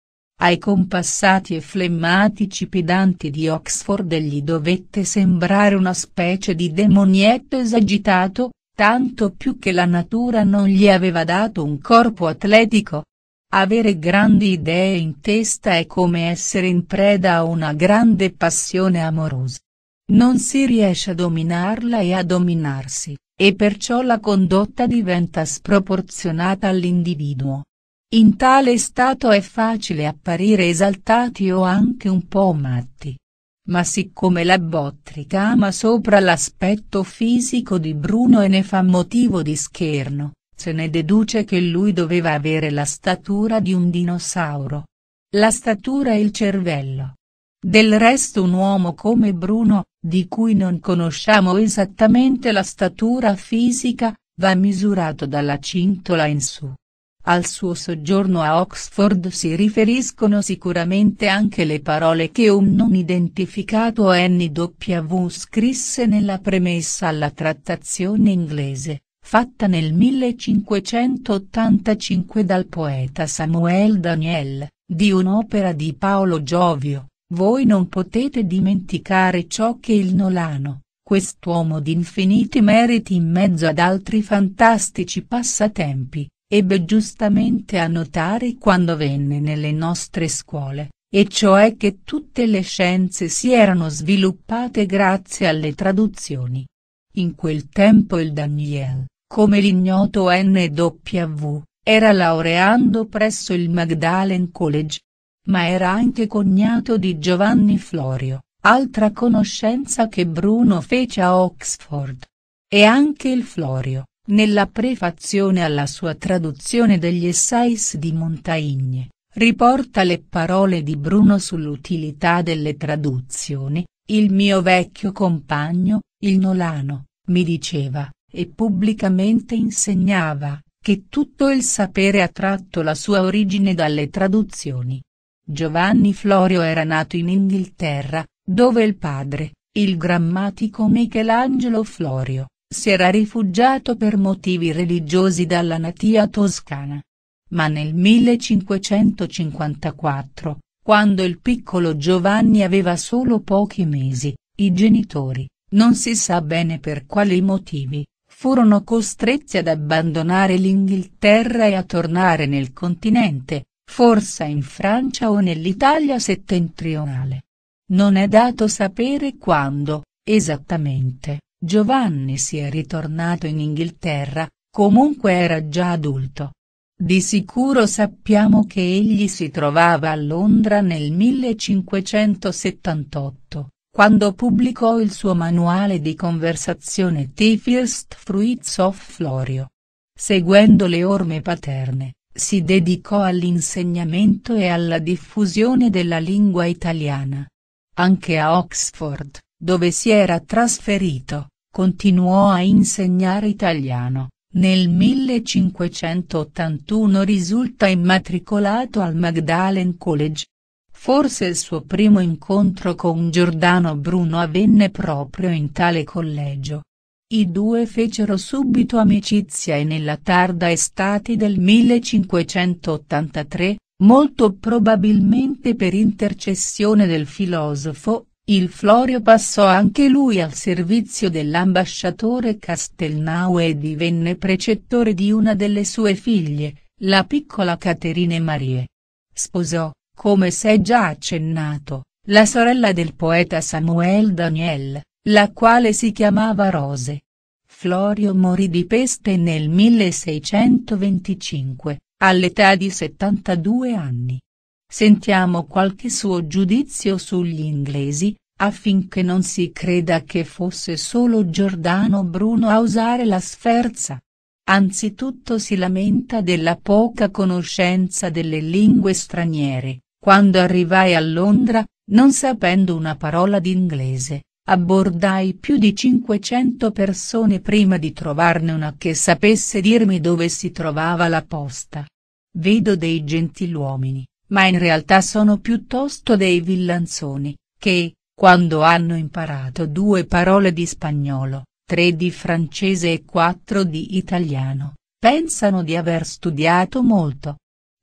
Ai compassati e flemmatici pedanti di Oxford egli dovette sembrare una specie di demonietto esagitato, tanto più che la natura non gli aveva dato un corpo atletico avere grandi idee in testa è come essere in preda a una grande passione amorosa. Non si riesce a dominarla e a dominarsi, e perciò la condotta diventa sproporzionata all'individuo. In tale stato è facile apparire esaltati o anche un po' matti. Ma siccome la Bottrica ama sopra l'aspetto fisico di Bruno e ne fa motivo di scherno, se ne deduce che lui doveva avere la statura di un dinosauro. La statura e il cervello. Del resto un uomo come Bruno, di cui non conosciamo esattamente la statura fisica, va misurato dalla cintola in su. Al suo soggiorno a Oxford si riferiscono sicuramente anche le parole che un non identificato N.W. scrisse nella premessa alla trattazione inglese fatta nel 1585 dal poeta Samuel Daniel, di un'opera di Paolo Giovio, voi non potete dimenticare ciò che il Nolano, quest'uomo d'infiniti meriti in mezzo ad altri fantastici passatempi, ebbe giustamente a notare quando venne nelle nostre scuole, e cioè che tutte le scienze si erano sviluppate grazie alle traduzioni. In quel tempo il Daniel, come l'ignoto N.W., era laureando presso il Magdalen College. Ma era anche cognato di Giovanni Florio, altra conoscenza che Bruno fece a Oxford. E anche il Florio, nella prefazione alla sua traduzione degli Essais di Montaigne, riporta le parole di Bruno sull'utilità delle traduzioni, il mio vecchio compagno, il Nolano, mi diceva, e pubblicamente insegnava che tutto il sapere ha tratto la sua origine dalle traduzioni. Giovanni Florio era nato in Inghilterra, dove il padre, il grammatico Michelangelo Florio, si era rifugiato per motivi religiosi dalla natia toscana. Ma nel 1554, quando il piccolo Giovanni aveva solo pochi mesi, i genitori, non si sa bene per quali motivi, furono costretti ad abbandonare l'Inghilterra e a tornare nel continente, forse in Francia o nell'Italia settentrionale. Non è dato sapere quando, esattamente, Giovanni si è ritornato in Inghilterra, comunque era già adulto. Di sicuro sappiamo che egli si trovava a Londra nel 1578 quando pubblicò il suo manuale di conversazione The First Fruits of Florio. Seguendo le orme paterne, si dedicò all'insegnamento e alla diffusione della lingua italiana. Anche a Oxford, dove si era trasferito, continuò a insegnare italiano. Nel 1581 risulta immatricolato al Magdalen College, Forse il suo primo incontro con Giordano Bruno avvenne proprio in tale collegio. I due fecero subito amicizia e nella tarda estate del 1583, molto probabilmente per intercessione del filosofo, il Florio passò anche lui al servizio dell'ambasciatore Castelnau e divenne precettore di una delle sue figlie, la piccola Caterine Marie. Sposò, come si è già accennato, la sorella del poeta Samuel Daniel, la quale si chiamava Rose. Florio morì di peste nel 1625, all'età di 72 anni. Sentiamo qualche suo giudizio sugli inglesi, affinché non si creda che fosse solo Giordano Bruno a usare la sferza. Anzitutto si lamenta della poca conoscenza delle lingue straniere, quando arrivai a Londra, non sapendo una parola d'inglese, abbordai più di 500 persone prima di trovarne una che sapesse dirmi dove si trovava la posta. Vedo dei gentiluomini, ma in realtà sono piuttosto dei villanzoni, che, quando hanno imparato due parole di spagnolo, tre di francese e quattro di italiano, pensano di aver studiato molto,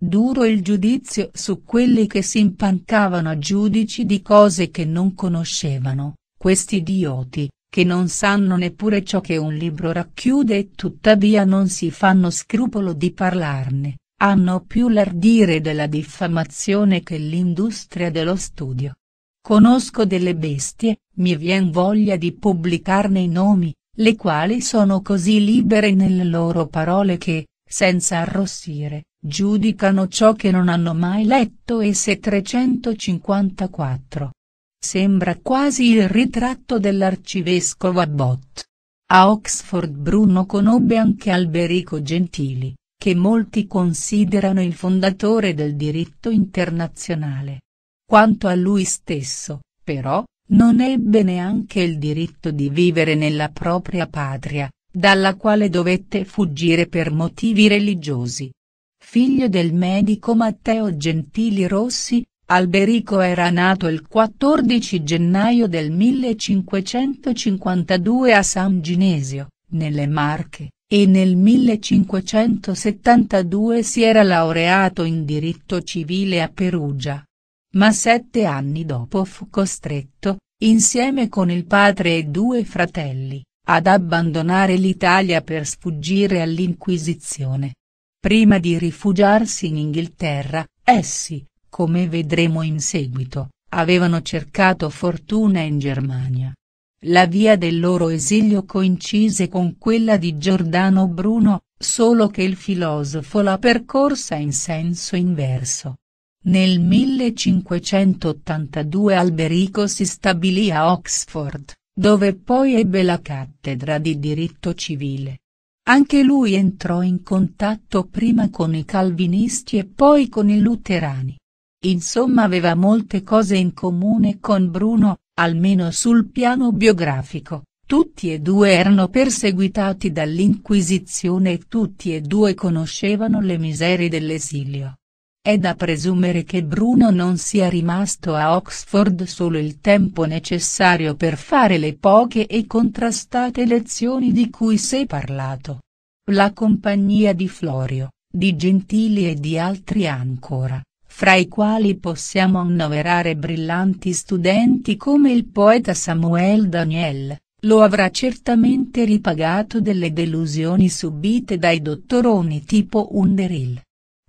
Duro il giudizio su quelli che si impancavano a giudici di cose che non conoscevano, questi idioti, che non sanno neppure ciò che un libro racchiude e tuttavia non si fanno scrupolo di parlarne, hanno più l'ardire della diffamazione che l'industria dello studio. Conosco delle bestie, mi vien voglia di pubblicarne i nomi, le quali sono così libere nelle loro parole che, senza arrossire, Giudicano ciò che non hanno mai letto e se 354. Sembra quasi il ritratto dell'arcivescovo Abbott. A Oxford Bruno conobbe anche Alberico Gentili, che molti considerano il fondatore del diritto internazionale. Quanto a lui stesso, però, non ebbe neanche il diritto di vivere nella propria patria, dalla quale dovette fuggire per motivi religiosi figlio del medico Matteo Gentili Rossi, Alberico era nato il 14 gennaio del 1552 a San Ginesio, nelle Marche, e nel 1572 si era laureato in diritto civile a Perugia. Ma sette anni dopo fu costretto, insieme con il padre e due fratelli, ad abbandonare l'Italia per sfuggire all'Inquisizione. Prima di rifugiarsi in Inghilterra, essi, come vedremo in seguito, avevano cercato fortuna in Germania. La via del loro esilio coincise con quella di Giordano Bruno, solo che il filosofo l'ha percorsa in senso inverso. Nel 1582 Alberico si stabilì a Oxford, dove poi ebbe la cattedra di diritto civile. Anche lui entrò in contatto prima con i calvinisti e poi con i luterani. Insomma aveva molte cose in comune con Bruno, almeno sul piano biografico, tutti e due erano perseguitati dall'Inquisizione e tutti e due conoscevano le miserie dell'esilio. È da presumere che Bruno non sia rimasto a Oxford solo il tempo necessario per fare le poche e contrastate lezioni di cui si è parlato. La compagnia di Florio, di Gentili e di altri ancora, fra i quali possiamo annoverare brillanti studenti come il poeta Samuel Daniel, lo avrà certamente ripagato delle delusioni subite dai dottoroni tipo Underhill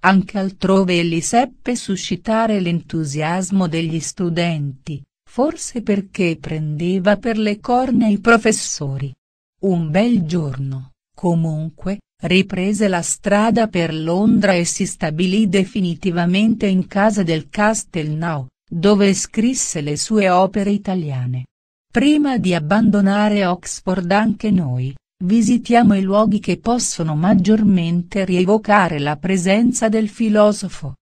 anche altrove egli seppe suscitare l'entusiasmo degli studenti, forse perché prendeva per le corna i professori. Un bel giorno, comunque, riprese la strada per Londra e si stabilì definitivamente in casa del Castelnau, dove scrisse le sue opere italiane. Prima di abbandonare Oxford anche noi, Visitiamo i luoghi che possono maggiormente rievocare la presenza del filosofo.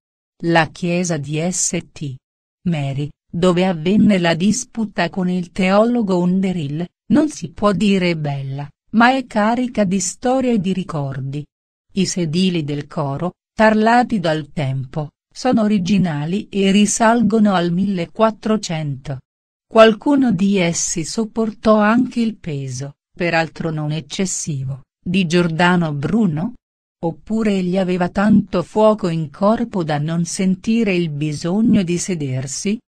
La chiesa di St. Mary, dove avvenne la disputa con il teologo Underhill, non si può dire bella, ma è carica di storia e di ricordi. I sedili del coro, tarlati dal tempo, sono originali e risalgono al 1400. Qualcuno di essi sopportò anche il peso, peraltro non eccessivo, di Giordano Bruno? Oppure egli aveva tanto fuoco in corpo da non sentire il bisogno di sedersi?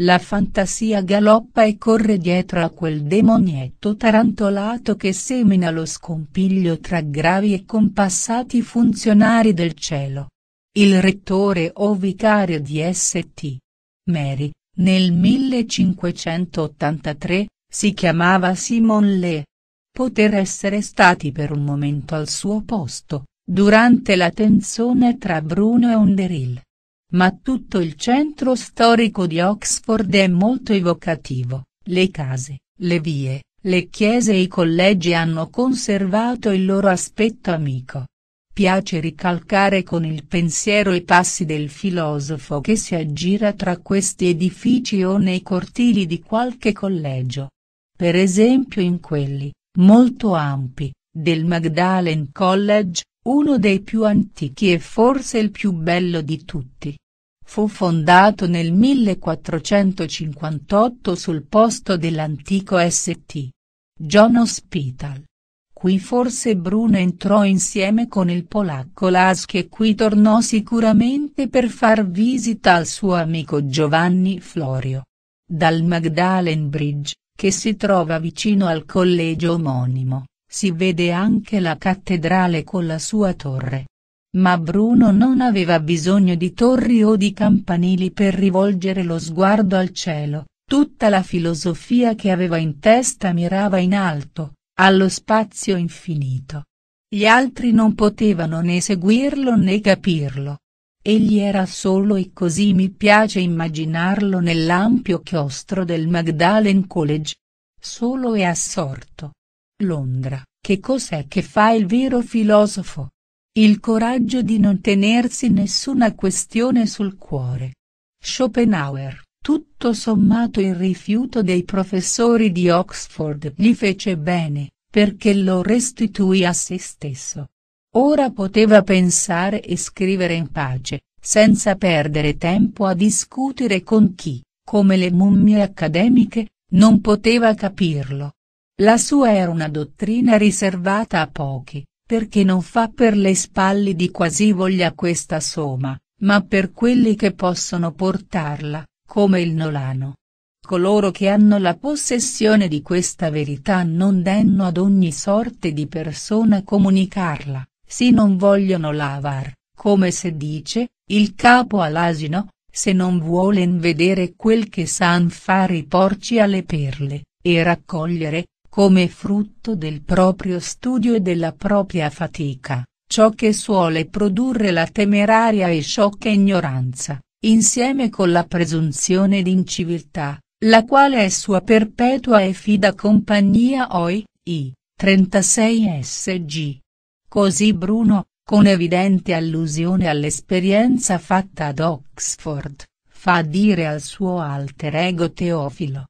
La fantasia galoppa e corre dietro a quel demonietto tarantolato che semina lo scompiglio tra gravi e compassati funzionari del cielo. Il rettore o vicario di St. Mary, nel 1583, si chiamava Simon Le poter essere stati per un momento al suo posto, durante la tensione tra Bruno e Underhill. Ma tutto il centro storico di Oxford è molto evocativo, le case, le vie, le chiese e i collegi hanno conservato il loro aspetto amico. Piace ricalcare con il pensiero i passi del filosofo che si aggira tra questi edifici o nei cortili di qualche collegio. Per esempio in quelli, molto ampi, del Magdalen College, uno dei più antichi e forse il più bello di tutti. Fu fondato nel 1458 sul posto dell'antico St. John Hospital. Qui forse Bruno entrò insieme con il polacco Lask e qui tornò sicuramente per far visita al suo amico Giovanni Florio. Dal Magdalen Bridge, che si trova vicino al collegio omonimo, si vede anche la cattedrale con la sua torre. Ma Bruno non aveva bisogno di torri o di campanili per rivolgere lo sguardo al cielo, tutta la filosofia che aveva in testa mirava in alto, allo spazio infinito. Gli altri non potevano né seguirlo né capirlo. Egli era solo e così mi piace immaginarlo nell'ampio chiostro del Magdalen College. Solo e assorto. Londra, che cos'è che fa il vero filosofo? Il coraggio di non tenersi nessuna questione sul cuore. Schopenhauer, tutto sommato il rifiuto dei professori di Oxford gli fece bene, perché lo restituì a se stesso. Ora poteva pensare e scrivere in pace, senza perdere tempo a discutere con chi, come le mummie accademiche, non poteva capirlo. La sua era una dottrina riservata a pochi, perché non fa per le spalle di quasi voglia questa soma, ma per quelli che possono portarla, come il Nolano. Coloro che hanno la possessione di questa verità non denno ad ogni sorte di persona comunicarla, sì non vogliono l'avar, come se dice, il capo all'asino, se non vuolen vedere quel che san fare i porci alle perle, e raccogliere, come frutto del proprio studio e della propria fatica, ciò che suole produrre la temeraria e sciocca ignoranza, insieme con la presunzione d'inciviltà, la quale è sua perpetua e fida compagnia oi, i, 36 sg. Così Bruno, con evidente allusione all'esperienza fatta ad Oxford, fa dire al suo alter ego Teofilo.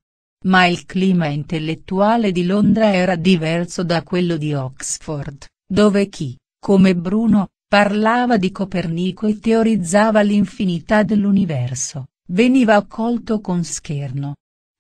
Ma il clima intellettuale di Londra era diverso da quello di Oxford, dove chi, come Bruno, parlava di Copernico e teorizzava l'infinità dell'universo, veniva accolto con scherno.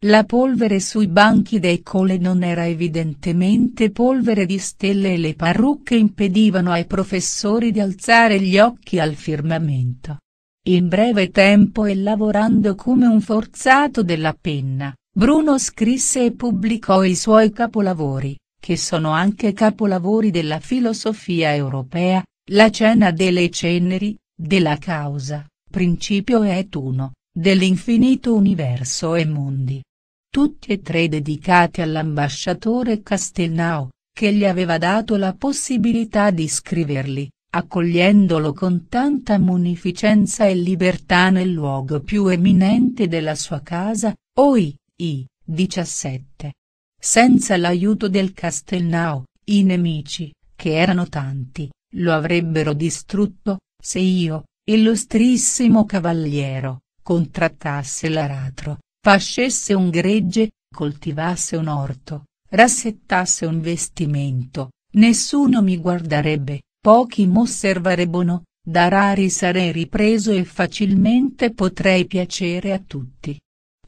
La polvere sui banchi dei cole non era evidentemente polvere di stelle e le parrucche impedivano ai professori di alzare gli occhi al firmamento. In breve tempo e lavorando come un forzato della penna, Bruno scrisse e pubblicò i suoi capolavori, che sono anche capolavori della filosofia europea, La cena delle ceneri, della causa, principio et uno, dell'infinito universo e mondi tutti e tre dedicati all'ambasciatore Castelnau, che gli aveva dato la possibilità di scriverli, accogliendolo con tanta munificenza e libertà nel luogo più eminente della sua casa, Oi, I, 17. Senza l'aiuto del Castelnau, i nemici, che erano tanti, lo avrebbero distrutto, se io, illustrissimo cavaliero, contrattasse l'aratro, pascesse un gregge, coltivasse un orto, rassettasse un vestimento, nessuno mi guardarebbe, pochi m'osservarebbono, da rari sarei ripreso e facilmente potrei piacere a tutti.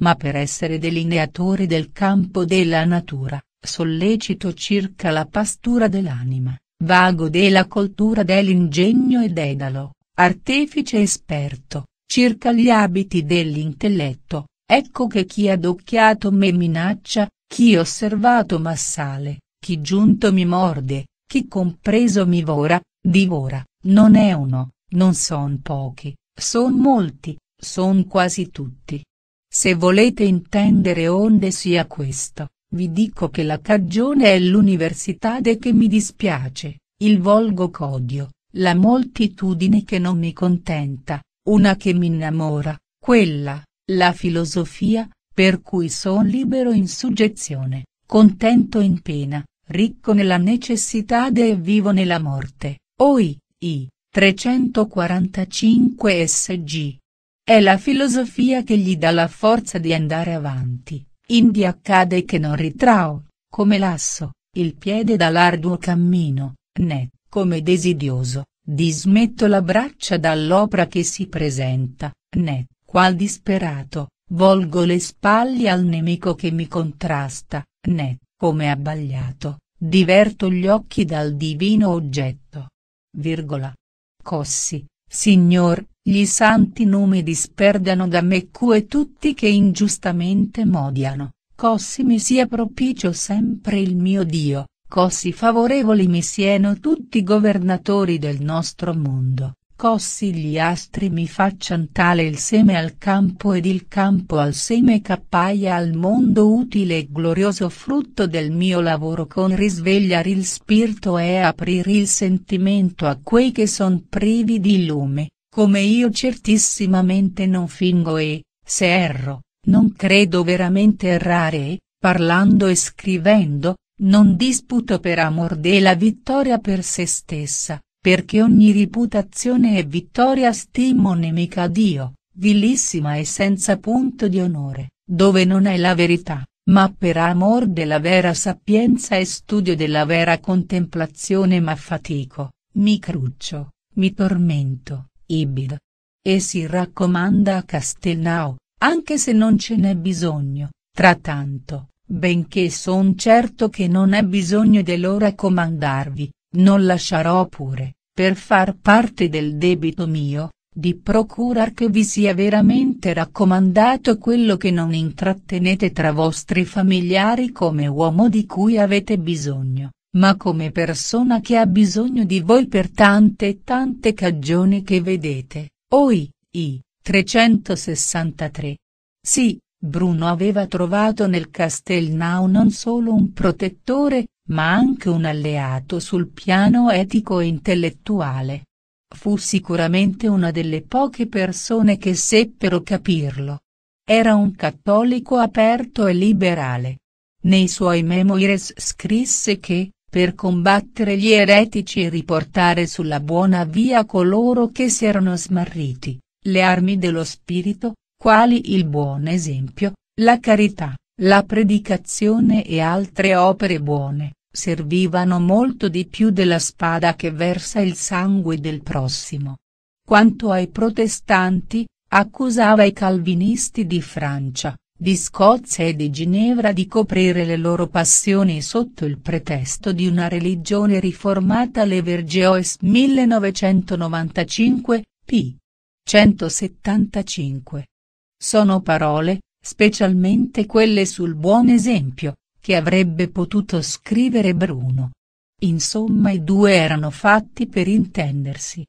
Ma per essere delineatore del campo della natura, sollecito circa la pastura dell'anima, vago della coltura dell'ingegno e dedalo, artefice esperto, circa gli abiti dell'intelletto, Ecco che chi adocchiato me minaccia, chi osservato m'assale, chi giunto mi morde, chi compreso mi vora, divora, non è uno, non son pochi, son molti, son quasi tutti. Se volete intendere onde sia questo, vi dico che la cagione è l'università de che mi dispiace, il volgo codio, la moltitudine che non mi contenta, una che mi innamora, quella, la filosofia, per cui son libero in suggezione, contento in pena, ricco nella necessità e vivo nella morte, oi, i, 345 sg. È la filosofia che gli dà la forza di andare avanti, indi accade che non ritrao, come lasso, il piede dall'arduo cammino, né, come desidioso, dismetto la braccia dall'opera che si presenta, né, qual disperato, volgo le spalle al nemico che mi contrasta, né, come abbagliato, diverto gli occhi dal divino oggetto. Virgola. Cossi, Signor, gli santi nomi disperdano da me cue tutti che ingiustamente modiano, cossi mi sia propicio sempre il mio Dio, cossi favorevoli mi sieno tutti i governatori del nostro mondo, Cossi gli astri mi faccian tale il seme al campo ed il campo al seme cappaia al mondo utile e glorioso frutto del mio lavoro con risvegliare il spirito e aprire il sentimento a quei che son privi di lume, come io certissimamente non fingo e, se erro, non credo veramente errare e, parlando e scrivendo, non disputo per amor della vittoria per se stessa perché ogni riputazione e vittoria stimo nemica a Dio, vilissima e senza punto di onore, dove non è la verità, ma per amor della vera sapienza e studio della vera contemplazione m'affatico, mi cruccio, mi tormento, ibid. E si raccomanda a Castelnau, anche se non ce n'è bisogno, tra tanto, benché son certo che non è bisogno dell'ora comandarvi, non lasciarò pure, per far parte del debito mio, di procurar che vi sia veramente raccomandato quello che non intrattenete tra vostri familiari come uomo di cui avete bisogno, ma come persona che ha bisogno di voi per tante e tante cagioni che vedete, oi, i, 363. Sì, Bruno aveva trovato nel Castelnau non solo un protettore, ma anche un alleato sul piano etico e intellettuale. Fu sicuramente una delle poche persone che seppero capirlo. Era un cattolico aperto e liberale. Nei suoi memoires scrisse che, per combattere gli eretici e riportare sulla buona via coloro che si erano smarriti, le armi dello spirito, quali il buon esempio, la carità, la predicazione e altre opere buone, servivano molto di più della spada che versa il sangue del prossimo. Quanto ai protestanti, accusava i calvinisti di Francia, di Scozia e di Ginevra di coprire le loro passioni sotto il pretesto di una religione riformata Le Vergeois 1995, p. 175. Sono parole, specialmente quelle sul buon esempio, che avrebbe potuto scrivere Bruno. Insomma i due erano fatti per intendersi.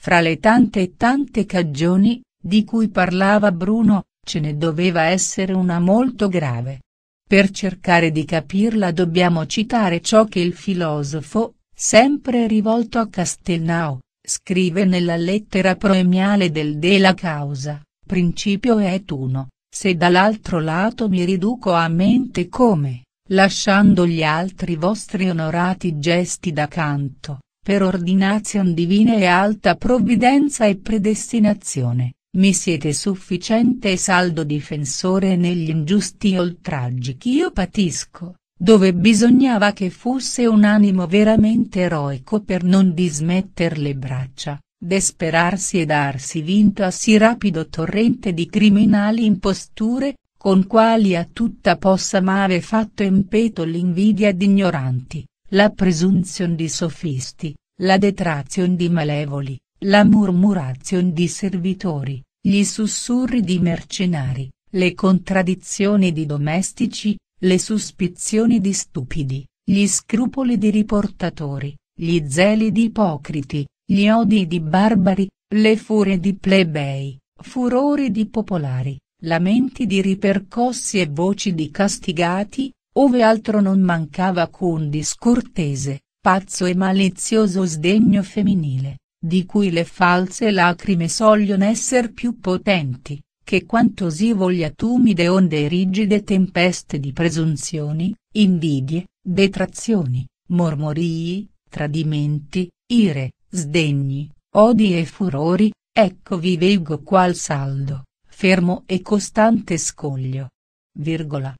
Fra le tante e tante cagioni, di cui parlava Bruno, ce ne doveva essere una molto grave. Per cercare di capirla dobbiamo citare ciò che il filosofo, sempre rivolto a Castelnau, scrive nella lettera proemiale del De la causa, Principio et uno. Se dall'altro lato mi riduco a mente come, lasciando gli altri vostri onorati gesti da canto, per ordinazion divina e alta provvidenza e predestinazione, mi siete sufficiente e saldo difensore negli ingiusti oltraggi ch'io patisco, dove bisognava che fosse un animo veramente eroico per non dismetter le braccia, Desperarsi e darsi vinto a sì rapido torrente di criminali imposture, con quali a tutta possa m'ave fatto impeto l'invidia d'ignoranti, la presunzione di sofisti, la detrazione di malevoli, la murmurazione di servitori, gli sussurri di mercenari, le contraddizioni di domestici, le suspizioni di stupidi, gli scrupoli di riportatori, gli zeli di ipocriti, gli odi di barbari, le furie di plebei, furori di popolari, lamenti di ripercossi e voci di castigati, ove altro non mancava cun discortese, pazzo e malizioso sdegno femminile, di cui le false lacrime sogliono esser più potenti, che quanto si voglia tumide onde e rigide tempeste di presunzioni, invidie, detrazioni, mormorii, tradimenti, ire, Sdegni, odi e furori, eccovi veggo qual saldo, fermo e costante scoglio. Virgola.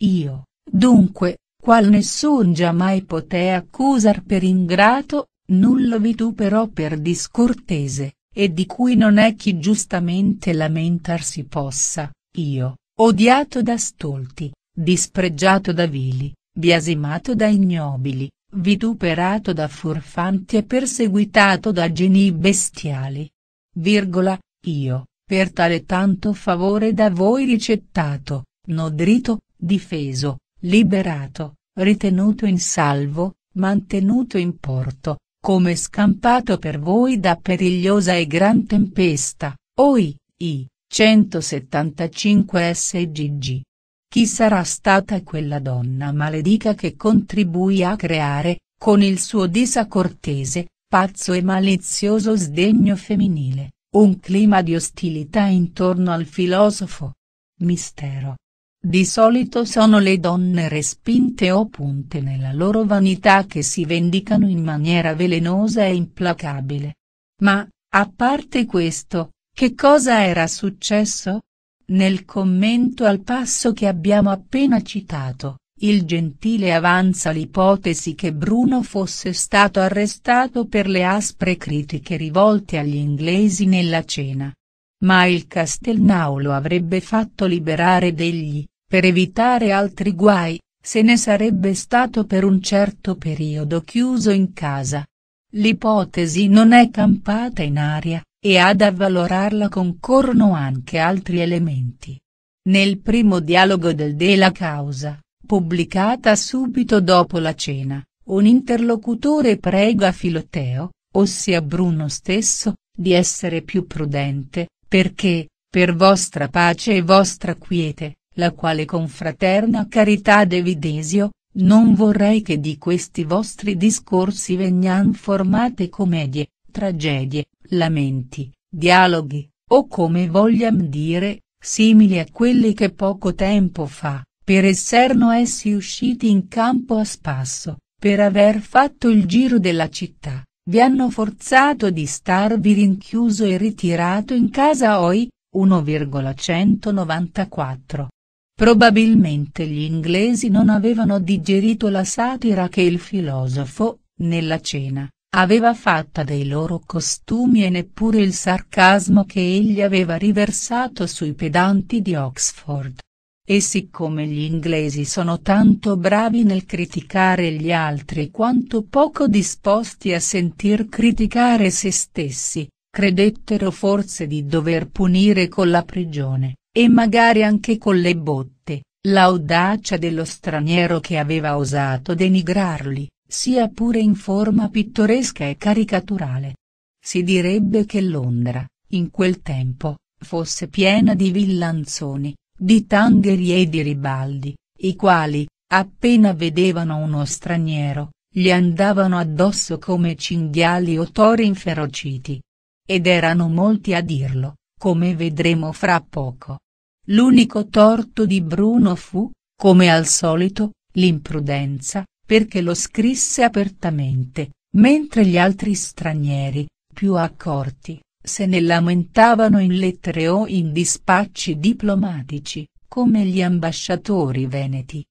Io, dunque, qual nessun già mai poté accusar per ingrato, nullo vituperò per discortese, e di cui non è chi giustamente lamentar si possa, io, odiato da stolti, dispregiato da vili, biasimato da ignobili, vituperato da furfanti e perseguitato da geni bestiali. Virgola, io, per tale tanto favore da voi ricettato, nodrito, difeso, liberato, ritenuto in salvo, mantenuto in porto, come scampato per voi da perigliosa e gran tempesta, oi, i, 175 sgg. Chi sarà stata quella donna maledica che contribuì a creare, con il suo disaccortese, pazzo e malizioso sdegno femminile, un clima di ostilità intorno al filosofo? Mistero. Di solito sono le donne respinte o punte nella loro vanità che si vendicano in maniera velenosa e implacabile. Ma, a parte questo, che cosa era successo? Nel commento al passo che abbiamo appena citato, il Gentile avanza l'ipotesi che Bruno fosse stato arrestato per le aspre critiche rivolte agli inglesi nella cena. Ma il Castelnau lo avrebbe fatto liberare degli, per evitare altri guai, se ne sarebbe stato per un certo periodo chiuso in casa. L'ipotesi non è campata in aria, e ad avvalorarla concorrono anche altri elementi. Nel primo dialogo del Della Causa, pubblicata subito dopo la cena, un interlocutore prega Filoteo, ossia Bruno stesso, di essere più prudente, perché, per vostra pace e vostra quiete, la quale confraterna carità devidesio, non vorrei che di questi vostri discorsi vegnan formate commedie, tragedie, lamenti, dialoghi, o come vogliam dire, simili a quelli che poco tempo fa, per esserno essi usciti in campo a spasso, per aver fatto il giro della città, vi hanno forzato di starvi rinchiuso e ritirato in casa oi, 1,194. Probabilmente gli inglesi non avevano digerito la satira che il filosofo, nella cena, aveva fatta dei loro costumi e neppure il sarcasmo che egli aveva riversato sui pedanti di Oxford. E siccome gli inglesi sono tanto bravi nel criticare gli altri quanto poco disposti a sentir criticare se stessi, credettero forse di dover punire con la prigione, e magari anche con le botte, l'audacia dello straniero che aveva osato denigrarli sia pure in forma pittoresca e caricaturale. Si direbbe che Londra, in quel tempo, fosse piena di villanzoni, di tangheri e di ribaldi, i quali, appena vedevano uno straniero, gli andavano addosso come cinghiali o tori inferociti. Ed erano molti a dirlo, come vedremo fra poco. L'unico torto di Bruno fu, come al solito, l'imprudenza, perché lo scrisse apertamente, mentre gli altri stranieri, più accorti, se ne lamentavano in lettere o in dispacci diplomatici, come gli ambasciatori veneti.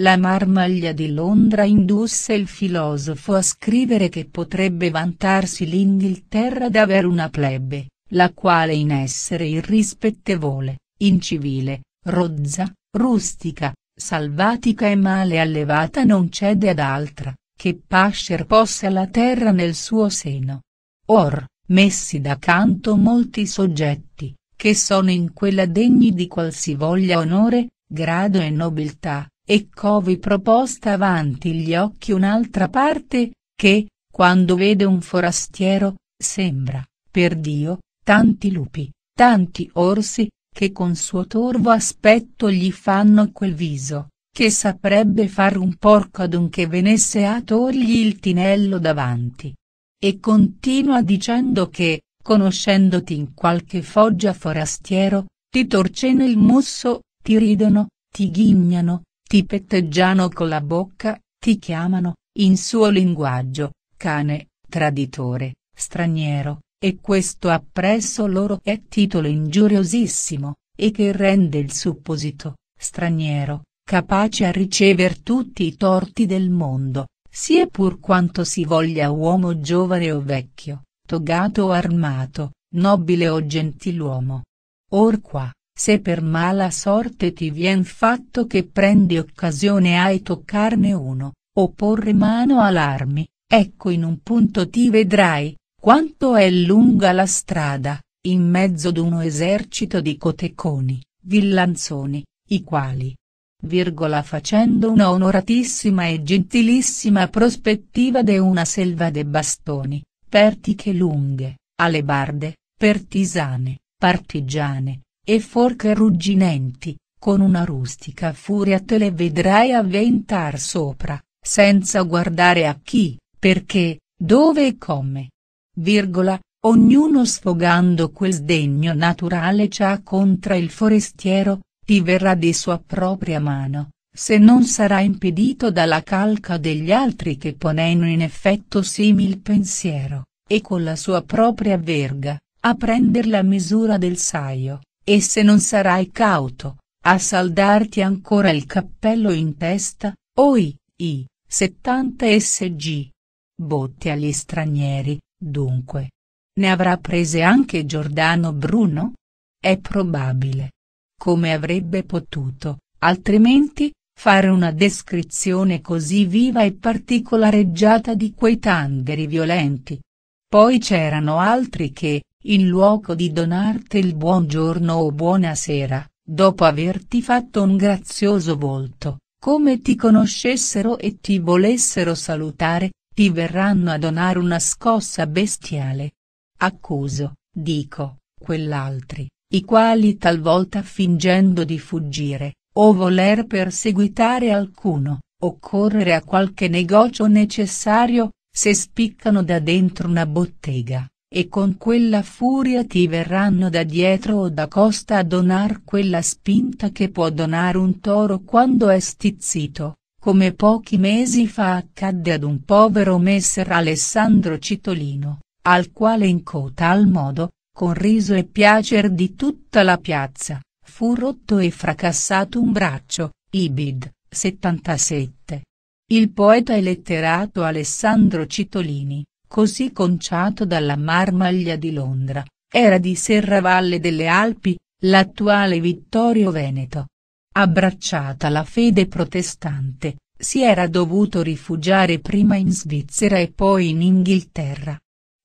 La marmaglia di Londra indusse il filosofo a scrivere che potrebbe vantarsi l'Inghilterra d'aver una plebe, la quale in essere irrispettevole, incivile, rozza, rustica, Salvatica e male allevata non cede ad altra, che pascer possa la terra nel suo seno. Or, messi da canto molti soggetti, che sono in quella degni di qualsivoglia onore, grado e nobiltà, e covi proposta avanti gli occhi un'altra parte, che, quando vede un forastiero, sembra, per Dio, tanti lupi, tanti orsi, che con suo torvo aspetto gli fanno quel viso, che saprebbe far un porco ad un che venisse a togli il tinello davanti. E continua dicendo che, conoscendoti in qualche foggia forastiero, ti torcene il musso, ti ridono, ti ghignano, ti petteggiano con la bocca, ti chiamano, in suo linguaggio, cane, traditore, straniero, e questo appresso loro è titolo ingiuriosissimo, e che rende il supposito, straniero, capace a ricever tutti i torti del mondo, sia pur quanto si voglia uomo giovane o vecchio, togato o armato, nobile o gentiluomo. Or qua, se per mala sorte ti vien fatto che prendi occasione ai toccarne uno, o porre mano all'armi, ecco in un punto ti vedrai, quanto è lunga la strada, in mezzo ad uno esercito di cotecconi, villanzoni, i quali, virgola facendo una onoratissima e gentilissima prospettiva de una selva de bastoni, pertiche lunghe, alebarde, pertisane, partigiane, e forche rugginenti, con una rustica furia te le vedrai avventar sopra, senza guardare a chi, perché, dove e come. Virgola, ognuno sfogando quel sdegno naturale c'ha contra il forestiero, ti verrà di sua propria mano, se non sarà impedito dalla calca degli altri che poneno in effetto simil pensiero, e con la sua propria verga, a prender la misura del saio, e se non sarai cauto, a saldarti ancora il cappello in testa, oi, i, 70 sg. Botte agli stranieri, Dunque. Ne avrà prese anche Giordano Bruno? È probabile. Come avrebbe potuto, altrimenti, fare una descrizione così viva e particolareggiata di quei tangheri violenti. Poi c'erano altri che, in luogo di donarti il buongiorno o buonasera, dopo averti fatto un grazioso volto, come ti conoscessero e ti volessero salutare, ti verranno a donare una scossa bestiale. Accuso, dico, quell'altri, i quali talvolta fingendo di fuggire, o voler perseguitare alcuno, o correre a qualche negozio necessario, se spiccano da dentro una bottega, e con quella furia ti verranno da dietro o da costa a donar quella spinta che può donare un toro quando è stizzito, come pochi mesi fa accadde ad un povero messer Alessandro Citolino, al quale in cotal modo, con riso e piacer di tutta la piazza, fu rotto e fracassato un braccio, Ibid, 77. Il poeta e letterato Alessandro Citolini, così conciato dalla marmaglia di Londra, era di Serravalle delle Alpi, l'attuale Vittorio Veneto. Abbracciata la fede protestante, si era dovuto rifugiare prima in Svizzera e poi in Inghilterra.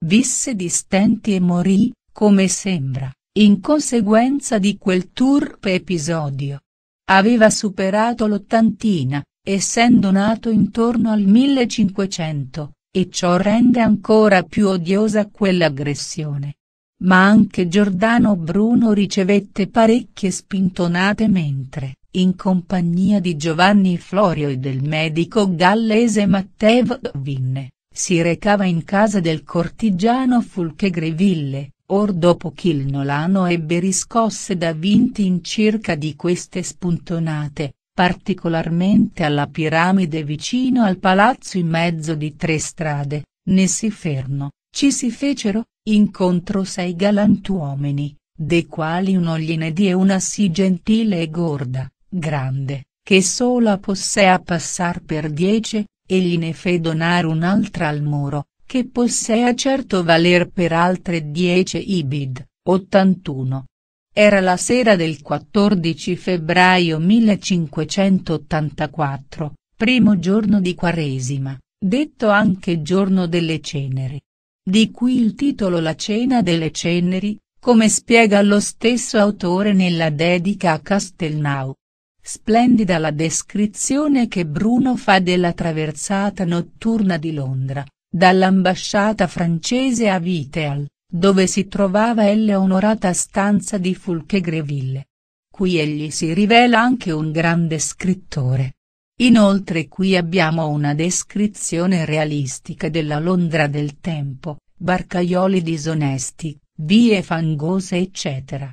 Visse di stenti e morì, come sembra, in conseguenza di quel turpe episodio. Aveva superato l'ottantina, essendo nato intorno al 1500, e ciò rende ancora più odiosa quell'aggressione. Ma anche Giordano Bruno ricevette parecchie spintonate mentre, in compagnia di Giovanni Florio e del medico gallese Matteo Vinne, si recava in casa del cortigiano Fulche Greville, or dopo che il Nolano ebbe riscosse da vinti in circa di queste spuntonate, particolarmente alla piramide vicino al palazzo in mezzo di tre strade, ne si ferno, ci si fecero, incontro sei galantuomini, dei quali uno gliene die una sì gentile e gorda, grande, che sola possea passar per dieci, egli ne fe donare un'altra al muro, che possea certo valer per altre dieci ibid, 81. Era la sera del 14 febbraio 1584, primo giorno di Quaresima, detto anche giorno delle ceneri. Di qui il titolo La cena delle ceneri, come spiega lo stesso autore nella dedica a Castelnau. Splendida la descrizione che Bruno fa della traversata notturna di Londra, dall'ambasciata francese a Viteal, dove si trovava l'onorata stanza di Fulke Greville. Qui egli si rivela anche un grande scrittore, Inoltre qui abbiamo una descrizione realistica della Londra del tempo, barcaioli disonesti, vie fangose eccetera.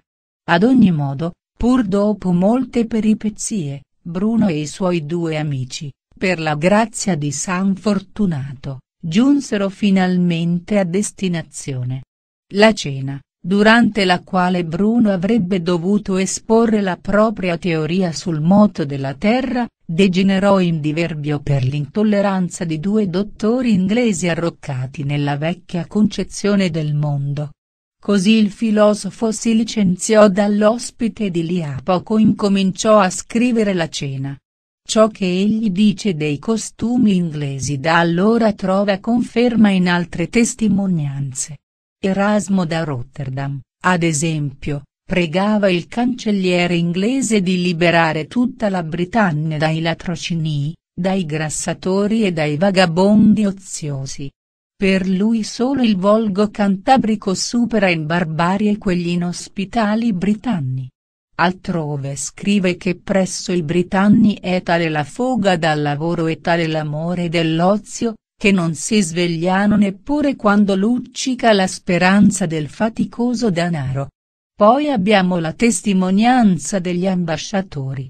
Ad ogni modo, pur dopo molte peripezie, Bruno e i suoi due amici, per la grazia di San Fortunato, giunsero finalmente a destinazione. La cena, durante la quale Bruno avrebbe dovuto esporre la propria teoria sul moto della Terra, degenerò in diverbio per l'intolleranza di due dottori inglesi arroccati nella vecchia concezione del mondo. Così il filosofo si licenziò dall'ospite di lì a poco incominciò a scrivere la cena. Ciò che egli dice dei costumi inglesi da allora trova conferma in altre testimonianze. Erasmo da Rotterdam, ad esempio, pregava il cancelliere inglese di liberare tutta la Britannia dai latrocini, dai grassatori e dai vagabondi oziosi. Per lui solo il volgo cantabrico supera in barbarie quegli inospitali britanni. Altrove scrive che presso i britanni è tale la foga dal lavoro e tale l'amore dell'ozio, che non si svegliano neppure quando luccica la speranza del faticoso danaro. Poi abbiamo la testimonianza degli ambasciatori.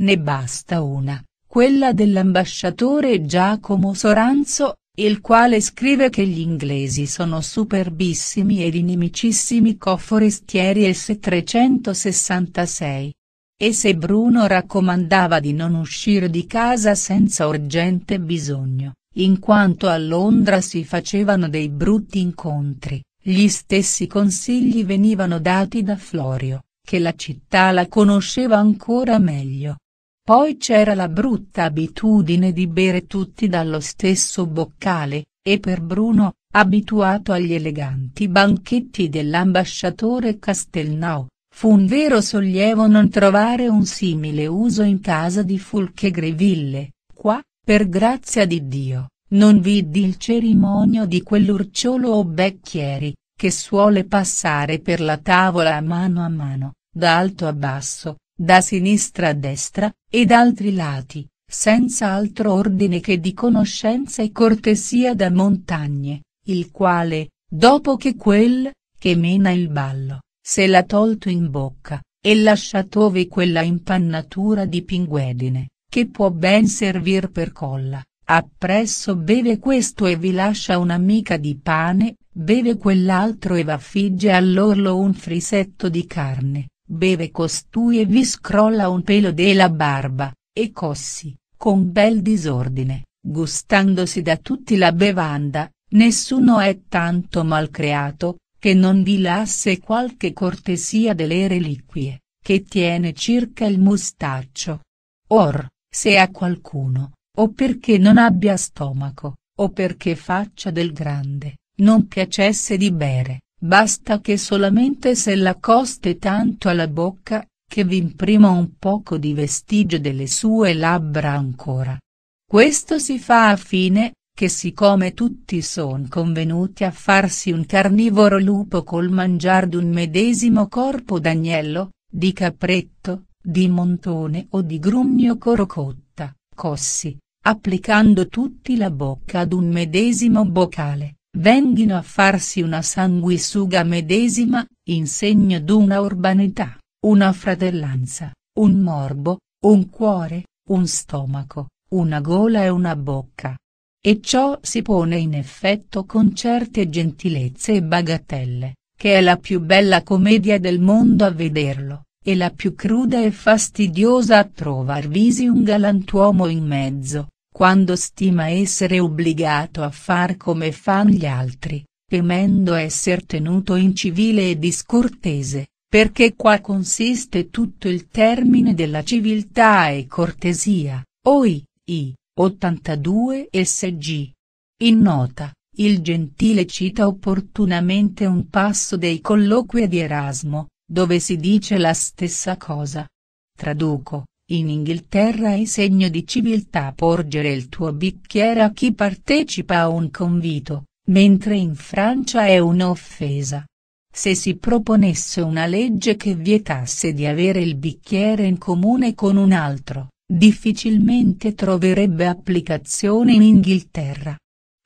Ne basta una, quella dell'ambasciatore Giacomo Soranzo, il quale scrive che gli inglesi sono superbissimi ed inimicissimi co-forestieri S366. E se Bruno raccomandava di non uscire di casa senza urgente bisogno, in quanto a Londra si facevano dei brutti incontri, gli stessi consigli venivano dati da Florio, che la città la conosceva ancora meglio. Poi c'era la brutta abitudine di bere tutti dallo stesso boccale, e per Bruno, abituato agli eleganti banchetti dell'ambasciatore Castelnau, fu un vero sollievo non trovare un simile uso in casa di Fulche Greville per grazia di Dio, non vidi il cerimonio di quell'urciolo o becchieri, che suole passare per la tavola a mano a mano, da alto a basso, da sinistra a destra, ed altri lati, senza altro ordine che di conoscenza e cortesia da montagne, il quale, dopo che quel, che mena il ballo, se l'ha tolto in bocca, e lasciatovi quella impannatura di pinguedine, che può ben servir per colla, appresso beve questo e vi lascia un'amica di pane, beve quell'altro e v'affigge all'orlo un frisetto di carne, beve costui e vi scrolla un pelo della barba, e cossi, con bel disordine, gustandosi da tutti la bevanda, nessuno è tanto malcreato, che non vi lasse qualche cortesia delle reliquie, che tiene circa il mustaccio. Or, se a qualcuno, o perché non abbia stomaco, o perché faccia del grande, non piacesse di bere, basta che solamente se la coste tanto alla bocca, che v'imprima un poco di vestigio delle sue labbra ancora. Questo si fa a fine, che siccome tutti son convenuti a farsi un carnivoro lupo col mangiar d'un medesimo corpo d'agnello, di capretto, di montone o di grugno corocotta, cossi, applicando tutti la bocca ad un medesimo boccale, venghino a farsi una sanguisuga medesima, in segno d'una urbanità, una fratellanza, un morbo, un cuore, un stomaco, una gola e una bocca. E ciò si pone in effetto con certe gentilezze e bagatelle, che è la più bella commedia del mondo a vederlo e la più cruda e fastidiosa a trovarvisi un galantuomo in mezzo, quando stima essere obbligato a far come fan gli altri, temendo esser tenuto incivile e discortese, perché qua consiste tutto il termine della civiltà e cortesia, oi, i, 82 sg. In nota, il gentile cita opportunamente un passo dei colloqui di Erasmo, dove si dice la stessa cosa. Traduco, in Inghilterra è segno di civiltà porgere il tuo bicchiere a chi partecipa a un convito, mentre in Francia è un'offesa. Se si proponesse una legge che vietasse di avere il bicchiere in comune con un altro, difficilmente troverebbe applicazione in Inghilterra.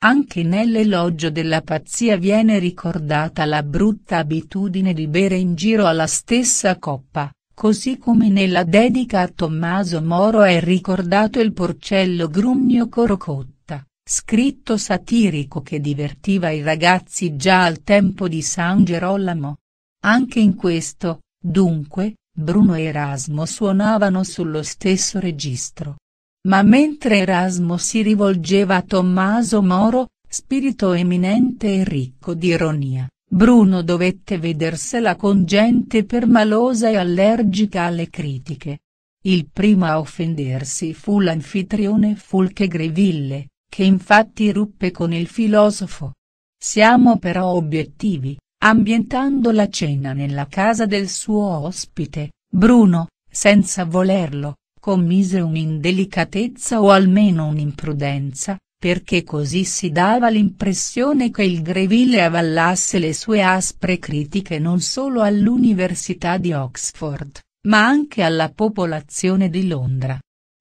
Anche nell'elogio della pazzia viene ricordata la brutta abitudine di bere in giro alla stessa coppa, così come nella dedica a Tommaso Moro è ricordato il porcello grugno Corocotta, scritto satirico che divertiva i ragazzi già al tempo di San Gerolamo. Anche in questo, dunque, Bruno e Erasmo suonavano sullo stesso registro. Ma mentre Erasmo si rivolgeva a Tommaso Moro, spirito eminente e ricco di ironia, Bruno dovette vedersela con gente permalosa e allergica alle critiche. Il primo a offendersi fu l'anfitrione Fulche Greville, che infatti ruppe con il filosofo. Siamo però obiettivi, ambientando la cena nella casa del suo ospite, Bruno, senza volerlo, commise un'indelicatezza o almeno un'imprudenza, perché così si dava l'impressione che il Greville avallasse le sue aspre critiche non solo all'Università di Oxford, ma anche alla popolazione di Londra.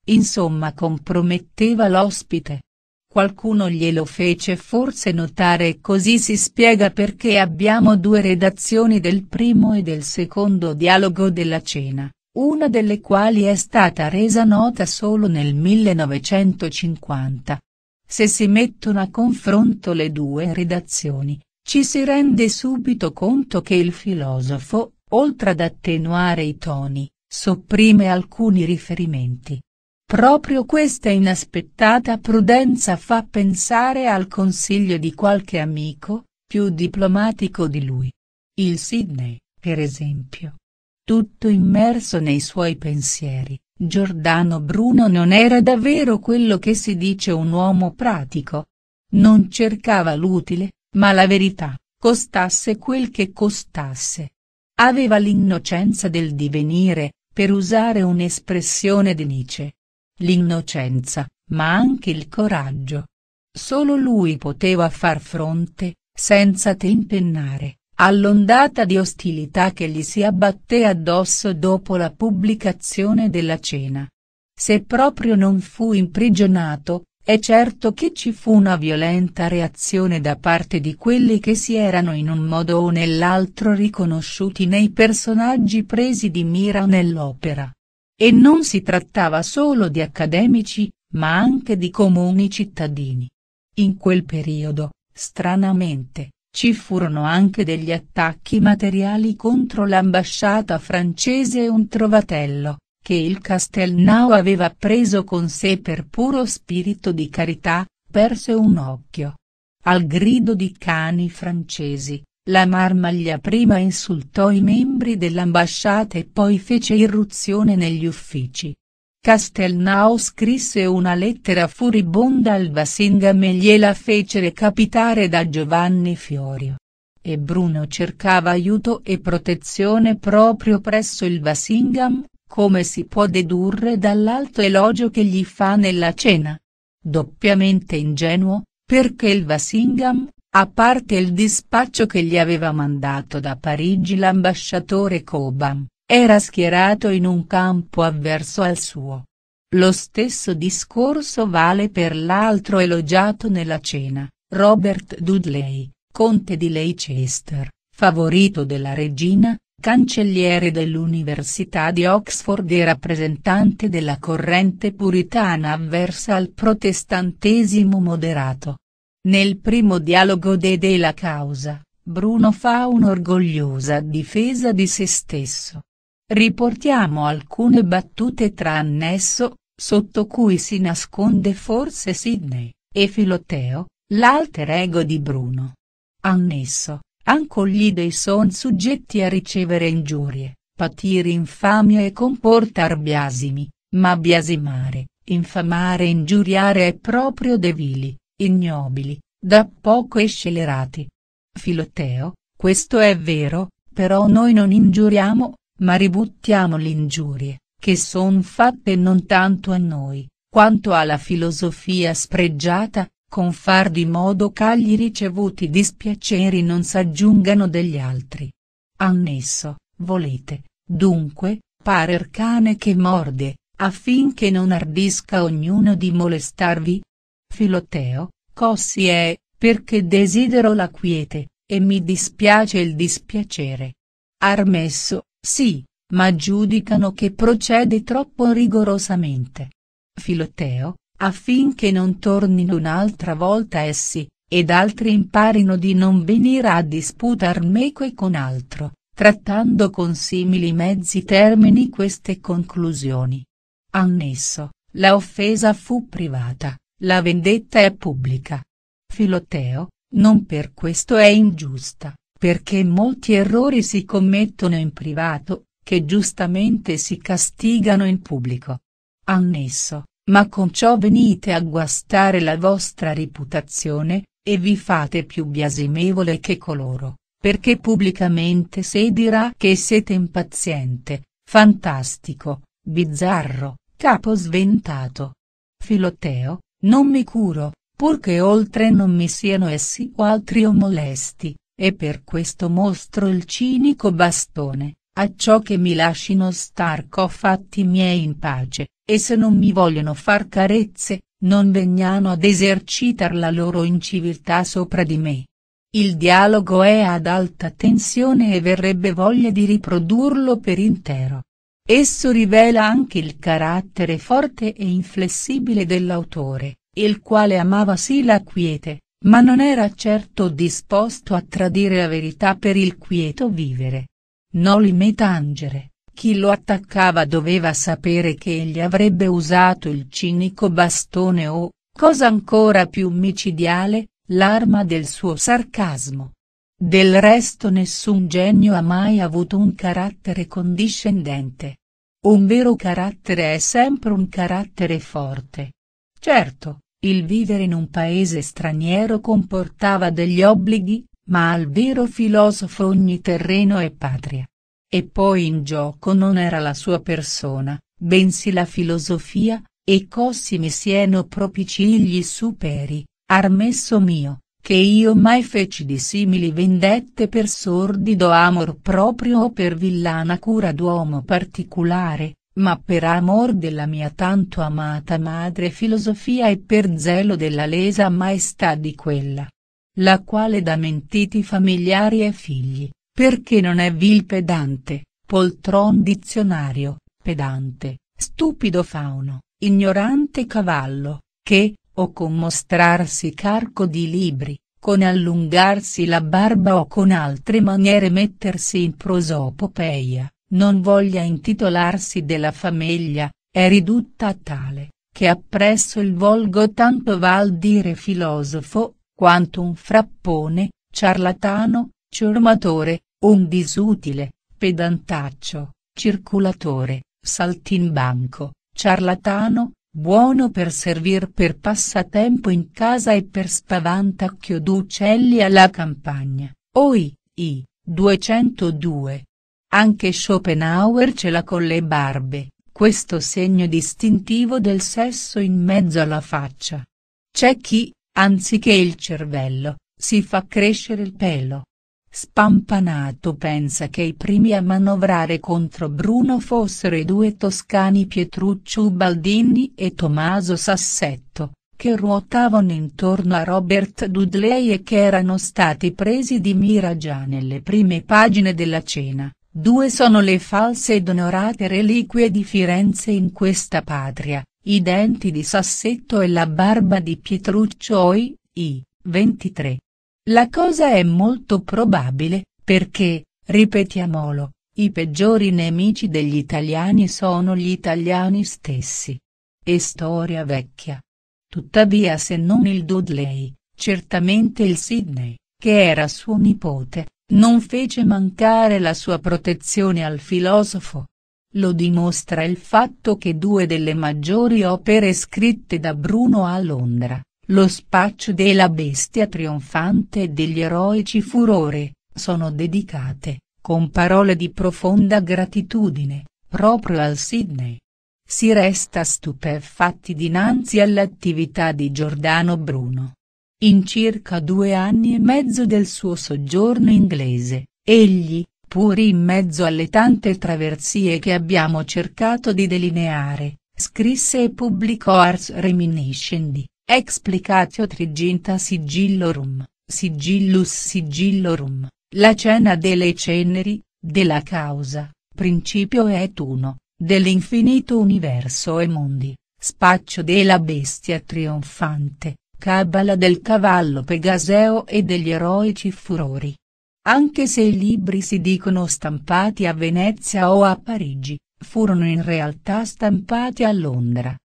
Insomma comprometteva l'ospite. Qualcuno glielo fece forse notare e così si spiega perché abbiamo due redazioni del primo e del secondo dialogo della cena una delle quali è stata resa nota solo nel 1950. Se si mettono a confronto le due redazioni, ci si rende subito conto che il filosofo, oltre ad attenuare i toni, sopprime alcuni riferimenti. Proprio questa inaspettata prudenza fa pensare al consiglio di qualche amico, più diplomatico di lui. Il Sidney, per esempio, tutto immerso nei suoi pensieri, Giordano Bruno non era davvero quello che si dice un uomo pratico. Non cercava l'utile, ma la verità, costasse quel che costasse. Aveva l'innocenza del divenire, per usare un'espressione di Nietzsche. L'innocenza, ma anche il coraggio. Solo lui poteva far fronte, senza tentennare, all'ondata di ostilità che gli si abbatté addosso dopo la pubblicazione della cena. Se proprio non fu imprigionato, è certo che ci fu una violenta reazione da parte di quelli che si erano in un modo o nell'altro riconosciuti nei personaggi presi di mira nell'opera. E non si trattava solo di accademici, ma anche di comuni cittadini. In quel periodo, stranamente, ci furono anche degli attacchi materiali contro l'ambasciata francese e un trovatello, che il Castelnau aveva preso con sé per puro spirito di carità, perse un occhio. Al grido di cani francesi, la Marmaglia prima insultò i membri dell'ambasciata e poi fece irruzione negli uffici, Castelnau scrisse una lettera furibonda al Basingham e gliela fece recapitare da Giovanni Fiorio. E Bruno cercava aiuto e protezione proprio presso il Vasingam, come si può dedurre dall'alto elogio che gli fa nella cena. Doppiamente ingenuo, perché il Vasingam, a parte il dispaccio che gli aveva mandato da Parigi l'ambasciatore Cobham, era schierato in un campo avverso al suo. Lo stesso discorso vale per l'altro elogiato nella cena, Robert Dudley, conte di Leicester, favorito della regina, cancelliere dell'Università di Oxford e rappresentante della corrente puritana avversa al protestantesimo moderato. Nel primo dialogo de De la causa, Bruno fa un'orgogliosa difesa di se stesso, Riportiamo alcune battute tra Annesso, sotto cui si nasconde forse Sidney, e Filoteo, l'alter ego di Bruno. Annesso, anco gli dei son soggetti a ricevere ingiurie, patire infamia e comportar biasimi, ma biasimare, infamare e ingiuriare è proprio de vili, ignobili, da poco e scelerati. Filoteo, questo è vero, però noi non ingiuriamo, ma ributtiamo l'ingiurie, che son fatte non tanto a noi, quanto alla filosofia spregiata, con far di modo ch'agli ricevuti dispiaceri non s'aggiungano degli altri. Annesso, volete, dunque, parer cane che morde, affinché non ardisca ognuno di molestarvi? Filoteo, così è, perché desidero la quiete, e mi dispiace il dispiacere. Armesso, sì, ma giudicano che procede troppo rigorosamente. Filotteo, affinché non tornino un'altra volta essi, ed altri imparino di non venire a disputar meque con altro, trattando con simili mezzi termini queste conclusioni. Annesso, la offesa fu privata, la vendetta è pubblica. Filotteo, non per questo è ingiusta. Perché molti errori si commettono in privato, che giustamente si castigano in pubblico. Annesso, ma con ciò venite a guastare la vostra reputazione, e vi fate più biasimevole che coloro, perché pubblicamente se dirà che siete impaziente, fantastico, bizzarro, capo sventato. Filoteo, non mi curo, purché oltre non mi siano essi o altri o molesti, e per questo mostro il cinico bastone, a ciò che mi lascino star co fatti miei in pace, e se non mi vogliono far carezze, non vegnano ad esercitar la loro inciviltà sopra di me. Il dialogo è ad alta tensione e verrebbe voglia di riprodurlo per intero. Esso rivela anche il carattere forte e inflessibile dell'autore, il quale amava sì la quiete, ma non era certo disposto a tradire la verità per il quieto vivere. Noli metangere, chi lo attaccava doveva sapere che egli avrebbe usato il cinico bastone o, cosa ancora più micidiale, l'arma del suo sarcasmo. Del resto nessun genio ha mai avuto un carattere condiscendente. Un vero carattere è sempre un carattere forte. Certo, il vivere in un paese straniero comportava degli obblighi, ma al vero filosofo ogni terreno è patria. E poi in gioco non era la sua persona, bensì la filosofia, e cossimi sieno propici gli superi, armesso mio, che io mai feci di simili vendette per sordido amor proprio o per villana cura d'uomo particolare, ma per amor della mia tanto amata madre filosofia e per zelo della lesa maestà di quella. La quale da mentiti familiari e figli, perché non è vil pedante, poltron dizionario, pedante, stupido fauno, ignorante cavallo, che, o con mostrarsi carco di libri, con allungarsi la barba o con altre maniere mettersi in prosopopeia, non voglia intitolarsi della famiglia, è ridotta a tale, che appresso il volgo tanto val dire filosofo, quanto un frappone, ciarlatano, ciurmatore, un disutile, pedantaccio, circolatore, saltimbanco, ciarlatano, buono per servir per passatempo in casa e per spavantacchio d'uccelli alla campagna, oi, i, 202, anche Schopenhauer ce l'ha con le barbe, questo segno distintivo del sesso in mezzo alla faccia. C'è chi, anziché il cervello, si fa crescere il pelo. Spampanato pensa che i primi a manovrare contro Bruno fossero i due toscani Pietruccio Ubaldini e Tommaso Sassetto, che ruotavano intorno a Robert Dudley e che erano stati presi di mira già nelle prime pagine della cena. Due sono le false ed onorate reliquie di Firenze in questa patria, i denti di Sassetto e la barba di Pietruccio Oi, i, 23. La cosa è molto probabile, perché, ripetiamolo, i peggiori nemici degli italiani sono gli italiani stessi. E storia vecchia. Tuttavia se non il Dudley, certamente il Sidney, che era suo nipote, non fece mancare la sua protezione al filosofo. Lo dimostra il fatto che due delle maggiori opere scritte da Bruno a Londra, Lo spaccio della bestia trionfante e degli eroici furore, sono dedicate, con parole di profonda gratitudine, proprio al Sydney. Si resta stupefatti dinanzi all'attività di Giordano Bruno in circa due anni e mezzo del suo soggiorno inglese, egli, pur in mezzo alle tante traversie che abbiamo cercato di delineare, scrisse e pubblicò Ars Reminiscendi, Explicatio Triginta Sigillorum, Sigillus Sigillorum, La cena delle ceneri, della causa, Principio et uno, dell'infinito universo e mondi, Spaccio della bestia trionfante Cabala del cavallo Pegaseo e degli eroici furori. Anche se i libri si dicono stampati a Venezia o a Parigi, furono in realtà stampati a Londra.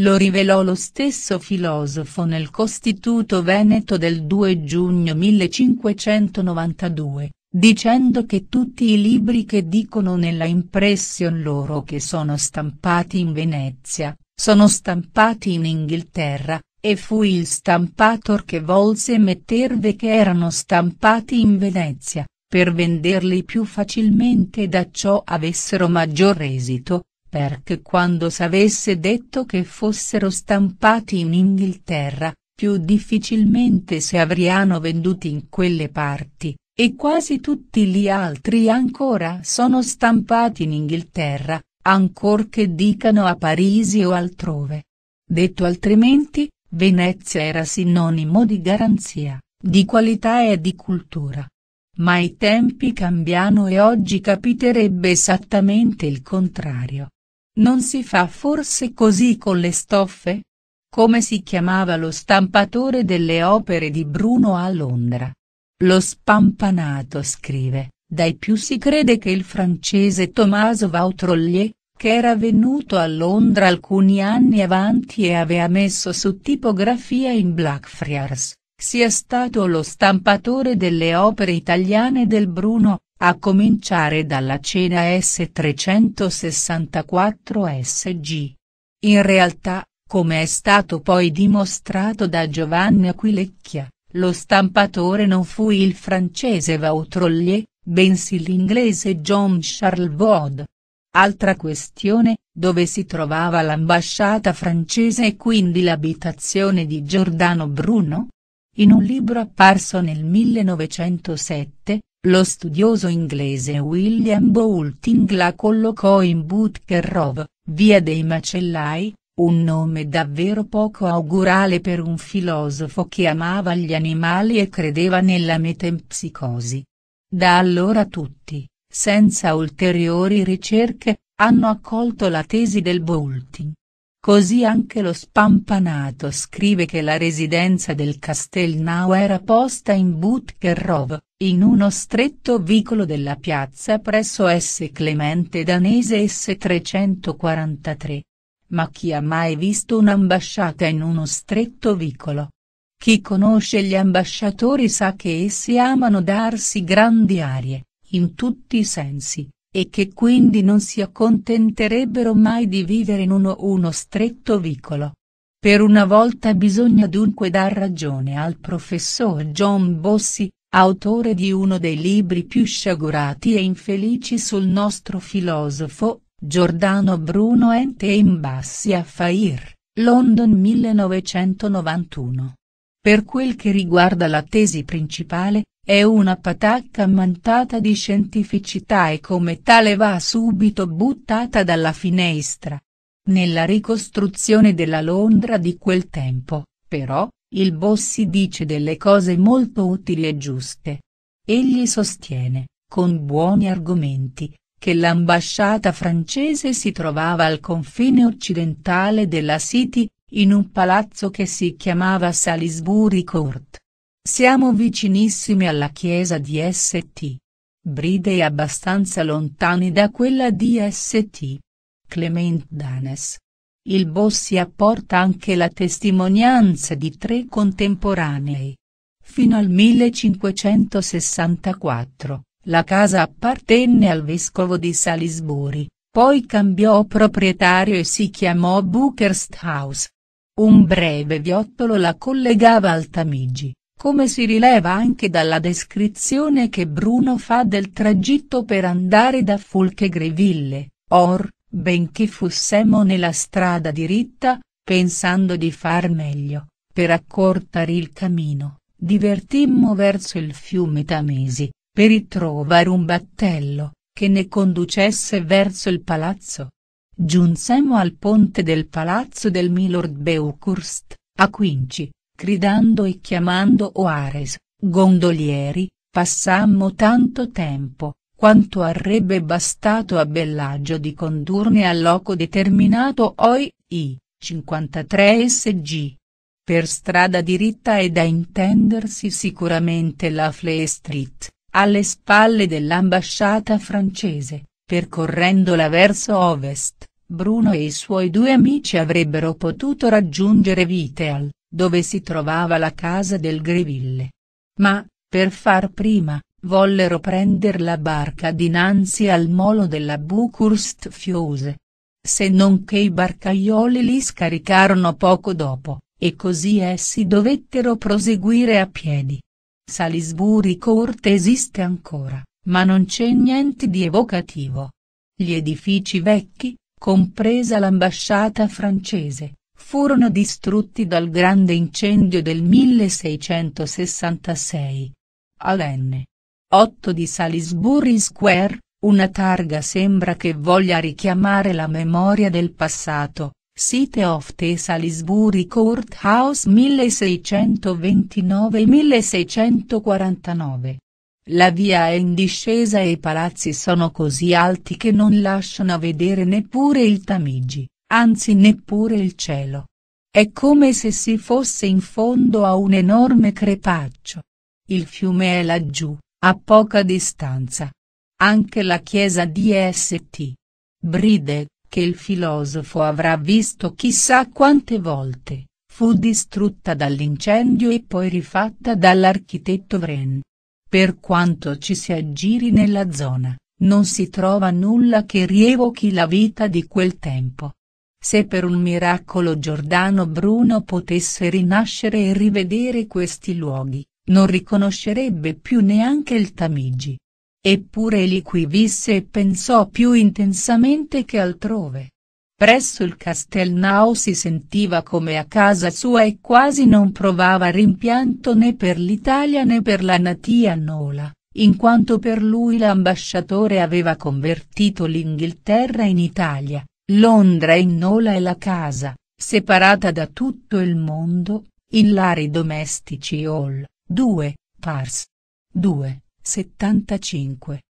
Lo rivelò lo stesso filosofo nel Costituto Veneto del 2 giugno 1592, dicendo che tutti i libri che dicono nella impression loro che sono stampati in Venezia, sono stampati in Inghilterra, e fu il stampator che volse metterve che erano stampati in Venezia, per venderli più facilmente e da ciò avessero maggior esito, perché quando s'avesse detto che fossero stampati in Inghilterra, più difficilmente si avriano venduti in quelle parti, e quasi tutti gli altri ancora sono stampati in Inghilterra, ancorché dicano a Parisi o altrove. Detto altrimenti, Venezia era sinonimo di garanzia, di qualità e di cultura. Ma i tempi cambiano e oggi capiterebbe esattamente il contrario. Non si fa forse così con le stoffe? Come si chiamava lo stampatore delle opere di Bruno a Londra? Lo spampanato scrive, dai più si crede che il francese Tommaso Vautrollier, che era venuto a Londra alcuni anni avanti e aveva messo su tipografia in Blackfriars, sia stato lo stampatore delle opere italiane del Bruno, a cominciare dalla cena S364 SG. In realtà, come è stato poi dimostrato da Giovanni Aquilecchia, lo stampatore non fu il francese Vautrollier, bensì l'inglese John Charles Waud, Altra questione, dove si trovava l'ambasciata francese e quindi l'abitazione di Giordano Bruno? In un libro apparso nel 1907, lo studioso inglese William Boulting la collocò in Butker Row, via dei Macellai, un nome davvero poco augurale per un filosofo che amava gli animali e credeva nella metempsicosi. Da allora tutti senza ulteriori ricerche, hanno accolto la tesi del Boulting. Così anche lo spampanato scrive che la residenza del Castelnau era posta in Butkerov, in uno stretto vicolo della piazza presso S. Clemente Danese S343. Ma chi ha mai visto un'ambasciata in uno stretto vicolo? Chi conosce gli ambasciatori sa che essi amano darsi grandi arie in tutti i sensi, e che quindi non si accontenterebbero mai di vivere in uno uno stretto vicolo. Per una volta bisogna dunque dar ragione al professor John Bossi, autore di uno dei libri più sciagurati e infelici sul nostro filosofo, Giordano Bruno Ente Entein Bassi a Fair, London 1991. Per quel che riguarda la tesi principale, è una patacca ammantata di scientificità e come tale va subito buttata dalla finestra. Nella ricostruzione della Londra di quel tempo, però, il Bossi dice delle cose molto utili e giuste. Egli sostiene, con buoni argomenti, che l'ambasciata francese si trovava al confine occidentale della City, in un palazzo che si chiamava Salisbury Court. Siamo vicinissimi alla chiesa di St. Bride e abbastanza lontani da quella di St. Clement Danes. Il Bossi apporta anche la testimonianza di tre contemporanei. Fino al 1564, la casa appartenne al vescovo di Salisbury, poi cambiò proprietario e si chiamò Buckerst House. Un breve viottolo la collegava al Tamigi come si rileva anche dalla descrizione che Bruno fa del tragitto per andare da Greville, or, benché fussemo nella strada diritta, pensando di far meglio, per accortare il cammino, divertimmo verso il fiume Tamesi, per ritrovare un battello, che ne conducesse verso il palazzo. Giunsemo al ponte del palazzo del Milord Beaucurst, a Quinci, gridando e chiamando Oares, gondolieri, passammo tanto tempo, quanto arrebbe bastato a Bellagio di condurne al loco determinato OI, I, 53 SG. Per strada diritta è da intendersi sicuramente la Flee Street, alle spalle dell'ambasciata francese, percorrendola verso ovest, Bruno e i suoi due amici avrebbero potuto raggiungere Viteal, dove si trovava la casa del Greville. Ma, per far prima, vollero prendere la barca dinanzi al molo della Bucurst Fiose. Se non che i barcaioli li scaricarono poco dopo, e così essi dovettero proseguire a piedi. Salisbury Court esiste ancora, ma non c'è niente di evocativo. Gli edifici vecchi, compresa l'ambasciata francese, furono distrutti dal grande incendio del 1666. All'N. 8 di Salisbury Square, una targa sembra che voglia richiamare la memoria del passato, Site of the Salisbury Courthouse 1629-1649. La via è in discesa e i palazzi sono così alti che non lasciano vedere neppure il Tamigi anzi neppure il cielo. È come se si fosse in fondo a un enorme crepaccio. Il fiume è laggiù, a poca distanza. Anche la chiesa di St. Bride, che il filosofo avrà visto chissà quante volte, fu distrutta dall'incendio e poi rifatta dall'architetto Vren. Per quanto ci si aggiri nella zona, non si trova nulla che rievochi la vita di quel tempo. Se per un miracolo Giordano Bruno potesse rinascere e rivedere questi luoghi, non riconoscerebbe più neanche il Tamigi. Eppure lì qui visse e pensò più intensamente che altrove. Presso il Castelnau si sentiva come a casa sua e quasi non provava rimpianto né per l'Italia né per la natia Nola, in quanto per lui l'ambasciatore aveva convertito l'Inghilterra in Italia, Londra Nola è la casa, separata da tutto il mondo, in lari Domestici Hall, 2, Pars. 2, 75.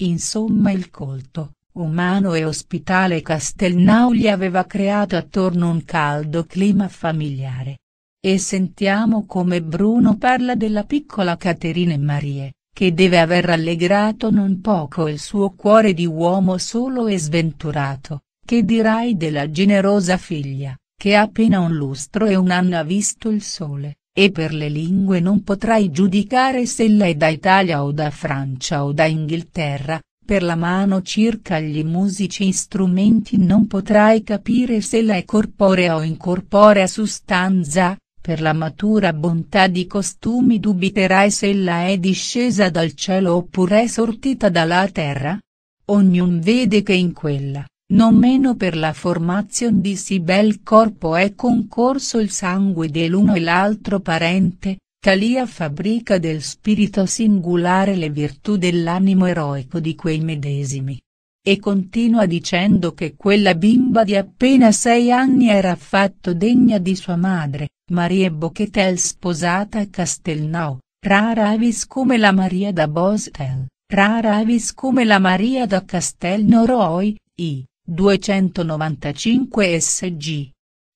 Insomma il colto, umano e ospitale Castelnau gli aveva creato attorno un caldo clima familiare. E sentiamo come Bruno parla della piccola Caterina e Marie, che deve aver rallegrato non poco il suo cuore di uomo solo e sventurato. Che dirai della generosa figlia, che appena un lustro e un anno ha visto il sole, e per le lingue non potrai giudicare se lei da Italia o da Francia o da Inghilterra, per la mano circa gli musici strumenti non potrai capire se la è corporea o incorporea sostanza, per la matura bontà di costumi dubiterai se ella è discesa dal cielo oppure è sortita dalla terra? Ognun vede che in quella, non meno per la formazione di si bel corpo è concorso il sangue dell'uno e l'altro parente, Talia fabbrica del spirito singolare le virtù dell'animo eroico di quei medesimi. E continua dicendo che quella bimba di appena sei anni era affatto degna di sua madre, Marie Bochetel sposata a Castelnau, rara avis come la Maria da Bostel, rara avis come la Maria da Castelnoroi, i. 295 sg.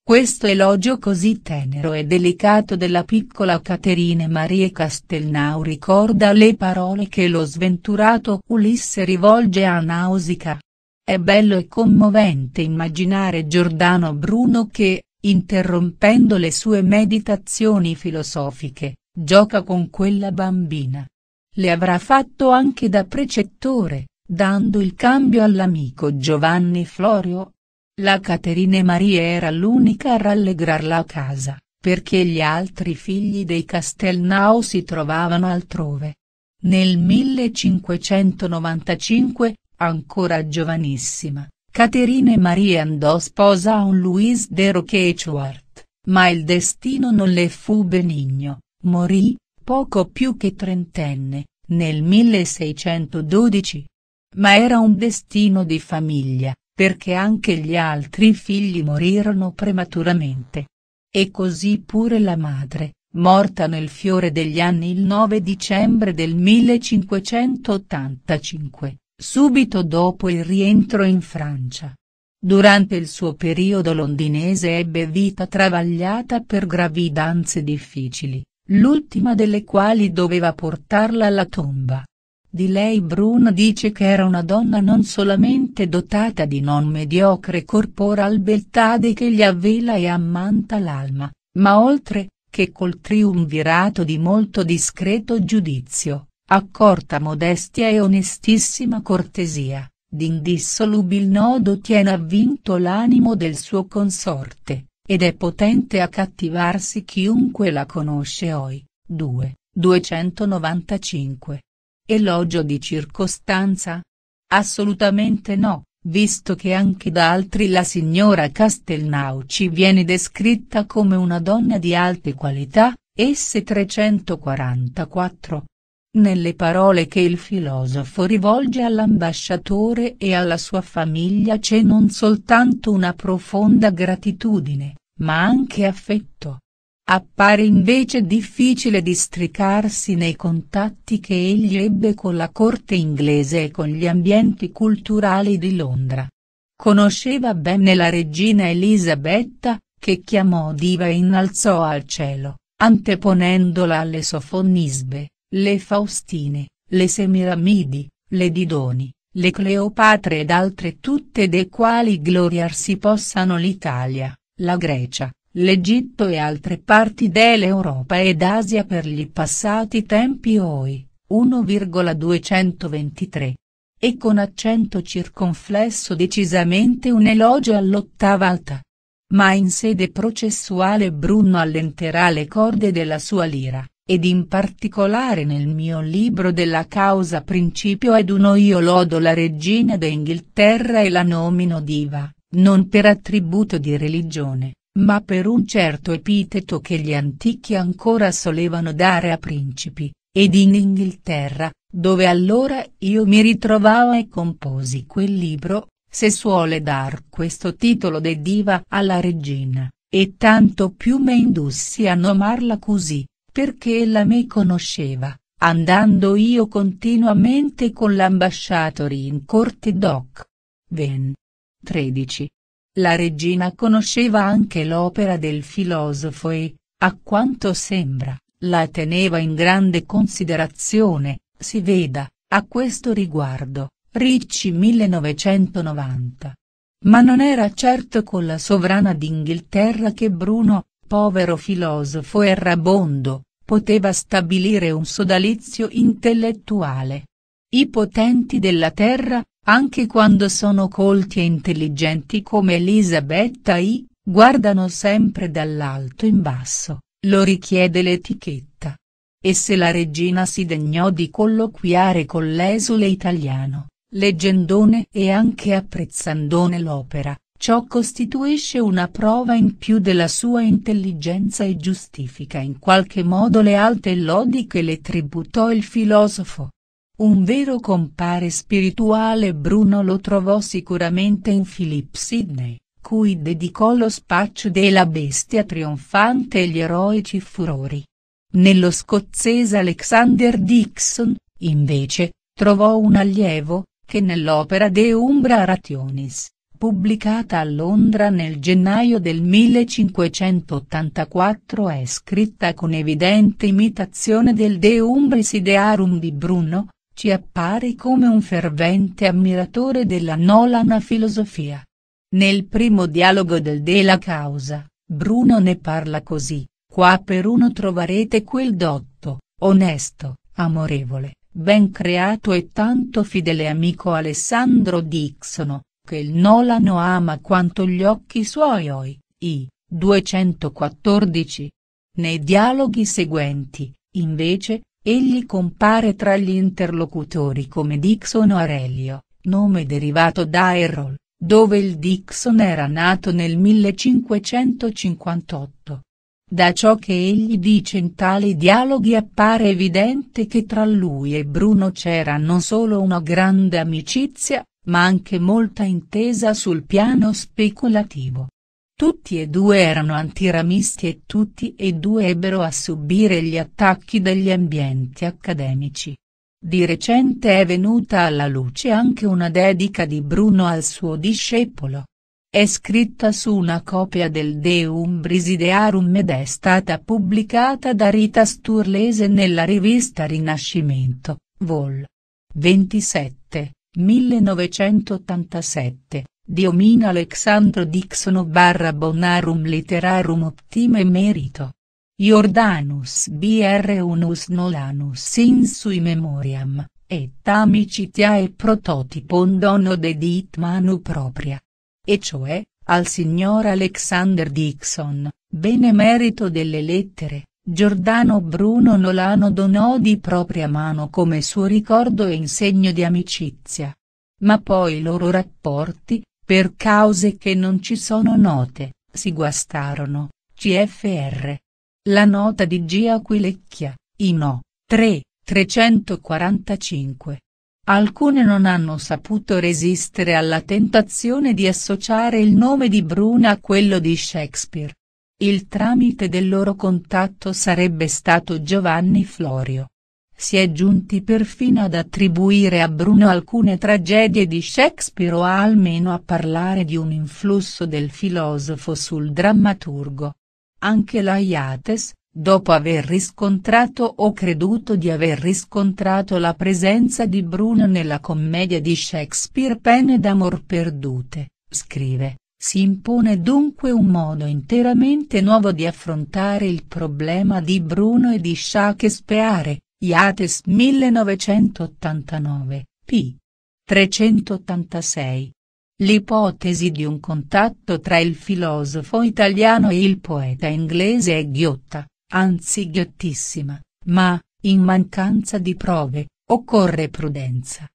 Questo elogio così tenero e delicato della piccola Caterine Marie Castelnau ricorda le parole che lo sventurato Ulisse rivolge a Nausica. È bello e commovente immaginare Giordano Bruno che, interrompendo le sue meditazioni filosofiche, gioca con quella bambina. Le avrà fatto anche da precettore, dando il cambio all'amico Giovanni Florio. La Caterine Maria era l'unica a rallegrarla a casa, perché gli altri figli dei Castelnau si trovavano altrove. Nel 1595, ancora giovanissima, Caterine Maria andò sposa a un Louis de Rochechouart, ma il destino non le fu benigno, morì, poco più che trentenne, nel 1612 ma era un destino di famiglia, perché anche gli altri figli morirono prematuramente. E così pure la madre, morta nel fiore degli anni il 9 dicembre del 1585, subito dopo il rientro in Francia. Durante il suo periodo londinese ebbe vita travagliata per gravidanze difficili, l'ultima delle quali doveva portarla alla tomba. Di lei Bruno dice che era una donna non solamente dotata di non mediocre corporal beltade che gli avvela e ammanta l'alma, ma oltre, che col triumvirato di molto discreto giudizio, accorta modestia e onestissima cortesia, d'indissolubil nodo tiene avvinto l'animo del suo consorte, ed è potente a cattivarsi chiunque la conosce oi. 2, 295. Elogio di circostanza? Assolutamente no, visto che anche da altri la signora Castelnauci viene descritta come una donna di alte qualità, S344. Nelle parole che il filosofo rivolge all'ambasciatore e alla sua famiglia c'è non soltanto una profonda gratitudine, ma anche affetto. Appare invece difficile districarsi nei contatti che egli ebbe con la corte inglese e con gli ambienti culturali di Londra. Conosceva bene la regina Elisabetta, che chiamò diva e innalzò al cielo, anteponendola alle Sofonisbe, le Faustine, le Semiramidi, le Didoni, le Cleopatre ed altre tutte dei quali gloriarsi possano l'Italia, la Grecia, l'Egitto e altre parti dell'Europa ed Asia per gli passati tempi OI, 1,223. E con accento circonflesso decisamente un elogio all'ottava alta. Ma in sede processuale Bruno allenterà le corde della sua lira, ed in particolare nel mio libro della causa principio ed uno io lodo la regina d'Inghilterra e la nomino diva, non per attributo di religione, ma per un certo epiteto che gli antichi ancora solevano dare a principi, ed in Inghilterra, dove allora io mi ritrovavo e composi quel libro, se suole dar questo titolo de diva alla regina, e tanto più me indussi a nomarla così, perché ella me conosceva, andando io continuamente con l'ambasciatore in corte doc. Ven. 13. La regina conosceva anche l'opera del filosofo e, a quanto sembra, la teneva in grande considerazione, si veda, a questo riguardo, Ricci 1990. Ma non era certo con la sovrana d'Inghilterra che Bruno, povero filosofo errabondo, poteva stabilire un sodalizio intellettuale. I potenti della terra, anche quando sono colti e intelligenti come Elisabetta I, guardano sempre dall'alto in basso, lo richiede l'etichetta. E se la regina si degnò di colloquiare con l'esule italiano, leggendone e anche apprezzandone l'opera, ciò costituisce una prova in più della sua intelligenza e giustifica in qualche modo le alte lodi che le tributò il filosofo. Un vero compare spirituale Bruno lo trovò sicuramente in Philip Sidney, cui dedicò lo spaccio della bestia trionfante e gli eroici furori. Nello scozzese Alexander Dixon, invece, trovò un allievo, che nell'opera De Umbra Rationis, pubblicata a Londra nel gennaio del 1584 è scritta con evidente imitazione del De Umbris Idearum di Bruno, ci appare come un fervente ammiratore della Nolana filosofia. Nel primo dialogo del De la causa, Bruno ne parla così, qua per uno trovarete quel dotto, onesto, amorevole, ben creato e tanto fidele amico Alessandro Dixono, che il Nolano ama quanto gli occhi suoi oi, i, 214. Nei dialoghi seguenti, invece, Egli compare tra gli interlocutori come Dixon Aurelio, nome derivato da Errol, dove il Dixon era nato nel 1558. Da ciò che egli dice in tali dialoghi appare evidente che tra lui e Bruno c'era non solo una grande amicizia, ma anche molta intesa sul piano speculativo. Tutti e due erano antiramisti e tutti e due ebbero a subire gli attacchi degli ambienti accademici. Di recente è venuta alla luce anche una dedica di Bruno al suo discepolo. È scritta su una copia del Deum Brisidearum ed è stata pubblicata da Rita Sturlese nella rivista Rinascimento, Vol. 27, 1987. Diomin Alexandro Dixono barra Bonarum Literarum Optime Merito. Jordanus BR Unus Nolanus in sui memoriam, et amicitiae prototipon dono dedit manu propria. E cioè, al signor Alexander Dixon, benemerito delle lettere, Giordano Bruno Nolano donò di propria mano come suo ricordo e in segno di amicizia. Ma poi i loro rapporti, per cause che non ci sono note, si guastarono, CFR. La nota di G. Aquilecchia, INO, 3, 345. Alcune non hanno saputo resistere alla tentazione di associare il nome di Bruna a quello di Shakespeare. Il tramite del loro contatto sarebbe stato Giovanni Florio. Si è giunti perfino ad attribuire a Bruno alcune tragedie di Shakespeare o almeno a parlare di un influsso del filosofo sul drammaturgo. Anche la Iates, dopo aver riscontrato o creduto di aver riscontrato la presenza di Bruno nella commedia di Shakespeare Pene d'amor perdute, scrive, si impone dunque un modo interamente nuovo di affrontare il problema di Bruno e di Shakespeare, Iates 1989, p. 386. L'ipotesi di un contatto tra il filosofo italiano e il poeta inglese è ghiotta, anzi ghiottissima, ma, in mancanza di prove, occorre prudenza.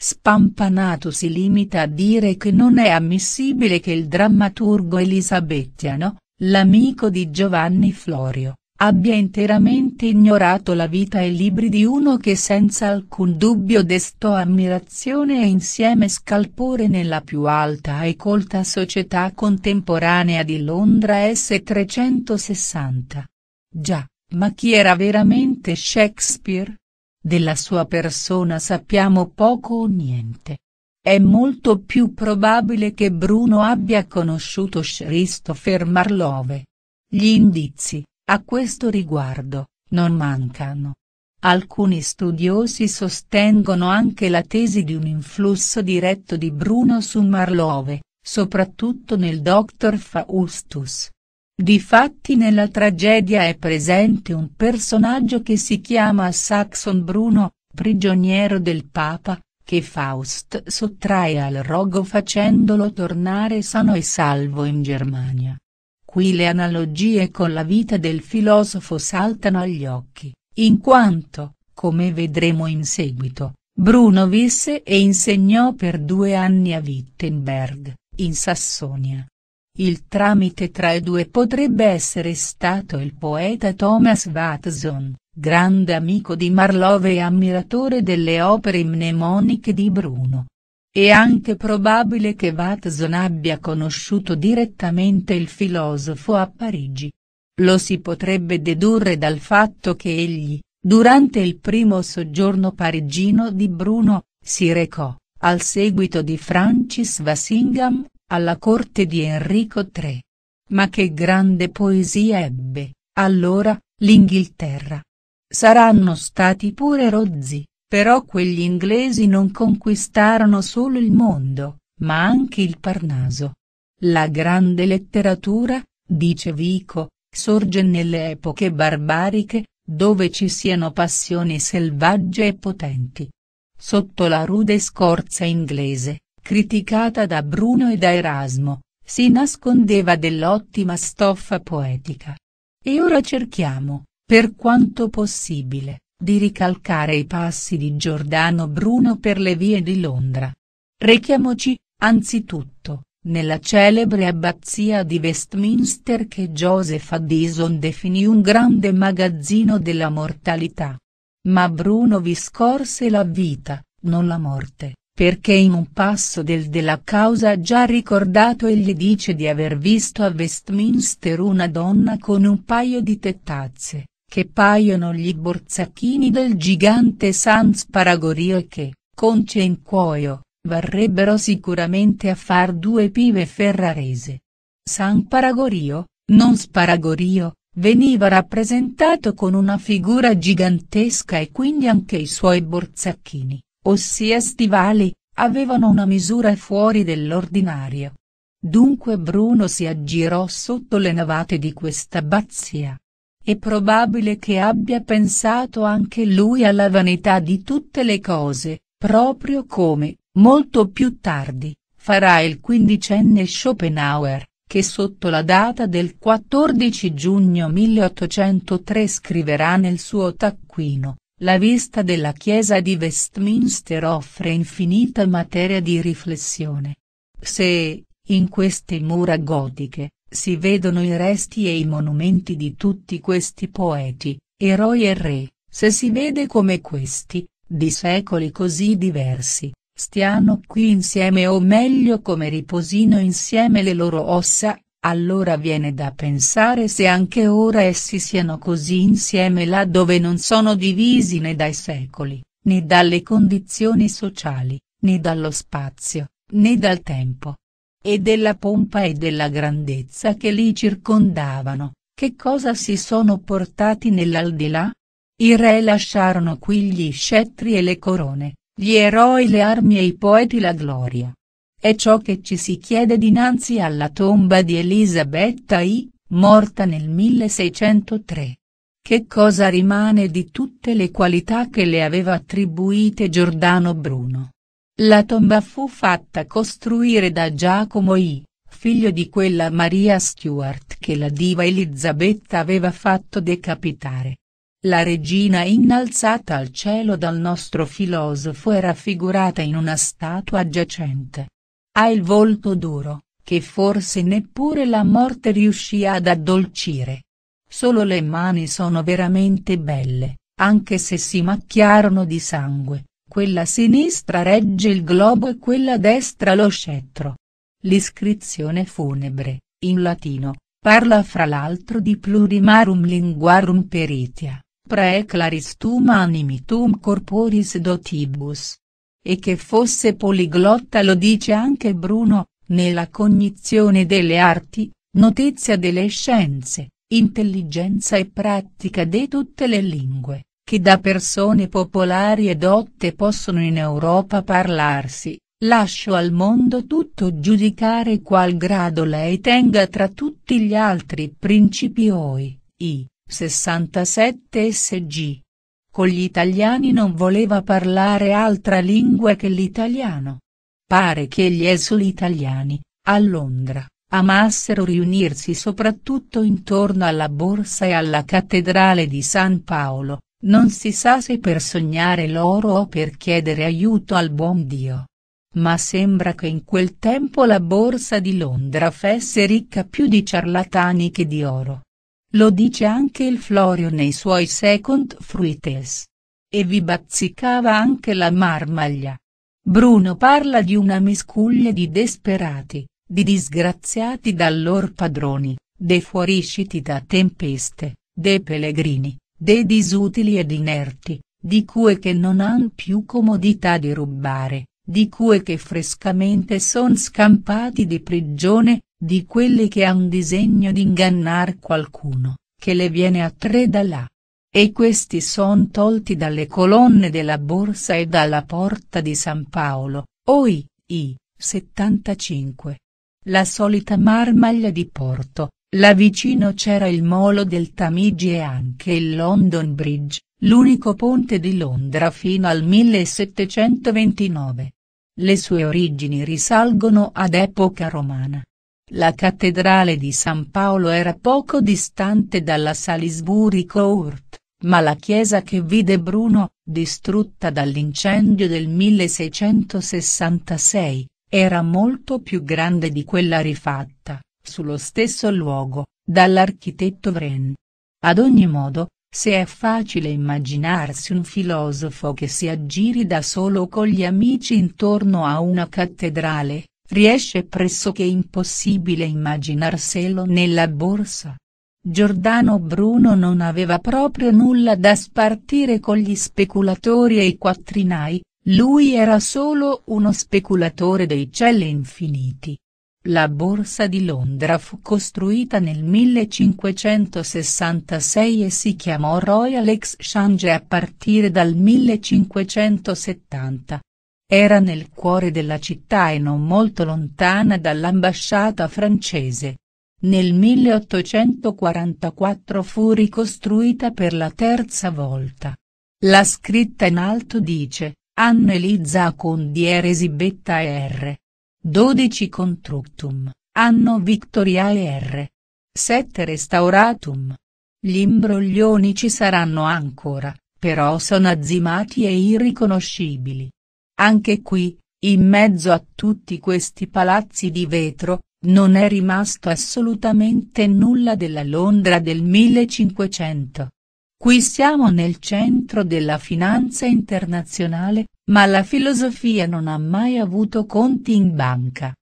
Spampanato si limita a dire che non è ammissibile che il drammaturgo elisabettiano, l'amico di Giovanni Florio, abbia interamente ignorato la vita e i libri di uno che senza alcun dubbio destò ammirazione e insieme scalpore nella più alta e colta società contemporanea di Londra S360. Già, ma chi era veramente Shakespeare? Della sua persona sappiamo poco o niente. È molto più probabile che Bruno abbia conosciuto Christopher Marlove. Gli indizi, a questo riguardo, non mancano. Alcuni studiosi sostengono anche la tesi di un influsso diretto di Bruno su Marlove, soprattutto nel Dr. Faustus. Difatti nella tragedia è presente un personaggio che si chiama Saxon Bruno, prigioniero del Papa, che Faust sottrae al rogo facendolo tornare sano e salvo in Germania. Qui le analogie con la vita del filosofo saltano agli occhi, in quanto, come vedremo in seguito, Bruno visse e insegnò per due anni a Wittenberg, in Sassonia. Il tramite tra i due potrebbe essere stato il poeta Thomas Watson, grande amico di Marlowe e ammiratore delle opere mnemoniche di Bruno, è anche probabile che Watson abbia conosciuto direttamente il filosofo a Parigi. Lo si potrebbe dedurre dal fatto che egli, durante il primo soggiorno parigino di Bruno, si recò, al seguito di Francis Wassingham, alla corte di Enrico III. Ma che grande poesia ebbe, allora, l'Inghilterra. Saranno stati pure rozzi, però quegli inglesi non conquistarono solo il mondo, ma anche il Parnaso. La grande letteratura, dice Vico, sorge nelle epoche barbariche, dove ci siano passioni selvagge e potenti. Sotto la rude scorza inglese, criticata da Bruno e da Erasmo, si nascondeva dell'ottima stoffa poetica. E ora cerchiamo, per quanto possibile, di ricalcare i passi di Giordano Bruno per le vie di Londra. Rechiamoci, anzitutto, nella celebre abbazia di Westminster che Joseph Addison definì un grande magazzino della mortalità. Ma Bruno vi scorse la vita, non la morte, perché in un passo del della causa già ricordato egli dice di aver visto a Westminster una donna con un paio di tettazze, che paiono gli borzacchini del gigante San Sparagorio e che, con cuoio, varrebbero sicuramente a far due pive ferrarese. San Paragorio, non Sparagorio, veniva rappresentato con una figura gigantesca e quindi anche i suoi borzacchini, ossia stivali, avevano una misura fuori dell'ordinario. Dunque Bruno si aggirò sotto le navate di questa abbazia, è probabile che abbia pensato anche lui alla vanità di tutte le cose, proprio come, molto più tardi, farà il quindicenne Schopenhauer, che sotto la data del 14 giugno 1803 scriverà nel suo taccuino. La vista della chiesa di Westminster offre infinita materia di riflessione. Se, in queste mura gotiche, si vedono i resti e i monumenti di tutti questi poeti, eroi e re, se si vede come questi, di secoli così diversi, stiano qui insieme o meglio come riposino insieme le loro ossa, allora viene da pensare se anche ora essi siano così insieme là dove non sono divisi né dai secoli, né dalle condizioni sociali, né dallo spazio, né dal tempo e della pompa e della grandezza che li circondavano, che cosa si sono portati nell'aldilà? I re lasciarono qui gli scettri e le corone, gli eroi le armi e i poeti la gloria. È ciò che ci si chiede dinanzi alla tomba di Elisabetta I, morta nel 1603. Che cosa rimane di tutte le qualità che le aveva attribuite Giordano Bruno? La tomba fu fatta costruire da Giacomo I, figlio di quella Maria Stuart che la diva Elisabetta aveva fatto decapitare. La regina innalzata al cielo dal nostro filosofo è raffigurata in una statua giacente. Ha il volto duro, che forse neppure la morte riuscì ad addolcire. Solo le mani sono veramente belle, anche se si macchiarono di sangue quella sinistra regge il globo e quella destra lo scettro. L'iscrizione funebre, in latino, parla fra l'altro di plurimarum linguarum peritia, praeclaristum animitum corporis dotibus. E che fosse poliglotta lo dice anche Bruno, nella cognizione delle arti, notizia delle scienze, intelligenza e pratica di tutte le lingue che da persone popolari e dotte possono in Europa parlarsi, lascio al mondo tutto giudicare qual grado lei tenga tra tutti gli altri principi oi, i, 67 sg. Con gli italiani non voleva parlare altra lingua che l'italiano. Pare che gli esuli italiani, a Londra, amassero riunirsi soprattutto intorno alla borsa e alla cattedrale di San Paolo, non si sa se per sognare l'oro o per chiedere aiuto al buon Dio. Ma sembra che in quel tempo la borsa di Londra fesse ricca più di ciarlatani che di oro. Lo dice anche il Florio nei suoi Second Fruites. E vi bazzicava anche la marmaglia. Bruno parla di una miscuglia di desperati, di disgraziati da lor padroni, dei fuorisciti da tempeste, dei pellegrini, dei disutili ed inerti, di cue che non han più comodità di rubare, di cue che frescamente son scampati di prigione, di quelli che han disegno d'ingannar qualcuno, che le viene a tre da là. E questi son tolti dalle colonne della borsa e dalla porta di San Paolo, oi, i, 75. La solita marmaglia di Porto, Là vicino c'era il molo del Tamigi e anche il London Bridge, l'unico ponte di Londra fino al 1729. Le sue origini risalgono ad epoca romana. La cattedrale di San Paolo era poco distante dalla Salisbury Court, ma la chiesa che vide Bruno, distrutta dall'incendio del 1666, era molto più grande di quella rifatta sullo stesso luogo, dall'architetto Vren. Ad ogni modo, se è facile immaginarsi un filosofo che si aggiri da solo con gli amici intorno a una cattedrale, riesce pressoché impossibile immaginarselo nella borsa. Giordano Bruno non aveva proprio nulla da spartire con gli speculatori e i quattrinai, lui era solo uno speculatore dei cieli infiniti. La borsa di Londra fu costruita nel 1566 e si chiamò Royal Exchange a partire dal 1570. Era nel cuore della città e non molto lontana dall'ambasciata francese. Nel 1844 fu ricostruita per la terza volta. La scritta in alto dice, Anne Elisa Condiere Sibetta R. 12 Constructum, anno Victoriae R. 7 Restauratum. Gli imbroglioni ci saranno ancora, però sono azzimati e irriconoscibili. Anche qui, in mezzo a tutti questi palazzi di vetro, non è rimasto assolutamente nulla della Londra del 1500. Qui siamo nel centro della finanza internazionale, ma la filosofia non ha mai avuto conti in banca.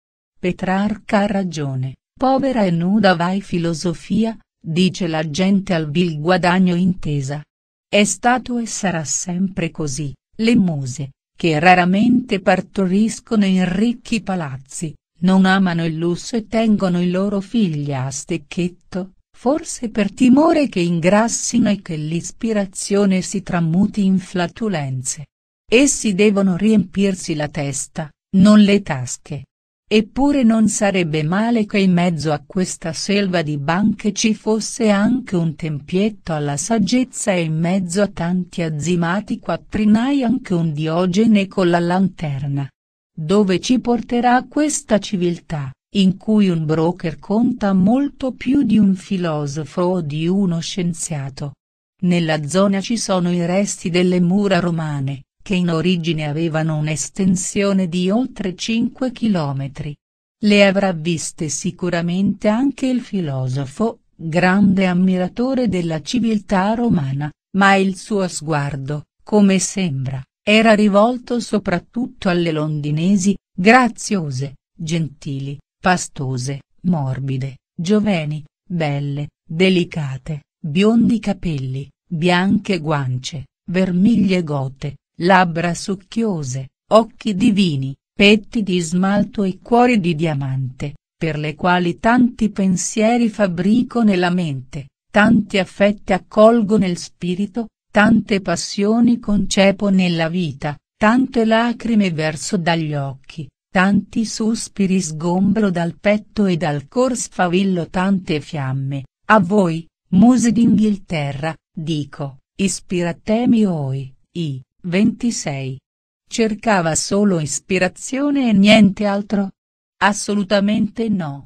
Petrarca ha ragione, povera e nuda vai filosofia, dice la gente al vil guadagno intesa. È stato e sarà sempre così, le muse, che raramente partoriscono in ricchi palazzi, non amano il lusso e tengono i loro figli a stecchetto, forse per timore che ingrassino e che l'ispirazione si tramuti in flatulenze. Essi devono riempirsi la testa, non le tasche. Eppure non sarebbe male che in mezzo a questa selva di banche ci fosse anche un tempietto alla saggezza e in mezzo a tanti azzimati quattrinai anche un diogene con la lanterna. Dove ci porterà questa civiltà? in cui un broker conta molto più di un filosofo o di uno scienziato. Nella zona ci sono i resti delle mura romane, che in origine avevano un'estensione di oltre 5 km. Le avrà viste sicuramente anche il filosofo, grande ammiratore della civiltà romana, ma il suo sguardo, come sembra, era rivolto soprattutto alle londinesi, graziose, gentili, pastose, morbide, gioveni, belle, delicate, biondi capelli, bianche guance, vermiglie gote, labbra succhiose, occhi divini, petti di smalto e cuori di diamante, per le quali tanti pensieri fabbrico nella mente, tanti affetti accolgo nel spirito, tante passioni concepo nella vita, tante lacrime verso dagli occhi, tanti sospiri sgombro dal petto e dal cor sfavillo tante fiamme, a voi, muse d'Inghilterra, dico, ispiratemi oi, i, 26. Cercava solo ispirazione e niente altro? Assolutamente no.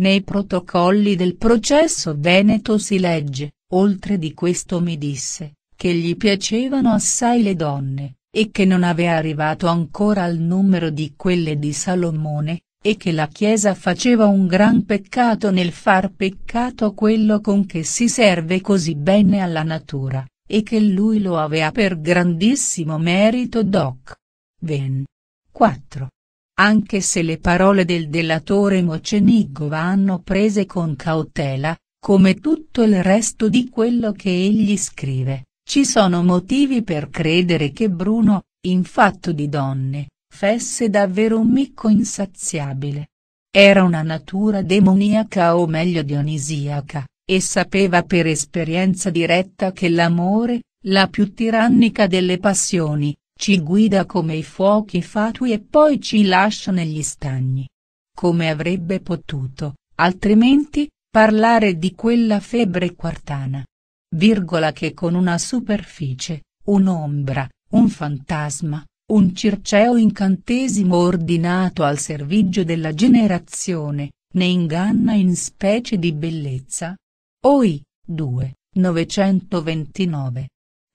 Nei protocolli del processo veneto si legge, oltre di questo mi disse, che gli piacevano assai le donne, e che non aveva arrivato ancora al numero di quelle di Salomone, e che la Chiesa faceva un gran peccato nel far peccato quello con che si serve così bene alla natura, e che lui lo aveva per grandissimo merito doc. Ven. 4. Anche se le parole del delatore Mocenigo vanno prese con cautela, come tutto il resto di quello che egli scrive ci sono motivi per credere che Bruno, in fatto di donne, fesse davvero un micco insaziabile. Era una natura demoniaca o meglio dionisiaca, e sapeva per esperienza diretta che l'amore, la più tirannica delle passioni, ci guida come i fuochi fatui e poi ci lascia negli stagni. Come avrebbe potuto, altrimenti, parlare di quella febbre quartana, virgola che con una superficie, un'ombra, un fantasma, un circeo incantesimo ordinato al servigio della generazione, ne inganna in specie di bellezza? Oi, 2, 929.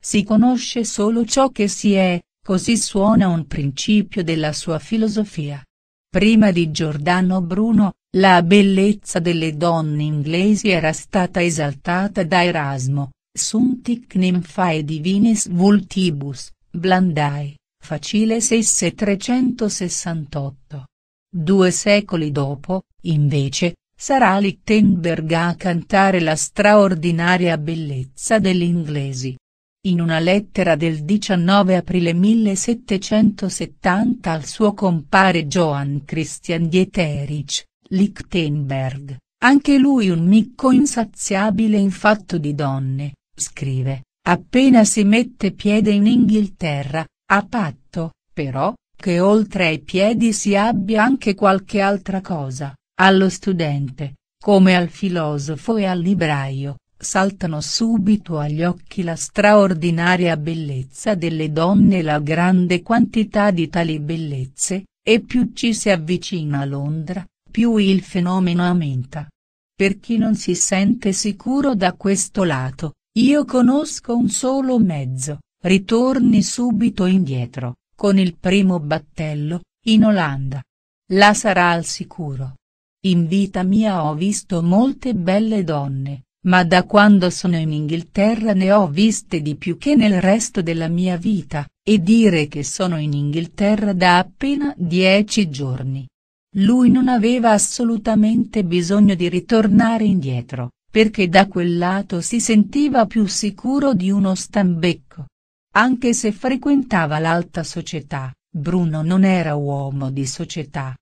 Si conosce solo ciò che si è, così suona un principio della sua filosofia. Prima di Giordano Bruno, la bellezza delle donne inglesi era stata esaltata da Erasmo, Suntic nymphae divinis vultibus, blandae, facile esse 368. Due secoli dopo, invece, sarà Lichtenberg a cantare la straordinaria bellezza degli inglesi. In una lettera del 19 aprile 1770 al suo compare Johann Christian Dieterich, Lichtenberg, anche lui un micco insaziabile in fatto di donne, scrive, appena si mette piede in Inghilterra, a patto, però, che oltre ai piedi si abbia anche qualche altra cosa, allo studente, come al filosofo e al libraio, saltano subito agli occhi la straordinaria bellezza delle donne e la grande quantità di tali bellezze, e più ci si avvicina a Londra, più il fenomeno aumenta. Per chi non si sente sicuro da questo lato, io conosco un solo mezzo, ritorni subito indietro, con il primo battello, in Olanda. La sarà al sicuro. In vita mia ho visto molte belle donne, ma da quando sono in Inghilterra ne ho viste di più che nel resto della mia vita, e dire che sono in Inghilterra da appena dieci giorni, lui non aveva assolutamente bisogno di ritornare indietro, perché da quel lato si sentiva più sicuro di uno stambecco. Anche se frequentava l'alta società, Bruno non era uomo di società.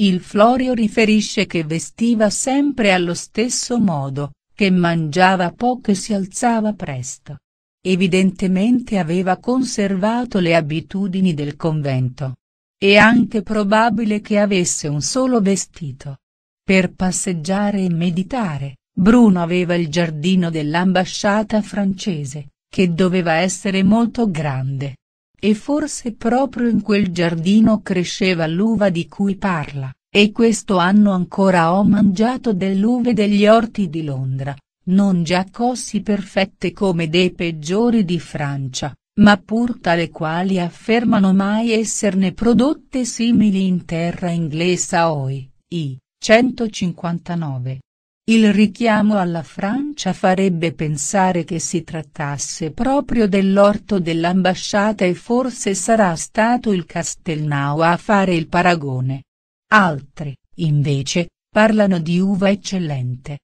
Il Florio riferisce che vestiva sempre allo stesso modo, che mangiava poco e si alzava presto. Evidentemente aveva conservato le abitudini del convento. È anche probabile che avesse un solo vestito. Per passeggiare e meditare, Bruno aveva il giardino dell'ambasciata francese, che doveva essere molto grande. E forse proprio in quel giardino cresceva l'uva di cui parla, e questo anno ancora ho mangiato dell'uve degli orti di Londra, non già così perfette come dei peggiori di Francia, ma pur tale quali affermano mai esserne prodotte simili in terra inglese OI, i, 159. Il richiamo alla Francia farebbe pensare che si trattasse proprio dell'orto dell'ambasciata e forse sarà stato il Castelnau a fare il paragone. Altri, invece, parlano di uva eccellente,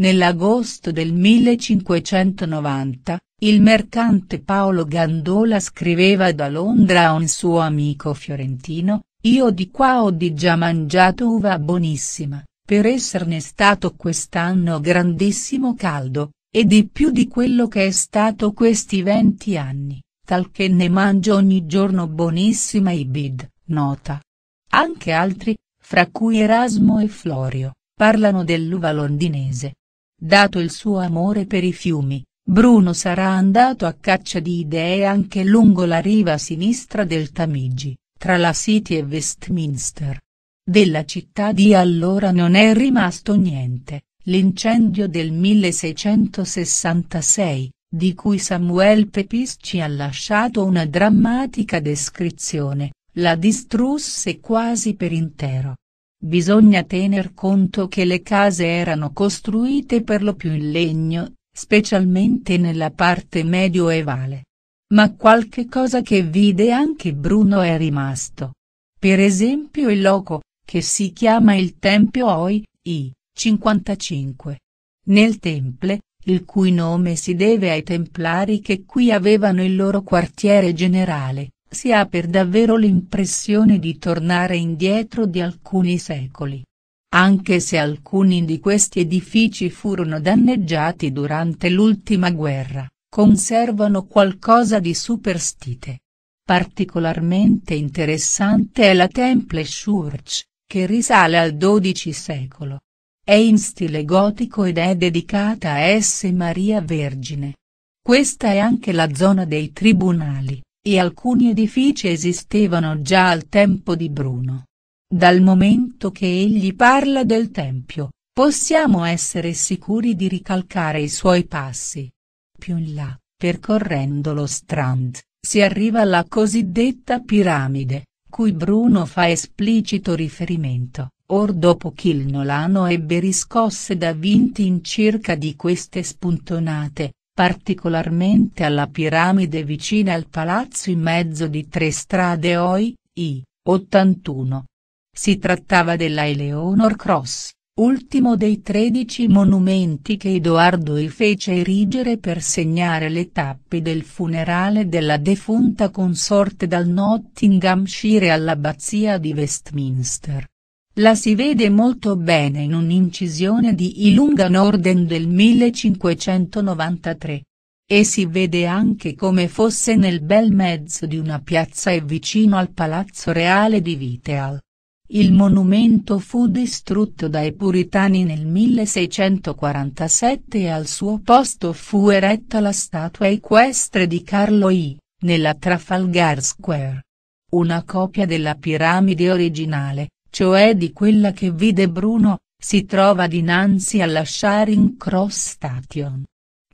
Nell'agosto del 1590, il mercante Paolo Gandola scriveva da Londra a un suo amico fiorentino, io di qua ho di già mangiato uva buonissima, per esserne stato quest'anno grandissimo caldo, e di più di quello che è stato questi venti anni, tal che ne mangio ogni giorno buonissima Ibid, nota. Anche altri, fra cui Erasmo e Florio, parlano dell'uva londinese, Dato il suo amore per i fiumi, Bruno sarà andato a caccia di idee anche lungo la riva sinistra del Tamigi, tra la City e Westminster. Della città di allora non è rimasto niente, l'incendio del 1666, di cui Samuel Pepys ci ha lasciato una drammatica descrizione, la distrusse quasi per intero. Bisogna tener conto che le case erano costruite per lo più in legno, specialmente nella parte medioevale. Ma qualche cosa che vide anche Bruno è rimasto. Per esempio il loco, che si chiama il Tempio Oi, I, 55. Nel Temple, il cui nome si deve ai Templari che qui avevano il loro quartiere generale, si ha per davvero l'impressione di tornare indietro di alcuni secoli. Anche se alcuni di questi edifici furono danneggiati durante l'ultima guerra, conservano qualcosa di superstite. Particolarmente interessante è la Temple Church, che risale al XII secolo. È in stile gotico ed è dedicata a S. Maria Vergine. Questa è anche la zona dei tribunali e alcuni edifici esistevano già al tempo di Bruno. Dal momento che egli parla del Tempio, possiamo essere sicuri di ricalcare i suoi passi. Più in là, percorrendo lo Strand, si arriva alla cosiddetta piramide, cui Bruno fa esplicito riferimento, or dopo che il Nolano ebbe riscosse da vinti in circa di queste spuntonate, particolarmente alla piramide vicina al palazzo in mezzo di tre strade OI, I, 81. Si trattava della Eleonor Cross, ultimo dei tredici monumenti che Edoardo I fece erigere per segnare le tappe del funerale della defunta consorte dal Nottinghamshire all'abbazia di Westminster. La si vede molto bene in un'incisione di Ilunga Norden del 1593. E si vede anche come fosse nel bel mezzo di una piazza e vicino al Palazzo Reale di Viteal. Il monumento fu distrutto dai puritani nel 1647 e al suo posto fu eretta la statua equestre di Carlo I, nella Trafalgar Square. Una copia della piramide originale, cioè di quella che vide Bruno, si trova dinanzi alla Sharing Cross Station.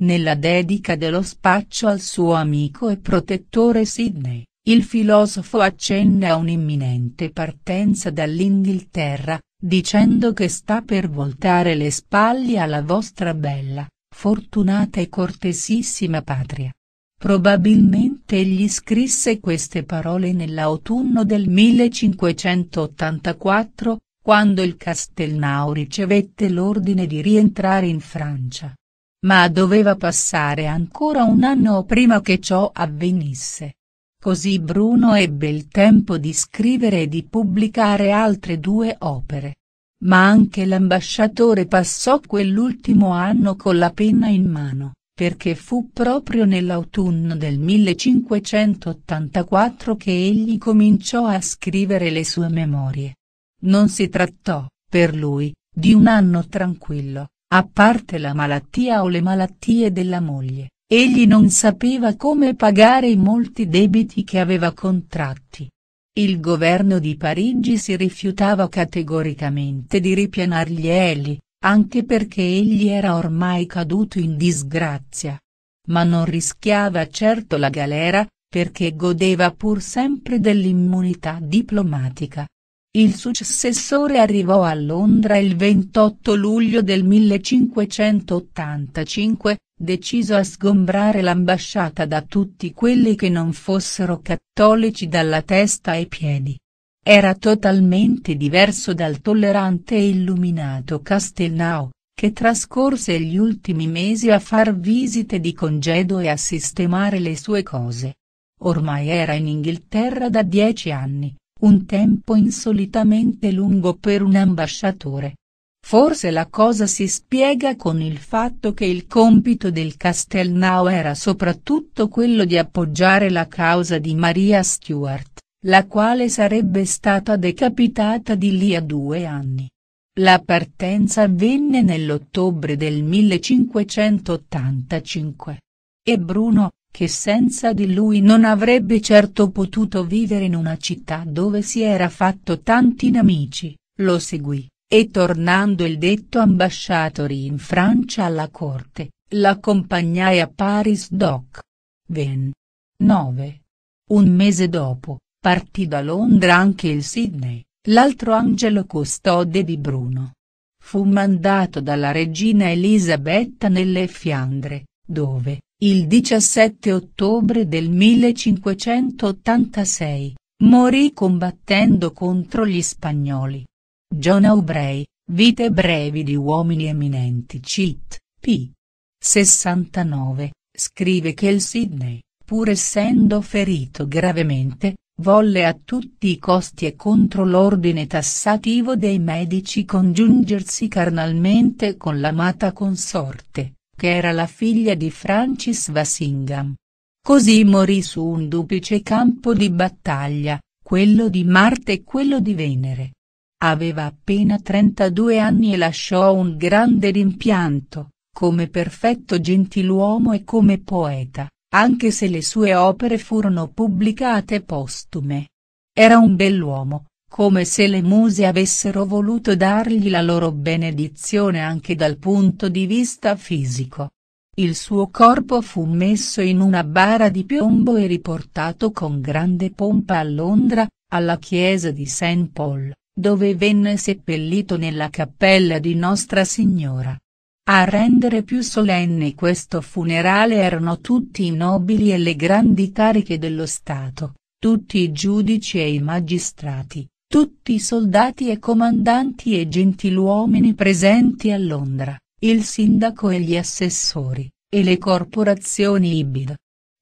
Nella dedica dello spaccio al suo amico e protettore Sidney, il filosofo accenna a un'imminente partenza dall'Inghilterra, dicendo che sta per voltare le spalle alla vostra bella, fortunata e cortesissima patria. Probabilmente egli scrisse queste parole nell'autunno del 1584, quando il Castelnau ricevette l'ordine di rientrare in Francia. Ma doveva passare ancora un anno prima che ciò avvenisse. Così Bruno ebbe il tempo di scrivere e di pubblicare altre due opere. Ma anche l'ambasciatore passò quell'ultimo anno con la penna in mano perché fu proprio nell'autunno del 1584 che egli cominciò a scrivere le sue memorie. Non si trattò, per lui, di un anno tranquillo, a parte la malattia o le malattie della moglie, egli non sapeva come pagare i molti debiti che aveva contratti. Il governo di Parigi si rifiutava categoricamente di ripianargli Eli, anche perché egli era ormai caduto in disgrazia. Ma non rischiava certo la galera, perché godeva pur sempre dell'immunità diplomatica. Il successore arrivò a Londra il 28 luglio del 1585, deciso a sgombrare l'ambasciata da tutti quelli che non fossero cattolici dalla testa ai piedi. Era totalmente diverso dal tollerante e illuminato Castelnau, che trascorse gli ultimi mesi a far visite di congedo e a sistemare le sue cose. Ormai era in Inghilterra da dieci anni, un tempo insolitamente lungo per un ambasciatore. Forse la cosa si spiega con il fatto che il compito del Castelnau era soprattutto quello di appoggiare la causa di Maria Stuart, la quale sarebbe stata decapitata di lì a due anni. La partenza avvenne nell'ottobre del 1585. E Bruno, che senza di lui non avrebbe certo potuto vivere in una città dove si era fatto tanti nemici, lo seguì, e tornando il detto ambasciatore in Francia alla corte, l'accompagnai a Paris Doc. Ven. 9. Un mese dopo, Partì da Londra anche il Sydney, l'altro angelo custode di Bruno. Fu mandato dalla regina Elisabetta nelle Fiandre, dove, il 17 ottobre del 1586, morì combattendo contro gli spagnoli. John Aubrey, Vite brevi di uomini eminenti Cit, p. 69, scrive che il Sydney, pur essendo ferito gravemente, Volle a tutti i costi e contro l'ordine tassativo dei medici congiungersi carnalmente con l'amata consorte, che era la figlia di Francis Vasingham. Così morì su un duplice campo di battaglia, quello di Marte e quello di Venere. Aveva appena 32 anni e lasciò un grande rimpianto, come perfetto gentiluomo e come poeta anche se le sue opere furono pubblicate postume. Era un bell'uomo, come se le muse avessero voluto dargli la loro benedizione anche dal punto di vista fisico. Il suo corpo fu messo in una bara di piombo e riportato con grande pompa a Londra, alla chiesa di St. Paul, dove venne seppellito nella cappella di Nostra Signora. A rendere più solenne questo funerale erano tutti i nobili e le grandi cariche dello Stato, tutti i giudici e i magistrati, tutti i soldati e comandanti e gentiluomini presenti a Londra, il sindaco e gli assessori, e le corporazioni ibid.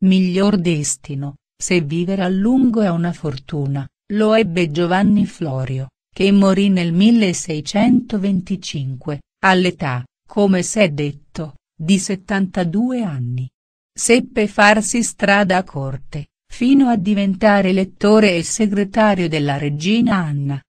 Miglior destino, se vivere a lungo è una fortuna, lo ebbe Giovanni Florio, che morì nel 1625, all'età come si è detto, di 72 anni. Seppe farsi strada a corte, fino a diventare lettore e segretario della regina Anna.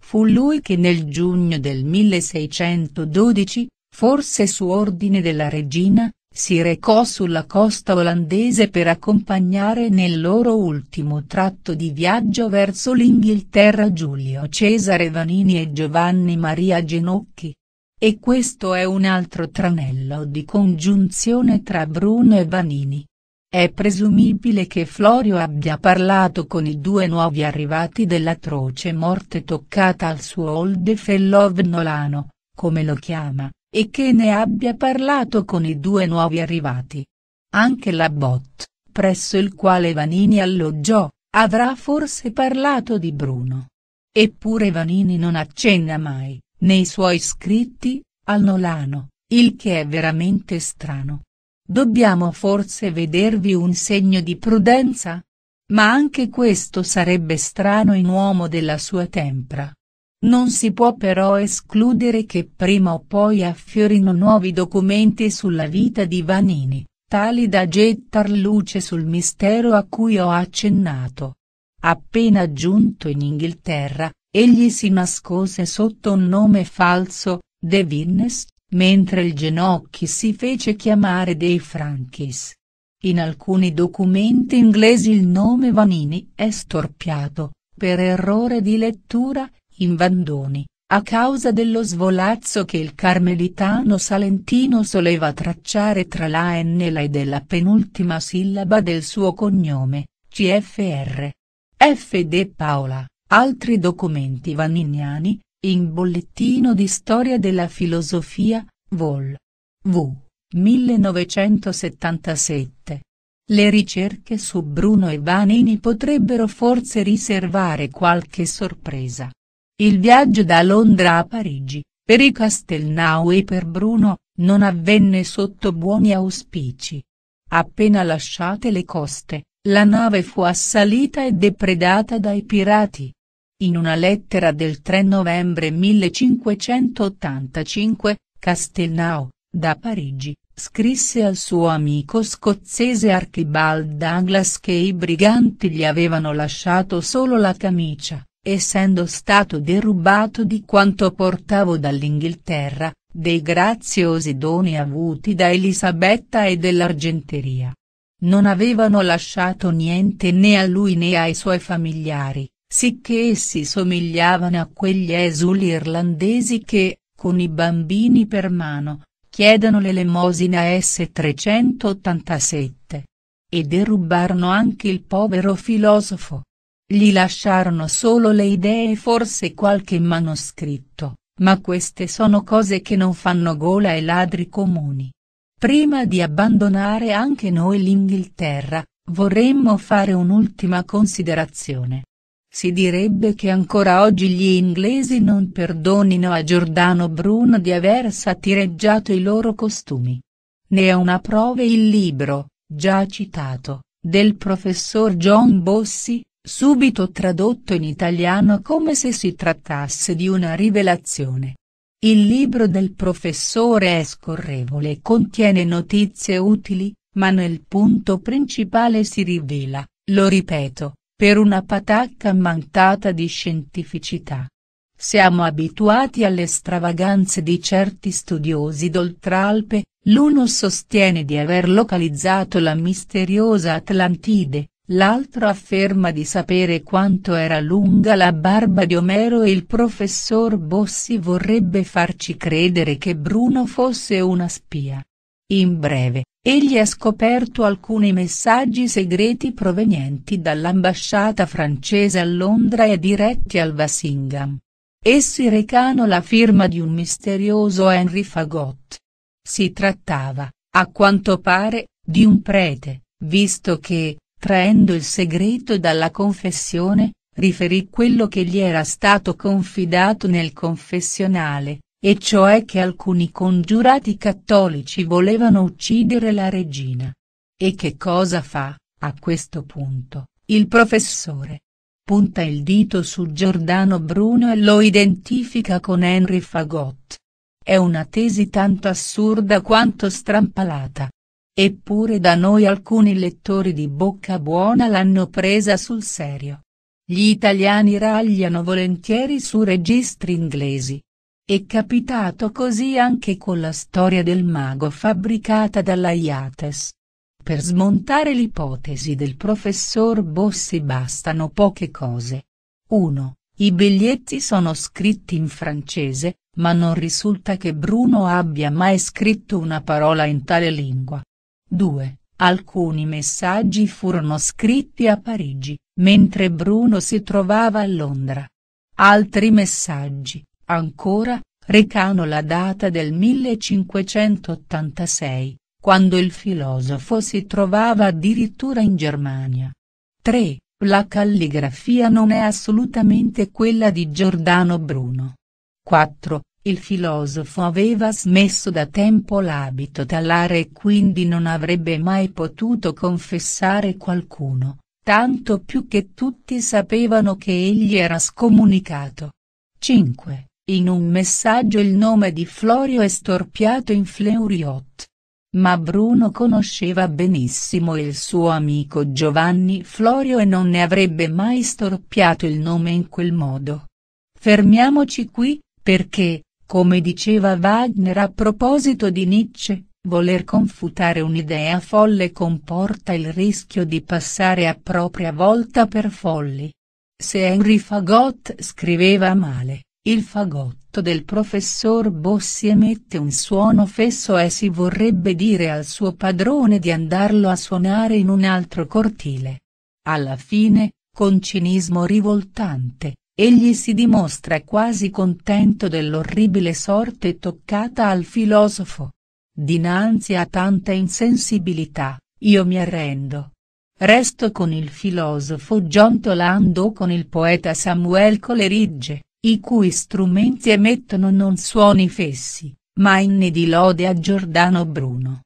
Fu lui che nel giugno del 1612, forse su ordine della regina, si recò sulla costa olandese per accompagnare nel loro ultimo tratto di viaggio verso l'Inghilterra Giulio Cesare Vanini e Giovanni Maria Genocchi. E questo è un altro tranello di congiunzione tra Bruno e Vanini. È presumibile che Florio abbia parlato con i due nuovi arrivati dell'atroce morte toccata al suo Old Fellow Nolano, come lo chiama, e che ne abbia parlato con i due nuovi arrivati. Anche la Bot, presso il quale Vanini alloggiò, avrà forse parlato di Bruno. Eppure Vanini non accenna mai, nei suoi scritti, al Nolano, il che è veramente strano. Dobbiamo forse vedervi un segno di prudenza? Ma anche questo sarebbe strano in uomo della sua tempra. Non si può però escludere che prima o poi affiorino nuovi documenti sulla vita di Vanini, tali da gettar luce sul mistero a cui ho accennato. Appena giunto in Inghilterra, Egli si nascose sotto un nome falso, De Vinnes, mentre il Genocchi si fece chiamare dei Franchis. In alcuni documenti inglesi il nome Vanini è storpiato, per errore di lettura, in Vandoni, a causa dello svolazzo che il carmelitano salentino soleva tracciare tra la N e la E della penultima sillaba del suo cognome, CFR. F. De Paola. Altri documenti vaniniani, in Bollettino di Storia della Filosofia, Vol. V. 1977. Le ricerche su Bruno e Vanini potrebbero forse riservare qualche sorpresa. Il viaggio da Londra a Parigi, per i Castelnau e per Bruno, non avvenne sotto buoni auspici. Appena lasciate le coste, la nave fu assalita e depredata dai pirati. In una lettera del 3 novembre 1585, Castelnau, da Parigi, scrisse al suo amico scozzese Archibald Douglas che i briganti gli avevano lasciato solo la camicia, essendo stato derubato di quanto portavo dall'Inghilterra, dei graziosi doni avuti da Elisabetta e dell'Argenteria. Non avevano lasciato niente né a lui né ai suoi familiari sicché essi somigliavano a quegli esuli irlandesi che, con i bambini per mano, chiedono l'elemosina S387. E derubarono anche il povero filosofo. Gli lasciarono solo le idee e forse qualche manoscritto, ma queste sono cose che non fanno gola ai ladri comuni. Prima di abbandonare anche noi l'Inghilterra, vorremmo fare un'ultima considerazione. Si direbbe che ancora oggi gli inglesi non perdonino a Giordano Bruno di aver satireggiato i loro costumi. Ne è una prova il libro, già citato, del professor John Bossi, subito tradotto in italiano come se si trattasse di una rivelazione. Il libro del professore è scorrevole e contiene notizie utili, ma nel punto principale si rivela, lo ripeto, per una patacca mancata di scientificità. Siamo abituati alle stravaganze di certi studiosi d'Oltralpe, l'uno sostiene di aver localizzato la misteriosa Atlantide, l'altro afferma di sapere quanto era lunga la barba di Omero e il professor Bossi vorrebbe farci credere che Bruno fosse una spia. In breve, Egli ha scoperto alcuni messaggi segreti provenienti dall'ambasciata francese a Londra e diretti al Vasingham. Essi recano la firma di un misterioso Henry Fagot. Si trattava, a quanto pare, di un prete, visto che, traendo il segreto dalla confessione, riferì quello che gli era stato confidato nel confessionale, e cioè che alcuni congiurati cattolici volevano uccidere la regina. E che cosa fa, a questo punto, il professore? Punta il dito su Giordano Bruno e lo identifica con Henry Fagot. È una tesi tanto assurda quanto strampalata. Eppure da noi alcuni lettori di Bocca Buona l'hanno presa sul serio. Gli italiani ragliano volentieri su registri inglesi, è capitato così anche con la storia del mago fabbricata dalla IATES. Per smontare l'ipotesi del professor Bossi bastano poche cose. 1. I biglietti sono scritti in francese, ma non risulta che Bruno abbia mai scritto una parola in tale lingua. 2. Alcuni messaggi furono scritti a Parigi, mentre Bruno si trovava a Londra. Altri messaggi, Ancora, recano la data del 1586, quando il filosofo si trovava addirittura in Germania. 3. La calligrafia non è assolutamente quella di Giordano Bruno. 4. Il filosofo aveva smesso da tempo l'abito talare e quindi non avrebbe mai potuto confessare qualcuno, tanto più che tutti sapevano che egli era scomunicato. 5. In un messaggio il nome di Florio è storpiato in Fleuriot. Ma Bruno conosceva benissimo il suo amico Giovanni Florio e non ne avrebbe mai storpiato il nome in quel modo. Fermiamoci qui, perché, come diceva Wagner a proposito di Nietzsche, voler confutare un'idea folle comporta il rischio di passare a propria volta per folli. Se Henry Fagot scriveva male, il fagotto del professor Bossi emette un suono fesso e si vorrebbe dire al suo padrone di andarlo a suonare in un altro cortile. Alla fine, con cinismo rivoltante, egli si dimostra quasi contento dell'orribile sorte toccata al filosofo. Dinanzi a tanta insensibilità, io mi arrendo. Resto con il filosofo John Toland o con il poeta Samuel Coleridge i cui strumenti emettono non suoni fessi, ma inni di lode a Giordano Bruno.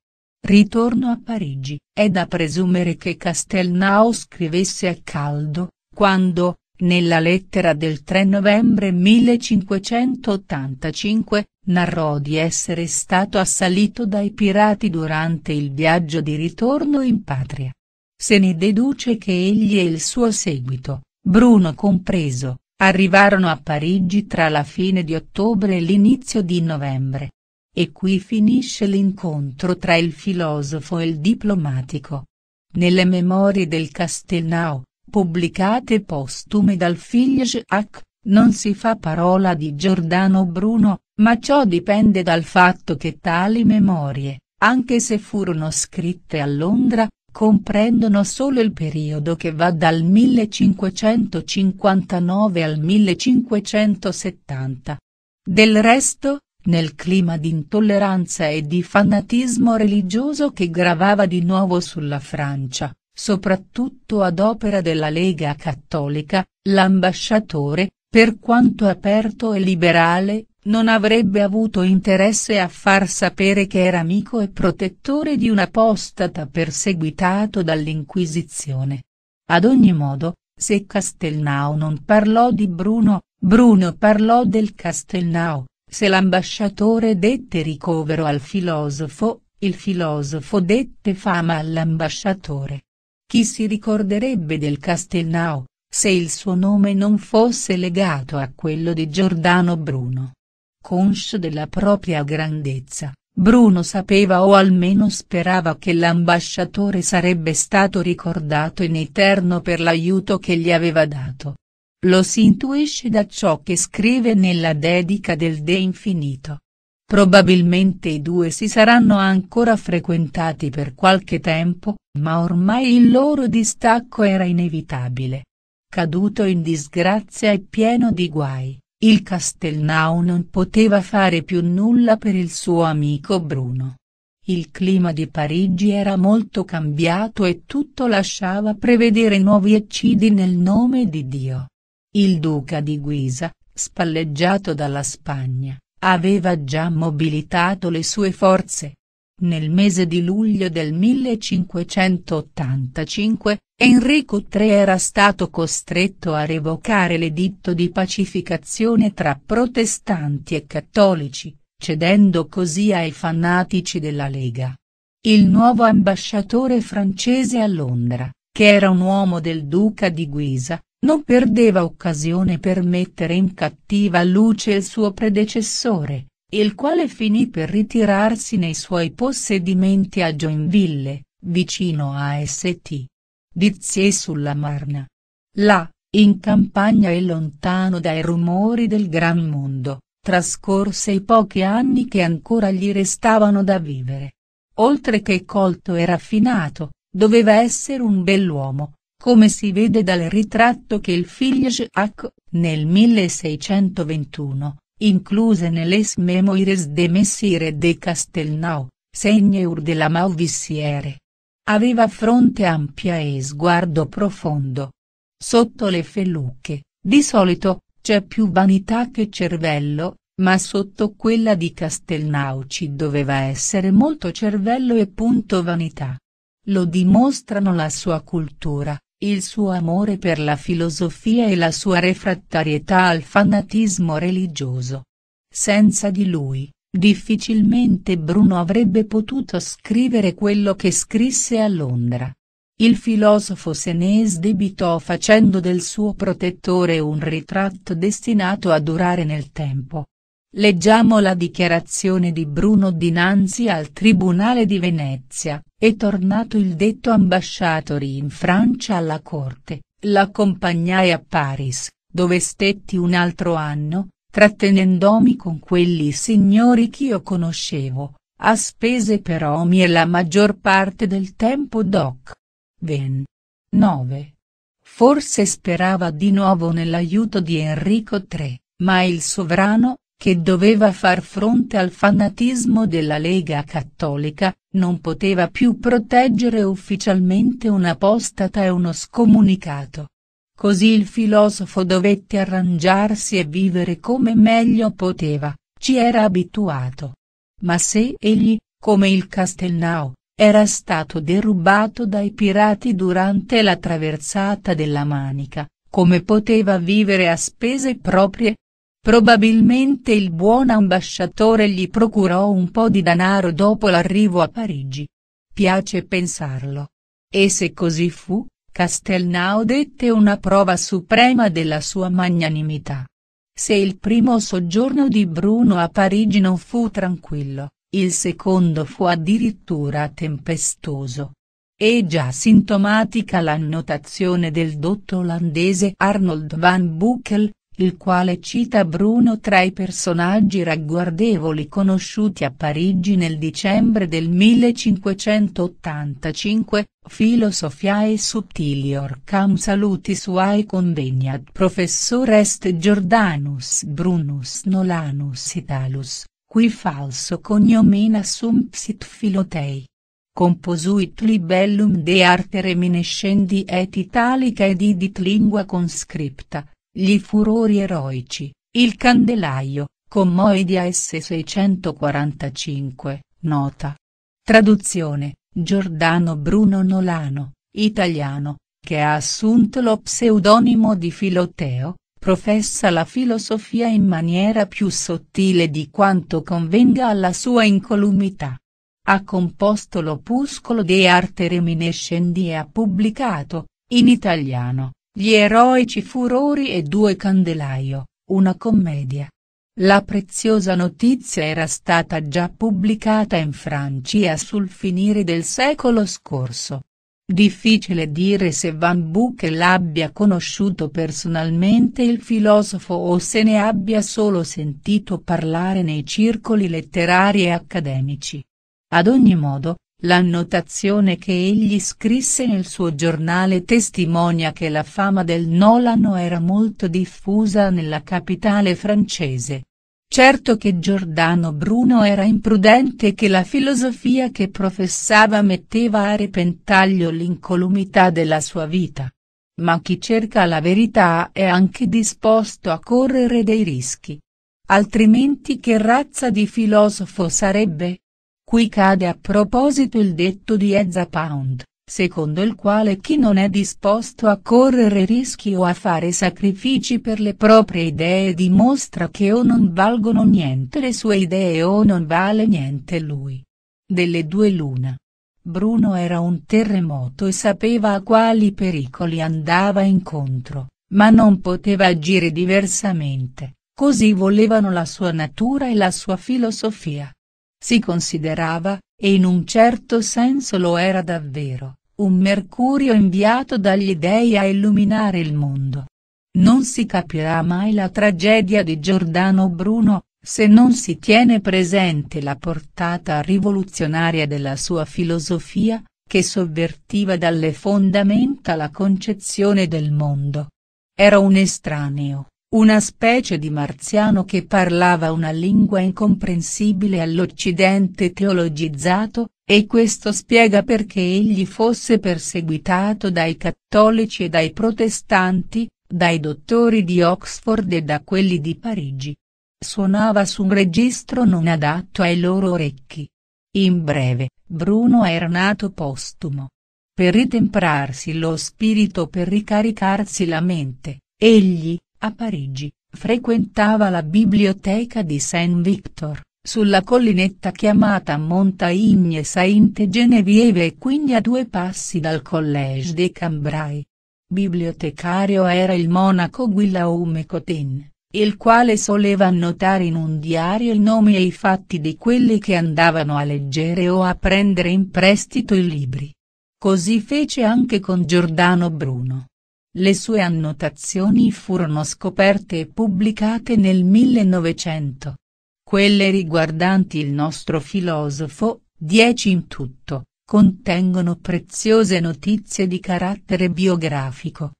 Ritorno a Parigi, è da presumere che Castelnau scrivesse a caldo, quando, nella lettera del 3 novembre 1585, narrò di essere stato assalito dai pirati durante il viaggio di ritorno in patria. Se ne deduce che egli e il suo seguito, Bruno compreso, Arrivarono a Parigi tra la fine di ottobre e l'inizio di novembre. E qui finisce l'incontro tra il filosofo e il diplomatico. Nelle memorie del Castelnau, pubblicate postume dal figlio Jacques, non si fa parola di Giordano Bruno, ma ciò dipende dal fatto che tali memorie, anche se furono scritte a Londra, comprendono solo il periodo che va dal 1559 al 1570. Del resto, nel clima di intolleranza e di fanatismo religioso che gravava di nuovo sulla Francia, soprattutto ad opera della Lega Cattolica, l'ambasciatore, per quanto aperto e liberale, non avrebbe avuto interesse a far sapere che era amico e protettore di un apostata perseguitato dall'Inquisizione. Ad ogni modo, se Castelnau non parlò di Bruno, Bruno parlò del Castelnau, se l'ambasciatore dette ricovero al filosofo, il filosofo dette fama all'ambasciatore. Chi si ricorderebbe del Castelnau, se il suo nome non fosse legato a quello di Giordano Bruno? Conscio della propria grandezza, Bruno sapeva o almeno sperava che l'ambasciatore sarebbe stato ricordato in eterno per l'aiuto che gli aveva dato. Lo si intuisce da ciò che scrive nella dedica del De Infinito. Probabilmente i due si saranno ancora frequentati per qualche tempo, ma ormai il loro distacco era inevitabile. Caduto in disgrazia e pieno di guai, il Castelnau non poteva fare più nulla per il suo amico Bruno. Il clima di Parigi era molto cambiato e tutto lasciava prevedere nuovi eccidi nel nome di Dio. Il duca di Guisa, spalleggiato dalla Spagna, aveva già mobilitato le sue forze, nel mese di luglio del 1585, Enrico III era stato costretto a revocare l'editto di pacificazione tra protestanti e cattolici, cedendo così ai fanatici della Lega. Il nuovo ambasciatore francese a Londra, che era un uomo del duca di Guisa, non perdeva occasione per mettere in cattiva luce il suo predecessore, il quale finì per ritirarsi nei suoi possedimenti a Joinville, vicino a St. Dizie sulla Marna. Là, in campagna e lontano dai rumori del gran mondo, trascorse i pochi anni che ancora gli restavano da vivere. Oltre che colto e raffinato, doveva essere un bell'uomo, come si vede dal ritratto che il figlio Jacques, nel 1621, incluse nelles memoires de Messire de Castelnau, segne ur de la Mauvissiere. Aveva fronte ampia e sguardo profondo. Sotto le felucche, di solito, c'è più vanità che cervello, ma sotto quella di Castelnau ci doveva essere molto cervello e punto vanità. Lo dimostrano la sua cultura, il suo amore per la filosofia e la sua refrattarietà al fanatismo religioso. Senza di lui, difficilmente Bruno avrebbe potuto scrivere quello che scrisse a Londra. Il filosofo se ne sdebitò facendo del suo protettore un ritratto destinato a durare nel tempo, Leggiamo la dichiarazione di Bruno dinanzi al Tribunale di Venezia, è tornato il detto ambasciatori in Francia alla corte, l'accompagnai a Paris, dove stetti un altro anno, trattenendomi con quelli signori che io conoscevo, a spese però mie la maggior parte del tempo doc. Ven. 9. Forse sperava di nuovo nell'aiuto di Enrico III, ma il sovrano, che doveva far fronte al fanatismo della Lega Cattolica, non poteva più proteggere ufficialmente un apostata e uno scomunicato. Così il filosofo dovette arrangiarsi e vivere come meglio poteva, ci era abituato. Ma se egli, come il Castelnau, era stato derubato dai pirati durante la traversata della Manica, come poteva vivere a spese proprie, Probabilmente il buon ambasciatore gli procurò un po' di danaro dopo l'arrivo a Parigi. Piace pensarlo. E se così fu, Castelnau dette una prova suprema della sua magnanimità. Se il primo soggiorno di Bruno a Parigi non fu tranquillo, il secondo fu addirittura tempestoso. È già sintomatica l'annotazione del dotto olandese Arnold van Buckel, il quale cita Bruno tra i personaggi ragguardevoli conosciuti a Parigi nel dicembre del 1585, Philosophiae subtilior cam salutis suae conveniat professor est Jordanus Brunus Nolanus Italus, qui falso cognomina sumpsit Philotei composuit libellum de arte reminiscendi et italica ed idit lingua conscripta, gli furori eroici, il candelaio, con Moedia S645, nota. Traduzione, Giordano Bruno Nolano, italiano, che ha assunto lo pseudonimo di Filoteo, professa la filosofia in maniera più sottile di quanto convenga alla sua incolumità. Ha composto l'opuscolo De Arte Reminescendi e ha pubblicato, in italiano, gli eroici furori e due candelaio, una commedia. La preziosa notizia era stata già pubblicata in Francia sul finire del secolo scorso. Difficile dire se Van Buckel abbia conosciuto personalmente il filosofo o se ne abbia solo sentito parlare nei circoli letterari e accademici. Ad ogni modo, L'annotazione che egli scrisse nel suo giornale testimonia che la fama del Nolano era molto diffusa nella capitale francese. Certo che Giordano Bruno era imprudente e che la filosofia che professava metteva a repentaglio l'incolumità della sua vita. Ma chi cerca la verità è anche disposto a correre dei rischi. Altrimenti che razza di filosofo sarebbe? Qui cade a proposito il detto di Ezza Pound, secondo il quale chi non è disposto a correre rischi o a fare sacrifici per le proprie idee dimostra che o non valgono niente le sue idee o non vale niente lui. Delle due l'una. Bruno era un terremoto e sapeva a quali pericoli andava incontro, ma non poteva agire diversamente, così volevano la sua natura e la sua filosofia. Si considerava, e in un certo senso lo era davvero, un mercurio inviato dagli dei a illuminare il mondo. Non si capirà mai la tragedia di Giordano Bruno, se non si tiene presente la portata rivoluzionaria della sua filosofia, che sovvertiva dalle fondamenta la concezione del mondo. Era un estraneo, una specie di marziano che parlava una lingua incomprensibile all'Occidente teologizzato, e questo spiega perché egli fosse perseguitato dai cattolici e dai protestanti, dai dottori di Oxford e da quelli di Parigi. Suonava su un registro non adatto ai loro orecchi. In breve, Bruno era nato postumo. Per ritemprarsi lo spirito per ricaricarsi la mente, egli, a Parigi, frequentava la biblioteca di Saint-Victor, sulla collinetta chiamata Montaigne Sainte-Geneviève e quindi a due passi dal Collège des Cambrai. Bibliotecario era il monaco Guillaume Cotin, il quale soleva annotare in un diario i nomi e i fatti di quelli che andavano a leggere o a prendere in prestito i libri. Così fece anche con Giordano Bruno, le sue annotazioni furono scoperte e pubblicate nel 1900. Quelle riguardanti il nostro filosofo, dieci in tutto, contengono preziose notizie di carattere biografico.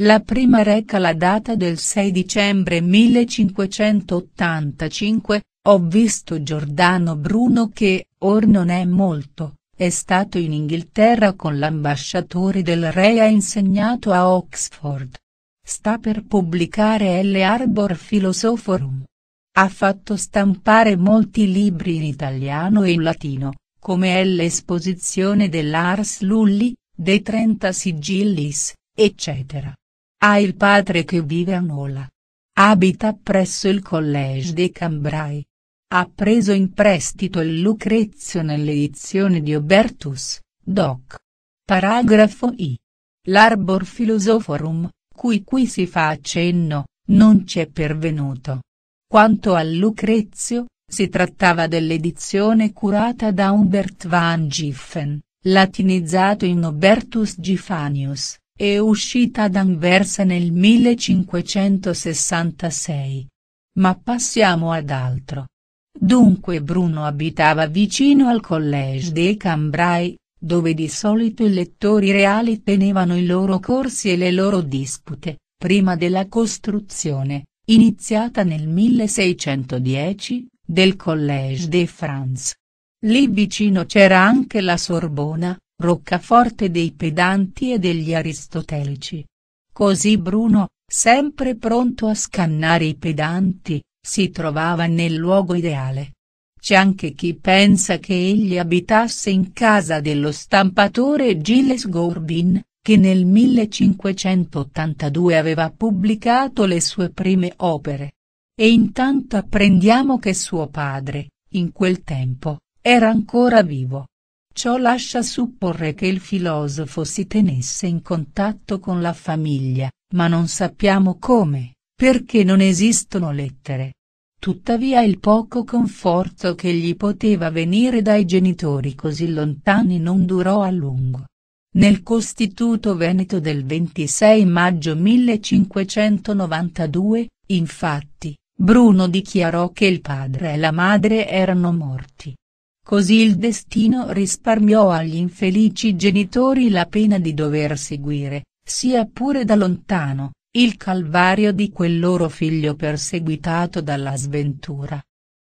La prima reca la data del 6 dicembre 1585, ho visto Giordano Bruno che, or non è molto, è stato in Inghilterra con l'ambasciatore del re e ha insegnato a Oxford. Sta per pubblicare L. Arbor Philosophorum. Ha fatto stampare molti libri in italiano e in latino, come è l'esposizione dell'Ars Lulli, dei Trenta sigillis, eccetera. Ha il padre che vive a Nola. Abita presso il College dei Cambrai, ha preso in prestito il Lucrezio nell'edizione di Obertus, doc. Paragrafo I. L'Arbor Philosophorum, cui qui si fa accenno, non ci è pervenuto. Quanto al Lucrezio, si trattava dell'edizione curata da Umbert van Giffen, latinizzato in Obertus Gifanius, e uscita ad Anversa nel 1566. Ma passiamo ad altro. Dunque Bruno abitava vicino al Collège des Cambrai, dove di solito i lettori reali tenevano i loro corsi e le loro dispute, prima della costruzione, iniziata nel 1610, del Collège de France. Lì vicino c'era anche la Sorbona, roccaforte dei pedanti e degli aristotelici. Così Bruno, sempre pronto a scannare i pedanti, si trovava nel luogo ideale. C'è anche chi pensa che egli abitasse in casa dello stampatore Gilles Gourbin, che nel 1582 aveva pubblicato le sue prime opere. E intanto apprendiamo che suo padre, in quel tempo, era ancora vivo. Ciò lascia supporre che il filosofo si tenesse in contatto con la famiglia, ma non sappiamo come, perché non esistono lettere, Tuttavia il poco conforto che gli poteva venire dai genitori così lontani non durò a lungo. Nel Costituto Veneto del 26 maggio 1592, infatti, Bruno dichiarò che il padre e la madre erano morti. Così il destino risparmiò agli infelici genitori la pena di dover seguire, sia pure da lontano, il calvario di quel loro figlio perseguitato dalla sventura.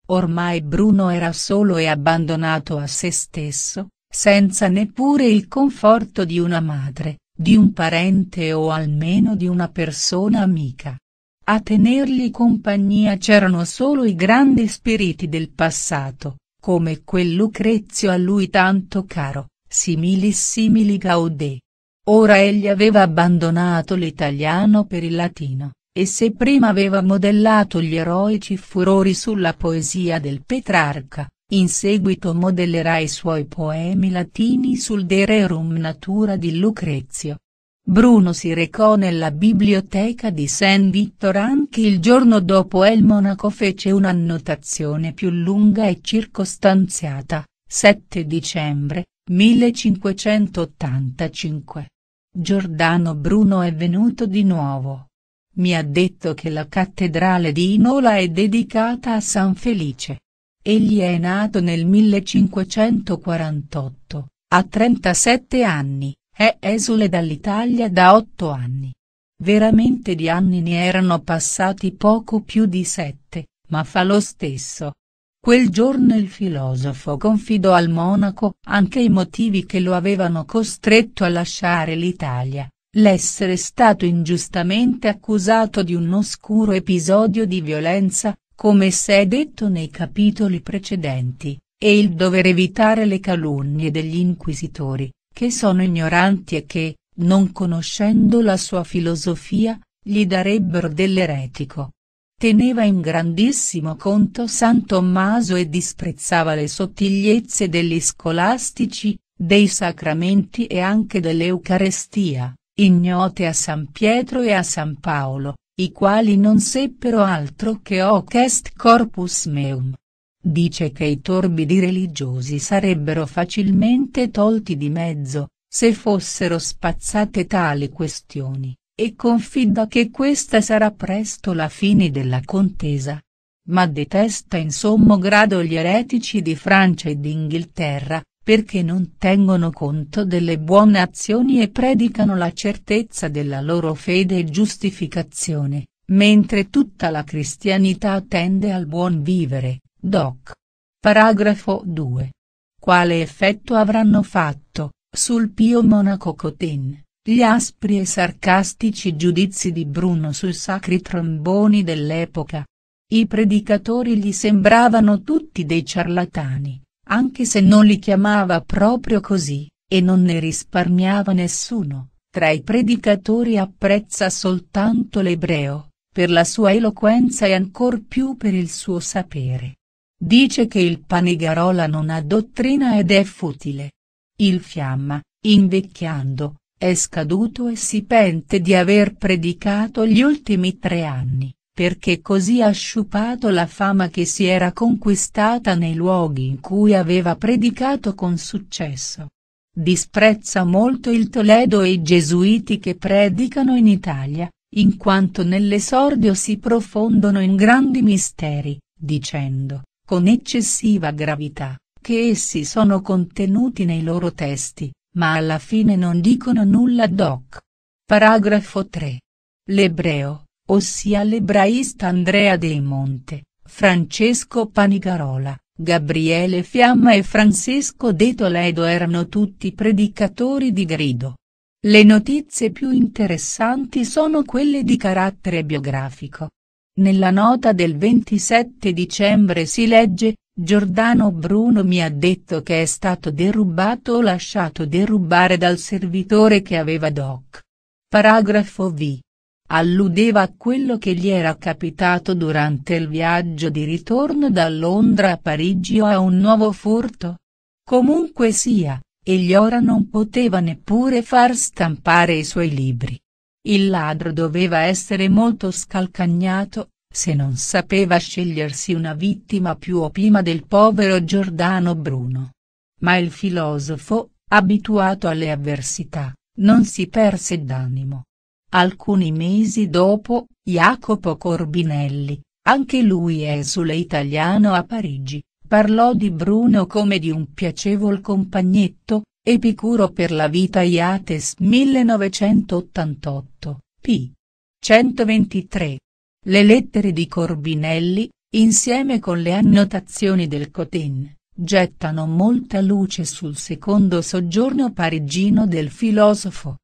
Ormai Bruno era solo e abbandonato a se stesso, senza neppure il conforto di una madre, di un parente o almeno di una persona amica. A tenergli compagnia c'erano solo i grandi spiriti del passato, come quel Lucrezio a lui tanto caro, similis simili gaudè. Ora egli aveva abbandonato l'italiano per il latino, e se prima aveva modellato gli eroici furori sulla poesia del Petrarca, in seguito modellerà i suoi poemi latini sul De Rerum Natura di Lucrezio. Bruno si recò nella biblioteca di San Vittor anche il giorno dopo e il monaco fece un'annotazione più lunga e circostanziata, 7 dicembre, 1585. Giordano Bruno è venuto di nuovo. Mi ha detto che la cattedrale di Inola è dedicata a San Felice. Egli è nato nel 1548, ha 37 anni, è esule dall'Italia da 8 anni. Veramente di anni ne erano passati poco più di 7, ma fa lo stesso, Quel giorno il filosofo confidò al monaco anche i motivi che lo avevano costretto a lasciare l'Italia, l'essere stato ingiustamente accusato di un oscuro episodio di violenza, come si è detto nei capitoli precedenti, e il dover evitare le calunnie degli inquisitori, che sono ignoranti e che, non conoscendo la sua filosofia, gli darebbero dell'eretico. Teneva in grandissimo conto San Tommaso e disprezzava le sottigliezze degli scolastici, dei sacramenti e anche dell'Eucarestia, ignote a San Pietro e a San Paolo, i quali non seppero altro che hoc est corpus meum. Dice che i torbidi religiosi sarebbero facilmente tolti di mezzo, se fossero spazzate tali questioni e confida che questa sarà presto la fine della contesa. Ma detesta in sommo grado gli eretici di Francia e d'Inghilterra, perché non tengono conto delle buone azioni e predicano la certezza della loro fede e giustificazione, mentre tutta la cristianità tende al buon vivere, doc. Paragrafo 2. Quale effetto avranno fatto, sul pio monaco Cotin, gli aspri e sarcastici giudizi di Bruno sui sacri tromboni dell'epoca. I predicatori gli sembravano tutti dei ciarlatani, anche se non li chiamava proprio così, e non ne risparmiava nessuno. Tra i predicatori apprezza soltanto l'ebreo, per la sua eloquenza e ancor più per il suo sapere. Dice che il Panigarola non ha dottrina ed è futile. Il Fiamma, invecchiando, è scaduto e si pente di aver predicato gli ultimi tre anni, perché così ha sciupato la fama che si era conquistata nei luoghi in cui aveva predicato con successo. Disprezza molto il Toledo e i gesuiti che predicano in Italia, in quanto nell'esordio si profondono in grandi misteri, dicendo, con eccessiva gravità, che essi sono contenuti nei loro testi, ma alla fine non dicono nulla doc. Paragrafo 3. L'ebreo, ossia l'ebraista Andrea De Monte, Francesco Panigarola, Gabriele Fiamma e Francesco De Toledo erano tutti predicatori di grido. Le notizie più interessanti sono quelle di carattere biografico. Nella nota del 27 dicembre si legge, Giordano Bruno mi ha detto che è stato derubato o lasciato derubare dal servitore che aveva Doc. Paragrafo V. Alludeva a quello che gli era capitato durante il viaggio di ritorno da Londra a Parigi o a un nuovo furto. Comunque sia, egli ora non poteva neppure far stampare i suoi libri. Il ladro doveva essere molto scalcagnato, se non sapeva scegliersi una vittima più opima del povero Giordano Bruno. Ma il filosofo, abituato alle avversità, non si perse d'animo. Alcuni mesi dopo, Jacopo Corbinelli, anche lui esule italiano a Parigi, parlò di Bruno come di un piacevol compagnetto, Epicuro per la vita Iates 1988, p. 123. Le lettere di Corbinelli, insieme con le annotazioni del Cotin, gettano molta luce sul secondo soggiorno parigino del filosofo.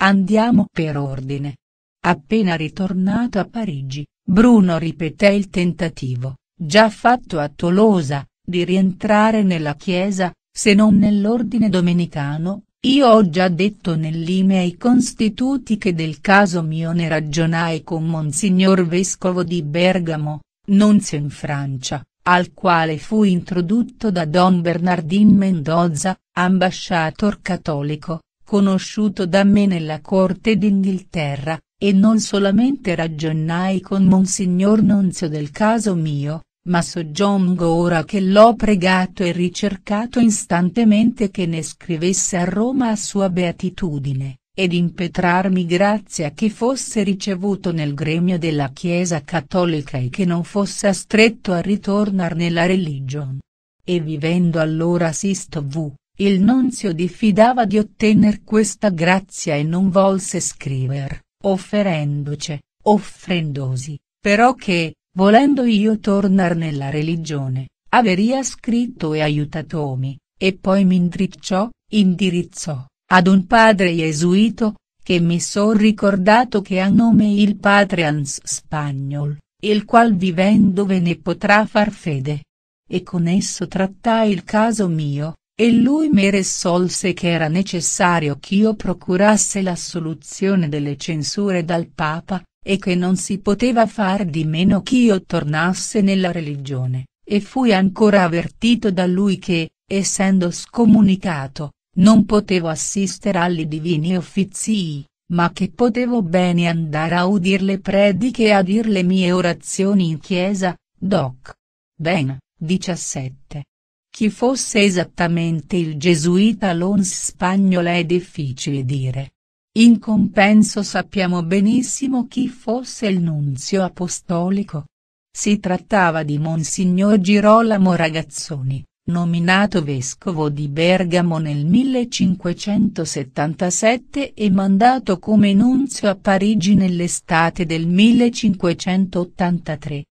Andiamo per ordine. Appena ritornato a Parigi, Bruno ripeté il tentativo, già fatto a Tolosa, di rientrare nella chiesa, se non nell'ordine domenicano, io ho già detto negli miei costituti che del caso mio ne ragionai con Monsignor Vescovo di Bergamo, nunzio in Francia, al quale fu introdotto da Don Bernardin Mendoza, ambasciator cattolico, conosciuto da me nella corte d'Inghilterra, e non solamente ragionai con Monsignor Nunzio del caso mio, ma soggiungo ora che l'ho pregato e ricercato istantemente che ne scrivesse a Roma a sua beatitudine, ed impetrarmi grazia che fosse ricevuto nel gremio della Chiesa Cattolica e che non fosse astretto a ritornar nella religion. E vivendo allora Sisto V. Il nunzio diffidava di ottener questa grazia e non volse scriver, offerendoce, offrendosi, però che, volendo io tornar nella religione, averia scritto e aiutatomi, e poi m'indricciò, indirizzò, ad un padre jesuito, che mi so ricordato che ha nome il padre Hans Spagnol, il qual vivendo ve ne potrà far fede. E con esso trattai il caso mio, e lui me resolse che era necessario ch'io procurasse l'assoluzione delle censure dal Papa, e che non si poteva far di meno ch'io tornasse nella religione, e fui ancora avvertito da lui che, essendo scomunicato, non potevo assistere agli divini offizii, ma che potevo bene andare a udir le prediche e a dir le mie orazioni in chiesa, doc. Ben, 17. Chi fosse esattamente il gesuita Lons Spagnola è difficile dire, in compenso sappiamo benissimo chi fosse il nunzio apostolico. Si trattava di Monsignor Girolamo Ragazzoni, nominato vescovo di Bergamo nel 1577 e mandato come nunzio a Parigi nell'estate del 1583.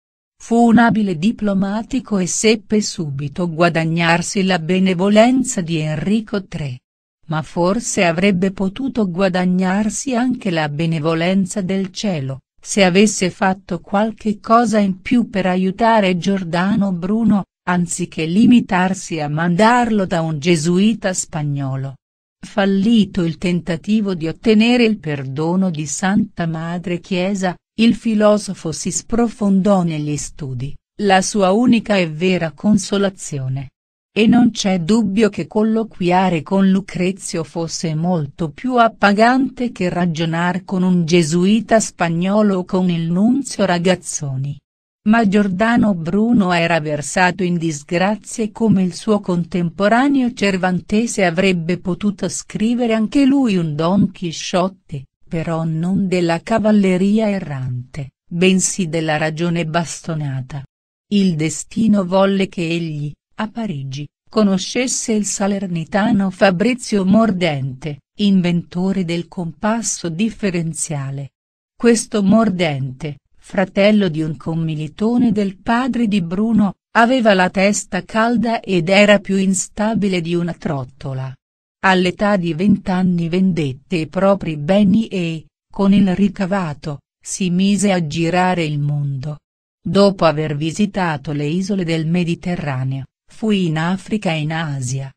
Fu un abile diplomatico e seppe subito guadagnarsi la benevolenza di Enrico III ma forse avrebbe potuto guadagnarsi anche la benevolenza del cielo, se avesse fatto qualche cosa in più per aiutare Giordano Bruno, anziché limitarsi a mandarlo da un gesuita spagnolo. Fallito il tentativo di ottenere il perdono di Santa Madre Chiesa, il filosofo si sprofondò negli studi, la sua unica e vera consolazione e non c'è dubbio che colloquiare con Lucrezio fosse molto più appagante che ragionar con un gesuita spagnolo o con il nunzio Ragazzoni. Ma Giordano Bruno era versato in disgrazie come il suo contemporaneo Cervantese avrebbe potuto scrivere anche lui un Don Chisciotte, però non della cavalleria errante, bensì della ragione bastonata. Il destino volle che egli, a Parigi, conoscesse il salernitano Fabrizio Mordente, inventore del compasso differenziale. Questo Mordente, fratello di un commilitone del padre di Bruno, aveva la testa calda ed era più instabile di una trottola. All'età di vent'anni vendette i propri beni e, con il ricavato, si mise a girare il mondo. Dopo aver visitato le isole del Mediterraneo, Fu in Africa e in Asia.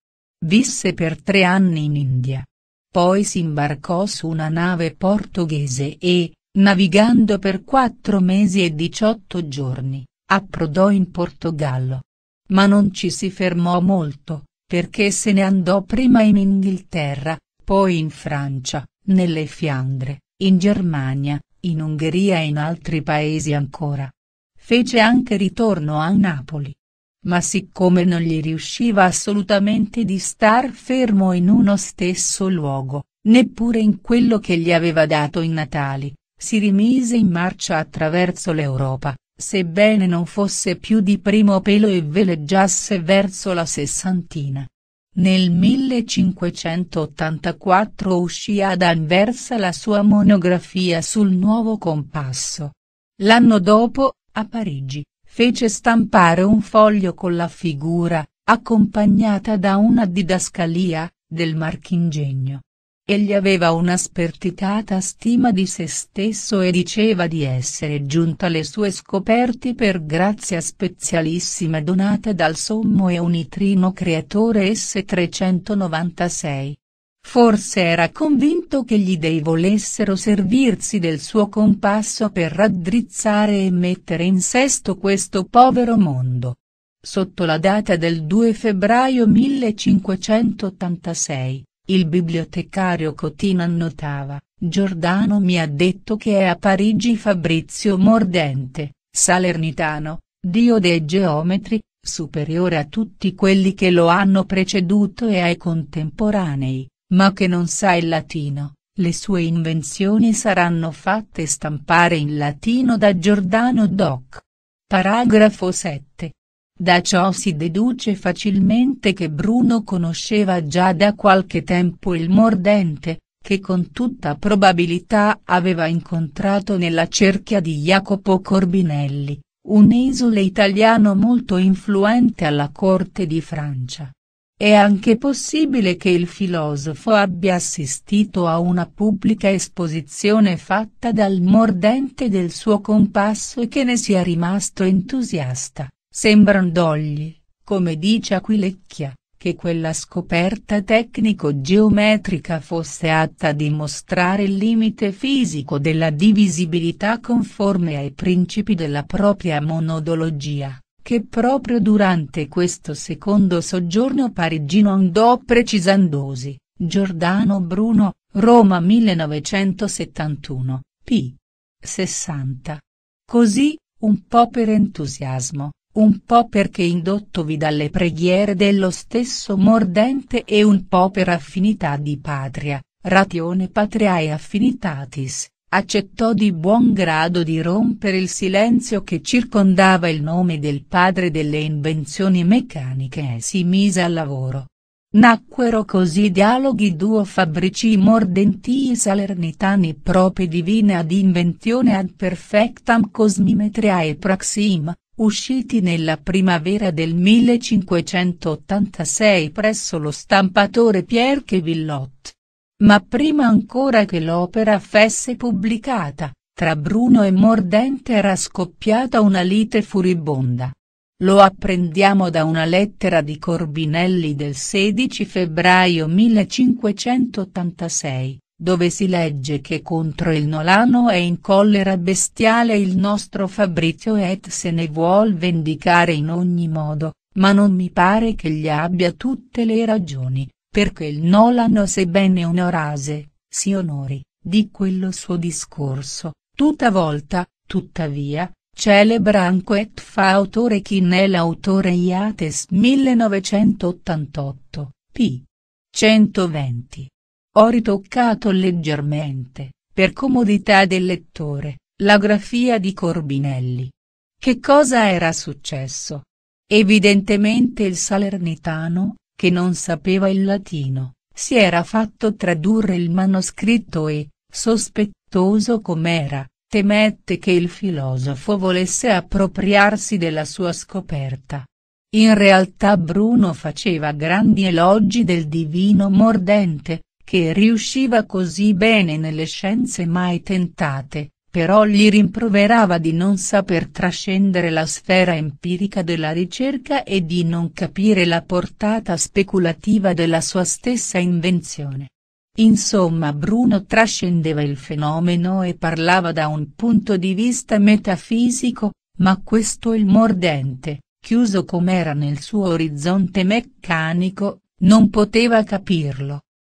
Visse per tre anni in India. Poi si imbarcò su una nave portoghese e, navigando per quattro mesi e diciotto giorni, approdò in Portogallo. Ma non ci si fermò molto, perché se ne andò prima in Inghilterra, poi in Francia, nelle Fiandre, in Germania, in Ungheria e in altri paesi ancora. Fece anche ritorno a Napoli ma siccome non gli riusciva assolutamente di star fermo in uno stesso luogo, neppure in quello che gli aveva dato i Natali, si rimise in marcia attraverso l'Europa, sebbene non fosse più di primo pelo e veleggiasse verso la sessantina. Nel 1584 uscì ad Anversa la sua monografia sul nuovo compasso. L'anno dopo, a Parigi, fece stampare un foglio con la figura, accompagnata da una didascalia, del marchingegno. Egli aveva una sperticata stima di se stesso e diceva di essere giunta alle sue scoperte per grazia spezialissima donata dal sommo e unitrino creatore S396. Forse era convinto che gli dei volessero servirsi del suo compasso per raddrizzare e mettere in sesto questo povero mondo. Sotto la data del 2 febbraio 1586, il bibliotecario Cotin annotava, Giordano mi ha detto che è a Parigi Fabrizio Mordente, salernitano, dio dei geometri, superiore a tutti quelli che lo hanno preceduto e ai contemporanei, ma che non sa il latino, le sue invenzioni saranno fatte stampare in latino da Giordano Doc. Paragrafo 7. Da ciò si deduce facilmente che Bruno conosceva già da qualche tempo il mordente, che con tutta probabilità aveva incontrato nella cerchia di Jacopo Corbinelli, un esule italiano molto influente alla corte di Francia. È anche possibile che il filosofo abbia assistito a una pubblica esposizione fatta dal mordente del suo compasso e che ne sia rimasto entusiasta, sembrandogli, come dice Aquilecchia, che quella scoperta tecnico-geometrica fosse atta a dimostrare il limite fisico della divisibilità conforme ai principi della propria monodologia che proprio durante questo secondo soggiorno parigino andò precisandosi, Giordano Bruno, Roma 1971, p. 60. Così, un po' per entusiasmo, un po' perché indottovi dalle preghiere dello stesso mordente e un po' per affinità di patria, ratione patriae affinitatis, accettò di buon grado di rompere il silenzio che circondava il nome del padre delle invenzioni meccaniche e si mise al lavoro. Nacquero così dialoghi duo fabbrici mordentii salernitani prope divine ad invenzione ad perfectam cosmimetriae e praxim, usciti nella primavera del 1586 presso lo stampatore Pierre Villot. Ma prima ancora che l'opera fesse pubblicata, tra Bruno e Mordente era scoppiata una lite furibonda. Lo apprendiamo da una lettera di Corbinelli del 16 febbraio 1586, dove si legge che contro il Nolano è in collera bestiale il nostro Fabrizio et se ne vuol vendicare in ogni modo, ma non mi pare che gli abbia tutte le ragioni, perché il Nolano sebbene onorase, si onori, di quello suo discorso, tutta volta, tuttavia, celebra anche et fa autore chi ne l'autore Iates 1988, p. 120. Ho ritoccato leggermente, per comodità del lettore, la grafia di Corbinelli. Che cosa era successo? Evidentemente il salernitano, che non sapeva il latino, si era fatto tradurre il manoscritto e, sospettoso com'era, temette che il filosofo volesse appropriarsi della sua scoperta. In realtà Bruno faceva grandi elogi del divino mordente, che riusciva così bene nelle scienze mai tentate, però gli rimproverava di non saper trascendere la sfera empirica della ricerca e di non capire la portata speculativa della sua stessa invenzione. Insomma Bruno trascendeva il fenomeno e parlava da un punto di vista metafisico, ma questo il mordente, chiuso com'era nel suo orizzonte meccanico, non poteva capirlo.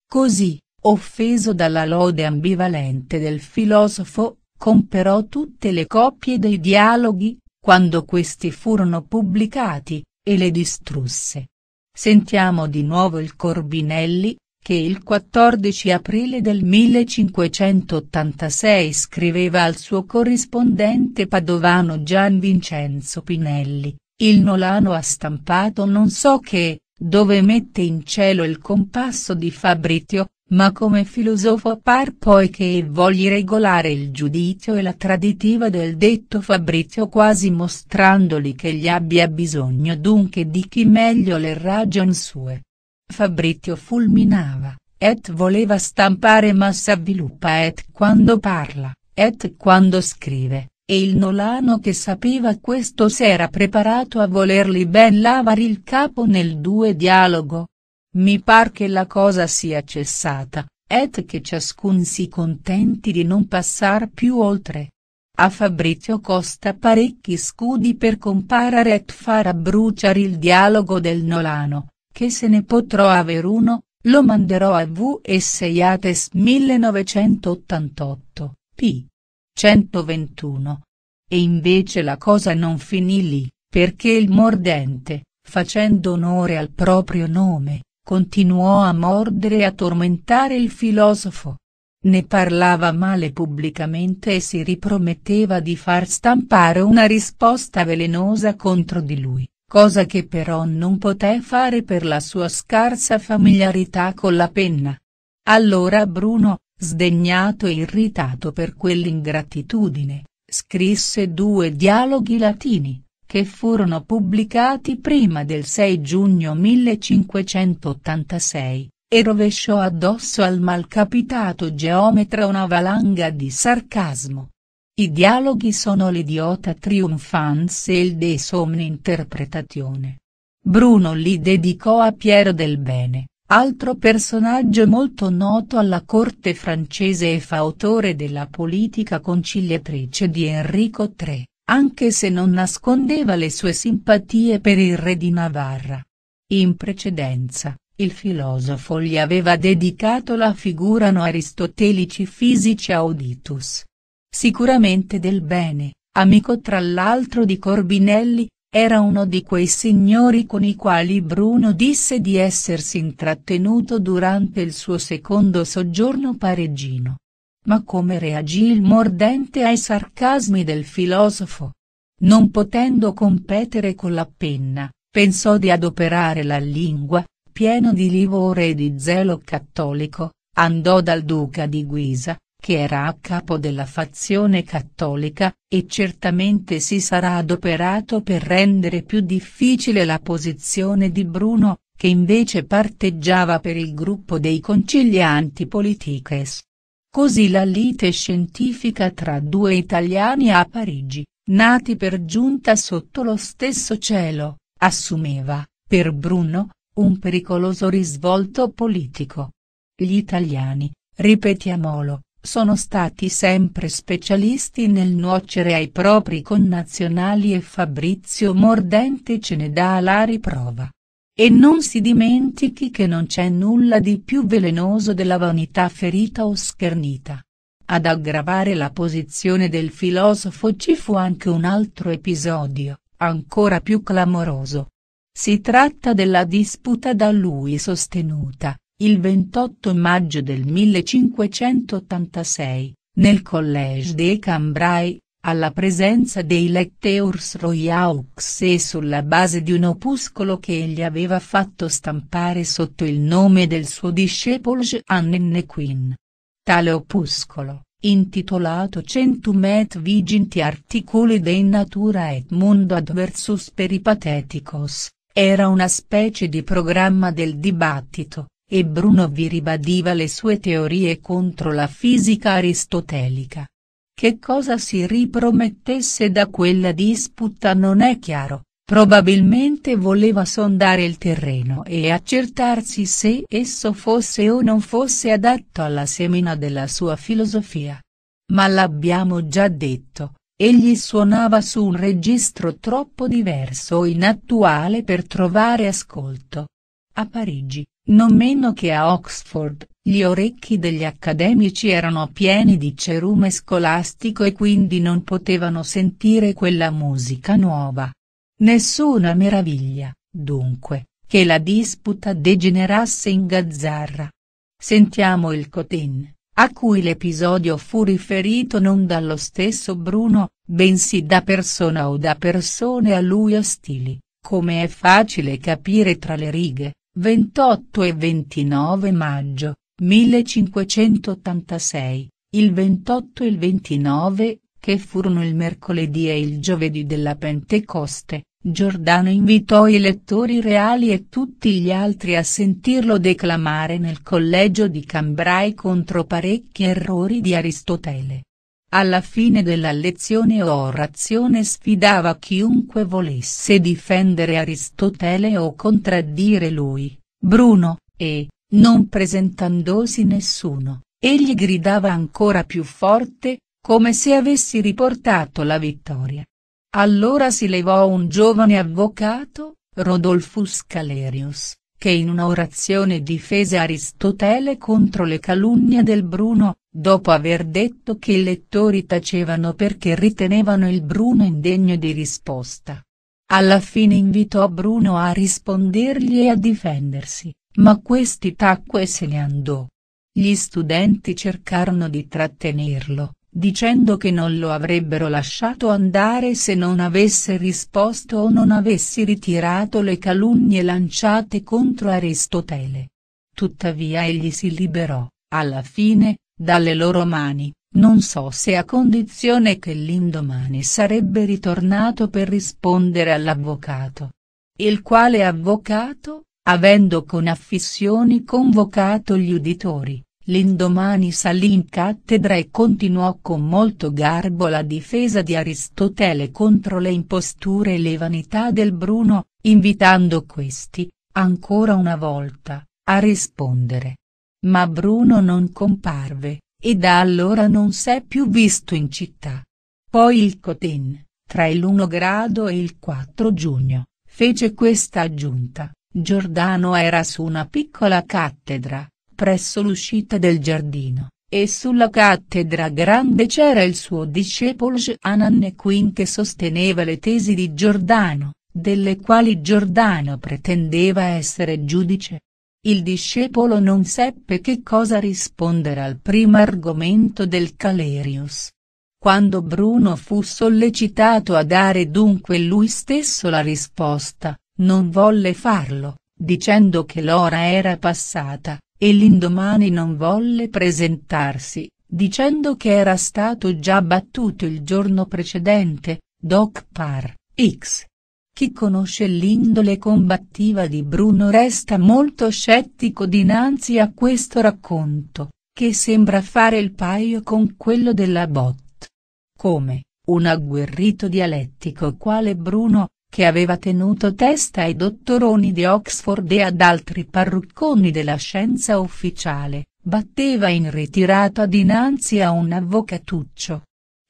Così, offeso dalla lode ambivalente del filosofo, comperò tutte le copie dei dialoghi, quando questi furono pubblicati, e le distrusse. Sentiamo di nuovo il Corbinelli, che il 14 aprile del 1586 scriveva al suo corrispondente padovano Gian Vincenzo Pinelli, il Nolano ha stampato non so che, dove mette in cielo il compasso di Fabritio, ma come filosofo par poi che vogli regolare il giudizio e la traditiva del detto Fabrizio quasi mostrandoli che gli abbia bisogno dunque di chi meglio le ragion sue. Fabrizio fulminava, et voleva stampare ma s'avviluppa et quando parla, et quando scrive, e il Nolano che sapeva questo s'era preparato a volerli ben lavare il capo nel due dialogo mi par che la cosa sia cessata, et che ciascun si contenti di non passar più oltre. A Fabrizio costa parecchi scudi per comparare et far abbruciare il dialogo del Nolano, che se ne potrò aver uno, lo manderò a V.S. Iates 1988, p. 121. E invece la cosa non finì lì, perché il mordente, facendo onore al proprio nome, continuò a mordere e a tormentare il filosofo. Ne parlava male pubblicamente e si riprometteva di far stampare una risposta velenosa contro di lui, cosa che però non poté fare per la sua scarsa familiarità con la penna. Allora Bruno, sdegnato e irritato per quell'ingratitudine, scrisse due dialoghi latini, che furono pubblicati prima del 6 giugno 1586, e rovesciò addosso al malcapitato geometra una valanga di sarcasmo. I dialoghi sono l'idiota triumphans e il de somni interpretatione. Bruno li dedicò a Piero del Bene, altro personaggio molto noto alla corte francese e fautore della politica conciliatrice di Enrico III anche se non nascondeva le sue simpatie per il re di Navarra. In precedenza, il filosofo gli aveva dedicato la figura no aristotelici fisici auditus. Sicuramente del bene, amico tra l'altro di Corbinelli, era uno di quei signori con i quali Bruno disse di essersi intrattenuto durante il suo secondo soggiorno parigino. Ma come reagì il mordente ai sarcasmi del filosofo? Non potendo competere con la penna, pensò di adoperare la lingua, pieno di livore e di zelo cattolico, andò dal duca di Guisa, che era a capo della fazione cattolica, e certamente si sarà adoperato per rendere più difficile la posizione di Bruno, che invece parteggiava per il gruppo dei concilianti politiques. Così la lite scientifica tra due italiani a Parigi, nati per giunta sotto lo stesso cielo, assumeva, per Bruno, un pericoloso risvolto politico. Gli italiani, ripetiamolo, sono stati sempre specialisti nel nuocere ai propri connazionali e Fabrizio Mordente ce ne dà la riprova. E non si dimentichi che non c'è nulla di più velenoso della vanità ferita o schernita. Ad aggravare la posizione del filosofo ci fu anche un altro episodio, ancora più clamoroso. Si tratta della disputa da lui sostenuta, il 28 maggio del 1586, nel Collège des Cambrai, alla presenza dei Lecteurs Royaux e sulla base di un opuscolo che egli aveva fatto stampare sotto il nome del suo discepolo Jean N. Tale opuscolo, intitolato Centum et viginti articoli de natura et mundo adversus peripateticos, era una specie di programma del dibattito, e Bruno vi ribadiva le sue teorie contro la fisica aristotelica che cosa si ripromettesse da quella disputa non è chiaro, probabilmente voleva sondare il terreno e accertarsi se esso fosse o non fosse adatto alla semina della sua filosofia. Ma l'abbiamo già detto, egli suonava su un registro troppo diverso o inattuale per trovare ascolto. A Parigi, non meno che a Oxford, gli orecchi degli accademici erano pieni di cerume scolastico e quindi non potevano sentire quella musica nuova. Nessuna meraviglia, dunque, che la disputa degenerasse in gazzarra. Sentiamo il Cotin, a cui l'episodio fu riferito non dallo stesso Bruno, bensì da persona o da persone a lui ostili, come è facile capire tra le righe, 28 e 29 maggio. 1586, il 28 e il 29, che furono il mercoledì e il giovedì della Pentecoste, Giordano invitò i lettori reali e tutti gli altri a sentirlo declamare nel collegio di Cambrai contro parecchi errori di Aristotele. Alla fine della lezione o orazione sfidava chiunque volesse difendere Aristotele o contraddire lui, Bruno, e, non presentandosi nessuno, egli gridava ancora più forte, come se avessi riportato la vittoria. Allora si levò un giovane avvocato, Rodolfus Calerius, che in un'orazione difese Aristotele contro le calunnie del Bruno, dopo aver detto che i lettori tacevano perché ritenevano il Bruno indegno di risposta. Alla fine invitò Bruno a rispondergli e a difendersi. Ma questi tacque e se ne andò. Gli studenti cercarono di trattenerlo, dicendo che non lo avrebbero lasciato andare se non avesse risposto o non avessi ritirato le calunnie lanciate contro Aristotele. Tuttavia egli si liberò, alla fine, dalle loro mani, non so se a condizione che l'indomani sarebbe ritornato per rispondere all'avvocato. Il quale avvocato? Avendo con affissioni convocato gli uditori, l'indomani salì in cattedra e continuò con molto garbo la difesa di Aristotele contro le imposture e le vanità del Bruno, invitando questi, ancora una volta, a rispondere. Ma Bruno non comparve, e da allora non s'è più visto in città. Poi il Cotin, tra il 1 grado e il 4 giugno, fece questa aggiunta. Giordano era su una piccola cattedra, presso l'uscita del giardino, e sulla cattedra grande c'era il suo discepolo Anan Quin che sosteneva le tesi di Giordano, delle quali Giordano pretendeva essere giudice. Il discepolo non seppe che cosa rispondere al primo argomento del Calerius. Quando Bruno fu sollecitato a dare dunque lui stesso la risposta, non volle farlo, dicendo che l'ora era passata, e l'indomani non volle presentarsi, dicendo che era stato già battuto il giorno precedente, Doc Par, X. Chi conosce l'indole combattiva di Bruno resta molto scettico dinanzi a questo racconto, che sembra fare il paio con quello della Bot. Come, un agguerrito dialettico quale Bruno, che aveva tenuto testa ai dottoroni di Oxford e ad altri parrucconi della scienza ufficiale, batteva in ritirata dinanzi a un avvocatuccio.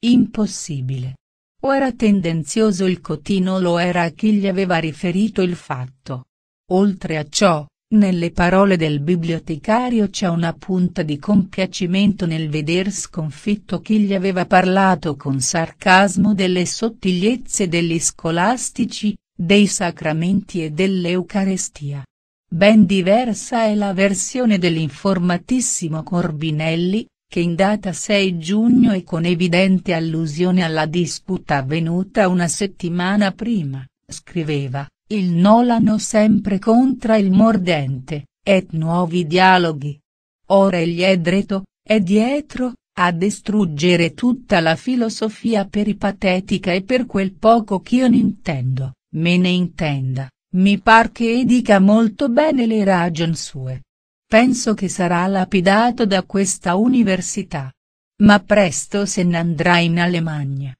Impossibile. O era tendenzioso il cotino lo era a chi gli aveva riferito il fatto. Oltre a ciò, nelle parole del bibliotecario c'è una punta di compiacimento nel veder sconfitto chi gli aveva parlato con sarcasmo delle sottigliezze degli scolastici, dei sacramenti e dell'Eucarestia. Ben diversa è la versione dell'informatissimo Corbinelli, che in data 6 giugno e con evidente allusione alla disputa avvenuta una settimana prima, scriveva il Nolano sempre contra il mordente, et nuovi dialoghi. Ora egli è dreto, è dietro, a distruggere tutta la filosofia peripatetica e per quel poco ch'io n'intendo, me ne intenda, mi par che dica molto bene le ragion sue. Penso che sarà lapidato da questa università. Ma presto se n'andrà in Alemagna.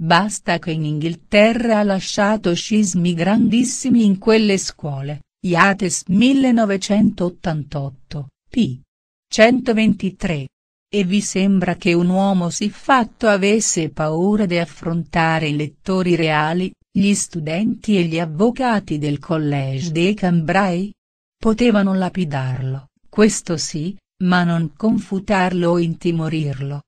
Basta che in Inghilterra ha lasciato scismi grandissimi in quelle scuole, Iates 1988, p. 123. E vi sembra che un uomo siffatto avesse paura di affrontare i lettori reali, gli studenti e gli avvocati del Collège des Cambrai? Potevano lapidarlo, questo sì, ma non confutarlo o intimorirlo.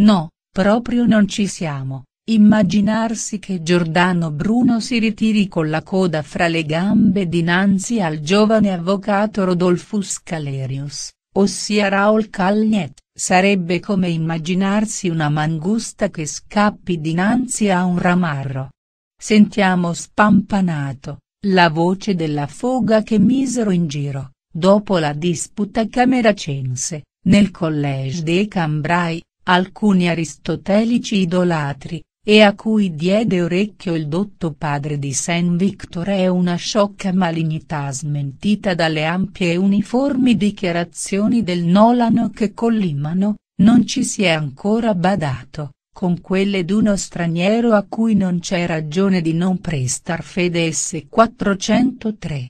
No, proprio non ci siamo. Immaginarsi che Giordano Bruno si ritiri con la coda fra le gambe dinanzi al giovane avvocato Rodolfus Calerius, ossia Raul Calniet, sarebbe come immaginarsi una mangusta che scappi dinanzi a un ramarro. Sentiamo spampanato, la voce della foga che misero in giro, dopo la disputa cameracense, nel collège des Cambrai, alcuni aristotelici idolatri, e a cui diede orecchio il dotto padre di Saint Victor è una sciocca malignità smentita dalle ampie e uniformi dichiarazioni del Nolano che collimano, non ci si è ancora badato, con quelle d'uno straniero a cui non c'è ragione di non prestar fede S403.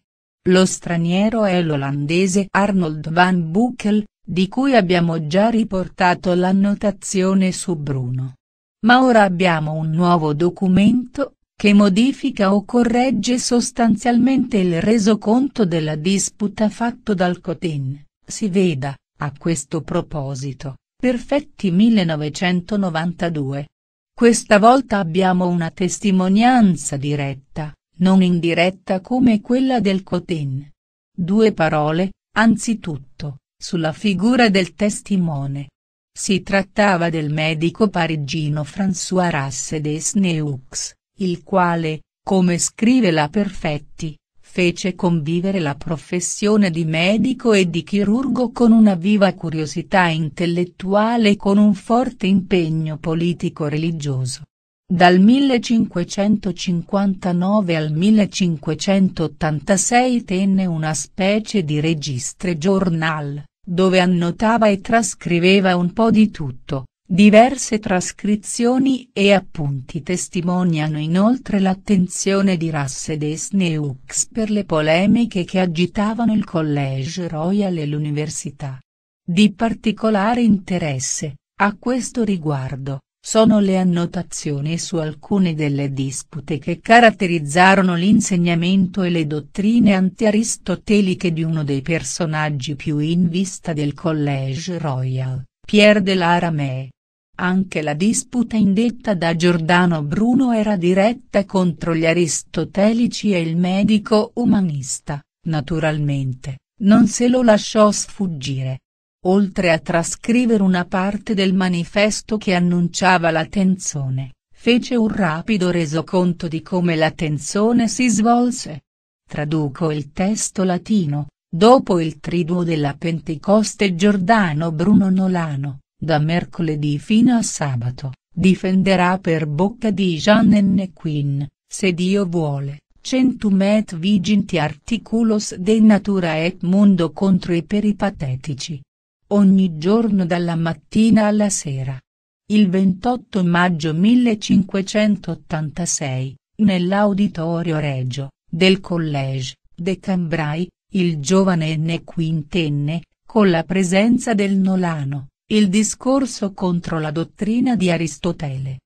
Lo straniero è l'olandese Arnold van Buckel, di cui abbiamo già riportato l'annotazione su Bruno ma ora abbiamo un nuovo documento, che modifica o corregge sostanzialmente il resoconto della disputa fatto dal Cotin, si veda, a questo proposito, Perfetti 1992. Questa volta abbiamo una testimonianza diretta, non indiretta come quella del Cotin. Due parole, anzitutto, sulla figura del testimone. Si trattava del medico parigino François Rasse des Neux, il quale, come scrive la Perfetti, fece convivere la professione di medico e di chirurgo con una viva curiosità intellettuale e con un forte impegno politico-religioso. Dal 1559 al 1586 tenne una specie di registre journal, dove annotava e trascriveva un po' di tutto, diverse trascrizioni e appunti testimoniano inoltre l'attenzione di Rassedes Neux per le polemiche che agitavano il College Royal e l'università. Di particolare interesse, a questo riguardo, sono le annotazioni su alcune delle dispute che caratterizzarono l'insegnamento e le dottrine anti-aristoteliche di uno dei personaggi più in vista del Collège Royal, Pierre de Laramé. Anche la disputa indetta da Giordano Bruno era diretta contro gli aristotelici e il medico umanista, naturalmente, non se lo lasciò sfuggire oltre a trascrivere una parte del manifesto che annunciava la tensione, fece un rapido resoconto di come la tensione si svolse. Traduco il testo latino, dopo il triduo della Pentecoste Giordano Bruno Nolano, da mercoledì fino a sabato, difenderà per bocca di Jean N. Quinn, se Dio vuole. Centum et viginti articulos de natura et mundo contro i peripatetici ogni giorno dalla mattina alla sera. Il 28 maggio 1586, nell'auditorio regio, del Collège, de Cambrai, il giovane enne quintenne, con la presenza del Nolano, il discorso contro la dottrina di Aristotele.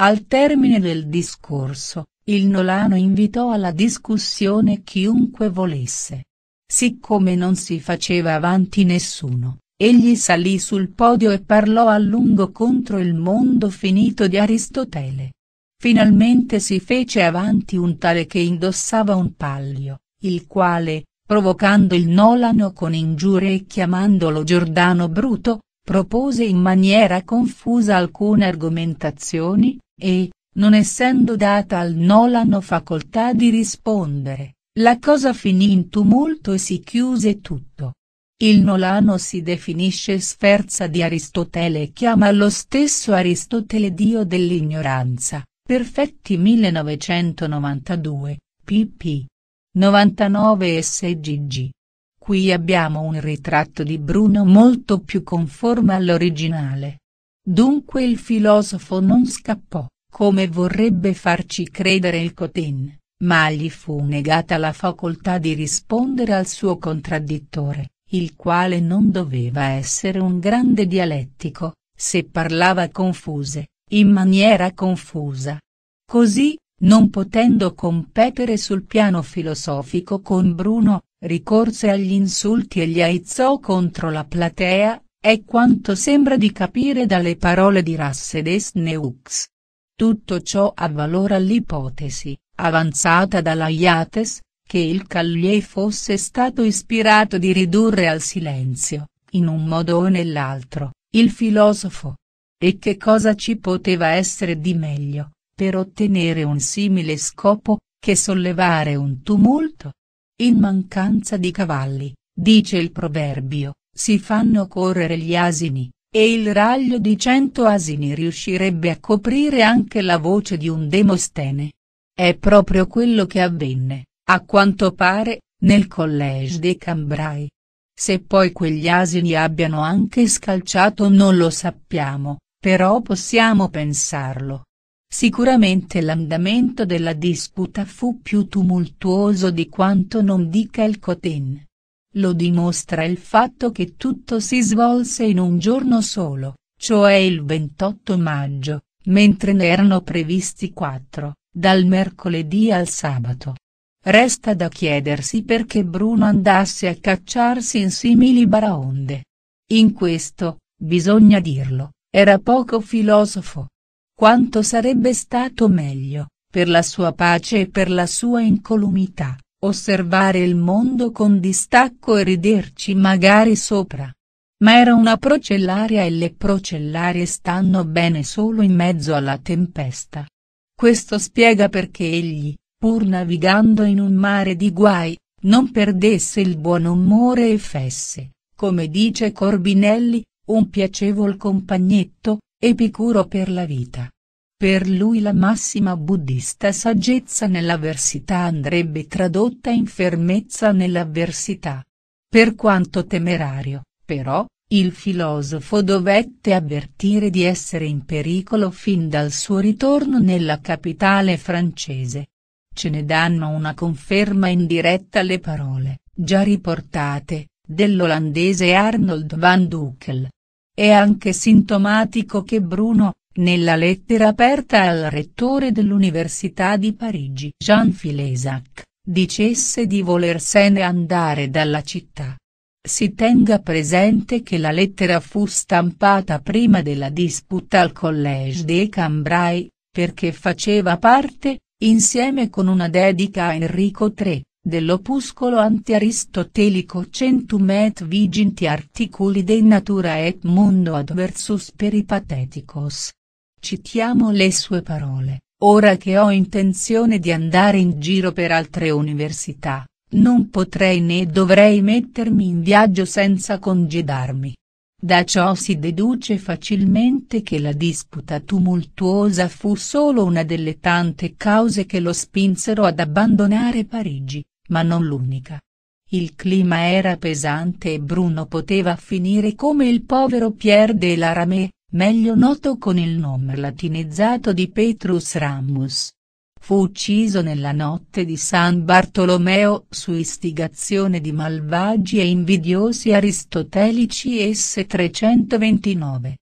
Al termine del discorso, il Nolano invitò alla discussione chiunque volesse. Siccome non si faceva avanti nessuno, Egli salì sul podio e parlò a lungo contro il mondo finito di Aristotele. Finalmente si fece avanti un tale che indossava un pallio, il quale, provocando il Nolano con ingiurie e chiamandolo Giordano Bruto, propose in maniera confusa alcune argomentazioni, e, non essendo data al Nolano facoltà di rispondere, la cosa finì in tumulto e si chiuse tutto. Il Nolano si definisce sferza di Aristotele e chiama lo stesso Aristotele dio dell'ignoranza, perfetti 1992, pp. 99 sgg. Qui abbiamo un ritratto di Bruno molto più conforme all'originale. Dunque il filosofo non scappò, come vorrebbe farci credere il Cotin, ma gli fu negata la facoltà di rispondere al suo contraddittore il quale non doveva essere un grande dialettico, se parlava confuse, in maniera confusa. Così, non potendo competere sul piano filosofico con Bruno, ricorse agli insulti e gli aizzò contro la platea, è quanto sembra di capire dalle parole di Rassedes Neux. Tutto ciò avvalora l'ipotesi, avanzata dalla Iates, che il Callier fosse stato ispirato di ridurre al silenzio, in un modo o nell'altro, il filosofo. E che cosa ci poteva essere di meglio, per ottenere un simile scopo, che sollevare un tumulto? In mancanza di cavalli, dice il proverbio, si fanno correre gli asini e il raglio di cento asini riuscirebbe a coprire anche la voce di un Demostene. È proprio quello che avvenne. A quanto pare, nel Collège dei Cambrai. Se poi quegli asini abbiano anche scalciato non lo sappiamo, però possiamo pensarlo. Sicuramente l'andamento della disputa fu più tumultuoso di quanto non dica il Cotin. Lo dimostra il fatto che tutto si svolse in un giorno solo, cioè il 28 maggio, mentre ne erano previsti quattro, dal mercoledì al sabato. Resta da chiedersi perché Bruno andasse a cacciarsi in simili baraonde. In questo, bisogna dirlo, era poco filosofo. Quanto sarebbe stato meglio, per la sua pace e per la sua incolumità, osservare il mondo con distacco e riderci magari sopra. Ma era una procellaria e le procellarie stanno bene solo in mezzo alla tempesta. Questo spiega perché egli, pur navigando in un mare di guai, non perdesse il buon umore e fesse, come dice Corbinelli, un piacevol compagnetto, epicuro per la vita. Per lui la massima buddista saggezza nell'avversità andrebbe tradotta in fermezza nell'avversità. Per quanto temerario, però, il filosofo dovette avvertire di essere in pericolo fin dal suo ritorno nella capitale francese ce ne danno una conferma indiretta le parole, già riportate, dell'olandese Arnold van Dukel. È anche sintomatico che Bruno, nella lettera aperta al rettore dell'Università di Parigi Jean Filesac, dicesse di volersene andare dalla città. Si tenga presente che la lettera fu stampata prima della disputa al Collège des Cambrai, perché faceva parte, insieme con una dedica a Enrico III, dell'opuscolo antiaristotelico Centum et viginti articuli de natura et mundo adversus peripateticos. Citiamo le sue parole, ora che ho intenzione di andare in giro per altre università, non potrei né dovrei mettermi in viaggio senza congedarmi, da ciò si deduce facilmente che la disputa tumultuosa fu solo una delle tante cause che lo spinsero ad abbandonare Parigi, ma non l'unica. Il clima era pesante e Bruno poteva finire come il povero Pierre de Laramé, meglio noto con il nome latinizzato di Petrus Ramus, Fu ucciso nella notte di San Bartolomeo su istigazione di malvagi e invidiosi aristotelici S. 329.